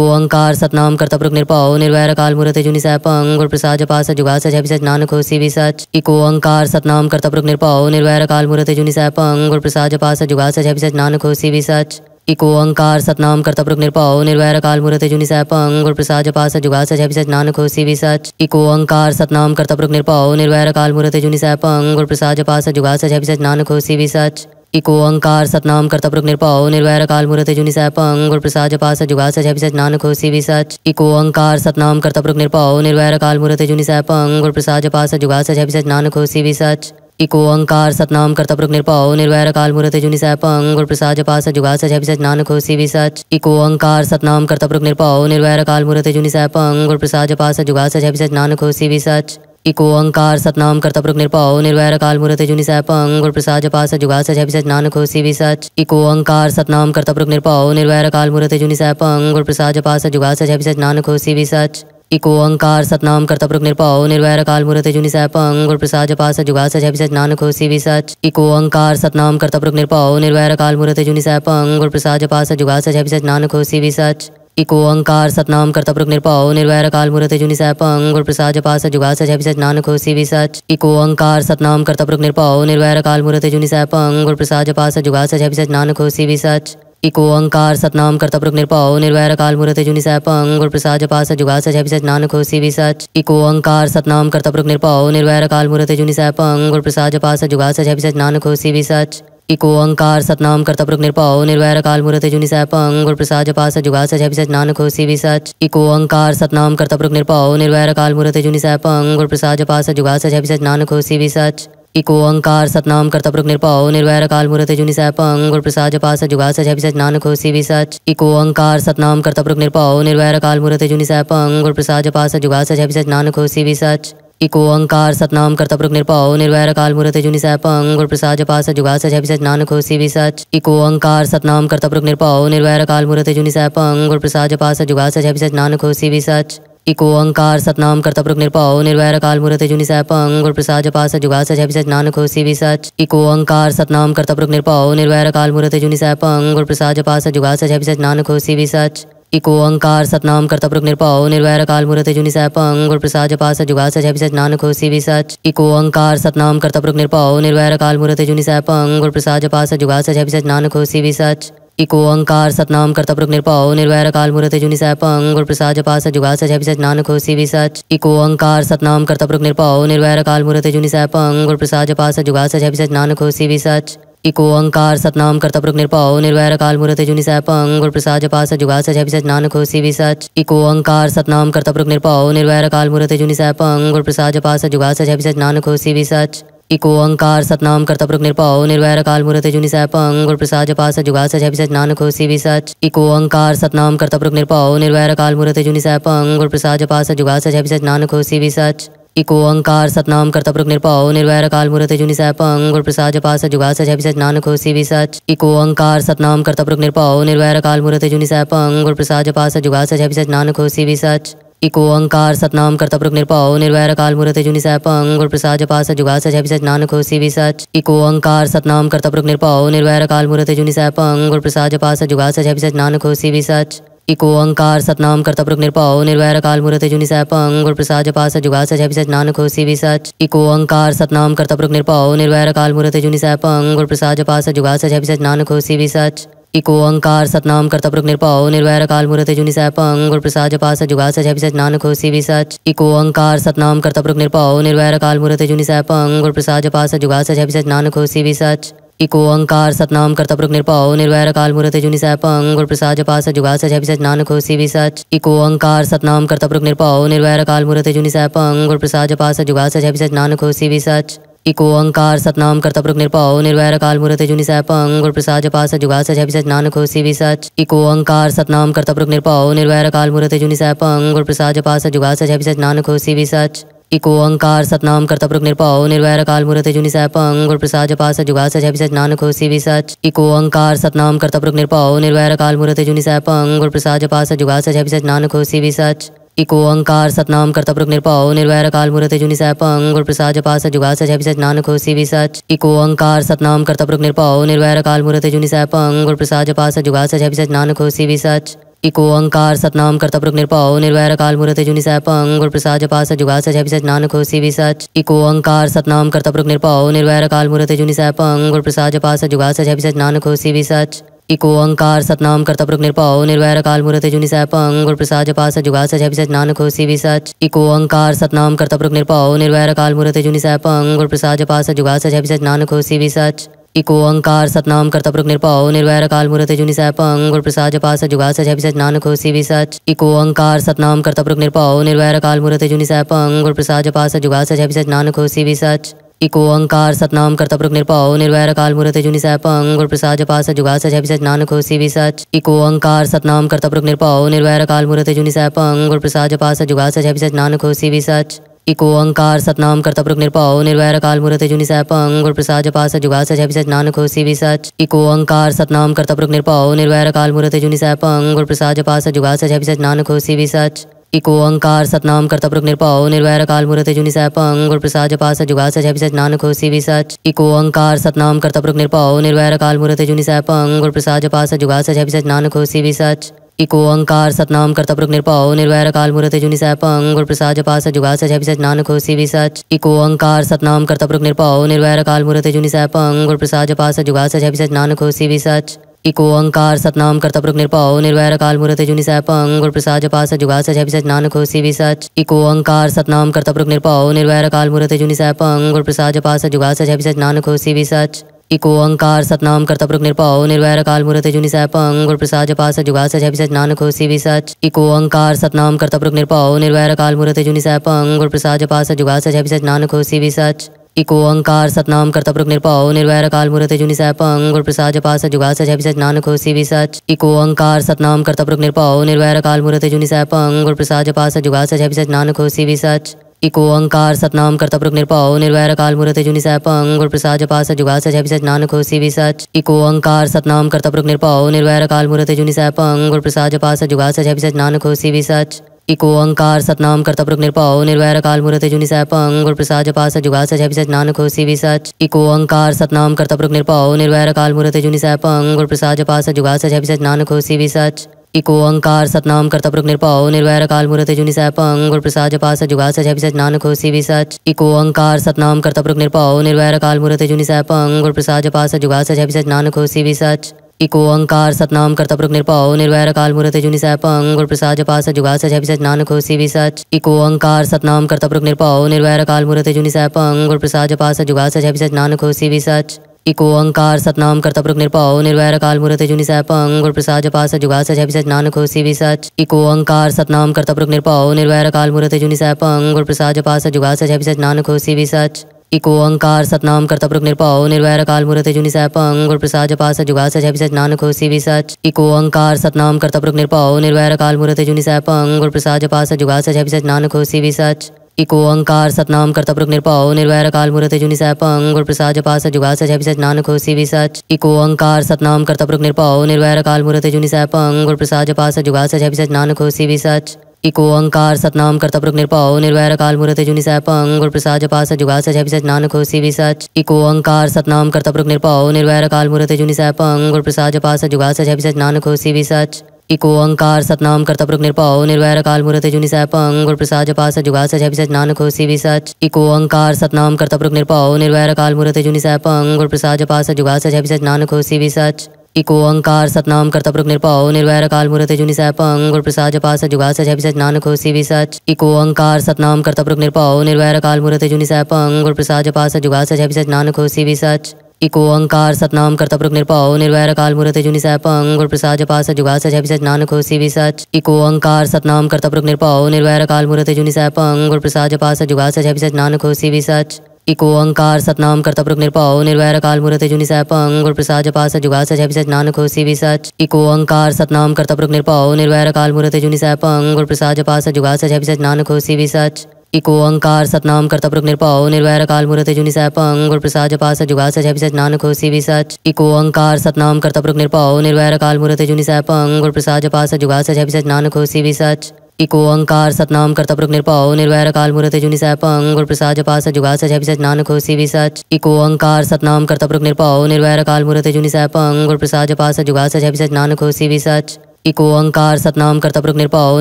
इको अंकार सतनाम कर्तपुरुख निरपाओ निर्वैर काल मूर्त जुनि सैपंग गुर प्रसाद जपा जुगास जुगा सच नानक हो सी सच इको अंकार सतनाम कर्तपुरुख निरपाओ निर्वैर काल मूर्त जुनि सैपंग गुर प्रसाद जपा जुगास जुगा सच नानक हो सी सच इको अंकार सतनाम करता निरपाओ निर्वैर काल मुहूर्त जुनि सैपंग और प्रसाद जपास जुगा सच अभिसच नानक हो सी सच इको अंकार सतनाम करता प्रमुख निरपाओ निर्वैर काल मुहूर्त जुनि सैपंग और प्रसाद जपास जुगा सच अभिसच नानक हो सी सच इको अंकार सतनाम करता प्रमुख निरपाओ निर्वैर काल मुहूर्त जुनि पंग और प्रसाद जपास जुगा सच अभिसच नानक हो सी सच इको अंकार सतनाम करता निरपाओ निर्वैर काल मुहूर्त जुनि सैपंग और प्रसाद जपास जुगा सच अभिसच नानक हो सी सच इको ओंकार सतनाम कर्तपुरुख निरपाओ निर्वैर काल मुहूर्त जुनि सैपंग गुर प्रसाद जपास जुगास है सच नानक होसी भी सच इको ओंकार सतनाम कर्तपुरुख निरपा निर्वैर काल मुहूर्त जुनि सैपंग गुर प्रसाद जपास जुगास है सच नानक होसी भी सच इको ओंकार सतनाम कर्तपुरुख निरपाओ निर्वैर काल मुहूर्त जुनि सैपंग गुर प्रसाद जपास जुगास है सच नानक होसी भी सच इको ओंकार सतनाम कर्तपुरुख निरपाओ निर्वैर काल मुहूर्त जुनि सैपंग गुर प्रसाद जपास जुगास है सच नानक होसी भी सच इको अंकार सतनाम करता पुरुष निरपाओ निर्वैर काल मुहूर्त जुनि सैप अंग प्रसाद जपास जुगास जय विसच नानक भी विसच इको अंकार सतनाम करता पुरुष निरपाओ निर्वैर काल मुहूर्त जुनि सैप अंग प्रसाद जुगा जुगास जय विसच नानक भी विसच इको अंकार सतनाम करता पुरुष निरपाओ निर्वैर काल मूर्त जुनि सैपंग गुर प्रसाद सच जुगा सच अभिसच नानक हो सी सच इको अंकार सतनाम करता पुरुष निरपाओ निर्वैर काल मूर्त जुनि सैपंग गुर प्रसाद सच जुगा सच अभिसच नानक हो सी सच इको अंकार सतनाम करता पुरुष निरपाओ निर्वैर काल मूर्त जुनि सैपंग गुर प्रसाद सच जुगा सच अभिसच नानक हो सी सच इको अंकार सतनाम करता पुरुष निरपाओ निर्वैर काल मूर्त जुनि सैपंग गुर प्रसाद सच जुगा सच अभिसच नानक हो सी सच इको अंकार सतनाम करता पुरुष निरपाओ निर्वैर काल मूर्त जुनि सैपंग गुर प्रसाद जपास जुगास जय सच नानक होसी भी सच इको अंकार सतनाम करता पुरुष निरपाओ निर्वैर काल मूर्त जुनि सैपंग और प्रसाद जपास जुगास जय सच नानक होसी भी सच इको अंकार सतनाम करता प्रमुख निरपाओ निर्वैर काल मूर्त जुनि सैपंग गुरु प्रसाद जपा जुगास जुगा सच नानक हो सी सच इको अंकार सतनाम करता प्रमुख निरपाओ निर्वैर काल मूर्त जुनि सैपंग गुरु प्रसाद जपा जुगास जुगा सच नानक हो सी सच इको अंकार सतनाम करता प्रमुख निरपाओ निर्वैर काल मूर्त जुनि सैपंग गुरु प्रसाद जपा जुगास जुगा सच नानक हो सी सच इको अंकार सतनाम करता प्रमुख निरपाओ निर्वैर काल मूर्त जुनि सैपंग गुरु प्रसाद जपा जुगास जुगा सच नानक हो सी सच इको अंकार सतनाम कर्तपुरुख निरपाओ निर्वैर काल मूर्त जुनि सैपंग गुर प्रसाद सच जुगा सच अभिसच नानक हो सी सच इको अंकार सतनाम कर्तपुरुख निरपाओ निर्वैर काल मूर्त जुनि सैपंग गुर प्रसाद सच जुगा सच अभिसच नानक हो सी सच इको अंकार सतनाम कर्तपुरुख निरपाओ निर्वैर काल मूर्त जुनि सैपंग गुर प्रसाद सच जुगा सच अभिसच नानक हो सी सच इको अंकार सतनाम कर्तपुरुख निरपाओ निर्वैर काल मूर्त जुनि सैपंग गुर प्रसाद सच जुगा सच अभिसच नानक हो सी सच इको अंकार सतनाम करता पुरुष निरपाओ निर्वैर काल मूर्त जुनि सैपंग गुर प्रसाद सच जुगा सच है नानक हो सी सच इको अंकार सतनाम करता पुरुष निरपाओ निर्वैर काल मूर्त जुनि सैपंग गुर प्रसाद सच जुगा सच अभिसच नानक हो सी सच इको अंकार सतनाम करता पुरुष निरपाओ निर्वैर काल मूर्त जुनि सैपंग गुर प्रसाद सच जुगा सच अभिसच नानक हो सी सच इको अंकार सतनाम करता पुरुष निरपाओ निर्वैर काल मूर्त जुनि सैपंग गुर प्रसाद सच जुगा सच अभिसच नानक हो सी सच इको ओंकार सतनाम कर्तपुरुष निरपा निर्वैर काल मुहूर्त जुनि पंग गुर प्रसाद सच जुगा सच है नान नानक भी सच इको ओंकार सतनाम कर्तपुरुष निरपा निर्वैर काल मुहूर्त जुनि पंग गुरु प्रसाद सच जुगा सच है सच नानक भी सच इको ओंकार सतनाम कर्तपुरुष निरपाओ निर्वैर काल मुहूर्त जुनि पंग गुर प्रसाद सच जुगा सच है सच नानक भी सच इको ओंकार सतनाम कर्तपुरुष निरपाओ निर्वैर काल मुहूर्त जुनि पंग गुर प्रसाद सच जुगा सच है नान नानक भी सच इको अंकार सतनाम करता प्रभु निरपाओ निर्वैर काल मुहूर्त जुनि सह पंग प्रसाद जपा सच जुगा सच सच नानक होसी भी सच इको अंकार सतनाम करता प्रभु निरपाओ निर्वैर काल मुहूर्त जुनि सह पंग प्रसाद जपा सच जुगा सच सच नानक होसी भी सच इको अंकार सतनाम करता प्रभु निरपाओ निर्वैर काल मुहूर्त जुनि सह पंग प्रसाद जपा सच जुगा सच सच नानक होसी भी सच इको अंकार सतनाम करता प्रभु निरपाओ निर्वैर काल मुहूर्त जुनि सह पंग प्रसाद जपा सच जुगा सच सच नानक होसी भी सच इको अंकार सतनाम कर्तपुरुख निरपाओ निर्वैर काल मूर्ति जुनि सह पंग प्रसाद जपा सच जुगा सच सच नानक होसी भी सच इको अंकार सतनाम कर्तपुरुख निरपाओ निर्वैर काल मूर्ति जुनि सह पंग प्रसाद जपा सच जुगा सच सच नानक होसी भी सच इको अंकार सतनाम कर्तपुरुख निरपाओ निर्वैर काल मूर्ति जुनि सह पंग और प्रसाद जपा सच जुगा सच सच नानक होसी भी सच इको अंकार सतनाम कर्तपुरुख निरपाओ निर्वैर काल मूर्ति जुनि सह पंग और प्रसाद जपा सच जुगा सच सच नानक होसी भी सच इको अंकार सतनाम करता प्रमुख निरपाओ निर्वैर काल मूर्त जुनि सैपंग गुर प्रसाद जपा जुगास जुगा सच नानक हो सी सच इको अंकार सतनाम करता प्रमुख निरपाओ निर्वैर काल मूर्त जुनि सैपंग गुर प्रसाद जपा जुगास जुगा सच नानक हो सी सच इको अंकार सतनाम करता प्रमुख निरपाओ निर्वैर काल मूर्त जुनि सैपंग गुर प्रसाद जपा जुगास जुगा सच नानक हो सी सच इको अंकार सतनाम करता प्रमुख निरपाओ निर्वैर काल मूर्त जुनि सैपंग गुर प्रसाद जपा जुगास जुगा सच नानक हो सी सच इको अंकार सतनाम करता प्रमुख निरपाओ निर्वैर काल मुहूर्त जुनि सैपंग गुरु प्रसाद जपास जुगा सच है नानक हो सी सच इको अंकार सतनाम करता प्रमुख निरपाओ निर्वैर काल मुहूर्त जुनि सैपंग गुरु प्रसाद जपास जुगा सच है नानक हो सी सच इको अंकार सतनाम करता प्रमुख निरपाओ निर्वैर काल मुहूर्त जुनि सैपंग गुरु प्रसाद जपास जुगा सच है नानक हो सी सच इको अंकार सतनाम करता प्रमुख निरपाओ निर्वैर काल मुहूर्त जुनि सैपंग गुरु प्रसाद जपास जुगा सच है नानक हो सी सच इको अंकार सतनाम करता पुरुष निरपाओ निर्वैर काल मूर्त जुनि सैपंग गुरु प्रसाद जपास जुगा सच अभिसच नानक होसी भी सच इको अंकार सतनाम करता पुरुष निरपाओ निर्वैर काल मूर्त जुनि सैपंग गुरु प्रसाद जपास जुगा सच सच नानक होसी भी सच इको अंकार सतनाम करता पुरुष निरपाओ निर्वैर काल मूर्त जुनि सैपंग गुर प्रसाद जपास जुगा सच सच नानक होसी भी सच इको अंकार सतनाम करता पुरुष निरपाओ निर्वैर काल मूर्त जुनि सैपंग गुर प्रसाद जपास जुगा सच सच नानक होसी भी सच इको अंकार सतनाम प्रक निरपाओ निर्वैर काल मूर्त जुनि सैप अंग प्रसाद जपा जुगा सच सच नानक होसी भी सच इको अंकार सतनाम प्रक निरपाओ निर्वैर काल मूर्त जुनि सैप अंग प्रसाद जपा जुगा सच सच नानक होसी भी सच इको अंकार सतनाम प्रक निरपाओ निर्वैर काल मूर्त जुनि सैप अंग प्रसाद जपा जुगा सच सच नानक होसी भी सच इको अंकार सतनाम प्रक निरपाओ निर्वैर काल मूर्त जुनि सैप अंग प्रसाद जपा जुगा सच सच नानक होसी भी सच इको अंकार सतनाम करता निर्पाओ निरपाओ निर्वैर काल मुहूर्त जुनि सह पंग प्रसाद जपा सच जुगा सच सच नानक होसी भी सच इको अंकार सतनाम करता पुरुष निरपाओ निर्वैर काल मुहूर्त जुनि सह पंग गुर प्रसाद जपा सच जुगा सच सच नानक होसी भी सच इको अंकार सतनाम करता पुरुष निरपाओ निर्वैर काल मुहूर्त जुनि सह पंग गुर प्रसाद जपा सच जुगा सच सच नानक होसी भी सच इको अंकार सतनाम करता पुरुष निरपाओ निर्वैर काल मुहूर्त जुनि सह पंग गुर प्रसाद जपा सच जुगा सच सच नानक होसी भी सच इको अंकार सतनाम कर्तपुरुख निरपाओ निर्वैर काल मूर्त जुनि सैपं गुर प्रसाद जपा सच जुगा सच अभिसच नानक होसी भी सच इको अंकार सतनाम कर्तपुरुख निरपाओ निर्वैर काल मूर्त जुनि सैपं गुर प्रसाद जपा सच जुगा सच अभिसच नानक होसी भी सच इको अंकार सतनाम कर्तपुरुख निर्पाओ निर्वैर काल मूर्त जुनि पंग गुर प्रसाद सच जुगा सच अभिसच नानक होसी भी सच इको अंकार सतनाम कर्तपुरुख निरपाओ निर्वैर काल मूर्त जुनि पंग गुरु प्रसाद सच जुगा सच अभिसच नानक होसी भी सच इको अंकार सतनाम कर्तपुरुख निरपाओ निर्वैर काल मूर्त जुनि पंग गुर प्रसाद सच जुगा सच अभिसच नानक होसी भी सच इको अंकार सतनाम कर्तपुरुख निर्पाओ निर्वैर काल मूर्त जुनि पंग गुर प्रसाद सच जुगा सच अभिसच नानक होसी भी सच इको अंकार सतनाम करता प्रभु निरपाओ निर्वैर काल मुहूर्त जुनि सह पंग गुण प्रसाद जपा सच जुगा सच सच नानक होसी भी सच इको अंकार सतनाम करता प्रभु निरपाओ निर्वैर काल मुहूर्त जुनि सह पंग गुण प्रसाद जपा सच जुगा सच सच नानक होसी भी सच इको अंकार सतनाम करता प्रक निरपाओ निर्वैर काल मूर्त जुनि सैपंग और प्रसाद जपास जुगा सच है नानक हो सी सच इको अंकार सतनाम करता प्रक निरपाओ निर्वैर काल मूर्त जुनि सैपंग और प्रसाद जपास जुगा सच है नानक हो सी सच इको अंकार सतनाम करता प्रक निरपाओ निर्वैर काल मूर्त जुनि सैपंग और प्रसाद जपास जुगा सच है नानक हो सी सच इको अंकार सतनाम करता प्रक निरपाओ निर्वैर काल मूर्त जुनि सैपंग और प्रसाद जपास जुगा सच है नानक हो सी सच इको ओंकार सतनाम कर्तपुरुष निरपा निर्वैर काल मुहूर्त जुनि पंग गुर प्रसाद सच जुगा सच है सच नानक भी सच इको ओंकार सतनाम कर्तपुरुष निर्पाओ निर्वैर काल मुहूर्त जुनि पंग गुर प्रसाद जपास जुगा सच है सच खोसी भी सच इको अंकार सतनाम कर्तपुरुख निरपाओ निर्वैर काल मूर्त जुनि सैपंग गुर प्रसाद जपा जुगास जुगा सच नानक हो सी सच इको अंकार सतनाम कर्तपुरुख निरपाओ निर्वैर काल मूर्त जुनि सैपंग गुर प्रसाद जपा जुगास जुगा सच नानक हो सी सच इको अंकार सतनाम कर्तपुरुख निरपाओ निर्वैर काल मूर्त जुनि सैपंग गुर प्रसाद जपा जुगास जुगा सच नानक हो सी सच इको अंकार सतनाम कर्तपुरुख निरपाओ निर्वैर काल मूर्त जुनि सैपंग गुर प्रसाद जपा जुगास जुगा सच नानक हो सी सच इको अंकार सतनाम करता निरपाओ निर्वैर काल मूर्त जुनि सैपंग गुर प्रसाद जपास जुगा सच है नानक हो सी सच इको अंकार सतनाम करता पुरुष निरपाओ निर्वैर काल मूर्त जुनि सैपंग गुर प्रसाद जपास जुगा सच सच नानक हो सी सच इको अंकार सतनाम करता प्रभु निरपाओ निर्वैर काल मूर्ति जुनि सह पंग प्रसाद जपा सच जुगा सच सच नानक होसी भी सच इको अंकार सतनाम करता प्रभु निरपाओ निर्वैर काल मूर्ति जुनि सह पंग प्रसाद जपा सच जुगा सच सच नानक होसी भी सच इको अंकार सतनाम करता प्रभु निरपाओ निर्वैर काल मूर्ति जुनि सह पंग प्रसाद जपा सच जुगा सच सच नानक होसी भी सच इको अंकार सतनाम करता प्रभु निरपाओ निर्वैर काल मूर्ति जुनि सह पंग प्रसाद जपा सच जुगा सच सच नानक होसी भी सच इको अंकार सतनाम करता प्रमुख निरपाओ निर्वैर काल मूर्त जुनि पंग गुरु प्रसाद जपा जुगास जुगा सच नानक हो सी सच इको अंकार सतनाम करता प्रमुख निरपाओ निर्वैर काल मूर्त जुनि पंग गुरु प्रसाद जपा जुगास जुगा सच नानक हो सी सच इको अंकार सतनाम करता प्रमुख निरपाओ निर्वैर काल मूर्त जुनि सैपंग गुरु प्रसाद जपा जुगास जुगा सच नानक हो सी सच इको अंकार सतनाम करता प्रमुख निरपाओ निर्वैर काल मूर्त जुनि सैपंग गुरु प्रसाद जपा जुगास जुगा सच नानक हो सी सच एक ओंकार सतनाम करता पुरुष निरपाओ निर्वैर काल मुहूर्त जुनि सैपंग गुर प्रसाद जपास जुगा सच अभिसच नानक हो सी सच एक ओंकार सतनाम करता पुरुष निरपाओ निर्वैर काल मुहूर्त जुनि सैपंग गुर प्रसाद जपास जुगा सच अभिसच नानक हो सी सच एक ओंकार सतनाम करता पुरुष निरपाओ निर्वैर काल मुहूर्त जुनि सैपंग गुर प्रसाद जपास जुगा सच अभिसच नानक हो सी सच एक ओंकार सतनाम करता पुरुष निरपाओ निर्वैर काल मुहूर्त जुनि सैपंग गुर प्रसाद जपास जुगा सच अभिसच नानक हो सी सच इको अंकार सतनाम करता पुरुष निरपाओ निर्वैर काल मूर्त जुनि सैपंग गुर प्रसाद जपास जुगास जय सच नानक होसी भी सच इको अंकार सतनाम करता पुरुष निरपाओ निर्वैर काल मूर्त जुनि सैपंग गुर प्रसाद जपास जुगास है सच नानक होसी भी सच इको अंकार सतनाम करता पुरुष निरपाओ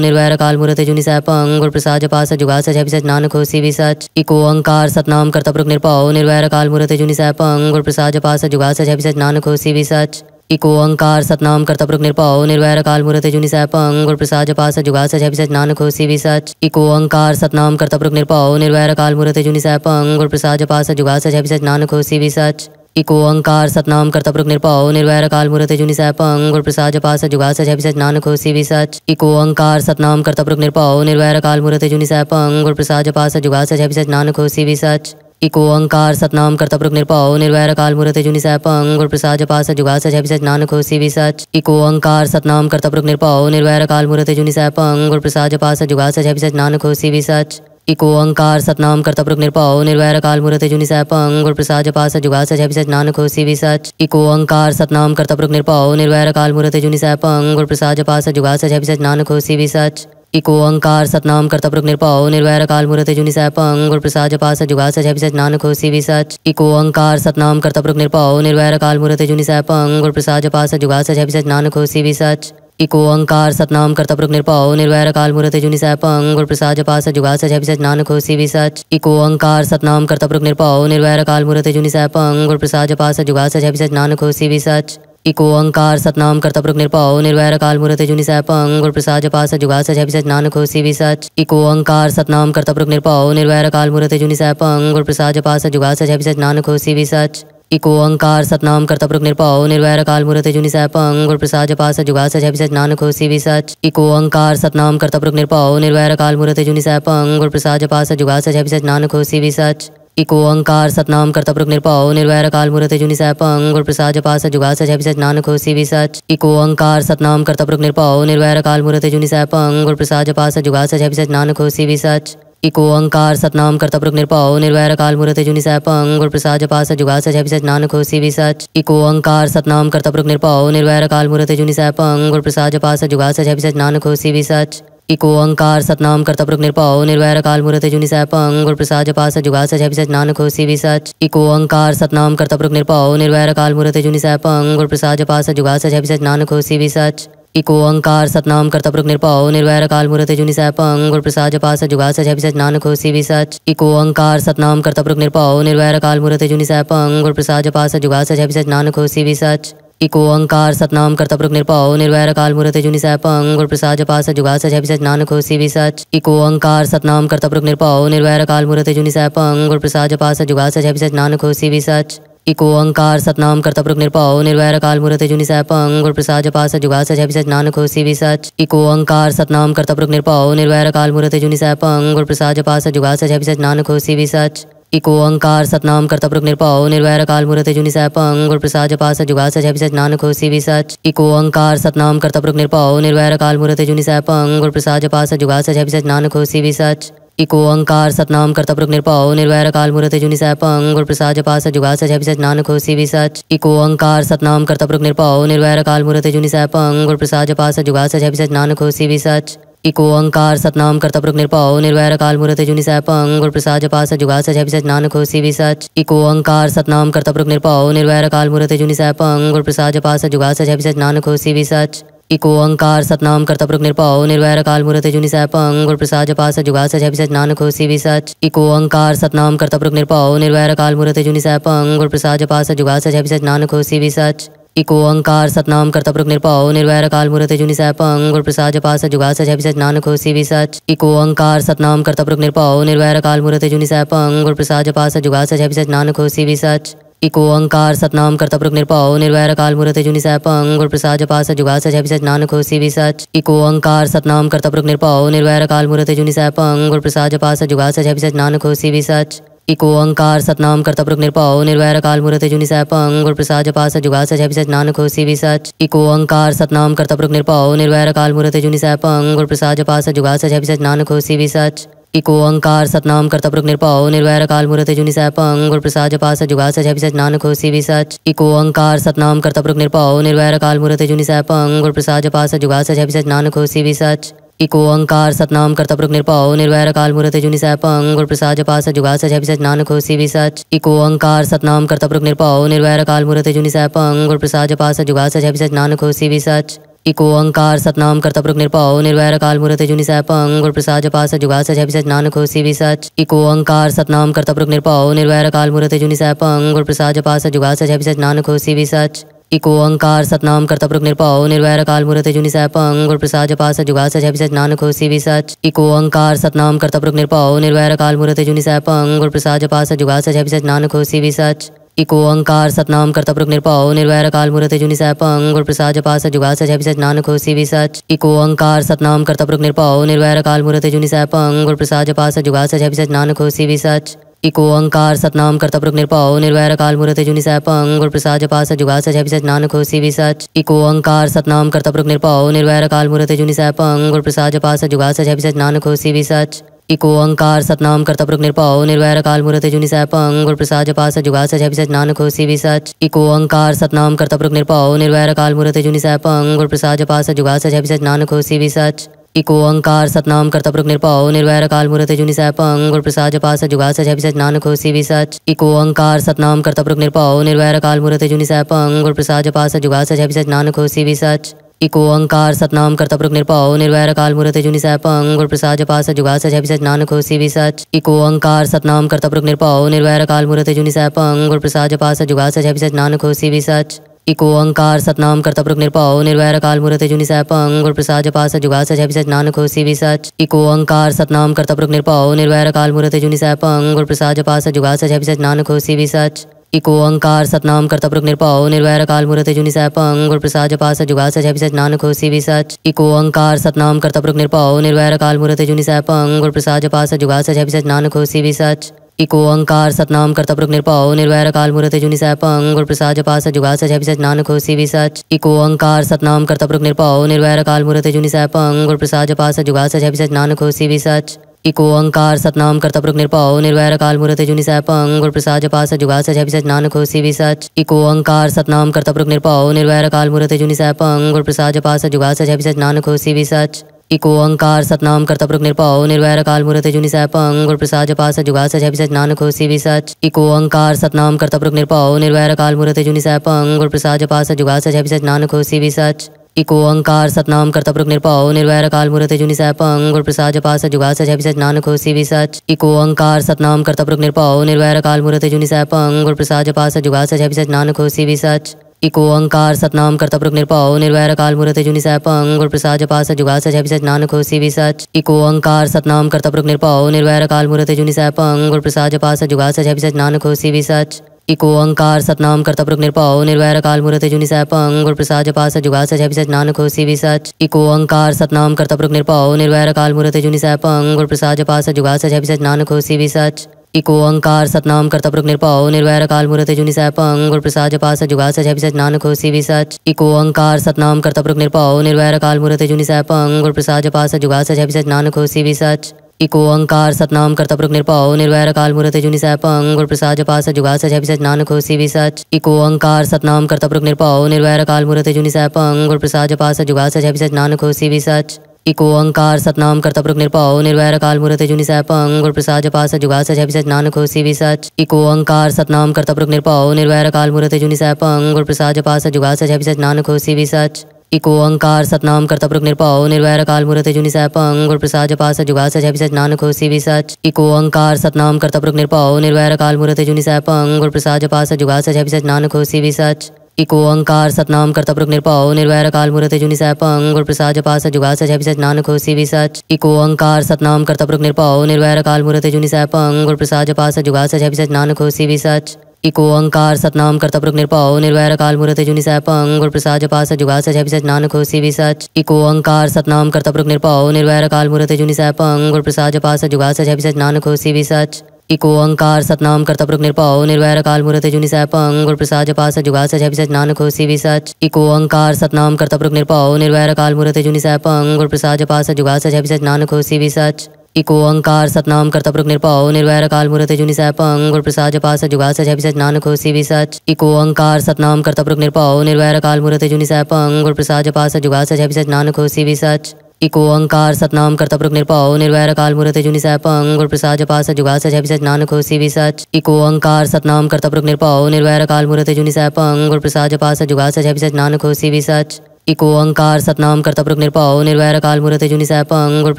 निर्वैर काल मूर्त जुनि सैपंग गुर प्रसाद जपास जुगास है सच नानक होसी भी सच इको अंकार सतनाम करता पुरुष निरपाओ निर्वैर काल मूर्त जुनि सैपंग गुर प्रसाद जपास जुगास है सच नानक होसी भी सच इको अंकार सतनाम करता पुरुष निरपाओ निर्वैर काल मुहूर्त जुनि सैप अंग और प्रसाद जपास जुगास जय विसच नानक भी सच इको अंकार सतनाम करता पुरुष निरपाओ निर्वैर काल मुहूर्त जुनि सैप अंग और प्रसाद जपास जुगास जय विसच नानक भी विसच इको अंकार सतनाम करता पुरुष निरपाओ निर्वैर काल मुहूर्त जुनि सैप अंग और प्रसाद जपास जुगास जय विसच नानक भी सच इको अंकार सतनाम करता पुरुष निरपाओ निर्वैर काल मुहूर्त जुनि सैप अंग और प्रसाद जपास जुगास जय विसच नानक भी सच इको अंकार सतनाम करता निर्पाओ निरपाओ निर्वैर काल मुहूर्त जुनि सह पंग प्रसाद जपा सच जुगा सच सच नानक होशी भी सच इको अंकार सतनाम करता पुरुष निरपाओ निर्वैर काल मुहूर्त जुनि सह पंग गुर प्रसाद जपा सच जुगा सच सच नानक होशी भी सच इको अंकार सतनाम करता पुरुष निरपाओ निर्वैर काल मुहूर्त जुनि सह पंग गुर प्रसाद जपा सच जुगा सच सच नानक होशी भी सच इको अंकार सतनाम करता पुरुष निरपाओ निर्वैर काल मुहूर्त जुनि सह पंग गुर प्रसाद जपा सच जुगा सच सच नानक होशी भी सच इको अंकार सतनाम कर्तपुरुख निरपाओ निर्वैर काल मूर्त जुनि सैपं गुर प्रसाद जपा सच जुगा सच अभिसच नानक होसी भी सच इको अंकार सतनाम कर्तपुरुख निरपाओ निर्वैर काल मूर्त जुनि सैपं गुर प्रसाद जपा सच जुगा सच अभिसच नानक होसी भी सच इको अंकार सतनाम कर्तपुरुख निरपाओ निर्वैर काल मूर्त जुनि सैपं गुर प्रसाद जपा सच जुगा सच अभिसच नानक होसी भी सच इको अंकार सतनाम कर्तपुरुख निरपाओ निर्वैर काल मूर्त जुनि सैपं गुर प्रसाद जपा सच जुगा सच अभिसच नानक होसी भी सच इको अंकार सतनाम करता प्रक निरपाओ निर्वैर काल मूर्त जुनि पंग गुर प्रसाद जपा जुगास जुगा सच नानक हो सी सच इको अंकार सतनाम करता प्रक निरपाओ निर्वैर काल मूर्त जुनि सैपंग गुर प्रसाद जपा जुगास जुगा सच नानक हो सी सच इको अंकार सतनाम करता प्रक निरपाओ निर्वैर काल मूर्त जुनि सैपंग गुर प्रसाद जपा जुगास जुगा सच नानक हो सी सच इको अंकार सतनाम करता प्रक निरपाओ निर्वैर काल मूर्त जुनि पंग गुर प्रसाद जपा जुगास जुगा सच नानक हो सी सच इको अंकार सतनाम करता प्रक निरपाओ निर्वैर काल मूर्त जुनि सैपंग गुर प्रसाद जपास जुगास जय सच नानक हो भी सच इको अंकार सतनाम करता प्रक निरपाओ निर्वैर काल मूर्त जुनि सैपंग गुर प्रसाद जपास जुगास जय सच नानक हो भी सच इको अंकार सतनाम करता प्रक निरपाओ निर्वैर काल मूर्त जुनि सैपंग गुर प्रसाद जपास जुगास जय सच नानक हो भी सच इको अंकार सतनाम करता प्रक निरपाओ निर्वैर काल मूर्त जुनि सैपंग गुर प्रसाद जपास जुगास जय सच नानक हो भी सच इको ओंकार सतनाम कर्तपुरुख निरपा निर्वैर काल मुहूर्त जुनि सैपंग गुर और प्रसाद सच जुगा सच सच नानक होसी भी सच इको ओंकार सतनाम कर्तपुरुख निरपाओ निर्वैर काल मुहूर्त जुनि सैपंग गुर और प्रसाद सच जुगा सच सच नानक होसी भी सच इको ओंकार सतनाम कर्तपुरुख निरपाओ निर्वैर काल मुहूर्त जुनि सैप गुर और प्रसाद सच जुगा सच सच नानक होसी भी सच इको ओंकार सतनाम कर्तपुरुख निरपाओ निर्वैर काल मुहूर्त जुनि सैपंग गुर और प्रसाद सच जुगा सच सच नानक होसी भी सच इको अंकार सतनाम कर्तपुरुख निरपाओ निर्वैर काल मुहूर्त जुनि सह पंग प्रसाद जपा सच जुगा सच सच नानक होसी भी सच इको अंकार सतनाम कर्तपुरुख निर्पाओ निर्वैर काल मुहूर्त जुनि सह पंग प्रसाद जपा सच जुगा सच सच नानक होसी भी सच इको अंकार सतनाम कर्तपुरुख निरपाओ निर्वैर काल मुहूर्त जुनि सह पंग प्रसाद जपा सच जुगा सच सच नानक होसी भी सच इको अंकार सतनाम कर्तपुरुख निरपाओ निर्वैर काल मुहूर्त जुनि सह पंग प्रसाद जपा सच जुगा सच सच नानक होसी भी सच इको अंकार सतनाम करता प्रभु निरपाओ निर्वैर काल मुहूर्त जुनि सह पंग प्रसाद जपा सच जुगा सच सच नानक होसी भी सच इको अंकार सतनाम करता प्रभु निरपाओ निर्वैर काल मुहूर्त जुनि सह पंग प्रसाद जपा सच जुगा सच सच नानक होसी भी सच इको अंकार सतनाम करता प्रभु निरपाओ निर्वैर काल मुहूर्त जुनि सह पंग प्रसाद जपा सच जुगा सच सच नानक होसी भी सच इको अंकार सतनाम करता प्रभु निरपाओ निर्वैर काल मुहूर्त जुनि सह पंग प्रसाद जपा सच जुगा सच सच नानक होसी भी सच इको अंकार सतनाम करता पुरुष निरपाओ निर्वैर काल मूर्त जुनि पंग गुर प्रसाद जपा जुगास जुगा सच नानक हो सी सच इको अंकार सतनाम करता पुरुष निरपाओ निर्वैर काल मूर्त जुनि पंग गुर प्रसाद जपा जुगास जुगा सच नानक हो सी सच इको अंकार सतनाम करता पुरुष निरपाओ निर्वैर काल मूर्त जुनि सैपंग गुर प्रसाद जपा जुगास जुगा सच नानक हो सी सच इको अंकार सतनाम करता पुरुष निरपाओ निर्वैर काल मूर्त जुनि सैपंग गुर प्रसाद जपा जुगास जुगा सच नानक हो सी सच इको अंकार सतनाम करता प्रमुख निरपाओ निर्वैर काल मूर्त जुनि सैपंग गुर प्रसाद सच जुगा सच अभिसच नानक हो सी सच इको अंकार सतनाम करता प्रमुख निरपाओ निर्वैर काल मूर्त जुनि सैपंग गुर प्रसाद सच जुगा सच अभिसच नानक हो सी सच इको अंकार सतनाम करता प्रमुख निरपाओ निर्वैर काल मूर्त जुनि सैपंग गुर प्रसाद सच जुगा सच अभिसच नानक हो सी सच इको अंकार सतनाम करता प्रमुख निरपाओ निर्वैर काल मूर्त जुनि सैपंग गुर प्रसाद सच जुगा सच अभिसच नानक हो सी सच इको अंकार सतनाम करता प्रक निरपाओ निर्वैर काल मूर्त जुनि सैपंग गुर प्रसाद जपास जुगास जय सच नानक होसी भी सच इको अंकार सतनाम करता प्रक निरपाओ निर्वैर काल मूर्त जुनि सैपंग गुर प्रसाद जपास जुगास जय सच नानक होसी भी सच इको अंकार सतनाम करता पुरुष निरपाओ निर्वैर काल मूर्त जुनि सैपंग प्रसाद जपा जुगास जुगा सच नानक हो सी सच इको अंकार सतनाम करता पुरुष निरपाओ निर्वैर काल मूर्त जुनि गुरु प्रसाद जपा जुगास जुगा सच नानक हो सी सच इको अंकार सतनाम करता पुरुष निरपाओ निर्वैर काल मूर्त जुनि सैपंग प्रसाद जपा जुगास जुगा सच नानक हो सी सच इको अंकार सतनाम करता पुरुष निरपाओ निर्वैर काल मूर्त जुनि सैपंग प्रसाद जपा जुगास जुगा सच नानक हो सी सच इको अंकार सतनाम करता प्रमुख निरपाओ निर्वैर काल मूर्त जुनि सैपंग गुर प्रसाद सच जुगा सच अभिसच नानक हो सी सच इको अंकार सतनाम करता प्रमुख निरपाओ निर्वैर काल मूर्त जुनि सैपंग गुर प्रसाद सच जुगा सच अभिसच नानक हो सी सच इको अंकार सतनाम करता प्रमुख निरपाओ निर्वैर काल मूर्त जुनि सैपंग गुर प्रसाद सच जुगा सच अभिसच नानक हो सी सच इको अंकार सतनाम करता प्रमुख निरपाओ निर्वैर काल मूर्त जुनि सैपंग गुर प्रसाद सच जुगा सच अभिसच नानक हो सी सच इको अंकार सतनाम करता पुरुष निरपाओ निर्वैर काल मूर्त जुनि सैपंग गुर प्रसाद जपास जुगा सच अभिसच नानक हो सी सच इको अंकार सतनाम करता पुरुष निरपाओ निर्वैर काल मूर्त जुनि सैपंग गुर प्रसाद जपास जुगा सच अभिसच नानक हो सी सच इको अंकार सतनाम करता पुरुष निरपाओ निर्वैर काल मूर्त जुनि सैपंग गुर प्रसाद जपास जुगा सच अभिसच नानक हो सी सच इको अंकार सतनाम करता पुरुष निरपाओ निर्वैर काल मूर्त जुनि सैपंग गुर प्रसाद जपास जुगा सच अभिसच नानक हो सी सच इको ओंकार सतनाम कर्तपुरुष निर्पाओ निर्वैर काल मुहूर्त जुनि सैपंग गुर प्रसाद सच जुगा सच सच नानक खोसी भी सच इको ओंकार सतनाम कर्तपुरुष निरपा निर्वैर काल मुहूर्त जुनि सैपंग और प्रसाद सच जुगा सच सच नानक खोसी भी सच इको ओंकार सतनाम कर्तपुरुष निरपा निर्वैर काल मुहूर्त जुनि सैपंग गुर प्रसाद सच जुगा सच सच नान खोसी भी सच इको ओंकार सतनाम कर्तपुरुष निर्पाओ निर्वैर काल मुहूर्त जुनि सैपंग गुर प्रसाद सच जुगा सच सच नानक खोसी भी सच इको अंकार सतनाम करता पुरुष निरपाओ निर्वैर काल मुहूर्त जुनि सह पंग प्रसाद जपा सच जुगा सच सच नानक होसी भी सच इको अंकार सतनाम करता पुरुष निरपाओ निर्वैर काल मुहूर्त जुनि सह पंग प्रसाद जपा सच जुगा सच सच नानक होसी भी सच इको अंकार सतनाम करता पुरुष निरपाओ निर्वैर काल मुहूर्त जुनि सह पंग प्रसाद जपा सच जुगा सच सच नानक होसी भी सच इको अंकार सतनाम करता पुरुष निरपाओ निर्वैर काल मुहूर्त जुनि सह पंग प्रसाद जपा सच जुगा सच सच नानक होसी भी सच इको अंकार सतनाम कर्तपुरुख निरपाओ निर्वैर काल मूर्ति जुनि सह पंग प्रसाद जपा सच जुगा सच सच नानक होसी भी सच इको अंकार सतनाम कर्तपुरुख निरपाओ निर्वैर काल मूर्ति जुनि सह पंग प्रसाद जपा सच जुगा सच सच नानक होसी भी सच इको अंकार सतनाम कर्तपुरुख निरपाओ निर्वैर काल मूर्ति जुनि सह पंग प्रसाद जपा सच जुगा सच सच नानक होसी भी सच इको अंकार सतनाम कर्तपुरुख निरपाओ निर्वैर काल मूर्ति जुनि सह पंग प्रसाद जपा सच जुगा सच सच नानक होसी भी सच इको अंकार सतनाम करता पुरुष निरपाओ निर्वैर काल मूर्त जुनि पंग गुर प्रसाद जपा जुगास जुगा सच नानक हो सी सच इको अंकार सतनाम करता पुरुष निरपाओ निर्वैर काल मूर्त जुनि पंग गुर प्रसाद जपा जुगास जुगा सच नानक हो सी सच इको अंकार सतनाम करता पुरुष निरपाओ निर्वैर काल मूर्त जुनि सैपंग गुर प्रसाद जपा जुगास जुगा सच नानक हो सी सच इको अंकार सतनाम करता पुरुष निरपाओ निर्वैर काल मूर्त जुनि सैपंग गुर प्रसाद जपा जुगास जुगा सच नानक हो सी सच इको अंकार सतनाम करता पुरुष निरपाओ निर्वैर काल मूर्त जुनि सैपंग गुरु प्रसाद जपास जुगा सच अभिसच नानक हो भी सच इको अंकार सतनाम करता पुरुष निरपाओ निर्वैर काल मूर्त जुनि सैपंग गुरु प्रसाद जपास जुगा सच अभिसच नानक हो भी सच इको अंकार सतनाम करता पुरुष निरपाओ निर्वैर काल मूर्त जुनि सैपंग गुरु प्रसाद जपास जुगा सच अभिसच नानक हो भी सच इको अंकार सतनाम करता पुरुष निरपाओ निर्वैर काल मूर्त जुनि सैपंग गुरु प्रसाद जपास जुगा सच अभिसच नानक हो भी सच इको अंकार सतनाम करता पुरुष निरपाओ निर्वैर काल मूर्त जुनि सैपंग गुरु प्रसाद जपास जुगा सच अभिसच नानक होसी भी सच इको अंकार सतनाम करता पुरुष निरपाओ निर्वैर काल मूर्त जुनि सैपंग गुर प्रसाद जपास जुगा सच सच नानक होसी भी सच इको अंकार सतनाम करता पुरुष निरपाओ निर्वैर काल मूर्त जुनि सैपंग गुर प्रसाद जपास जुगा सच सच नानक होसी भी सच इको अंकार सतनाम करता पुरुष निरपाओ निर्वैर काल मूर्त जुनि सैपंग गुर प्रसाद जपास जुगा सच सच नानक होसी भी सच इको अंकार सतनाम करता पुरुष निरपाओ निर्वैर काल मुहूर्त जुनि सैप अंग प्रसाद जपा सच जुगा सच अभिसच नानक होसी भी सच इको अंकार सतनाम करता पुरुष निरपाओ निर्वैर काल मुहूर्त जुनि सैप अंग प्रसाद जपा सच जुगा सच अभिसच नानक होसी भी सच इको अंकार सतनाम करता पुरुष निरपाओ निर्वैर काल मुहूर्त जुनि सैप अंग प्रसाद जपा सच जुगा सच अभिसच नानक होसी भी सच इको अंकार सतनाम करता पुरुष निरपाओ निर्वैर काल मुहूर्त जुनि सैप अंग प्रसाद जपा सच जुगा सच अभिसच नानक होसी भी सच इको अंकार सतनाम करता पुरुष निरपाओ निर्वैर काल मुहूर्त जुनि सह पंग गुर प्रसाद जपा सच जुगा सच सच नानक होसी भी सच इको अंकार सतनाम करता पुरुष निरपाओ निर्वैर काल मुहूर्त जुनि सह पंग गुर प्रसाद जपा सच जुगा सच सच नानक होसी भी सच इको अंकार सतनाम करता पुरुष निरपाओ निर्वैर काल मुहूर्त जुनि सह पंग गुर प्रसाद जपा सच जुगा सच सच नानक होसी भी सच इको अंकार सतनाम करता पुरुष निरपाओ निर्वैर काल मुहूर्त जुनि सह पंग गुर प्रसाद जपा सच जुगा सच सच नानक होसी भी सच इको अंकार सतनाम कर्तपुरुख निरपाओ निर्वैर काल मूर्त जुनि सैपं गुर प्रसाद जपा सच जुगा सच अभिसच नानक होसी भी सच इको अंकार सतनाम कर्तपुरुख निरपाओ निर्वैर काल मूर्त जुनि सैपं गुर प्रसाद जपा सच जुगा सच अभिसच नानक होसी भी सच इको अंकार सतनाम कर्तपुरुख निरपाओ निर्वैर काल मूर्त जुनि सैपं गुर प्रसाद जपा सच जुगा सच अभिसच नानक होसी भी सच इको अंकार सतनाम कर्तपुरुख निरपाओ निर्वैर काल मूर्त जुनि सैपं गुर प्रसाद जपा सच जुगा सच अभिसच नानक होसी भी सच को अंकार सतनाम करता पुरुष निरपाओ निर्वैर काल मूर्त जुनि सैपंग गुर प्रसाद सच जुगा सच अभिसच नानक हो सी सच इको अंकार सतनाम करता पुरुष निरपाओ निर्वैर काल मूर्त जुनि सैपंग गुर प्रसाद सच जुगा सच अभिसच नानक हो सी सच इको अंकार सतनाम करता पुरुष निरपाओ निर्वैर काल मूर्त जुनि सैपंग गुर प्रसाद सच जुगा सच अभिसच नानक हो सी सच इको अंकार सतनाम करता पुरुष निरपाओ निर्वैर काल मूर्त जुनि सैपंग गुर प्रसाद सच जुगा सच अभिसच नानक हो सी सच इको अंकार सतनाम करता पुरुष निरपाओ निर्वैर काल मूर्त जुनि सैपंग गुर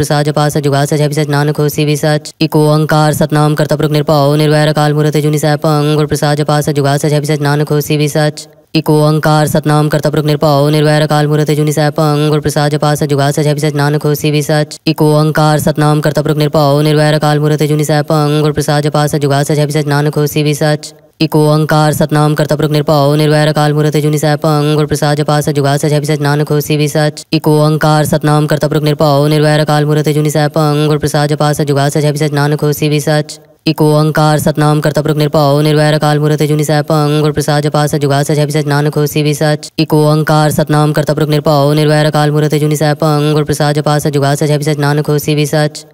प्रसाद जपास जुगास सच सच नानक हो सी सच इको अंकार सतनाम करता पुरुष निरपाओ निर्वैर काल मूर्त जुनि सैपंग गुर प्रसाद जपास जुगास सच सच नानक हो सी सच इको अंकार सतनाम करता पुरुष निरपाओ निर्वैर काल मूर्त जुनि सैपंग गुर प्रसाद जपास जुगास सच सच नानक हो सी सच इको अंकार सतनाम करता पुरुष निरपाओ निर्वैर काल मूर्त जुनि सैप गुर प्रसाद जपास जुगास सच सच नानक हो सी सच इको ओंकार सतनाम कर्तपुरुख निरपा निर्वैर काल मुहूर्त जुनि सैपंग गुर प्रसाद जपास जुगा सच अभिष नान खोसी भी सच इको ओंकार सतनाम कर्तपुरुख निर्पाओ निर्वैर काल मुहूर्त जुनि सैपंग अंग प्रसाद जपास जुगा सच अभिष नान खोसी भी सच इको अंकार सतनाम कर्तपुरुख निरपाओ निर्वैर काल मूर्त जुनि सैपंग गुर प्रसाद जपा जुगास जुगा सच नानक हो सी सच इको अंकार सतनाम कर्तपुरुख निरपाओ निर्वैर काल मूर्त जुनि सैपंग गुर प्रसाद जपा जुगास जुगा सच नानक हो सी सच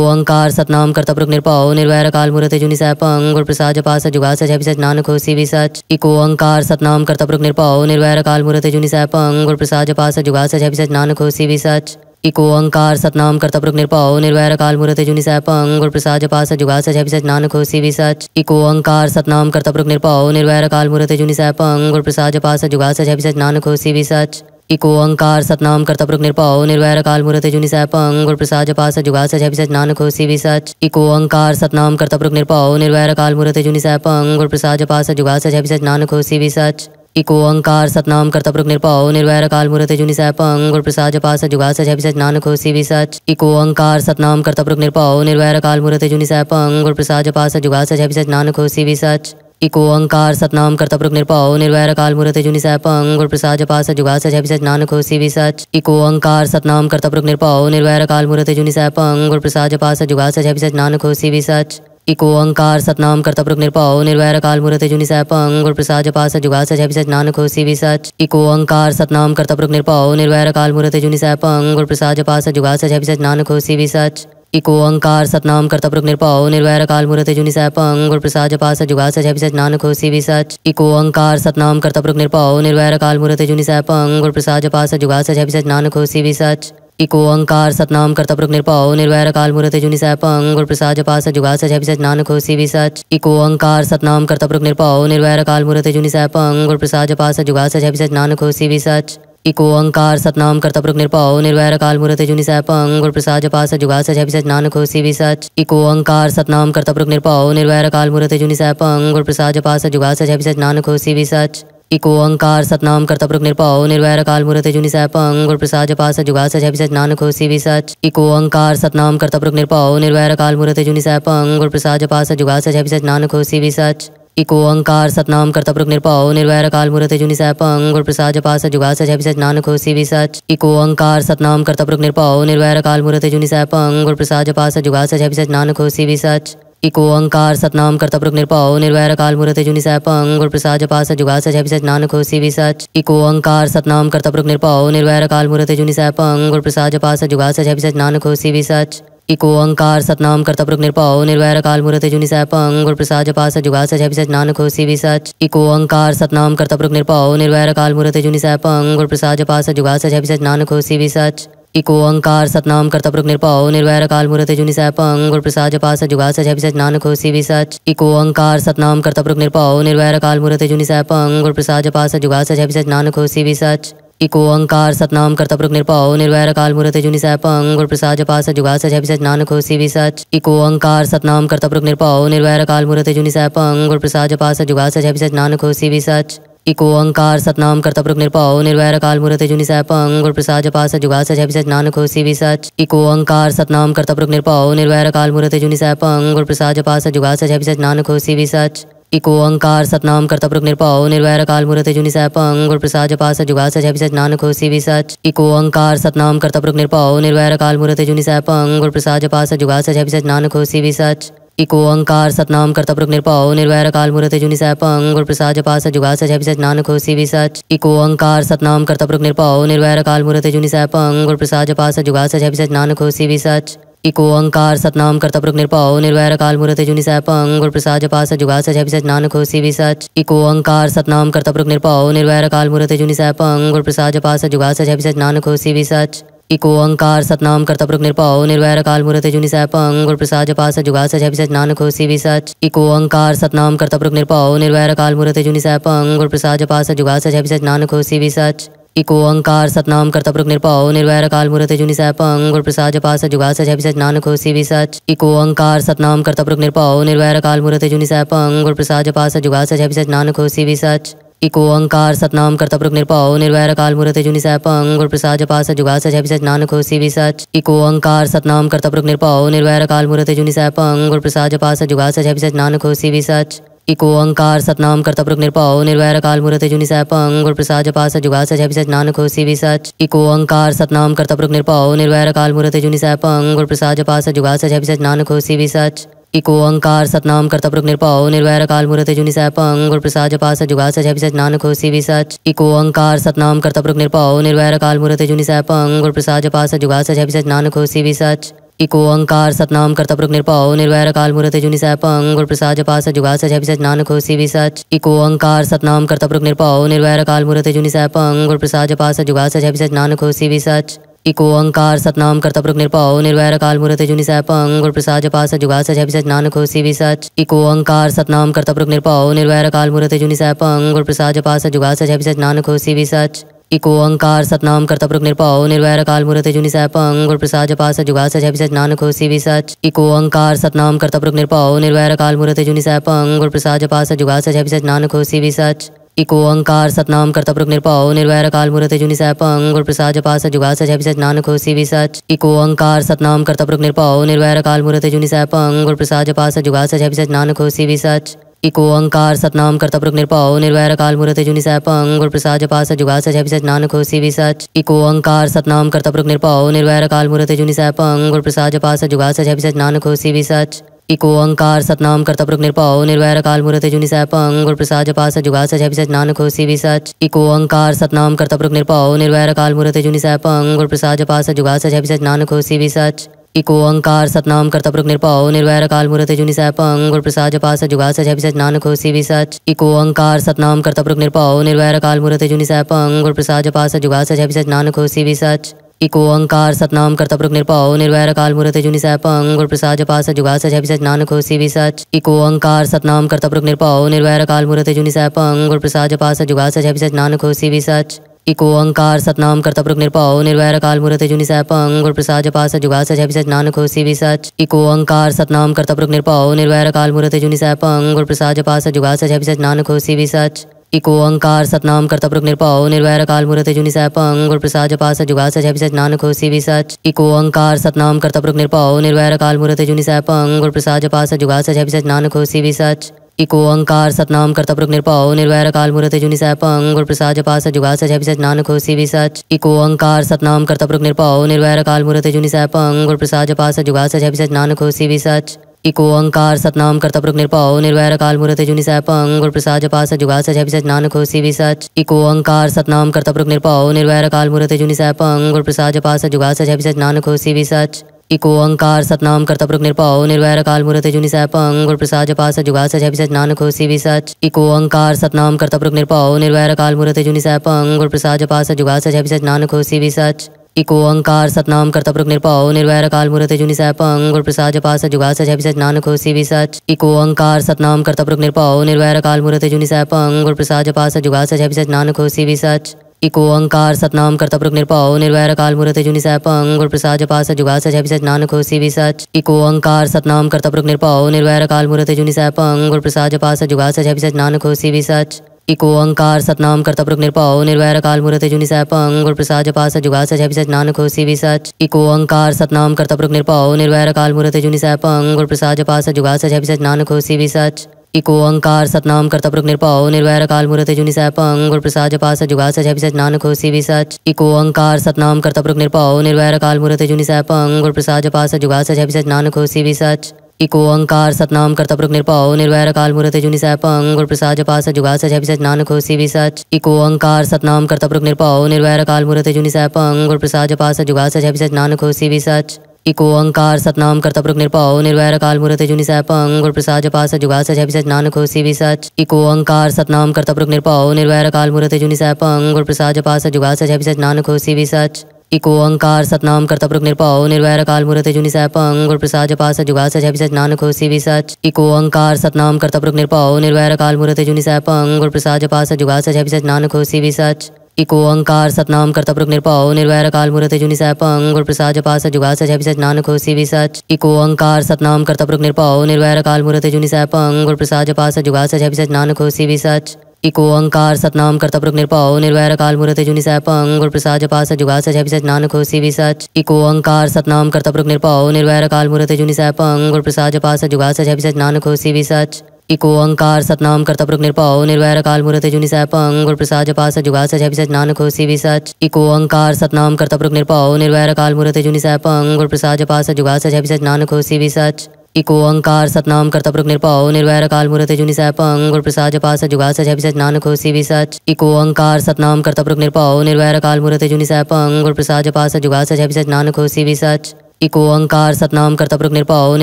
इको अंकार सतनाम कर्तपुरुख निरपाओ निर्वैर काल मूर्त जुनि सैपंग गुर प्रसाद जपा जुगास जुगा सच नानक हो सी सच इको अंकार सतनाम कर्तपुरुख निरपाओ निर्वैर काल मूर्त जुनि सैपंग गुर प्रसाद जपा जुगास जुगा सच नानक हो सी सच इको अंकार सतनाम करता प्रमुख निरपाओ निर्वैर काल मूर्त जुनि सैपंग गुर प्रसाद जपास जुगास जय सच नानक हो भी सच इको अंकार सतनाम करता प्रमुख निरपाओ निर्वैर काल मूर्त जुनि सैपंग गुर प्रसाद जपास जुगास जय सच नानक हो भी सच इको अंकार सतनाम करता प्रमुख निरपाओ निर्वैर काल मूर्त जुनि सैपंग गुर प्रसाद जपास जुगास जय सच नानक हो भी सच इको अंकार सतनाम करता प्रमुख निरपाओ निर्वैर काल मूर्त जुनि सैपंग गुर प्रसाद जपास जुगास जय सच नानक हो भी सच इको ओंकार सतनाम कर्तपुरुख निरपा निर्वैर काल मूर्त जुनि सैपंग गुर प्रसाद जपास जुगा सच है सच नानक होसी भी सच इको ओंकार सतनाम कर्तपुरुख निरपाओ निर्वैर काल मूर्त जुनि सैपंग गुर प्रसाद जपास जुगा सच है सच नानक होसी भी सच इको ओंकार सतनाम कर्तपुरुख निरपाओ निर्वैर काल मूर्त जुनि सैपंग गुर प्रसाद जपास जुगा सच है सच नानक होसी भी सच इको ओंकार सतनाम कर्तपुरुख निरपाओ निर्वैर काल मूर्त जुनि सैपंग गुर प्रसाद जपास जुगा सच है सच नानक भी सच इको अंकार सतनाम कर्तपुरुख निरपाओ निर्वैर काल मुहूर्त जुनि सह पंग गुण प्रसाद जपा सच जुगा सच सच नानक होसी भी सच इको अंकार सतनाम कर्तपुरुख निरपाओ निर्वैर काल मुहूर्त जुनि सह पंग प्रसाद जपा सच जुगा सच सच नानक होसी भी सच इको अंकार सतनाम कर्तपुरुख निरपाओ निर्वैर काल मुहूर्त जुनि सह पंग प्रसाद जपा सच जुगा सच सच नानक होसी भी सच इको अंकार सतनाम कर्तपुरुख निरपाओ निर्वैर काल मुहूर्त जुनि सह पंग प्रसाद जपा सच जुगा सच सच नानक होसी भी सच इको अंकार सतनाम करता निर्पाओ निरपाओ निर्वैर काल मुहूर्त जुनि सह पंग प्रसाद जपा सच जुगा सच सच नानक होसी भी सच इको अंकार सतनाम करता पुरुष निरपाओ निर्वैर काल मुहूर्त जुनि सह पंग गुर प्रसाद जपा सच जुगा सच सच नानक होसी भी सच इको अंकार सतनाम करता निर्पाओ निर्वैर काल मुहूर्त जुनि सह पंग गुर प्रसाद जपा सच जुगा सच सच नानक होसी भी सच इको अंकार सतनाम करता पुरुष निरपाओ निर्वैर काल मुहूर्त जुनि सह पंग प्रसाद जपा सच जुगा सच सच नानक होसी भी सच इको अंकार सतनाम करता प्रमुख निरपाओ निर्वैर काल मूर्त जुनि पंग गुर प्रसाद जपा जुगास जुगा सच नानक हो सी सच इको अंकार सतनाम करता प्रमुख निरपाओ निर्वैर काल मूर्त जुनि सैपंग गुर प्रसाद जपा जुगास जुगा सच नानक हो सी सच इको अंकार सतनाम करता प्रमुख निरपाओ निर्वैर काल मूर्त जुनि पंग और प्रसाद जपा जुगास जुगा सच नानक हो सी सच इको अंकार सतनाम करता प्रमुख निरपाओ निर्वैर काल मूर्त जुनि सैपंग गुरु प्रसाद जपा जुगास जुगा सच नानक हो सी सच इको अंकार सतनाम कर्तपुरुख निरपाओ निर्वैर काल मूर्त जुनि सैपंग गुर प्रसाद सच जुगा सच अभिसच नानक हो सी सच इको अंकार सतनाम कर्तपुरुख निरपाओ निर्वैर काल मूर्त जुनि सैपंग गुर प्रसाद सच जुगा सच अभिसच नानक हो सी सच इको अंकार सतनाम कर्तपुरुख निरपाओ निर्वैर काल मूर्त जुनि सैपंग गुर प्रसाद सच जुगा सच अभिसच नानक हो सी सच इको अंकार सतनाम कर्तपुरुख निरपाओ निर्वैर काल मूर्त जुनि सैपंग गुर प्रसाद सच जुगा सच अभिसच नानक हो सी सच इको अंकार सतनाम करता निरपाओ निर्वैर काल मुहूर्त जुनि सैपंग गुर प्रसाद जपास जुगा सच है नानक हो सी सच इको अंकार सतनाम करता निरपाओ निर्वैर काल मुहूर्त जुनि सैपंग गुर प्रसाद जपास जुगा सच अभिसच नानक हो सी सच इको अंकार सतनाम करता निरपाओ निर्वैर काल मुहूर्त जुनि सैपंग गुर प्रसाद जपास जुगा सच अभिसच नानक हो सी सच इको अंकार सतनाम करता पुरुष निरपाओ निर्वैर काल मुहूर्त जुनि सैप गुर प्रसाद जपास जुगा सच अभिसच नानक हो सी सच इको अंकार सतनाम प्रभु निरपाओ निर्वैर काल मूर्त जुनि पंग अंग प्रसाद सच जुगा सच अभिसच नानक भी विसच इको अंकार सतनाम प्रभु निरपाओ निर्वैर काल मूर्त जुनि पंग अंग प्रसाद सच जुगा सच अभिसच नानक भी विसच इको अंकार सतनाम प्रभु निरपाओ निर्वैर काल मूर्त जुनि सैप गुर प्रसाद सच जुगा सच अभिसच नानक भी सच इको अंकार सतनाम प्रभु निरपाओ निर्वैर काल मूर्त जुनि पंग गुर प्रसाद सच जुगा सच अभिसच नानक भी सच इको अंकार सतनाम करता प्रभु निर्भाव निर्वैर काल मुहूर्त जुनि सह पंग प्रसाद जपा सच जुगा सच सच नानक होसी भी सच इको अंकार सतनाम करता प्रभु निर्भाव निर्वैर काल मुहूर्त जुनि सह पंग गुर प्रसाद जपा सच जुगा सच सच नानक होसी भी सच इको अंकार सतनाम करता प्रभु निर्भाव निर्वैर काल मुहूर्त जुनि सह पंग गुर प्रसाद जपा सच जुगा सच सच नानक होसी भी सच इको अंकार सतनाम करता प्रभु निर्भाव निर्वैर काल मुहूर्त जुनि सह पंग गुर प्रसाद जपा सच जुगा सच सच नानक होसी भी सच इको अंकार सतनाम करता पुरुष निरपाओ निर्वैर काल मूर्ति जुनि सह पंग प्रसाद जपा सच जुगा सच सच नानक होसी भी सच इको अंकार सतनाम करता पुरुष निरपाओ निर्वैर काल मूर्ति जुनि सह पंग प्रसाद जपा सच जुगा सच सच नानक होसी भी सच इको अंकार सतनाम करता पुरुष निरपाओ निर्वैर काल मूर्ति जुनि सह पंग प्रसाद जपा सच जुगा सच सच नानक होसी भी सच इको अंकार सतनाम करता पुरुष निरपाओ निर्वैर काल मूर्ति जुनि सह पंग प्रसाद जपा सच जुगा सच सच नानक होसी भी सच इको अंकार सतनाम कर्तप्रक निरपाओ निर्वैर काल मूर्त जुनि सैपंग गुर प्रसाद जपा जुगास जुगा सच नानक हो सी सच इको अंकार सतनाम कर्तप्रक निरपाओ निर्वैर काल मूर्त जुनि सैपंग गुर प्रसाद जपा जुगास जुगा सच नानक हो सी सच इको अंकार सतनाम कर्तप्रक निरपाओ निर्वैर काल मूर्त जुनि सैपंग गुर प्रसाद जपा जुगास जुगा सच नानक हो सी सच इको अंकार सतनाम कर्तप्रक निरपाओ निर्वैर काल मूर्त जुनि सैपंग गुर प्रसाद जपा जुगास जुगा सच नानक हो सी सच इको अंकार सतनाम करता निरपाओ निर्वैर काल मुहूर्त जुनि सैपंग और प्रसाद जपास जुगा सच अभिसच नानक हो सी सच इको अंकार सतनाम करता पुरुष निरपाओ निर्वैर काल मुहूर्त जुनि सैपंग और प्रसाद जपास जुगा सच अभिसच नानक हो सी सच इको अंकार सतनाम करता पुरुष निरपाओ निर्वैर काल मुहूर्त जुनि सैपंग और प्रसाद जपास जुगा सच अभिसच नानक हो सी सच इको अंकार सतनाम करता निरपाओ निर्वैर काल मुहूर्त जुनि सैपंग और प्रसाद जपास जुगा सच अभिसच नानक हो सी सच इको ओंकार सतनाम कर्तपुरुख निरपाओ निर्वैर काल मुहूर्त जुनि सैपंग गुर प्रसाद जपास जुगास है सच नानक होसी भी सच इको ओंकार सतनाम कर्तपुरुख निरपा निर्वैर काल मुहूर्त जुनि सैपंग गुर प्रसाद जपास जुगास है सच नानक होसी भी सच इको ओंकार सतनाम कर्तपुरुख निरपाओ निर्वैर काल मुहूर्त जुनि सैपंग गुर प्रसाद जपास जुगास है सच नानक होसी भी सच इको ओंकार सतनाम कर्तपुरुख निरपाओ निर्वैर काल मुहूर्त जुनि सैपंग गुर प्रसाद जपास जुगास है सच नानक होसी भी सच इको अंकार सतनाम करता पुरुष निरपाओ निर्वैर काल मुहूर्त जुनि सैप अंग और प्रसाद सच जुगास जय विसच नानक भी विसच इको अंकार सतनाम करता पुरुष निरपाओ निर्वैर काल मुहूर्त जुनि सैप अंग और प्रसाद जपास जुगा जय विसच नानक भी विसच इको अंकार सतनाम करता पुरुष निरपाओ निर्वैर काल मूर्त जुनि सैपंग गुर प्रसाद जपा जुगास जुगा सच नानक हो सी सच इको अंकार सतनाम करता पुरुष निरपाओ निर्वैर काल मूर्त जुनि सैपंग गुर प्रसाद जपा जुगास जुगा सच नानक हो सी सच इको अंकार सतनाम करता पुरुष निरपाओ निर्वैर काल मूर्त जुनि सैपंग गुर प्रसाद जपा जुगास जुगा सच नानक हो सी सच इको अंकार सतनाम करता पुरुष निरपाओ निर्वैर काल मूर्त जुनि सैपंग गुर प्रसाद जपा जुगास जुगा सच नानक हो सी सच इको अंकार सतनाम करता प्रक निरपाओ निर्वैर काल मूर्त जुनि सैपंग गुर प्रसाद जपास जुगा सच अभिसच नानक होसी भी सच इको अंकार सतनाम करता प्रक निरपाओ निर्वैर काल मूर्त जुनि सैपंग गुर प्रसाद जपास जुगा सच अभिसच नानक होसी भी सच इको अंकार सतनाम करता प्रमुख निरपाओ निर्वैर काल मूर्त जुनि सैपंग गुरु प्रसाद जपा जुगास जुगा सच नानक हो सी सच इको अंकार सतनाम करता प्रमुख निरपाओ निर्वैर काल मूर्त जुनि सैपंग गुरु प्रसाद जपा जुगास जुगा सच नानक हो सी सच इको अंकार सतनाम करता प्रमुख निरपाओ निर्वैर काल मूर्त जुनि सैपंग गुरु प्रसाद जपा जुगास जुगा सच नानक हो सी सच इको अंकार सतनाम करता प्रमुख निरपाओ निर्वैर काल मूर्त जुनि सैपंग गुरु प्रसाद जपा जुगास जुगा सच नानक हो सी सच इको ओंकार सतनाम कर्तपुरुख निरपाओ निर्वैर काल मूर्त जुनि पंग गुर प्रसाद सच जुगा सच अभिसच नानक हो सी सच इको ओंकार सतनाम कर्तपुरुख निरपाओ निर्वैर काल मूर्त जुनि सैपंग गुर प्रसाद सच जुगा सच अभिसच नानक हो सी सच इको ओंकार सतनाम कर्तपुरुख निरपाओ निर्वैर काल मूर्त जुनि सैपंग गुर प्रसाद सच जुगा सच अभिसच नानक हो सी सच इको ओंकार सतनाम कर्तपुरुख निरपाओ निर्वैर काल मूर्त जुनि सैपंग गुर प्रसाद सच जुगा सच अभिसच नानक हो सी सच इको अंकार सतनाम करता पुरुष निरपाओ निर्वैर काल मूर्त जुनि सैपंग गुर प्रसाद जपास जुगा सच अभिसच नानक हो सी सच इको अंकार सतनाम करता पुरुष निरपाओ निर्वैर काल मूर्त जुनि सैपंग गुर प्रसाद जपास जुगा सच अभिसच नानक हो सी सच इको अंकार सतनाम करता पुरुष निरपाओ निर्वैर काल मूर्त जुनि सैपंग गुर प्रसाद पास जुगा सच अभिसच नानक हो सी सच इको अंकार सतनाम करता पुरुष निरपाओ निर्वैर काल मूर्त जुनि सैपंग गुर प्रसाद पास जुगा सच अभिसच नानक हो सी सच इको ओंकार सतनाम कर्तपुरुष निरपा निर्वैर काल मुहूर्त जुनि पंग और प्रसाद सच जुगा सच है नान नानक भी सच इको ओंकार सतनाम कर्तपुरुष निरपा निर्वैर काल मुहूर्त जुनि पंग गुरु प्रसाद सच जुगा सच है सच नानक भी सच इको ओंकार सतनाम कर्तपुरुष निरपाओ निर्वैर काल मुहूर्त जुनि पंग गुर प्रसाद सच जुगा सच है सच खोसी भी सच इको ओंकार सतनाम कर्तपुरुष निरपाओ निर्वैर काल मुहूर्त जुनि पंग गुर प्रसाद सच जुगा सच है नान नानक भी सच इको अंकार सतनाम करता पुरुष निरपाओ निर्वैर काल मुहूर्त जुनि सह पंग गुण प्रसाद जपा सच जुगा सच सच नानक होसी भी सच इको अंकार सतनाम करता पुरुष निरपाओ निर्वैर काल मुहूर्त जुनि सह पंग प्रसाद जपा सच जुगा सच सच नानक होसी भी सच इको अंकार सतनाम करता पुरुष निरपाओ निर्वैर काल मुहूर्त जुनि सह पंग प्रसाद जपा सच जुगा सच सच नानक होसी भी सच इको अंकार सतनाम करता पुरुष निरपाओ निर्वैर काल मुहूर्त जुनि सह पंग प्रसाद जपा सच जुगा सच सच नानक होसी भी सच इको अंकार सतनाम कर्तपुरुख निरपाओ निर्वैर काल मूर्ति जुनि सह पंग प्रसाद जपा सच जुगा सच सच नानक होसी भी सच इको अंकार सतनाम कर्तपुरुख निरपाओ निर्वैर काल मूर्ति जुनि सह पंग प्रसाद जपा सच जुगा सच सच नानक होसी भी सच इको अंकार सतनाम कर्तपुरुख निरपाओ निर्वैर काल मूर्ति जुनि सह पंग प्रसाद जपा सच जुगा सच सच नानक होसी भी सच इको अंकार सतनाम कर्तपुरुख निरपाओ निर्वैर काल मूर्ति जुनि सह पंग प्रसाद जपा सच जुगा सच सच नानक होसी भी सच इको अंकार सतनाम करता प्रमुख निरपाओ निर्वैर काल मूर्त जुनि पंग गुर प्रसाद जपा जुगास जुगा सच नानक हो सी सच इको अंकार सतनाम करता प्रमुख निरपाओ निर्वैर काल मूर्त जुनि सैपंग गुर प्रसाद जपा जुगास जुगा सच नानक हो सी सच इको अंकार सतनाम करता प्रमुख निरपाओ निर्वैर काल मूर्त जुनि सैपंग गुर प्रसाद जपा जुगास जुगा सच नानक हो सी सच इको अंकार सतनाम करता प्रमुख निरपाओ निर्वैर काल मूर्त जुनि सैपंग गुर प्रसाद जपा जुगास जुगा सच नानक हो सी सच इको अंकार सतनाम करता प्रमुख निरपाओ निर्वैर काल मुहूर्त जुनि सैपंग गुर प्रसाद जपास जुगा सच है नानक हो सी सच इको अंकार सतनाम करता प्रमुख निरपाओ निर्वैर काल मुहूर्त जुनि सैपंग गुरु प्रसाद जपास जुगा सच है नानक हो सी सच इको अंकार सतनाम करता प्रमुख निरपाओ निर्वैर काल मुहूर्त जुनि सैपंग गुर प्रसाद जपास जुगा सच है नानक हो सी सच इको अंकार सतनाम करता प्रमुख निरपाओ निर्वैर काल मुहूर्त जुनि सैपंग गुर प्रसाद जपास जुगा सच है नानक हो सी सच इको अंकार सतनाम करता पुरुष निरपाओ निर्वैर काल मूर्त जुनि सैपंग गुर प्रसाद जपास जुगा सच अभिसच नानक होसी भी सच इको अंकार सतनाम करता पुरुष निरपाओ निर्वैर काल मूर्त जुनि सैपंग गुर प्रसाद जपास जुगा सच सच नानक होसी भी सच इको अंकार सतनाम करता पुरुष निरपाओ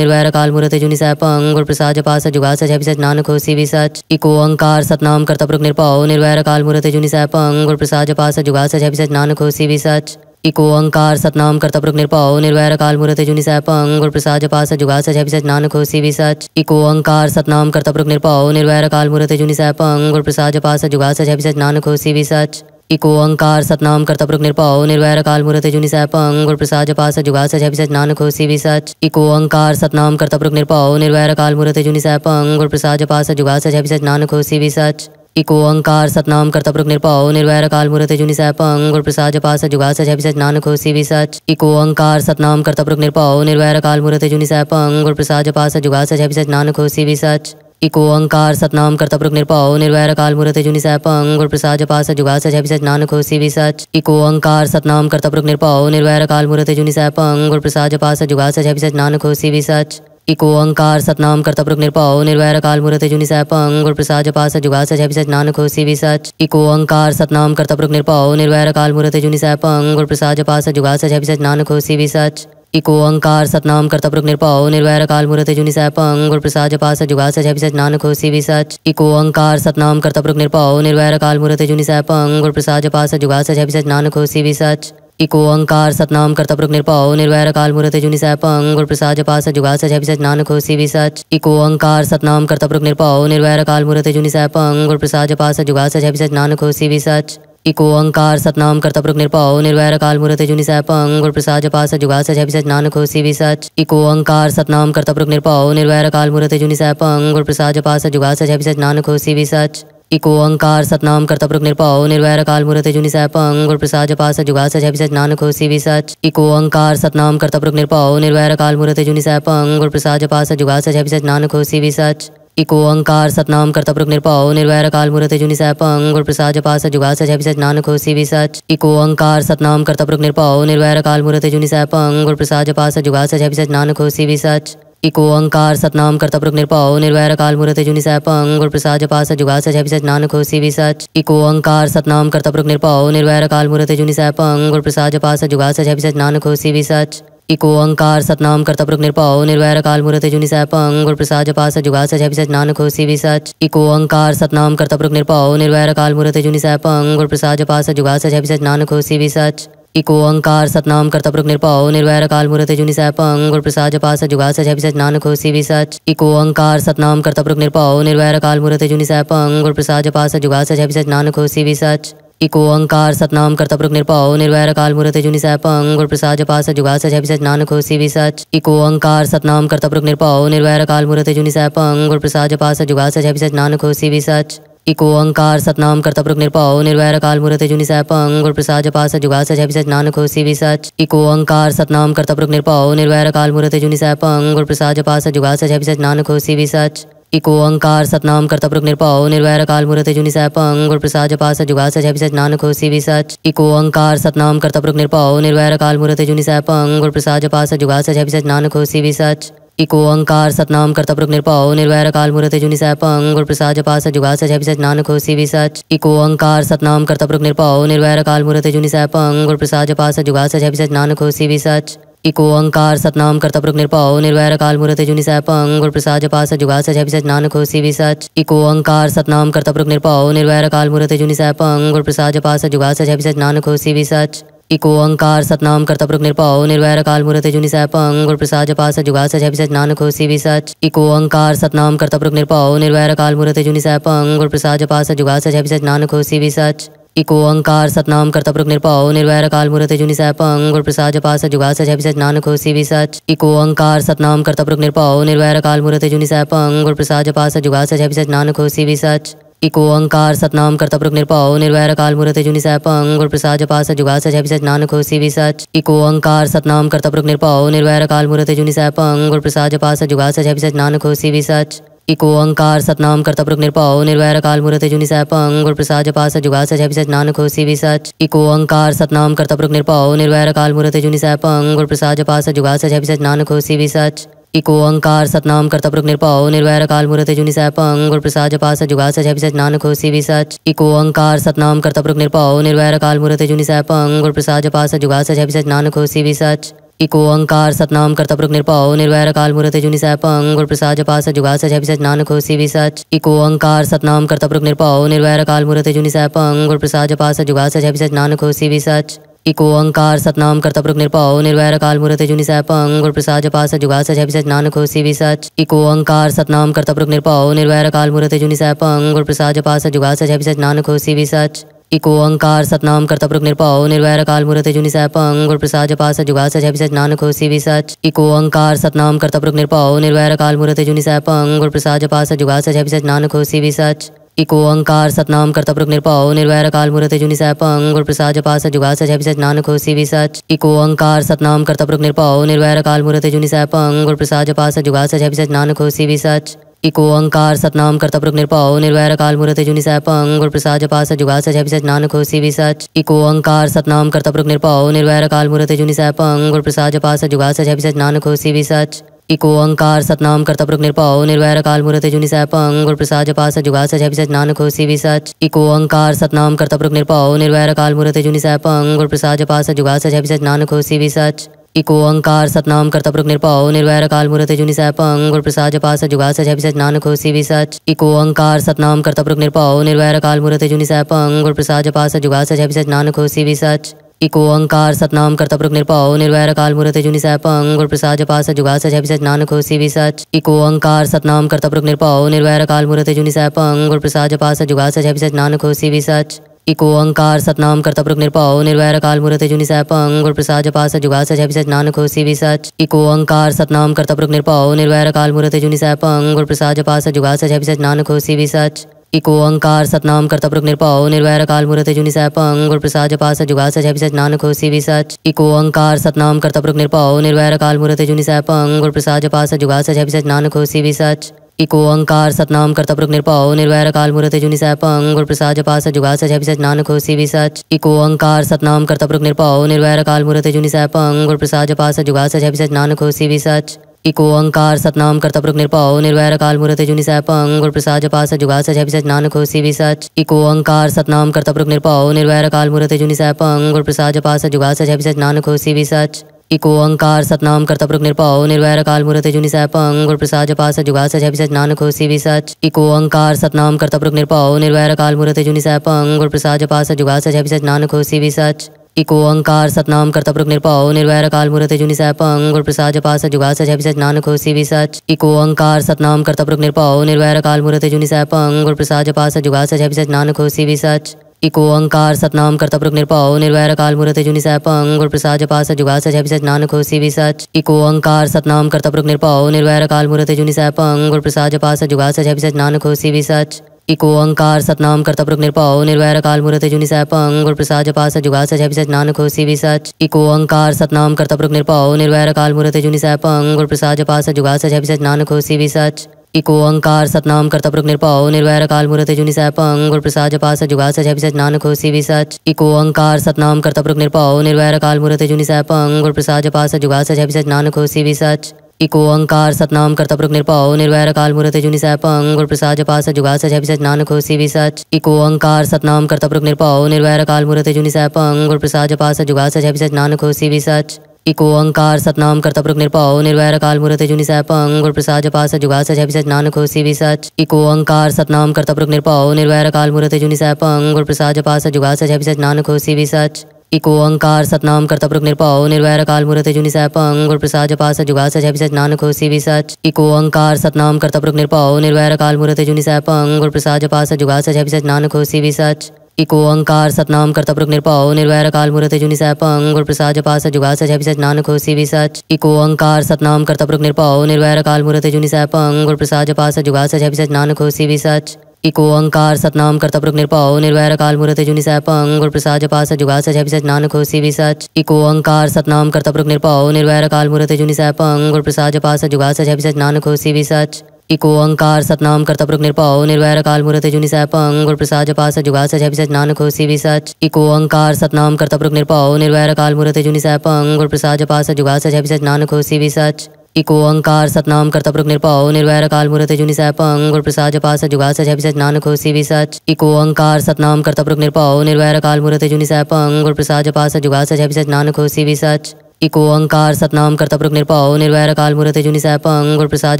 निर्वैर काल मूर्त जुनि सैपंग गुर प्रसाद जपास जुगा सच सच नानक होसी भी सच इको अंकार सतनाम करता पुरुष निरपाओ निर्वैर काल मूर्त जुनि सैपंग गुर प्रसाद जपास जुगा सच सच नानक होसी भी सच इको अंकार सतनाम करता प्रक निर्पाओ निर्वैर काल मूर्त जुनि सैप अंग प्रसाद सच जुगा सच है सच नानक होसी भी सच इको अंकार सतनाम करता प्रक निर्पाओ निर्वैर काल मूर्त जुनि सैप अंग प्रसाद सच जुगा सच है सच नानक होसी भी सच इको अंकार सतनाम करता प्रक निर्पाओ निर्वैर काल मूर्त जुनि सैप अंग प्रसाद सच जुगा सच है सच नानक होसी भी सच इको अंकार सतनाम करता प्रक निर्पाओ निर्वैर काल मूर्त जुनि सैप अंग प्रसाद सच जुगा सच है सच नानक होसी भी सच इको अंकार सतनाम करता प्रभु निरपाओ निर्वैर काल मुहूर्त जुनि सह पंग प्रसाद जपा सच जुगा सच सच नानक होसी भी सच इको अंकार सतनाम करता प्रभु निरपाओ निर्वैर काल मुहूर्त जुनि सह पंग गुर प्रसाद जपा सच जुगा सच सच नानक होसी भी सच इको अंकार सतनाम करता प्रभु निरपाओ निर्वैर काल मुहूर्त जुनि सह पंग प्रसाद जपा सच जुगा सच सच नानक होसी भी सच इको अंकार सतनाम करता प्रभु निरपाओ निर्वैर काल मुहूर्त जुनि सह पंग प्रसाद जपा सच जुगा सच सच नानक होसी भी सच इको अंकार सतनाम कर्तपुरुख निरपाओ निर्वैर काल मूर्त जुनि पंग गुरु प्रसाद जपा सच जुगा सच अभिसच नानक होसी भी सच इको अंकार सतनाम कर्तपुरुख निरपाओ निर्वैर काल मूर्त जुनि पंग गुर प्रसाद जपा सच जुगा सच अभिसच नानक होसी भी सच इको अंकार सतनाम कर्तपुरुख निरपाओ निर्वैर काल मूर्त जुनि पंग गुर प्रसाद जपा सच जुगा सच अभिसच नानक होसी भी सच इको अंकार सतनाम कर्तपुरुख निरपाओ निर्वैर काल मूर्त जुनि पंग गुर प्रसाद जपा सच जुगा सच अभिसच नानक होसी भी सच को अंकार सतनाम कर्तपुरुख निर्पाओ निर्वैर काल मूर्त जुनि सैपंग गुर प्रसाद जपास जुगा सच नानक हो सी सच इको अंकार सतनाम कर्तपुरुख निरपाओ निर्वैर काल मूर्त जुनि सैपंग गुर प्रसाद जपास जुगा सच नानक हो सी सच इको अंकार सतनाम कर्तपुरुख निर्पाओ निर्वैर काल मूर्त जुनि सैपंग गुर प्रसाद जपास जुगा सच नानक हो सी सच इको अंकार सतनाम कर्तपुरुख निरपाओ निर्वैर काल मूर्त जुनि सैपंग गुर प्रसाद जपास जुगा सच नानक हो सी सच इको अंकार सतनाम करता पुरुष निरपाओ निर्वैर काल मूर्त जुनि सैपंग गुर प्रसाद सच जुगा सच अभिसच नानक हो सी सच इको अंकार सतनाम करता पुरुष निरपाओ निर्वैर काल मूर्त जुनि सैपंग गुर प्रसाद सच जुगा सच सच नानक हो सी सच इको अंकार सतनाम करता पुरुष निरपाओ निर्वैर काल मूर्त जुनि सैपंग गुर प्रसाद सच जुगा सच सच नानक हो सी सच इको अंकार सतनाम करता पुरुष निरपाओ निर्वैर काल मूर्त जुनि सैपंग गुर प्रसाद सच जुगा सच सच नानक हो सी सच इको ओंकार सतनाम कर्तपुरुष निर्पाओ निर्वैर काल मुहूर्त जुनि सैपंग गुर प्रसाद पास जुगा सच है नानक होसी भी सच इको ओंकार सतनाम कर्तपुरुष निरपा निर्वैर काल मुहूर्त जुनि सैपंग गुर प्रसाद जपास जुगा सच है नानक होसी भी सच इको ओंकार सतनाम कर्तपुरुष निरपा निर्वैर काल मुहूर्त जुनि सैपंग गुर प्रसाद पास जुगा सच है सच नानक होसी भी सच इको ओंकार सतनाम कर्तपुरुष निरपा निर्वैर काल मुहूर्त जुनि सैपंग गुर प्रसाद पास जुगा सच है सच नानक होसी भी सच इको ओंकार सतनाम कर्तपुरुख निर्पाओ निर्वैर काल मुहूर्त जुनि सह पंग प्रसाद जपा सच जुगा सच सच नानक होसी भी सच इको ओंकार सतनाम कर्तपुरुख निर्पाओ निर्वैर काल मुहूर्त जुनि सह पंग प्रसाद जपा सच जुगा सच सच नानक होसी भी सच इको ओंकार सतनाम कर्तपुरुख निरपाओ निर्वैर काल मुहूर्त जुनि सह पंग प्रसाद जपा सच जुगा सच सच नानक होसी भी सच इको ओंकार सतनाम कर्तपुरुख निरपाओ निर्वैर काल मुहूर्त जुनि सह पंग प्रसाद जपा सच जुगा सच सच नानक होसी भी सच इको अंकार सतनाम करता प्रभु निरपाओ निर्वैर काल मूर्ति जुनि सह पंग प्रसाद जपा सच जुगा सच सच नानक होसी भी सच इको अंकार सतनाम करता प्रभु निरपाओ निर्वैर काल मूर्ति जुनि सह पंग प्रसाद जपा सच जुगा सच सच नानक होसी भी सच इको अंकार सतनाम करता प्रभु निरपाओ निर्वैर काल मूर्ति जुनि सह पंग प्रसाद जपा सच जुगा सच सच नानक होसी भी सच इको अंकार सतनाम करता प्रभु निरपाओ निर्वैर काल मूर्ति जुनि सह पंग प्रसाद जपा सच जुगा सच सच नानक होसी भी सच इको अंकार सतनाम करता प्रमुख निरपाओ निर्वैर काल मूर्त जुनि पंग गुरु प्रसाद जपा जुगास जुगा सच नानक हो सी सच इको अंकार सतनाम करता प्रमुख निरपाओ निर्वैर काल मूर्त जुनि पंग गुरु प्रसाद जपा जुगास जुगा सच नानक हो सी सच इको अंकार सतनाम करता प्रमुख निरपाओ निर्वैर काल मूर्त जुनि सैपंग गुरु प्रसाद जपा जुगास जुगा सच नानक हो सी सच इको अंकार सतनाम करता प्रमुख निरपाओ निर्वैर काल मूर्त जुनि सैपंग गुरु प्रसाद जपा जुगास जुगा सच नानक हो सी सच एक ओंकार सतनाम करता पुरुष निरपाओ निर्वैर काल मुहूर्त जुनि सैपंग गुर प्रसाद जपास जुगा सच है नानक हो भी सच एक ओंकार सतनाम करता पुरुष निरपाओ निर्वैर काल मुहूर्त जुनि सैपंग गुर प्रसाद जपास जुगा सच अभिसच नानक हो भी सच एक ओंकार सतनाम करता पुरुष निरपाओ निर्वैर काल मुहूर्त जुनि सैपंग गुर प्रसाद जपास जुगा सच अभिसच नानक हो भी सच एक ओंकार सतनाम करता पुरुष निरपाओ निर्वैर काल मुहूर्त जुनि सैपंग गुर प्रसाद जपास जुगा सच अभिसच नानक हो भी सच इको अंकार सतनाम करता पुरुष निरपाओ निर्वैर काल मूर्त जुनि सैपंग गुर प्रसाद जपास जुगा सच अभिसच नानक होसी भी सच इको अंकार सतनाम करता पुरुष निरपाओ निर्वैर काल मूर्त जुनि सैपंग गुर प्रसाद जपास जुगा सच सच नानक होसी भी सच इको अंकार सतनाम करता पुरुष निरपाओ निर्वैर काल मूर्त जुनि सैपंग गुर प्रसाद जपास जुगा सच सच नानक होसी भी सच इको अंकार सतनाम करता पुरुष निरपाओ निर्वैर काल मूर्त जुनि सैपंग गुर प्रसाद जपास जुगा सच सच नानक होसी भी सच इको अंकार सतनाम करता पुरुष निरपाओ निर्वैर काल मुहूर्त जुनि सैप अंग और प्रसाद जपास जुगास जय विसच नानक भी विसच इको अंकार सतनाम करता पुरुष निरपाओ निर्वैर काल मुहूर्त जुनि सैप अंग और प्रसाद जपास जुगास जय विसच नानक भी विसच इको अंकार सतनाम करता पुरुष निरपाओ निर्वैर काल मुहूर्त जुनि सैप अंग और प्रसाद जपास जुगास जय विसच नानक भी सच इको अंकार सतनाम करता पुरुष निरपाओ निर्वैर काल मुहूर्त जुनि सैप अंग और प्रसाद जपास जुगास जय विसच नानक भी सच इको अंकार सतनाम करता निर्पाओ निरपाओ निर्वैर काल मुहूर्त जुनि सह पंग गुर प्रसाद जपा सच जुगा सच सच नानक होशी भी सच इको अंकार सतनाम करता पुरुष निरपाओ निर्वैर काल मुहूर्त जुनि सह पंग गुर प्रसाद जपा सच जुगा सच सच नानक होशी भी सच इको अंकार सतनाम करता पुरुष निरपाओ निर्वैर काल मुहूर्त जुनि सह पंग गुर प्रसाद जपा सच जुगा सच सच नानक होशी भी सच इको अंकार सतनाम करता पुरुष निरपाओ निर्वैर काल मुहूर्त जुनि सह पंग गुर प्रसाद जपा सच जुगा सच सच नानक होशी भी सच इको अंकार सतनाम कर्तपुरुख निरपाओ निर्वैर काल मूर्त जुनि सैपं गुर प्रसाद जपा सच जुगा सच अभिसच नानक होसी भी सच इको अंकार सतनाम कर्तपुरुख निरपाओ निर्वैर काल मूर्त जुनि सैपं गुर प्रसाद जपा सच जुगा सच अभिसच नानक होसी भी सच इको अंकार सतनाम कर्तपुरुख निरपाओ निर्वैर काल मूर्त जुनि सैपं गुर प्रसाद जपा सच जुगा सच अभिसच नानक होसी भी सच इको अंकार सतनाम कर्तपुरुख निरपाओ निर्वैर काल मूर्त जुनि सैपं गुर प्रसाद जपा सच जुगा सच अभिसच नानक होसी भी सच इको ओंकार सतनाम कर्तपुरुख निरपाओ निर्वैर काल मूर्त जुनि सैपंग गुर प्रसाद सच जुगा सच अभिसच नानक हो सी सच इको ओंकार सतनाम कर्तपुरुख निरपाओ निर्वैर काल मूर्त जुनि सैपंग गुर प्रसाद सच जुगा सच अभिसच नानक हो सी सच इको ओंकार सतनाम कर्तपुरुख निरपाओ निर्वैर काल मूर्त जुनि सैपंग गुर प्रसाद सच जुगा सच अभिसच नानक हो सी सच इको ओंकार सतनाम कर्तपुरुख निरपाओ निर्वैर काल मूर्त जुनि सैपंग गुर प्रसाद सच जुगा सच अभिसच नानक हो सी सच इको अंकार सतनाम करता प्रक निरपाओ निर्वैर काल मूर्त जुनि सैपंग गुर प्रसाद जपास जुगास जय सच नानक हो सी सच इको अंकार सतनाम करता प्रक निरपाओ निर्वैर काल मूर्त जुनि सैपंग गुर प्रसाद जपास जुगास जय सच नानक हो सी सच इको अंकार सतनाम करता प्रक निरपाओ निर्वैर काल मूर्त जुनि सैपंग गुर प्रसाद जपास जुगास जय सच नानक हो सी सच इको अंकार सतनाम करता प्रक निरपाओ निर्वैर काल मूर्त जुनि सैप गुर प्रसाद जपास जुगास जय सच नानक हो सी सच इको ओंकार सतनाम कर्तपुरुख निर्पाओ निर्वैर काल मुहूर्त जुनि सैपंग गुर प्रसाद जपास जुगास जय सच नानक होसी विसच इको ओंकार सतनाम कर्तपुरुख निरपा निर्वैर काल मुहूर्त जुनि सैप अंग प्रसाद जपास जुगास जय विसच नानक होसी विसच इको ओंकार सतनाम कर्तपुरुख निरपा निर्वैर काल मुहूर्त जुनि सैप गुर प्रसाद जपास जुगास जय सच नानक होसी विसच इको ओंकार सतनाम कर्तपुरुख निरपा निर्वैर काल मुहूर्त जुनि सैपंग गुर प्रसाद जपास जुगास जय सच नानक होसी सच इको अंकार सतनाम करता निर्पाओ निरपाओ निर्वैर काल मुहूर्त जुनि सह पंग प्रसाद जपा सच जुगा सच सच नानक होशी भी सच इको अंकार सतनाम करता निर्पाओ निरपाओ निर्वैर काल मुहूर्त जुनि सह पंग प्रसाद जपा सच जुगा सच सच नानक होशी भी सच इको अंकार सतनाम करता पुरुष निरपाओ निर्वैर काल मुहूर्त जुनि सह पंग प्रसाद जपा सच जुगा सच सच नानक होशी भी सच इको अंकार सतनाम करता पुरुष निरपाओ निर्वैर काल मुहूर्त जुनि सह पंग प्रसाद जपा सच जुगा सच सच नानक होशी भी सच इको अंकार सतनाम करता प्रभु निरपाओ निर्वैर काल मूर्ति जुनि सह पंग प्रसाद जपा सच जुगा सच सच नानक होसी भी सच इको अंकार सतनाम करता प्रभु निरपाओ निर्वैर काल मूर्ति जुनि सह पंग प्रसाद जपा सच जुगा सच सच नानक होसी भी सच इको अंकार सतनाम करता प्रभु निरपाओ निर्वैर काल मूर्ति जुनि सह पंग प्रसाद जपा सच जुगा सच सच नानक होसी भी सच इको अंकार सतनाम करता प्रभु निरपाओ निर्वैर काल मूर्ति जुनि सह पंग प्रसाद जपा सच जुगा सच सच नानक होसी भी सच इको अंकार सतनाम करता प्रमुख निरपाओ निर्वैर काल मूर्त जुनि पंग गुर प्रसाद जपा जुगास जुगा सच नानक हो सी सच इको अंकार सतनाम करता प्रमुख निरपाओ निर्वैर काल मूर्त जुनि पंग गुर प्रसाद जपा जुगास जुगा सच नानक हो सी सच इको अंकार सतनाम करता प्रमुख निरपाओ निर्वैर काल मूर्त जुनि सैपंग गुर प्रसाद जपा जुगास जुगा सच नानक हो सी सच इको अंकार सतनाम करता प्रमुख निरपाओ निर्वैर काल मूर्त जुनि सैपंग गुर प्रसाद जपा जुगास जुगा सच नानक हो सी सच इको अंकार सतनाम करता प्रमुख निरपाओ निर्वैर काल मूर्त जुनि सैपंग गुर प्रसाद सच जुगा सच अभिसच नानक हो सी सच इको अंकार सतनाम करता प्रमुख निरपाओ निर्वैर काल मूर्त जुनि सैपंग गुर प्रसाद सच जुगा सच अभिसच नानक हो सी सच इको अंकार सतनाम करता प्रमुख निरपाओ निर्वैर काल मूर्त जुनि सैपंग गुर प्रसाद सच जुगा सच अभिसच नानक हो सी सच इको अंकार सतनाम करता प्रमुख निरपाओ निर्वैर काल मूर्त जुनि सैपंग गुर प्रसाद सच जुगा सच अभिसच नानक हो सी सच इको अंकार सतनाम करता पुरुष निरपाओ निर्वैर काल मूर्त जुनि सैपंग और प्रसाद जपास जुगास जय सच नानक होसी भी सच इको अंकार सतनाम करता पुरुष निरपाओ निर्वैर काल मूर्त जुनि सैपंग गुर प्रसाद जपास जुगास जय सच नानक होसी भी सच इको अंकार सतनाम करता प्रमुख निरपाओ निर्वैर काल मूर्त जुनि गुरु प्रसाद जपा जुगास जुगा सच नानक हो सी सच इको अंकार सतनाम करता प्रमुख निरपाओ निर्वैर काल मूर्त जुनि गुरु प्रसाद जपा जुगास जुगा सच नानक हो सी सच इको अंकार सतनाम करता प्रमुख निरपाओ निर्वैर काल मूर्त जुनि सैपंग प्रसाद जपा जुगास जुगा सच नानक हो सी सच इको अंकार सतनाम करता प्रमुख निरपाओ निर्वैर काल मूर्त जुनि सैपंग प्रसाद जपा जुगास जुगा सच नानक हो सी सच इको अंकार सतनाम करता पुरुष निरपाओ निर्वैर काल मूर्त जुनि पंग गुर प्रसाद सच जुगा सच अभिसच नानक हो सी सच इको अंकार सतनाम करता पुरुष निरपाओ निर्वैर काल मूर्त जुनि सैपंग गुर प्रसाद सच जुगा सच अभिसच नानक हो सी सच इको अंकार सतनाम करता पुरुष निरपाओ निर्वैर काल मूर्त जुनि सैपंग गुर प्रसाद सच जुगा सच अभिसच नानक हो सी सच इको अंकार सतनाम करता पुरुष निरपाओ निर्वैर काल मूर्त जुनि सैपंग गुर प्रसाद सच जुगा सच अभिसच नानक हो सी सच इको अंकार सतनाम करता पुरुष निरपाओ निर्वैर काल मूर्त जुनि सैपंग गुर प्रसाद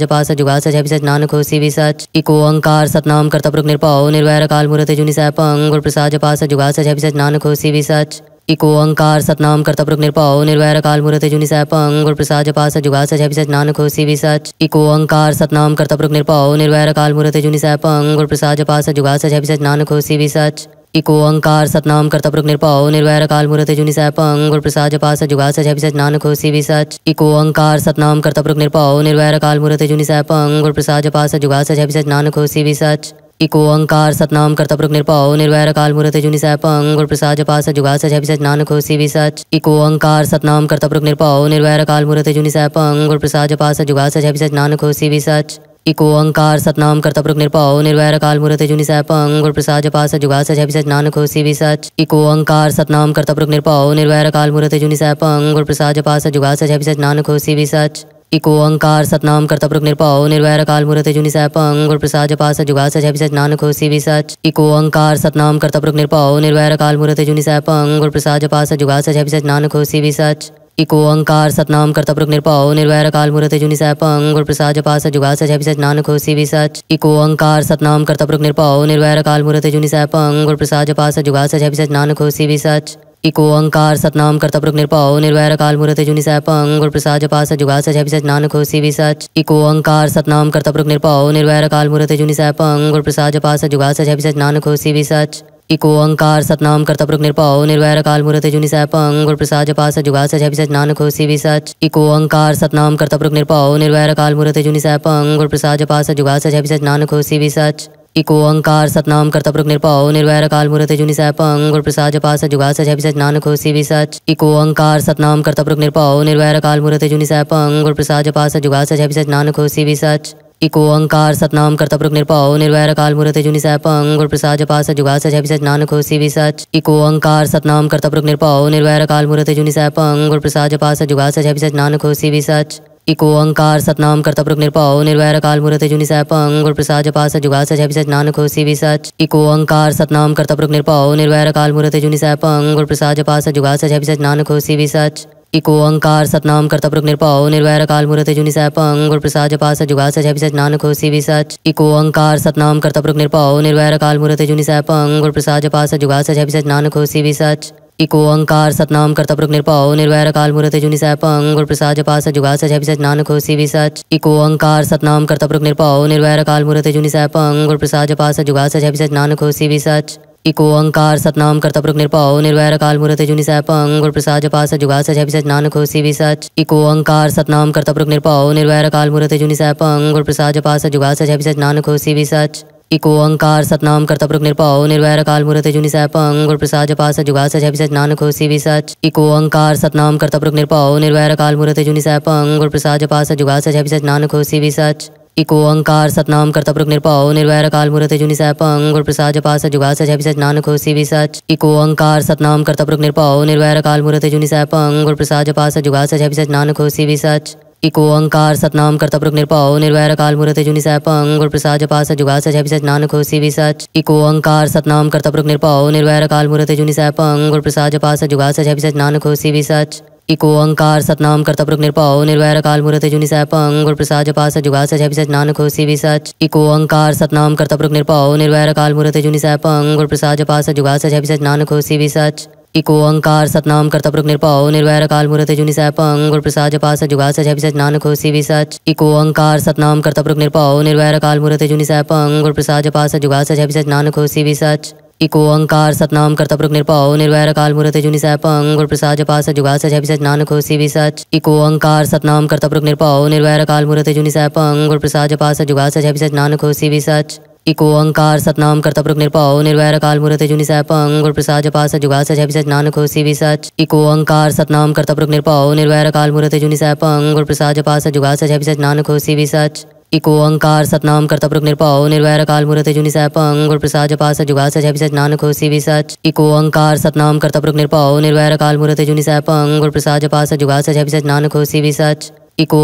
जपास जुगा सच अभिसच नानक हो सी सच इको अंकार सतनाम करता पुरुष निरपाओ निर्वैर काल मूर्त जुनि सैपंग गुर प्रसाद जपास जुगा सच अभिसच नानक हो सी सच इको अंकार सतनाम करता पुरुष निरपाओ निर्वैर काल मूर्त जुनि सैपंग गुर प्रसाद जपास जुगा सच अभिसच नानक हो सी सच इको अंकार सतनाम करता पुरुष निरपाओ निर्वैर काल मूर्त जुनि सैपंग गुर प्रसाद जपास जुगा सच अभिसच नानक हो सी सच इको ओंकार सतनाम कर्तपुरुष निरपा निर्वैर काल मुहूर्त जुनि पंग गुर प्रसाद जपा जुगास जुगा सच नानक खोसी भी सच इको ओंकार सतनाम कर्तपुरुष निरपा निर्वैर काल मुहूर्त जुनि पंग गुर प्रसाद जपा जुगास जुगा सच नानक खोसी भी सच इको ओंकार सतनाम कर्तपुरुष निरपाओ निर्वैर काल मुहूर्त जुनि पंग गुर प्रसाद जपा जुगास जुगा सच नानक खोसी भी सच इको ओंकार सतनाम कर्तपुरुष निरपा निर्वैर काल मुहूर्त जुनि पंग गुर प्रसाद जपा जुगास जुगा सच नानक खोसी भी सच इको अंकार सतनाम करता पुरुष निर्भाव निर्वैर काल मुहूर्त जुनि सह पंग प्रसाद जपा सच जुगा सच सच नानक होसी भी सच इको अंकार सतनाम करता पुरुष निर्भाव निर्वैर काल मुहूर्त जुनि सह पंग प्रसाद जपा सच जुगा सच सच नानक होसी भी सच इको अंकार सतनाम करता पुरुष निर्भाव निर्वैर काल मुहूर्त जुनि सह पंग प्रसाद जपा सच जुगा सच सच नानक होसी भी सच इको अंकार सतनाम करता पुरुष निर्भाव निर्वैर काल मुहूर्त जुनि सह पंग प्रसाद जपा सच जुगा सच सच नानक होसी भी सच इको अंकार सतनाम करता पुरुष निरपाओ निर्वैर काल मूर्ति जुनि सह पंग प्रसाद जपा सच जुगा सच सच नानक होसी भी सच इको अंकार सतनाम करता पुरुष निरपाओ निर्वैर काल मूर्ति जुनि सह पंग प्रसाद जपा सच जुगा सच सच नानक होसी भी सच इको अंकार सतनाम करता पुरुष निरपाओ निर्वैर काल मूर्ति जुनि सह पंग प्रसाद जपा सच जुगा सच सच नानक होसी भी सच इको अंकार सतनाम करता पुरुष निरपाओ निर्वैर काल मूर्ति जुनि सह पंग प्रसाद जपा सच जुगा सच सच नानक होसी भी सच इको अंकार सतनाम करता पुरुष निरपाओ निर्वैर काल मूर्त जुनि पंग गुर प्रसाद जपा जुगास जुगा सच नानक हो सी सच इको अंकार सतनाम करता पुरुष निरपाओ निर्वैर काल मूर्त जुनि पंग गुर प्रसाद जपा जुगास जुगा सच नानक हो सी सच इको अंकार सतनाम करता पुरुष निरपाओ निर्वैर काल मूर्त जुनि सैपंग गुर प्रसाद जपा जुगास जुगा सच नानक हो सी सच इको अंकार सतनाम करता पुरुष निरपाओ निर्वैर काल मूर्त जुनि सैपंग गुर प्रसाद जपा जुगास जुगा सच नानक हो सी सच इको अंकार सतनाम करता पुरुष निरपाओ निर्वैर काल मूर्त जुनि सैपंग गुरु प्रसाद जपास जुगा सच अभिसच नानक हो भी सच इको अंकार सतनाम करता पुरुष निरपाओ निर्वैर काल मूर्त जुनि सैपंग गुरु प्रसाद जपास जुगा सच अभिसच नानक हो भी सच इको अंकार सतनाम करता पुरुष निरपाओ निर्वैर काल मूर्त जुनि सैपंग गुर प्रसाद जपास जुगा सच अभिसच नानक हो भी सच इको अंकार सतनाम करता पुरुष निरपाओ निर्वैर काल मूर्त जुनि सैपंग गुरु प्रसाद जपास जुगा सच अभिसच नानक हो भी सच इको ओंकार सतनाम करता पुरुष निरपाओ निर्वैर काल मूर्त जुनि सैपंग गुरु प्रसाद जपास जुगा सच अभिसच नानक होसी भी सच इको ओंकार सतनाम करता पुरुष निरपाओ निर्वैर काल मूर्त जुनि सैपंग गुरु प्रसाद जपास जुगा सच सच नानक होसी भी सच इको ओंकार सतनाम करता पुरुष निरपाओ निर्वैर काल मूर्त जुनि सैपंग गुर प्रसाद जपास जुगा सच सच नानक होसी भी सच इको ओंकार सतनाम करता पुरुष निरपाओ निर्वैर काल मूर्त जुनि सैपंग गुर प्रसाद जपास जुगा सच सच नानक होसी भी सच इको अंकार सतनाम करता पुरुष निरपाओ निर्वैर काल मुहूर्त जुनि सैपंग गुण प्रसाद जपास जुगास जय विसच नानक होसी सच इको अंकार सतनाम करता पुरुष निरपाओ निर्वैर काल मुहूर्त जुनि सैपंग गुण प्रसाद जपास जुगास जय सच नानक होसी विसच इको अंकार सतनाम करता पुरुष निरपाओ निर्वैर काल मुहूर्त जुनि सैपंग गुण प्रसाद जपास जुगास जय सच नानक होसी विसच इको अंकार सतनाम करता पुरुष निरपाओ निर्वैर काल मुहूर्त जुनि सैपंग गुण प्रसाद जपास जुगास जय विसच नानक होसी विसच इको अंकार सतनाम करता प्रभु निरपाओ निर्वैर काल मुहूर्त जुनि सह पंग गुर प्रसाद जपा सच जुगा सच सच नानक होसी भी सच इको अंकार सतनाम करता प्रभु निरपाओ निर्वैर काल मुहूर्त जुनि सह पंग गुर प्रसाद जपा सच जुगा सच सच नानक होसी भी सच इको अंकार सतनाम करता प्रभु निरपाओ निर्वैर काल मुहूर्त जुनि सह पंग गुर प्रसाद जपा सच जुगा सच सच नानक होसी भी सच इको अंकार सतनाम करता प्रभु निरपाओ निर्वैर काल मुहूर्त जुनि सह पंग गुर प्रसाद जपा सच जुगा सच सच नानक होसी भी सच इको अंकार सतनाम करता पुरुष निरपाओ निर्वैर काल मूर्त जुनि सैपं गुर प्रसाद जपा सच जुगा सच अभिसच नानक होसी भी सच इको अंकार सतनाम करता पुरुष निरपाओ निर्वैर काल मूर्त जुनि सैपं गुर प्रसाद जपा सच जुगा सच अभिसच नानक होसी भी सच इको अंकार सतनाम कर्तपुरुख निरपाओ निर्वैर काल मूर्त जुनि सैपंग गुर प्रसाद जपास जुगा सच अभिसच नानक भी विसच इको अंकार सतनाम कर्तपुरुख निरपाओ निर्वैर काल मूर्त जुनि सैप अंग प्रसाद पास जुगा सच अभिसच नानक भी विसच इको अंकार सतनाम कर्तपुरुख निरपाओ निर्वैर काल मूर्त जुनि सैप गुर प्रसाद जपास जुगा सच अभिसच नानक भी सच इको अंकार सतनाम कर्तपुरुख निर्पाओ निर्वैर काल मूर्त जुनि सैपंग गुर प्रसाद पास जुगा सच अभिसच नानक भी सच इको अंकार सतनाम करता प्रभु निरपाओ निर्वैर काल मुहूर्त जुनि सह पंग गुण प्रसाद जपा सच जुगा सच सच नानक होसी भी सच इको अंकार सतनाम करता प्रभु निरपाओ निर्वैर काल मुहूर्त जुनि सह पंग गुण प्रसाद जपा सच जुगा सच सच नानक होसी भी सच इको अंकार सतनाम करता पुरुष निरपाओ निर्वैर काल मूर्त जुनि सैपंग गुर प्रसाद जपास जुगा सच अभिसच नानक हो सी सच अंकार सतनाम करता पुरुष निरपाओ निर्वैर काल मूर्त जुनि सैपंग गुर प्रसाद जपास जुगा सच अभिसच नानक हो सी सच एक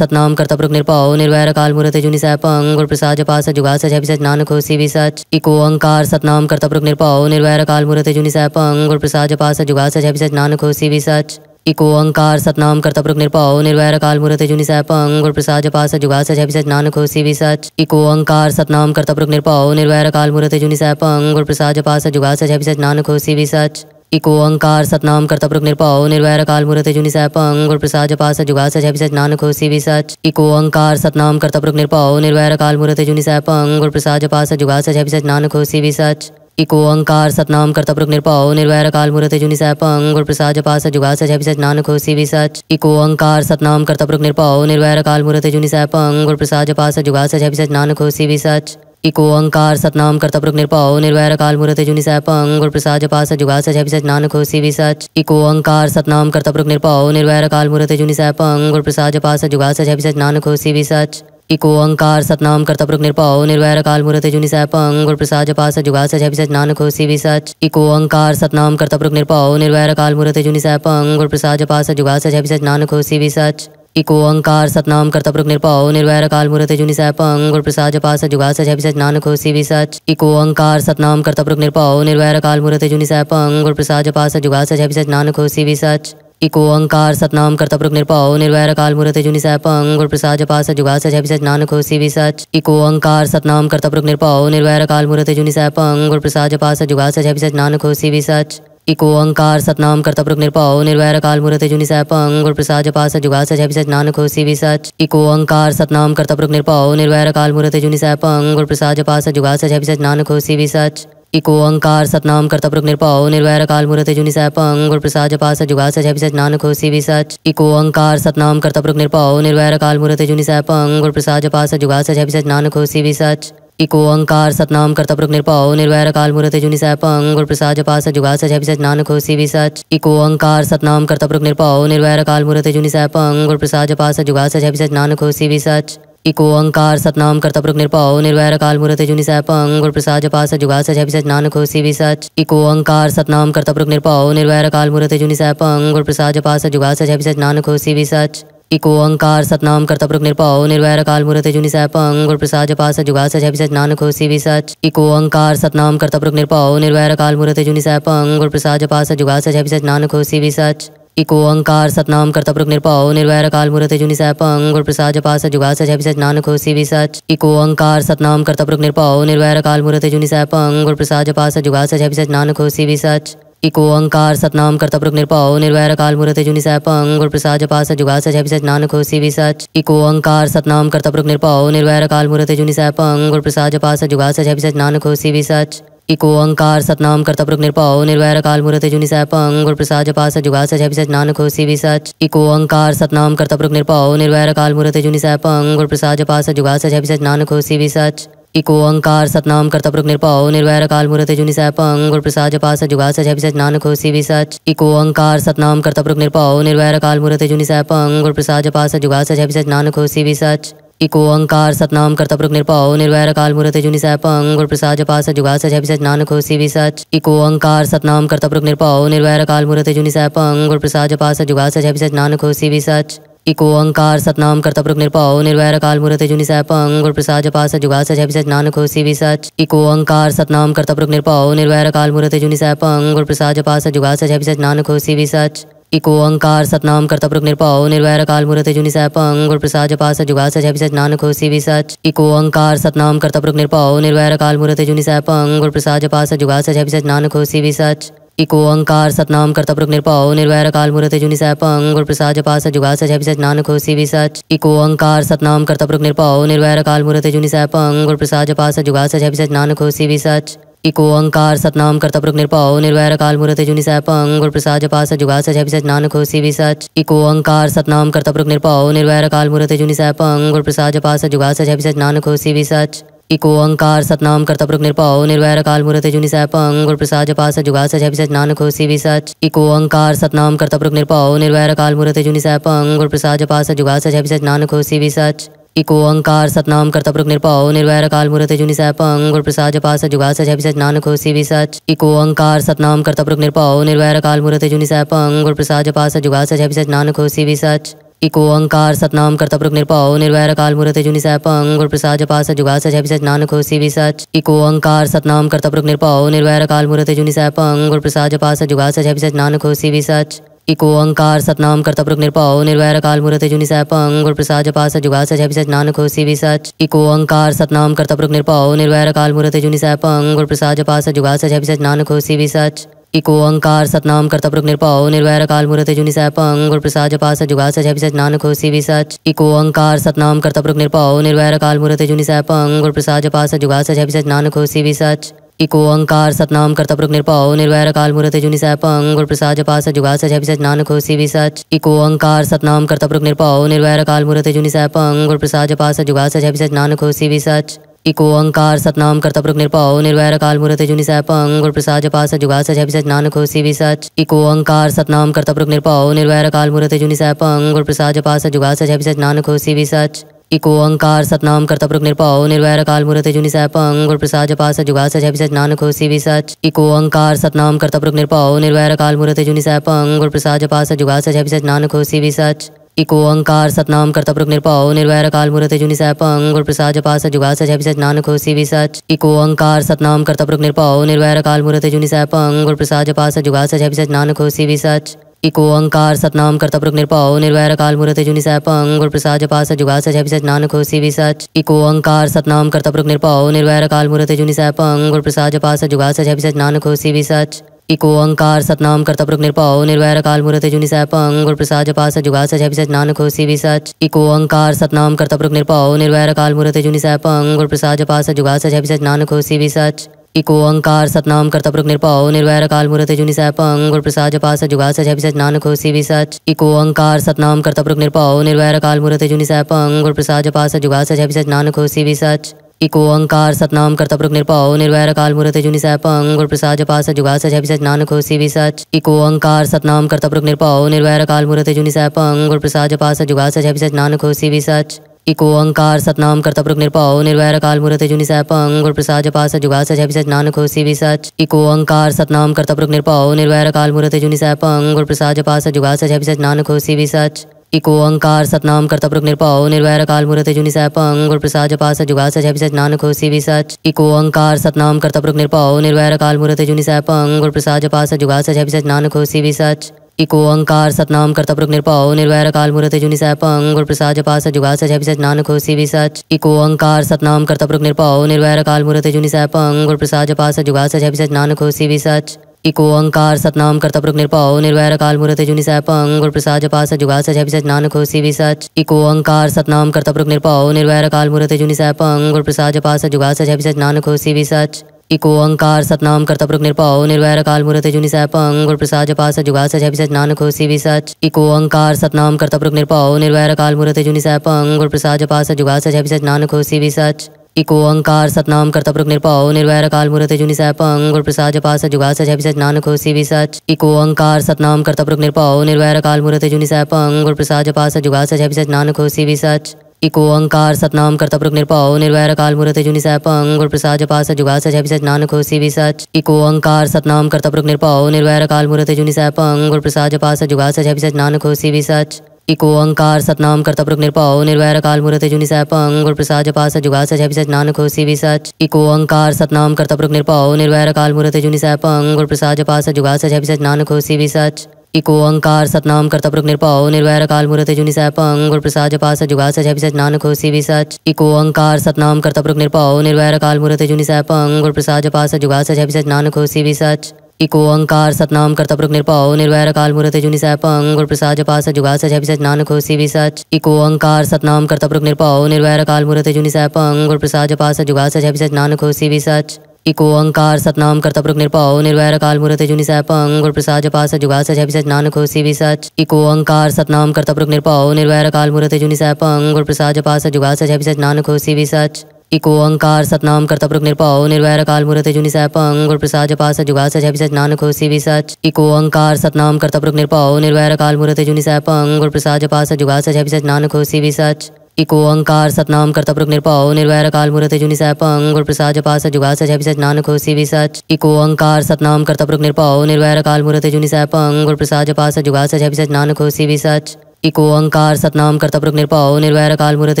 सतनाम करता पुरुष निरपाओ निर्वैर काल मूर्त जुनि सैपंग गुर प्रसाद जपास जुगा सच अभिसच नानक हो सी सच इको अंकार सतनाम करता पुरुष निरपाओ निर्वैर काल मूर्त जुनि सैप गुर प्रसाद जपास जुगा सच अभिसच नानक हो सी सच इको ओंकार सतनाम कर्तपुरुख निरपाओ निर्वैर काल मुहूर्त जुनि सैपंग गुर और प्रसाद जपास जुगा सच है नान खोसी भी सच इको ओंकार सतनाम कर्तपुरुख निरपा निर्वैर काल मुहूर्त जुनि सैपंग अंग और प्रसाद सच जुगा सच है नान खोसी भी सच इको अंकार सतनाम कर्तपुरुख निरपाओ निर्वैर काल मूर्त जुनि पंग गुर प्रसाद जपा जुगास जुगा सच नानक हो सी सच इको अंकार सतनाम कर्तपुरुख निरपाओ निर्वैर काल मूर्त जुनि सैपंग गुर प्रसाद जपा जुगास जुगा सच नानक हो सी सच इको अंकार सतनाम कर्तपुरुख निरपाओ निर्वैर काल मूर्त जुनि सैपंग गुर प्रसाद जपा जुगास जुगा सच नानक हो सी सच इको अंकार सतनाम कर्तपुरुख निरपाओ निर्वैर काल मूर्त जुनि सैपंग गुर प्रसाद जपा जुगास जुगा सच नानक हो सी सच इको अंकार सतनाम करता निरपाओ निर्वैर काल मूर्त जुनि सैपंग गुर प्रसाद जपास जुगा सच अभिसच नानक हो भी सच इको अंकार सतनाम करता निरपाओ निर्वैर काल मूर्त जुनि सैपंग गुर प्रसाद जपास जुगा सच अभिसच नानक हो भी सच इको अंकार सतनाम करता निरपाओ निर्वैर काल मूर्त जुनि सैपंग गुर प्रसाद जपास जुगा सच अभिसच नानक हो भी सच इको अंकार सतनाम करता पुरुष निरपाओ निर्वैर काल मूर्त जुनि सैपंग गुर प्रसाद जपास जुगा सच अभिसच नानक हो भी सच इको ओंकार सतनाम कर्तपुरुख निरपाओ निर्वैर काल मुहूर्त जुनि पंग गुरु प्रसाद जपास जुगा सच है सच नानक होसी भी सच इको ओंकार सतनाम कर्तपुरुख निरपाओ निर्वैर काल मुहूर्त जुनि पंग गुर प्रसाद जपास जुगा सच है सच नानक होसी भी सच इको ओंकार सतनाम कर्तपुरुख निरपाओ निर्वैर काल मुहूर्त जुनि पंग गुर प्रसाद जपास जुगा सच है सच नानक होसी भी सच इको ओंकार सतनाम कर्तपुरुख निरपा निर्वैर काल मुहूर्त जुनि पंग गुर प्रसाद जपास जुगा सच है सच नानक होसी भी सच इको अंकार सतनाम करता पुरुष निरपाओ निर्वैर काल मुहूर्त जुनि सह पंग गुण प्रसाद जपा सच जुगा सच सच नानक होसी भी सच इको अंकार सतनाम करता निर्पाओ निरपाओ निर्वैर काल मुहूर्त जुनि सह पंग प्रसाद जपा सच जुगा सच सच नानक होसी भी सच इको अंकार सतनाम करता पुरुष निरपाओ निर्वैर काल मुहूर्त जुनि सह पंग प्रसाद जपा सच जुगा सच सच नानक होसी भी सच इको अंकार सतनाम करता पुरुष निरपाओ निर्वैर काल मुहूर्त जुनि सह पंग प्रसाद जपा सच जुगा सच सच नानक होसी भी सच इको अंकार सतनाम करता निर्पाओ निरपाओ निर्वैर काल मुहूर्त जुनि सह पंग प्रसाद जपा सच जुगा सच सच नानक होसी भी सच इको अंकार सतनाम करता पुरुष निरपाओ निर्वैर काल मुहूर्त जुनि सह पंग प्रसाद जपा सच जुगा सच सच नानक होसी भी सच इको अंकार सतनाम करता निर्पाओ निर्वैर काल मुहूर्त जुनि सह पंग गुर प्रसाद जपा सच जुगा सच सच नानक होसी भी सच इको अंकार सतनाम करता पुरुष निरपाओ निर्वैर काल मुहूर्त जुनि सह पंग प्रसाद जपा सच जुगा सच सच नानक होसी भी सच इको अंकार सतनाम करता प्रमुख निरपाओ निर्वैर काल मूर्त जुनि पंग गुरु प्रसाद जपा जुगास जुगा सच नानक हो सी सच इको अंकार सतनाम करता प्रमुख निरपाओ निर्वैर काल मूर्त जुनि सैपंग गुरु प्रसाद जपा जुगास जुगा सच नानक हो सी सच इको अंकार सतनाम करता प्रमुख निरपाओ निर्वैर काल मूर्त जुनि सैपंग गुरु प्रसाद जपा जुगास जुगा सच नानक हो सी सच इको अंकार सतनाम करता प्रमुख निरपाओ निर्वैर काल मूर्त जुनि सैपंग गुरु प्रसाद जपा जुगास जुगा सच नानक हो सी सच इको अंकार सतनाम कर्तपुरुख निरपाओ निर्वैर काल मूर्त जुनि सैपंग गुर प्रसाद जपास जुगा सच अभिसच नानक हो सी सच इको अंकार सतनाम कर्तपुरुख निरपाओ निर्वैर काल मूर्त जुनि सैपंग गुर प्रसाद जपास जुगा सच अभिसच नानक हो सी सच इको अंकार सतनाम कर्तपुरुख निरपाओ निर्वैर काल मूर्त जुनि सैपंग गुर प्रसाद जपास जुगा सच अभिसच नानक हो सी सच इको अंकार सतनाम कर्तपुरुख निरपाओ निर्वैर काल मूर्त जुनि सैपंग गुर प्रसाद जपास जुगा सच अभिसच नानक हो सी सच इको अंकार सतनाम करता निरपाओ निर्वैर काल मुरते जुनि सैपंग गुर प्रसाद जपास जुगा सच है नानक हो सी सच इको अंकार सतनाम करता निरपाओ निर्वैर काल मुरते जुनि सैपंग गुर प्रसाद जपास जुगा सच है नानक हो सी सच इको अंकार सतनाम करता निरपाओ निर्वैर काल मुरते जुनि सैपंग गुर प्रसाद जपास जुगा सच है नानक हो सी सच इको अंकार सतनाम करता पुरुष निरपाओ निर्वैर काल मुरते जुनि सैप गुर प्रसाद जपास जुगा सच है नानक हो सी सच इको अंकार सतनाम कर्तपुरुख निर्पाओ निर्वैर काल मूर्त जुनि पंग अंग प्रसाद जपास जुगा सच अभिसच नानक भी विसच इको अंकार सतनाम कर्तपुरुख निरपाओ निर्वैर काल मूर्त जुनि पंग अंग प्रसाद जपास जुगा सच अभिसच नानक भी विसच इको अंकार सतनाम कर्तपुरुख निरपाओ निर्वैर काल मूर्त जुनि सैप गुर प्रसाद जपास जुगा सच अभिसच नानक भी सच इको अंकार सतनाम कर्तपुरुख निरपाओ निर्वैर काल मूर्त जुनि पंग गुर प्रसाद जपास जुगा सच अभिसच नानक भी सच इको अंकार सतनाम करता प्रभु निर्पाओ निर्वैर काल मुहूर्त जुनि सह पंग प्रसाद जपा सच जुगा सच सच नान होसी भी सच इको अंकार सतनाम करता प्रभु निर्पाओ निर्वैर काल मुहूर्त जुनि सह पंग प्रसाद जपा सच जुगा सच सच नानक होसी भी सच इको अंकार सतनाम करता प्रभु निर्पाओ निर्वैर काल मुहूर्त जुनि सह पंग प्रसाद जपा सच जुगा सच सच नान होसी भी सच इको अंकार सतनाम करता प्रभु निर्पाओ निर्वैर काल मुहूर्त जुनि सह पंग प्रसाद जपा सच जुगा सच सच नानक होसी भी सच इको अंकार सतनाम करता पुरुष निरपाओ निर्वैर काल मूर्ति जुनि सह पंग प्रसाद जपा सच जुगा सच सच नानक होसी भी सच इको अंकार सतनाम करता पुरुष निरपाओ निर्वैर काल मूर्ति जुनि सह पंग प्रसाद जपा सच जुगा सच सच नानक होसी भी सच इको अंकार सतनाम करता पुरुष निरपाओ निर्वैर काल मूर्ति जुनि सह पंग प्रसाद जपा सच जुगा सच सच नानक होसी भी सच इको अंकार सतनाम करता पुरुष निरपाओ निर्वैर काल मूर्ति जुनि सह पंग प्रसाद जपा सच जुगा सच सच नानक होसी भी सच इको अंकार सतनाम कर्तप्रक निरपाओ निर्वैर काल मूर्त जुनि सैपंग गुर प्रसाद जपा जुगास जुगा सच नानक हो सी सच इको अंकार सतनाम कर्तप्रक निरपाओ निर्वैर काल मूर्त जुनि सैपंग गुर प्रसाद जपा जुगास जुगा सच नानक हो सी सच इको अंकार सतनाम कर्तप्रक निरपाओ निर्वैर काल मूर्त जुनि सैपंग गुर प्रसाद जपा जुगास जुगा सच नानक हो सी सच इको अंकार सतनाम कर्तप्रक निरपाओ निर्वैर काल मूर्त जुनि सैपंग गुर प्रसाद जपा जुगास जुगा सच नानक हो सी सच इको अंकार सतनाम करता निरपाओ निर्वैर काल मुहूर्त जुनि सैपंग गुरु प्रसाद जपास जुगा सच है नानक हो सी सच इको अंकार सतनाम करता प्रमुख निरपाओ निर्वैर काल मुहूर्त जुनि सैपंग गुरु प्रसाद जपास जुगा सच है नानक हो सी सच इको अंकार सतनाम करता प्रमुख निरपाओ निर्वैर काल मुहूर्त जुनि पंग गुरु प्रसाद जपास जुगा सच है नानक हो सी सच इको अंकार सतनाम करता निरपाओ निर्वैर काल मुहूर्त जुनि सैपंग गुरु प्रसाद जपास जुगा सच है नानक हो सी सच इको ओंकार सतनाम कर्तपुरुख निरपाओ निर्वैर काल मुहूर्त जुनि सैपंग और प्रसाद जपास जुगा सच अभिसच नानक होसी भी सच इको ओंकार सतनाम कर्तपुरुख निरपा निर्वैर काल मुहूर्त जुनि सैपंग और प्रसाद जपास जुगा सच अभिसच नानक होसी भी सच इको ओंकार सतनाम कर्तपुरुख निरपाओ निर्वैर काल मुहूर्त जुनि सैपंग गुरु प्रसाद जपास जुगा सच अभिसच नानक होसी भी सच इको ओंकार सतनाम कर्तपुरुख निरपाओ निर्वैर काल मुहूर्त जुनि सैपंग गुरु प्रसाद जपास जुगा सच अभिसच नानक होसी भी सच इको अंकार सतनाम करता निर्पाओ निरपाओ निर्वैर काल मुहूर्त जुनि सैप अंग प्रसाद जपा सच जुगा सच अभिसच नानक होसी भी सच इको अंकार सतनाम करता निर्पाओ निरपाओ निर्वैर काल मुहूर्त जुनि सैप अंग प्रसाद जपा सच जुगा सच अभिसच नानक होसी भी सच इको अंकार सतनाम करता पुरुष निरपाओ निर्वैर काल मूर्त जुनि सैपंग गुर प्रसाद जपा जुगास जुगा सच नानक हो सी सच इको अंकार सतनाम करता पुरुष निरपाओ निर्वैर काल मूर्त जुनि सैपंग गुर प्रसाद जपा जुगास जुगा सच नानक हो सी सच इको अंकार सतनाम करता पुरुष निरपाओ निर्वैर काल मूर्त जुनि सैपंग गुर प्रसाद जपा जुगास जुगा सच नानक हो सी सच इको अंकार सतनाम करता पुरुष निरपाओ निर्वैर काल मूर्त जुनि सैपंग गुर प्रसाद जपा जुगास जुगा सच नानक हो सी सच इको ओंकार सतनाम करता प्रक निरपाओ निर्वैर काल मूर्त जुनि सैपंग और प्रसाद जपास जुगा सच अभिसच नानक होसी भी सच इको ओंकार सतनाम करता प्रक निरपाओ निर्वैर काल मूर्त जुनि सैपंग गुर प्रसाद जपास जुगा सच अभिसच नानक होसी भी सच इको अंकार सतनाम करता प्रमुख निरपाओ निर्वैर काल मूर्त जुनि पंग गुरु प्रसाद जपा जुगास जुगा सच नानक हो सी सच इको अंकार सतनाम करता प्रमुख निरपाओ निर्वैर काल मूर्त जुनि पंग गुरु प्रसाद जपा जुगास जुगा सच नानक हो सी सच इको अंकार सतनाम करता प्रमुख निरपाओ निर्वैर काल मूर्त जुनि सैपंग गुरु प्रसाद जपा जुगास जुगा सच नानक हो सी सच इको अंकार सतनाम करता प्रमुख निरपाओ निर्वैर काल मूर्त जुनि सैपंग गुरु प्रसाद जपा जुगास जुगा सच नानक हो सी सच इको अंकार सतनाम कर्तपुरुख निरपाओ निर्वैर काल मूर्त जुनि सैपंग गुर प्रसाद सच जुगा सच अभिसच नानक हो सी सच इको अंकार सतनाम कर्तपुरुख निरपाओ निर्वैर काल मूर्त जुनि सैपंग गुर प्रसाद सच जुगा सच अभिसच नानक हो सी सच इको अंकार सतनाम कर्तपुरुख निरपाओ निर्वैर काल मूर्त जुनि सैपंग गुर प्रसाद सच जुगा सच अभिसच नानक हो सी सच इको अंकार सतनाम कर्तपुरुख निरपाओ निर्वैर काल मूर्त जुनि सैपंग गुर प्रसाद सच जुगा सच अभिसच नानक हो सी सच इको अंकार सतनाम करता पुरुष निरपाओ निर्वैर काल मूर्त जुनि सैपंग गुर प्रसाद सच जुगा सच है नानक हो सी सच इको अंकार सतनाम करता पुरुष निरपाओ निर्वैर काल मूर्त जुनि सैपंग गुर प्रसाद सच जुगा सच अभिसच नानक हो सी सच इको अंकार सतनाम करता पुरुष निरपाओ निर्वैर काल मूर्त जुनि सैपंग गुर प्रसाद सच जुगा सच अभिसच नानक हो सी सच इको अंकार सतनाम करता पुरुष निरपाओ निर्वैर काल मूर्त जुनि सैपंग गुर प्रसाद सच जुगा सच अभिसच नानक हो सी सच इको ओंकार सतनाम कर्तपुरुष निरपा निर्वैर काल मुहूर्त जुनि पंग गुर प्रसाद सच जुगा सच है नान नानक भी सच इको ओंकार सतनाम कर्तपुरुष निरपा निर्वैर काल मुहूर्त जुनि पंग गुरु प्रसाद सच जुगा सच है सच नानक भी सच इको ओंकार सतनाम कर्तपुरुष निरपाओ निर्वैर काल मुहूर्त जुनि पंग गुर प्रसाद सच जुगा सच है सच खोसी भी सच इको ओंकार सतनाम कर्तपुरुष निरपाओ निर्वैर काल मुहूर्त जुनि पंग गुर प्रसाद सच जुगा सच है नान नानक भी सच इको अंकार सतनाम करता पुरुष निर्पाओ निर्वैर काल मुहूर्त जुनि सह पंग प्रसाद जपा सच जुगा सच सच नान खोसी भी सच इको अंकार सतनाम करता पुरुष निर्पाओ निर्वैर काल मुहूर्त जुनि सह पंग प्रसाद जपा सच जुगा सच सच नानक खोसी भी सच इको अंकार सतनाम करता पुरुष निर्पाओ निर्वैर काल मुहूर्त जुनि सह पंग प्रसाद जपा सच जुगा सच सच नान खोसी भी सच इको अंकार सतनाम करता पुरुष निर्पाओ निर्वैर काल मुहूर्त जुनि सह पंग प्रसाद जपा सच जुगा सच सच नानक खोसी भी सच इको अंकार सतनाम कर्तपुरुख निरपाओ निर्वैर काल मूर्ति जुनि सह पंग प्रसाद जपा सच जुगा सच सच नानक होसी भी सच इको अंकार सतनाम कर्तपुरुख निरपाओ निर्वैर काल मूर्ति जुनि सह पंग प्रसाद जपा सच जुगा सच सच नानक होसी भी सच इको अंकार सतनाम कर्तपुरुख निरपाओ निर्वैर काल मूर्ति जुनि सह पंग और प्रसाद जपा सच जुगा सच सच नानक होसी भी सच इको अंकार सतनाम कर्तपुरुख निरपाओ निर्वैर काल मूर्ति जुनि सह पंग और प्रसाद जपा सच जुगा सच सच नानक होसी भी सच इको अंकार सतनाम करता प्रमुख निरपाओ निर्वैर काल मूर्त जुनि पंग गुर प्रसाद जपा जुगास जुगा सच नानक हो सी सच इको अंकार सतनाम करता प्रमुख निरपाओ निर्वैर काल मूर्त जुनि सैपंग गुर प्रसाद जपा जुगास जुगा सच नानक हो सी सच इको अंकार सतनाम करता प्रमुख निरपाओ निर्वैर काल मूर्त जुनि सैपंग गुर प्रसाद जपा जुगास जुगा सच नानक हो सी सच इको अंकार सतनाम करता प्रमुख निरपाओ निर्वैर काल मूर्त जुनि सैपंग गुर प्रसाद जपा जुगास जुगा सच नानक हो सी सच इको अंकार सतनाम करता प्रमुख निरपाओ निर्वैर काल मुहूर्त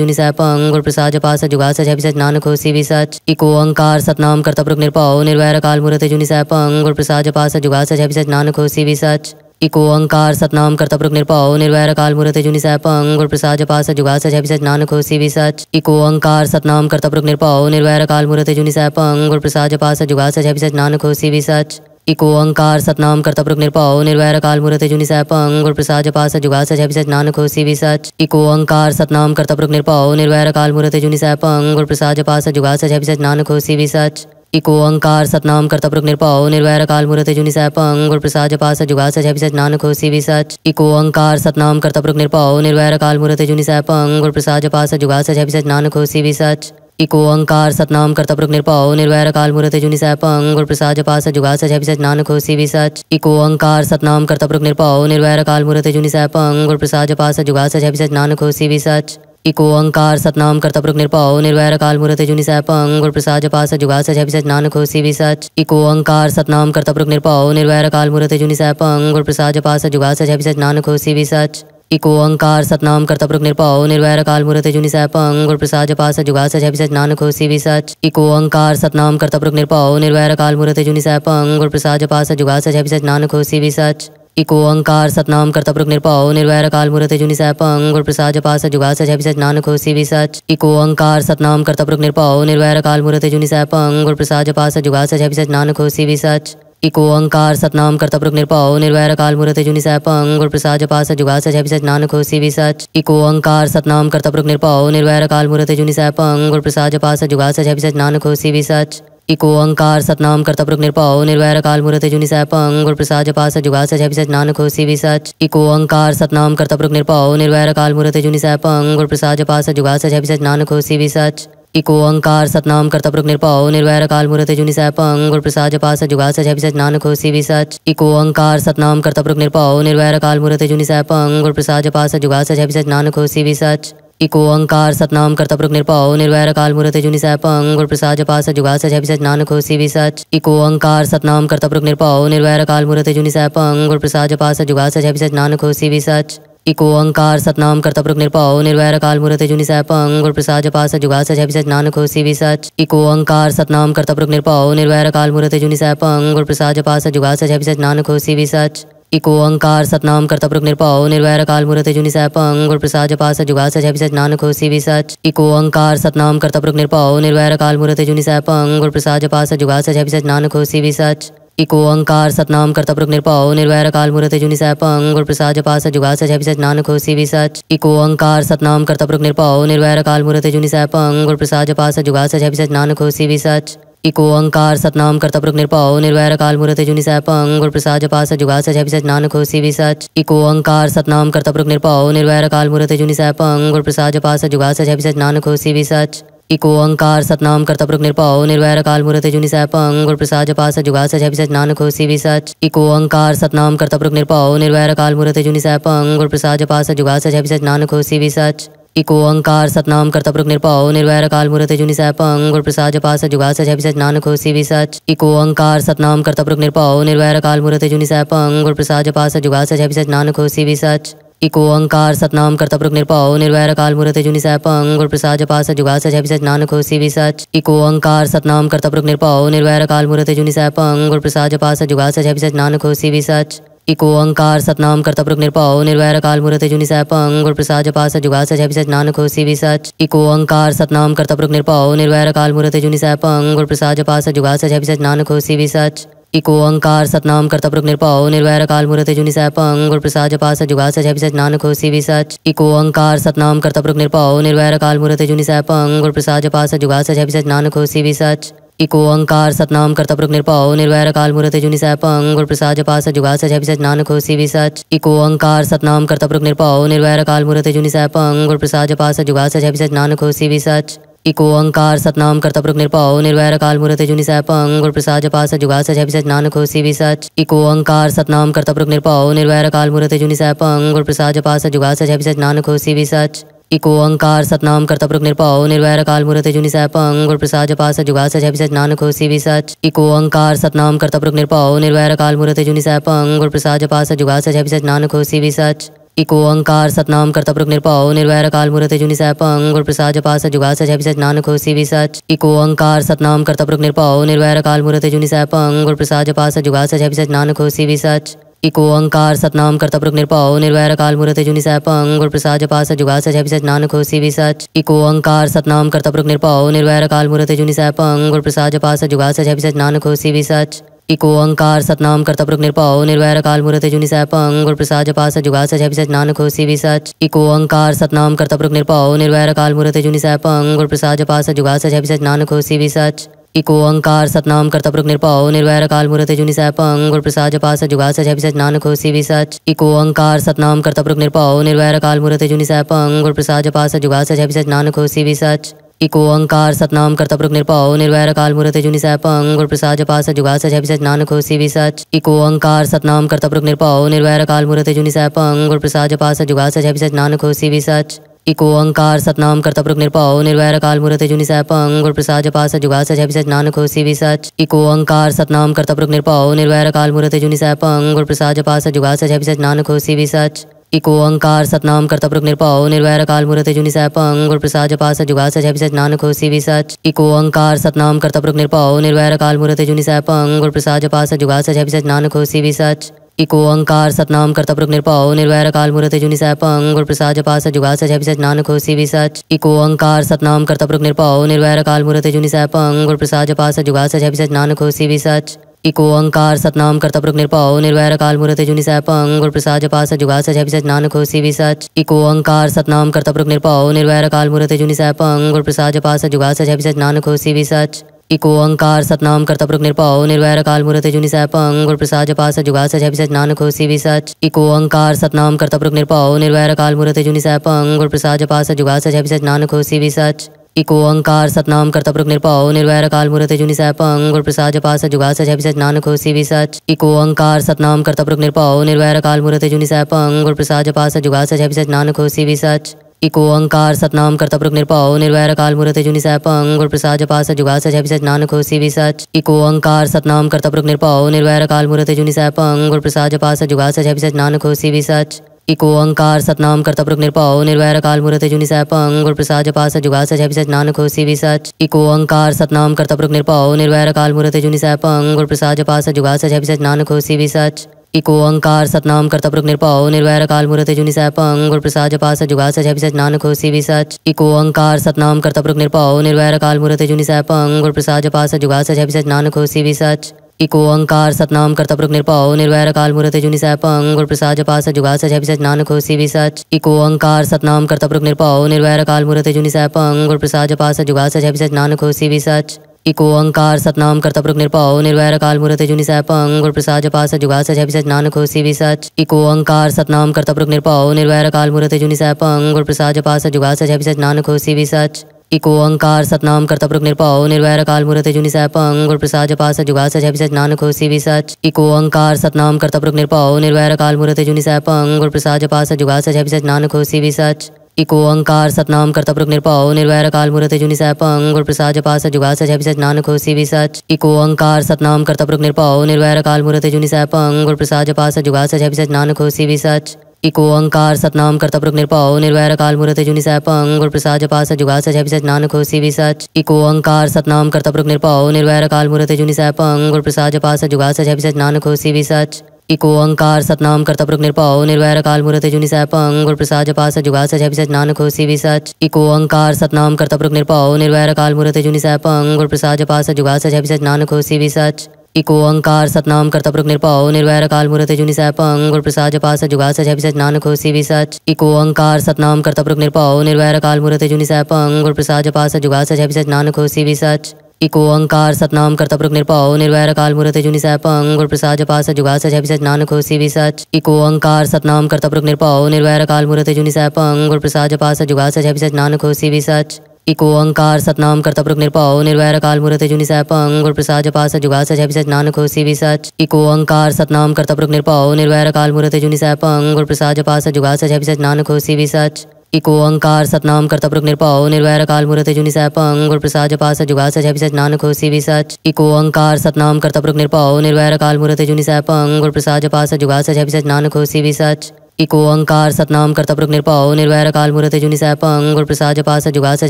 जुनि सैपंग गुरु प्रसाद जपास जुगा सच है नानक हो सी सच इको अंकार सतनाम करता प्रमुख निरपाओ निर्वैर काल मुहूर्त जुनि सैपंग गुरु प्रसाद जपास जुगा सच है नानक हो सी सच इको अंकार सतनाम करता प्रमुख निरपाओ निर्वैर काल मुहूर्त जुनि सैपंग गुर प्रसाद जपास जुगा सच है नानक हो सी सच इको अंकार सतनाम करता प्रमुख निरपाओ निर्वैर काल मुहूर्त जुनि सैपंग गुरु प्रसाद जपास जुगा सच है नानक हो सी सच इको अंकार सतनाम करता पुरुष निरपाओ निर्वैर काल मूर्त जुनि सैपंग गुरु प्रसाद पास जुगास जय सच नानक होसी भी सच इको अंकार सतनाम करता पुरुष निरपाओ निर्वैर काल मूर्त जुनि सैपंग गुरु प्रसाद जपास जुगास जय सच नानक होसी भी सच इको अंकार सतनाम करता पुरुष निरपाओ निर्वैर काल मूर्त जुनि सैपंग गुर प्रसाद जपास जुगास जय सच नानक होसी भी सच इको अंकार सतनाम करता पुरुष निरपाओ निर्वैर काल मूर्त जुनि सैपंग गुर प्रसाद जपास जुगास जय सच नानक होसी भी सच इको अंकार सतनाम प्रक निरपाओ निर्वैर काल मूर्त जुनि सैप अंग प्रसाद जपा सच जुगा सच अभिसच नानक होसी भी सच इको अंकार सतनाम प्रक निरपाओ निर्वैर काल मूर्त जुनि सैप अंग प्रसाद जपा सच जुगा सच अभिसच नानक होसी भी सच इको अंकार सतनाम प्रक निरपाओ निर्वैर काल मूर्त जुनि सैप अंग प्रसाद जपा सच जुगा सच अभिसच नानक होसी भी सच इको अंकार सतनाम प्रक निरपाओ निर्वैर काल मूर्त जुनि सैप अंग प्रसाद जपा सच जुगा सच अभिसच नानक होसी भी सच इको अंकार सतनाम करता निर्पाओ निरपाओ निर्वैर काल मुहूर्त जुनि सह पंग प्रसाद जपा सच जुगा सच सच नानक होशी भी सच इको अंकार सतनाम करता पुरुष निरपाओ निर्वैर काल मुहूर्त जुनि सह पंग प्रसाद जपा सच जुगा सच सच नानक होशी भी सच इको अंकार सतनाम करता पुरुष निरपाओ निर्वैर काल मुहूर्त जुनि सह पंग प्रसाद जपा सच जुगा सच सच नानक होशी भी सच इको अंकार सतनाम करता पुरुष निरपाओ निर्वैर काल मुहूर्त जुनि सह पंग प्रसाद जपा सच जुगा सच सच नानक होशी भी सच इको अंकार सतनाम करता प्रमुख निरपाओ निर्वैर काल मूर्त जुनि सैपंग गुरु प्रसाद जपा जुगास जुगा सच नानक होसी भी सच इको अंकार सतनाम करता प्रमुख निरपाओ निर्वैर काल मूर्त जुनि सैपंग गुर प्रसाद जपा जुगास जुगा सच नानक होसी भी सच इको अंकार सतनाम करता प्रमुख निरपाओ निर्वैर काल मूर्त जुनि सैपंग गुर प्रसाद जपा जुगास जुगा सच नानक होसी भी सच इको अंकार सतनाम करता प्रमुख निरपाओ निर्वैर काल मूर्त जुनि सैपंग गुर प्रसाद जपा जुगास जुगा सच नानक होसी भी सच को ओंकार सतनाम कर्तपुरुख निरपाओ निर्वैर काल मूर्त जुनि सैपंग गुर प्रसाद जपा सच जुगा सच अभिसच नानक हो भी सच इको ओंकार सतनाम कर्तपुरुख निरपाओ निर्वैर काल मूर्त जुनि सैपंग गुर प्रसाद जपा सच जुगा सच अभिसच नानक हो भी सच इको ओंकार सतनाम कर्तपुरुख निरपाओ निर्वैर काल मूर्त जुनि सैपंग गुर प्रसाद जपा सच जुगा सच अभिसच नानक हो भी सच इको ओंकार सतनाम कर्तपुरुख निरपाओ निर्वैर काल मूर्त जुनि सैपंग गुर प्रसाद जपा सच जुगा सच अभिसच नानक हो भी सच इको अंकार सतनाम करता पुरुष निरपाओ निर्वैर काल मूर्त जुनि सैपंग गुर प्रसाद जपास जुगा सच है नानक हो सी सच इको अंकार सतनाम करता पुरुष निरपाओ निर्वैर काल मूर्त जुनि सैपंग गुर प्रसाद जपास जुगा सच अभिसच नानक हो सी सच इको अंकार सतनाम करता पुरुष निरपाओ निर्वैर काल मूर्त जुनि सैपंग गुर प्रसाद जपास जुगा सच अभिसच नानक हो सी सच इको अंकार सतनाम करता पुरुष निरपाओ निर्वैर काल मूर्त जुनि सैपंग गुर प्रसाद जपास जुगा सच अभिसच नानक हो सी सच इको ओंकार सतनाम कर्तपुरुख निरपा निर्वैर काल मुहूर्त जुनि सह पंग और प्रसाद जपास जुगा सच है सच नानक भी सच इको ओंकार सतनाम कर्तपुरुख निरपा निर्वैर काल मुहूर्त जुनि सह पंग और प्रसाद सच जुगा सच है नान खोसी भी सच इको अंकार सतनाम कर्तपुरुख निरपाओ निर्वैर काल मूर्त जुनि पंग गुर प्रसाद जपा जुगास जुगा सच नानक हो सी सच इको अंकार सतनाम कर्तपुरुख निरपाओ निर्वैर काल मूर्त जुनि सैपंग गुर प्रसाद जपा जुगास जुगा सच नानक हो सी सच इको अंकार सतनाम कर्तपुरुख निरपाओ निर्वैर काल मूर्त जुनि सैपंग गुर प्रसाद जपा जुगास जुगा सच नानक हो सी सच इको अंकार सतनाम कर्तपुरुख निरपाओ निर्वैर काल मूर्त जुनि सैपंग गुर प्रसाद जपा जुगास जुगा सच नानक हो सी सच इको अंकार सतनाम करता प्रक निरपाओ निर्वैर काल मूर्त जुनि सैपंग गुर प्रसाद जपास जुगा सच अभिसच नानक हो सी सच इको अंकार सतनाम करता प्रक निरपाओ निर्वैर काल मूर्त जुनि सैपंग गुर प्रसाद जपास जुगा सच अभिसच नानक हो सी सच इको अंकार सतनाम करता प्रभु निरपाओ निर्वैर काल मूर्ति जुनि सह पंग प्रसाद जपा सच जुगा सच सच नानक होसी भी सच इको अंकार सतनाम करता प्रभु निरपाओ निर्वैर काल मूर्ति जुनि सह पंग प्रसाद जपा सच जुगा सच सच नानक होसी भी सच इको अंकार सतनाम करता प्रभु निरपाओ निर्वैर काल मूर्ति जुनि सह पंग प्रसाद जपा सच जुगा सच सच नानक होसी भी सच इको अंकार सतनाम करता प्रभु निरपाओ निर्वैर काल मूर्ति जुनि सह पंग प्रसाद जपा सच जुगा सच सच नानक होसी भी सच इको अंकार सतनाम करता प्रभु निरपाओ निर्वैर काल मूर्त जुनि पंग गुरु प्रसाद जपा जुगास जुगा सच नानक हो सी सच इको अंकार सतनाम करता प्रभु निरपाओ निर्वैर काल मूर्त जुनि पंग गुरु प्रसाद जपा जुगास जुगा सच नानक हो सी सच इको अंकार सतनाम करता प्रभु निरपाओ निर्वैर काल मूर्त जुनि सैपंग गुरु प्रसाद जपा जुगास जुगा सच नानक हो सी सच इको अंकार सतनाम करता प्रभु निरपाओ निर्वैर काल मूर्त जुनि सैपंग गुरु प्रसाद जपा जुगास जुगा सच नानक हो सी सच एक ओंकार सतनाम करता पुरुष निरपाओ निर्वैर काल मुहूर्त जुनि सैपंग गुर प्रसाद जपास जुगा सच अभिसच नानक हो सी सच एक ओंकार सतनाम करता पुरुष निरपाओ निर्वैर काल मुहूर्त जुनि सैपंग गुर प्रसाद जपास जुगा सच अभिसच नानक हो सी सच एक ओंकार सतनाम करता पुरुष निरपाओ निर्वैर काल मुहूर्त जुनि सैपंग गुर प्रसाद जपास जुगा सच अभिसच नानक हो सी सच एक ओंकार सतनाम करता पुरुष निरपाओ निर्वैर काल मुहूर्त जुनि सैपंग गुर प्रसाद जपास जुगा सच अभिसच नानक हो सी सच इको अंकार सतनाम करता पुरुष निरपाओ निर्वैर काल मूर्त जुनि सैपंग गुर प्रसाद जपास जुगा सच अभिसच नानक हो सी विसच इको अंकार सतनाम करता पुरुष निरपाओ निर्वैर काल मूर्त जुनि सैपंग गुर प्रसाद जपास जुगा सच सच नानक हो सी विसच इको अंकार सतनाम करता पुरुष निरपाओ निर्वैर काल मूर्त जुनि सैपंग गुरु प्रसाद जपास जुगा सच सच नानक हो सी सच इको अंकार सतनाम करता पुरुष निरपाओ निर्वैर काल मूर्त जुनि सैपंग गुर प्रसाद जपास जुगा सच सच नानक हो सी विसच इको अंकार सतनाम कर्तपुरुख निरपाओ निर्वैर काल मूर्त जुनि सैप अंग प्रसाद जपास जुगा सच अभिसच नानक भी विसच इको अंकार सतनाम कर्तपुरुख निरपाओ निर्वैर काल मूर्त जुनि सैप अंग प्रसाद जपास जुगा सच अभिसच नानक भी विसच इको अंकार सतनाम कर्तपुरुख निरपाओ निर्वैर काल मूर्त जुनि सैप गुर प्रसाद जपास जुगा सच अभिसच नानक भी सच इको अंकार सतनाम कर्तपुरुख निरपाओ निर्वैर काल मूर्त जुनि सैप अंग प्रसाद जपास जुगा सच अभिसच नानक भी सच इको अंकार सतनाम करता प्रभु निरपाओ निर्वैर काल मुहूर्त जुनि सह पंग प्रसाद जपा सच जुगा सच सच नानक होसी भी सच इको अंकार सतनाम करता प्रभु निरपाओ निर्वैर काल मुहूर्त जुनि सह पंग प्रसाद जपा सच जुगा सच सच नानक होसी भी सच इको अंकार सतनाम करता प्रभु निरपाओ निर्वैर काल मुहूर्त जुनि सह पंग प्रसाद जपा सच जुगा सच सच नानक होसी भी सच इको अंकार सतनाम करता प्रभु निरपाओ निर्वैर काल मुहूर्त जुनि सह पंग प्रसाद जपा सच जुगा सच सच नानक होसी भी सच इको अंकार सतनाम कर्तपुरुख निरपाओ निर्वैर काल मूर्त जुनि सैपं गुर प्रसाद जपा सच जुगा सच अभिसच नानक होसी भी सच इको अंकार सतनाम कर्तपुरुख निरपाओ निर्वैर काल मूर्त जुनि सैपं गुर प्रसाद जपा सच जुगा सच अभिसच नानक होसी भी सच इको अंकार सतनाम कर्तपुरुख निरपाओ निर्वैर काल मूर्त जुनि सैपं गुर प्रसाद जपा सच जुगा सच अभिसच नानक होसी भी सच इको अंकार सतनाम कर्तपुरुख निरपाओ निर्वैर काल मूर्त जुनि सैपं गुर प्रसाद जपा सच जुगा सच अभिसच नानक होसी भी सच इको ओंकार सतनाम करता प्रभु निरपाओ निर्वैर काल मूर्त जुनि सैपंग गुर प्रसाद जपा जुगास जुगा सच नानक हो सी सच इको ओंकार सतनाम करता प्रभु निरपाओ निर्वैर काल मूर्त जुनि सैपंग गुर प्रसाद जपा जुगास जुगा सच नानक हो सी सच इको ओंकार सतनाम करता प्रभु निरपाओ निर्वैर काल मूर्त जुनि सैपंग गुर प्रसाद जपा जुगास जुगा सच नानक हो सी सच इको ओंकार सतनाम करता प्रभु निरपाओ निर्वैर काल मूर्त जुनि सैपंग गुर प्रसाद जपा जुगास जुगा सच नानक हो सी सच इको अंकार सतनाम करता प्रक निरपाओ निर्वैर काल मूर्त जुनि सैपंग गुर प्रसाद सच जुगा सच अभिसच नानक हो सी सच इको अंकार सतनाम करता प्रक निरपाओ निर्वैर काल मूर्त जुनि सैपंग गुर प्रसाद सच जुगा सच अभिसच नानक हो सी सच इको अंकार सतनाम करता प्रक निरपाओ निर्वैर काल मूर्त जुनि सैपंग गुर प्रसाद सच जुगा सच अभिसच नानक हो सी सच इको अंकार सतनाम करता प्रक निरपाओ निर्वैर काल मूर्त जुनि सैप गुर प्रसाद सच जुगा सच अभिसच नानक हो सी सच इको ओंकार सतनाम कर्तपुरुख निरपा निर्वैर काल मुहूर्त जुनि सैपंग अंग प्रसाद जपास जुगा सच सच नानक होसी भी सच इको ओंकार सतनाम कर्तपुरुख निरपाओ निर्वैर काल मुहूर्त जुनि सैप अंग प्रसाद जपास जुगा सच है सच नानक होसी भी सच इको ओंकार सतनाम कर्तपुरुख निरपाओ निर्वैर काल मुहूर्त जुनि सैप गुर प्रसाद जपास जुगा सच सच नानक होसी भी सच इको ओंकार सतनाम कर्तपुरुख निरपाओ निर्वैर काल मुहूर्त जुनि सैपंग गुर प्रसाद जपास जुगा सच सच नानक होसी भी सच इको अंकार सतनाम कर्तपुरुख निरपाओ निर्वैर काल मुहूर्त जुनि सह पंग प्रसाद जपा सच जुगा सच सच नानक होसी भी सच इको अंकार सतनाम कर्तपुरुख निर्पाओ निर्वैर काल मुहूर्त जुनि सह पंग प्रसाद जपा सच जुगा सच सच नानक होसी भी सच इको अंकार सतनाम कर्तपुरुख निरपाओ निर्वैर काल मुहूर्त जुनि सह पंग प्रसाद जपा सच जुगा सच सच नानक होसी भी सच इको अंकार सतनाम कर्तपुरुख निरपाओ निर्वैर काल मुहूर्त जुनि सह पंग प्रसाद जपा सच जुगा सच सच नानक होसी भी सच इको अंकार सतनाम करता प्रभु निरपाओ निर्वैर काल मूर्ति जुनि सह पंग प्रसाद जपा सच जुगा सच सच नानक होसी भी सच इको अंकार सतनाम करता प्रभु निरपाओ निर्वैर काल मूर्ति जुनि सह पंग प्रसाद जपा सच जुगा सच सच नानक होसी भी सच इको अंकार सतनाम करता प्रभु निरपाओ निर्वैर काल मूर्ति जुनि सह पंग प्रसाद जपा सच जुगा सच सच नानक होसी भी सच इको अंकार सतनाम करता प्रभु निरपाओ निर्वैर काल मूर्ति जुनि सह पंग प्रसाद जपा सच जुगा सच सच नानक होसी भी सच इको अंकार सतनाम करता पुरुष निरपाओ निर्वैर काल मूर्त जुनि पंग गुर प्रसाद जपा जुगास जुगा सच नानक हो सी सच इको अंकार सतनाम करता पुरुष निरपाओ निर्वैर काल मूर्त जुनि सैपंग गुर प्रसाद जपा जुगास जुगा सच नानक हो सी सच इको अंकार सतनाम करता पुरुष निरपाओ निर्वैर काल मूर्त जुनि सैपंग गुर प्रसाद जपा जुगास जुगा सच नानक हो सी सच इको अंकार सतनाम करता पुरुष निरपाओ निर्वैर काल मूर्त जुनि सैपंग गुर प्रसाद जपा जुगास जुगा सच नानक हो सी सच इको अंकार सतनाम करता प्रमुख निरपाओ निर्वैर काल मूर्त जुनि सैपंग गुर प्रसाद पास जुगा सच अभिसच नानक हो सी सच इको अंकार सतनाम करता प्रमुख निरपाओ निर्वैर काल मूर्त जुनि सैपंग गुर प्रसाद पास जुगा सच अभिसच नानक हो सी सच इको अंकार सतनाम करता प्रमुख निरपाओ निर्वैर काल मूर्त जुनि सैपंग गुर प्रसाद पास जुगा सच अभिसच नानक हो सी सच इको अंकार सतनाम करता प्रमुख निरपाओ निर्वैर काल मूर्त जुनि सैपंग गुर प्रसाद जपास जुगा सच अभिसच नानक हो सी सच इको अंकार सतनाम करता पुरुष निरपाओ निर्वैर काल मूर्त जुनि सैपंग और प्रसाद जपास जुगा सच अभिसच नानक होसी भी सच इको अंकार सतनाम करता पुरुष निरपाओ निर्वैर काल मूर्त जुनि सैपंग गुर प्रसाद जपास जुगा सच अभिसच नानक होसी भी सच इको अंकार सतनाम करता प्रमुख निरपाओ निर्वैर काल मूर्त जुनि सैपंग प्रसाद जपा जुगास जुगा सच नानक हो सी सच इको अंकार सतनाम करता प्रमुख निरपाओ निर्वैर काल मूर्त जुनि गुरु प्रसाद जपा जुगास जुगा सच नानक हो सी सच इको अंकार सतनाम करता प्रमुख निरपाओ निर्वैर काल मूर्त जुनि सैपंग प्रसाद जपा जुगास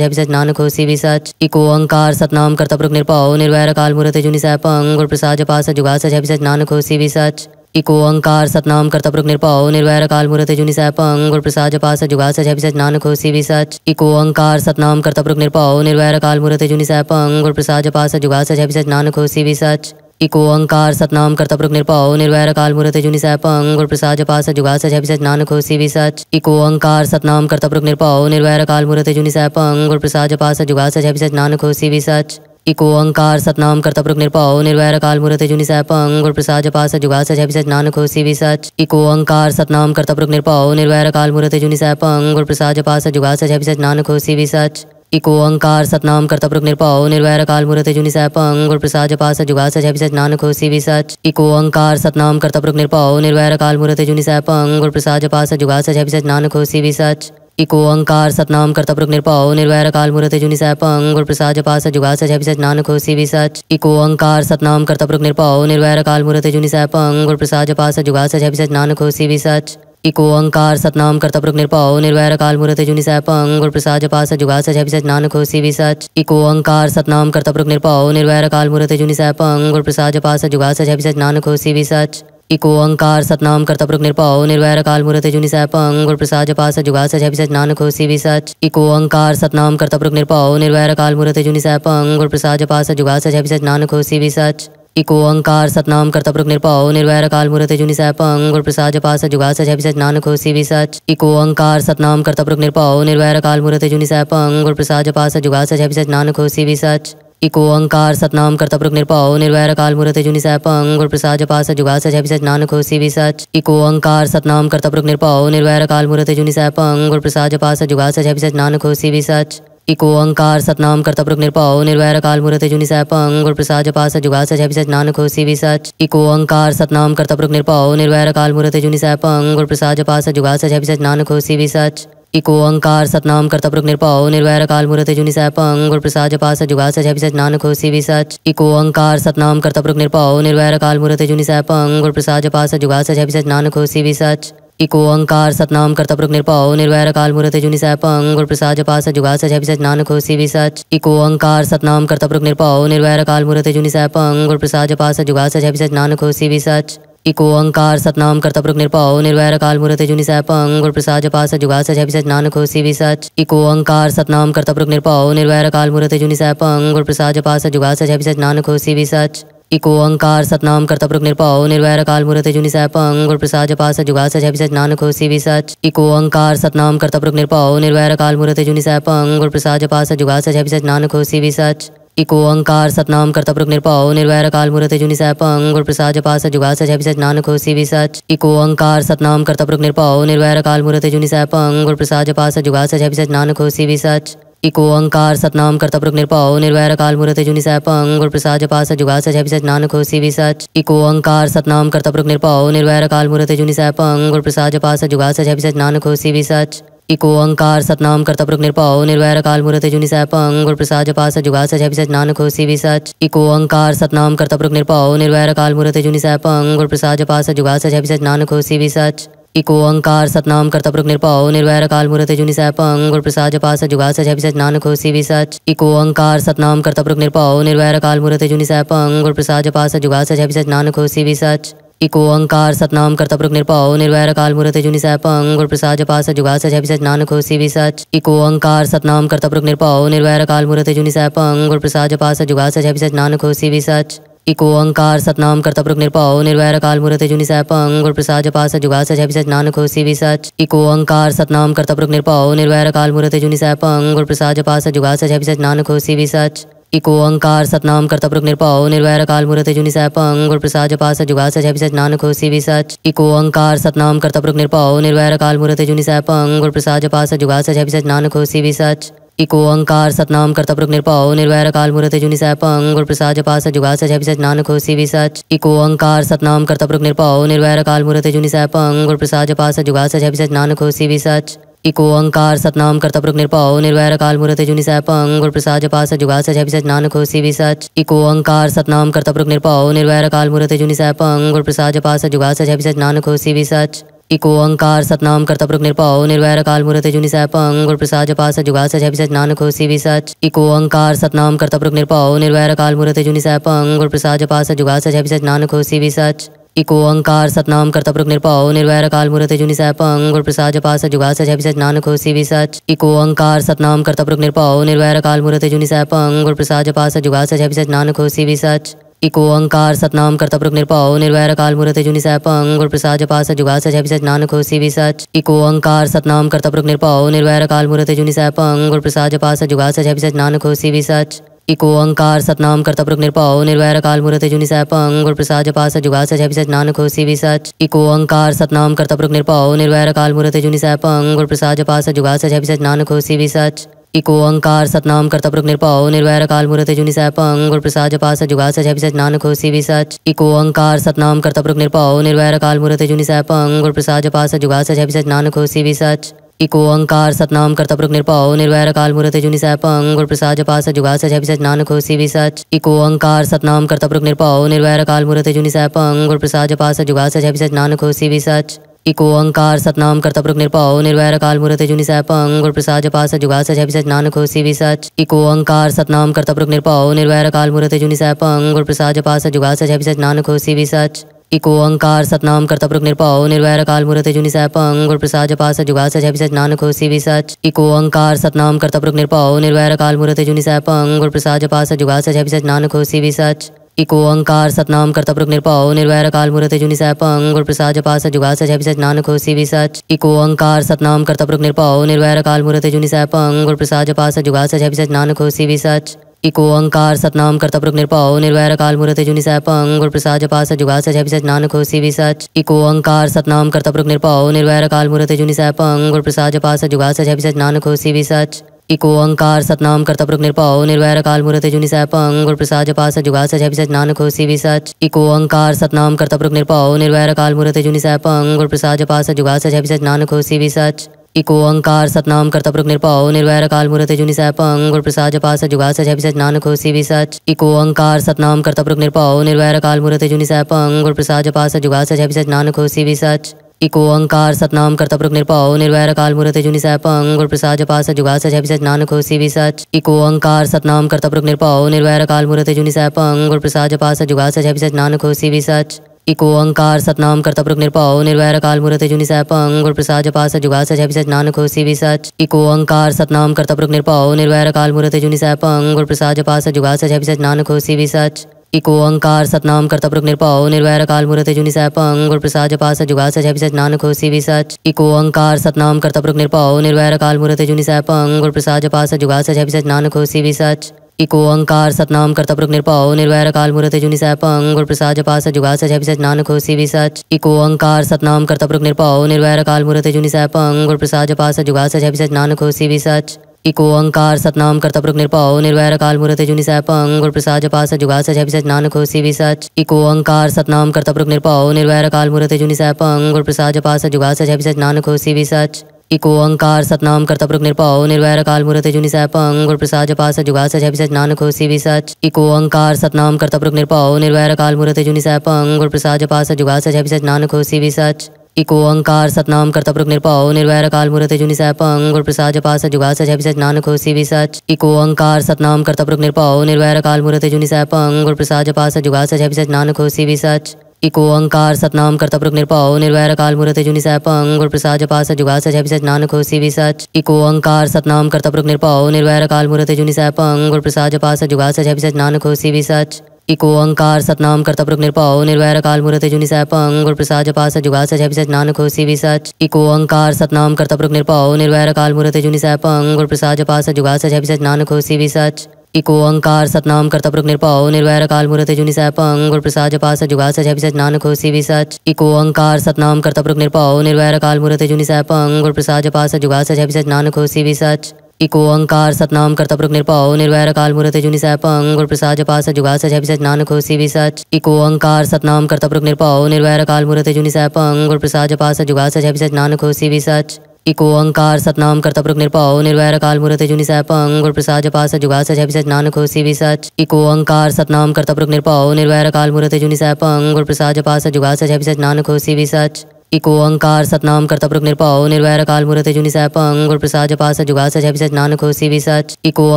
जुगा सच नानक हो सी सच इको अंकार सतनाम करता प्रमुख निरपाओ निर्वैर काल मूर्त जुनि सैपंग प्रसाद जपा जुगास जुगा सच नानक हो सी सच इको अंकार सतनाम कर्तपुरुख निरपाओ निर्वैर काल मूर्त जुनि सैपंग गुर प्रसाद सच जुगा सच अभिसच नानक हो सी सच इको अंकार सतनाम कर्तपुरुख निरपाओ निर्वैर काल मूर्त जुनि सैपंग गुर प्रसाद सच जुगा सच अभिसच नानक हो सी सच इको अंकार सतनाम कर्तपुरुख निरपाओ निर्वैर काल मूर्त जुनि सैपंग गुर प्रसाद सच जुगा सच अभिसच नानक हो सी सच इको अंकार सतनाम कर्तपुरुख निरपाओ निर्वैर काल मूर्त जुनि सैपंग गुर प्रसाद सच जुगा सच अभिसच नानक हो सी सच इको अंकार सतनाम करता पुरुष निरपाओ निर्वैर काल मूर्त जुनि सैपंग गुर प्रसाद जपास जुगा सच अभिसच नानक हो सी सच इको अंकार सतनाम करता पुरुष निरपाओ निर्वैर काल मूर्त जुनि सैपंग गुर प्रसाद जपास जुगा सच अभिसच नानक हो सी सच इको अंकार सतनाम करता पुरुष निरपाओ निर्वैर काल मूर्त जुनि सैपंग गुर प्रसाद जपास जुगा सच अभिसच नानक हो सी सच इको अंकार सतनाम करता पुरुष निरपाओ निर्वैर काल मूर्त जुनि सैपंग गुर प्रसाद जपास जुगा सच अभिसच नानक हो सी सच इको ओंकार सतनाम कर्तपुरुष निर्पाओ निर्वैर काल मुहूर्त जुनि पंग गुर प्रसाद जपा जुगास जुगा सच नानक खोसी भी सच इको ओंकार सतनाम कर्तपुरुष निर्पाओ निर्वैर काल मुहूर्त जुनि पंग और प्रसाद जपा जुगास जुगा सच नानक खोसी भी सच इको ओंकार सतनाम कर्तपुरुष निरपा निर्वैर काल मुहूर्त जुनि पंग गुर प्रसाद जपा जुगास जुगा सच नानक खोसी भी सच इको ओंकार सतनाम कर्तपुरुष निर्पाओ निर्वैर काल मुहूर्त जुनि पंग गुर प्रसाद जपा जुगास जुगा सच नानक खोसी भी सच इको अंकार सतनाम करता पुरुष निर्पाओ निर्वैर काल मुहूर्त जुनि सह पंग प्रसाद जपा सच जुगा सच सच नान खोसी भी सच इको अंकार सतनाम करता पुरुष निर्पाओ निर्वैर काल मुहूर्त जुनि सह पंग प्रसाद जपा सच जुगा सच सच नानक खोसी भी सच इको अंकार सतनाम करता पुरुष निर्पाओ निर्वैर काल मुहूर्त जुनि सह पंग प्रसाद जपा सच जुगा सच सच नान खोसी भी सच इको अंकार सतनाम करता पुरुष निर्पाओ निर्वैर काल मुहूर्त जुनि सह पंग प्रसाद जपा सच जुगा सच सच नानक खोसी भी सच इको अंकार सतनाम कर्तपुरुख निरपाओ निर्वैर काल मूर्ति जुनि सैपंग गुर प्रसाद जपा सच जुगा सच सच नानक होसी भी सच इको अंकार सतनाम कर्तपुरुख निरपाओ निर्वैर काल मूर्ति जुनि पंग गुर प्रसाद जपा सच जुगा सच सच नानक होसी भी सच इको अंकार सतनाम कर्तपुरुख निरपाओ निर्वैर काल मूर्ति जुनि सैपंग गुर प्रसाद जपा सच जुगा सच सच नानक होसी भी सच इको अंकार सतनाम कर्तपुरुख निरपाओ निर्वैर काल मूर्ति जुनि सैपंग गुर प्रसाद जपा सच जुगा सच सच नानक होसी भी सच इको अंकार सतनाम करता पुरुष निरपाओ निर्वैर काल मूर्त जुनि पंग गुर प्रसाद जपा जुगास जुगा सच नानक हो सी सच इको अंकार सतनाम करता पुरुष निरपाओ निर्वैर काल मूर्त जुनि पंग गुर प्रसाद जपा जुगास जुगा सच नानक हो सी सच इको अंकार सतनाम करता पुरुष निरपाओ निर्वैर काल मूर्त जुनि सैपंग गुर प्रसाद जपा जुगास जुगा सच नानक हो सी सच इको अंकार सतनाम करता पुरुष निरपाओ निर्वैर काल मूर्त जुनि सैपंग गुर प्रसाद जपा जुगास जुगा सच नानक हो सी सच इको अंकार सतनाम करता पुरुष निरपाओ निर्वैर काल मुहूर्त जुनि सैपंग गुरु प्रसाद जपास जुगास जय सच नानक हो सी सच इको अंकार सतनाम करता पुरुष निरपाओ निर्वैर काल मुहूर्त जुनि सैपंग गुर प्रसाद जपास जुगास जय सच नानक हो सी सच इको अंकार सतनाम करता पुरुष निरपाओ निर्वैर काल मुहूर्त जुनि सैपंग गुरु प्रसाद जपास जुगास जय सच नानक हो सी सच इको अंकार सतनाम करता पुरुष निरपाओ निर्वैर काल मुहूर्त जुनि सैपंग गुरु प्रसाद जपास जुगास जय सच नानक हो सी सच इको अंकार सतनाम करता पुरुष निरपाओ निर्वैर काल मूर्त जुनि सैपंग गुर प्रसाद जपास जुगा सच सच नानक होशी भी सच इको अंकार सतनाम करता पुरुष निरपाओ निर्वैर काल मूर्त जुनि सैपंग गुर प्रसाद जपास जुगा सच सच नानक होशी भी सच इको अंकार सतनाम करता पुरुष निरपाओ निर्वैर काल मूर्त जुनि सैपंग गुर प्रसाद जपास जुगा सच सच नानक होशी भी सच इको अंकार सतनाम करता पुरुष निरपाओ निर्वैर काल मूर्त जुनि सैपंग गुर प्रसाद जपास जुगा सच सच नानक होशी भी सच इको अंकार सतनाम करता पुरुष निरपाओ निर्वैर काल मुहूर्त जुनि सैपंग गुण प्रसाद सच जुगास जय विसच नानक होसी सच इको अंकार सतनाम करता पुरुष निरपाओ निर्वैर काल मुहूर्त जुनि सैपंग गुण प्रसाद सच जुगास जय सच नानक होसी विसच इको अंकार सतनाम करता पुरुष निरपाओ निर्वैर काल मुहूर्त जुनि सैपंग गुरु प्रसाद सच जुगास जय सच नानक होसी विसच इको अंकार सतनाम करता पुरुष निरपाओ निर्वैर काल मुहूर्त जुनि सैपंग गुरु प्रसाद सच जुगास जय सच नानक होसी विसच इको अंकार सतनाम करता प्रभु निरपाओ निर्वैर काल मुहूर्त जुनि सह पंग गुर प्रसाद जपा सच जुगा सच सच नानक होसी भी सच इको अंकार सतनाम करता प्रभु निरपाओ निर्वैर काल मुहूर्त जुनि सह पंग गुर प्रसाद जपा सच जुगा सच सच नानक होसी भी सच इको अंकार सतनाम करता प्रभु निरपाओ निर्वैर काल मुहूर्त जुनि सह पंग गुर प्रसाद जपा सच जुगा सच सच नानक होसी भी सच इको अंकार सतनाम करता प्रभु निरपाओ निर्वैर काल मुहूर्त जुनि सह पंग गुर प्रसाद जपा सच जुगा सच सच नानक होसी भी सच इको अंकार सतनाम करता पुरुष निरपाओ निर्वैर काल मूर्त जुनि सैपं गुर प्रसाद जपा सच जुगा सच अभिसच नानक होसी भी सच इको अंकार सतनाम करता पुरुष निरपाओ निर्वैर काल मूर्त जुनि सैपं गुर प्रसाद जपा सच जुगा सच अभिसच नानक होसी भी सच इको अंकार सतनाम करता पुरुष निरपाओ निर्वैर काल मूर्त जुनि सैपं गुर प्रसाद जपा सच जुगा सच अभिसच नानक होसी भी सच इको अंकार सतनाम करता पुरुष निरपाओ निर्वैर काल मूर्त जुनि सैपं गुर प्रसाद जपा सच जुगा सच अभिसच नानक होसी भी सच को अंकार सतनाम करता प्रमुख निरपाओ निर्वैर काल मूर्त जुनि सैपंग गुर प्रसाद सच जुगा सच अभिसच नानक हो सी सच इको अंकार सतनाम करता प्रमुख निरपाओ निर्वैर काल मूर्त जुनि सैपंग गुर प्रसाद सच जुगा सच अभिसच नानक हो सी सच इको अंकार सतनाम करता प्रमुख निरपाओ निर्वैर काल मूर्त जुनि सैपंग गुर प्रसाद सच जुगा सच अभिसच नानक हो सी सच इको अंकार सतनाम करता प्रमुख निरपाओ निर्वैर काल मूर्त जुनि सैपंग गुर प्रसाद सच जुगा सच अभिसच नानक हो सी सच इको अंकार सतनाम करता पुरुष निरपाओ निर्वैर काल मूर्त जुनि सैपंग गुर प्रसाद पास जुगास जय सच नानक हो सी सच इको अंकार सतनाम करता पुरुष निरपाओ निर्वैर काल मूर्त जुनि सैपंग गुर प्रसाद पास जुगास जय सच नानक हो सी सच इको अंकार सतनाम करता पुरुष निरपाओ निर्वैर काल मूर्त जुनि सैपंग गुर प्रसाद पास जुगास जय सच नानक हो सी सच इको अंकार सतनाम करता पुरुष निरपाओ निर्वैर काल मूर्त जुनि सैप गुर प्रसाद पास जुगास जय सच नानक हो सी सच इको ओंकार सतनाम कर्तपुरुख निरपाओ निर्वैर काल मुहूर्त जुनि सैपंग गुर प्रसाद जपास जुगा सच अभिष नान खोसी भी सच इको ओंकार सतनाम कर्तपुरुख निरपा निर्वैर काल मुहूर्त जुनि सैपंग अंग प्रसाद सच जुगा सच अभिष नान खोसी भी सच इको अंकार सतनाम कर्तपुरुख निरपाओ निर्वैर काल मूर्त जुनि पंग गुर प्रसाद जपा जुगास जुगा सच नानक हो सी सच इको अंकार सतनाम कर्तपुरुख निरपाओ निर्वैर काल मूर्त जुनि सैपंग गुर प्रसाद जपा जुगास जुगा सच नानक हो सी सच इको अंकार सतनाम कर्तपुरुख निरपाओ निर्वैर काल मूर्त जुनि सैपंग गुर प्रसाद जपा जुगास जुगा सच नानक हो सी सच इको अंकार सतनाम कर्तपुरुख निरपाओ निर्वैर काल मूर्त जुनि सैपंग गुर प्रसाद जपा जुगास जुगा सच नानक हो सी सच इको अंकार सतनाम करता निरपाओ निर्वैर काल मूर्त जुनि सैपंग और प्रसाद जपास जुगा सच अभिसच नानक हो भी सच इको अंकार सतनाम करता निरपाओ निर्वैर काल मूर्त जुनि सैपंग और प्रसाद जपास जुगा सच अभिसच नानक हो भी सच इको अंकार सतनाम करता निरपाओ निर्वैर काल मूर्त जुनि सैपंग और प्रसाद जपास जुगा सच अभिसच नानक हो भी सच इको अंकार सतनाम करता निरपाओ निर्वैर काल मूर्त जुनि सैपंग और प्रसाद जपास जुगा सच अभिसच नानक हो भी सच इको ओंकार सतनाम कर्तपुरुख निरपाओ निर्वैर काल मुहूर्त जुनि सैपंग गुर प्रसाद जपास जुगा सच है सच नानक होसी भी सच इको ओंकार सतनाम कर्तपुरुख निरपाओ निर्वैर काल मुहूर्त जुनि सैपंग गुर प्रसाद जपास जुगा सच है सच नानक होसी भी सच इको ओंकार सतनाम कर्तपुरुख निरपाओ निर्वैर काल मुहूर्त जुनि सैपंग गुर प्रसाद जपास जुगा सच है सच नानक होसी भी सच इको ओंकार सतनाम कर्तपुरुख निरपाओ निर्वैर काल मुहूर्त जुनि सैपंग गुर प्रसाद जपास जुगा सच है सच नानक भी सच इको अंकार सतनाम करता पुरुष निरपाओ निर्वैर काल मुहूर्त जुनि सह पंग गुण प्रसाद जपा सच जुगा सच सच नानक होसी भी सच इको अंकार सतनाम करता निर्पाओ निरपाओ निर्वैर काल मुहूर्त जुनि सह पंग प्रसाद जपा सच जुगा सच सच नानक होसी भी सच इको अंकार सतनाम करता पुरुष निरपाओ निर्वैर काल मुहूर्त जुनि सह पंग प्रसाद जपा सच जुगा सच सच नानक होसी भी सच इको अंकार सतनाम करता पुरुष निरपाओ निर्वैर काल मुहूर्त जुनि सह पंग प्रसाद जपा सच जुगा सच सच नानक होसी भी सच इको अंकार सतनाम करता प्रभु निरपाओ निर्वैर काल मुहूर्त जुनि सह पंग गुर प्रसाद जपा सच जुगा सच सच नानक होसी भी सच इको अंकार सतनाम करता प्रभु निरपाओ निर्वैर काल मुहूर्त जुनि सह पंग गुर प्रसाद जपा सच जुगा सच सच नानक होसी भी सच इको अंकार सतनाम करता प्रभु निरपाओ निर्वैर काल मुहूर्त जुनि सह पंग गुर प्रसाद जपा सच जुगा सच सच नानक होसी भी सच इको अंकार सतनाम करता प्रभु निरपाओ निर्वैर काल मुहूर्त जुनि सह पंग गुर प्रसाद जपा सच जुगा सच सच नानक होसी भी सच इको अंकार सतनाम करता प्रमुख निरपाओ निर्वैर काल मूर्त जुनि पंग गुर प्रसाद जपा जुगास जुगा सच नानक हो सी सच इको अंकार सतनाम करता प्रमुख निरपाओ निर्वैर काल मूर्त जुनि पंग गुर प्रसाद जपा जुगास जुगा सच नानक हो सी सच इको अंकार सतनाम करता प्रमुख निरपाओ निर्वैर काल मूर्त जुनि पंग और प्रसाद जपा जुगास जुगा सच नानक हो सी सच इको अंकार सतनाम करता प्रमुख निरपाओ निर्वैर काल मूर्त जुनि सैपंग गुरु प्रसाद जपा जुगास जुगा सच नानक हो सी सच इको अंकार सतनाम कर्तपुरुख निरपाओ निर्वैर काल मूर्त जुनि सैपंग गुर प्रसाद जपास जुगा सच अभिसच नानक हो सी सच इको अंकार सतनाम कर्तपुरुख निरपाओ निर्वैर काल मूर्त जुनि सैपंग गुर प्रसाद जपास जुगा सच अभिसच नानक हो सी सच इको अंकार सतनाम कर्तपुरुख निरपाओ निर्वैर काल मूर्त जुनि सैपंग गुर प्रसाद जपास जुगा सच अभिसच नानक हो सी सच इको अंकार सतनाम कर्तपुरुख निरपाओ निर्वैर काल मूर्त जुनि सैपंग गुर प्रसाद जपास जुगा सच अभिसच नानक हो सी सच इको अंकार सतनाम करता पुरुष निरपाओ निर्वैर काल मुरते जुनि सैपंग गुर प्रसाद जपास जुगा सच है नानक हो सी सच इको अंकार सतनाम करता पुरुष निरपाओ निर्वैर काल मुरते जुनि सैपंग गुर प्रसाद जपास जुगा सच अभिसच नानक हो सी सच इको अंकार सतनाम करता पुरुष निरपाओ निर्वैर काल मुरते जुनि सैपंग गुर प्रसाद जपास जुगा सच अभिसच नानक हो सी सच इको अंकार सतनाम करता निर्पाओ निरपाओ निर्वैर काल मुरते जुनि सैपंग गुर प्रसाद जपास जुगा सच अभिसच नानक हो सी सच इको अंकार सतनाम कर्तपुरुख निर्पाओ निर्वैर काल मूर्त जुनि पंग गुर प्रसाद सच जुगा सच सच नानक हो सी सच इको अंकार सतनाम कर्तपुरुख निर्पाओ निर्वैर काल मूर्त जुनि पंग और प्रसाद सच जुगा सच सच नानक हो सी सच इको अंकार सतनाम कर्तपुरुख निरपाओ निर्वैर काल मूर्त जुनि पंग गुर प्रसाद सच जुगा सच सच नान हो सी सच इको अंकार सतनाम कर्तपुरुख निर्पाओ निर्वैर काल मूर्त जुनि पंग गुर प्रसाद सच जुगा सच सच नानक हो सी सच इको अंकार सतनाम करता निर्पाओ निरपाओ निर्वैर काल मुहूर्त जुनि सह पंग गुर प्रसाद जपा सच जुगा सच सच नान होसी भी सच इको अंकार सतनाम करता पुरुष निरपाओ निर्वैर काल मुहूर्त जुनि सह पंग गुर प्रसाद जपा सच जुगा सच सच नानक होसी भी सच इको अंकार सतनाम करता पुरुष निरपाओ निर्वैर काल मुहूर्त जुनि सह पंग गुर प्रसाद जपा सच जुगा सच सच नान होसी भी सच इको अंकार सतनाम करता पुरुष निरपाओ निर्वैर काल मुहूर्त जुनि सह पंग गुर प्रसाद जपा सच जुगा सच सच नानक होसी भी सच इको अंकार सतनाम करता पुरुष निरपाओ निर्वैर काल मूर्ति जुनि सह पंग प्रसाद जपा सच जुगा सच सच नानक होसी भी सच इको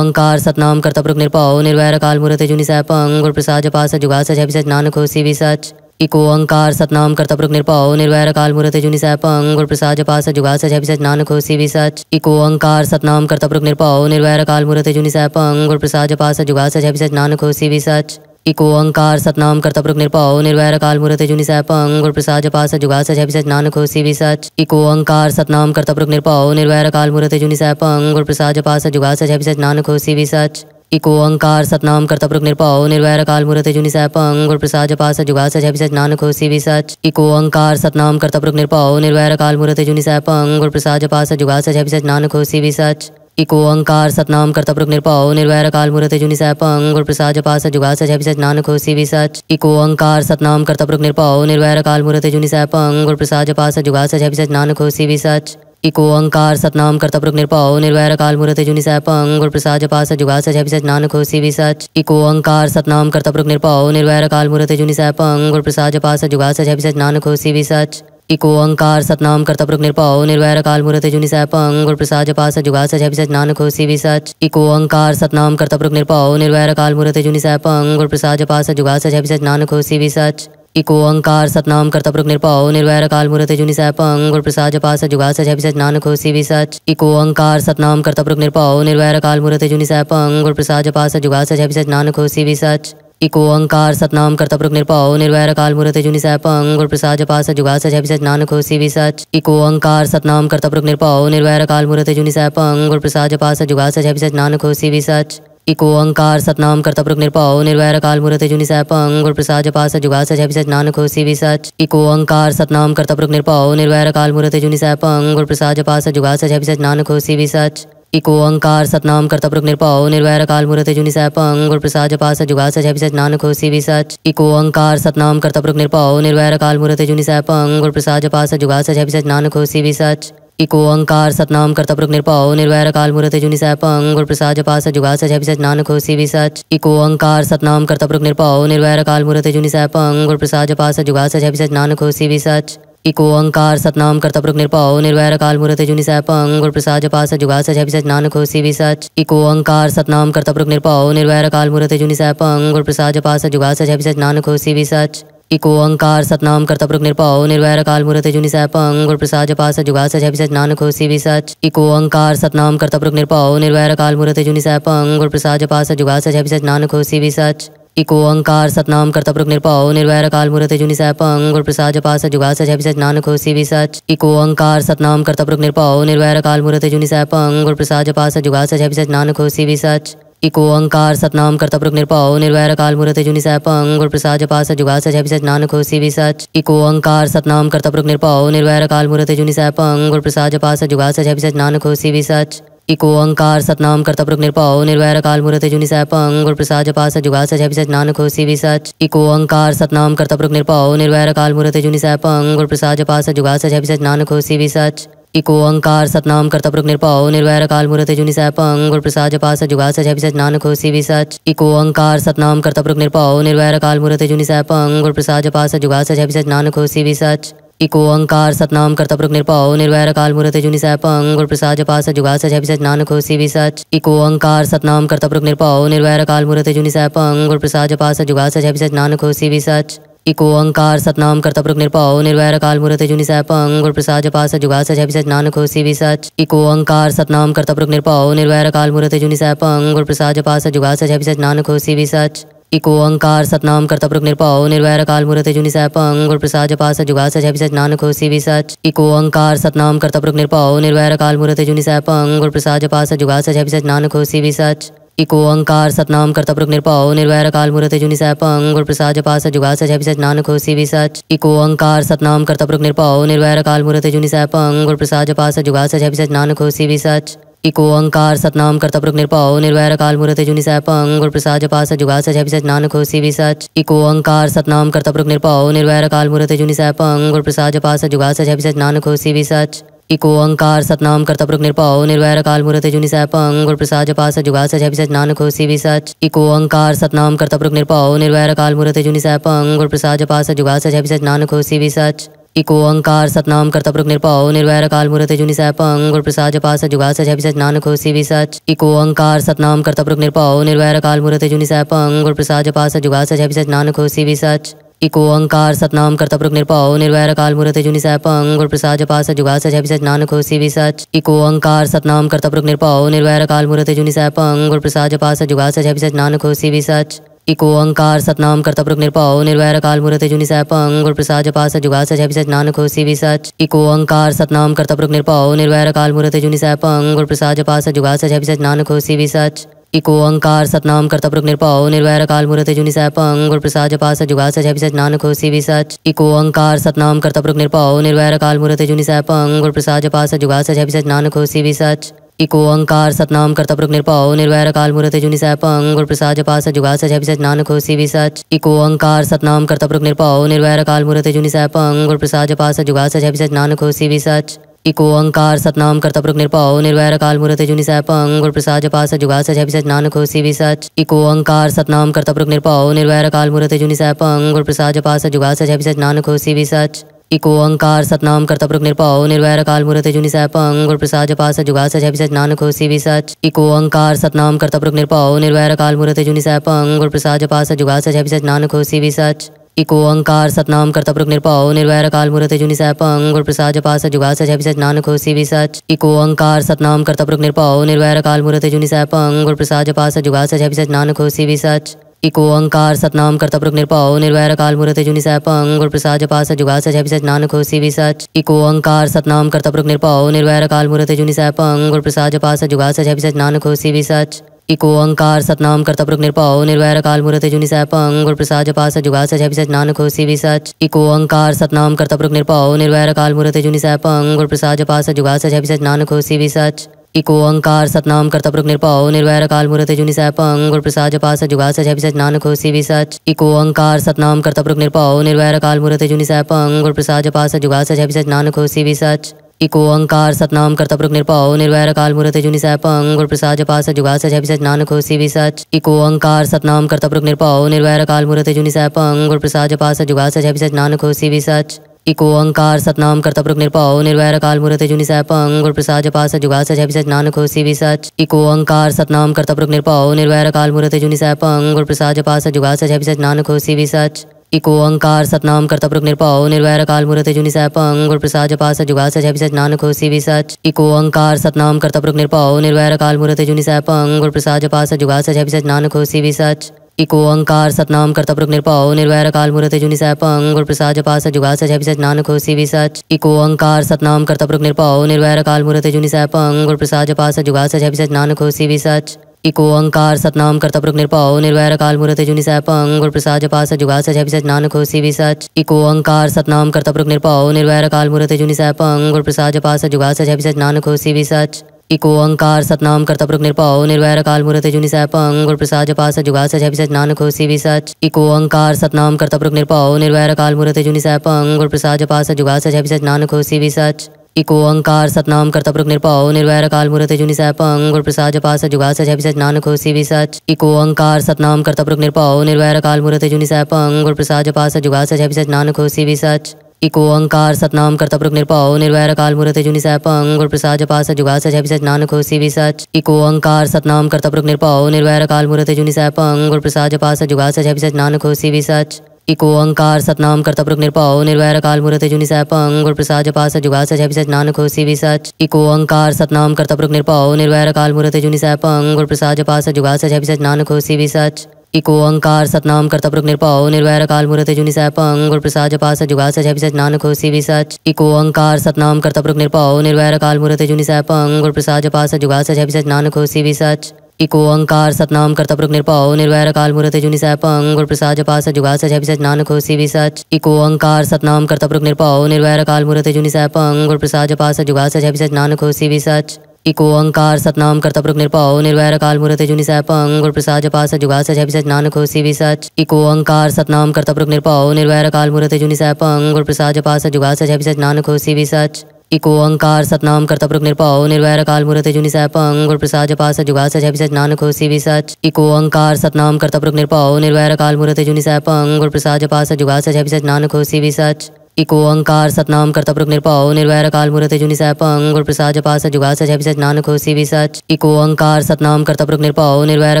अंकार सतनाम करता पुरुष निरपाओ निर्वैर काल मूर्ति जुनि सह पंग प्रसाद जपा सच जुगा सच सच नानक होसी भी सच इको अंकार सतनाम करता पुरुष निरपाओ निर्वैर काल मूर्ति जुनि सह पंग प्रसाद जपा सच जुगा सच सच नानक होसी भी सच इको अंकार सतनाम करता पुरुष निरपाओ निर्वैर काल मूर्ति जुनि सह पंग प्रसाद जपा सच जुगा सच सच नानक होसी भी सच इको अंकार सतनाम कर्तपुरुख निरपाओ निर्वैर काल मूर्त जुनि सैपंग गुर प्रसाद जपा जुगास जुगा सच नानक हो सी सच इको अंकार सतनाम कर्तपुरुख निरपाओ निर्वैर काल मूर्त जुनि सैपंग गुर प्रसाद जपा जुगास जुगा सच नानक हो सी सच इको अंकार सतनाम कर्तपुरुख निरपाओ निर्वैर काल मूर्त जुनि सैपंग गुर प्रसाद जपा जुगास जुगा सच नानक हो सी सच इको अंकार सतनाम कर्तपुरुख निरपाओ निर्वैर काल मूर्त जुनि सैपंग गुर प्रसाद जपा जुगास जुगा सच नानक हो सी सच इको अंकार सतनाम करता निरपाओ निर्वैर काल मुहूर्त जुनि सैपंग और प्रसाद जपास जुगा सच अभिसच नानक हो सी सच इको अंकार सतनाम करता पुरुष निरपाओ निर्वैर काल मुहूर्त जुनि सैपंग और प्रसाद जपास जुगा सच अभिसच नानक हो सी सच इको अंकार सतनाम करता पुरुष निरपाओ निर्वैर काल मुहूर्त जुनि पंग और प्रसाद जपास जुगा सच अभिसच नानक हो सी सच इको अंकार सतनाम करता निरपाओ निर्वैर काल मुहूर्त जुनि सैपंग और प्रसाद जपास जुगा सच अभिसच नानक हो सी सच इको ओंकार सतनाम कर्तपुरुख निरपाओ निर्वैर काल मुहूर्त जुनि सैपंग गुर प्रसाद जपास जुगास है सच नानक होसी भी सच इको ओंकार सतनाम कर्तपुरुख निरपा निर्वैर काल मुहूर्त जुनि सैपंग गुर प्रसाद जपास जुगास है सच नानक होसी भी सच इको ओंकार सतनाम कर्तपुरुख निरपाओ निर्वैर काल मुहूर्त जुनि सैपंग गुर प्रसाद जपास जुगास है सच नानक होसी भी सच इको ओंकार सतनाम कर्तपुरुख निरपाओ निर्वैर काल मुहूर्त जुनि सैपंग गुर प्रसाद जपास जुगास है सच नानक होसी भी सच इको अंकार सतनाम करता पुरुष निरपाओ निर्वैर काल मुहूर्त जुनि सैप अंग प्रसाद जपा सच जुगा सच अभिसच नानक होसी भी सच इको अंकार सतनाम करता पुरुष निरपाओ निर्वैर काल मुहूर्त जुनि सैप अंग प्रसाद जपा सच जुगा सच अभिसच नानक होसी भी सच इको अंकार सतनाम करता प्रमुख निरपाओ निर्वैर काल मूर्त जुनि सैपंग गुर प्रसाद सच जुगा सच अभिसच नानक हो सी सच इको अंकार सतनाम करता प्रमुख निरपाओ निर्वैर काल मूर्त जुनि सैपंग गुर प्रसाद सच जुगा सच अभिसच नानक हो सी सच इको अंकार सतनाम करता प्रमुख निरपाओ निर्वैर काल मूर्त जुनि सैपंग गुर प्रसाद सच जुगा सच अभिसच नानक हो सी सच इको अंकार सतनाम करता प्रमुख निरपाओ निर्वैर काल मूर्त जुनि सैपंग गुर प्रसाद सच जुगा सच अभिसच नानक हो सी सच इको अंकार सतनाम करता पुरुष निरपाओ निर्वैर काल मूर्त जुनि सैपंग गुर प्रसाद जपास जुगा सच अभिसच नानक होसी भी सच इको अंकार सतनाम करता पुरुष निरपाओ निर्वैर काल मूर्त जुनि सैपंग और प्रसाद जपास जुगा सच अभिसच नानक होसी भी सच इको अंकार सतनाम करता प्रमुख निरपाओ निर्वैर काल मूर्त जुनि सैपंग गुरु प्रसाद जपा जुगास जुगा सच नानक होसी भी सच इको अंकार सतनाम करता प्रमुख निरपाओ निर्वैर काल मूर्त जुनि पंग गुर प्रसाद जपा जुगास जुगा सच नानक होसी भी सच इको अंकार सतनाम करता प्रमुख निरपाओ निर्वैर काल मूर्त जुनि सैपंग गुर प्रसाद जपा जुगास जुगा सच नानक होसी भी सच इको अंकार सतनाम करता प्रमुख निरपाओ निर्वैर काल मूर्त जुनि सैपंग गुरु प्रसाद जपा जुगास जुगा सच नानक होसी भी सच इको ओंकार सतनाम कर्तपुरुख निरपाओ निर्वैर काल मूर्त जुनि पंग गुर प्रसाद सच जुगा सच अभिसच नानक हो सी सच इको ओंकार सतनाम कर्तपुरुख निरपाओ निर्वैर काल मूर्त जुनि सैपंग गुर प्रसाद सच जुगा सच अभिसच नानक हो सी सच इको ओंकार सतनाम कर्तपुरुख निरपाओ निर्वैर काल मूर्त जुनि सैपंग गुर प्रसाद सच जुगा सच अभिसच नानक हो सी सच इको ओंकार सतनाम कर्तपुरुख निरपाओ निर्वैर काल मूर्त जुनि सैपंग गुर प्रसाद सच जुगा सच अभिसच नानक हो सी सच इको अंकार सतनाम करता निरपाओ निर्वैर काल जुनी जुनि सैपंग गुर प्रसाद जपास जुगा सच है नानक हो सी सच इको अंकार सतनाम करता पुरुष निरपाओ निर्वैर काल जुनी सह सैपंग गुर प्रसाद जपास जुगा सच अभिसच नानक हो सी सच इको अंकार सतनाम करता पुरुष निरपाओ निर्वैर काल जुनी जुनि सैपंग गुर प्रसाद जपास जुगा सच अभिसच नानक हो सी सच इको अंकार सतनाम करता पुरुष निरपाओ निर्वैर काल जुनी सह सैपंग गुर प्रसाद जपास जुगा सच अभिसच नानक हो सी सच इको ओंकार सतनाम कर्तपुरुख निरपा निर्वैर काल मुहूर्त जुनि सैपंग गुर और प्रसाद सच जुगा सच है नान नानक भी सच इको ओंकार सतनाम कर्तपुरुख निरपा निर्वैर काल मुहूर्त जुनि सैपंग अंग और प्रसाद सच जुगा सच है सच नानक भी सच इको ओंकार सतनाम कर्तपुरुख निरपाओ निर्वैर काल मुहूर्त जुनि सैप गुर और प्रसाद सच जुगा सच है सच खोसी भी सच इको ओंकार सतनाम कर्तपुरुख निरपा निर्वैर काल मुहूर्त जुनि सैपंग गुर और प्रसाद सच जुगा सच है नान नानक भी सच इको अंकार सतनाम करता पुरुष निरपाओ निर्वैर काल मुहूर्त जुनि सह पंग गुण प्रसाद जपा सच जुगा सच सच नानक होसी भी सच इको अंकार सतनाम करता पुरुष निरपाओ निर्वैर काल मुहूर्त जुनि सह पंग प्रसाद जपा सच जुगा सच सच नानक होसी भी सच इको अंकार सतनाम करता पुरुष निरपाओ निर्वैर काल मुहूर्त जुनि सह पंग प्रसाद जपा सच जुगा सच सच नानक होसी भी सच इको अंकार सतनाम करता पुरुष निरपाओ निर्वैर काल मुहूर्त जुनि सह पंग प्रसाद जपा सच जुगा सच सच नानक होसी भी सच इको अंकार सतनाम कर्तपुरुख निरपाओ निर्वैर काल मूर्ति जुनि सह पंग प्रसाद जपा सच जुगा सच सच नानक होसी भी सच इको अंकार सतनाम कर्तपुरुख निरपाओ निर्वैर काल मूर्ति जुनि सह पंग प्रसाद जपा सच जुगा सच सच नानक होसी भी सच इको अंकार सतनाम कर्तपुरुख निरपाओ निर्वैर काल मूर्ति जुनि सह पंग और प्रसाद जपा सच जुगा सच सच नानक होसी भी सच इको अंकार सतनाम कर्तपुरुख निरपाओ निर्वैर काल मूर्ति जुनि सह पंग और प्रसाद जपा सच जुगा सच सच नानक होसी भी सच इको अंकार सतनाम करता पुरुष निरपाओ निर्वैर काल मूर्त जुनि पंग गुर प्रसाद जपा जुगास जुगा सच नानक हो सी सच इको अंकार सतनाम करता पुरुष निरपाओ निर्वैर काल मूर्त जुनि सैपंग गुर प्रसाद जपा जुगास जुगा सच नानक हो सी सच इको अंकार सतनाम करता पुरुष निरपाओ निर्वैर काल मूर्त जुनि सैपंग गुर प्रसाद जपा जुगास जुगा सच नानक हो सी सच इको अंकार सतनाम करता पुरुष निरपाओ निर्वैर काल मूर्त जुनि सैपंग गुर प्रसाद जपा जुगास जुगा सच नानक हो सी सच इको अंकार सतनाम करता प्रमुख निरपाओ निर्वैर काल मुहूर्त जुनि सैपंग गुर प्रसाद जपास जुगा सच है नानक हो भी सच इको अंकार सतनाम करता प्रमुख निरपाओ निर्वैर काल मुहूर्त जुनि सैपंग गुर प्रसाद जपास जुगा सच अभिसच नानक हो भी सच इको अंकार सतनाम करता प्रमुख निरपाओ निर्वैर काल मुहूर्त जुनि सैपंग गुर प्रसाद जपास जुगा सच अभिसच नानक हो भी सच इको अंकार सतनाम करता प्रमुख निरपाओ निर्वैर काल मुहूर्त जुनि सैपंग गुर प्रसाद जपास जुगा सच अभिसच नानक हो भी सच इको अंकार सतनाम करता पुरुष निरपाओ निर्वैर काल मुहूर्त जुनि सैपंग गुर प्रसाद जपास जुगा सच अभिसच नानक होसी भी सच इको अंकार सतनाम करता पुरुष निरपाओ निर्वैर काल मुहूर्त जुनि सैपंग गुर प्रसाद जपास जुगा सच सच नानक होसी भी सच इको अंकार सतनाम करता पुरुष निरपाओ निर्वैर काल मुहूर्त जुनि सैपंग गुर प्रसाद जपास जुगा सच सच नानक होसी भी सच इको अंकार सतनाम करता पुरुष निरपाओ निर्वैर काल मुहूर्त जुनि सैपंग गुर प्रसाद जपास जुगा सच सच नानक होसी भी सच इको अंकार सतनाम करता प्रक निरपाओ निर्वैर काल मुहूर्त जुनि सह अंग प्रसाद जपा सच जुगा सच अभिसच नानक सी भी सच इको अंकार सतनाम करता प्रक निरपाओ निर्वैर काल मुहूर्त जुनि सह अंग प्रसाद जपा सच जुगा सच अभिसच नानक सी भी सच इको अंकार सतनाम करता प्रक निरपाओ निर्वैर काल मुहूर्त जुनि सह गुरु प्रसाद जपा सच जुगा सच अभिसच नानक सी भी सच इको अंकार सतनाम करता प्रक निरपाओ निर्वैर काल मुहूर्त जुनि सह अंग प्रसाद जपा सच जुगा सच अभिसच नानक सी भी सच इको अंकार सतनाम करता निर्पाओ निरपाओ निर्वैर काल मुहूर्त जुनि सह पंग प्रसाद जपा सच जुगा सच सच नानक होसी भी सच इको अंकार सतनाम करता पुरुष निरपाओ निर्वैर काल मुहूर्त जुनि सह पंग गुर प्रसाद जपा सच जुगा सच सच नानक होसी भी सच इको अंकार सतनाम करता पुरुष निरपाओ निर्वैर काल मुहूर्त जुनि सह पंग प्रसाद जपा सच जुगा सच सच नानक होसी भी सच इको अंकार सतनाम करता पुरुष निरपाओ निर्वैर काल मुहूर्त जुनि सह पंग प्रसाद जपा सच जुगा सच सच नानक होसी भी सच इको अंकार सतनाम कर्तपुरुख निरपाओ निर्वैर काल मूर्त जुनि सैपं गुर प्रसाद जपा सच जुगा सच अभिसच नानक होसी भी सच इको अंकार सतनाम कर्तपुरुख निरपाओ निर्वैर काल मूर्त जुनि सैपं गुर प्रसाद जपा सच जुगा सच अभिसच नानक होसी भी सच इको ओंकार सतनाम कर्तपुरुख निर्पाओ निर्वैर काल मुहूर्त जुनि सह पंग और प्रसाद सच जुगा सच अभिसच नानक होसी भी सच इको ओंकार सतनाम कर्तपुरुख निर्पाओ निर्वैर काल मुहूर्त जुनि सह पंग और प्रसाद सच जुगा सच अभिसच नानक होसी भी सच इको ओंकार सतनाम कर्तपुरुख निरपाओ निर्वैर काल मुहूर्त जुनि सैप पंग और प्रसाद सच जुगा सच अभिसच नानक होसी भी सच इको ओंकार सतनाम कर्तपुरुख निर्पाओ निर्वैर काल मुहूर्त जुनि सह पंग और प्रसाद सच जुगा सच अभिसच नानक होसी भी सच इको अंकार सतनाम करता प्रभु निरपाओ निर्वैर काल मुहूर्त जुनि सह पंग गुण प्रसाद जपा सच जुगा सच सच नानक होसी भी सच इको अंकार सतनाम करता प्रभु निरपाओ निर्वैर काल मुहूर्त जुनि सह पंग गुण प्रसाद जपा सच जुगा सच सच नानक होसी भी सच इको अंकार सतनाम करता पुरुष निरपाओ निर्वैर काल मूर्त जुनि सैपंग गुर प्रसाद जपास जुगा सच है नानक हो सी सच इको अंकार सतनाम करता पुरुष निरपाओ निर्वैर काल मूर्त जुनि सैपंग गुर प्रसाद जपास जुगा सच अभिसच नानक हो सी सच इको अंकार सतनाम करता पुरुष निरपाओ निर्वैर काल मूर्त जुनि सैपंग गुर प्रसाद जपास जुगा सच अभिसच नानक हो सी सच इको अंकार सतनाम करता पुरुष निरपाओ निर्वैर काल मूर्त जुनि सैपंग गुर प्रसाद जपास जुगा सच अभिसच नानक हो सी सच इको ओंकार सतनाम कर्तपुरुख निरपा निर्वैर काल मूर्त जुनि पंग गुर प्रसाद जपास जुगा सच है सच नानक भी सच इको ओंकार सतनाम कर्तपुरुख निर्पाओ निर्वैर काल मूर्त जुनि पंग अंग प्रसाद सच जुगा सच है नान खोसी भी सच इको अंकार सतनाम करता प्रक निरपाओ निर्वैर काल मूर्त जुनि पंग गुर प्रसाद जपा जुगास जुगा सच नानक हो सी सच इको अंकार सतनाम करता प्रक निरपाओ निर्वैर काल मूर्त जुनि सैपंग गुर प्रसाद जपा जुगास जुगा सच नानक हो सी सच इको अंकार सतनाम करता प्रक निरपाओ निर्वैर काल मूर्त जुनि सैपंग गुर प्रसाद जपा जुगास जुगा सच नानक हो सी सच इको अंकार सतनाम करता प्रक निरपाओ निर्वैर काल मूर्त जुनि सैपंग गुर प्रसाद जपा जुगास जुगा सच नानक हो सी सच इको अंकार सतनाम करता निरपाओ निर्वैर काल मूर्त जुनि सैपंग गुर प्रसाद जपास जुगा सच है नानक हो सी सच इको अंकार सतनाम करता पुरुष निरपाओ निर्वैर काल मूर्त जुनि सैपंग गुर प्रसाद जपास जुगा सच है नानक हो सी सच इको अंकार सतनाम करता प्रभु निरपाओ निर्वैर काल मूर्ति जुनि सह पंग प्रसाद जपा सच जुगा सच सच नानक होसी भी सच इको अंकार सतनाम करता प्रभु निरपाओ निर्वैर काल मूर्ति जुनि सह पंग प्रसाद जपा सच जुगा सच सच नानक होसी भी सच इको अंकार सतनाम करता प्रभु निरपाओ निर्वैर काल मूर्ति जुनि सह पंग प्रसाद जपा सच जुगा सच सच नानक होसी भी सच इको अंकार सतनाम करता प्रभु निरपाओ निर्वैर काल मूर्ति जुनि सह पंग प्रसाद जपा सच जुगा सच सच नानक होसी भी सच इको अंकार सतनाम करता प्रमुख निरपाओ निर्वैर काल मूर्त जुनि पंग गुरु प्रसाद जपा जुगास जुगा सच नानक हो सी सच इको अंकार सतनाम करता प्रमुख निरपाओ निर्वैर काल मूर्त जुनि पंग गुण प्रसाद जपा जुगास जुगा सच नानक हो सी सच इको अंकार सतनाम करता प्रमुख निरपाओ निर्वैर काल मूर्त जुनि सैपंग गुरु प्रसाद जपा जुगास जुगा सच नानक हो सी सच इको अंकार सतनाम करता प्रमुख निरपाओ निर्वैर काल मूर्त जुनि सैपंग गुरु प्रसाद जपा जुगास जुगा सच नानक हो सी सच एक ओंकार सतनाम करता पुरुष निरपाओ निर्वैर काल मुहूर्त जुनि सैपंग गुर प्रसाद जपास जुगा सच अभिसच नानक हो भी सच एक ओंकार सतनाम करता पुरुष निरपाओ निर्वैर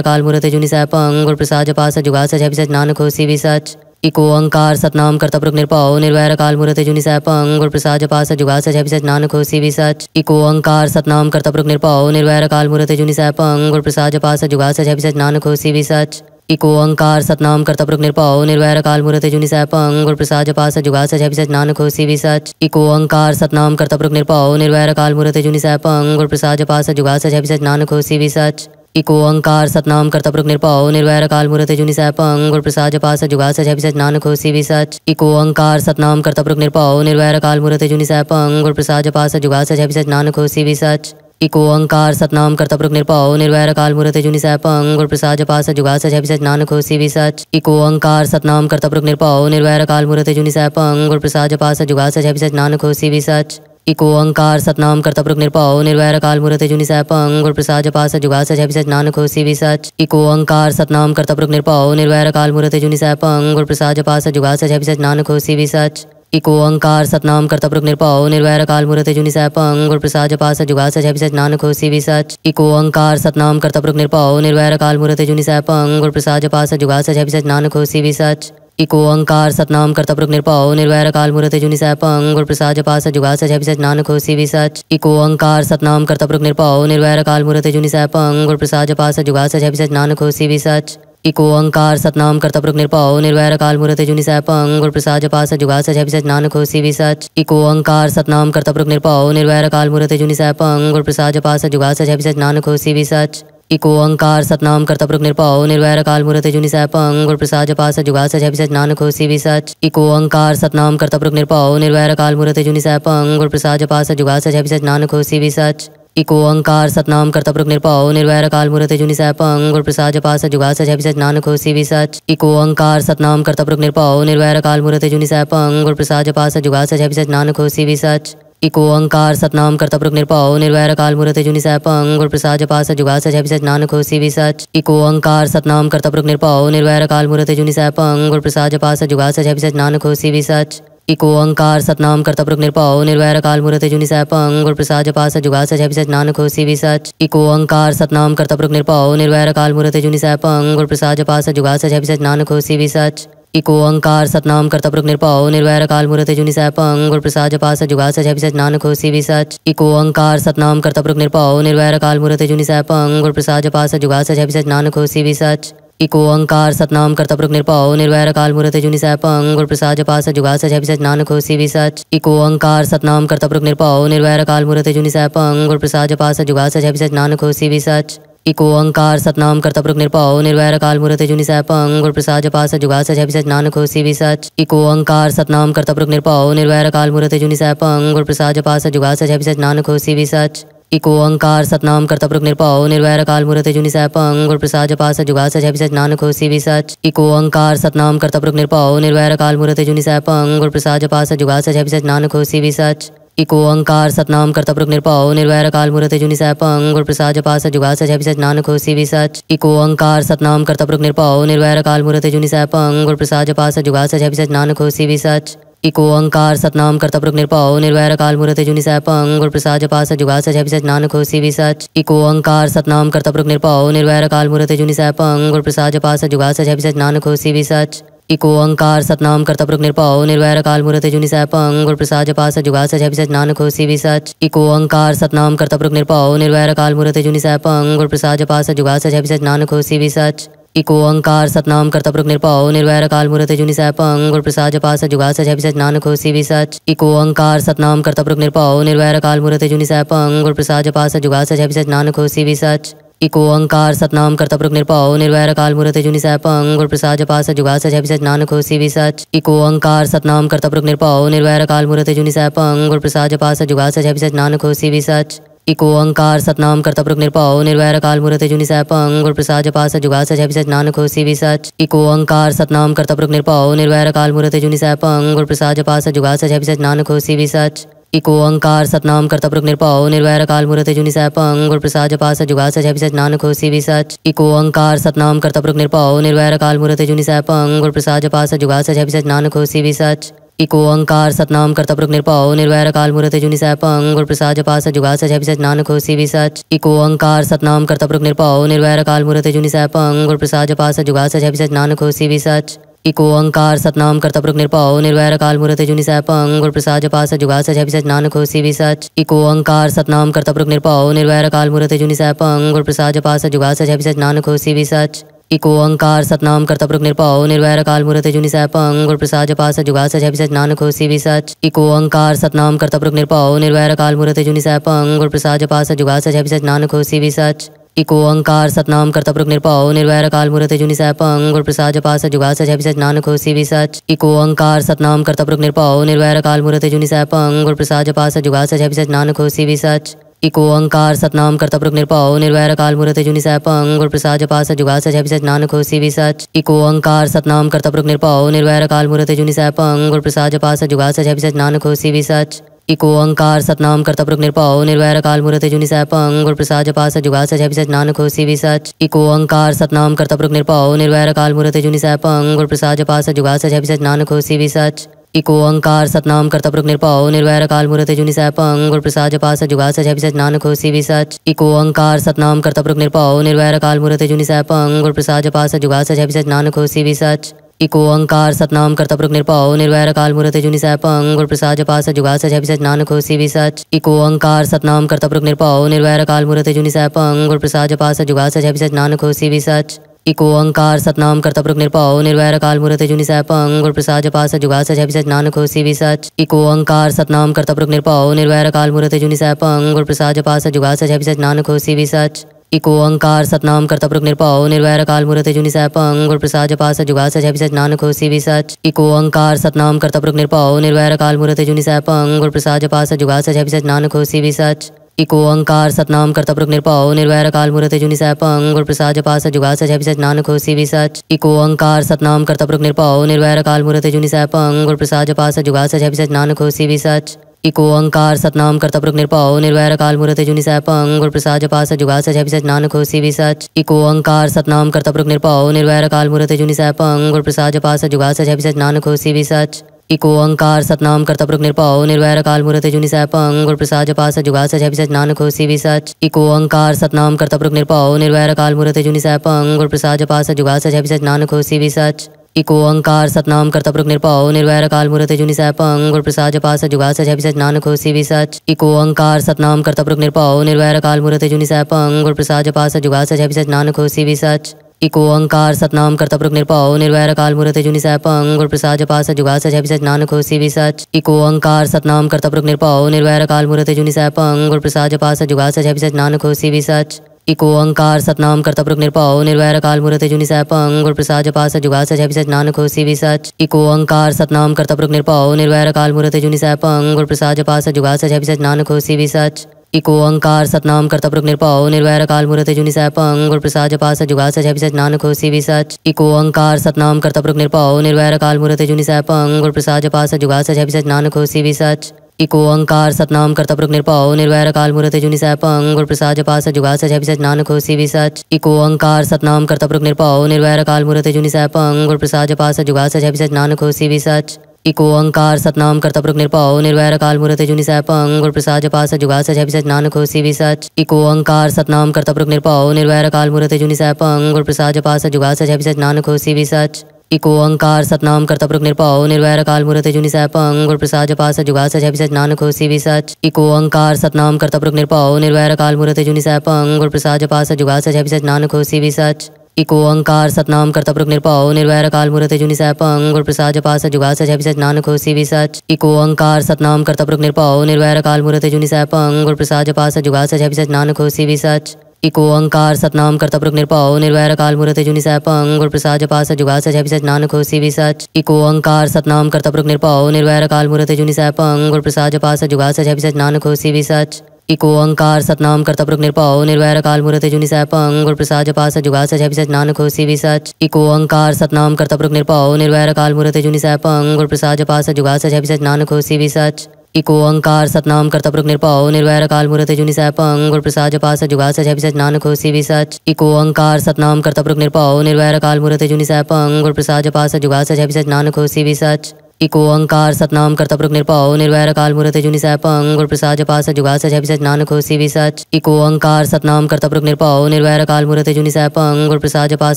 काल मुहूर्त जुनि सैपंग गुर प्रसाद जपास जुगा सच अभिसच नानक हो भी सच एक ओंकार सतनाम करता पुरुष निरपाओ निर्वैर काल मुहूर्त जुनि सैपंग गुर प्रसाद जपास जुगा सच अभिसच नानक हो भी सच एक ओंकार सतनाम करता पुरुष निरपाओ निर्वैर काल मुहूर्त जुनि सैपंग गुर प्रसाद जपास जुगा सच अभिसच नानक हो भी सच इको ओंकार सतनाम करता प्रक निरपाओ निर्वैर काल जुनी जुनि सैपंग गुर प्रसाद जपास जुगा सच अभिसच नानक हो सी विसच इको ओंकार सतनाम करता प्रक निरपाओ निर्वैर काल जुनी जुनि सैपंग गुर प्रसाद जपास जुगा सच सच नानक हो सी विसच इको ओंकार सतनाम करता प्रक निरपाओ निर्वैर काल जुनी जुनि सैपंग गुर प्रसाद जपास जुगा सच सच नानक हो सी विसच इको ओंकार सतनाम करता प्रक निरपाओ निर्वैर काल जुनी जुनि सैपंग गुर प्रसाद जपास जुगा सच सच नानक हो सी विसच इको अंकार सतनाम करता पुरुष निरपाओ निर्वैर काल मुहूर्त जुनि सैप अंग और प्रसाद जपास जुगास जय विसच नानक भी विसच इको अंकार सतनाम करता पुरुष निरपाओ निर्वैर काल मुहूर्त जुनि सैप अंग और प्रसाद जपास जुगास जय विसच नानक भी विसच इको अंकार सतनाम करता पुरुष निरपाओ निर्वैर काल मुहूर्त जुनि सैप अंग और प्रसाद जपास जुगास जय विसच नानक भी सच इको अंकार सतनाम करता पुरुष निरपाओ निर्वैर काल मुहूर्त जुनि सैप अंग और प्रसाद जपास जुगास जय विसच नानक भी विसच इको अंकार सतनाम करता प्रभु निरपाओ निर्वैर काल मुहूर्त जुनि सह पंग प्रसाद जपा सच जुगा सच सच नानक होसी भी सच इको अंकार सतनाम करता प्रभु निरपाओ निर्वैर काल मुहूर्त जुनि सह पंग प्रसाद जपा सच जुगा सच सच नानक होसी भी सच इको अंकार सतनाम करता प्रभु निरपाओ निर्वैर काल मुहूर्त जुनि सह पंग प्रसाद जपा सच जुगा सच सच नानक होसी भी सच इको अंकार सतनाम करता प्रभु निरपाओ निर्वैर काल मुहूर्त जुनि सह पंग प्रसाद जपा सच जुगा सच सच नानक होसी भी सच इको अंकार सतनाम कर्तपुरुख निरपाओ निर्वैर काल मूर्ति जुनि सैपं गुर प्रसाद जपा सच जुगा सच अभिसच नानक होसी भी सच इको अंकार सतनाम कर्तपुरुख निरपाओ निर्वैर काल मूर्ति जुनि सैपं गुर प्रसाद जपा सच जुगा सच अभिसच नानक होसी भी सच इको अंकार सतनाम कर्तपुरुख निरपाओ निर्वैर काल मूर्ति जुनि सैपं गुर प्रसाद जपा सच जुगा सच अभिसच नानक होसी भी सच इको अंकार सतनाम कर्तपुरुख निरपाओ निर्वैर काल मूर्ति जुनि सैपं गुर प्रसाद जपा सच जुगा सच अभिसच नानक होसी भी सच इको अंकार सतनाम करता प्रमुख निरपाओ निर्वैर काल मूर्त जुनि पंग गुर प्रसाद जपा जुगास जुगा सच नानक हो सी सच इको अंकार सतनाम करता प्रमुख निरपाओ निर्वैर काल मूर्त जुनि सैपंग गुर प्रसाद जपा जुगास जुगा सच नानक हो सी सच इको अंकार सतनाम करता प्रमुख निरपाओ निर्वैर काल मूर्त जुनि सैपंग गुर प्रसाद जपा जुगास जुगा सच नानक हो सी सच इको अंकार सतनाम करता प्रमुख निरपाओ निर्वैर काल मूर्त जुनि पंग गुर प्रसाद जपा जुगास जुगा सच नानक हो सी सच इको अंकार सतनाम करता प्रक निरपाओ निर्वैर काल मूर्त जुनि सैपंग गुर प्रसाद जपास जुगा सच अभिसच नानक हो भी सच इको अंकार सतनाम करता प्रक निरपाओ निर्वैर काल मूर्त जुनि सैपंग गुर प्रसाद जपास जुगा सच अभिसच नानक हो भी सच इको अंकार सतनाम करता प्रक निरपाओ निर्वैर काल मूर्त जुनि सैपंग गुर प्रसाद जपास जुगा सच अभिसच नानक हो भी सच इको अंकार सतनाम करता प्रक निरपाओ निर्वैर काल मूर्त जुनि सैप गुर प्रसाद जपास जुगा सच अभिसच नानक हो भी सच इको ओंकार सतनाम कर्तपुरुख निरपा निर्वैर काल मुहूर्त जुनि सैपंग गुर प्रसाद जपास जुगा सच है सच नानक होसी भी सच इको ओंकार सतनाम कर्तपुरुख निरपाओ निर्वैर काल मुहूर्त जुनि सैपंग और प्रसाद जपास जुगा सच है सच नानक होसी भी सच इको ओंकार सतनाम कर्तपुरुख निरपाओ निर्वैर काल मुहूर्त जुनि सैपंग गुर प्रसाद जपास जुगा सच है सच नानक होसी भी सच इको ओंकार सतनाम कर्तपुरुख निरपाओ निर्वैर काल मुहूर्त जुनि सैपंग गुर प्रसाद जपास जुगा सच है सच नानक होसी भी सच इको ओंकार सतनाम कर्तपुरुख निरपाओ निर्वैर काल मुहूर्त जुनि सह पंग प्रसाद जपा सच जुगा सच सच नानक होसी भी सच इको ओंकार सतनाम कर्तपुरुख निर्पाओ निर्वैर काल मुहूर्त जुनि सह पंग प्रसाद जपा सच जुगा सच सच नानक होसी भी सच इको ओंकार सतनाम कर्तपुरुख निरपाओ निर्वैर काल मुहूर्त जुनि सह पंग प्रसाद जपा सच जुगा सच सच नानक होसी भी सच इको ओंकार सतनाम कर्तपुरुख निरपाओ निर्वैर काल मुहूर्त जुनि सह पंग प्रसाद जपा सच जुगा सच सच नानक होसी भी सच इको अंकार सतनाम करता प्रभु निरपाओ निर्वैर काल मूर्ति जुनि सह पंग प्रसाद जपा सच जुगा सच सच नानक होसी भी सच इको अंकार सतनाम करता प्रभु निरपाओ निर्वैर काल मूर्ति जुनि सह पंग प्रसाद जपा सच जुगा सच सच नानक होसी भी सच इको अंकार सतनाम करता प्रभु निरपाओ निर्वैर काल मूर्ति जुनि सह पंग गुर प्रसाद जपा सच जुगा सच सच नानक होसी भी सच इको अंकार सतनाम करता प्रभु निरपाओ निर्वैर काल मूर्ति जुनि सह पंग गुर प्रसाद जपा सच जुगा सच सच नानक होसी भी सच इको अंकार सतनाम करता प्रमुख निरपाओ निर्वैर काल मूर्त जुनि पंग गुर प्रसाद जपा जुगास जुगा सच नानक हो सी सच इको अंकार सतनाम करता प्रमुख निरपाओ निर्वैर काल मूर्त जुनि पंग गुर प्रसाद जपा जुगास जुगा सच नानक हो सी सच इको अंकार सतनाम करता प्रमुख निरपाओ निर्वैर काल मूर्त जुनि सैपंग गुर प्रसाद जपा जुगास जुगा सच नानक हो सी सच इको अंकार सतनाम करता प्रमुख निरपाओ निर्वैर काल मूर्त जुनि सैपंग गुर प्रसाद जपा जुगास जुगा सच नानक हो सी सच इको अंकार सतनाम करता प्रक निरपाओ निर्वैर काल मूर्त जुनि सैपंग गुर प्रसाद पास जुगा सच अभिसच नानक हो सी सच इको अंकार सतनाम करता प्रक निरपाओ निर्वैर काल मूर्त जुनि सैपंग गुर प्रसाद पास जुगा सच अभिसच नानक हो सी सच इको अंकार सतनाम करता प्रक निरपाओ निर्वैर काल मूर्त जुनि सैपंग गुर प्रसाद जपास जुगा सच अभिसच नानक हो सी सच इको अंकार सतनाम करता प्रक निरपाओ निर्वैर काल मूर्त जुनि सैपंग गुर प्रसाद जपास जुगा सच अभिसच नानक हो सी सच इको अंकार सतनाम करता प्रक निरपाओ निर्वैर काल जुनी जुनि सैपंग और प्रसाद जपास जुगा सच है नानक सी भी सच इको अंकार सतनाम करता प्रक निरपाओ निर्वैर काल जुनी जुनि सैपंग गुर प्रसाद जपास जुगा सच है नानक सी भी सच इको अंकार सतनाम करता पुरुष निरपाओ निर्वैर काल मूर्त जुनि गुरु प्रसाद जपा जुगास जुगा सच नानक होसी भी सच इको अंकार सतनाम करता पुरुष निरपाओ निर्वैर काल मूर्त जुनि गुरु प्रसाद जपा जुगास जुगा सच नानक होसी भी सच इको अंकार सतनाम करता पुरुष निरपाओ निर्वैर काल मूर्त जुनि सैपंग गुर प्रसाद जपा जुगास जुगा सच नानक होसी भी सच इको अंकार सतनाम करता पुरुष निरपाओ निर्वैर काल मूर्त जुनि सैपंग गुर प्रसाद जपा जुगास जुगा सच नानक होसी भी सच इको अंकार सतनाम करता पुरुष निरपाओ निर्वैर काल मूर्त जुनि सैपंग गुर प्रसाद सच जुगा सच अभिसच नानक हो सी सच इको अंकार सतनाम करता पुरुष निरपाओ निर्वैर काल मूर्त जुनि सैपंग गुर प्रसाद सच जुगा सच अभिसच नानक हो सी सच इको अंकार सतनाम करता पुरुष निरपाओ निर्वैर काल मूर्त जुनि सैपंग गुर प्रसाद सच जुगा सच अभिसच नानक हो सी सच इको अंकार सतनाम करता पुरुष निरपाओ निर्वैर काल मूर्त जुनि सैपंग गुर प्रसाद सच जुगा सच अभिसच नानक हो सी सच इको अंकार सतनाम करता पुरुष निरपाओ निर्वैर काल मूर्त जुनि सैपंग गुर प्रसाद जपास जुगा सच अभिसच नानक हो सी सच इको अंकार सतनाम करता पुरुष निरपाओ निर्वैर काल मूर्त जुनि सैपंग गुर प्रसाद जपास जुगा सच अभिसच नानक हो सी सच इको अंकार सतनाम करता पुरुष निरपाओ निर्वैर काल मूर्त जुनि सैपंग गुर प्रसाद जपास जुगा सच अभिसच नानक हो सी सच इको अंकार सतनाम करता पुरुष निरपाओ निर्वैर काल मूर्त जुनि सैपंग गुर प्रसाद जपास जुगा सच अभिसच नानक हो सी सच इको ओंकार सतनाम प्रक निर्पाओ निर्वैर काल मुहूर्त जुनि पंग गुर प्रसाद जपास जुगा सच सच नानक हो सी सच इको ओंकार सतनाम प्रक निर्पाओ निर्वैर काल मुहूर्त जुनि पंग गुर प्रसाद जपास जुगा सच सच नानक हो सी सच इको ओंकार सतनाम प्रक निरपा निर्वैर काल मुहूर्त जुनि पंग गुर प्रसाद जपास जुगा सच सच नानक हो सी सच इको ओंकार सतनाम प्रक निर्पाओ निर्वैर काल मुहूर्त जुनि पंग गुर प्रसाद जपास जुगा सच सच नानक हो सी सच इको अंकार सतनाम करता पुरुष निरपाओ निर्वैर काल मुहूर्त जुनि सह पंग प्रसाद जपा सच जुगा सच सच नानक होसी भी सच इको अंकार सतनाम करता पुरुष निरपाओ निर्वैर काल मुहूर्त जुनि सह पंग प्रसाद जपा सच जुगा सच सच नानक होसी भी सच इको अंकार सतनाम करता पुरुष निरपाओ निर्वैर काल मुहूर्त जुनि सह पंग प्रसाद जपा सच जुगा सच सच नानक होसी भी सच इको अंकार सतनाम करता पुरुष निरपाओ निर्वैर काल मुहूर्त जुनि सह पंग प्रसाद जपा सच जुगा सच सच नानक होसी भी सच इको अंकार सतनाम कर्तपुरुख निरपाओ निर्वैर काल मूर्ति जुनि पंग गुर प्रसाद जपा सच जुगा सच सच नानक होसी भी सच इको अंकार सतनाम कर्तपुरुख निरपाओ निर्वैर काल मूर्ति जुनि पंग गुर प्रसाद जपा सच जुगा सच सच नानक होसी भी सच इको अंकार सतनाम कर्तपुरुख निरपाओ निर्वैर काल मूर्ति जुनि पंग गुर प्रसाद जपा सच जुगा सच सच नानक होसी भी सच इको अंकार सतनाम कर्तपुरुख निरपाओ निर्वैर काल मूर्ति जुनि पंग गुर प्रसाद जपा सच जुगा सच सच नानक होसी भी सच इको अंकार सतनाम करता पुरुष निरपाओ निर्वैर काल मूर्त जुनि पंग गुरु प्रसाद जपा जुगास जुगा सच नानक हो सी सच इको अंकार सतनाम करता पुरुष निरपाओ निर्वैर काल मूर्त जुनि पंग गुरु प्रसाद जपा जुगास जुगा सच नानक हो सी सच इको अंकार सतनाम करता पुरुष निरपाओ निर्वैर काल मूर्त जुनि सैपंग गुरु प्रसाद जपा जुगास जुगा सच नानक हो सी सच इको अंकार सतनाम करता पुरुष निरपाओ निर्वैर काल मूर्त जुनि सैपंग गुरु प्रसाद जपा जुगास जुगा सच नानक हो सी सच इको अंकार सतनाम करता पुरुष निरपाओ निर्वैर काल मूर्त जुनि सैपंग गुरु प्रसाद जपास जुगास जय सच नानक हो सी सच इको अंकार सतनाम करता पुरुष निरपाओ निर्वैर काल मूर्त जुनि सैपंग गुरु प्रसाद जपास जुगास जय सच नानक हो सी सच इको अंकार सतनाम करता पुरुष निरपाओ निर्वैर काल मूर्त जुनि सैपंग गुरु प्रसाद जपास जुगास जय सच नानक हो सी सच इको अंकार सतनाम करता पुरुष निरपाओ निर्वैर काल मूर्त जुनि सैपंग गुरु प्रसाद जपास जुगास जय सच नानक हो सी सच इको अंकार सतनाम करता पुरुष निरपाओ निर्वैर काल मूर्त जुनि सैपंग गुरु प्रसाद जपास जुगास जय सच नानक होसी भी सच इको अंकार सतनाम करता पुरुष निरपाओ निर्वैर काल मूर्त जुनि सैपंग गुर प्रसाद जपास जुगास है सच नानक होसी भी सच इको अंकार सतनाम करता पुरुष निरपाओ निर्वैर काल मूर्त जुनि सैपंग गुर प्रसाद जपास जुगास है सच नानक होसी भी सच इको अंकार सतनाम करता पुरुष निरपाओ निर्वैर काल मूर्त जुनि सैपंग गुर प्रसाद जपास जुगास है सच नानक होसी भी सच इको अंकार सतनाम करता पुरुष निरपाओ निर्वैर काल मुहूर्त जुनि सैपंग गुण प्रसाद जुगा जुगास जय नान नानक भी विसच इको अंकार सतनाम करता पुरुष निरपाओ निर्वैर काल मुहूर्त जुनि सैपंग गुण प्रसाद जुगा जुगास जय नान नानक भी विसच इको अंकार सतनाम करता पुरुष निरपाओ निर्वैर काल मुहूर्त जुनि सैपंग गुण प्रसाद जुगा जुगास जय नान नानक भी विसच इको अंकार सतनाम करता पुरुष निरपाओ निर्वैर काल मुहूर्त जुनि सैपंग गुण प्रसाद जुगा जुगास जय नान नानक भी विसच इको अंकार सतनाम करता प्रभु निरपाओ निर्वैर काल मुहूर्त जुनि सह पंग गुण प्रसाद जपा सच जुगा सच सच नानक होसी भी सच इको अंकार सतनाम करता प्रभु निरपाओ निर्वैर काल मुहूर्त जुनि सह पंग गुण प्रसाद जपा सच जुगा सच सच नानक होसी भी सच इको अंकार सतनाम करता प्रभु निरपाओ निर्वैर काल मुहूर्त जुनि सह पंग गुण प्रसाद जपा सच जुगा सच सच नानक होसी भी सच इको अंकार सतनाम करता प्रभु निरपाओ निर्वैर काल मुहूर्त जुनि सह पंग गुण प्रसाद जपा सच जुगा सच सच नानक होसी भी सच इको अंकार सतनाम कर्तपुरुख निरपाओ निर्वैर काल मूर्त जुनि सैपं गुर प्रसाद जपा सच जुगा सच अभिसच नानक होसी भी सच इको अंकार सतनाम कर्तपुरुख निरपाओ निर्वैर काल मूर्त जुनि सैपं गुर प्रसाद जपा सच जुगा सच अभिसच नानक होसी भी सच इको अंकार सतनाम कर्तपुरुख निरपाओ निर्वैर काल मूर्त जुनि सैपं गुर प्रसाद जपा सच जुगा सच अभिसच नानक होसी भी सच इको अंकार सतनाम कर्तपुरुख निरपाओ निर्वैर काल मूर्त जुनि सैपं गुर प्रसाद जपा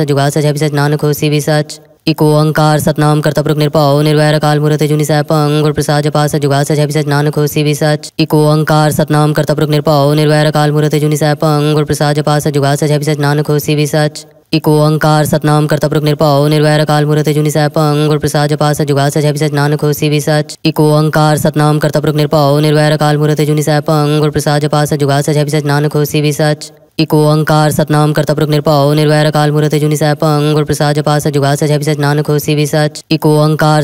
सच जुगा सच अभिसच नानक होसी भी सच को अंकार सतनाम करता पुरुष निरपाओ निर्वैर काल मूर्त जुनि सैपंग गुर प्रसाद सच जुगा सच अभिसच नानक हो सी सच इको अंकार सतनाम करता पुरुष निरपाओ निर्वैर काल मूर्त जुनि सैपंग गुर प्रसाद सच जुगा सच अभिसच नानक हो सी सच इको अंकार सतनाम करता पुरुष निरपाओ निर्वैर काल मूर्त जुनि सैपंग गुर प्रसाद सच जुगा सच अभिसच नानक हो सी सच इको अंकार सतनाम करता पुरुष निरपाओ निर्वैर काल मूर्त जुनि सैपंग गुर प्रसाद सच जुगा सच अभिसच नानक हो सी सच इको अंकार सतनाम करता पुरुष निरपाओ निर्वैर काल मूर्त जुनि सैपंग गुर प्रसाद जपास जुगास सच सच नानक हो सी सच एक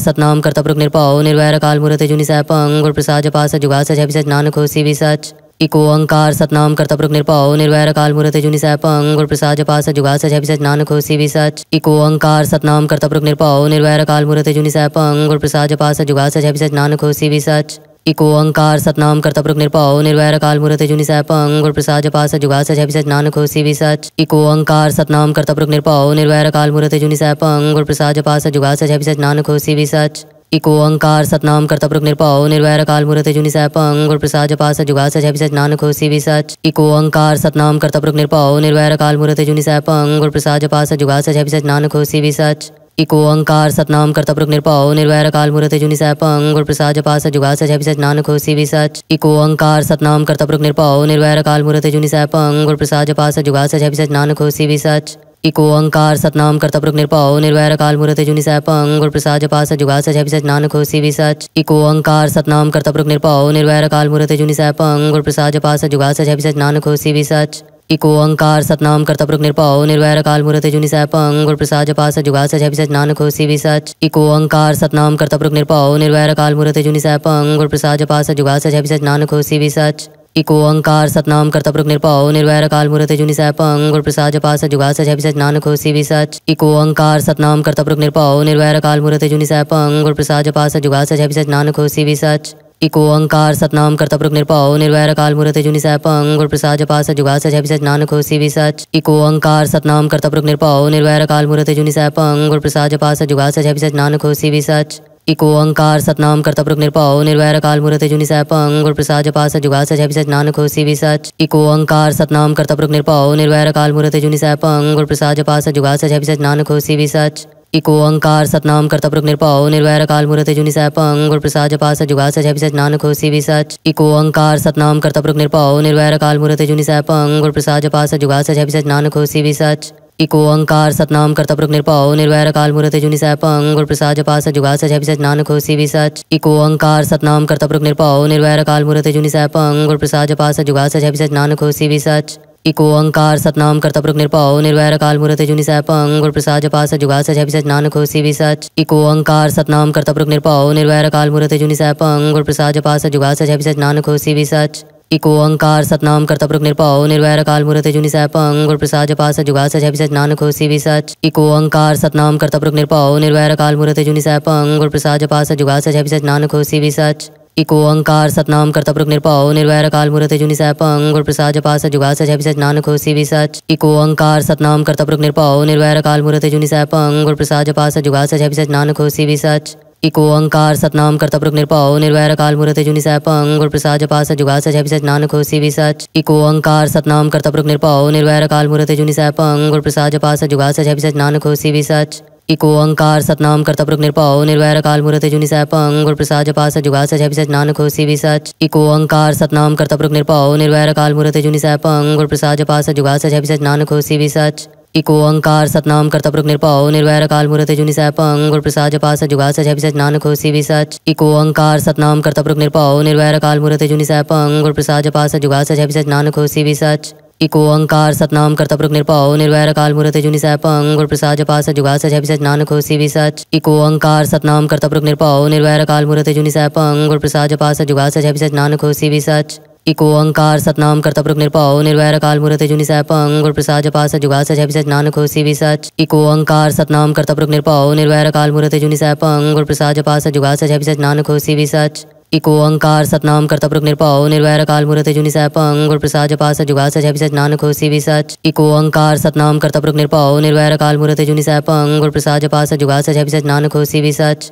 सतनाम करता पुरुष निरपाओ निर्वैर काल मूर्त जुनि सैपंग गुर प्रसाद जपास जुगास सच सच नानक हो सी सच अंकार सतनाम करता पुरुष निरपाओ निर्वैर काल मूर्त जुनि सैपंग गुर प्रसाद जपास जुगास सच सच नानक हो सी सच अंकार सतनाम करता पुरुष निरपाओ निर्वैर काल मूर्त जुनि सैप गुर प्रसाद जपास जुगास सच सच नानक हो सी सच इको ओंकार सतनाम कर्तपुरुख निरपाओ निर्वैर काल मुहूर्त जुनि सैपंग गुर प्रसाद जपास जुगा सच अभिष नान खोसी भी सच इको ओंकार सतनाम कर्तपुरुख निरपा निर्वैर काल मुहूर्त जुनि सैपंग अंग प्रसाद सच जुगा सच अभिष नान खोसी भी सच इको अंकार सतनाम प्रक निरपाओ निर्वैर काल मूर्त जुनि पंग गुर प्रसाद जपा जुगास जुगा सच नानक हो सी सच इको अंकार सतनाम प्रक निरपाओ निर्वैर काल मूर्त जुनि पंग गुर प्रसाद जपा जुगास जुगा सच नानक हो सी सच इको अंकार सतनाम प्रक निरपाओ निर्वैर काल मूर्त जुनि सैपंग गुर प्रसाद जपा जुगास जुगा सच नानक हो सी सच इको अंकार सतनाम प्रक निरपाओ निर्वैर काल मूर्त जुनि सैपंग गुर प्रसाद जपा जुगास जुगा सच नानक हो सी सच इको अंकार सतनाम करता निरपाओ निर्वैर काल मूर्त जुनि सैपंग गुर प्रसाद जपास जुगास जय सच नानक हो भी सच इको अंकार सतनाम करता निरपाओ निर्वैर काल मूर्त जुनि सैपंग गुर प्रसाद जपास जुगास जय सच नानक हो भी सच इको अंकार सतनाम करता निरपाओ निर्वैर काल मूर्त जुनि सैपंग गुर प्रसाद जपास जुगास जय सच नानक हो भी सच इको अंकार सतनाम करता निरपाओ निर्वैर काल मूर्त जुनि सैपंग गुर प्रसाद जपास जुगास जय सच नानक हो भी सच इको ओंकार सतनाम कर्तपुरुख निरपा निर्वैर काल मूर्त जुनि सैपंग गुर प्रसाद जपास जुगास जय सच नानक होसी भी सच इको ओंकार सतनाम कर्तपुरुख निरपाओ निर्वैर काल मूर्त जुनि सैपंग गुर प्रसाद जपास जुगास जय सच नानक होसी भी सच इको ओंकार सतनाम कर्तपुरुख निरपाओ निर्वैर काल मूर्त जुनि सैपंग गुर प्रसाद जपास जुगास जय सच नानक होसी भी सच इको ओंकार सतनाम कर्तपुरुख निरपा निर्वैर काल मूर्त जुनि सैपंग गुर प्रसाद जपास जुगास जय सच नानक होसी भी सच इको अंकार सतनाम करता पुरुष निरपाओ निर्वैर काल मुहूर्त जुनि सह पंग गुण प्रसाद जपा सच जुगा सच अभिसच नानक होसी भी सच इको अंकार सतनाम करता पुरुष निरपाओ निर्वैर काल मुहूर्त जुनि सह पंग प्रसाद जपा सच जुगा सच अभिसच नानक होसी भी सच इको अंकार सतनाम करता पुरुष निरपाओ निर्वैर काल मुहूर्त जुनि सह पंग प्रसाद जपा सच जुगा सच अभिसच नानक होसी भी सच इको अंकार सतनाम करता पुरुष निरपाओ निर्वैर काल मुहूर्त जुनि सह पंग प्रसाद जपा सच जुगा सच अभिसच नानक होसी भी सच इको अंकार सतनाम करता निर्पाओ निरपाओ निर्वैर काल मुहूर्त जुनि सह पंग प्रसाद जपा सच जुगा सच सच नानक होशी भी सच इको अंकार सतनाम करता पुरुष निरपाओ निर्वैर काल मुहूर्त जुनि सह पंग गुर प्रसाद जपा सच जुगा सच सच नानक होशी भी सच इको अंकार सतनाम करता निर्पाओ निर्वैर काल मुहूर्त जुनि सह पंग गुर प्रसाद जपा सच जुगा सच सच नानक होशी भी सच इको अंकार सतनाम करता पुरुष निरपाओ निर्वैर काल मुहूर्त जुनि सह पंग गुर प्रसाद जपा सच जुगा सच सच नानक होशी भी सच इको अंकार सतनाम करता प्रमुख निरपाओ निर्वैर काल मूर्त जुनि पंग गुर प्रसाद जपा जुगास जुगा सच नानक हो सी सच इको अंकार सतनाम करता प्रमुख निरपाओ निर्वैर काल मूर्त जुनि सैपंग गुर प्रसाद जपा जुगास जुगा सच नानक हो सी सच इको अंकार सतनाम करता प्रमुख निरपाओ निर्वैर काल मूर्त जुनि पंग और प्रसाद जपा जुगास जुगा सच नानक हो सी सच इको अंकार सतनाम करता प्रमुख निरपाओ निर्वैर काल मूर्त जुनि सैपंग गुरु प्रसाद जपा जुगास जुगा सच नानक हो सी सच इको अंकार सतनाम कर्तपुरुख निरपाओ निर्वैर काल मूर्त जुनि सैपंग गुर प्रसाद जपास जुगा सच अभिसच नानक हो सी सच इको अंकार सतनाम कर्तपुरुख निरपाओ निर्वैर काल मूर्त जुनि सैपंग गुर प्रसाद जपास जुगा सच अभिसच नानक हो सी सच इको अंकार सतनाम कर्तपुरुख निरपाओ निर्वैर काल मूर्त जुनि सैपंग गुर प्रसाद जपास जुगा सच अभिसच नानक हो सी सच इको अंकार सतनाम कर्तपुरुख निरपाओ निर्वैर काल मूर्त जुनि सैपंग गुर प्रसाद जपास जुगा सच अभिसच नानक हो सी सच इको अंकार सतनाम करता निरपाओ निर्वैर काल मुरते जुनि सैपंग गुर प्रसाद जपास जुगा सच है नानक हो सी सच इको अंकार सतनाम करता निरपाओ निर्वैर काल मुरते जुनि सैपंग गुर प्रसाद जपास जुगा सच है नानक हो सी सच इको अंकार सतनाम करता निरपाओ निर्वैर काल मुरते जुनि सैपंग गुर प्रसाद जपास जुगा सच है नानक हो सी सच इको अंकार सतनाम करता पुरुष निरपाओ निर्वैर काल मुरते जुनि सैप गुर प्रसाद जपास जुगा सच है नानक हो सी सच इको अंकार सतनाम कर्तपुरुख निर्पाओ निर्वैर काल मूर्त जुनि पंग गुर प्रसाद सच जुगा सच सच नानक खोसी भी सच इको अंकार सतनाम कर्तपुरुख निर्पाओ निर्वैर काल मूर्त जुनि पंग और प्रसाद सच जुगा सच सच नानक खोसी भी सच इको अंकार सतनाम कर्तपुरुख निरपाओ निर्वैर काल मूर्त जुनि पंग गुर प्रसाद सच जुगा सच सच नानक खोसी भी सच इको अंकार सतनाम कर्तपुरुख निरपाओ निर्वैर काल मूर्त जुनि पंग गुर प्रसाद सच जुगा सच सच नानक खोसी भी सच